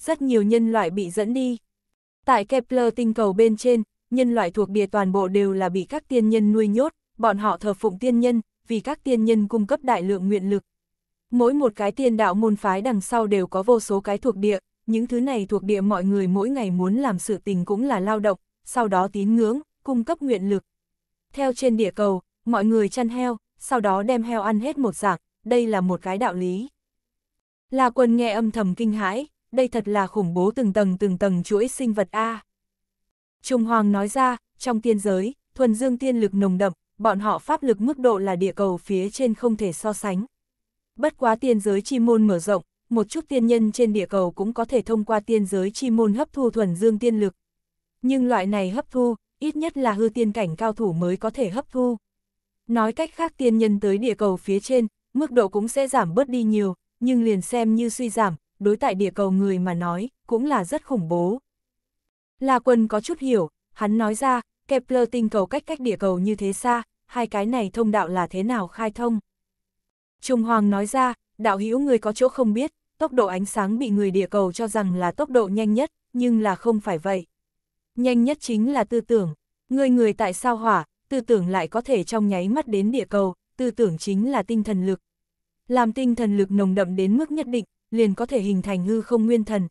rất nhiều nhân loại bị dẫn đi. Tại Kepler tinh cầu bên trên, nhân loại thuộc địa toàn bộ đều là bị các tiên nhân nuôi nhốt, bọn họ thờ phụng tiên nhân, vì các tiên nhân cung cấp đại lượng nguyện lực. Mỗi một cái tiên đạo môn phái đằng sau đều có vô số cái thuộc địa, những thứ này thuộc địa mọi người mỗi ngày muốn làm sự tình cũng là lao động, sau đó tín ngưỡng, cung cấp nguyện lực. Theo trên địa cầu, mọi người chăn heo, sau đó đem heo ăn hết một dạng, đây là một cái đạo lý. Là quân nghe âm thầm kinh hãi, đây thật là khủng bố từng tầng từng tầng chuỗi sinh vật A. Trung Hoàng nói ra, trong tiên giới, thuần dương tiên lực nồng đậm, bọn họ pháp lực mức độ là địa cầu phía trên không thể so sánh. Bất quá tiên giới chi môn mở rộng, một chút tiên nhân trên địa cầu cũng có thể thông qua tiên giới chi môn hấp thu thuần dương tiên lực. Nhưng loại này hấp thu, ít nhất là hư tiên cảnh cao thủ mới có thể hấp thu. Nói cách khác tiên nhân tới địa cầu phía trên, mức độ cũng sẽ giảm bớt đi nhiều, nhưng liền xem như suy giảm, đối tại địa cầu người mà nói, cũng là rất khủng bố. La Quân có chút hiểu, hắn nói ra, Kepler tinh cầu cách cách địa cầu như thế xa, hai cái này thông đạo là thế nào khai thông. Trung Hoàng nói ra, đạo hữu người có chỗ không biết, tốc độ ánh sáng bị người địa cầu cho rằng là tốc độ nhanh nhất, nhưng là không phải vậy. Nhanh nhất chính là tư tưởng, người người tại sao hỏa, tư tưởng lại có thể trong nháy mắt đến địa cầu, tư tưởng chính là tinh thần lực. Làm tinh thần lực nồng đậm đến mức nhất định, liền có thể hình thành hư không nguyên thần.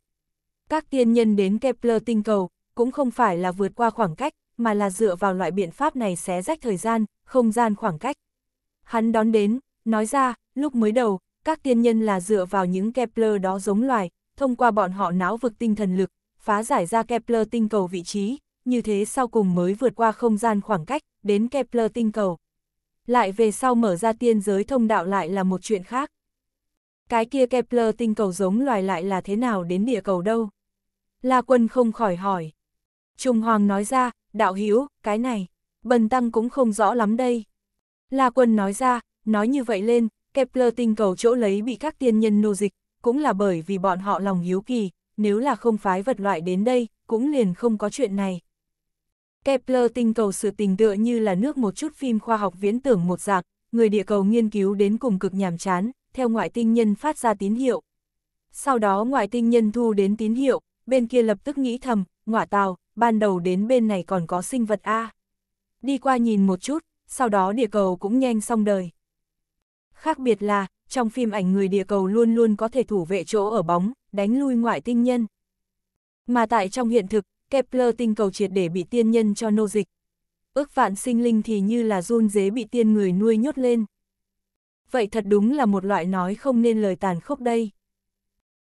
Các tiên nhân đến Kepler tinh cầu, cũng không phải là vượt qua khoảng cách, mà là dựa vào loại biện pháp này xé rách thời gian, không gian khoảng cách. Hắn đón đến, nói ra, lúc mới đầu, các tiên nhân là dựa vào những Kepler đó giống loài, thông qua bọn họ não vực tinh thần lực, phá giải ra Kepler tinh cầu vị trí, như thế sau cùng mới vượt qua không gian khoảng cách, đến Kepler tinh cầu. Lại về sau mở ra tiên giới thông đạo lại là một chuyện khác cái kia Kepler tinh cầu giống loài lại là thế nào đến địa cầu đâu? La Quân không khỏi hỏi. Trung Hoàng nói ra, đạo hiếu, cái này, bần tăng cũng không rõ lắm đây. La Quân nói ra, nói như vậy lên, Kepler tinh cầu chỗ lấy bị các tiên nhân nô dịch, cũng là bởi vì bọn họ lòng hiếu kỳ, nếu là không phái vật loại đến đây, cũng liền không có chuyện này. Kepler tinh cầu sự tình tựa như là nước một chút phim khoa học viễn tưởng một dạng, người địa cầu nghiên cứu đến cùng cực nhàm chán, theo ngoại tinh nhân phát ra tín hiệu. Sau đó ngoại tinh nhân thu đến tín hiệu, bên kia lập tức nghĩ thầm, ngọa tàu ban đầu đến bên này còn có sinh vật A. Đi qua nhìn một chút, sau đó địa cầu cũng nhanh xong đời. Khác biệt là, trong phim ảnh người địa cầu luôn luôn có thể thủ vệ chỗ ở bóng, đánh lui ngoại tinh nhân. Mà tại trong hiện thực, Kepler tinh cầu triệt để bị tiên nhân cho nô dịch. Ước vạn sinh linh thì như là run dế bị tiên người nuôi nhốt lên vậy thật đúng là một loại nói không nên lời tàn khốc đây.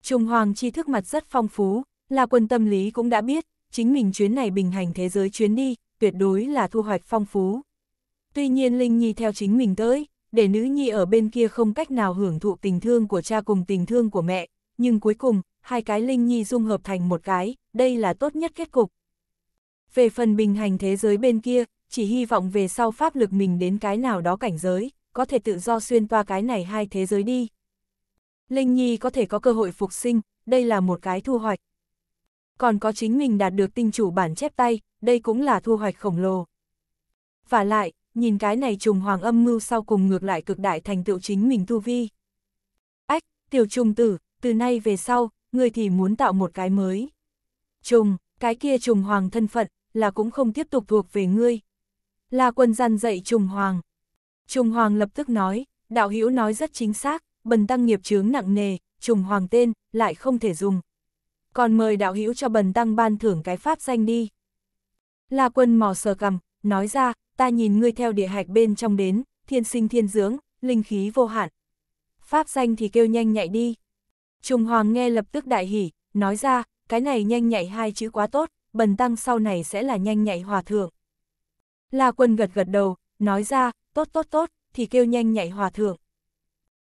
Trung Hoàng tri thức mặt rất phong phú, là quân tâm lý cũng đã biết, chính mình chuyến này bình hành thế giới chuyến đi, tuyệt đối là thu hoạch phong phú. Tuy nhiên Linh Nhi theo chính mình tới, để nữ nhi ở bên kia không cách nào hưởng thụ tình thương của cha cùng tình thương của mẹ, nhưng cuối cùng, hai cái Linh Nhi dung hợp thành một cái, đây là tốt nhất kết cục. Về phần bình hành thế giới bên kia, chỉ hy vọng về sau pháp lực mình đến cái nào đó cảnh giới, có thể tự do xuyên qua cái này hai thế giới đi. Linh Nhi có thể có cơ hội phục sinh, đây là một cái thu hoạch. Còn có chính mình đạt được tinh chủ bản chép tay, đây cũng là thu hoạch khổng lồ. Và lại, nhìn cái này trùng hoàng âm mưu sau cùng ngược lại cực đại thành tựu chính mình tu vi. Ách, tiểu trùng tử, từ nay về sau, người thì muốn tạo một cái mới. Trùng, cái kia trùng hoàng thân phận, là cũng không tiếp tục thuộc về ngươi. Là quân gian dạy trùng hoàng. Trùng Hoàng lập tức nói, đạo hữu nói rất chính xác, bần tăng nghiệp chướng nặng nề, trùng Hoàng tên, lại không thể dùng. Còn mời đạo hữu cho bần tăng ban thưởng cái pháp danh đi. La quân mò sờ cầm nói ra, ta nhìn ngươi theo địa hạch bên trong đến, thiên sinh thiên dưỡng, linh khí vô hạn. Pháp danh thì kêu nhanh nhạy đi. Trùng Hoàng nghe lập tức đại hỉ, nói ra, cái này nhanh nhạy hai chữ quá tốt, bần tăng sau này sẽ là nhanh nhạy hòa thượng. La quân gật gật đầu, nói ra, tốt tốt tốt, thì kêu nhanh nhạy hòa thượng.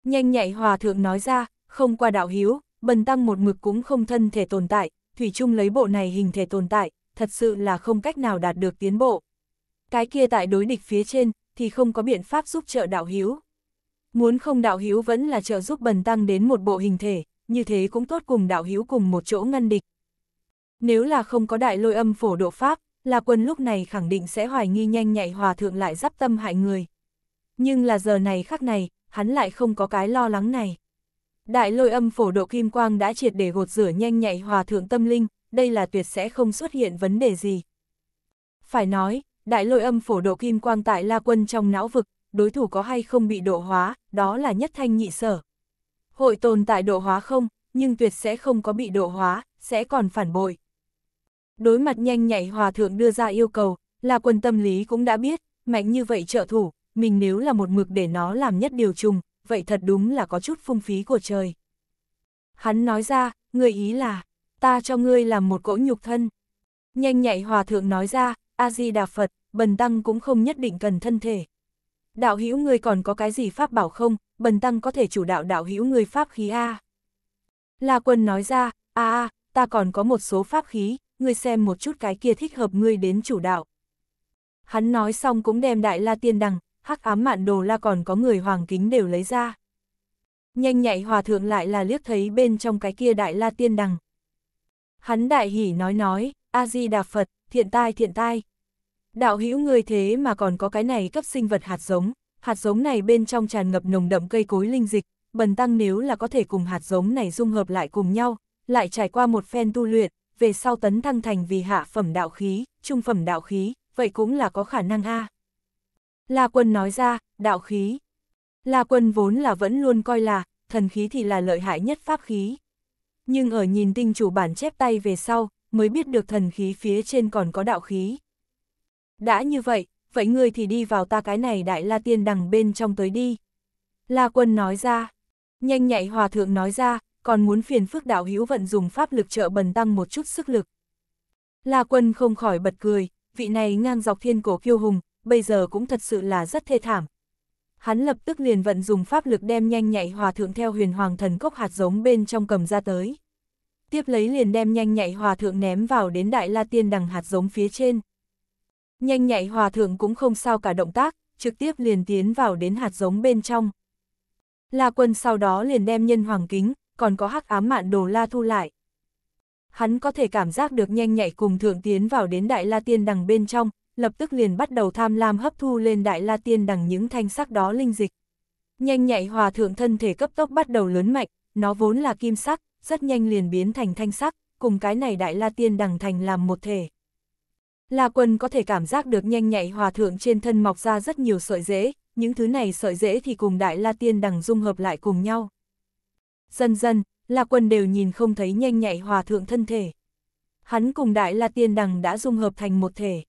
Nhanh nhạy hòa thượng nói ra, không qua đạo hiếu, bần tăng một mực cũng không thân thể tồn tại, thủy chung lấy bộ này hình thể tồn tại, thật sự là không cách nào đạt được tiến bộ. Cái kia tại đối địch phía trên, thì không có biện pháp giúp trợ đạo hiếu. Muốn không đạo hiếu vẫn là trợ giúp bần tăng đến một bộ hình thể, như thế cũng tốt cùng đạo hiếu cùng một chỗ ngăn địch. Nếu là không có đại lôi âm phổ độ pháp, là quân lúc này khẳng định sẽ hoài nghi nhanh nhạy hòa thượng lại giáp tâm hại người nhưng là giờ này khắc này, hắn lại không có cái lo lắng này. Đại lôi âm phổ độ kim quang đã triệt để gột rửa nhanh nhạy hòa thượng tâm linh, đây là tuyệt sẽ không xuất hiện vấn đề gì. Phải nói, đại lôi âm phổ độ kim quang tại La Quân trong não vực, đối thủ có hay không bị độ hóa, đó là nhất thanh nhị sở. Hội tồn tại độ hóa không, nhưng tuyệt sẽ không có bị độ hóa, sẽ còn phản bội. Đối mặt nhanh nhạy hòa thượng đưa ra yêu cầu, là quân tâm lý cũng đã biết, mạnh như vậy trợ thủ, mình nếu là một mực để nó làm nhất điều trùng, vậy thật đúng là có chút phung phí của trời. Hắn nói ra, người ý là, ta cho ngươi làm một cỗ nhục thân. Nhanh nhạy hòa thượng nói ra, A-di-đà Phật, bần tăng cũng không nhất định cần thân thể. Đạo hữu ngươi còn có cái gì pháp bảo không, bần tăng có thể chủ đạo đạo hữu ngươi pháp khí A. La quân nói ra, a a, ta còn có một số pháp khí, ngươi xem một chút cái kia thích hợp ngươi đến chủ đạo. Hắn nói xong cũng đem đại la tiên đằng, hắc ám mạn đồ la còn có người hoàng kính đều lấy ra. Nhanh nhạy hòa thượng lại là liếc thấy bên trong cái kia đại la tiên đằng. Hắn đại hỉ nói nói, A-di-đà Phật, thiện tai thiện tai. Đạo hữu người thế mà còn có cái này cấp sinh vật hạt giống, hạt giống này bên trong tràn ngập nồng đậm cây cối linh dịch, bần tăng nếu là có thể cùng hạt giống này dung hợp lại cùng nhau, lại trải qua một phen tu luyện, về sau tấn thăng thành vì hạ phẩm đạo khí, trung phẩm đạo khí, vậy cũng là có khả năng a. À. La Quân nói ra, đạo khí. La Quân vốn là vẫn luôn coi là, thần khí thì là lợi hại nhất pháp khí. Nhưng ở nhìn tinh chủ bản chép tay về sau, mới biết được thần khí phía trên còn có đạo khí. Đã như vậy, vậy ngươi thì đi vào ta cái này đại la tiên đằng bên trong tới đi. La Quân nói ra, nhanh nhạy hòa thượng nói ra, còn muốn phiền phước đạo hữu vận dùng pháp lực trợ bần tăng một chút sức lực. La Quân không khỏi bật cười, vị này ngang dọc thiên cổ kiêu hùng, bây giờ cũng thật sự là rất thê thảm. Hắn lập tức liền vận dùng pháp lực đem nhanh nhạy hòa thượng theo huyền hoàng thần cốc hạt giống bên trong cầm ra tới. Tiếp lấy liền đem nhanh nhạy hòa thượng ném vào đến đại la tiên đằng hạt giống phía trên. Nhanh nhạy hòa thượng cũng không sao cả động tác, trực tiếp liền tiến vào đến hạt giống bên trong. La quân sau đó liền đem nhân hoàng kính, còn có hắc ám mạn đồ la thu lại. Hắn có thể cảm giác được nhanh nhạy cùng thượng tiến vào đến đại la tiên đằng bên trong, lập tức liền bắt đầu tham lam hấp thu lên Đại La Tiên đằng những thanh sắc đó linh dịch. Nhanh nhạy hòa thượng thân thể cấp tốc bắt đầu lớn mạnh, nó vốn là kim sắc, rất nhanh liền biến thành thanh sắc, cùng cái này Đại La Tiên đằng thành làm một thể. La Quân có thể cảm giác được nhanh nhạy hòa thượng trên thân mọc ra rất nhiều sợi rễ, những thứ này sợi rễ thì cùng Đại La Tiên đằng dung hợp lại cùng nhau. Dần dần, La Quân đều nhìn không thấy nhanh nhạy hòa thượng thân thể. Hắn cùng Đại La Tiên đằng đã dung hợp thành một thể.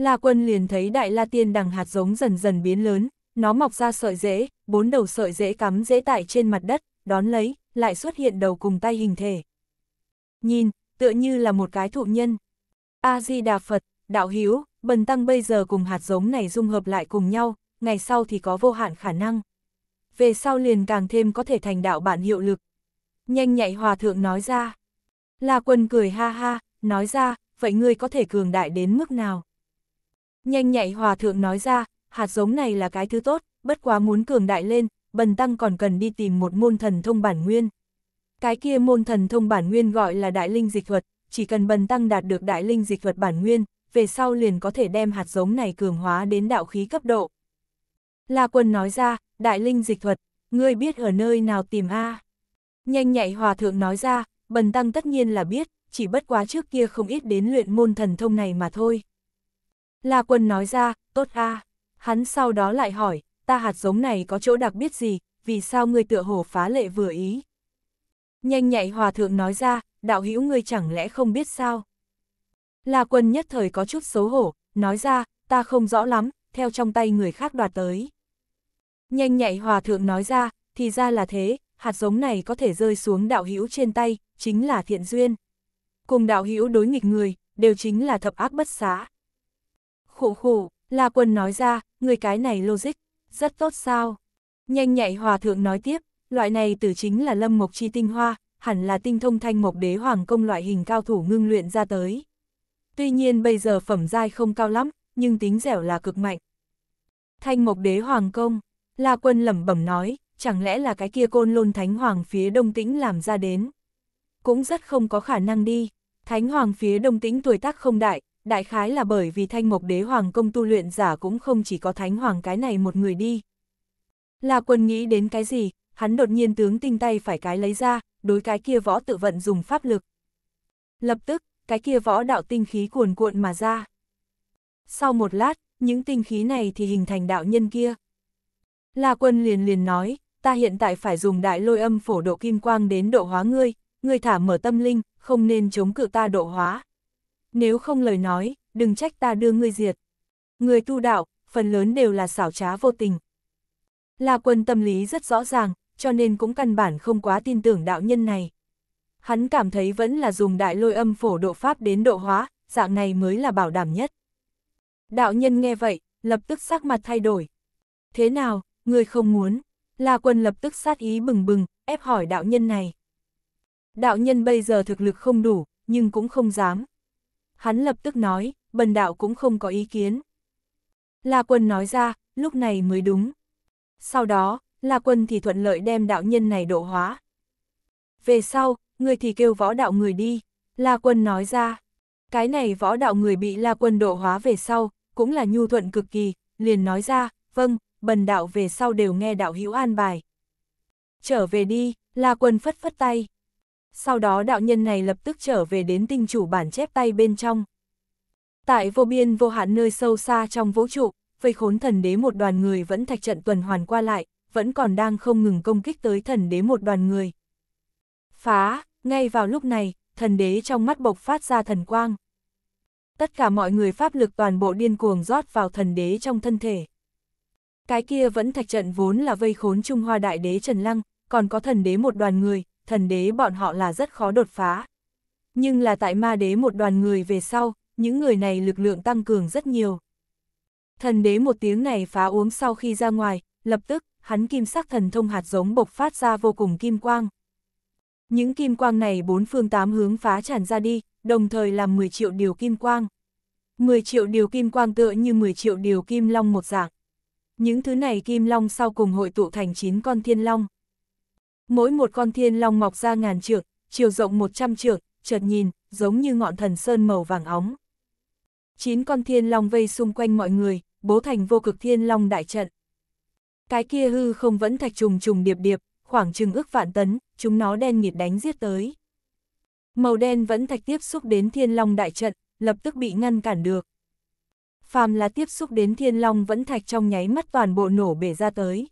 La Quân liền thấy Đại La Tiên đằng hạt giống dần dần biến lớn, nó mọc ra sợi rễ, bốn đầu sợi rễ cắm rễ tại trên mặt đất, đón lấy, lại xuất hiện đầu cùng tay hình thể. Nhìn, tựa như là một cái thụ nhân. A-di-đà Phật, Đạo Hiếu, Bần Tăng bây giờ cùng hạt giống này dung hợp lại cùng nhau, ngày sau thì có vô hạn khả năng. Về sau liền càng thêm có thể thành đạo bản hiệu lực. Nhanh nhạy hòa thượng nói ra. La quân cười ha ha, nói ra, vậy ngươi có thể cường đại đến mức nào? Nhanh nhạy hòa thượng nói ra, hạt giống này là cái thứ tốt, bất quá muốn cường đại lên, bần tăng còn cần đi tìm một môn thần thông bản nguyên. Cái kia môn thần thông bản nguyên gọi là đại linh dịch thuật, chỉ cần bần tăng đạt được đại linh dịch thuật bản nguyên, về sau liền có thể đem hạt giống này cường hóa đến đạo khí cấp độ. La quân nói ra, đại linh dịch thuật, ngươi biết ở nơi nào tìm A. Nhanh nhạy hòa thượng nói ra, bần tăng tất nhiên là biết, chỉ bất quá trước kia không ít đến luyện môn thần thông này mà thôi. La Quân nói ra, tốt a. Hắn sau đó lại hỏi, ta hạt giống này có chỗ đặc biệt gì, vì sao ngươi tựa hồ phá lệ vừa ý. Nhanh nhạy hòa thượng nói ra, đạo hữu ngươi chẳng lẽ không biết sao. La Quân nhất thời có chút xấu hổ, nói ra, ta không rõ lắm, theo trong tay người khác đoạt tới. Nhanh nhạy hòa thượng nói ra, thì ra là thế, hạt giống này có thể rơi xuống đạo hữu trên tay, chính là thiện duyên. Cùng đạo hữu đối nghịch người, đều chính là thập ác bất xá khủng khủ, La Quân nói ra, người cái này logic, rất tốt sao. Nhanh nhạy hòa thượng nói tiếp, loại này tử chính là lâm mộc chi tinh hoa, hẳn là tinh thông thanh mộc đế hoàng công loại hình cao thủ ngưng luyện ra tới. Tuy nhiên bây giờ phẩm giai không cao lắm, nhưng tính dẻo là cực mạnh. Thanh mộc đế hoàng công, La Quân lẩm bẩm nói, chẳng lẽ là cái kia côn lôn thánh hoàng phía đông tĩnh làm ra đến. Cũng rất không có khả năng đi, thánh hoàng phía đông tĩnh tuổi tác không đại, đại khái là bởi vì thanh mộc đế hoàng công tu luyện giả cũng không chỉ có thánh hoàng cái này một người đi. La quân nghĩ đến cái gì, hắn đột nhiên tướng tinh tay phải cái lấy ra, đối cái kia võ tự vận dùng pháp lực. Lập tức, cái kia võ đạo tinh khí cuồn cuộn mà ra. Sau một lát, những tinh khí này thì hình thành đạo nhân kia. La quân liền liền nói, ta hiện tại phải dùng đại lôi âm phổ độ kim quang đến độ hóa ngươi, ngươi thả mở tâm linh, không nên chống cự ta độ hóa. Nếu không lời nói, đừng trách ta đưa ngươi diệt. Người tu đạo, phần lớn đều là xảo trá vô tình. La quân tâm lý rất rõ ràng, cho nên cũng căn bản không quá tin tưởng đạo nhân này. Hắn cảm thấy vẫn là dùng đại lôi âm phổ độ pháp đến độ hóa, dạng này mới là bảo đảm nhất. Đạo nhân nghe vậy, lập tức sắc mặt thay đổi. Thế nào, người không muốn? La quân lập tức sát ý bừng bừng, ép hỏi đạo nhân này. Đạo nhân bây giờ thực lực không đủ, nhưng cũng không dám, hắn lập tức nói, bần đạo cũng không có ý kiến. La quân nói ra, lúc này mới đúng. Sau đó, La quân thì thuận lợi đem đạo nhân này độ hóa. Về sau, người thì kêu võ đạo người đi, La quân nói ra. Cái này võ đạo người bị La quân độ hóa về sau, cũng là nhu thuận cực kỳ, liền nói ra, vâng, bần đạo về sau đều nghe đạo hữu an bài. Trở về đi, La quân phất phất tay sau đó đạo nhân này lập tức trở về đến tinh chủ bản chép tay bên trong. Tại vô biên vô hạn nơi sâu xa trong vũ trụ, vây khốn thần đế một đoàn người vẫn thạch trận tuần hoàn qua lại, vẫn còn đang không ngừng công kích tới thần đế một đoàn người. Phá, ngay vào lúc này, thần đế trong mắt bộc phát ra thần quang. Tất cả mọi người pháp lực toàn bộ điên cuồng rót vào thần đế trong thân thể. Cái kia vẫn thạch trận vốn là vây khốn Trung Hoa Đại Đế Trần Lăng, còn có thần đế một đoàn người, thần đế bọn họ là rất khó đột phá. Nhưng là tại ma đế một đoàn người về sau, những người này lực lượng tăng cường rất nhiều. Thần đế một tiếng này phá uống sau khi ra ngoài, lập tức, hắn kim sắc thần thông hạt giống bộc phát ra vô cùng kim quang. Những kim quang này bốn phương tám hướng phá tràn ra đi, đồng thời làm 10 triệu điều kim quang. 10 triệu điều kim quang tựa như 10 triệu điều kim long một dạng. Những thứ này kim long sau cùng hội tụ thành 9 con thiên long. Mỗi một con thiên long mọc ra ngàn trượng, chiều rộng 100 trượng, chợt nhìn, giống như ngọn thần sơn màu vàng óng. Chín con thiên long vây xung quanh mọi người, bố thành vô cực thiên long đại trận. Cái kia hư không vẫn thạch trùng trùng điệp điệp, khoảng chừng ước vạn tấn, chúng nó đen nghịt đánh giết tới. Màu đen vẫn thạch tiếp xúc đến thiên long đại trận, lập tức bị ngăn cản được. Phàm là tiếp xúc đến thiên long vẫn thạch trong nháy mắt toàn bộ nổ bể ra tới.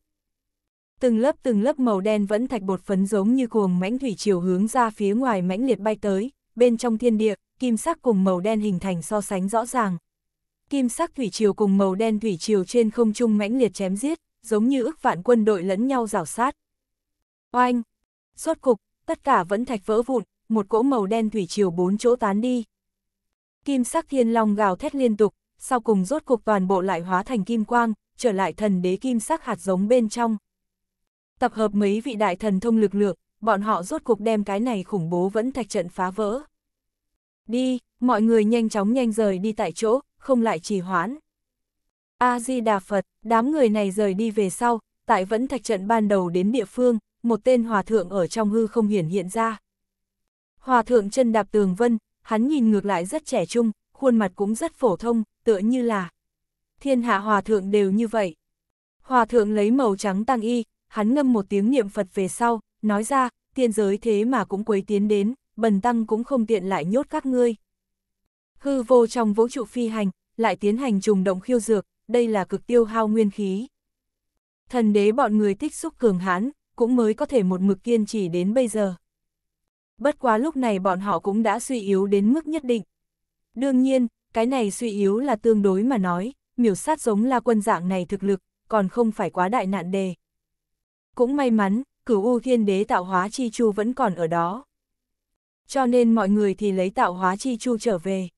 Từng lớp từng lớp màu đen vẫn thạch bột phấn giống như cuồng mãnh thủy chiều hướng ra phía ngoài mãnh liệt bay tới, bên trong thiên địa, kim sắc cùng màu đen hình thành so sánh rõ ràng. Kim sắc thủy chiều cùng màu đen thủy chiều trên không trung mãnh liệt chém giết, giống như ức vạn quân đội lẫn nhau rào sát. Oanh! Suốt cục, tất cả vẫn thạch vỡ vụn, một cỗ màu đen thủy chiều bốn chỗ tán đi. Kim sắc thiên long gào thét liên tục, sau cùng rốt cục toàn bộ lại hóa thành kim quang, trở lại thần đế kim sắc hạt giống bên trong. Tập hợp mấy vị đại thần thông lực lượng, bọn họ rốt cuộc đem cái này khủng bố vẫn thạch trận phá vỡ. Đi, mọi người nhanh chóng nhanh rời đi tại chỗ, không lại trì hoãn. A-di-đà Phật, đám người này rời đi về sau, tại vẫn thạch trận ban đầu đến địa phương, một tên hòa thượng ở trong hư không hiển hiện ra. Hòa thượng chân đạp tường vân, hắn nhìn ngược lại rất trẻ trung, khuôn mặt cũng rất phổ thông, tựa như là thiên hạ hòa thượng đều như vậy. Hòa thượng lấy màu trắng tăng y, hắn ngâm một tiếng niệm Phật về sau, nói ra, tiên giới thế mà cũng quấy tiến đến, bần tăng cũng không tiện lại nhốt các ngươi. Hư vô trong vũ trụ phi hành, lại tiến hành trùng động khiêu dược, đây là cực tiêu hao nguyên khí. Thần đế bọn người tích xúc cường hãn, cũng mới có thể một mực kiên trì đến bây giờ. Bất quá lúc này bọn họ cũng đã suy yếu đến mức nhất định. Đương nhiên, cái này suy yếu là tương đối mà nói, miểu sát giống là quân dạng này thực lực, còn không phải quá đại nạn đề. Cũng may mắn, cửu U Thiên Đế tạo hóa chi chu vẫn còn ở đó. Cho nên mọi người thì lấy tạo hóa chi chu trở về.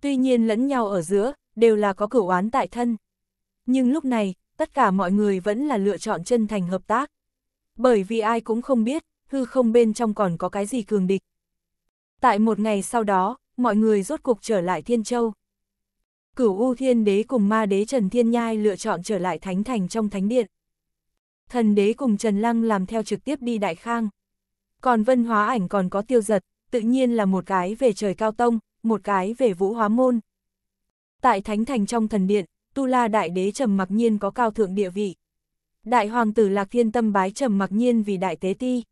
Tuy nhiên lẫn nhau ở giữa, đều là có cửu oán tại thân. Nhưng lúc này, tất cả mọi người vẫn là lựa chọn chân thành hợp tác. Bởi vì ai cũng không biết, hư không bên trong còn có cái gì cường địch. Tại một ngày sau đó, mọi người rốt cục trở lại Thiên Châu. Cửu U Thiên Đế cùng Ma Đế Trần Thiên Nhai lựa chọn trở lại Thánh Thành trong Thánh Điện thần đế cùng Trần Lăng làm theo trực tiếp đi Đại Khang. Còn vân hóa ảnh còn có tiêu giật, tự nhiên là một cái về trời cao tông, một cái về vũ hóa môn. Tại Thánh Thành trong thần điện, Tu La Đại Đế Trầm Mặc Nhiên có cao thượng địa vị. Đại Hoàng tử Lạc Thiên Tâm bái Trầm Mặc Nhiên vì Đại Tế Ti.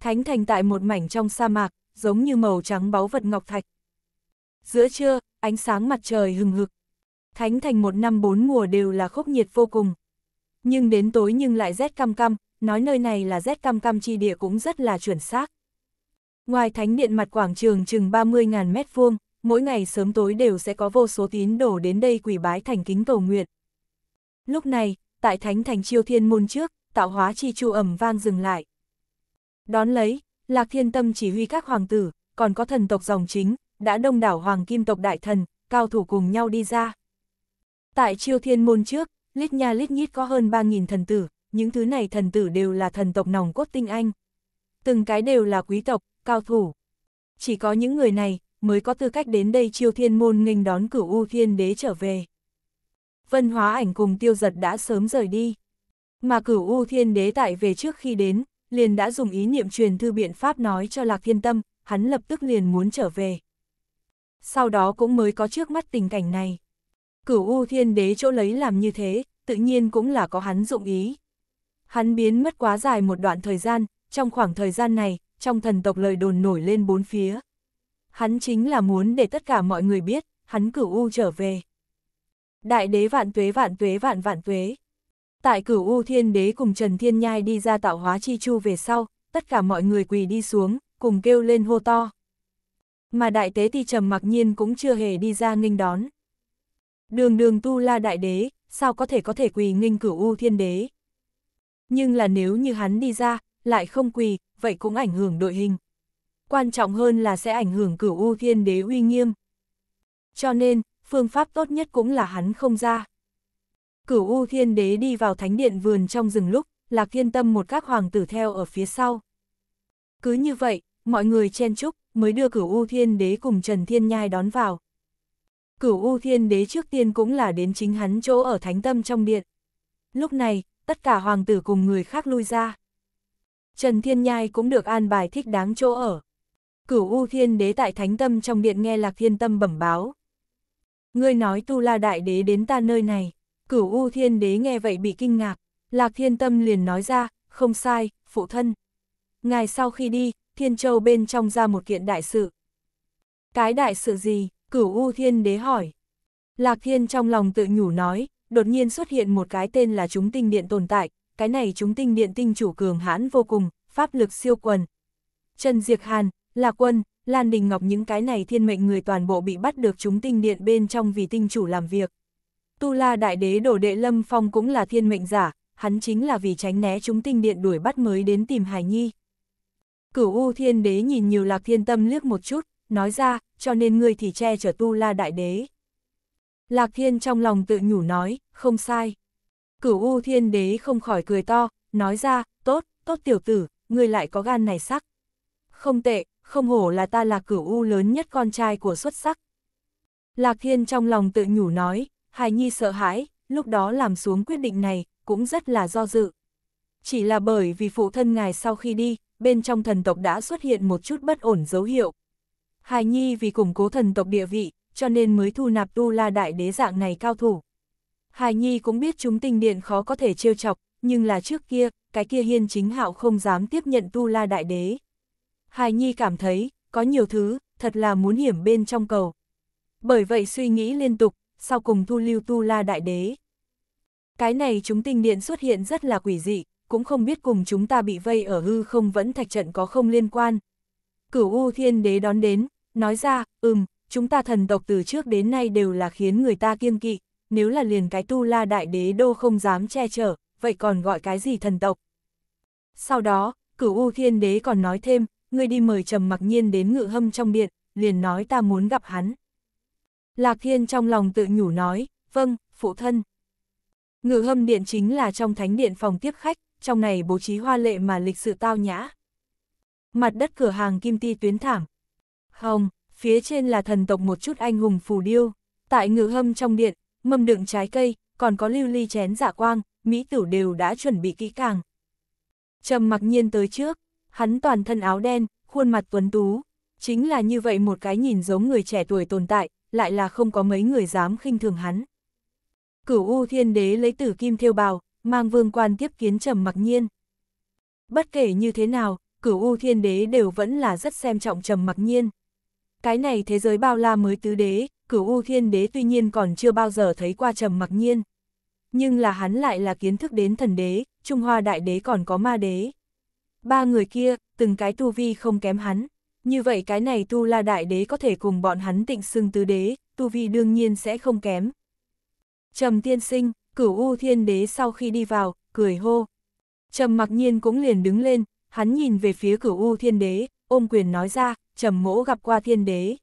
Thánh Thành tại một mảnh trong sa mạc, giống như màu trắng báu vật ngọc thạch. Giữa trưa, ánh sáng mặt trời hừng hực. Thánh Thành một năm bốn mùa đều là khốc nhiệt vô cùng. Nhưng đến tối nhưng lại rét cam cam, nói nơi này là rét cam cam chi địa cũng rất là chuẩn xác. Ngoài thánh điện mặt quảng trường chừng 30.000 mét vuông, mỗi ngày sớm tối đều sẽ có vô số tín đồ đến đây quỳ bái thành kính cầu nguyện. Lúc này, tại thánh thành chiêu thiên môn trước, tạo hóa chi chu ẩm vang dừng lại. Đón lấy, Lạc Thiên Tâm chỉ huy các hoàng tử, còn có thần tộc dòng chính, đã đông đảo hoàng kim tộc đại thần, cao thủ cùng nhau đi ra. Tại chiêu thiên môn trước, lít nha lít nhít có hơn 3.000 thần tử, những thứ này thần tử đều là thần tộc nòng cốt tinh anh. Từng cái đều là quý tộc, cao thủ. Chỉ có những người này mới có tư cách đến đây chiêu thiên môn nghênh đón cửu U Thiên Đế trở về. Vân hóa ảnh cùng tiêu giật đã sớm rời đi. Mà cửu U Thiên Đế tại về trước khi đến, liền đã dùng ý niệm truyền thư biện pháp nói cho Lạc Thiên Tâm, hắn lập tức liền muốn trở về. Sau đó cũng mới có trước mắt tình cảnh này. Cửu U Thiên Đế chỗ lấy làm như thế, tự nhiên cũng là có hắn dụng ý. Hắn biến mất quá dài một đoạn thời gian, trong khoảng thời gian này, trong thần tộc lời đồn nổi lên bốn phía. Hắn chính là muốn để tất cả mọi người biết, hắn cửu U trở về. Đại đế vạn tuế vạn tuế vạn vạn tuế. Tại cửu U Thiên Đế cùng Trần Thiên Nhai đi ra tạo hóa chi chu về sau, tất cả mọi người quỳ đi xuống, cùng kêu lên hô to. Mà đại tế thì trầm mặc nhiên cũng chưa hề đi ra nghênh đón đường đường tu la đại đế, sao có thể có thể quỳ nghinh cửu u thiên đế. Nhưng là nếu như hắn đi ra, lại không quỳ, vậy cũng ảnh hưởng đội hình. Quan trọng hơn là sẽ ảnh hưởng cửu u thiên đế uy nghiêm. Cho nên, phương pháp tốt nhất cũng là hắn không ra. Cửu u thiên đế đi vào thánh điện vườn trong rừng lúc, lạc thiên tâm một các hoàng tử theo ở phía sau. Cứ như vậy, mọi người chen chúc mới đưa cửu u thiên đế cùng Trần Thiên Nhai đón vào. Cửu U Thiên Đế trước tiên cũng là đến chính hắn chỗ ở thánh tâm trong điện. Lúc này, tất cả hoàng tử cùng người khác lui ra. Trần Thiên Nhai cũng được an bài thích đáng chỗ ở. Cửu U Thiên Đế tại thánh tâm trong điện nghe Lạc Thiên Tâm bẩm báo. Ngươi nói Tu La Đại Đế đến ta nơi này. Cửu U Thiên Đế nghe vậy bị kinh ngạc. Lạc Thiên Tâm liền nói ra, không sai, phụ thân. Ngài sau khi đi, Thiên Châu bên trong ra một kiện đại sự. Cái đại sự gì? Cửu U Thiên Đế hỏi. Lạc Thiên trong lòng tự nhủ nói, đột nhiên xuất hiện một cái tên là chúng tinh điện tồn tại, cái này chúng tinh điện tinh chủ cường hãn vô cùng, pháp lực siêu quần. Trần Diệc Hàn, là Quân, Lan Đình Ngọc những cái này thiên mệnh người toàn bộ bị bắt được chúng tinh điện bên trong vì tinh chủ làm việc. Tu La Đại Đế Đổ Đệ Lâm Phong cũng là thiên mệnh giả, hắn chính là vì tránh né chúng tinh điện đuổi bắt mới đến tìm Hải Nhi. Cửu U Thiên Đế nhìn nhiều Lạc Thiên Tâm liếc một chút, nói ra, cho nên ngươi thì che chở tu la đại đế. Lạc Thiên trong lòng tự nhủ nói, không sai. Cửu U Thiên Đế không khỏi cười to, nói ra, tốt, tốt tiểu tử, ngươi lại có gan này sắc. Không tệ, không hổ là ta là cửu U lớn nhất con trai của xuất sắc. Lạc Thiên trong lòng tự nhủ nói, hài nhi sợ hãi, lúc đó làm xuống quyết định này, cũng rất là do dự. Chỉ là bởi vì phụ thân ngài sau khi đi, bên trong thần tộc đã xuất hiện một chút bất ổn dấu hiệu, Hài Nhi vì củng cố thần tộc địa vị, cho nên mới thu nạp Tu La Đại Đế dạng này cao thủ. Hài Nhi cũng biết chúng tinh điện khó có thể trêu chọc, nhưng là trước kia, cái kia hiên chính hạo không dám tiếp nhận Tu La Đại Đế. Hài Nhi cảm thấy, có nhiều thứ, thật là muốn hiểm bên trong cầu. Bởi vậy suy nghĩ liên tục, sau cùng thu lưu Tu La Đại Đế. Cái này chúng tinh điện xuất hiện rất là quỷ dị, cũng không biết cùng chúng ta bị vây ở hư không vẫn thạch trận có không liên quan, Cửu U Thiên Đế đón đến, nói ra, ừm, chúng ta thần tộc từ trước đến nay đều là khiến người ta kiêng kỵ, nếu là liền cái tu la đại đế đô không dám che chở, vậy còn gọi cái gì thần tộc. Sau đó, cửu U Thiên Đế còn nói thêm, ngươi đi mời Trầm mặc nhiên đến ngự hâm trong điện, liền nói ta muốn gặp hắn. Lạc Thiên trong lòng tự nhủ nói, vâng, phụ thân. Ngự hâm điện chính là trong thánh điện phòng tiếp khách, trong này bố trí hoa lệ mà lịch sự tao nhã, mặt đất cửa hàng kim ti tuyến thảm. Hồng, phía trên là thần tộc một chút anh hùng phù điêu, tại ngự hâm trong điện, mâm đựng trái cây, còn có lưu ly chén dạ quang, mỹ tử đều đã chuẩn bị kỹ càng. Trầm mặc nhiên tới trước, hắn toàn thân áo đen, khuôn mặt tuấn tú, chính là như vậy một cái nhìn giống người trẻ tuổi tồn tại, lại là không có mấy người dám khinh thường hắn. Cửu U Thiên Đế lấy tử kim thiêu bào, mang vương quan tiếp kiến Trầm mặc nhiên. Bất kể như thế nào, cửu u thiên đế đều vẫn là rất xem trọng trầm mặc nhiên. Cái này thế giới bao la mới tứ đế, cửu u thiên đế tuy nhiên còn chưa bao giờ thấy qua trầm mặc nhiên. Nhưng là hắn lại là kiến thức đến thần đế, Trung Hoa đại đế còn có ma đế. Ba người kia, từng cái tu vi không kém hắn. Như vậy cái này tu la đại đế có thể cùng bọn hắn tịnh xưng tứ đế, tu vi đương nhiên sẽ không kém. Trầm tiên sinh, cửu u thiên đế sau khi đi vào, cười hô. Trầm mặc nhiên cũng liền đứng lên, hắn nhìn về phía cửu U thiên đế, ôm quyền nói ra, trầm mỗ gặp qua thiên đế.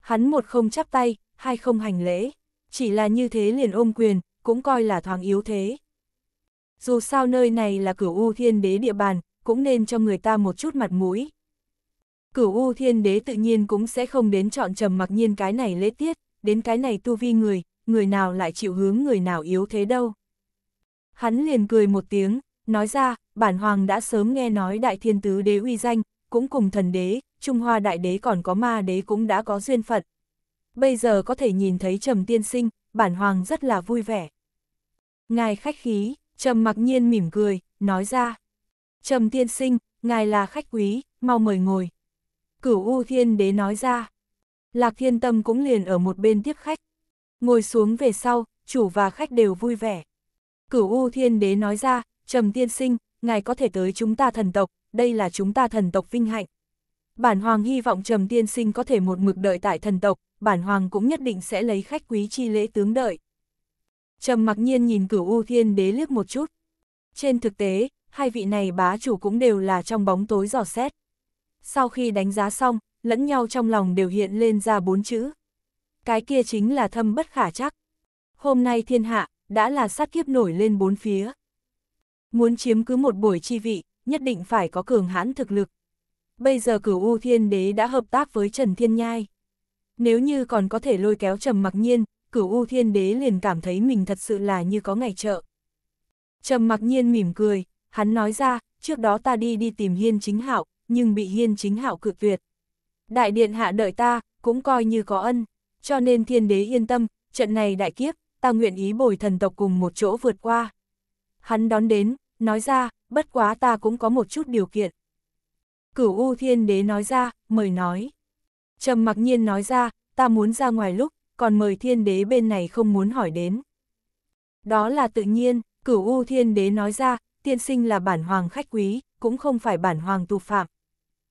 Hắn một không chắp tay, hai không hành lễ, chỉ là như thế liền ôm quyền, cũng coi là thoáng yếu thế. Dù sao nơi này là cửu U thiên đế địa bàn, cũng nên cho người ta một chút mặt mũi. Cửu U thiên đế tự nhiên cũng sẽ không đến chọn trầm mặc nhiên cái này lễ tiết, đến cái này tu vi người, người nào lại chịu hướng người nào yếu thế đâu. Hắn liền cười một tiếng, nói ra, bản hoàng đã sớm nghe nói đại thiên tứ đế uy danh, cũng cùng thần đế, Trung Hoa đại đế còn có ma đế cũng đã có duyên phận. Bây giờ có thể nhìn thấy trầm tiên sinh, bản hoàng rất là vui vẻ. Ngài khách khí, trầm mặc nhiên mỉm cười, nói ra. Trầm tiên sinh, ngài là khách quý, mau mời ngồi. Cửu U Thiên Đế nói ra. Lạc Thiên Tâm cũng liền ở một bên tiếp khách. Ngồi xuống về sau, chủ và khách đều vui vẻ. Cửu U Thiên Đế nói ra, Trầm Tiên Sinh, ngài có thể tới chúng ta thần tộc, đây là chúng ta thần tộc vinh hạnh. Bản hoàng hy vọng Trầm Tiên Sinh có thể một mực đợi tại thần tộc, bản hoàng cũng nhất định sẽ lấy khách quý chi lễ tướng đợi. Trầm mặc nhiên nhìn cửu U Thiên Đế liếc một chút. Trên thực tế, hai vị này bá chủ cũng đều là trong bóng tối dò xét. Sau khi đánh giá xong, lẫn nhau trong lòng đều hiện lên ra bốn chữ. Cái kia chính là thâm bất khả chắc. Hôm nay thiên hạ, đã là sát kiếp nổi lên bốn phía. Muốn chiếm cứ một buổi chi vị, nhất định phải có cường hãn thực lực. Bây giờ cửu U Thiên Đế đã hợp tác với Trần Thiên Nhai. Nếu như còn có thể lôi kéo Trầm Mặc Nhiên, cửu U Thiên Đế liền cảm thấy mình thật sự là như có ngày trợ Trầm Mặc Nhiên mỉm cười, hắn nói ra, trước đó ta đi đi tìm Hiên Chính Hạo, nhưng bị Hiên Chính Hạo cự tuyệt. Đại điện hạ đợi ta, cũng coi như có ân, cho nên Thiên Đế yên tâm, trận này đại kiếp, ta nguyện ý bồi thần tộc cùng một chỗ vượt qua. Hắn đón đến, nói ra, bất quá ta cũng có một chút điều kiện. Cửu U Thiên Đế nói ra, mời nói. Trầm mặc nhiên nói ra, ta muốn ra ngoài lúc, còn mời Thiên Đế bên này không muốn hỏi đến. Đó là tự nhiên, Cửu U Thiên Đế nói ra, tiên sinh là bản hoàng khách quý, cũng không phải bản hoàng tù phạm.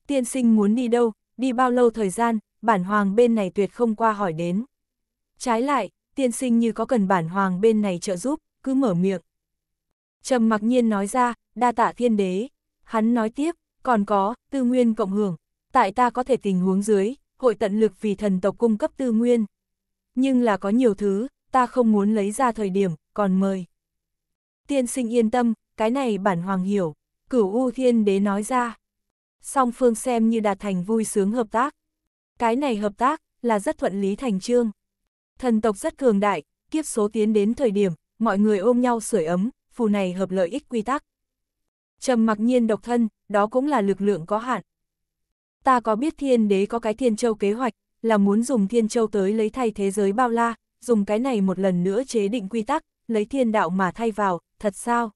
Tiên sinh muốn đi đâu, đi bao lâu thời gian, bản hoàng bên này tuyệt không qua hỏi đến. Trái lại, tiên sinh như có cần bản hoàng bên này trợ giúp, cứ mở miệng trầm mặc nhiên nói ra, đa tạ thiên đế. Hắn nói tiếp, còn có, tư nguyên cộng hưởng, tại ta có thể tình huống dưới, hội tận lực vì thần tộc cung cấp tư nguyên. Nhưng là có nhiều thứ, ta không muốn lấy ra thời điểm, còn mời. Tiên sinh yên tâm, cái này bản hoàng hiểu, cửu U Thiên Đế nói ra. Song phương xem như đạt thành vui sướng hợp tác. Cái này hợp tác, là rất thuận lý thành trương. Thần tộc rất cường đại, kiếp số tiến đến thời điểm, mọi người ôm nhau sưởi ấm, phù này hợp lợi ích quy tắc. Trầm mặc nhiên độc thân, đó cũng là lực lượng có hạn. Ta có biết thiên đế có cái thiên châu kế hoạch, là muốn dùng thiên châu tới lấy thay thế giới bao la, dùng cái này một lần nữa chế định quy tắc, lấy thiên đạo mà thay vào, thật sao?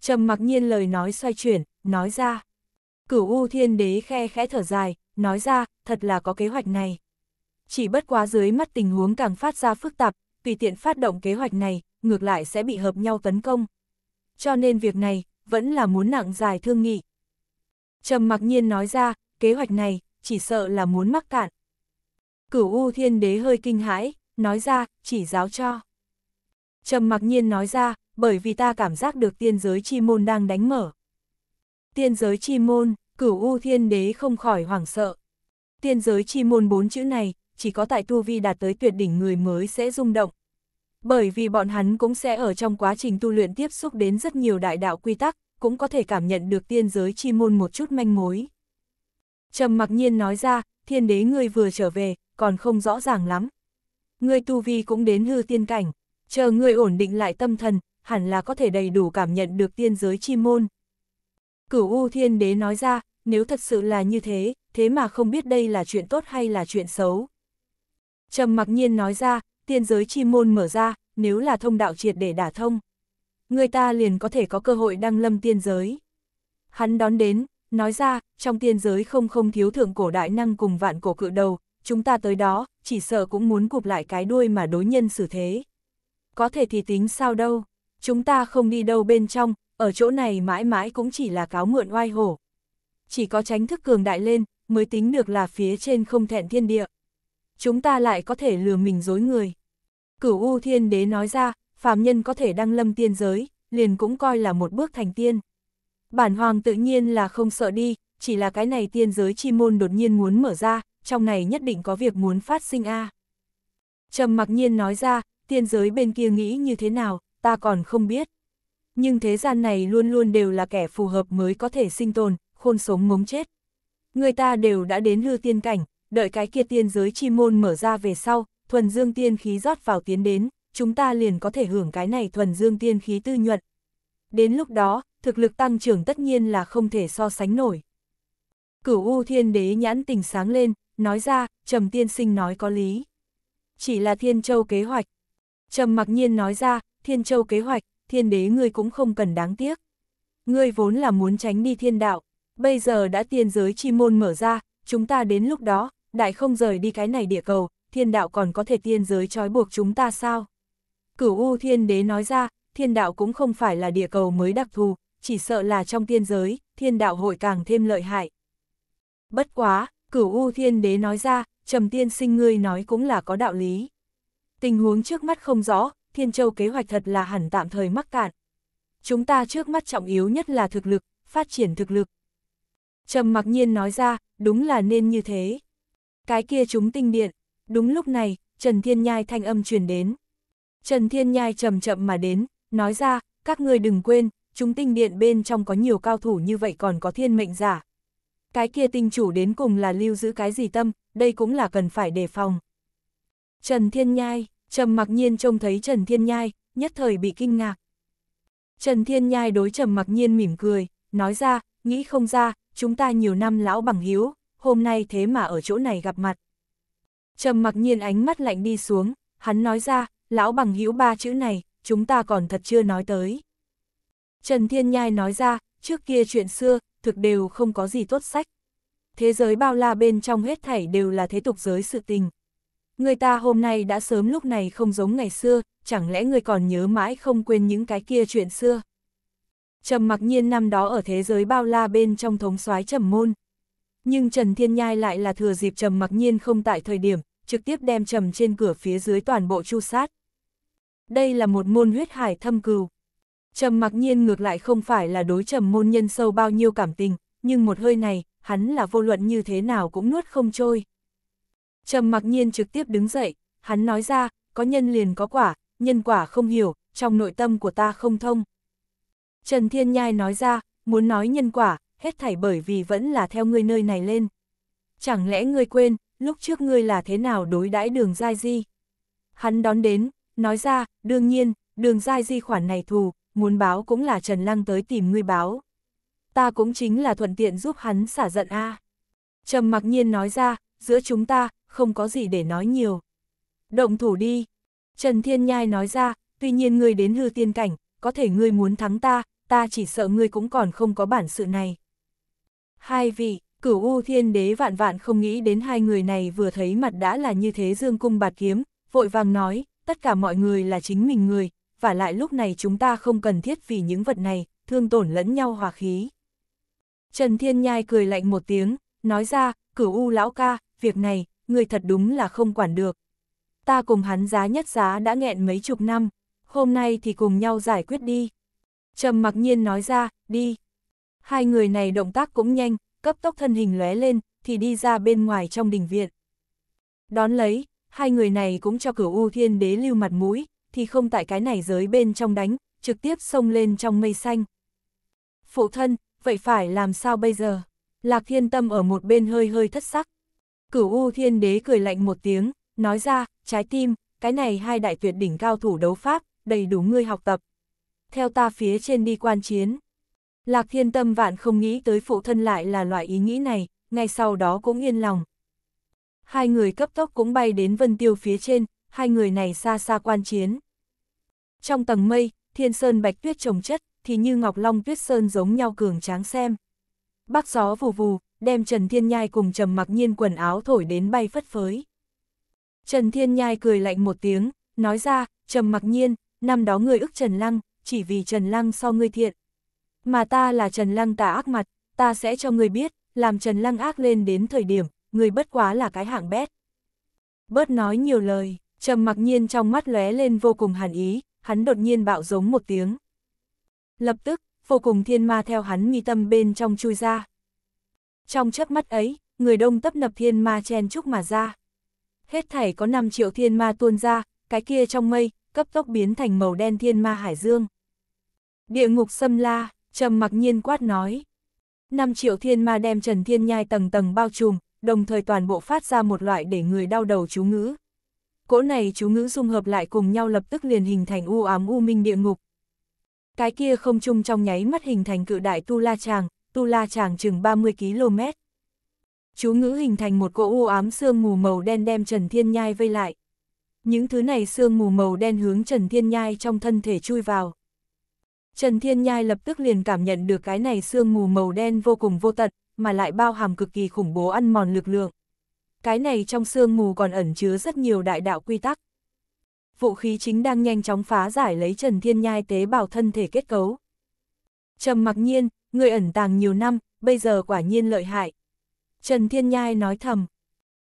Trầm mặc nhiên lời nói xoay chuyển, nói ra. Cửu U thiên đế khe khẽ thở dài, nói ra, thật là có kế hoạch này. Chỉ bất quá dưới mắt tình huống càng phát ra phức tạp, tùy tiện phát động kế hoạch này, ngược lại sẽ bị hợp nhau tấn công, cho nên việc này vẫn là muốn nặng dài thương nghị. Trầm mặc nhiên nói ra, kế hoạch này chỉ sợ là muốn mắc cạn. Cửu U Thiên Đế hơi kinh hãi, nói ra, chỉ giáo cho. Trầm mặc nhiên nói ra, bởi vì ta cảm giác được tiên giới chi môn đang đánh mở. Tiên giới chi môn, cửu U Thiên Đế không khỏi hoảng sợ. Tiên giới chi môn bốn chữ này, chỉ có tại tu vi đạt tới tuyệt đỉnh người mới sẽ rung động. Bởi vì bọn hắn cũng sẽ ở trong quá trình tu luyện tiếp xúc đến rất nhiều đại đạo quy tắc, cũng có thể cảm nhận được tiên giới chi môn một chút manh mối. Trầm mặc nhiên nói ra, thiên đế ngươi vừa trở về, còn không rõ ràng lắm. Ngươi tu vi cũng đến hư tiên cảnh, chờ ngươi ổn định lại tâm thần, hẳn là có thể đầy đủ cảm nhận được tiên giới chi môn. Cửu U thiên đế nói ra, nếu thật sự là như thế, thế mà không biết đây là chuyện tốt hay là chuyện xấu. Trầm mặc nhiên nói ra, tiên giới chi môn mở ra, nếu là thông đạo triệt để đả thông. Người ta liền có thể có cơ hội đăng lâm tiên giới. Hắn đón đến, nói ra, trong tiên giới không không thiếu thượng cổ đại năng cùng vạn cổ cự đầu, chúng ta tới đó, chỉ sợ cũng muốn cụp lại cái đuôi mà đối nhân xử thế. Có thể thì tính sao đâu, chúng ta không đi đâu bên trong, ở chỗ này mãi mãi cũng chỉ là cáo mượn oai hổ. Chỉ có tránh thức cường đại lên, mới tính được là phía trên không thẹn thiên địa. Chúng ta lại có thể lừa mình dối người. Cửu U Thiên Đế nói ra, phàm nhân có thể đăng lâm tiên giới, liền cũng coi là một bước thành tiên. Bản hoàng tự nhiên là không sợ đi, chỉ là cái này tiên giới chi môn đột nhiên muốn mở ra, trong này nhất định có việc muốn phát sinh a. Trầm mặc nhiên nói ra, tiên giới bên kia nghĩ như thế nào, ta còn không biết. Nhưng thế gian này luôn luôn đều là kẻ phù hợp mới có thể sinh tồn, khôn sống ngống chết. Người ta đều đã đến lưu tiên cảnh, đợi cái kia tiên giới chi môn mở ra về sau, thuần dương tiên khí rót vào tiến đến, chúng ta liền có thể hưởng cái này thuần dương tiên khí tư nhuận. Đến lúc đó, thực lực tăng trưởng tất nhiên là không thể so sánh nổi. Cửu U Thiên Đế nhãn tình sáng lên, nói ra, Trầm Tiên Sinh nói có lý. Chỉ là Thiên Châu kế hoạch. Trầm mặc nhiên nói ra, Thiên Châu kế hoạch, Thiên Đế ngươi cũng không cần đáng tiếc. Ngươi vốn là muốn tránh đi thiên đạo, bây giờ đã tiên giới chi môn mở ra, chúng ta đến lúc đó, đại không rời đi cái này địa cầu, thiên đạo còn có thể tiên giới trói buộc chúng ta sao? Cửu U thiên đế nói ra, thiên đạo cũng không phải là địa cầu mới đặc thù, chỉ sợ là trong tiên giới, thiên đạo hội càng thêm lợi hại. Bất quá, cửu U thiên đế nói ra, trầm tiên sinh ngươi nói cũng là có đạo lý. Tình huống trước mắt không rõ, thiên châu kế hoạch thật là hẳn tạm thời mắc cạn. Chúng ta trước mắt trọng yếu nhất là thực lực, phát triển thực lực. Trầm mặc nhiên nói ra, đúng là nên như thế. Cái kia chúng tinh điện. Đúng lúc này, Trần Thiên Nhai thanh âm truyền đến. Trần Thiên Nhai chậm chậm mà đến, nói ra, các người đừng quên, chúng tinh điện bên trong có nhiều cao thủ như vậy còn có thiên mệnh giả. Cái kia tinh chủ đến cùng là lưu giữ cái gì tâm, đây cũng là cần phải đề phòng. Trần Thiên Nhai, Trầm mặc nhiên trông thấy Trần Thiên Nhai, nhất thời bị kinh ngạc. Trần Thiên Nhai đối Trầm mặc nhiên mỉm cười, nói ra, nghĩ không ra, chúng ta nhiều năm lão bằng hiếu, hôm nay thế mà ở chỗ này gặp mặt. Trầm mặc nhiên ánh mắt lạnh đi xuống, hắn nói ra, lão bằng hữu ba chữ này, chúng ta còn thật chưa nói tới. Trần Thiên Nhai nói ra, trước kia chuyện xưa, thực đều không có gì tốt sách. Thế giới bao la bên trong hết thảy đều là thế tục giới sự tình. Người ta hôm nay đã sớm lúc này không giống ngày xưa, chẳng lẽ người còn nhớ mãi không quên những cái kia chuyện xưa. Trầm mặc nhiên năm đó ở thế giới bao la bên trong thống soái trầm môn. Nhưng Trần Thiên Nhai lại là thừa dịp trầm mặc nhiên không tại thời điểm, trực tiếp đem trầm trên cửa phía dưới toàn bộ chu sát. Đây là một môn huyết hải thâm cừu. Trầm mặc nhiên ngược lại không phải là đối trầm môn nhân sâu bao nhiêu cảm tình, nhưng một hơi này, hắn là vô luận như thế nào cũng nuốt không trôi. Trầm mặc nhiên trực tiếp đứng dậy, hắn nói ra, có nhân liền có quả, nhân quả không hiểu, trong nội tâm của ta không thông. Trần Thiên Nhai nói ra, muốn nói nhân quả, hết thảy bởi vì vẫn là theo ngươi nơi này lên. Chẳng lẽ ngươi quên, lúc trước ngươi là thế nào đối đãi đường dai di? Hắn đón đến, nói ra, đương nhiên, đường dai di khoản này thù, muốn báo cũng là Trần Lăng tới tìm ngươi báo. Ta cũng chính là thuận tiện giúp hắn xả giận a. Trầm mặc nhiên nói ra, giữa chúng ta, không có gì để nói nhiều. Động thủ đi. Trần Thiên Nhai nói ra, tuy nhiên ngươi đến hư tiên cảnh, có thể ngươi muốn thắng ta, ta chỉ sợ ngươi cũng còn không có bản sự này. Hai vị, Cửu U Thiên Đế vạn vạn không nghĩ đến hai người này vừa thấy mặt đã là như thế dương cung bạt kiếm, vội vàng nói, tất cả mọi người là chính mình người, và lại lúc này chúng ta không cần thiết vì những vật này, thương tổn lẫn nhau hòa khí. Trần Thiên Nhai cười lạnh một tiếng, nói ra, cửu U lão ca, việc này, người thật đúng là không quản được. Ta cùng hắn giá nhất giá đã nghẹn mấy chục năm, hôm nay thì cùng nhau giải quyết đi. Trầm mặc nhiên nói ra, đi. Hai người này động tác cũng nhanh, cấp tốc thân hình lóe lên, thì đi ra bên ngoài trong đình viện. Đón lấy, hai người này cũng cho cửu U Thiên Đế lưu mặt mũi, thì không tại cái này giới bên trong đánh, trực tiếp xông lên trong mây xanh. Phụ thân, vậy phải làm sao bây giờ? Lạc Thiên Tâm ở một bên hơi hơi thất sắc. Cửu U Thiên Đế cười lạnh một tiếng, nói ra, trái tim, cái này hai đại tuyệt đỉnh cao thủ đấu pháp, đầy đủ ngươi học tập. Theo ta phía trên đi quan chiến. Lạc thiên tâm vạn không nghĩ tới phụ thân lại là loại ý nghĩ này, ngay sau đó cũng yên lòng. Hai người cấp tốc cũng bay đến vân tiêu phía trên, hai người này xa xa quan chiến. Trong tầng mây, thiên sơn bạch tuyết trồng chất, thì như ngọc long tuyết sơn giống nhau cường tráng xem. Bác gió vù vù, đem Trần Thiên Nhai cùng trầm mặc nhiên quần áo thổi đến bay phất phới. Trần Thiên Nhai cười lạnh một tiếng, nói ra, trầm mặc nhiên, năm đó người ức Trần Lăng, chỉ vì Trần Lăng so ngươi thiện, mà ta là Trần Lăng tà ác mặt, ta sẽ cho người biết, làm Trần Lăng ác lên đến thời điểm, người bất quá là cái hạng bét. Bớt nói nhiều lời, trầm mặc nhiên trong mắt lóe lên vô cùng hàn ý, hắn đột nhiên bạo giống một tiếng. Lập tức, vô cùng thiên ma theo hắn mi tâm bên trong chui ra. Trong chớp mắt ấy, người đông tấp nập thiên ma chen chúc mà ra. Hết thảy có 5 triệu thiên ma tuôn ra, cái kia trong mây, cấp tốc biến thành màu đen thiên ma hải dương. Địa ngục xâm la, trầm mặc nhiên quát nói. 5 triệu thiên ma đem Trần Thiên Nhai tầng tầng bao trùm, đồng thời toàn bộ phát ra một loại để người đau đầu chú ngữ. Cỗ này chú ngữ dung hợp lại cùng nhau lập tức liền hình thành u ám u minh địa ngục. Cái kia không chung trong nháy mắt hình thành cự đại tu la tràng, tu la tràng chừng 30 km. Chú ngữ hình thành một cỗ u ám sương mù màu đen đem Trần Thiên Nhai vây lại. Những thứ này sương mù màu đen hướng Trần Thiên Nhai trong thân thể chui vào. Trần Thiên Nhai lập tức liền cảm nhận được cái này sương mù màu đen vô cùng vô tận, mà lại bao hàm cực kỳ khủng bố ăn mòn lực lượng. Cái này trong sương mù còn ẩn chứa rất nhiều đại đạo quy tắc. Vũ khí chính đang nhanh chóng phá giải lấy Trần Thiên Nhai tế bào thân thể kết cấu. Trầm mặc nhiên, người ẩn tàng nhiều năm, bây giờ quả nhiên lợi hại. Trần Thiên Nhai nói thầm.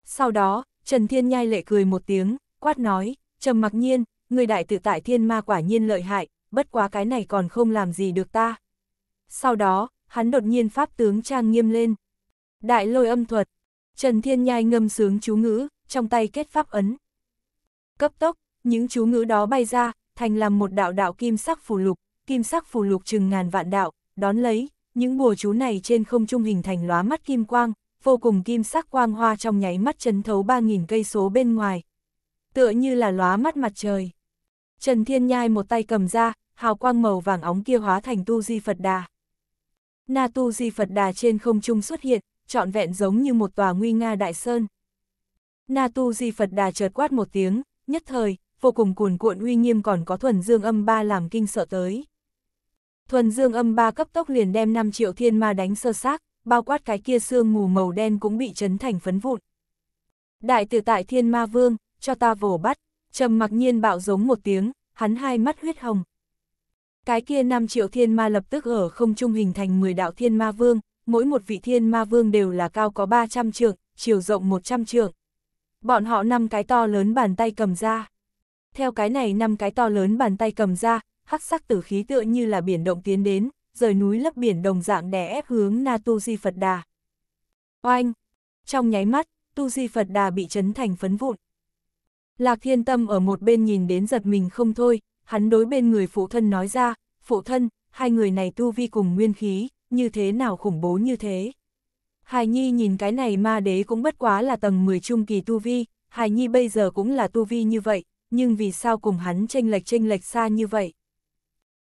Sau đó, Trần Thiên Nhai lệ cười một tiếng, quát nói, Trầm mặc nhiên, người đại tự tại thiên ma quả nhiên lợi hại, bất quá cái này còn không làm gì được ta. Sau đó, hắn đột nhiên pháp tướng trang nghiêm lên. Đại lôi âm thuật, Trần Thiên Nhai ngâm sướng chú ngữ, trong tay kết pháp ấn. Cấp tốc, những chú ngữ đó bay ra, thành làm một đạo đạo kim sắc phù lục, kim sắc phù lục chừng ngàn vạn đạo, đón lấy, những bùa chú này trên không trung hình thành lóa mắt kim quang, vô cùng kim sắc quang hoa trong nháy mắt chấn thấu 3.000 cây số bên ngoài. Tựa như là lóa mắt mặt trời. Trần Thiên Nhai một tay cầm ra, hào quang màu vàng óng kia hóa thành Tu Di Phật Đà. Na Tu Di Phật Đà trên không trung xuất hiện, trọn vẹn giống như một tòa nguy nga đại sơn. Na Tu Di Phật Đà chợt quát một tiếng, nhất thời, vô cùng cuồn cuộn uy nghiêm còn có thuần dương âm ba làm kinh sợ tới. Thuần dương âm ba cấp tốc liền đem 5 triệu thiên ma đánh sơ xác, bao quát cái kia xương mù màu đen cũng bị chấn thành phấn vụn. Đại tử tại thiên ma vương, cho ta vồ bắt, trầm mặc nhiên bạo giống một tiếng, hắn hai mắt huyết hồng, cái kia 5 triệu thiên ma lập tức ở không trung hình thành 10 đạo thiên ma vương, mỗi một vị thiên ma vương đều là cao có 300 trượng, chiều rộng 100 trượng. Bọn họ năm cái to lớn bàn tay cầm ra. Theo cái này năm cái to lớn bàn tay cầm ra, hắc sắc tử khí tựa như là biển động tiến đến, rời núi lấp biển đồng dạng đè ép hướng Na Tu Di Phật Đà. Oanh! Trong nháy mắt, Tu Di Phật Đà bị chấn thành phấn vụn. Lạc Thiên Tâm ở một bên nhìn đến giật mình không thôi, hắn đối bên người phụ thân nói ra, phụ thân, hai người này tu vi cùng nguyên khí, như thế nào khủng bố như thế. Hài Nhi nhìn cái này ma đế cũng bất quá là tầng 10 trung kỳ tu vi, Hài Nhi bây giờ cũng là tu vi như vậy, nhưng vì sao cùng hắn tranh lệch tranh lệch xa như vậy.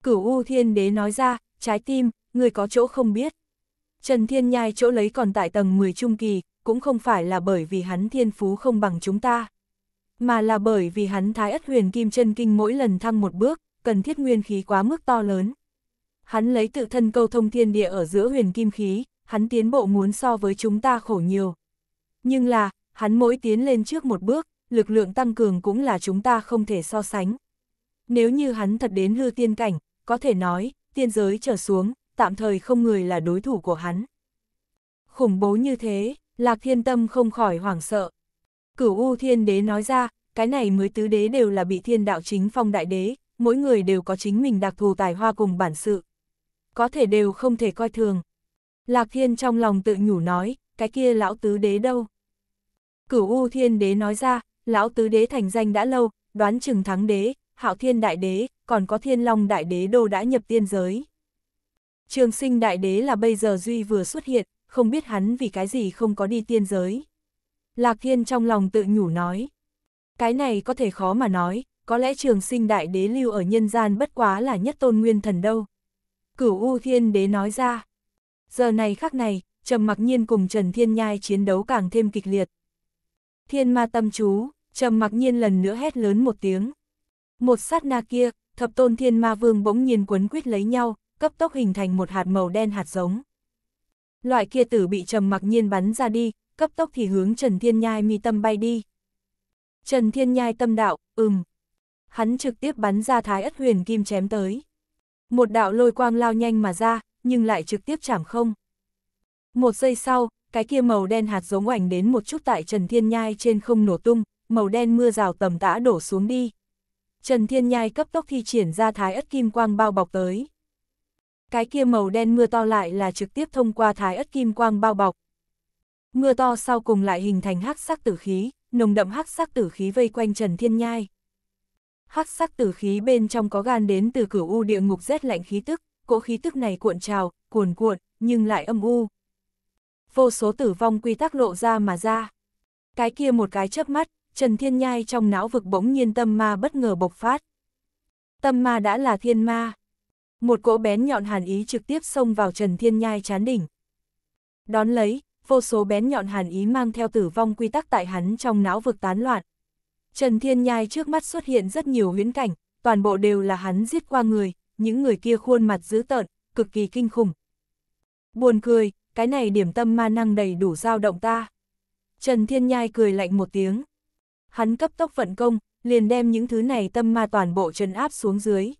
Cửu U Thiên Đế nói ra, trái tim, người có chỗ không biết. Trần Thiên Nhai chỗ lấy còn tại tầng 10 trung kỳ, cũng không phải là bởi vì hắn thiên phú không bằng chúng ta mà là bởi vì hắn thái ất huyền kim chân kinh mỗi lần thăng một bước, cần thiết nguyên khí quá mức to lớn. Hắn lấy tự thân câu thông thiên địa ở giữa huyền kim khí, hắn tiến bộ muốn so với chúng ta khổ nhiều. Nhưng là, hắn mỗi tiến lên trước một bước, lực lượng tăng cường cũng là chúng ta không thể so sánh. Nếu như hắn thật đến hư tiên cảnh, có thể nói, tiên giới trở xuống, tạm thời không người là đối thủ của hắn. Khủng bố như thế, Lạc Thiên Tâm không khỏi hoảng sợ, Cửu U Thiên Đế nói ra, cái này mới tứ đế đều là bị thiên đạo chính phong đại đế, mỗi người đều có chính mình đặc thù tài hoa cùng bản sự. Có thể đều không thể coi thường. Lạc Thiên trong lòng tự nhủ nói, cái kia lão tứ đế đâu? Cửu U Thiên Đế nói ra, lão tứ đế thành danh đã lâu, đoán chừng thắng đế, hạo thiên đại đế, còn có thiên long đại đế đô đã nhập tiên giới. Trường sinh đại đế là bây giờ duy vừa xuất hiện, không biết hắn vì cái gì không có đi tiên giới. Lạc Thiên trong lòng tự nhủ nói. Cái này có thể khó mà nói, có lẽ trường sinh đại đế lưu ở nhân gian bất quá là nhất tôn nguyên thần đâu. Cửu U Thiên Đế nói ra. Giờ này khắc này, Trầm Mặc Nhiên cùng Trần Thiên Nhai chiến đấu càng thêm kịch liệt. Thiên Ma Tâm Chú, Trầm Mặc Nhiên lần nữa hét lớn một tiếng. Một sát na kia, thập tôn Thiên Ma Vương bỗng nhiên quấn quýt lấy nhau, cấp tốc hình thành một hạt màu đen hạt giống. Loại kia tử bị Trầm Mặc Nhiên bắn ra đi, cấp tốc thì hướng Trần Thiên Nhai mi tâm bay đi. Trần Thiên Nhai tâm đạo, ừm. Hắn trực tiếp bắn ra thái ất huyền kim chém tới. Một đạo lôi quang lao nhanh mà ra, nhưng lại trực tiếp chảm không. Một giây sau, cái kia màu đen hạt giống ảnh đến một chút tại Trần Thiên Nhai trên không nổ tung, màu đen mưa rào tầm tã đổ xuống đi. Trần Thiên Nhai cấp tốc thi triển ra thái ất kim quang bao bọc tới. Cái kia màu đen mưa to lại là trực tiếp thông qua thái ất kim quang bao bọc, Mưa to sau cùng lại hình thành hắc sắc tử khí, nồng đậm hắc sắc tử khí vây quanh Trần Thiên Nhai. Hắc sắc tử khí bên trong có gan đến từ cửu u địa ngục rét lạnh khí tức, cỗ khí tức này cuộn trào, cuồn cuộn, nhưng lại âm u. Vô số tử vong quy tắc lộ ra mà ra. Cái kia một cái chớp mắt, Trần Thiên Nhai trong não vực bỗng nhiên tâm ma bất ngờ bộc phát. Tâm ma đã là thiên ma. Một cỗ bén nhọn hàn ý trực tiếp xông vào Trần Thiên Nhai chán đỉnh. Đón lấy, vô số bén nhọn hàn ý mang theo tử vong quy tắc tại hắn trong não vực tán loạn. Trần Thiên Nhai trước mắt xuất hiện rất nhiều huyễn cảnh, toàn bộ đều là hắn giết qua người, những người kia khuôn mặt dữ tợn, cực kỳ kinh khủng. Buồn cười, cái này điểm tâm ma năng đầy đủ dao động ta. Trần Thiên Nhai cười lạnh một tiếng. Hắn cấp tốc vận công, liền đem những thứ này tâm ma toàn bộ trần áp xuống dưới.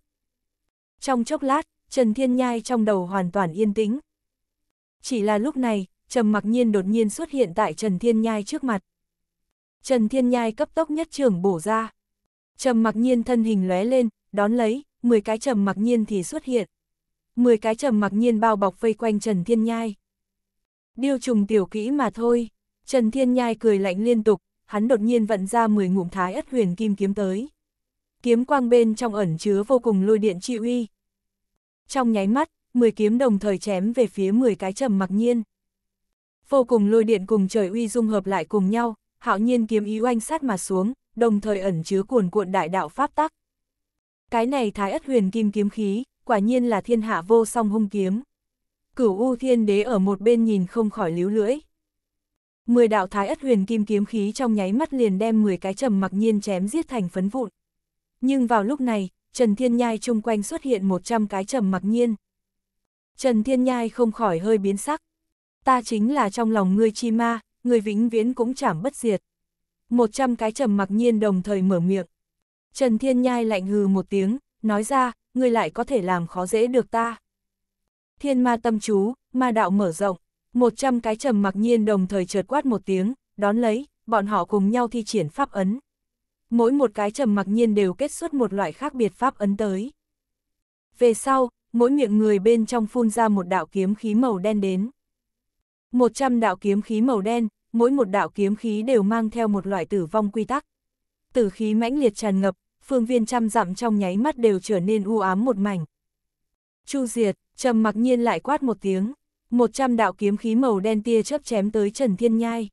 Trong chốc lát, Trần Thiên Nhai trong đầu hoàn toàn yên tĩnh. Chỉ là lúc này, Trầm mặc nhiên đột nhiên xuất hiện tại Trần Thiên Nhai trước mặt. Trần Thiên Nhai cấp tốc nhất trường bổ ra. Trầm mặc nhiên thân hình lóe lên, đón lấy, 10 cái trầm mặc nhiên thì xuất hiện. 10 cái trầm mặc nhiên bao bọc vây quanh Trần Thiên Nhai. Điêu trùng tiểu kỹ mà thôi, Trần Thiên Nhai cười lạnh liên tục, hắn đột nhiên vận ra 10 ngụm thái ất huyền kim kiếm tới. Kiếm quang bên trong ẩn chứa vô cùng lôi điện chi uy. Trong nháy mắt, 10 kiếm đồng thời chém về phía 10 cái trầm mặc nhiên vô cùng lôi điện cùng trời uy dung hợp lại cùng nhau, hạo nhiên kiếm ý oanh sát mà xuống, đồng thời ẩn chứa cuồn cuộn đại đạo pháp tắc. Cái này thái ất huyền kim kiếm khí, quả nhiên là thiên hạ vô song hung kiếm. Cửu U Thiên Đế ở một bên nhìn không khỏi líu lưỡi. Mười đạo thái ất huyền kim kiếm khí trong nháy mắt liền đem 10 cái trầm mặc nhiên chém giết thành phấn vụn. Nhưng vào lúc này, Trần Thiên Nhai chung quanh xuất hiện 100 cái trầm mặc nhiên. Trần Thiên Nhai không khỏi hơi biến sắc, ta chính là trong lòng ngươi chi ma, người vĩnh viễn cũng chảm bất diệt. Một trăm cái trầm mặc nhiên đồng thời mở miệng. Trần Thiên Nhai lạnh hừ một tiếng, nói ra, ngươi lại có thể làm khó dễ được ta. Thiên ma tâm chú, ma đạo mở rộng, một trăm cái trầm mặc nhiên đồng thời chợt quát một tiếng, đón lấy, bọn họ cùng nhau thi triển pháp ấn. Mỗi một cái trầm mặc nhiên đều kết xuất một loại khác biệt pháp ấn tới. Về sau, mỗi miệng người bên trong phun ra một đạo kiếm khí màu đen đến. 100 đạo kiếm khí màu đen, mỗi một đạo kiếm khí đều mang theo một loại tử vong quy tắc. Tử khí mãnh liệt tràn ngập, phương viên trăm dặm trong nháy mắt đều trở nên u ám một mảnh. Chu Diệt, trầm mặc nhiên lại quát một tiếng, 100 đạo kiếm khí màu đen tia chớp chém tới Trần Thiên Nhai.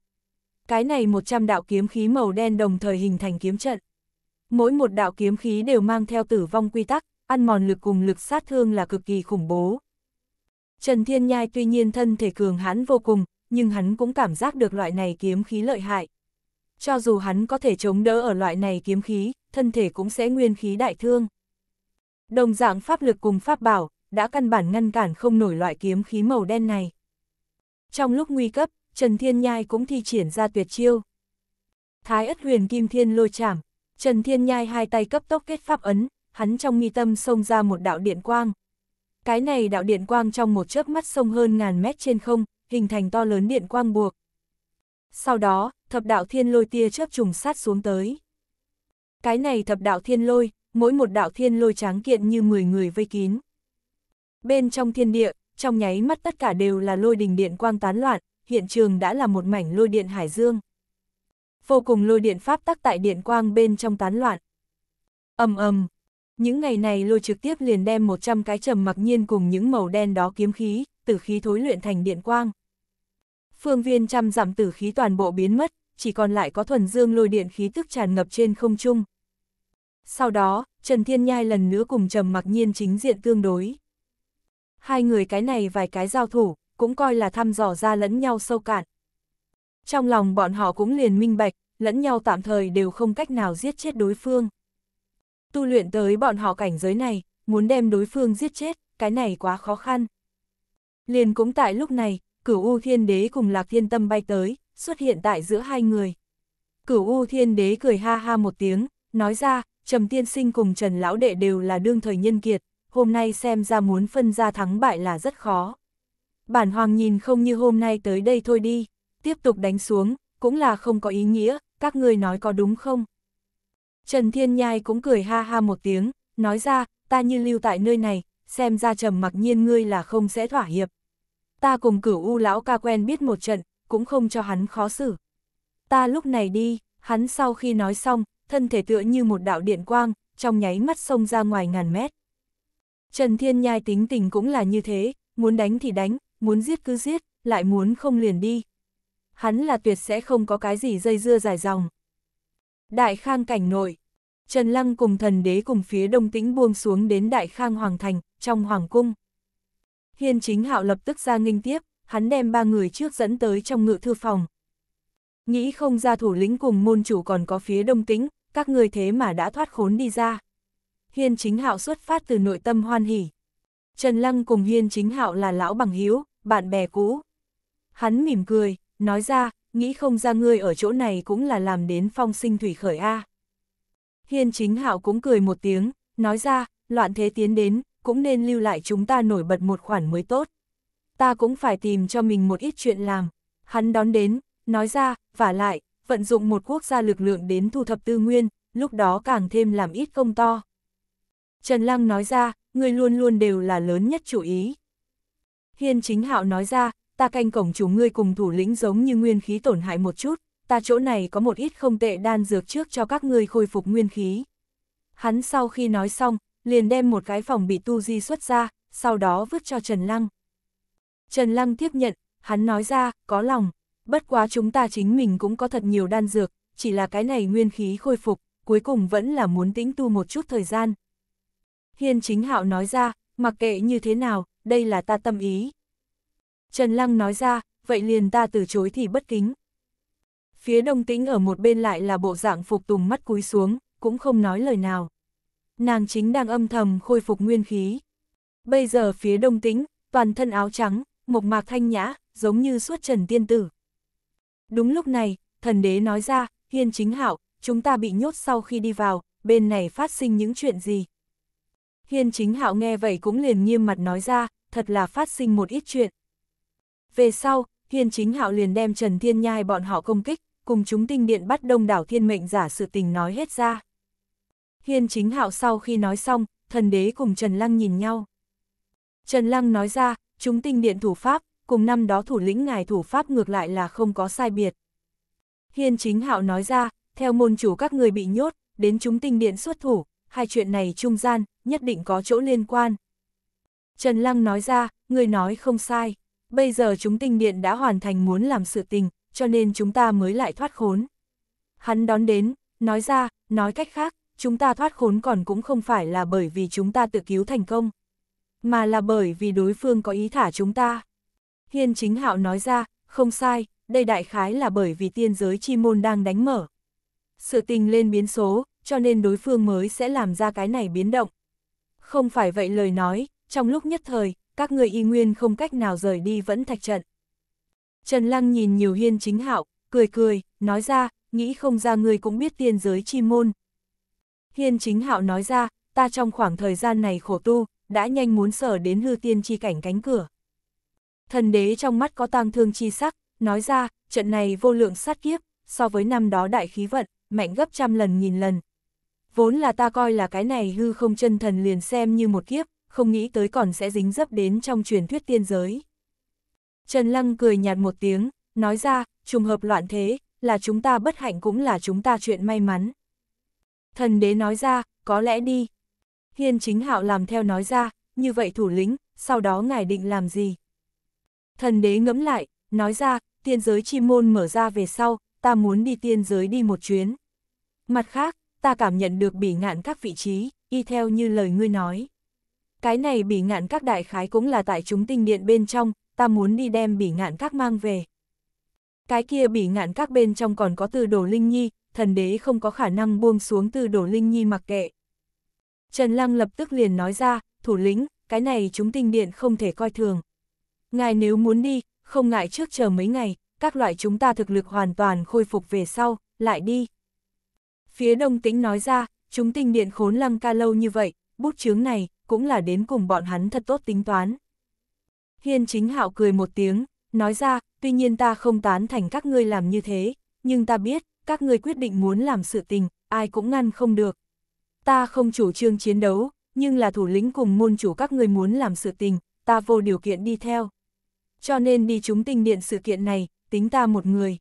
Cái này 100 đạo kiếm khí màu đen đồng thời hình thành kiếm trận. Mỗi một đạo kiếm khí đều mang theo tử vong quy tắc, ăn mòn lực cùng lực sát thương là cực kỳ khủng bố. Trần Thiên Nhai tuy nhiên thân thể cường hãn vô cùng, nhưng hắn cũng cảm giác được loại này kiếm khí lợi hại. Cho dù hắn có thể chống đỡ ở loại này kiếm khí, thân thể cũng sẽ nguyên khí đại thương. Đồng dạng pháp lực cùng pháp bảo, đã căn bản ngăn cản không nổi loại kiếm khí màu đen này. Trong lúc nguy cấp, Trần Thiên Nhai cũng thi triển ra tuyệt chiêu. Thái ất huyền kim thiên lôi chảm, Trần Thiên Nhai hai tay cấp tốc kết pháp ấn, hắn trong mi tâm xông ra một đạo điện quang, cái này đạo điện quang trong một chớp mắt sông hơn ngàn mét trên không, hình thành to lớn điện quang buộc. Sau đó, thập đạo thiên lôi tia chớp trùng sát xuống tới. Cái này thập đạo thiên lôi, mỗi một đạo thiên lôi tráng kiện như 10 người vây kín. Bên trong thiên địa, trong nháy mắt tất cả đều là lôi đình điện quang tán loạn, hiện trường đã là một mảnh lôi điện hải dương. Vô cùng lôi điện pháp tắc tại điện quang bên trong tán loạn. ầm ầm, những ngày này lôi trực tiếp liền đem 100 cái trầm mặc nhiên cùng những màu đen đó kiếm khí, tử khí thối luyện thành điện quang. Phương viên trăm giảm tử khí toàn bộ biến mất, chỉ còn lại có thuần dương lôi điện khí tức tràn ngập trên không trung. Sau đó, Trần Thiên Nhai lần nữa cùng trầm mặc nhiên chính diện tương đối. Hai người cái này vài cái giao thủ, cũng coi là thăm dò ra lẫn nhau sâu cạn. Trong lòng bọn họ cũng liền minh bạch, lẫn nhau tạm thời đều không cách nào giết chết đối phương. Tu luyện tới bọn họ cảnh giới này, muốn đem đối phương giết chết, cái này quá khó khăn. Liền cũng tại lúc này, cửu U Thiên Đế cùng Lạc Thiên Tâm bay tới, xuất hiện tại giữa hai người. Cửu U Thiên Đế cười ha ha một tiếng, nói ra, Trầm Tiên Sinh cùng Trần Lão Đệ đều là đương thời nhân kiệt, hôm nay xem ra muốn phân ra thắng bại là rất khó. Bản Hoàng nhìn không như hôm nay tới đây thôi đi, tiếp tục đánh xuống, cũng là không có ý nghĩa, các ngươi nói có đúng không? Trần Thiên Nhai cũng cười ha ha một tiếng, nói ra, ta như lưu tại nơi này, xem ra trầm mặc nhiên ngươi là không sẽ thỏa hiệp. Ta cùng cửu u lão ca quen biết một trận, cũng không cho hắn khó xử. Ta lúc này đi, hắn sau khi nói xong, thân thể tựa như một đạo điện quang, trong nháy mắt xông ra ngoài ngàn mét. Trần Thiên Nhai tính tình cũng là như thế, muốn đánh thì đánh, muốn giết cứ giết, lại muốn không liền đi. Hắn là tuyệt sẽ không có cái gì dây dưa dài dòng. Đại khang cảnh nội, Trần Lăng cùng thần đế cùng phía đông tĩnh buông xuống đến Đại Khang Hoàng Thành, trong Hoàng Cung. Hiên chính hạo lập tức ra nghinh tiếp, hắn đem ba người trước dẫn tới trong ngự thư phòng. Nghĩ không ra thủ lĩnh cùng môn chủ còn có phía đông tĩnh, các người thế mà đã thoát khốn đi ra. Hiên chính hạo xuất phát từ nội tâm hoan hỉ. Trần Lăng cùng Hiên chính hạo là lão bằng hiếu, bạn bè cũ. Hắn mỉm cười, nói ra, nghĩ không ra ngươi ở chỗ này cũng là làm đến phong sinh thủy khởi A. Hiên chính hạo cũng cười một tiếng, nói ra, loạn thế tiến đến, cũng nên lưu lại chúng ta nổi bật một khoản mới tốt. Ta cũng phải tìm cho mình một ít chuyện làm. Hắn đón đến, nói ra, và lại, vận dụng một quốc gia lực lượng đến thu thập tư nguyên, lúc đó càng thêm làm ít công to. Trần Lăng nói ra, người luôn luôn đều là lớn nhất chủ ý. Hiên chính hạo nói ra, ta canh cổng chủ ngươi cùng thủ lĩnh giống như nguyên khí tổn hại một chút, ta chỗ này có một ít không tệ đan dược trước cho các ngươi khôi phục nguyên khí. Hắn sau khi nói xong, liền đem một cái phòng bị tu di xuất ra, sau đó vứt cho Trần Lăng. Trần Lăng tiếp nhận, hắn nói ra, có lòng, bất quá chúng ta chính mình cũng có thật nhiều đan dược, chỉ là cái này nguyên khí khôi phục, cuối cùng vẫn là muốn tĩnh tu một chút thời gian. Hiên chính hạo nói ra, mặc kệ như thế nào, đây là ta tâm ý. Trần Lăng nói ra, vậy liền ta từ chối thì bất kính phía đông tĩnh ở một bên lại là bộ dạng phục tùng mắt cúi xuống, cũng không nói lời nào. Nàng chính đang âm thầm khôi phục nguyên khí. Bây giờ phía đông tĩnh, toàn thân áo trắng, mộc mạc thanh nhã, giống như suốt trần tiên tử. Đúng lúc này, thần đế nói ra, hiên chính hạo, chúng ta bị nhốt sau khi đi vào, bên này phát sinh những chuyện gì. Hiên chính hạo nghe vậy cũng liền nghiêm mặt nói ra, thật là phát sinh một ít chuyện. Về sau, hiên chính hạo liền đem Trần Thiên Nhai bọn họ công kích, cùng chúng tinh điện bắt đông đảo thiên mệnh giả sự tình nói hết ra. Hiên chính hạo sau khi nói xong, thần đế cùng Trần Lăng nhìn nhau. Trần Lăng nói ra, chúng tinh điện thủ pháp, cùng năm đó thủ lĩnh ngài thủ pháp ngược lại là không có sai biệt. Hiên chính hạo nói ra, theo môn chủ các người bị nhốt, đến chúng tinh điện xuất thủ, hai chuyện này trung gian, nhất định có chỗ liên quan. Trần Lăng nói ra, người nói không sai, bây giờ chúng tinh điện đã hoàn thành muốn làm sự tình, cho nên chúng ta mới lại thoát khốn. Hắn đón đến, nói ra, nói cách khác, chúng ta thoát khốn còn cũng không phải là bởi vì chúng ta tự cứu thành công, mà là bởi vì đối phương có ý thả chúng ta. Hiên chính hạo nói ra, không sai, đây đại khái là bởi vì tiên giới chi môn đang đánh mở. Sự tình lên biến số, cho nên đối phương mới sẽ làm ra cái này biến động. Không phải vậy lời nói, trong lúc nhất thời, các người y nguyên không cách nào rời đi vẫn thạch trận. Trần Lăng nhìn nhiều hiên chính hạo, cười cười, nói ra, nghĩ không ra người cũng biết tiên giới chi môn. Hiên chính hạo nói ra, ta trong khoảng thời gian này khổ tu, đã nhanh muốn sở đến hư tiên chi cảnh cánh cửa. Thần đế trong mắt có tang thương chi sắc, nói ra, trận này vô lượng sát kiếp, so với năm đó đại khí vận, mạnh gấp trăm lần nghìn lần. Vốn là ta coi là cái này hư không chân thần liền xem như một kiếp, không nghĩ tới còn sẽ dính dấp đến trong truyền thuyết tiên giới. Trần Lăng cười nhạt một tiếng, nói ra, trùng hợp loạn thế, là chúng ta bất hạnh cũng là chúng ta chuyện may mắn. Thần đế nói ra, có lẽ đi. Hiên chính hạo làm theo nói ra, như vậy thủ lĩnh, sau đó ngài định làm gì? Thần đế ngẫm lại, nói ra, tiên giới chi môn mở ra về sau, ta muốn đi tiên giới đi một chuyến. Mặt khác, ta cảm nhận được bỉ ngạn các vị trí, y theo như lời ngươi nói. Cái này bỉ ngạn các đại khái cũng là tại chúng tinh điện bên trong, ta muốn đi đem bỉ ngạn các mang về. Cái kia bỉ ngạn các bên trong còn có từ đồ linh nhi, thần đế không có khả năng buông xuống từ đồ linh nhi mặc kệ. Trần Lăng lập tức liền nói ra, thủ lĩnh, cái này chúng tinh điện không thể coi thường. Ngài nếu muốn đi, không ngại trước chờ mấy ngày, các loại chúng ta thực lực hoàn toàn khôi phục về sau, lại đi. Phía đông tĩnh nói ra, chúng tinh điện khốn lăng ca lâu như vậy, bút chướng này, cũng là đến cùng bọn hắn thật tốt tính toán. Hiên chính hạo cười một tiếng, nói ra, tuy nhiên ta không tán thành các ngươi làm như thế, nhưng ta biết, các ngươi quyết định muốn làm sự tình, ai cũng ngăn không được. Ta không chủ trương chiến đấu, nhưng là thủ lĩnh cùng môn chủ các ngươi muốn làm sự tình, ta vô điều kiện đi theo. Cho nên đi chúng tình điện sự kiện này, tính ta một người.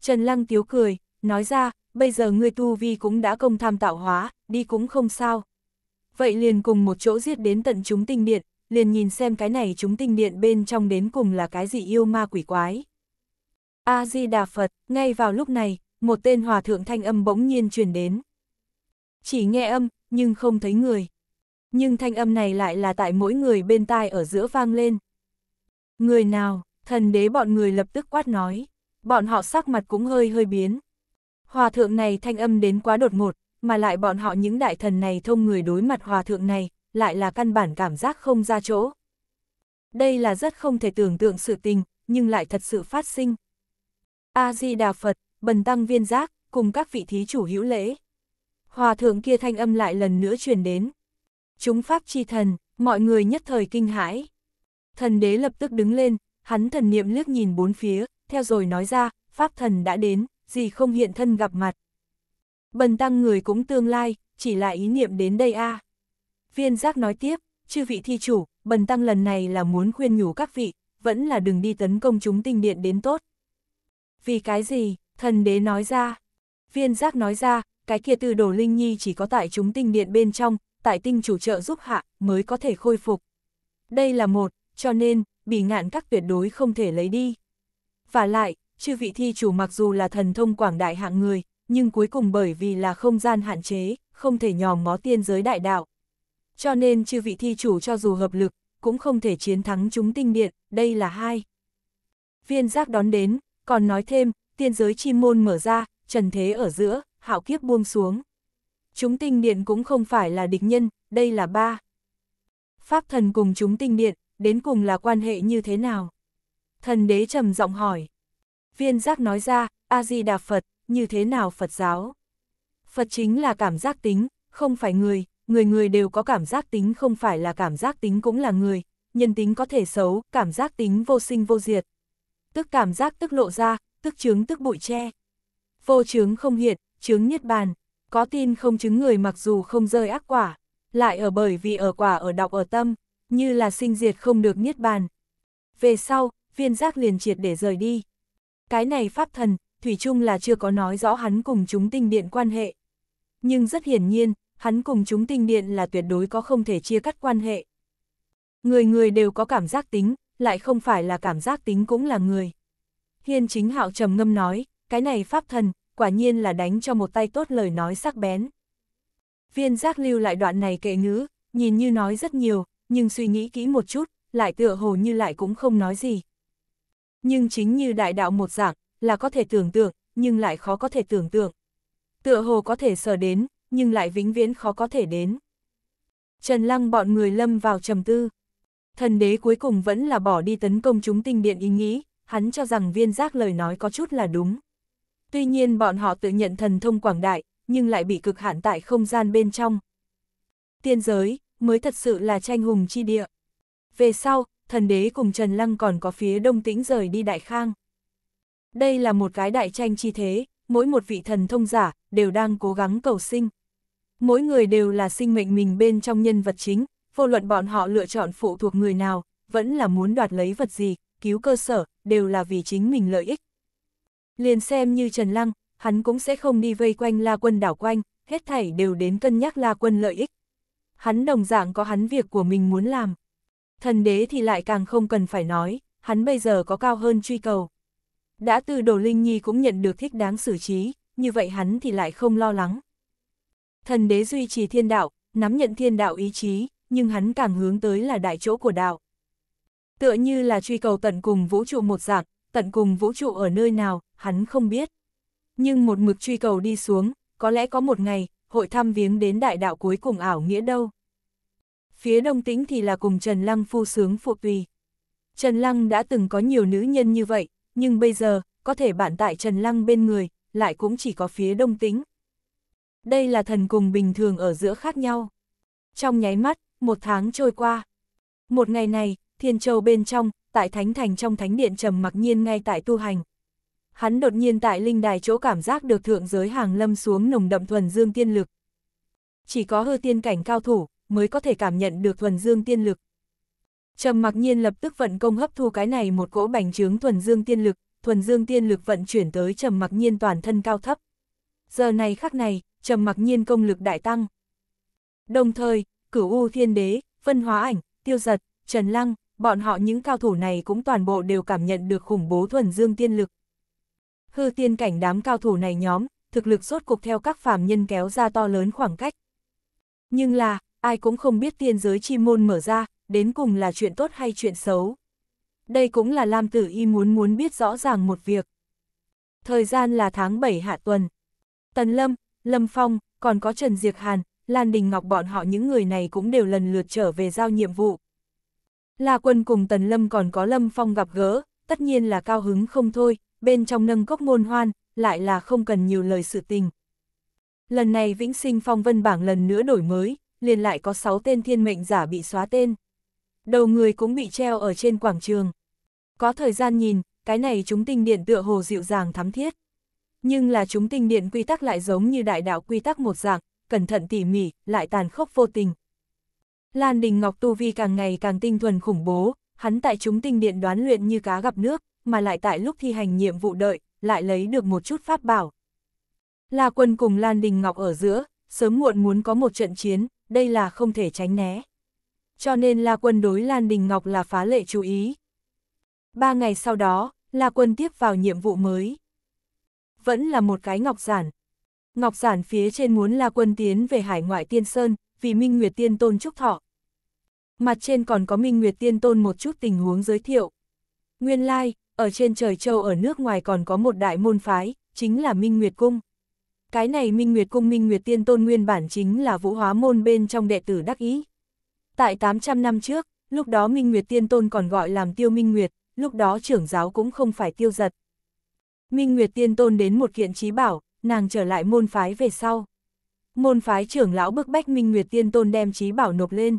Trần Lăng tiếu cười, nói ra, bây giờ ngươi tu vi cũng đã công tham tạo hóa, đi cũng không sao. Vậy liền cùng một chỗ giết đến tận chúng tinh điện, liền nhìn xem cái này chúng tinh điện bên trong đến cùng là cái gì yêu ma quỷ quái. A-di-đà Phật, ngay vào lúc này, một tên hòa thượng thanh âm bỗng nhiên truyền đến. Chỉ nghe âm, nhưng không thấy người. Nhưng thanh âm này lại là tại mỗi người bên tai ở giữa vang lên. Người nào, thần đế bọn người lập tức quát nói. Bọn họ sắc mặt cũng hơi hơi biến. Hòa thượng này thanh âm đến quá đột ngột, mà lại bọn họ những đại thần này thông người đối mặt hòa thượng này, lại là căn bản cảm giác không ra chỗ. Đây là rất không thể tưởng tượng sự tình, nhưng lại thật sự phát sinh. A-di-đà Phật, bần tăng viên giác, cùng các vị thí chủ hữu lễ. Hòa thượng kia thanh âm lại lần nữa truyền đến. Chúng pháp chi thần, mọi người nhất thời kinh hãi. Thần đế lập tức đứng lên, hắn thần niệm liếc nhìn bốn phía, theo rồi nói ra, pháp thần đã đến, gì không hiện thân gặp mặt. Bần tăng người cũng tương lai, chỉ là ý niệm đến đây a. À. Viên giác nói tiếp, chư vị thi chủ, bần tăng lần này là muốn khuyên nhủ các vị, vẫn là đừng đi tấn công chúng tinh điện đến tốt. Vì cái gì, thần đế nói ra. Viên giác nói ra, cái kia từ đồ linh nhi chỉ có tại chúng tinh điện bên trong, tại tinh chủ trợ giúp hạ mới có thể khôi phục. Đây là một, cho nên, bị ngạn các tuyệt đối không thể lấy đi. Và lại, chư vị thi chủ mặc dù là thần thông quảng đại hạng người, nhưng cuối cùng bởi vì là không gian hạn chế, không thể nhòm ngó tiên giới đại đạo. Cho nên chư vị thi chủ cho dù hợp lực, cũng không thể chiến thắng chúng tinh điện, đây là hai. Viên giác đón đến, còn nói thêm, tiên giới chi môn mở ra, trần thế ở giữa, hạo kiếp buông xuống. Chúng tinh điện cũng không phải là địch nhân, đây là ba. Pháp thần cùng chúng tinh điện, đến cùng là quan hệ như thế nào? Thần đế trầm giọng hỏi. Viên giác nói ra, A-di-đà Phật, như thế nào Phật giáo? Phật chính là cảm giác tính, không phải người, người người đều có cảm giác tính không phải là cảm giác tính cũng là người, nhân tính có thể xấu, cảm giác tính vô sinh vô diệt. Tức cảm giác tức lộ ra, tức chứng tức bụi che Vô chứng không hiện, chứng niết bàn, có tin không chứng người mặc dù không rơi ác quả, lại ở bởi vì ở quả ở đọc ở tâm, như là sinh diệt không được niết bàn. Về sau, viên giác liền triệt để rời đi. Cái này pháp thần, Thủy chung là chưa có nói rõ hắn cùng chúng tinh điện quan hệ. Nhưng rất hiển nhiên, hắn cùng chúng tinh điện là tuyệt đối có không thể chia cắt quan hệ. Người người đều có cảm giác tính, lại không phải là cảm giác tính cũng là người. Hiên chính hạo trầm ngâm nói, cái này pháp thần, quả nhiên là đánh cho một tay tốt lời nói sắc bén. Viên giác lưu lại đoạn này kệ ngữ, nhìn như nói rất nhiều, nhưng suy nghĩ kỹ một chút, lại tựa hồ như lại cũng không nói gì. Nhưng chính như đại đạo một dạng, là có thể tưởng tượng, nhưng lại khó có thể tưởng tượng. Tựa hồ có thể sở đến, nhưng lại vĩnh viễn khó có thể đến. Trần Lăng bọn người lâm vào trầm tư. Thần đế cuối cùng vẫn là bỏ đi tấn công chúng tinh điện ý nghĩ, hắn cho rằng viên giác lời nói có chút là đúng. Tuy nhiên bọn họ tự nhận thần thông quảng đại, nhưng lại bị cực hạn tại không gian bên trong. Tiên giới, mới thật sự là tranh hùng chi địa. Về sau, thần đế cùng Trần Lăng còn có phía đông tĩnh rời đi Đại Khang. Đây là một cái đại tranh chi thế, mỗi một vị thần thông giả đều đang cố gắng cầu sinh mỗi người đều là sinh mệnh mình bên trong nhân vật chính, vô luận bọn họ lựa chọn phụ thuộc người nào, vẫn là muốn đoạt lấy vật gì, cứu cơ sở, đều là vì chính mình lợi ích. Liền xem như Trần Lăng, hắn cũng sẽ không đi vây quanh La Quân đảo quanh, hết thảy đều đến cân nhắc La Quân lợi ích. Hắn đồng dạng có hắn việc của mình muốn làm. Thần đế thì lại càng không cần phải nói, hắn bây giờ có cao hơn truy cầu. Đã từ Đồ Linh Nhi cũng nhận được thích đáng xử trí, như vậy hắn thì lại không lo lắng. Thần đế duy trì thiên đạo, nắm nhận thiên đạo ý chí, nhưng hắn càng hướng tới là đại chỗ của đạo. Tựa như là truy cầu tận cùng vũ trụ một dạng, tận cùng vũ trụ ở nơi nào, hắn không biết. Nhưng một mực truy cầu đi xuống, có lẽ có một ngày, hội thăm viếng đến đại đạo cuối cùng ảo nghĩa đâu. Phía đông tĩnh thì là cùng Trần Lăng phu sướng phụ tùy. Trần Lăng đã từng có nhiều nữ nhân như vậy, nhưng bây giờ, có thể bạn tại Trần Lăng bên người, lại cũng chỉ có phía đông tĩnh. Đây là thần cùng bình thường ở giữa khác nhau. Trong nháy mắt, một tháng trôi qua. Một ngày này, Thiên Châu bên trong, tại Thánh Thành trong Thánh Điện trầm mặc nhiên ngay tại tu hành. Hắn đột nhiên tại linh đài chỗ cảm giác được thượng giới hàng lâm xuống nồng đậm thuần dương tiên lực. Chỉ có hư tiên cảnh cao thủ, mới có thể cảm nhận được thuần dương tiên lực. Trầm mặc nhiên lập tức vận công hấp thu cái này một cỗ bành trướng thuần dương tiên lực, thuần dương tiên lực vận chuyển tới trầm mặc nhiên toàn thân cao thấp giờ này khắc này, trầm mặc nhiên công lực đại tăng. Đồng thời, cửu U Thiên Đế, Vân Hóa Ảnh, Tiêu Giật, Trần Lăng, bọn họ những cao thủ này cũng toàn bộ đều cảm nhận được khủng bố thuần dương tiên lực. Hư tiên cảnh đám cao thủ này nhóm, thực lực rốt cục theo các phàm nhân kéo ra to lớn khoảng cách. Nhưng là, ai cũng không biết tiên giới chi môn mở ra, đến cùng là chuyện tốt hay chuyện xấu. Đây cũng là Lam Tử Y muốn muốn biết rõ ràng một việc. Thời gian là tháng 7 hạ tuần, Tần Lâm, Lâm Phong, còn có Trần Diệc Hàn, Lan Đình Ngọc bọn họ những người này cũng đều lần lượt trở về giao nhiệm vụ. La Quân cùng Tần Lâm còn có Lâm Phong gặp gỡ, tất nhiên là cao hứng không thôi, bên trong nâng cốc ngôn hoan, lại là không cần nhiều lời sự tình. Lần này Vĩnh Sinh Phong Vân Bảng lần nữa đổi mới, liền lại có 6 tên thiên mệnh giả bị xóa tên. Đầu người cũng bị treo ở trên quảng trường. Có thời gian nhìn, cái này chúng tinh điện tựa hồ dịu dàng thắm thiết. Nhưng là chúng tinh điện quy tắc lại giống như đại đạo quy tắc một dạng, cẩn thận tỉ mỉ, lại tàn khốc vô tình. Lan Đình Ngọc Tu Vi càng ngày càng tinh thuần khủng bố, hắn tại chúng tinh điện đoán luyện như cá gặp nước, mà lại tại lúc thi hành nhiệm vụ đợi, lại lấy được một chút pháp bảo. La quân cùng Lan Đình Ngọc ở giữa, sớm muộn muốn có một trận chiến, đây là không thể tránh né. Cho nên La quân đối Lan Đình Ngọc là phá lệ chú ý. Ba ngày sau đó, La quân tiếp vào nhiệm vụ mới vẫn là một cái ngọc giản. Ngọc giản phía trên muốn là quân tiến về hải ngoại tiên sơn, vì Minh Nguyệt Tiên Tôn chúc thọ. Mặt trên còn có Minh Nguyệt Tiên Tôn một chút tình huống giới thiệu. Nguyên lai, ở trên trời châu ở nước ngoài còn có một đại môn phái, chính là Minh Nguyệt Cung. Cái này Minh Nguyệt Cung Minh Nguyệt Tiên Tôn nguyên bản chính là vũ hóa môn bên trong đệ tử đắc ý. Tại 800 năm trước, lúc đó Minh Nguyệt Tiên Tôn còn gọi làm Tiêu Minh Nguyệt, lúc đó trưởng giáo cũng không phải tiêu giật. Minh Nguyệt Tiên Tôn đến một kiện trí bảo, nàng trở lại môn phái về sau. Môn phái trưởng lão bức bách Minh Nguyệt Tiên Tôn đem trí bảo nộp lên.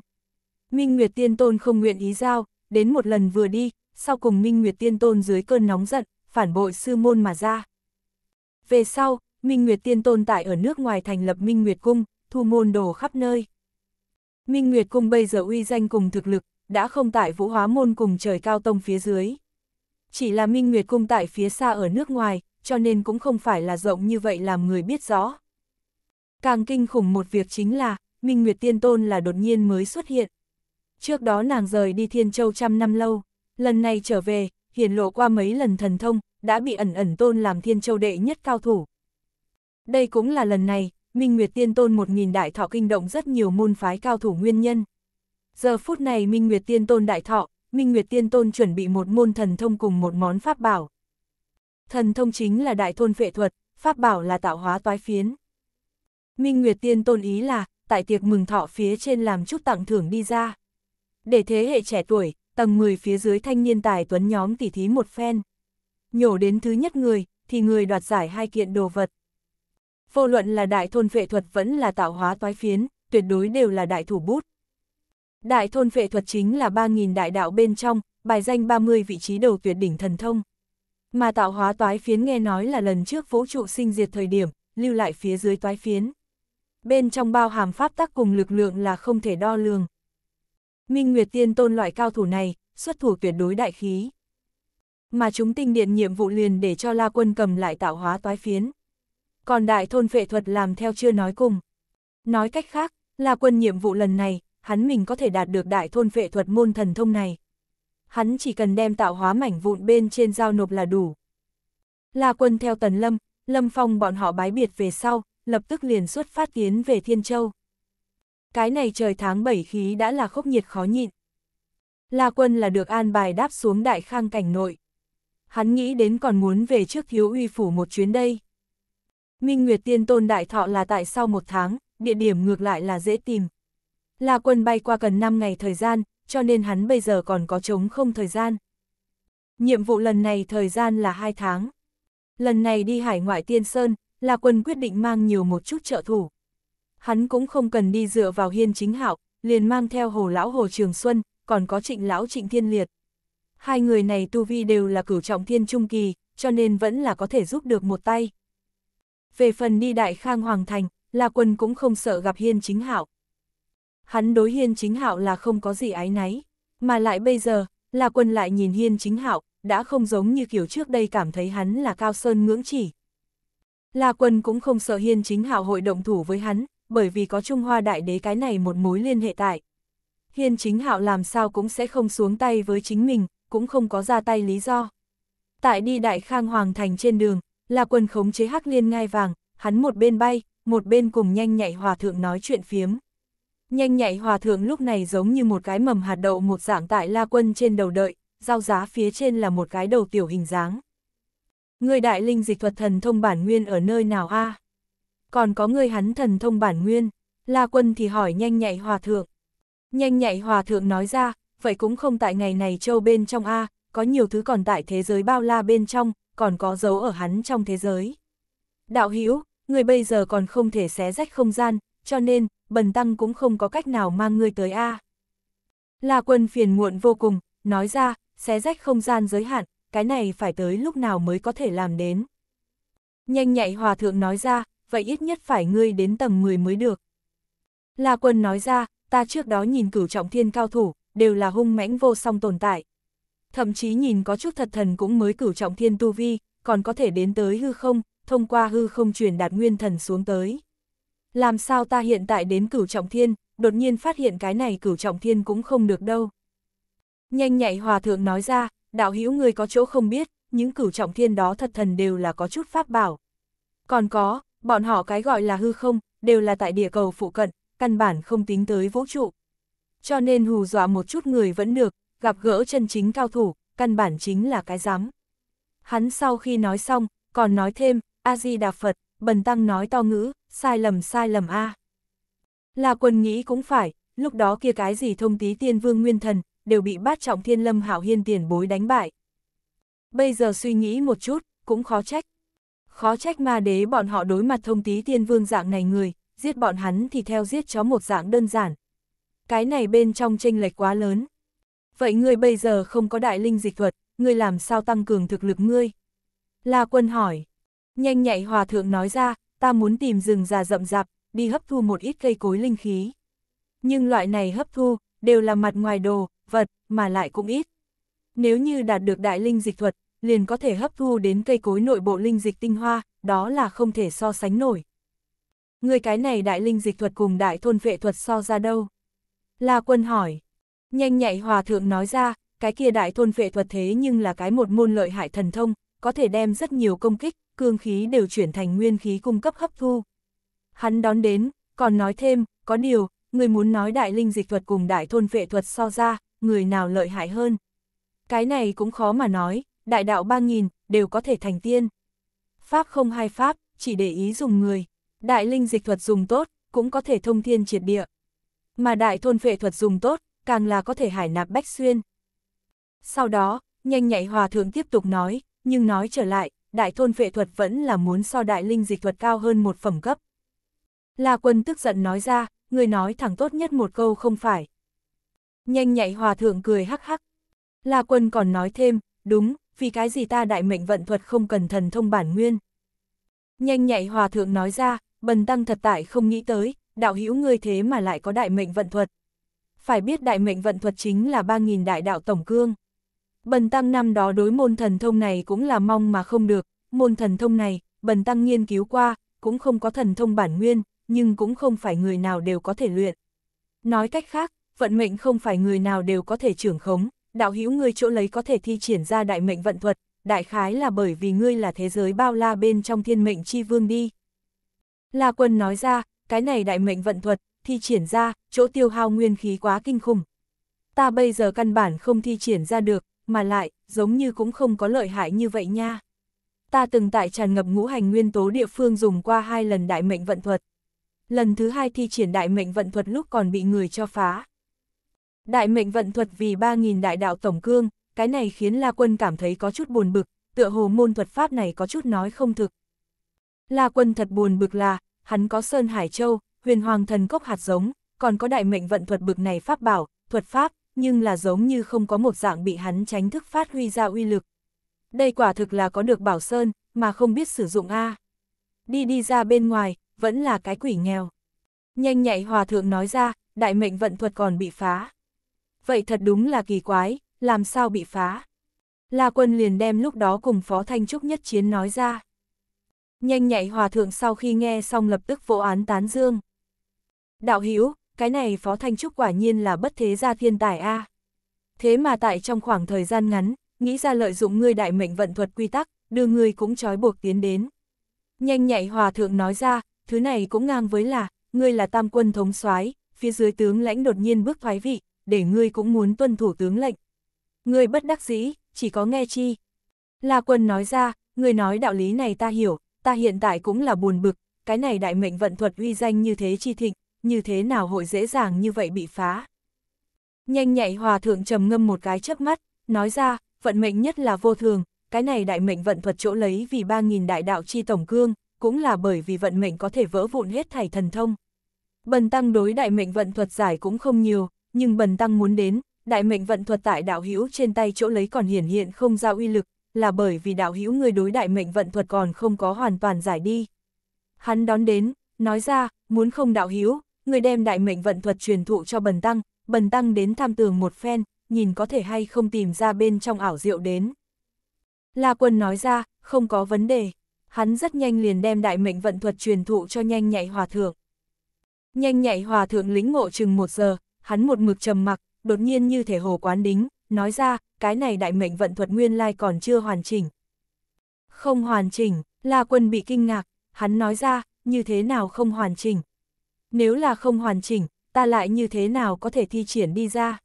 Minh Nguyệt Tiên Tôn không nguyện ý giao, đến một lần vừa đi, sau cùng Minh Nguyệt Tiên Tôn dưới cơn nóng giận, phản bội sư môn mà ra. Về sau, Minh Nguyệt Tiên Tôn tại ở nước ngoài thành lập Minh Nguyệt Cung, thu môn đồ khắp nơi. Minh Nguyệt Cung bây giờ uy danh cùng thực lực, đã không tại vũ hóa môn cùng trời cao tông phía dưới chỉ là Minh Nguyệt Cung tại phía xa ở nước ngoài, cho nên cũng không phải là rộng như vậy làm người biết rõ. Càng kinh khủng một việc chính là, Minh Nguyệt Tiên Tôn là đột nhiên mới xuất hiện. Trước đó nàng rời đi Thiên Châu trăm năm lâu, lần này trở về, hiển lộ qua mấy lần thần thông, đã bị ẩn ẩn tôn làm Thiên Châu đệ nhất cao thủ. Đây cũng là lần này, Minh Nguyệt Tiên Tôn một nghìn đại thọ kinh động rất nhiều môn phái cao thủ nguyên nhân. Giờ phút này Minh Nguyệt Tiên Tôn đại thọ, Minh Nguyệt Tiên Tôn chuẩn bị một môn thần thông cùng một món pháp bảo. Thần thông chính là đại thôn vệ thuật, pháp bảo là tạo hóa toái phiến. Minh Nguyệt Tiên Tôn ý là, tại tiệc mừng thọ phía trên làm chút tặng thưởng đi ra. Để thế hệ trẻ tuổi, tầng 10 phía dưới thanh niên tài tuấn nhóm tỉ thí một phen. Nhổ đến thứ nhất người, thì người đoạt giải hai kiện đồ vật. Vô luận là đại thôn vệ thuật vẫn là tạo hóa toái phiến, tuyệt đối đều là đại thủ bút. Đại thôn vệ thuật chính là 3.000 đại đạo bên trong, bài danh 30 vị trí đầu tuyệt đỉnh thần thông. Mà tạo hóa toái phiến nghe nói là lần trước vũ trụ sinh diệt thời điểm, lưu lại phía dưới toái phiến. Bên trong bao hàm pháp tắc cùng lực lượng là không thể đo lường. Minh Nguyệt Tiên tôn loại cao thủ này, xuất thủ tuyệt đối đại khí. Mà chúng tinh điện nhiệm vụ liền để cho La Quân cầm lại tạo hóa toái phiến. Còn đại thôn vệ thuật làm theo chưa nói cùng. Nói cách khác, La Quân nhiệm vụ lần này, hắn mình có thể đạt được đại thôn vệ thuật môn thần thông này. Hắn chỉ cần đem tạo hóa mảnh vụn bên trên giao nộp là đủ. La quân theo tần lâm, lâm phong bọn họ bái biệt về sau, lập tức liền xuất phát tiến về Thiên Châu. Cái này trời tháng bảy khí đã là khốc nhiệt khó nhịn. La quân là được an bài đáp xuống đại khang cảnh nội. Hắn nghĩ đến còn muốn về trước thiếu uy phủ một chuyến đây. Minh Nguyệt Tiên Tôn Đại Thọ là tại sau một tháng, địa điểm ngược lại là dễ tìm. La Quân bay qua cần 5 ngày thời gian, cho nên hắn bây giờ còn có trống không thời gian. Nhiệm vụ lần này thời gian là 2 tháng. Lần này đi hải ngoại tiên sơn, La Quân quyết định mang nhiều một chút trợ thủ. Hắn cũng không cần đi dựa vào hiên chính hạo, liền mang theo hồ lão hồ trường xuân, còn có trịnh lão trịnh thiên liệt. Hai người này tu vi đều là cửu trọng thiên trung kỳ, cho nên vẫn là có thể giúp được một tay. Về phần đi đại khang hoàng thành, La Quân cũng không sợ gặp hiên chính hạo. Hắn đối Hiên Chính Hạo là không có gì ái náy, mà lại bây giờ, là quân lại nhìn Hiên Chính Hạo, đã không giống như kiểu trước đây cảm thấy hắn là cao sơn ngưỡng chỉ. là quân cũng không sợ Hiên Chính Hạo hội động thủ với hắn, bởi vì có Trung Hoa Đại Đế cái này một mối liên hệ tại. Hiên Chính Hạo làm sao cũng sẽ không xuống tay với chính mình, cũng không có ra tay lý do. Tại đi Đại Khang Hoàng Thành trên đường, là Quân khống chế hắc liên ngai vàng, hắn một bên bay, một bên cùng nhanh nhạy hòa thượng nói chuyện phiếm. Nhanh nhạy hòa thượng lúc này giống như một cái mầm hạt đậu một dạng tại la quân trên đầu đợi, giao giá phía trên là một cái đầu tiểu hình dáng. Người đại linh dịch thuật thần thông bản nguyên ở nơi nào a? À? Còn có người hắn thần thông bản nguyên, la quân thì hỏi nhanh nhạy hòa thượng. Nhanh nhạy hòa thượng nói ra, vậy cũng không tại ngày này châu bên trong a, à, có nhiều thứ còn tại thế giới bao la bên trong, còn có dấu ở hắn trong thế giới. Đạo Hữu người bây giờ còn không thể xé rách không gian, cho nên, bần tăng cũng không có cách nào mang ngươi tới a. À. La quân phiền muộn vô cùng, nói ra, xé rách không gian giới hạn, cái này phải tới lúc nào mới có thể làm đến. Nhanh nhạy hòa thượng nói ra, vậy ít nhất phải ngươi đến tầng 10 mới được. La quân nói ra, ta trước đó nhìn cửu trọng thiên cao thủ, đều là hung mãnh vô song tồn tại. Thậm chí nhìn có chút thật thần cũng mới cửu trọng thiên tu vi, còn có thể đến tới hư không, thông qua hư không truyền đạt nguyên thần xuống tới. Làm sao ta hiện tại đến cửu trọng thiên, đột nhiên phát hiện cái này cửu trọng thiên cũng không được đâu. Nhanh nhạy hòa thượng nói ra, đạo hữu người có chỗ không biết, những cửu trọng thiên đó thật thần đều là có chút pháp bảo. Còn có, bọn họ cái gọi là hư không, đều là tại địa cầu phụ cận, căn bản không tính tới vũ trụ. Cho nên hù dọa một chút người vẫn được, gặp gỡ chân chính cao thủ, căn bản chính là cái giám. Hắn sau khi nói xong, còn nói thêm, A-di-đà Phật, bần tăng nói to ngữ, sai lầm sai lầm a. À. Là quân nghĩ cũng phải, lúc đó kia cái gì thông tí tiên vương nguyên thần, đều bị bát trọng thiên lâm hạo hiên tiền bối đánh bại. Bây giờ suy nghĩ một chút, cũng khó trách. Khó trách ma đế bọn họ đối mặt thông tí tiên vương dạng này người, giết bọn hắn thì theo giết chó một dạng đơn giản. Cái này bên trong tranh lệch quá lớn. Vậy ngươi bây giờ không có đại linh dịch thuật, ngươi làm sao tăng cường thực lực ngươi? La quân hỏi. Nhanh nhạy hòa thượng nói ra, ta muốn tìm rừng già rậm rạp, đi hấp thu một ít cây cối linh khí. Nhưng loại này hấp thu, đều là mặt ngoài đồ, vật, mà lại cũng ít. Nếu như đạt được đại linh dịch thuật, liền có thể hấp thu đến cây cối nội bộ linh dịch tinh hoa, đó là không thể so sánh nổi. Người cái này đại linh dịch thuật cùng đại thôn vệ thuật so ra đâu? La quân hỏi. Nhanh nhạy hòa thượng nói ra, cái kia đại thôn vệ thuật thế nhưng là cái một môn lợi hại thần thông, có thể đem rất nhiều công kích, cương khí đều chuyển thành nguyên khí cung cấp hấp thu. Hắn đón đến, còn nói thêm, có điều, người muốn nói đại linh dịch thuật cùng đại thôn vệ thuật so ra, người nào lợi hại hơn. Cái này cũng khó mà nói, đại đạo ba nghìn đều có thể thành tiên. Pháp không hai pháp, chỉ để ý dùng người. Đại linh dịch thuật dùng tốt, cũng có thể thông thiên triệt địa. Mà đại thôn vệ thuật dùng tốt, càng là có thể hải nạp bách xuyên. Sau đó, nhanh nhạy hòa thượng tiếp tục nói, nhưng nói trở lại, đại thôn phệ thuật vẫn là muốn so đại linh dịch thuật cao hơn một phẩm cấp. La quân tức giận nói ra, người nói thẳng tốt nhất một câu không phải. Nhanh nhạy hòa thượng cười hắc hắc. La quân còn nói thêm, đúng, vì cái gì ta đại mệnh vận thuật không cần thần thông bản nguyên. Nhanh nhạy hòa thượng nói ra, bần tăng thật tại không nghĩ tới, đạo hữu ngươi thế mà lại có đại mệnh vận thuật. Phải biết đại mệnh vận thuật chính là 3.000 đại đạo tổng cương. Bần tăng năm đó đối môn thần thông này cũng là mong mà không được, môn thần thông này, bần tăng nghiên cứu qua, cũng không có thần thông bản nguyên, nhưng cũng không phải người nào đều có thể luyện. Nói cách khác, vận mệnh không phải người nào đều có thể trưởng khống, đạo hữu ngươi chỗ lấy có thể thi triển ra đại mệnh vận thuật, đại khái là bởi vì ngươi là thế giới bao la bên trong thiên mệnh chi vương đi. La quân nói ra, cái này đại mệnh vận thuật, thi triển ra, chỗ tiêu hao nguyên khí quá kinh khủng. Ta bây giờ căn bản không thi triển ra được, mà lại, giống như cũng không có lợi hại như vậy nha. Ta từng tại tràn ngập ngũ hành nguyên tố địa phương dùng qua hai lần đại mệnh vận thuật. Lần thứ hai thi triển đại mệnh vận thuật lúc còn bị người cho phá. Đại mệnh vận thuật vì 3.000 đại đạo tổng cương, cái này khiến La Quân cảm thấy có chút buồn bực, tựa hồ môn thuật pháp này có chút nói không thực. La Quân thật buồn bực là, hắn có Sơn Hải Châu, huyền hoàng thần cốc hạt giống, còn có đại mệnh vận thuật bực này pháp bảo, thuật pháp, nhưng là giống như không có một dạng bị hắn tránh thức phát huy ra uy lực. Đây quả thực là có được bảo sơn, mà không biết sử dụng A. Đi đi ra bên ngoài, vẫn là cái quỷ nghèo. Nhanh nhạy hòa thượng nói ra, đại mệnh vận thuật còn bị phá. Vậy thật đúng là kỳ quái, làm sao bị phá? La quân liền đem lúc đó cùng Phó Thanh Trúc nhất chiến nói ra. Nhanh nhạy hòa thượng sau khi nghe xong lập tức vỗ án tán dương. Đạo Hữu cái này Phó Thanh Trúc quả nhiên là bất thế gia thiên tài a. Thế mà tại trong khoảng thời gian ngắn, nghĩ ra lợi dụng ngươi đại mệnh vận thuật quy tắc, đưa ngươi cũng trói buộc tiến đến. Nhanh nhạy hòa thượng nói ra, thứ này cũng ngang với là, ngươi là tam quân thống soái, phía dưới tướng lãnh đột nhiên bước thoái vị, để ngươi cũng muốn tuân thủ tướng lệnh. Ngươi bất đắc dĩ, chỉ có nghe chi. là quân nói ra, ngươi nói đạo lý này ta hiểu, ta hiện tại cũng là buồn bực, cái này đại mệnh vận thuật uy danh như thế chi thịnh, như thế nào hội dễ dàng như vậy bị phá. Nhanh nhạy hòa thượng trầm ngâm một cái chớp mắt, nói ra, vận mệnh nhất là vô thường, cái này đại mệnh vận thuật chỗ lấy vì 3.000 đại đạo chi tổng cương, cũng là bởi vì vận mệnh có thể vỡ vụn hết thảy thần thông. Bần tăng đối đại mệnh vận thuật giải cũng không nhiều, nhưng bần tăng muốn đến, đại mệnh vận thuật tại đạo hữu trên tay chỗ lấy còn hiển hiện không ra uy lực, là bởi vì đạo hữu người đối đại mệnh vận thuật còn không có hoàn toàn giải đi. Hắn đón đến, nói ra, muốn không đạo hữu, người đem đại mệnh vận thuật truyền thụ cho bần tăng, bần tăng đến tham tường một phen, nhìn có thể hay không tìm ra bên trong ảo diệu đến. La quân nói ra, không có vấn đề, hắn rất nhanh liền đem đại mệnh vận thuật truyền thụ cho nhanh nhạy hòa thượng. Nhanh nhạy hòa thượng lính ngộ chừng một giờ, hắn một mực trầm mặc, đột nhiên như thể hồ quán đính, nói ra, cái này đại mệnh vận thuật nguyên lai còn chưa hoàn chỉnh. Không hoàn chỉnh, La Quân bị kinh ngạc, hắn nói ra, như thế nào không hoàn chỉnh, nếu là không hoàn chỉnh, ta lại như thế nào có thể thi triển đi ra.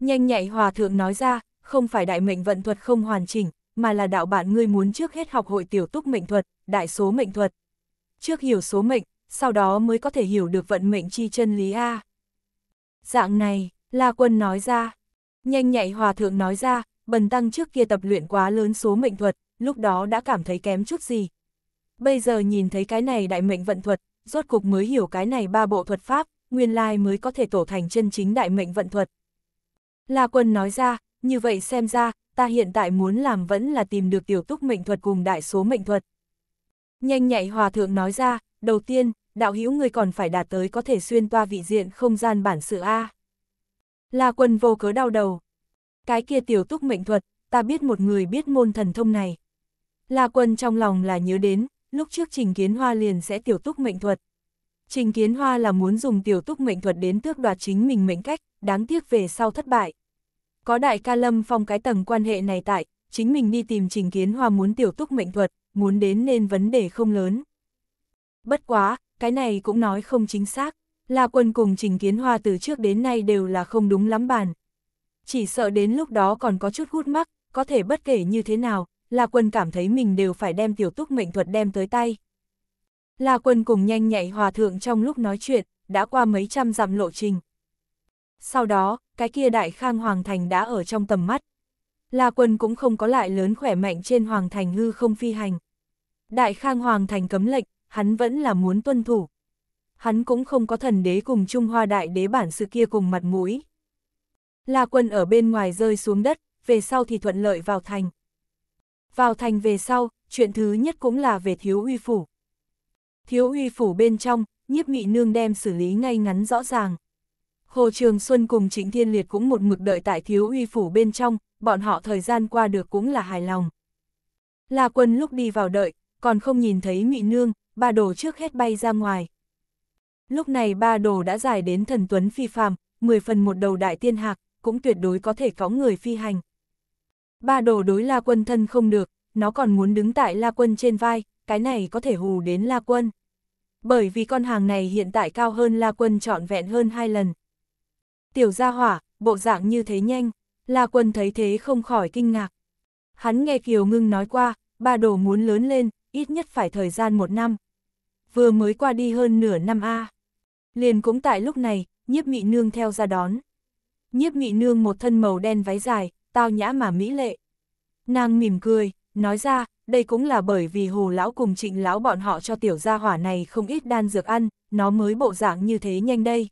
Nhanh nhạy hòa thượng nói ra, không phải đại mệnh vận thuật không hoàn chỉnh, mà là đạo bạn ngươi muốn trước hết học hội tiểu túc mệnh thuật, đại số mệnh thuật. Trước hiểu số mệnh, sau đó mới có thể hiểu được vận mệnh chi chân lý A. Dạng này, La Quân nói ra. Nhanh nhạy hòa thượng nói ra, bần tăng trước kia tập luyện quá lớn số mệnh thuật, lúc đó đã cảm thấy kém chút gì. Bây giờ nhìn thấy cái này đại mệnh vận thuật, rốt cục mới hiểu cái này ba bộ thuật pháp, nguyên lai mới có thể tổ thành chân chính đại mệnh vận thuật. La Quân nói ra, như vậy xem ra, ta hiện tại muốn làm vẫn là tìm được tiểu túc mệnh thuật cùng đại số mệnh thuật. Nhanh nhạy hòa thượng nói ra, đầu tiên, đạo hữu người còn phải đạt tới có thể xuyên toa vị diện không gian bản sự A. La Quân vô cớ đau đầu. Cái kia tiểu túc mệnh thuật, ta biết một người biết môn thần thông này. La Quân trong lòng là nhớ đến, lúc trước Trình Kiến Hoa liền sẽ tiểu túc mệnh thuật. Trình Kiến Hoa là muốn dùng tiểu túc mệnh thuật đến tước đoạt chính mình mệnh cách, đáng tiếc về sau thất bại. Có đại ca Lâm Phong cái tầng quan hệ này tại, chính mình đi tìm Trình Kiến Hoa muốn tiểu túc mệnh thuật, muốn đến nên vấn đề không lớn. Bất quá, cái này cũng nói không chính xác, là quân cùng Trình Kiến Hoa từ trước đến nay đều là không đúng lắm bàn. Chỉ sợ đến lúc đó còn có chút hút mắc, có thể bất kể như thế nào, La Quân cảm thấy mình đều phải đem tiểu túc mệnh thuật đem tới tay. La Quân cùng nhanh nhạy hòa thượng trong lúc nói chuyện, đã qua mấy trăm dặm lộ trình. Sau đó, cái kia đại khang hoàng thành đã ở trong tầm mắt. La Quân cũng không có lại lớn khỏe mạnh trên hoàng thành hư không phi hành. Đại khang hoàng thành cấm lệnh, hắn vẫn là muốn tuân thủ. Hắn cũng không có thần đế cùng Trung Hoa đại đế bản sự kia cùng mặt mũi. La Quân ở bên ngoài rơi xuống đất, về sau thì thuận lợi vào thành. Vào thành về sau, chuyện thứ nhất cũng là về thiếu uy phủ. Thiếu uy phủ bên trong, nhiếp nghị nương đem xử lý ngay ngắn rõ ràng. Hồ Trường Xuân cùng Trịnh Thiên Liệt cũng một mực đợi tại thiếu uy phủ bên trong, bọn họ thời gian qua được cũng là hài lòng. La quân lúc đi vào đợi, còn không nhìn thấy mị nương, ba đồ trước hết bay ra ngoài. Lúc này ba đồ đã dài đến thần tuấn phi phàm, 10 phần một đầu đại tiên hạc, cũng tuyệt đối có thể có người phi hành. Ba đồ đối La Quân thân không được, nó còn muốn đứng tại La Quân trên vai, cái này có thể hù đến La Quân. Bởi vì con hàng này hiện tại cao hơn La Quân trọn vẹn hơn hai lần. Tiểu gia hỏa, bộ dạng như thế nhanh, La Quân thấy thế không khỏi kinh ngạc. Hắn nghe Kiều Ngưng nói qua, ba đồ muốn lớn lên, ít nhất phải thời gian một năm. Vừa mới qua đi hơn nửa năm A. Liền cũng tại lúc này, nhiếp mị nương theo ra đón. Nhiếp mị nương một thân màu đen váy dài, tao nhã mà mỹ lệ. Nàng mỉm cười, nói ra, đây cũng là bởi vì hồ lão cùng trịnh lão bọn họ cho tiểu gia hỏa này không ít đan dược ăn, nó mới bộ dạng như thế nhanh đây.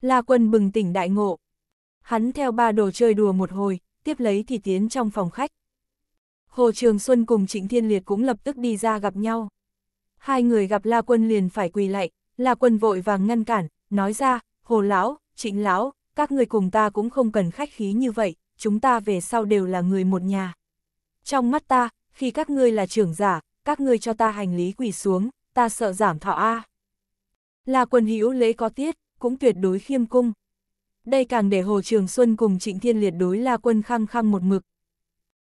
La quân bừng tỉnh đại ngộ. Hắn theo ba đồ chơi đùa một hồi, tiếp lấy thì tiến trong phòng khách. Hồ Trường Xuân cùng Trịnh Thiên Liệt cũng lập tức đi ra gặp nhau. Hai người gặp La Quân liền phải quỳ lạy, La Quân vội vàng ngăn cản, nói ra, Hồ Lão, Trịnh Lão, các người cùng ta cũng không cần khách khí như vậy, chúng ta về sau đều là người một nhà. Trong mắt ta, khi các ngươi là trưởng giả, các ngươi cho ta hành lý quỳ xuống, ta sợ giảm thọ A. Là quần hữu lễ có tiết, cũng tuyệt đối khiêm cung. Đây càng để Hồ Trường Xuân cùng Trịnh Thiên Liệt đối La Quân khăng khăng một mực.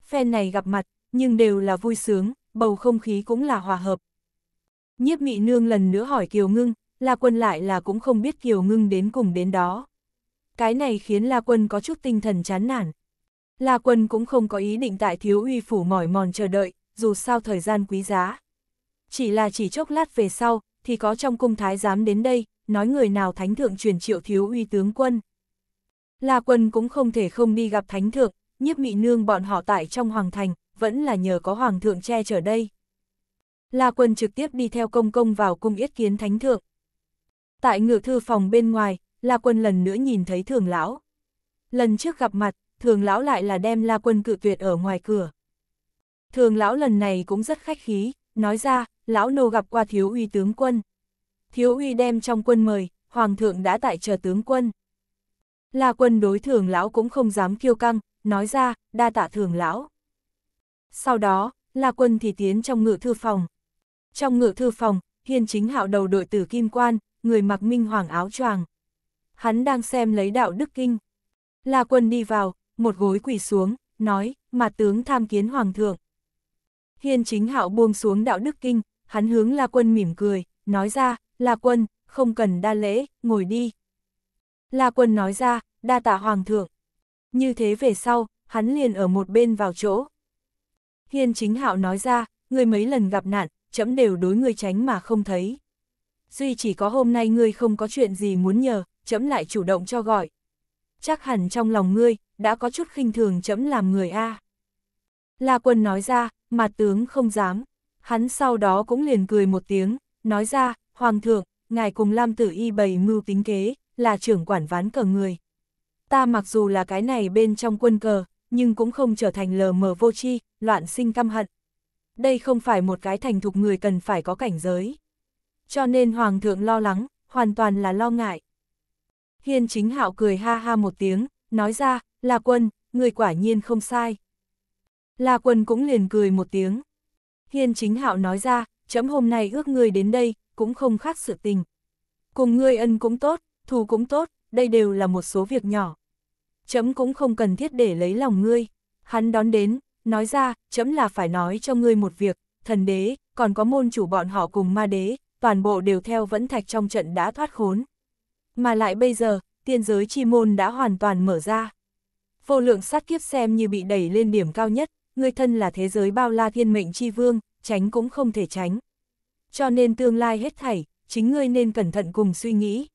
Phen này gặp mặt, nhưng đều là vui sướng, bầu không khí cũng là hòa hợp. Nhiếp Mị Nương lần nữa hỏi Kiều Ngưng, La Quân lại là cũng không biết Kiều Ngưng đến cùng đến đó cái này khiến La Quân có chút tinh thần chán nản. La Quân cũng không có ý định tại thiếu uy phủ mỏi mòn chờ đợi, dù sao thời gian quý giá. Chỉ là chỉ chốc lát về sau, thì có trong cung thái giám đến đây, nói người nào thánh thượng truyền triệu thiếu uy tướng quân. La Quân cũng không thể không đi gặp thánh thượng, nhiếp mị nương bọn họ tại trong hoàng thành, vẫn là nhờ có hoàng thượng che chở đây. La Quân trực tiếp đi theo công công vào cung yết kiến thánh thượng. Tại ngự thư phòng bên ngoài, La Quân lần nữa nhìn thấy thường lão. Lần trước gặp mặt, thường lão lại là đem La Quân cự tuyệt ở ngoài cửa. Thường lão lần này cũng rất khách khí, nói ra, lão nô gặp qua thiếu uy tướng quân. Thiếu uy đem trong quân mời, hoàng thượng đã tại chờ tướng quân. La quân đối thường lão cũng không dám kiêu căng, nói ra, đa tạ thường lão. Sau đó, La quân thì tiến trong ngự thư phòng. Trong ngự thư phòng, hiền chính hạo đầu đội tử kim quan, người mặc minh hoàng áo choàng hắn đang xem lấy đạo đức kinh. La quân đi vào, một gối quỳ xuống, nói, mà tướng tham kiến hoàng thượng. Hiên chính hạo buông xuống đạo đức kinh, hắn hướng La quân mỉm cười, nói ra, La quân, không cần đa lễ, ngồi đi. La quân nói ra, đa tạ hoàng thượng. Như thế về sau, hắn liền ở một bên vào chỗ. Hiên chính hạo nói ra, người mấy lần gặp nạn, chấm đều đối người tránh mà không thấy. Duy chỉ có hôm nay ngươi không có chuyện gì muốn nhờ, chấm lại chủ động cho gọi. Chắc hẳn trong lòng ngươi, đã có chút khinh thường chấm làm người A. La quân nói ra, mà tướng không dám. Hắn sau đó cũng liền cười một tiếng, nói ra, Hoàng thượng, ngài cùng Lam Tử Y bày mưu tính kế, là trưởng quản ván cờ người. Ta mặc dù là cái này bên trong quân cờ, nhưng cũng không trở thành lờ mờ vô tri, loạn sinh căm hận. Đây không phải một cái thành thục người cần phải có cảnh giới. Cho nên Hoàng thượng lo lắng, hoàn toàn là lo ngại. Hiên chính hạo cười ha ha một tiếng, nói ra, là quân, người quả nhiên không sai. La quân cũng liền cười một tiếng. Hiên chính hạo nói ra, chấm hôm nay ước ngươi đến đây, cũng không khác sự tình. Cùng ngươi ân cũng tốt, thù cũng tốt, đây đều là một số việc nhỏ. Chấm cũng không cần thiết để lấy lòng ngươi. Hắn đón đến, nói ra, chấm là phải nói cho ngươi một việc, thần đế, còn có môn chủ bọn họ cùng ma đế, toàn bộ đều theo vẫn thạch trong trận đã thoát khốn mà lại bây giờ, tiên giới chi môn đã hoàn toàn mở ra. Vô lượng sát kiếp xem như bị đẩy lên điểm cao nhất, người thân là thế giới bao la thiên mệnh chi vương, tránh cũng không thể tránh. Cho nên tương lai hết thảy, chính ngươi nên cẩn thận cùng suy nghĩ.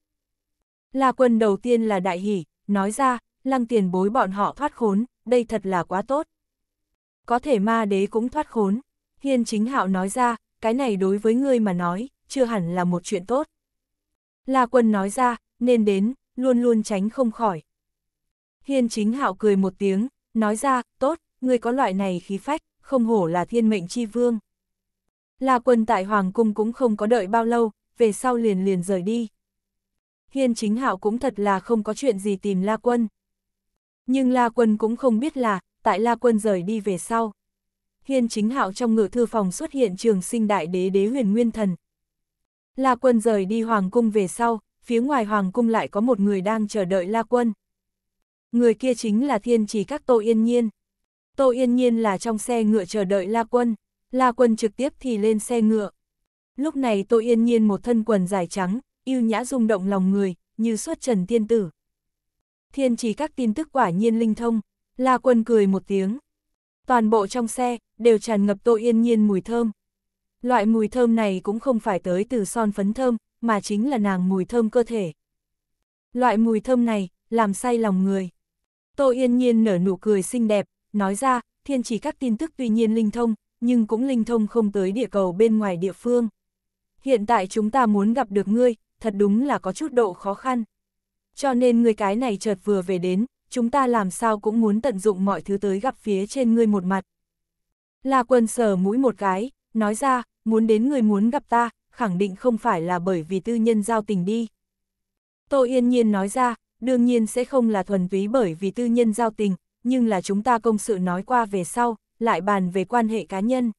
La quân đầu tiên là đại hỷ, nói ra, lăng tiền bối bọn họ thoát khốn, đây thật là quá tốt. Có thể ma đế cũng thoát khốn, hiên chính hạo nói ra, cái này đối với ngươi mà nói, chưa hẳn là một chuyện tốt. La quân nói ra, nên đến, luôn luôn tránh không khỏi. Hiên chính hạo cười một tiếng, nói ra, tốt, người có loại này khí phách, không hổ là thiên mệnh chi vương. La quân tại Hoàng Cung cũng không có đợi bao lâu, về sau liền liền rời đi. Hiên chính hạo cũng thật là không có chuyện gì tìm La quân. Nhưng La quân cũng không biết là, tại La quân rời đi về sau. Hiên chính hạo trong ngự thư phòng xuất hiện trường sinh đại đế đế huyền nguyên thần. La quân rời đi Hoàng Cung về sau, phía ngoài hoàng cung lại có một người đang chờ đợi La Quân. Người kia chính là thiên trì các Tô Yên Nhiên. Tô Yên Nhiên là trong xe ngựa chờ đợi La Quân, La Quân trực tiếp thì lên xe ngựa. Lúc này Tô Yên Nhiên một thân quần dài trắng, yêu nhã rung động lòng người, như xuất trần tiên tử. Thiên trì các tin tức quả nhiên linh thông, La Quân cười một tiếng. Toàn bộ trong xe, đều tràn ngập Tô Yên Nhiên mùi thơm. Loại mùi thơm này cũng không phải tới từ son phấn thơm, mà chính là nàng mùi thơm cơ thể. Loại mùi thơm này, làm say lòng người. Tô Yên Nhiên nở nụ cười xinh đẹp, nói ra, thiên chỉ các tin tức tuy nhiên linh thông, nhưng cũng linh thông không tới địa cầu bên ngoài địa phương. Hiện tại chúng ta muốn gặp được ngươi, thật đúng là có chút độ khó khăn. Cho nên ngươi cái này chợt vừa về đến, chúng ta làm sao cũng muốn tận dụng mọi thứ tới gặp phía trên ngươi một mặt. La quân sờ mũi một cái, nói ra, muốn đến người muốn gặp ta, khẳng định không phải là bởi vì tư nhân giao tình đi. Tô Yên Nhiên nói ra, đương nhiên sẽ không là thuần túy bởi vì tư nhân giao tình, nhưng là chúng ta công sự nói qua về sau, lại bàn về quan hệ cá nhân.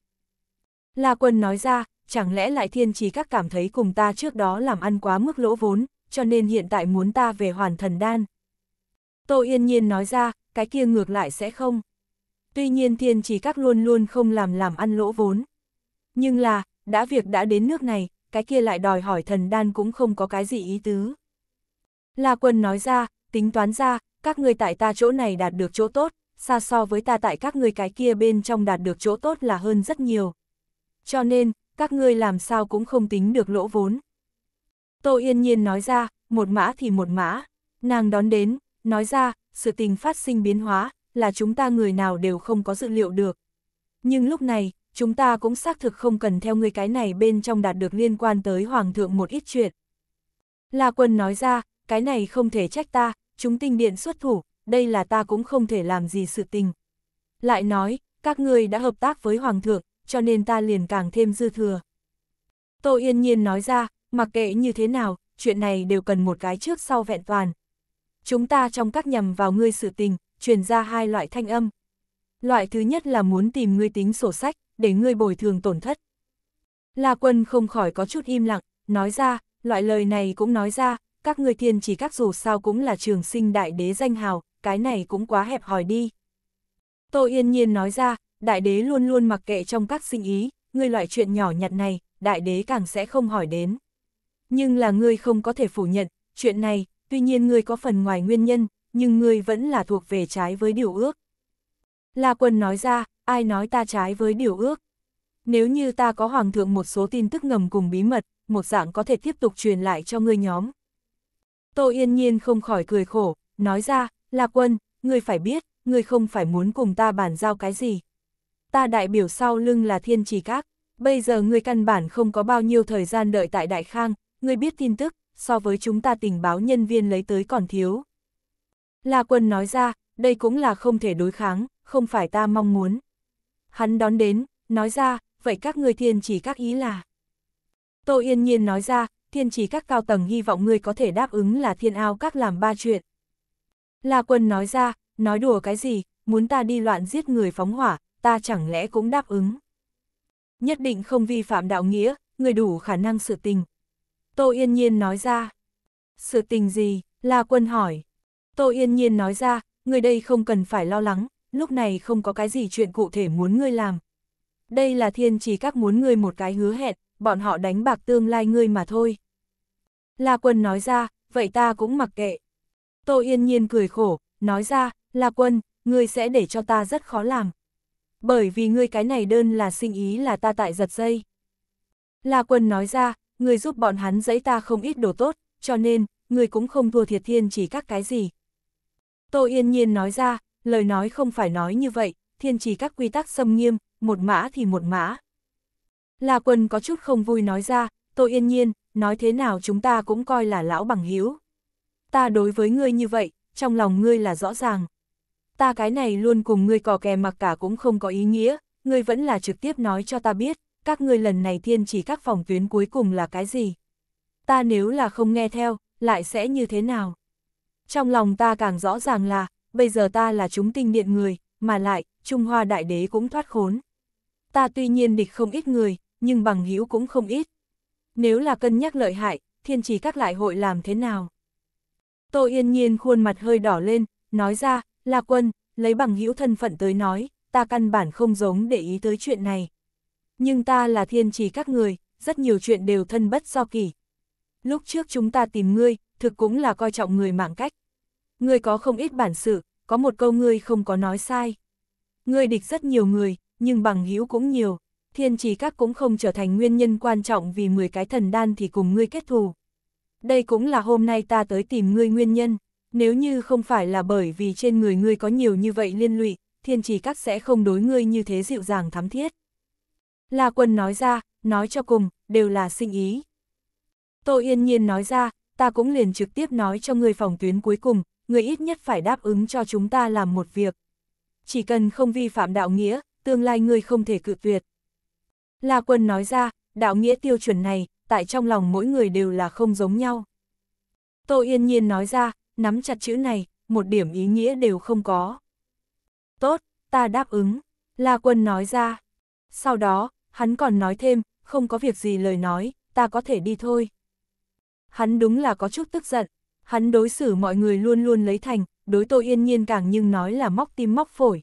La Quân nói ra, chẳng lẽ lại thiên trí các cảm thấy cùng ta trước đó làm ăn quá mức lỗ vốn, cho nên hiện tại muốn ta về hoàn thần đan. Tô Yên Nhiên nói ra, cái kia ngược lại sẽ không. Tuy nhiên thiên trí các luôn luôn không làm làm ăn lỗ vốn. Nhưng là, đã việc đã đến nước này, cái kia lại đòi hỏi thần đan cũng không có cái gì ý tứ. La quân nói ra, tính toán ra, các ngươi tại ta chỗ này đạt được chỗ tốt, xa so với ta tại các ngươi cái kia bên trong đạt được chỗ tốt là hơn rất nhiều. Cho nên, các ngươi làm sao cũng không tính được lỗ vốn. Tô Yên Nhiên nói ra, một mã thì một mã, nàng đón đến, nói ra, sự tình phát sinh biến hóa, là chúng ta người nào đều không có dự liệu được. Nhưng lúc này, chúng ta cũng xác thực không cần theo người cái này bên trong đạt được liên quan tới Hoàng thượng một ít chuyện. La quân nói ra, cái này không thể trách ta, chúng tinh điện xuất thủ, đây là ta cũng không thể làm gì sự tình. Lại nói, các ngươi đã hợp tác với Hoàng thượng, cho nên ta liền càng thêm dư thừa. Tô Yên Nhiên nói ra, mặc kệ như thế nào, chuyện này đều cần một cái trước sau vẹn toàn. Chúng ta trong các nhằm vào ngươi sự tình, truyền ra hai loại thanh âm. Loại thứ nhất là muốn tìm ngươi tính sổ sách, để ngươi bồi thường tổn thất. La quân không khỏi có chút im lặng, nói ra, loại lời này cũng nói ra, các ngươi thiên chỉ các dù sao cũng là trường sinh đại đế danh hào, cái này cũng quá hẹp hòi đi. Tô Yên Nhiên nói ra, đại đế luôn luôn mặc kệ trong các sinh ý, ngươi loại chuyện nhỏ nhặt này, đại đế càng sẽ không hỏi đến. Nhưng là ngươi không có thể phủ nhận, chuyện này, tuy nhiên ngươi có phần ngoài nguyên nhân, nhưng ngươi vẫn là thuộc về trái với điều ước. La Quân nói ra, ai nói ta trái với điều ước. Nếu như ta có hoàng thượng một số tin tức ngầm cùng bí mật, một dạng có thể tiếp tục truyền lại cho ngươi nhóm. Tô Yên Nhiên không khỏi cười khổ, nói ra, là quân, ngươi phải biết, ngươi không phải muốn cùng ta bàn giao cái gì. Ta đại biểu sau lưng là thiên trì các, bây giờ ngươi căn bản không có bao nhiêu thời gian đợi tại Đại Khang, ngươi biết tin tức, so với chúng ta tình báo nhân viên lấy tới còn thiếu. La quân nói ra, đây cũng là không thể đối kháng, không phải ta mong muốn. Hắn đón đến, nói ra, vậy các ngươi thiên chỉ các ý là. Tô Yên Nhiên nói ra, thiên chỉ các cao tầng hy vọng ngươi có thể đáp ứng là thiên ao các làm ba chuyện. La quân nói ra, nói đùa cái gì, muốn ta đi loạn giết người phóng hỏa, ta chẳng lẽ cũng đáp ứng. Nhất định không vi phạm đạo nghĩa, người đủ khả năng sự tình. Tô Yên Nhiên nói ra. Sự tình gì? La Quân hỏi. Tô Yên Nhiên nói ra, người đây không cần phải lo lắng, lúc này không có cái gì chuyện cụ thể muốn ngươi làm. Đây là thiên chỉ các muốn ngươi một cái hứa hẹn, bọn họ đánh bạc tương lai ngươi mà thôi. La quân nói ra, vậy ta cũng mặc kệ. Tô yên nhiên cười khổ, nói ra, La quân, ngươi sẽ để cho ta rất khó làm. Bởi vì ngươi cái này đơn là sinh ý là ta tại giật dây. La quân nói ra, ngươi giúp bọn hắn giấy ta không ít đồ tốt, cho nên, ngươi cũng không thua thiệt thiên chỉ các cái gì. Tô yên nhiên nói ra, lời nói không phải nói như vậy, thiên trì các quy tắc xâm nghiêm, một mã thì một mã. là quân có chút không vui nói ra, tôi yên nhiên, nói thế nào chúng ta cũng coi là lão bằng hiếu. Ta đối với ngươi như vậy, trong lòng ngươi là rõ ràng. Ta cái này luôn cùng ngươi cò kè mặc cả cũng không có ý nghĩa, ngươi vẫn là trực tiếp nói cho ta biết, các ngươi lần này thiên chỉ các phòng tuyến cuối cùng là cái gì. Ta nếu là không nghe theo, lại sẽ như thế nào? Trong lòng ta càng rõ ràng là, bây giờ ta là chúng tinh điện người, mà lại, Trung Hoa Đại Đế cũng thoát khốn. Ta tuy nhiên địch không ít người, nhưng bằng hữu cũng không ít. Nếu là cân nhắc lợi hại, thiên trì các lại hội làm thế nào? Tô Yên Nhiên khuôn mặt hơi đỏ lên, nói ra, La Quân, lấy bằng hữu thân phận tới nói, ta căn bản không giống để ý tới chuyện này. Nhưng ta là thiên trì các người, rất nhiều chuyện đều thân bất do kỳ. Lúc trước chúng ta tìm ngươi, thực cũng là coi trọng người mạng cách. Ngươi có không ít bản sự, có một câu ngươi không có nói sai. Ngươi địch rất nhiều người, nhưng bằng hữu cũng nhiều, thiên trì các cũng không trở thành nguyên nhân quan trọng vì 10 cái thần đan thì cùng ngươi kết thù. Đây cũng là hôm nay ta tới tìm ngươi nguyên nhân, nếu như không phải là bởi vì trên người ngươi có nhiều như vậy liên lụy, thiên trì các sẽ không đối ngươi như thế dịu dàng thắm thiết. La quân nói ra, nói cho cùng, đều là sinh ý. Tô yên nhiên nói ra, ta cũng liền trực tiếp nói cho ngươi phòng tuyến cuối cùng, người ít nhất phải đáp ứng cho chúng ta làm một việc. Chỉ cần không vi phạm đạo nghĩa, tương lai ngươi không thể cự tuyệt. La Quân nói ra, đạo nghĩa tiêu chuẩn này, tại trong lòng mỗi người đều là không giống nhau. Tô Yên Nhiên nói ra, nắm chặt chữ này, một điểm ý nghĩa đều không có. Tốt, ta đáp ứng, La Quân nói ra. Sau đó, hắn còn nói thêm, không có việc gì lời nói, ta có thể đi thôi. Hắn đúng là có chút tức giận, Hắn đối xử mọi người luôn luôn lấy thành, đối Tô Yên Nhiên càng nhưng nói là móc tim móc phổi.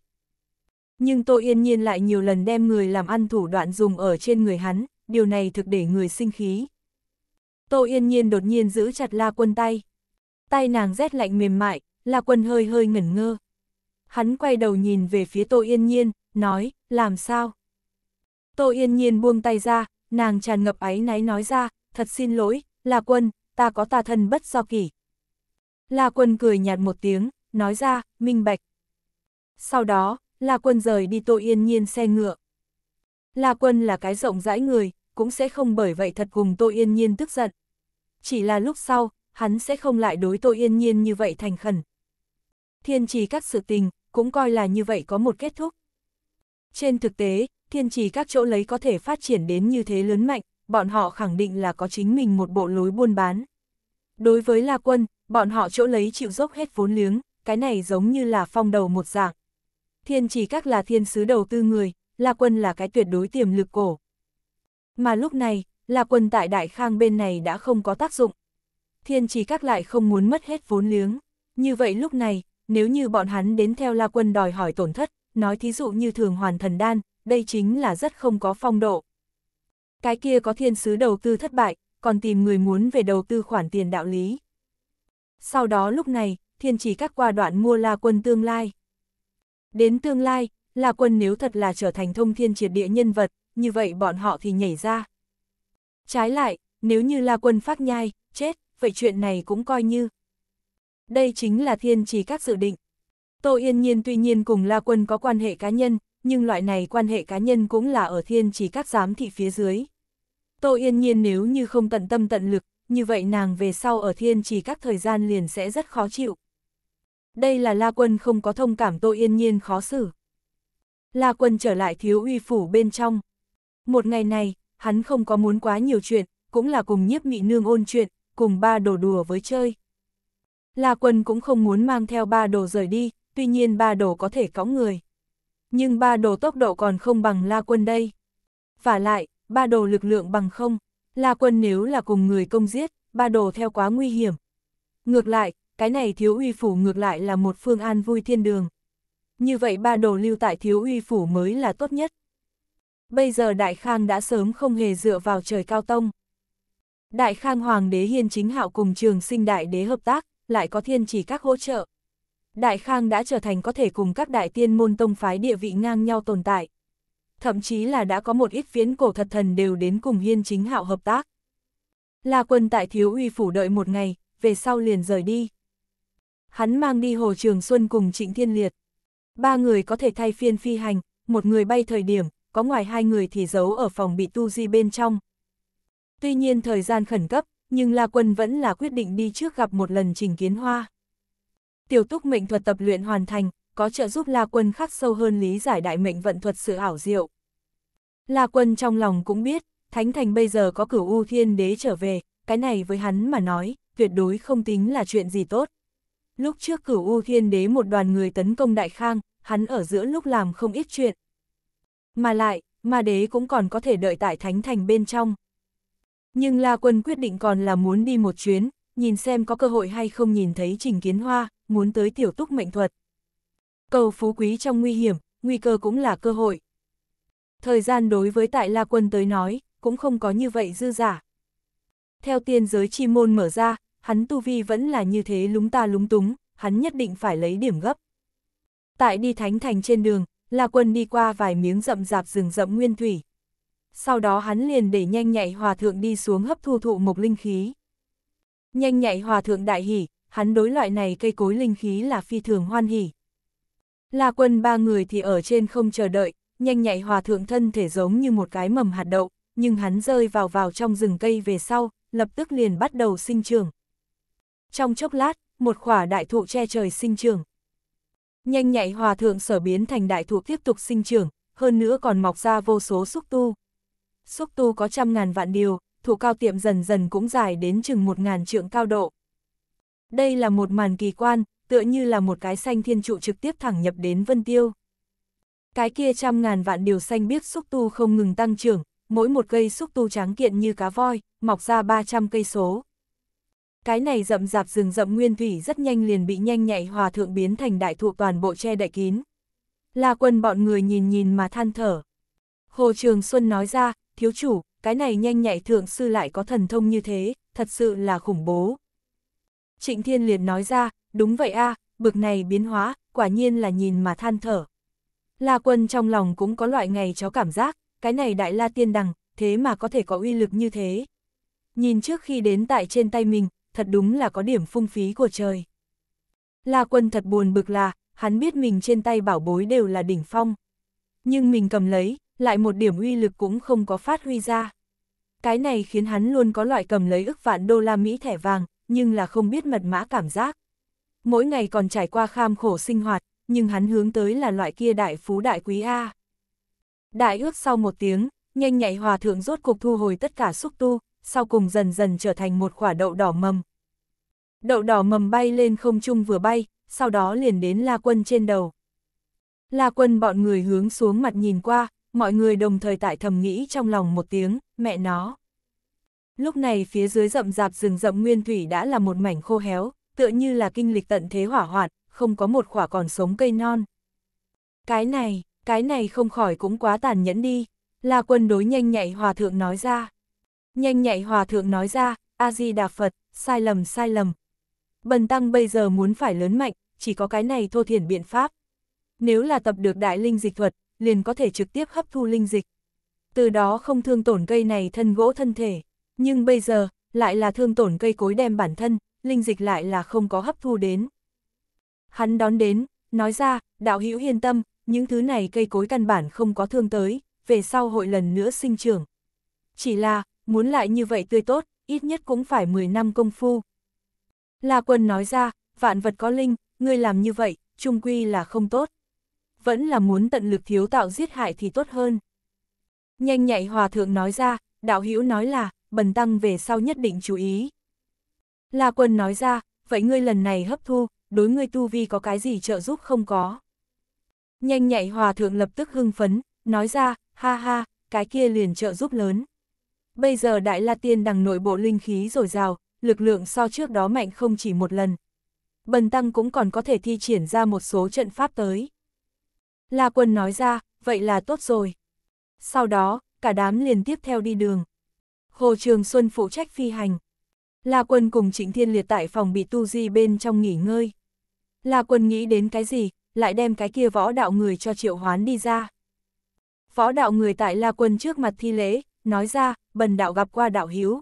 Nhưng Tô Yên Nhiên lại nhiều lần đem người làm ăn thủ đoạn dùng ở trên người hắn, điều này thực để người sinh khí. Tô Yên Nhiên đột nhiên giữ chặt La Quân tay. Tay nàng rét lạnh mềm mại, La Quân hơi hơi ngẩn ngơ. Hắn quay đầu nhìn về phía Tô Yên Nhiên, nói, làm sao? Tô Yên Nhiên buông tay ra, nàng tràn ngập áy náy nói ra, thật xin lỗi, La Quân, ta có tà thân bất do kỷ, La Quân cười nhạt một tiếng, nói ra, minh bạch. Sau đó, La Quân rời đi tội Yên Nhiên xe ngựa. La Quân là cái rộng rãi người, cũng sẽ không bởi vậy thật cùng tội Yên Nhiên tức giận. Chỉ là lúc sau, hắn sẽ không lại đối tội Yên Nhiên như vậy thành khẩn. Thiên trì các sự tình, cũng coi là như vậy có một kết thúc. Trên thực tế, thiên trì các chỗ lấy có thể phát triển đến như thế lớn mạnh, bọn họ khẳng định là có chính mình một bộ lối buôn bán. Đối với La Quân, Bọn họ chỗ lấy chịu dốc hết vốn liếng, cái này giống như là phong đầu một dạng. Thiên chỉ các là thiên sứ đầu tư người, La Quân là cái tuyệt đối tiềm lực cổ. Mà lúc này, La Quân tại Đại Khang bên này đã không có tác dụng. Thiên chỉ các lại không muốn mất hết vốn liếng. Như vậy lúc này, nếu như bọn hắn đến theo La Quân đòi hỏi tổn thất, nói thí dụ như thường hoàn thần đan, đây chính là rất không có phong độ. Cái kia có thiên sứ đầu tư thất bại, còn tìm người muốn về đầu tư khoản tiền đạo lý. Sau đó lúc này, thiên chỉ các qua đoạn mua La Quân tương lai. Đến tương lai, La Quân nếu thật là trở thành thông thiên triệt địa nhân vật, như vậy bọn họ thì nhảy ra. Trái lại, nếu như La Quân phát nhai, chết, vậy chuyện này cũng coi như. Đây chính là thiên chỉ các dự định. Tô Yên Nhiên tuy nhiên cùng La Quân có quan hệ cá nhân, nhưng loại này quan hệ cá nhân cũng là ở thiên chỉ các giám thị phía dưới. Tô Yên Nhiên nếu như không tận tâm tận lực, như vậy nàng về sau ở thiên trì các thời gian liền sẽ rất khó chịu. Đây là La Quân không có thông cảm Tô Yên Nhiên khó xử. La Quân trở lại thiếu uy phủ bên trong. Một ngày này, hắn không có muốn quá nhiều chuyện, cũng là cùng nhiếp mị nương ôn chuyện, cùng ba đồ đùa với chơi. La Quân cũng không muốn mang theo ba đồ rời đi, tuy nhiên ba đồ có thể có người. Nhưng ba đồ tốc độ còn không bằng La Quân đây. Và lại, ba đồ lực lượng bằng không. La quân nếu là cùng người công giết, ba đồ theo quá nguy hiểm. Ngược lại, cái này thiếu uy phủ ngược lại là một phương an vui thiên đường. Như vậy ba đồ lưu tại thiếu uy phủ mới là tốt nhất. Bây giờ Đại Khang đã sớm không hề dựa vào trời cao tông. Đại Khang Hoàng đế hiên chính hạo cùng trường sinh đại đế hợp tác, lại có thiên chỉ các hỗ trợ. Đại Khang đã trở thành có thể cùng các đại tiên môn tông phái địa vị ngang nhau tồn tại thậm chí là đã có một ít viễn cổ thật thần đều đến cùng hiên chính hạo hợp tác. La quân tại thiếu uy phủ đợi một ngày, về sau liền rời đi. Hắn mang đi Hồ Trường Xuân cùng Trịnh Thiên Liệt. Ba người có thể thay phiên phi hành, một người bay thời điểm, có ngoài hai người thì giấu ở phòng bị tu di bên trong. Tuy nhiên thời gian khẩn cấp, nhưng La Quân vẫn là quyết định đi trước gặp một lần Trình Kiến Hoa. Tiểu túc mệnh thuật tập luyện hoàn thành, có trợ giúp La Quân khắc sâu hơn lý giải đại mệnh vận thuật sự ảo diệu. La Quân trong lòng cũng biết, Thánh Thành bây giờ có cửu U Thiên Đế trở về, cái này với hắn mà nói, tuyệt đối không tính là chuyện gì tốt. Lúc trước cửu U Thiên Đế một đoàn người tấn công Đại Khang, hắn ở giữa lúc làm không ít chuyện. Mà lại, ma đế cũng còn có thể đợi tại Thánh Thành bên trong. Nhưng La Quân quyết định còn là muốn đi một chuyến, nhìn xem có cơ hội hay không nhìn thấy Trình Kiến Hoa, muốn tới tiểu túc mệnh thuật cầu phú quý trong nguy hiểm, nguy cơ cũng là cơ hội. Thời gian đối với tại La Quân tới nói, cũng không có như vậy dư giả. Theo tiên giới chi môn mở ra, hắn tu vi vẫn là như thế lúng ta lúng túng, hắn nhất định phải lấy điểm gấp. Tại đi thánh thành trên đường, La Quân đi qua vài miếng rậm rạp rừng rậm nguyên thủy. Sau đó hắn liền để nhanh nhạy hòa thượng đi xuống hấp thu thụ mộc linh khí. Nhanh nhạy hòa thượng đại hỉ, hắn đối loại này cây cối linh khí là phi thường hoan hỉ. La quân ba người thì ở trên không chờ đợi, nhanh nhạy hòa thượng thân thể giống như một cái mầm hạt đậu, nhưng hắn rơi vào vào trong rừng cây về sau, lập tức liền bắt đầu sinh trưởng. Trong chốc lát, một khỏa đại thụ che trời sinh trưởng. Nhanh nhạy hòa thượng sở biến thành đại thụ tiếp tục sinh trưởng, hơn nữa còn mọc ra vô số xúc tu. Xúc tu có trăm ngàn vạn điều, thủ cao tiệm dần dần cũng dài đến chừng một ngàn trượng cao độ. Đây là một màn kỳ quan, tựa như là một cái xanh thiên trụ trực tiếp thẳng nhập đến Vân Tiêu. Cái kia trăm ngàn vạn điều xanh biếc xúc tu không ngừng tăng trưởng, mỗi một cây xúc tu tráng kiện như cá voi, mọc ra 300 cây số. Cái này rậm rạp rừng rậm nguyên thủy rất nhanh liền bị nhanh nhạy hòa thượng biến thành đại thụ toàn bộ che đậy kín. La quân bọn người nhìn nhìn mà than thở. Hồ Trường Xuân nói ra, thiếu chủ, cái này nhanh nhạy thượng sư lại có thần thông như thế, thật sự là khủng bố. Trịnh Thiên Liệt nói ra, đúng vậy a, bực này biến hóa, quả nhiên là nhìn mà than thở. La quân trong lòng cũng có loại ngày chó cảm giác, cái này đại la tiên đằng, thế mà có thể có uy lực như thế. Nhìn trước khi đến tại trên tay mình, thật đúng là có điểm phung phí của trời. La quân thật buồn bực là, hắn biết mình trên tay bảo bối đều là đỉnh phong. Nhưng mình cầm lấy, lại một điểm uy lực cũng không có phát huy ra. Cái này khiến hắn luôn có loại cầm lấy ức vạn đô la Mỹ thẻ vàng, nhưng là không biết mật mã cảm giác mỗi ngày còn trải qua kham khổ sinh hoạt, nhưng hắn hướng tới là loại kia đại phú đại quý A. Đại ước sau một tiếng, nhanh nhạy hòa thượng rốt cục thu hồi tất cả xúc tu, sau cùng dần dần trở thành một quả đậu đỏ mầm. Đậu đỏ mầm bay lên không trung vừa bay, sau đó liền đến La Quân trên đầu. La Quân bọn người hướng xuống mặt nhìn qua, mọi người đồng thời tại thầm nghĩ trong lòng một tiếng, mẹ nó. Lúc này phía dưới rậm rạp rừng rậm nguyên thủy đã là một mảnh khô héo, tựa như là kinh lịch tận thế hỏa hoạn, không có một quả còn sống cây non. Cái này, cái này không khỏi cũng quá tàn nhẫn đi, là quân đối nhanh nhạy hòa thượng nói ra. Nhanh nhạy hòa thượng nói ra, A-di-đà Phật, sai lầm sai lầm. Bần tăng bây giờ muốn phải lớn mạnh, chỉ có cái này thô thiển biện pháp. Nếu là tập được đại linh dịch thuật, liền có thể trực tiếp hấp thu linh dịch. Từ đó không thương tổn cây này thân gỗ thân thể, nhưng bây giờ, lại là thương tổn cây cối đem bản thân, linh dịch lại là không có hấp thu đến. Hắn đón đến, nói ra, đạo hữu yên tâm, những thứ này cây cối căn bản không có thương tới, về sau hội lần nữa sinh trưởng. Chỉ là, muốn lại như vậy tươi tốt, ít nhất cũng phải 10 năm công phu. La quân nói ra, vạn vật có linh, ngươi làm như vậy, trung quy là không tốt. Vẫn là muốn tận lực thiếu tạo giết hại thì tốt hơn. Nhanh nhạy hòa thượng nói ra, đạo hữu nói là, bần tăng về sau nhất định chú ý. La Quân nói ra, vậy ngươi lần này hấp thu, đối ngươi tu vi có cái gì trợ giúp không có. Nhanh nhạy hòa thượng lập tức hưng phấn, nói ra, ha ha, cái kia liền trợ giúp lớn. Bây giờ Đại La Tiên đằng nội bộ linh khí dồi rào, lực lượng so trước đó mạnh không chỉ một lần. Bần Tăng cũng còn có thể thi triển ra một số trận pháp tới. La Quân nói ra, vậy là tốt rồi. Sau đó, cả đám liền tiếp theo đi đường. Hồ Trường Xuân phụ trách phi hành. La Quân cùng Trịnh Thiên Liệt tại phòng bị tu di bên trong nghỉ ngơi. La Quân nghĩ đến cái gì, lại đem cái kia võ đạo người cho triệu hoán đi ra. Võ đạo người tại La Quân trước mặt thi lễ, nói ra, bần đạo gặp qua đạo hiếu.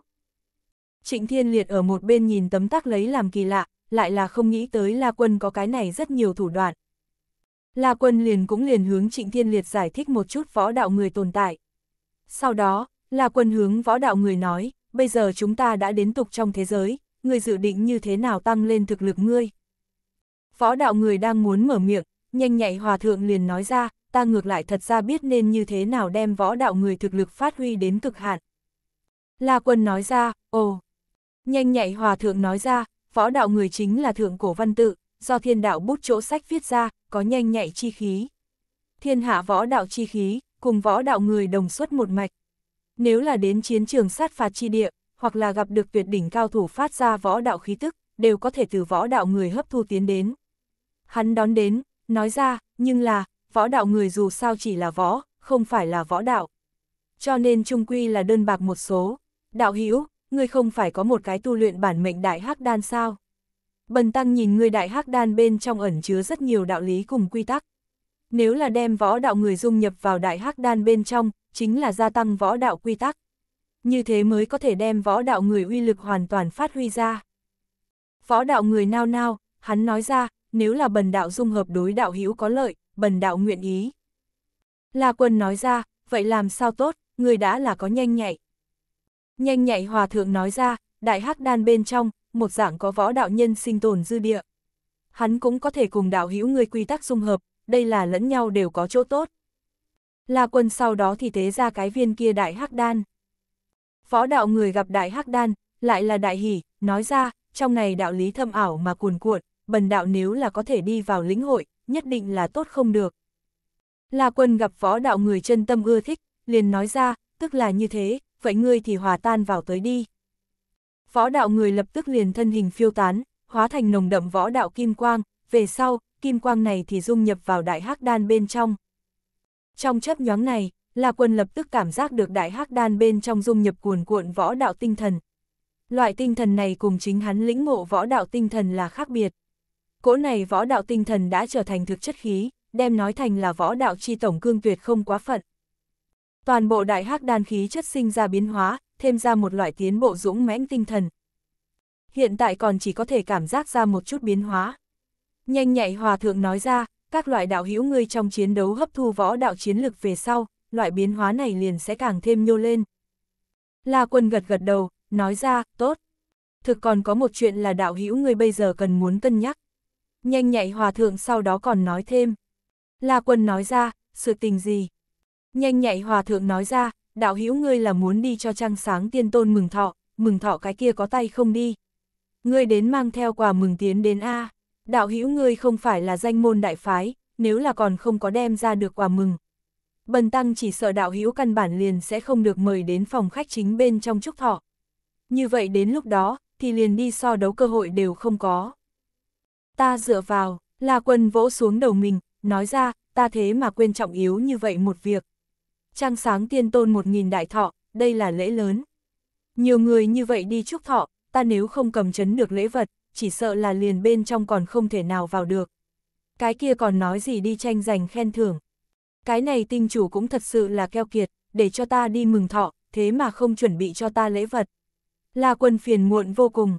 Trịnh Thiên Liệt ở một bên nhìn tấm tắc lấy làm kỳ lạ, lại là không nghĩ tới La Quân có cái này rất nhiều thủ đoạn. La Quân liền cũng liền hướng Trịnh Thiên Liệt giải thích một chút võ đạo người tồn tại. Sau đó, La Quân hướng võ đạo người nói, bây giờ chúng ta đã đến tục trong thế giới, ngươi dự định như thế nào tăng lên thực lực ngươi? Võ đạo người đang muốn mở miệng, nhanh nhạy hòa thượng liền nói ra, ta ngược lại thật ra biết nên như thế nào đem võ đạo người thực lực phát huy đến cực hạn. La quân nói ra, ồ. Nhanh nhạy hòa thượng nói ra, võ đạo người chính là thượng cổ văn tự, do thiên đạo bút chỗ sách viết ra, có nhanh nhạy chi khí. Thiên hạ võ đạo chi khí, cùng võ đạo người đồng xuất một mạch, nếu là đến chiến trường sát phạt chi địa, hoặc là gặp được tuyệt đỉnh cao thủ phát ra võ đạo khí tức, đều có thể từ võ đạo người hấp thu tiến đến. Hắn đón đến, nói ra, nhưng là, võ đạo người dù sao chỉ là võ, không phải là võ đạo. Cho nên trung quy là đơn bạc một số. Đạo hữu ngươi không phải có một cái tu luyện bản mệnh đại hắc đan sao? Bần tăng nhìn người đại hắc đan bên trong ẩn chứa rất nhiều đạo lý cùng quy tắc. Nếu là đem võ đạo người dung nhập vào đại hắc đan bên trong, chính là gia tăng võ đạo quy tắc. Như thế mới có thể đem võ đạo người uy lực hoàn toàn phát huy ra. Võ đạo người nao nao, hắn nói ra, nếu là bần đạo dung hợp đối đạo hữu có lợi, bần đạo nguyện ý. La quân nói ra, vậy làm sao tốt, người đã là có nhanh nhạy. Nhanh nhạy hòa thượng nói ra, đại hắc đan bên trong, một dạng có võ đạo nhân sinh tồn dư địa. Hắn cũng có thể cùng đạo hữu người quy tắc dung hợp, đây là lẫn nhau đều có chỗ tốt. La Quân sau đó thì tế ra cái viên kia đại hắc đan. Võ đạo người gặp đại hắc đan, lại là đại hỷ, nói ra, trong này đạo lý thâm ảo mà cuồn cuộn, bần đạo nếu là có thể đi vào lĩnh hội, nhất định là tốt không được. La Quân gặp võ đạo người chân tâm ưa thích, liền nói ra, tức là như thế, vậy ngươi thì hòa tan vào tới đi. Võ đạo người lập tức liền thân hình phiêu tán, hóa thành nồng đậm võ đạo kim quang, về sau, kim quang này thì dung nhập vào đại hắc đan bên trong. Trong chấp nhóm này, La Quân lập tức cảm giác được đại hắc đan bên trong dung nhập cuồn cuộn võ đạo tinh thần. Loại tinh thần này cùng chính hắn lĩnh ngộ võ đạo tinh thần là khác biệt. Cỗ này võ đạo tinh thần đã trở thành thực chất khí, đem nói thành là võ đạo chi tổng cương tuyệt không quá phận. Toàn bộ đại hắc đan khí chất sinh ra biến hóa, thêm ra một loại tiến bộ dũng mãnh tinh thần. Hiện tại còn chỉ có thể cảm giác ra một chút biến hóa. Nhanh nhạy hòa thượng nói ra, các loại đạo hữu ngươi trong chiến đấu hấp thu võ đạo chiến lực về sau, loại biến hóa này liền sẽ càng thêm nhô lên. La quân gật gật đầu, nói ra, tốt. Thực còn có một chuyện là đạo hữu ngươi bây giờ cần muốn cân nhắc. Nhanh nhạy hòa thượng sau đó còn nói thêm. La quân nói ra, sự tình gì? Nhanh nhạy hòa thượng nói ra, đạo hữu ngươi là muốn đi cho trăng sáng tiên tôn mừng thọ, mừng thọ cái kia có tay không đi. Ngươi đến mang theo quà mừng tiến đến A đạo hữu ngươi không phải là danh môn đại phái, nếu là còn không có đem ra được quà mừng. Bần tăng chỉ sợ đạo hữu căn bản liền sẽ không được mời đến phòng khách chính bên trong trúc thọ. Như vậy đến lúc đó, thì liền đi so đấu cơ hội đều không có. Ta dựa vào, là quân vỗ xuống đầu mình, nói ra, ta thế mà quên trọng yếu như vậy một việc. Trăng sáng tiên tôn một nghìn đại thọ, đây là lễ lớn. Nhiều người như vậy đi chúc thọ, ta nếu không cầm chấn được lễ vật, chỉ sợ là liền bên trong còn không thể nào vào được. Cái kia còn nói gì đi tranh giành khen thưởng. Cái này tinh chủ cũng thật sự là keo kiệt, để cho ta đi mừng thọ, thế mà không chuẩn bị cho ta lễ vật. La quân phiền muộn vô cùng.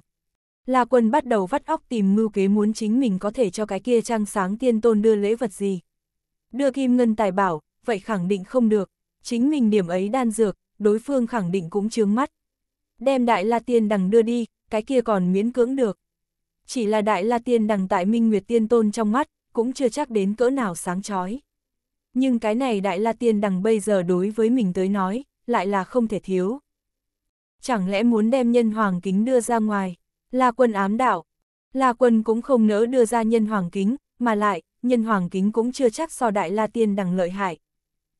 La quân bắt đầu vắt óc tìm mưu kế muốn chính mình có thể cho cái kia trang sáng tiên tôn đưa lễ vật gì. Đưa kim ngân tài bảo, vậy khẳng định không được, chính mình điểm ấy đan dược, đối phương khẳng định cũng chướng mắt. Đem đại la tiên đằng đưa đi, cái kia còn miễn cưỡng được chỉ là Đại La Tiên đằng tại Minh Nguyệt Tiên Tôn trong mắt, cũng chưa chắc đến cỡ nào sáng chói. Nhưng cái này Đại La Tiên đằng bây giờ đối với mình tới nói, lại là không thể thiếu. Chẳng lẽ muốn đem nhân hoàng kính đưa ra ngoài, La Quân ám đạo, La Quân cũng không nỡ đưa ra nhân hoàng kính, mà lại, nhân hoàng kính cũng chưa chắc so Đại La Tiên đằng lợi hại.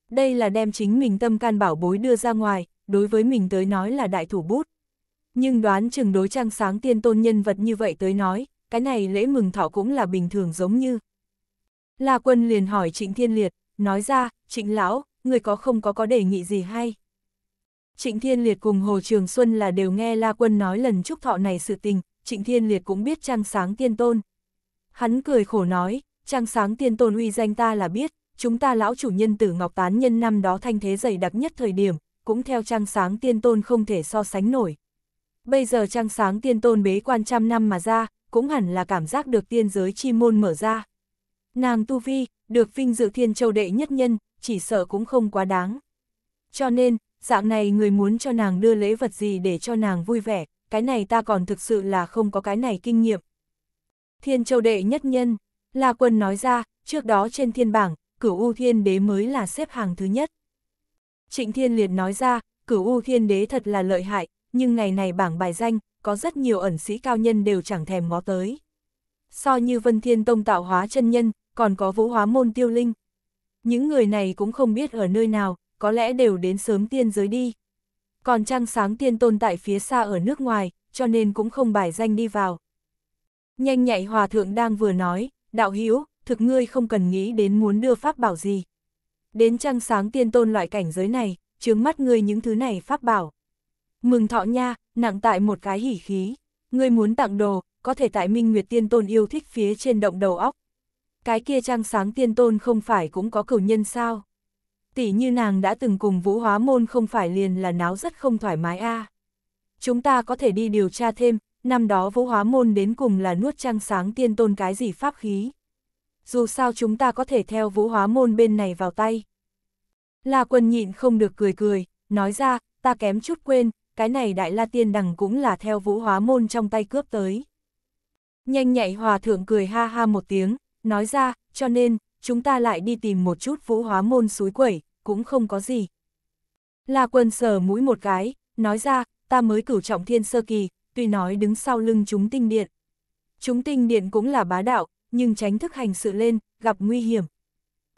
Đây là đem chính mình tâm can bảo bối đưa ra ngoài, đối với mình tới nói là đại thủ bút. Nhưng đoán chừng đối trang sáng tiên tôn nhân vật như vậy tới nói, cái này lễ mừng thọ cũng là bình thường giống như. La quân liền hỏi trịnh thiên liệt, nói ra, trịnh lão, người có không có có đề nghị gì hay? Trịnh Thiên Liệt cùng Hồ Trường Xuân là đều nghe La Quân nói lần chúc thọ này sự tình, Trịnh Thiên Liệt cũng biết Trang Sáng Tiên Tôn. Hắn cười khổ nói, Trang Sáng Tiên Tôn uy danh ta là biết, chúng ta lão chủ nhân tử Ngọc Tán nhân năm đó thanh thế dày đặc nhất thời điểm, cũng theo Trang Sáng Tiên Tôn không thể so sánh nổi, bây giờ trăng sáng tiên tôn bế quan trăm năm mà ra, cũng hẳn là cảm giác được tiên giới chi môn mở ra. Nàng Tu Vi, được vinh dự thiên châu đệ nhất nhân, chỉ sợ cũng không quá đáng. Cho nên, dạng này người muốn cho nàng đưa lễ vật gì để cho nàng vui vẻ, cái này ta còn thực sự là không có cái này kinh nghiệm. Thiên châu đệ nhất nhân, La Quân nói ra, trước đó trên thiên bảng, cửu U Thiên Đế mới là xếp hàng thứ nhất. Trịnh Thiên Liệt nói ra, cửu U Thiên Đế thật là lợi hại, nhưng ngày này bảng bài danh, có rất nhiều ẩn sĩ cao nhân đều chẳng thèm ngó tới. So như Vân Thiên Tông tạo hóa chân nhân, còn có vũ hóa môn tiêu linh. Những người này cũng không biết ở nơi nào, có lẽ đều đến sớm tiên giới đi. Còn trăng sáng tiên tôn tại phía xa ở nước ngoài, cho nên cũng không bài danh đi vào. Nhanh nhạy hòa thượng đang vừa nói, đạo hữu thực ngươi không cần nghĩ đến muốn đưa pháp bảo gì. Đến trăng sáng tiên tôn loại cảnh giới này, chướng mắt ngươi những thứ này pháp bảo. Mừng thọ nha, nặng tại một cái hỉ khí. Ngươi muốn tặng đồ, có thể tại Minh Nguyệt Tiên Tôn yêu thích phía trên động đầu óc. Cái kia trang sáng tiên tôn không phải cũng có cửu nhân sao? Tỷ như nàng đã từng cùng vũ hóa môn không phải liền là náo rất không thoải mái a. Chúng ta có thể đi điều tra thêm, năm đó vũ hóa môn đến cùng là nuốt trang sáng tiên tôn cái gì pháp khí. Dù sao chúng ta có thể theo vũ hóa môn bên này vào tay. là quân nhịn không được cười cười, nói ra, ta kém chút quên, cái này đại la tiên đằng cũng là theo vũ hóa môn trong tay cướp tới. Nhanh nhạy hòa thượng cười ha ha một tiếng, nói ra, cho nên, chúng ta lại đi tìm một chút vũ hóa môn suối quẩy, cũng không có gì. La quân sờ mũi một cái, nói ra, ta mới cửu trọng thiên sơ kỳ, tuy nói đứng sau lưng chúng tinh điện. Chúng tinh điện cũng là bá đạo, nhưng tránh thức hành sự lên, gặp nguy hiểm.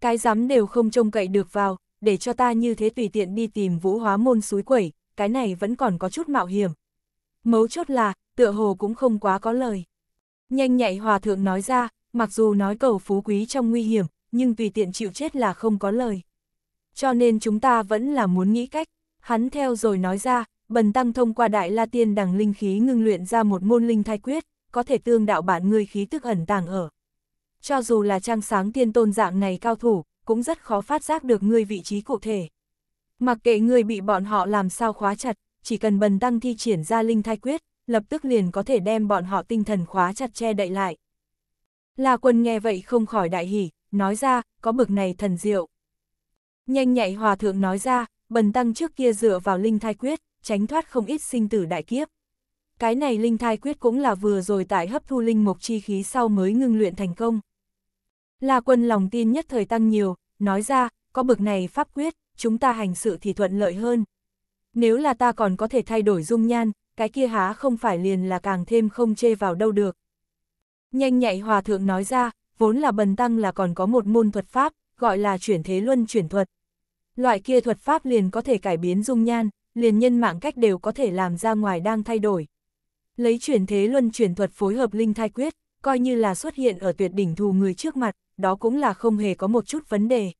Cái dám đều không trông cậy được vào, để cho ta như thế tùy tiện đi tìm vũ hóa môn suối quẩy, cái này vẫn còn có chút mạo hiểm. Mấu chốt là, tựa hồ cũng không quá có lời. Nhanh nhạy hòa thượng nói ra, mặc dù nói cầu phú quý trong nguy hiểm, nhưng tùy tiện chịu chết là không có lời. Cho nên chúng ta vẫn là muốn nghĩ cách, hắn theo rồi nói ra, bần tăng thông qua đại la tiên đằng linh khí ngưng luyện ra một môn linh thai quyết, có thể tương đạo bản người khí tức ẩn tàng ở. Cho dù là trang sáng tiên tôn dạng này cao thủ, cũng rất khó phát giác được ngươi vị trí cụ thể. Mặc kệ người bị bọn họ làm sao khóa chặt, chỉ cần bần tăng thi triển ra linh thai quyết, lập tức liền có thể đem bọn họ tinh thần khóa chặt che đậy lại. Là quân nghe vậy không khỏi đại hỉ, nói ra, có bực này thần diệu. Nhanh nhạy hòa thượng nói ra, bần tăng trước kia dựa vào linh thai quyết, tránh thoát không ít sinh tử đại kiếp. Cái này linh thai quyết cũng là vừa rồi tại hấp thu linh mục chi khí sau mới ngưng luyện thành công. Là quân lòng tin nhất thời tăng nhiều, nói ra, có bực này pháp quyết, chúng ta hành sự thì thuận lợi hơn. Nếu là ta còn có thể thay đổi dung nhan, cái kia há không phải liền là càng thêm không chê vào đâu được. Nhanh nhạy hòa thượng nói ra, vốn là bần tăng là còn có một môn thuật pháp, gọi là chuyển thế luân chuyển thuật. Loại kia thuật pháp liền có thể cải biến dung nhan, liền nhân mạng cách đều có thể làm ra ngoài đang thay đổi. Lấy chuyển thế luân chuyển thuật phối hợp linh thai quyết, coi như là xuất hiện ở tuyệt đỉnh thù người trước mặt, đó cũng là không hề có một chút vấn đề.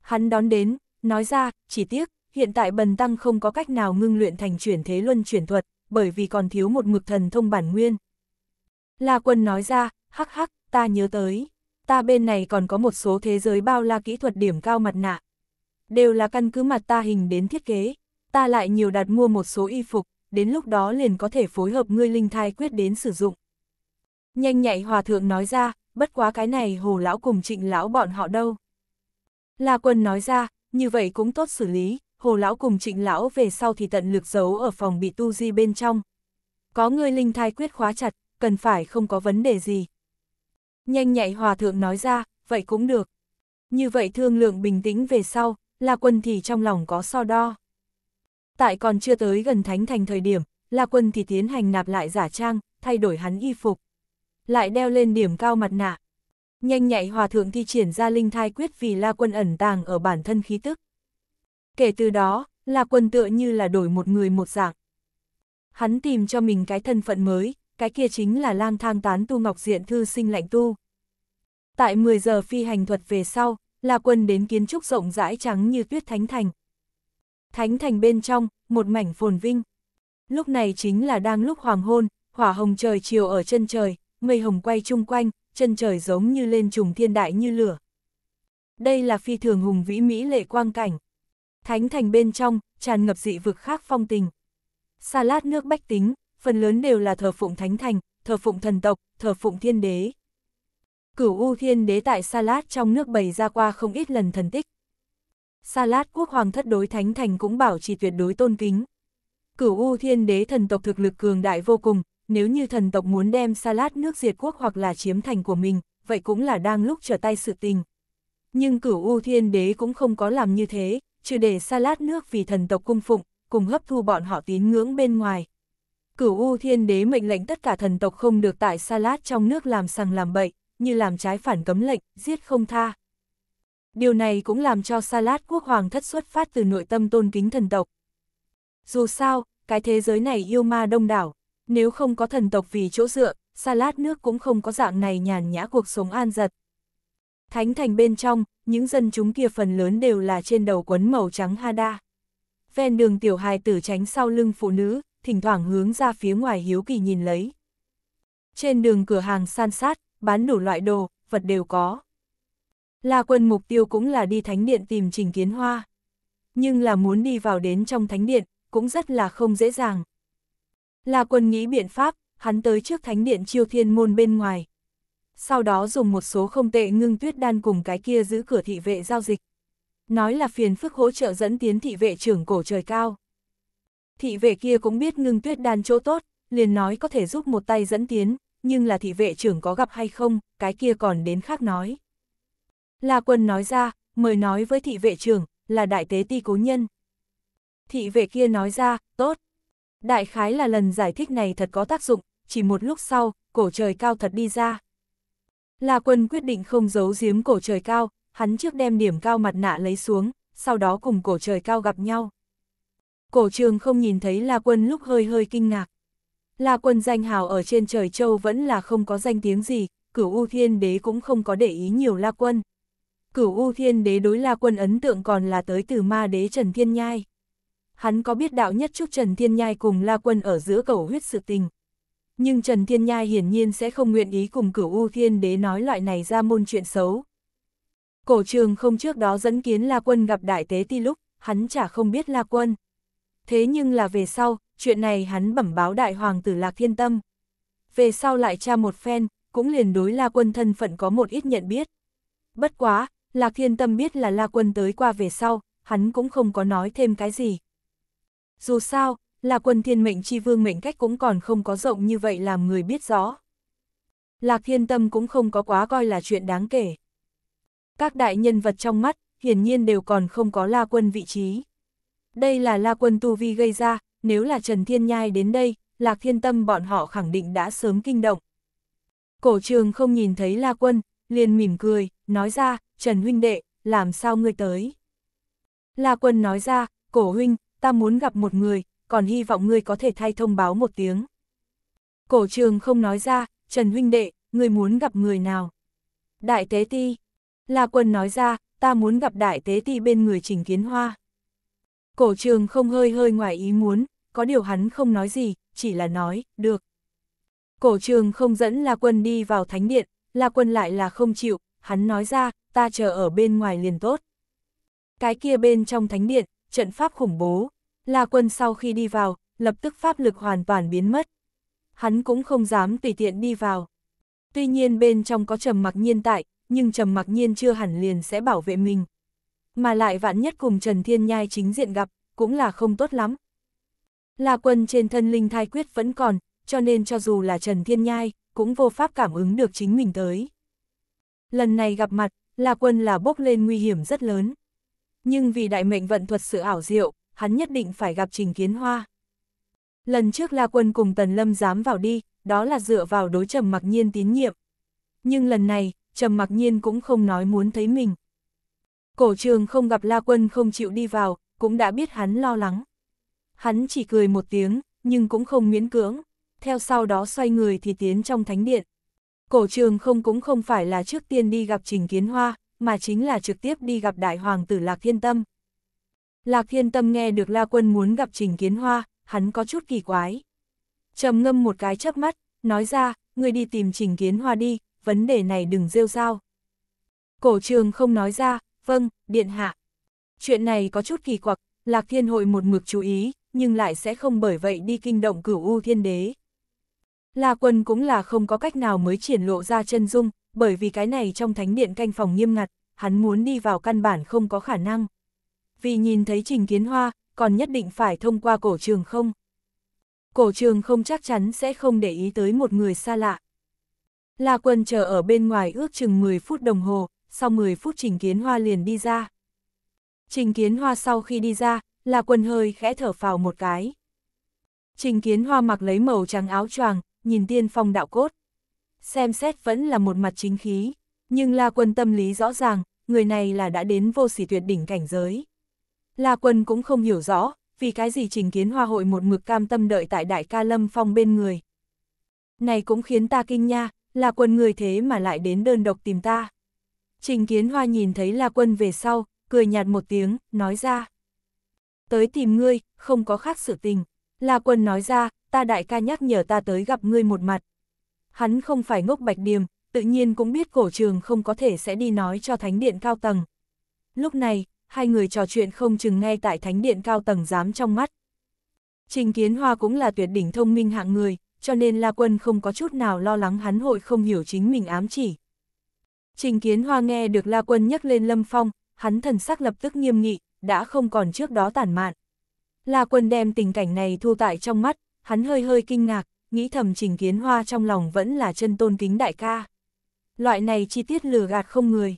Hắn đón đến, Nói ra, chỉ tiếc, hiện tại bần tăng không có cách nào ngưng luyện thành chuyển thế luân chuyển thuật, bởi vì còn thiếu một mực thần thông bản nguyên. La quân nói ra, hắc hắc, ta nhớ tới, ta bên này còn có một số thế giới bao la kỹ thuật điểm cao mặt nạ. Đều là căn cứ mặt ta hình đến thiết kế, ta lại nhiều đặt mua một số y phục, đến lúc đó liền có thể phối hợp ngươi linh thai quyết đến sử dụng. Nhanh nhạy hòa thượng nói ra, bất quá cái này hồ lão cùng trịnh lão bọn họ đâu. La quân nói ra, như vậy cũng tốt xử lý, hồ lão cùng trịnh lão về sau thì tận lực giấu ở phòng bị tu di bên trong. Có người linh thai quyết khóa chặt, cần phải không có vấn đề gì. Nhanh nhạy hòa thượng nói ra, vậy cũng được. Như vậy thương lượng bình tĩnh về sau, là Quân thì trong lòng có so đo. Tại còn chưa tới gần thánh thành thời điểm, là Quân thì tiến hành nạp lại giả trang, thay đổi hắn y phục. Lại đeo lên điểm cao mặt nạ, Nhanh nhạy hòa thượng thi triển ra linh thai quyết vì La Quân ẩn tàng ở bản thân khí tức. Kể từ đó, La Quân tựa như là đổi một người một dạng. Hắn tìm cho mình cái thân phận mới, cái kia chính là lang thang tán tu ngọc diện thư sinh lạnh tu. Tại 10 giờ phi hành thuật về sau, La Quân đến kiến trúc rộng rãi trắng như tuyết thánh thành. Thánh thành bên trong, một mảnh phồn vinh. Lúc này chính là đang lúc hoàng hôn, hỏa hồng trời chiều ở chân trời, mây hồng quay chung quanh, chân trời giống như lên trùng thiên đại như lửa. Đây là phi thường hùng vĩ Mỹ lệ quang cảnh. Thánh thành bên trong, tràn ngập dị vực khác phong tình. Sa lát nước bách tính, phần lớn đều là thờ phụng thánh thành, thờ phụng thần tộc, thờ phụng thiên đế. Cửu U thiên đế tại Sa lát trong nước bày ra qua không ít lần thần tích. Sa lát quốc hoàng thất đối thánh thành cũng bảo trì tuyệt đối tôn kính. Cửu U thiên đế thần tộc thực lực cường đại vô cùng, nếu như thần tộc muốn đem Salat nước diệt quốc hoặc là chiếm thành của mình, vậy cũng là đang lúc trở tay sự tình. Nhưng cửu U Thiên Đế cũng không có làm như thế, trừ để Salat nước vì thần tộc cung phụng, cùng hấp thu bọn họ tín ngưỡng bên ngoài. Cửu U Thiên Đế mệnh lệnh tất cả thần tộc không được tại Salat trong nước làm sằng làm bậy, như làm trái phản cấm lệnh, giết không tha. Điều này cũng làm cho Salat quốc hoàng thất xuất phát từ nội tâm tôn kính thần tộc. Dù sao, cái thế giới này yêu ma đông đảo, nếu không có thần tộc vì chỗ dựa, lát nước cũng không có dạng này nhàn nhã cuộc sống an giật. Thánh thành bên trong, những dân chúng kia phần lớn đều là trên đầu quấn màu trắng hada. Ven đường tiểu hài tử tránh sau lưng phụ nữ, thỉnh thoảng hướng ra phía ngoài hiếu kỳ nhìn lấy. Trên đường cửa hàng san sát, bán đủ loại đồ, vật đều có. La quân mục tiêu cũng là đi thánh điện tìm trình kiến hoa. Nhưng là muốn đi vào đến trong thánh điện, cũng rất là không dễ dàng. La Quân nghĩ biện pháp, hắn tới trước thánh điện chiêu thiên môn bên ngoài. Sau đó dùng một số không tệ ngưng tuyết đan cùng cái kia giữ cửa thị vệ giao dịch. Nói là phiền phức hỗ trợ dẫn tiến thị vệ trưởng cổ trời cao. Thị vệ kia cũng biết ngưng tuyết đan chỗ tốt, liền nói có thể giúp một tay dẫn tiến, nhưng là thị vệ trưởng có gặp hay không, cái kia còn đến khác nói. La Quân nói ra, mời nói với thị vệ trưởng, là đại tế ti cố nhân. Thị vệ kia nói ra, tốt, Đại khái là lần giải thích này thật có tác dụng, chỉ một lúc sau, cổ trời cao thật đi ra. La quân quyết định không giấu giếm cổ trời cao, hắn trước đem điểm cao mặt nạ lấy xuống, sau đó cùng cổ trời cao gặp nhau. Cổ trường không nhìn thấy La quân lúc hơi hơi kinh ngạc. La quân danh hào ở trên trời châu vẫn là không có danh tiếng gì, cửu U Thiên Đế cũng không có để ý nhiều La quân. Cửu U Thiên Đế đối La quân ấn tượng còn là tới từ ma đế Trần Thiên Nhai hắn có biết đạo nhất trúc Trần Thiên Nhai cùng La Quân ở giữa cầu huyết sự tình. Nhưng Trần Thiên Nhai hiển nhiên sẽ không nguyện ý cùng cửu U Thiên Đế nói loại này ra môn chuyện xấu. Cổ trường không trước đó dẫn kiến La Quân gặp Đại Tế Ti lúc, hắn chả không biết La Quân. Thế nhưng là về sau, chuyện này hắn bẩm báo Đại Hoàng tử Lạc Thiên Tâm. Về sau lại tra một phen, cũng liền đối La Quân thân phận có một ít nhận biết. Bất quá, Lạc Thiên Tâm biết là La Quân tới qua về sau, hắn cũng không có nói thêm cái gì. Dù sao, là quân thiên mệnh chi vương mệnh cách cũng còn không có rộng như vậy làm người biết rõ. Lạc thiên tâm cũng không có quá coi là chuyện đáng kể. Các đại nhân vật trong mắt, hiển nhiên đều còn không có la quân vị trí. Đây là la quân tu vi gây ra, nếu là Trần Thiên Nhai đến đây, Lạc Thiên Tâm bọn họ khẳng định đã sớm kinh động. Cổ trường không nhìn thấy La Quân, liền mỉm cười, nói ra, Trần Huynh Đệ, làm sao ngươi tới? La Quân nói ra, cổ Huynh, ta muốn gặp một người, còn hy vọng ngươi có thể thay thông báo một tiếng. Cổ trường không nói ra, Trần huynh đệ, ngươi muốn gặp người nào? Đại tế ti. La quân nói ra, ta muốn gặp đại tế ti bên người trình kiến hoa. Cổ trường không hơi hơi ngoài ý muốn, có điều hắn không nói gì, chỉ là nói, được. Cổ trường không dẫn La Quân đi vào thánh điện, La Quân lại là không chịu, hắn nói ra, ta chờ ở bên ngoài liền tốt. Cái kia bên trong thánh điện, trận pháp khủng bố. La Quân sau khi đi vào, lập tức pháp lực hoàn toàn biến mất. Hắn cũng không dám tùy tiện đi vào. Tuy nhiên bên trong có trầm mặc nhiên tại, nhưng trầm mặc nhiên chưa hẳn liền sẽ bảo vệ mình. Mà lại vạn nhất cùng Trần Thiên Nhai chính diện gặp, cũng là không tốt lắm. La Quân trên thân linh thai quyết vẫn còn, cho nên cho dù là Trần Thiên Nhai, cũng vô pháp cảm ứng được chính mình tới. Lần này gặp mặt, La Quân là bốc lên nguy hiểm rất lớn nhưng vì đại mệnh vận thuật sự ảo diệu, hắn nhất định phải gặp Trình Kiến Hoa. Lần trước La Quân cùng Tần Lâm dám vào đi, đó là dựa vào đối Trầm Mặc Nhiên tín nhiệm. Nhưng lần này, Trầm Mặc Nhiên cũng không nói muốn thấy mình. Cổ trường không gặp La Quân không chịu đi vào, cũng đã biết hắn lo lắng. Hắn chỉ cười một tiếng, nhưng cũng không miễn cưỡng, theo sau đó xoay người thì tiến trong thánh điện. Cổ trường không cũng không phải là trước tiên đi gặp Trình Kiến Hoa mà chính là trực tiếp đi gặp đại hoàng tử Lạc Thiên Tâm. Lạc Thiên Tâm nghe được La Quân muốn gặp Trình Kiến Hoa, hắn có chút kỳ quái. trầm ngâm một cái chớp mắt, nói ra, người đi tìm Trình Kiến Hoa đi, vấn đề này đừng rêu rao. Cổ trường không nói ra, vâng, điện hạ. Chuyện này có chút kỳ quặc, Lạc Thiên Hội một mực chú ý, nhưng lại sẽ không bởi vậy đi kinh động cửu U Thiên Đế. La Quân cũng là không có cách nào mới triển lộ ra chân dung, bởi vì cái này trong thánh điện canh phòng nghiêm ngặt, hắn muốn đi vào căn bản không có khả năng. Vì nhìn thấy Trình Kiến Hoa, còn nhất định phải thông qua cổ trường không. Cổ trường không chắc chắn sẽ không để ý tới một người xa lạ. La Quân chờ ở bên ngoài ước chừng 10 phút đồng hồ, sau 10 phút Trình Kiến Hoa liền đi ra. Trình Kiến Hoa sau khi đi ra, La Quân hơi khẽ thở phào một cái. Trình Kiến Hoa mặc lấy màu trắng áo choàng, nhìn tiên phong đạo cốt xem xét vẫn là một mặt chính khí, nhưng La Quân tâm lý rõ ràng, người này là đã đến vô sỉ tuyệt đỉnh cảnh giới. La Quân cũng không hiểu rõ, vì cái gì trình kiến hoa hội một mực cam tâm đợi tại đại ca lâm phong bên người. Này cũng khiến ta kinh nha, La Quân người thế mà lại đến đơn độc tìm ta. Trình kiến hoa nhìn thấy La Quân về sau, cười nhạt một tiếng, nói ra. Tới tìm ngươi, không có khác sự tình. La Quân nói ra, ta đại ca nhắc nhở ta tới gặp ngươi một mặt, hắn không phải ngốc bạch điềm, tự nhiên cũng biết cổ trường không có thể sẽ đi nói cho thánh điện cao tầng. Lúc này, hai người trò chuyện không chừng ngay tại thánh điện cao tầng dám trong mắt. Trình Kiến Hoa cũng là tuyệt đỉnh thông minh hạng người, cho nên La Quân không có chút nào lo lắng hắn hội không hiểu chính mình ám chỉ. Trình Kiến Hoa nghe được La Quân nhắc lên Lâm Phong, hắn thần sắc lập tức nghiêm nghị, đã không còn trước đó tản mạn. La Quân đem tình cảnh này thu tại trong mắt, hắn hơi hơi kinh ngạc, nghĩ thầm trình kiến hoa trong lòng vẫn là chân tôn kính đại ca. Loại này chi tiết lừa gạt không người.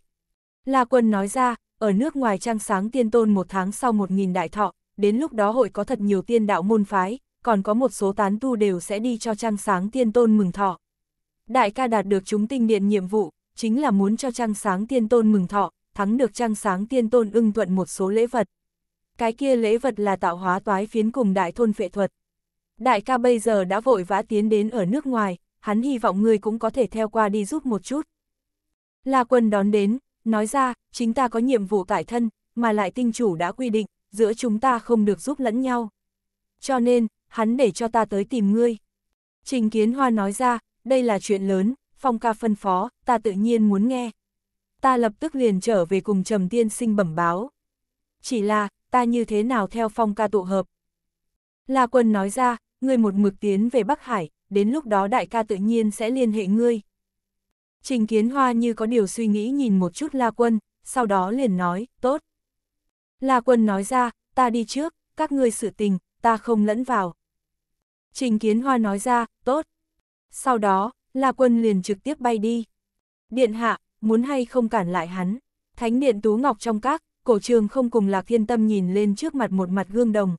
La quân nói ra, ở nước ngoài trang sáng tiên tôn một tháng sau một nghìn đại thọ, đến lúc đó hội có thật nhiều tiên đạo môn phái, còn có một số tán tu đều sẽ đi cho trang sáng tiên tôn mừng thọ. Đại ca đạt được chúng tinh điện nhiệm vụ, chính là muốn cho trang sáng tiên tôn mừng thọ, thắng được trang sáng tiên tôn ưng thuận một số lễ vật. Cái kia lễ vật là tạo hóa toái phiến cùng đại thôn phệ thuật. Đại ca bây giờ đã vội vã tiến đến ở nước ngoài, hắn hy vọng ngươi cũng có thể theo qua đi giúp một chút. La quân đón đến, nói ra, chính ta có nhiệm vụ cải thân, mà lại tinh chủ đã quy định, giữa chúng ta không được giúp lẫn nhau. Cho nên, hắn để cho ta tới tìm ngươi. Trình Kiến Hoa nói ra, đây là chuyện lớn, phong ca phân phó, ta tự nhiên muốn nghe. Ta lập tức liền trở về cùng Trầm Tiên Sinh bẩm báo. Chỉ là, ta như thế nào theo phong ca tụ hợp, La Quân nói ra, ngươi một mực tiến về Bắc Hải, đến lúc đó đại ca tự nhiên sẽ liên hệ ngươi. Trình Kiến Hoa như có điều suy nghĩ nhìn một chút La Quân, sau đó liền nói, tốt. La Quân nói ra, ta đi trước, các ngươi sự tình, ta không lẫn vào. Trình Kiến Hoa nói ra, tốt. Sau đó, La Quân liền trực tiếp bay đi. Điện hạ, muốn hay không cản lại hắn. Thánh điện Tú Ngọc trong các, cổ trường không cùng Lạc Thiên Tâm nhìn lên trước mặt một mặt gương đồng,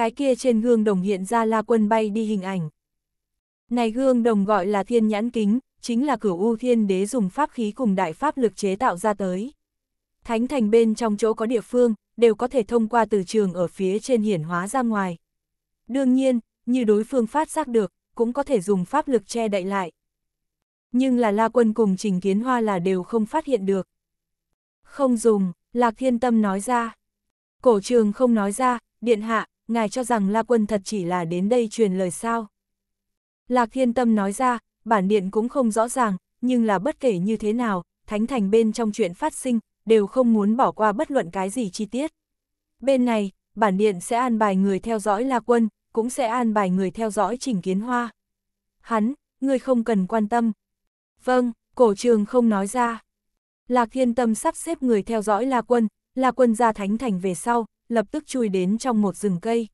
cái kia trên gương đồng hiện ra la quân bay đi hình ảnh. Này gương đồng gọi là thiên nhãn kính, chính là cửu u thiên đế dùng pháp khí cùng đại pháp lực chế tạo ra tới. Thánh thành bên trong chỗ có địa phương, đều có thể thông qua từ trường ở phía trên hiển hóa ra ngoài. Đương nhiên, như đối phương phát giác được, cũng có thể dùng pháp lực che đậy lại. Nhưng là La Quân cùng Trình Kiến Hoa là đều không phát hiện được. Không dùng, Lạc Thiên Tâm nói ra. Cổ trường không nói ra, Điện Hạ, ngài cho rằng La Quân thật chỉ là đến đây truyền lời sao. Lạc Thiên Tâm nói ra, bản điện cũng không rõ ràng, nhưng là bất kể như thế nào, Thánh Thành bên trong chuyện phát sinh, đều không muốn bỏ qua bất luận cái gì chi tiết. Bên này, bản điện sẽ an bài người theo dõi La Quân, cũng sẽ an bài người theo dõi Trình Kiến Hoa. Hắn, ngươi không cần quan tâm. Vâng, cổ trường không nói ra. Lạc Thiên Tâm sắp xếp người theo dõi La Quân, La Quân ra Thánh Thành về sau, lập tức chui đến trong một rừng cây.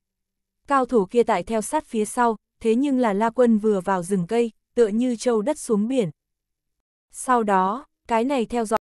Cao thủ kia tại theo sát phía sau, thế nhưng là La Quân vừa vào rừng cây, tựa như trâu đất xuống biển. Sau đó, cái này theo dõi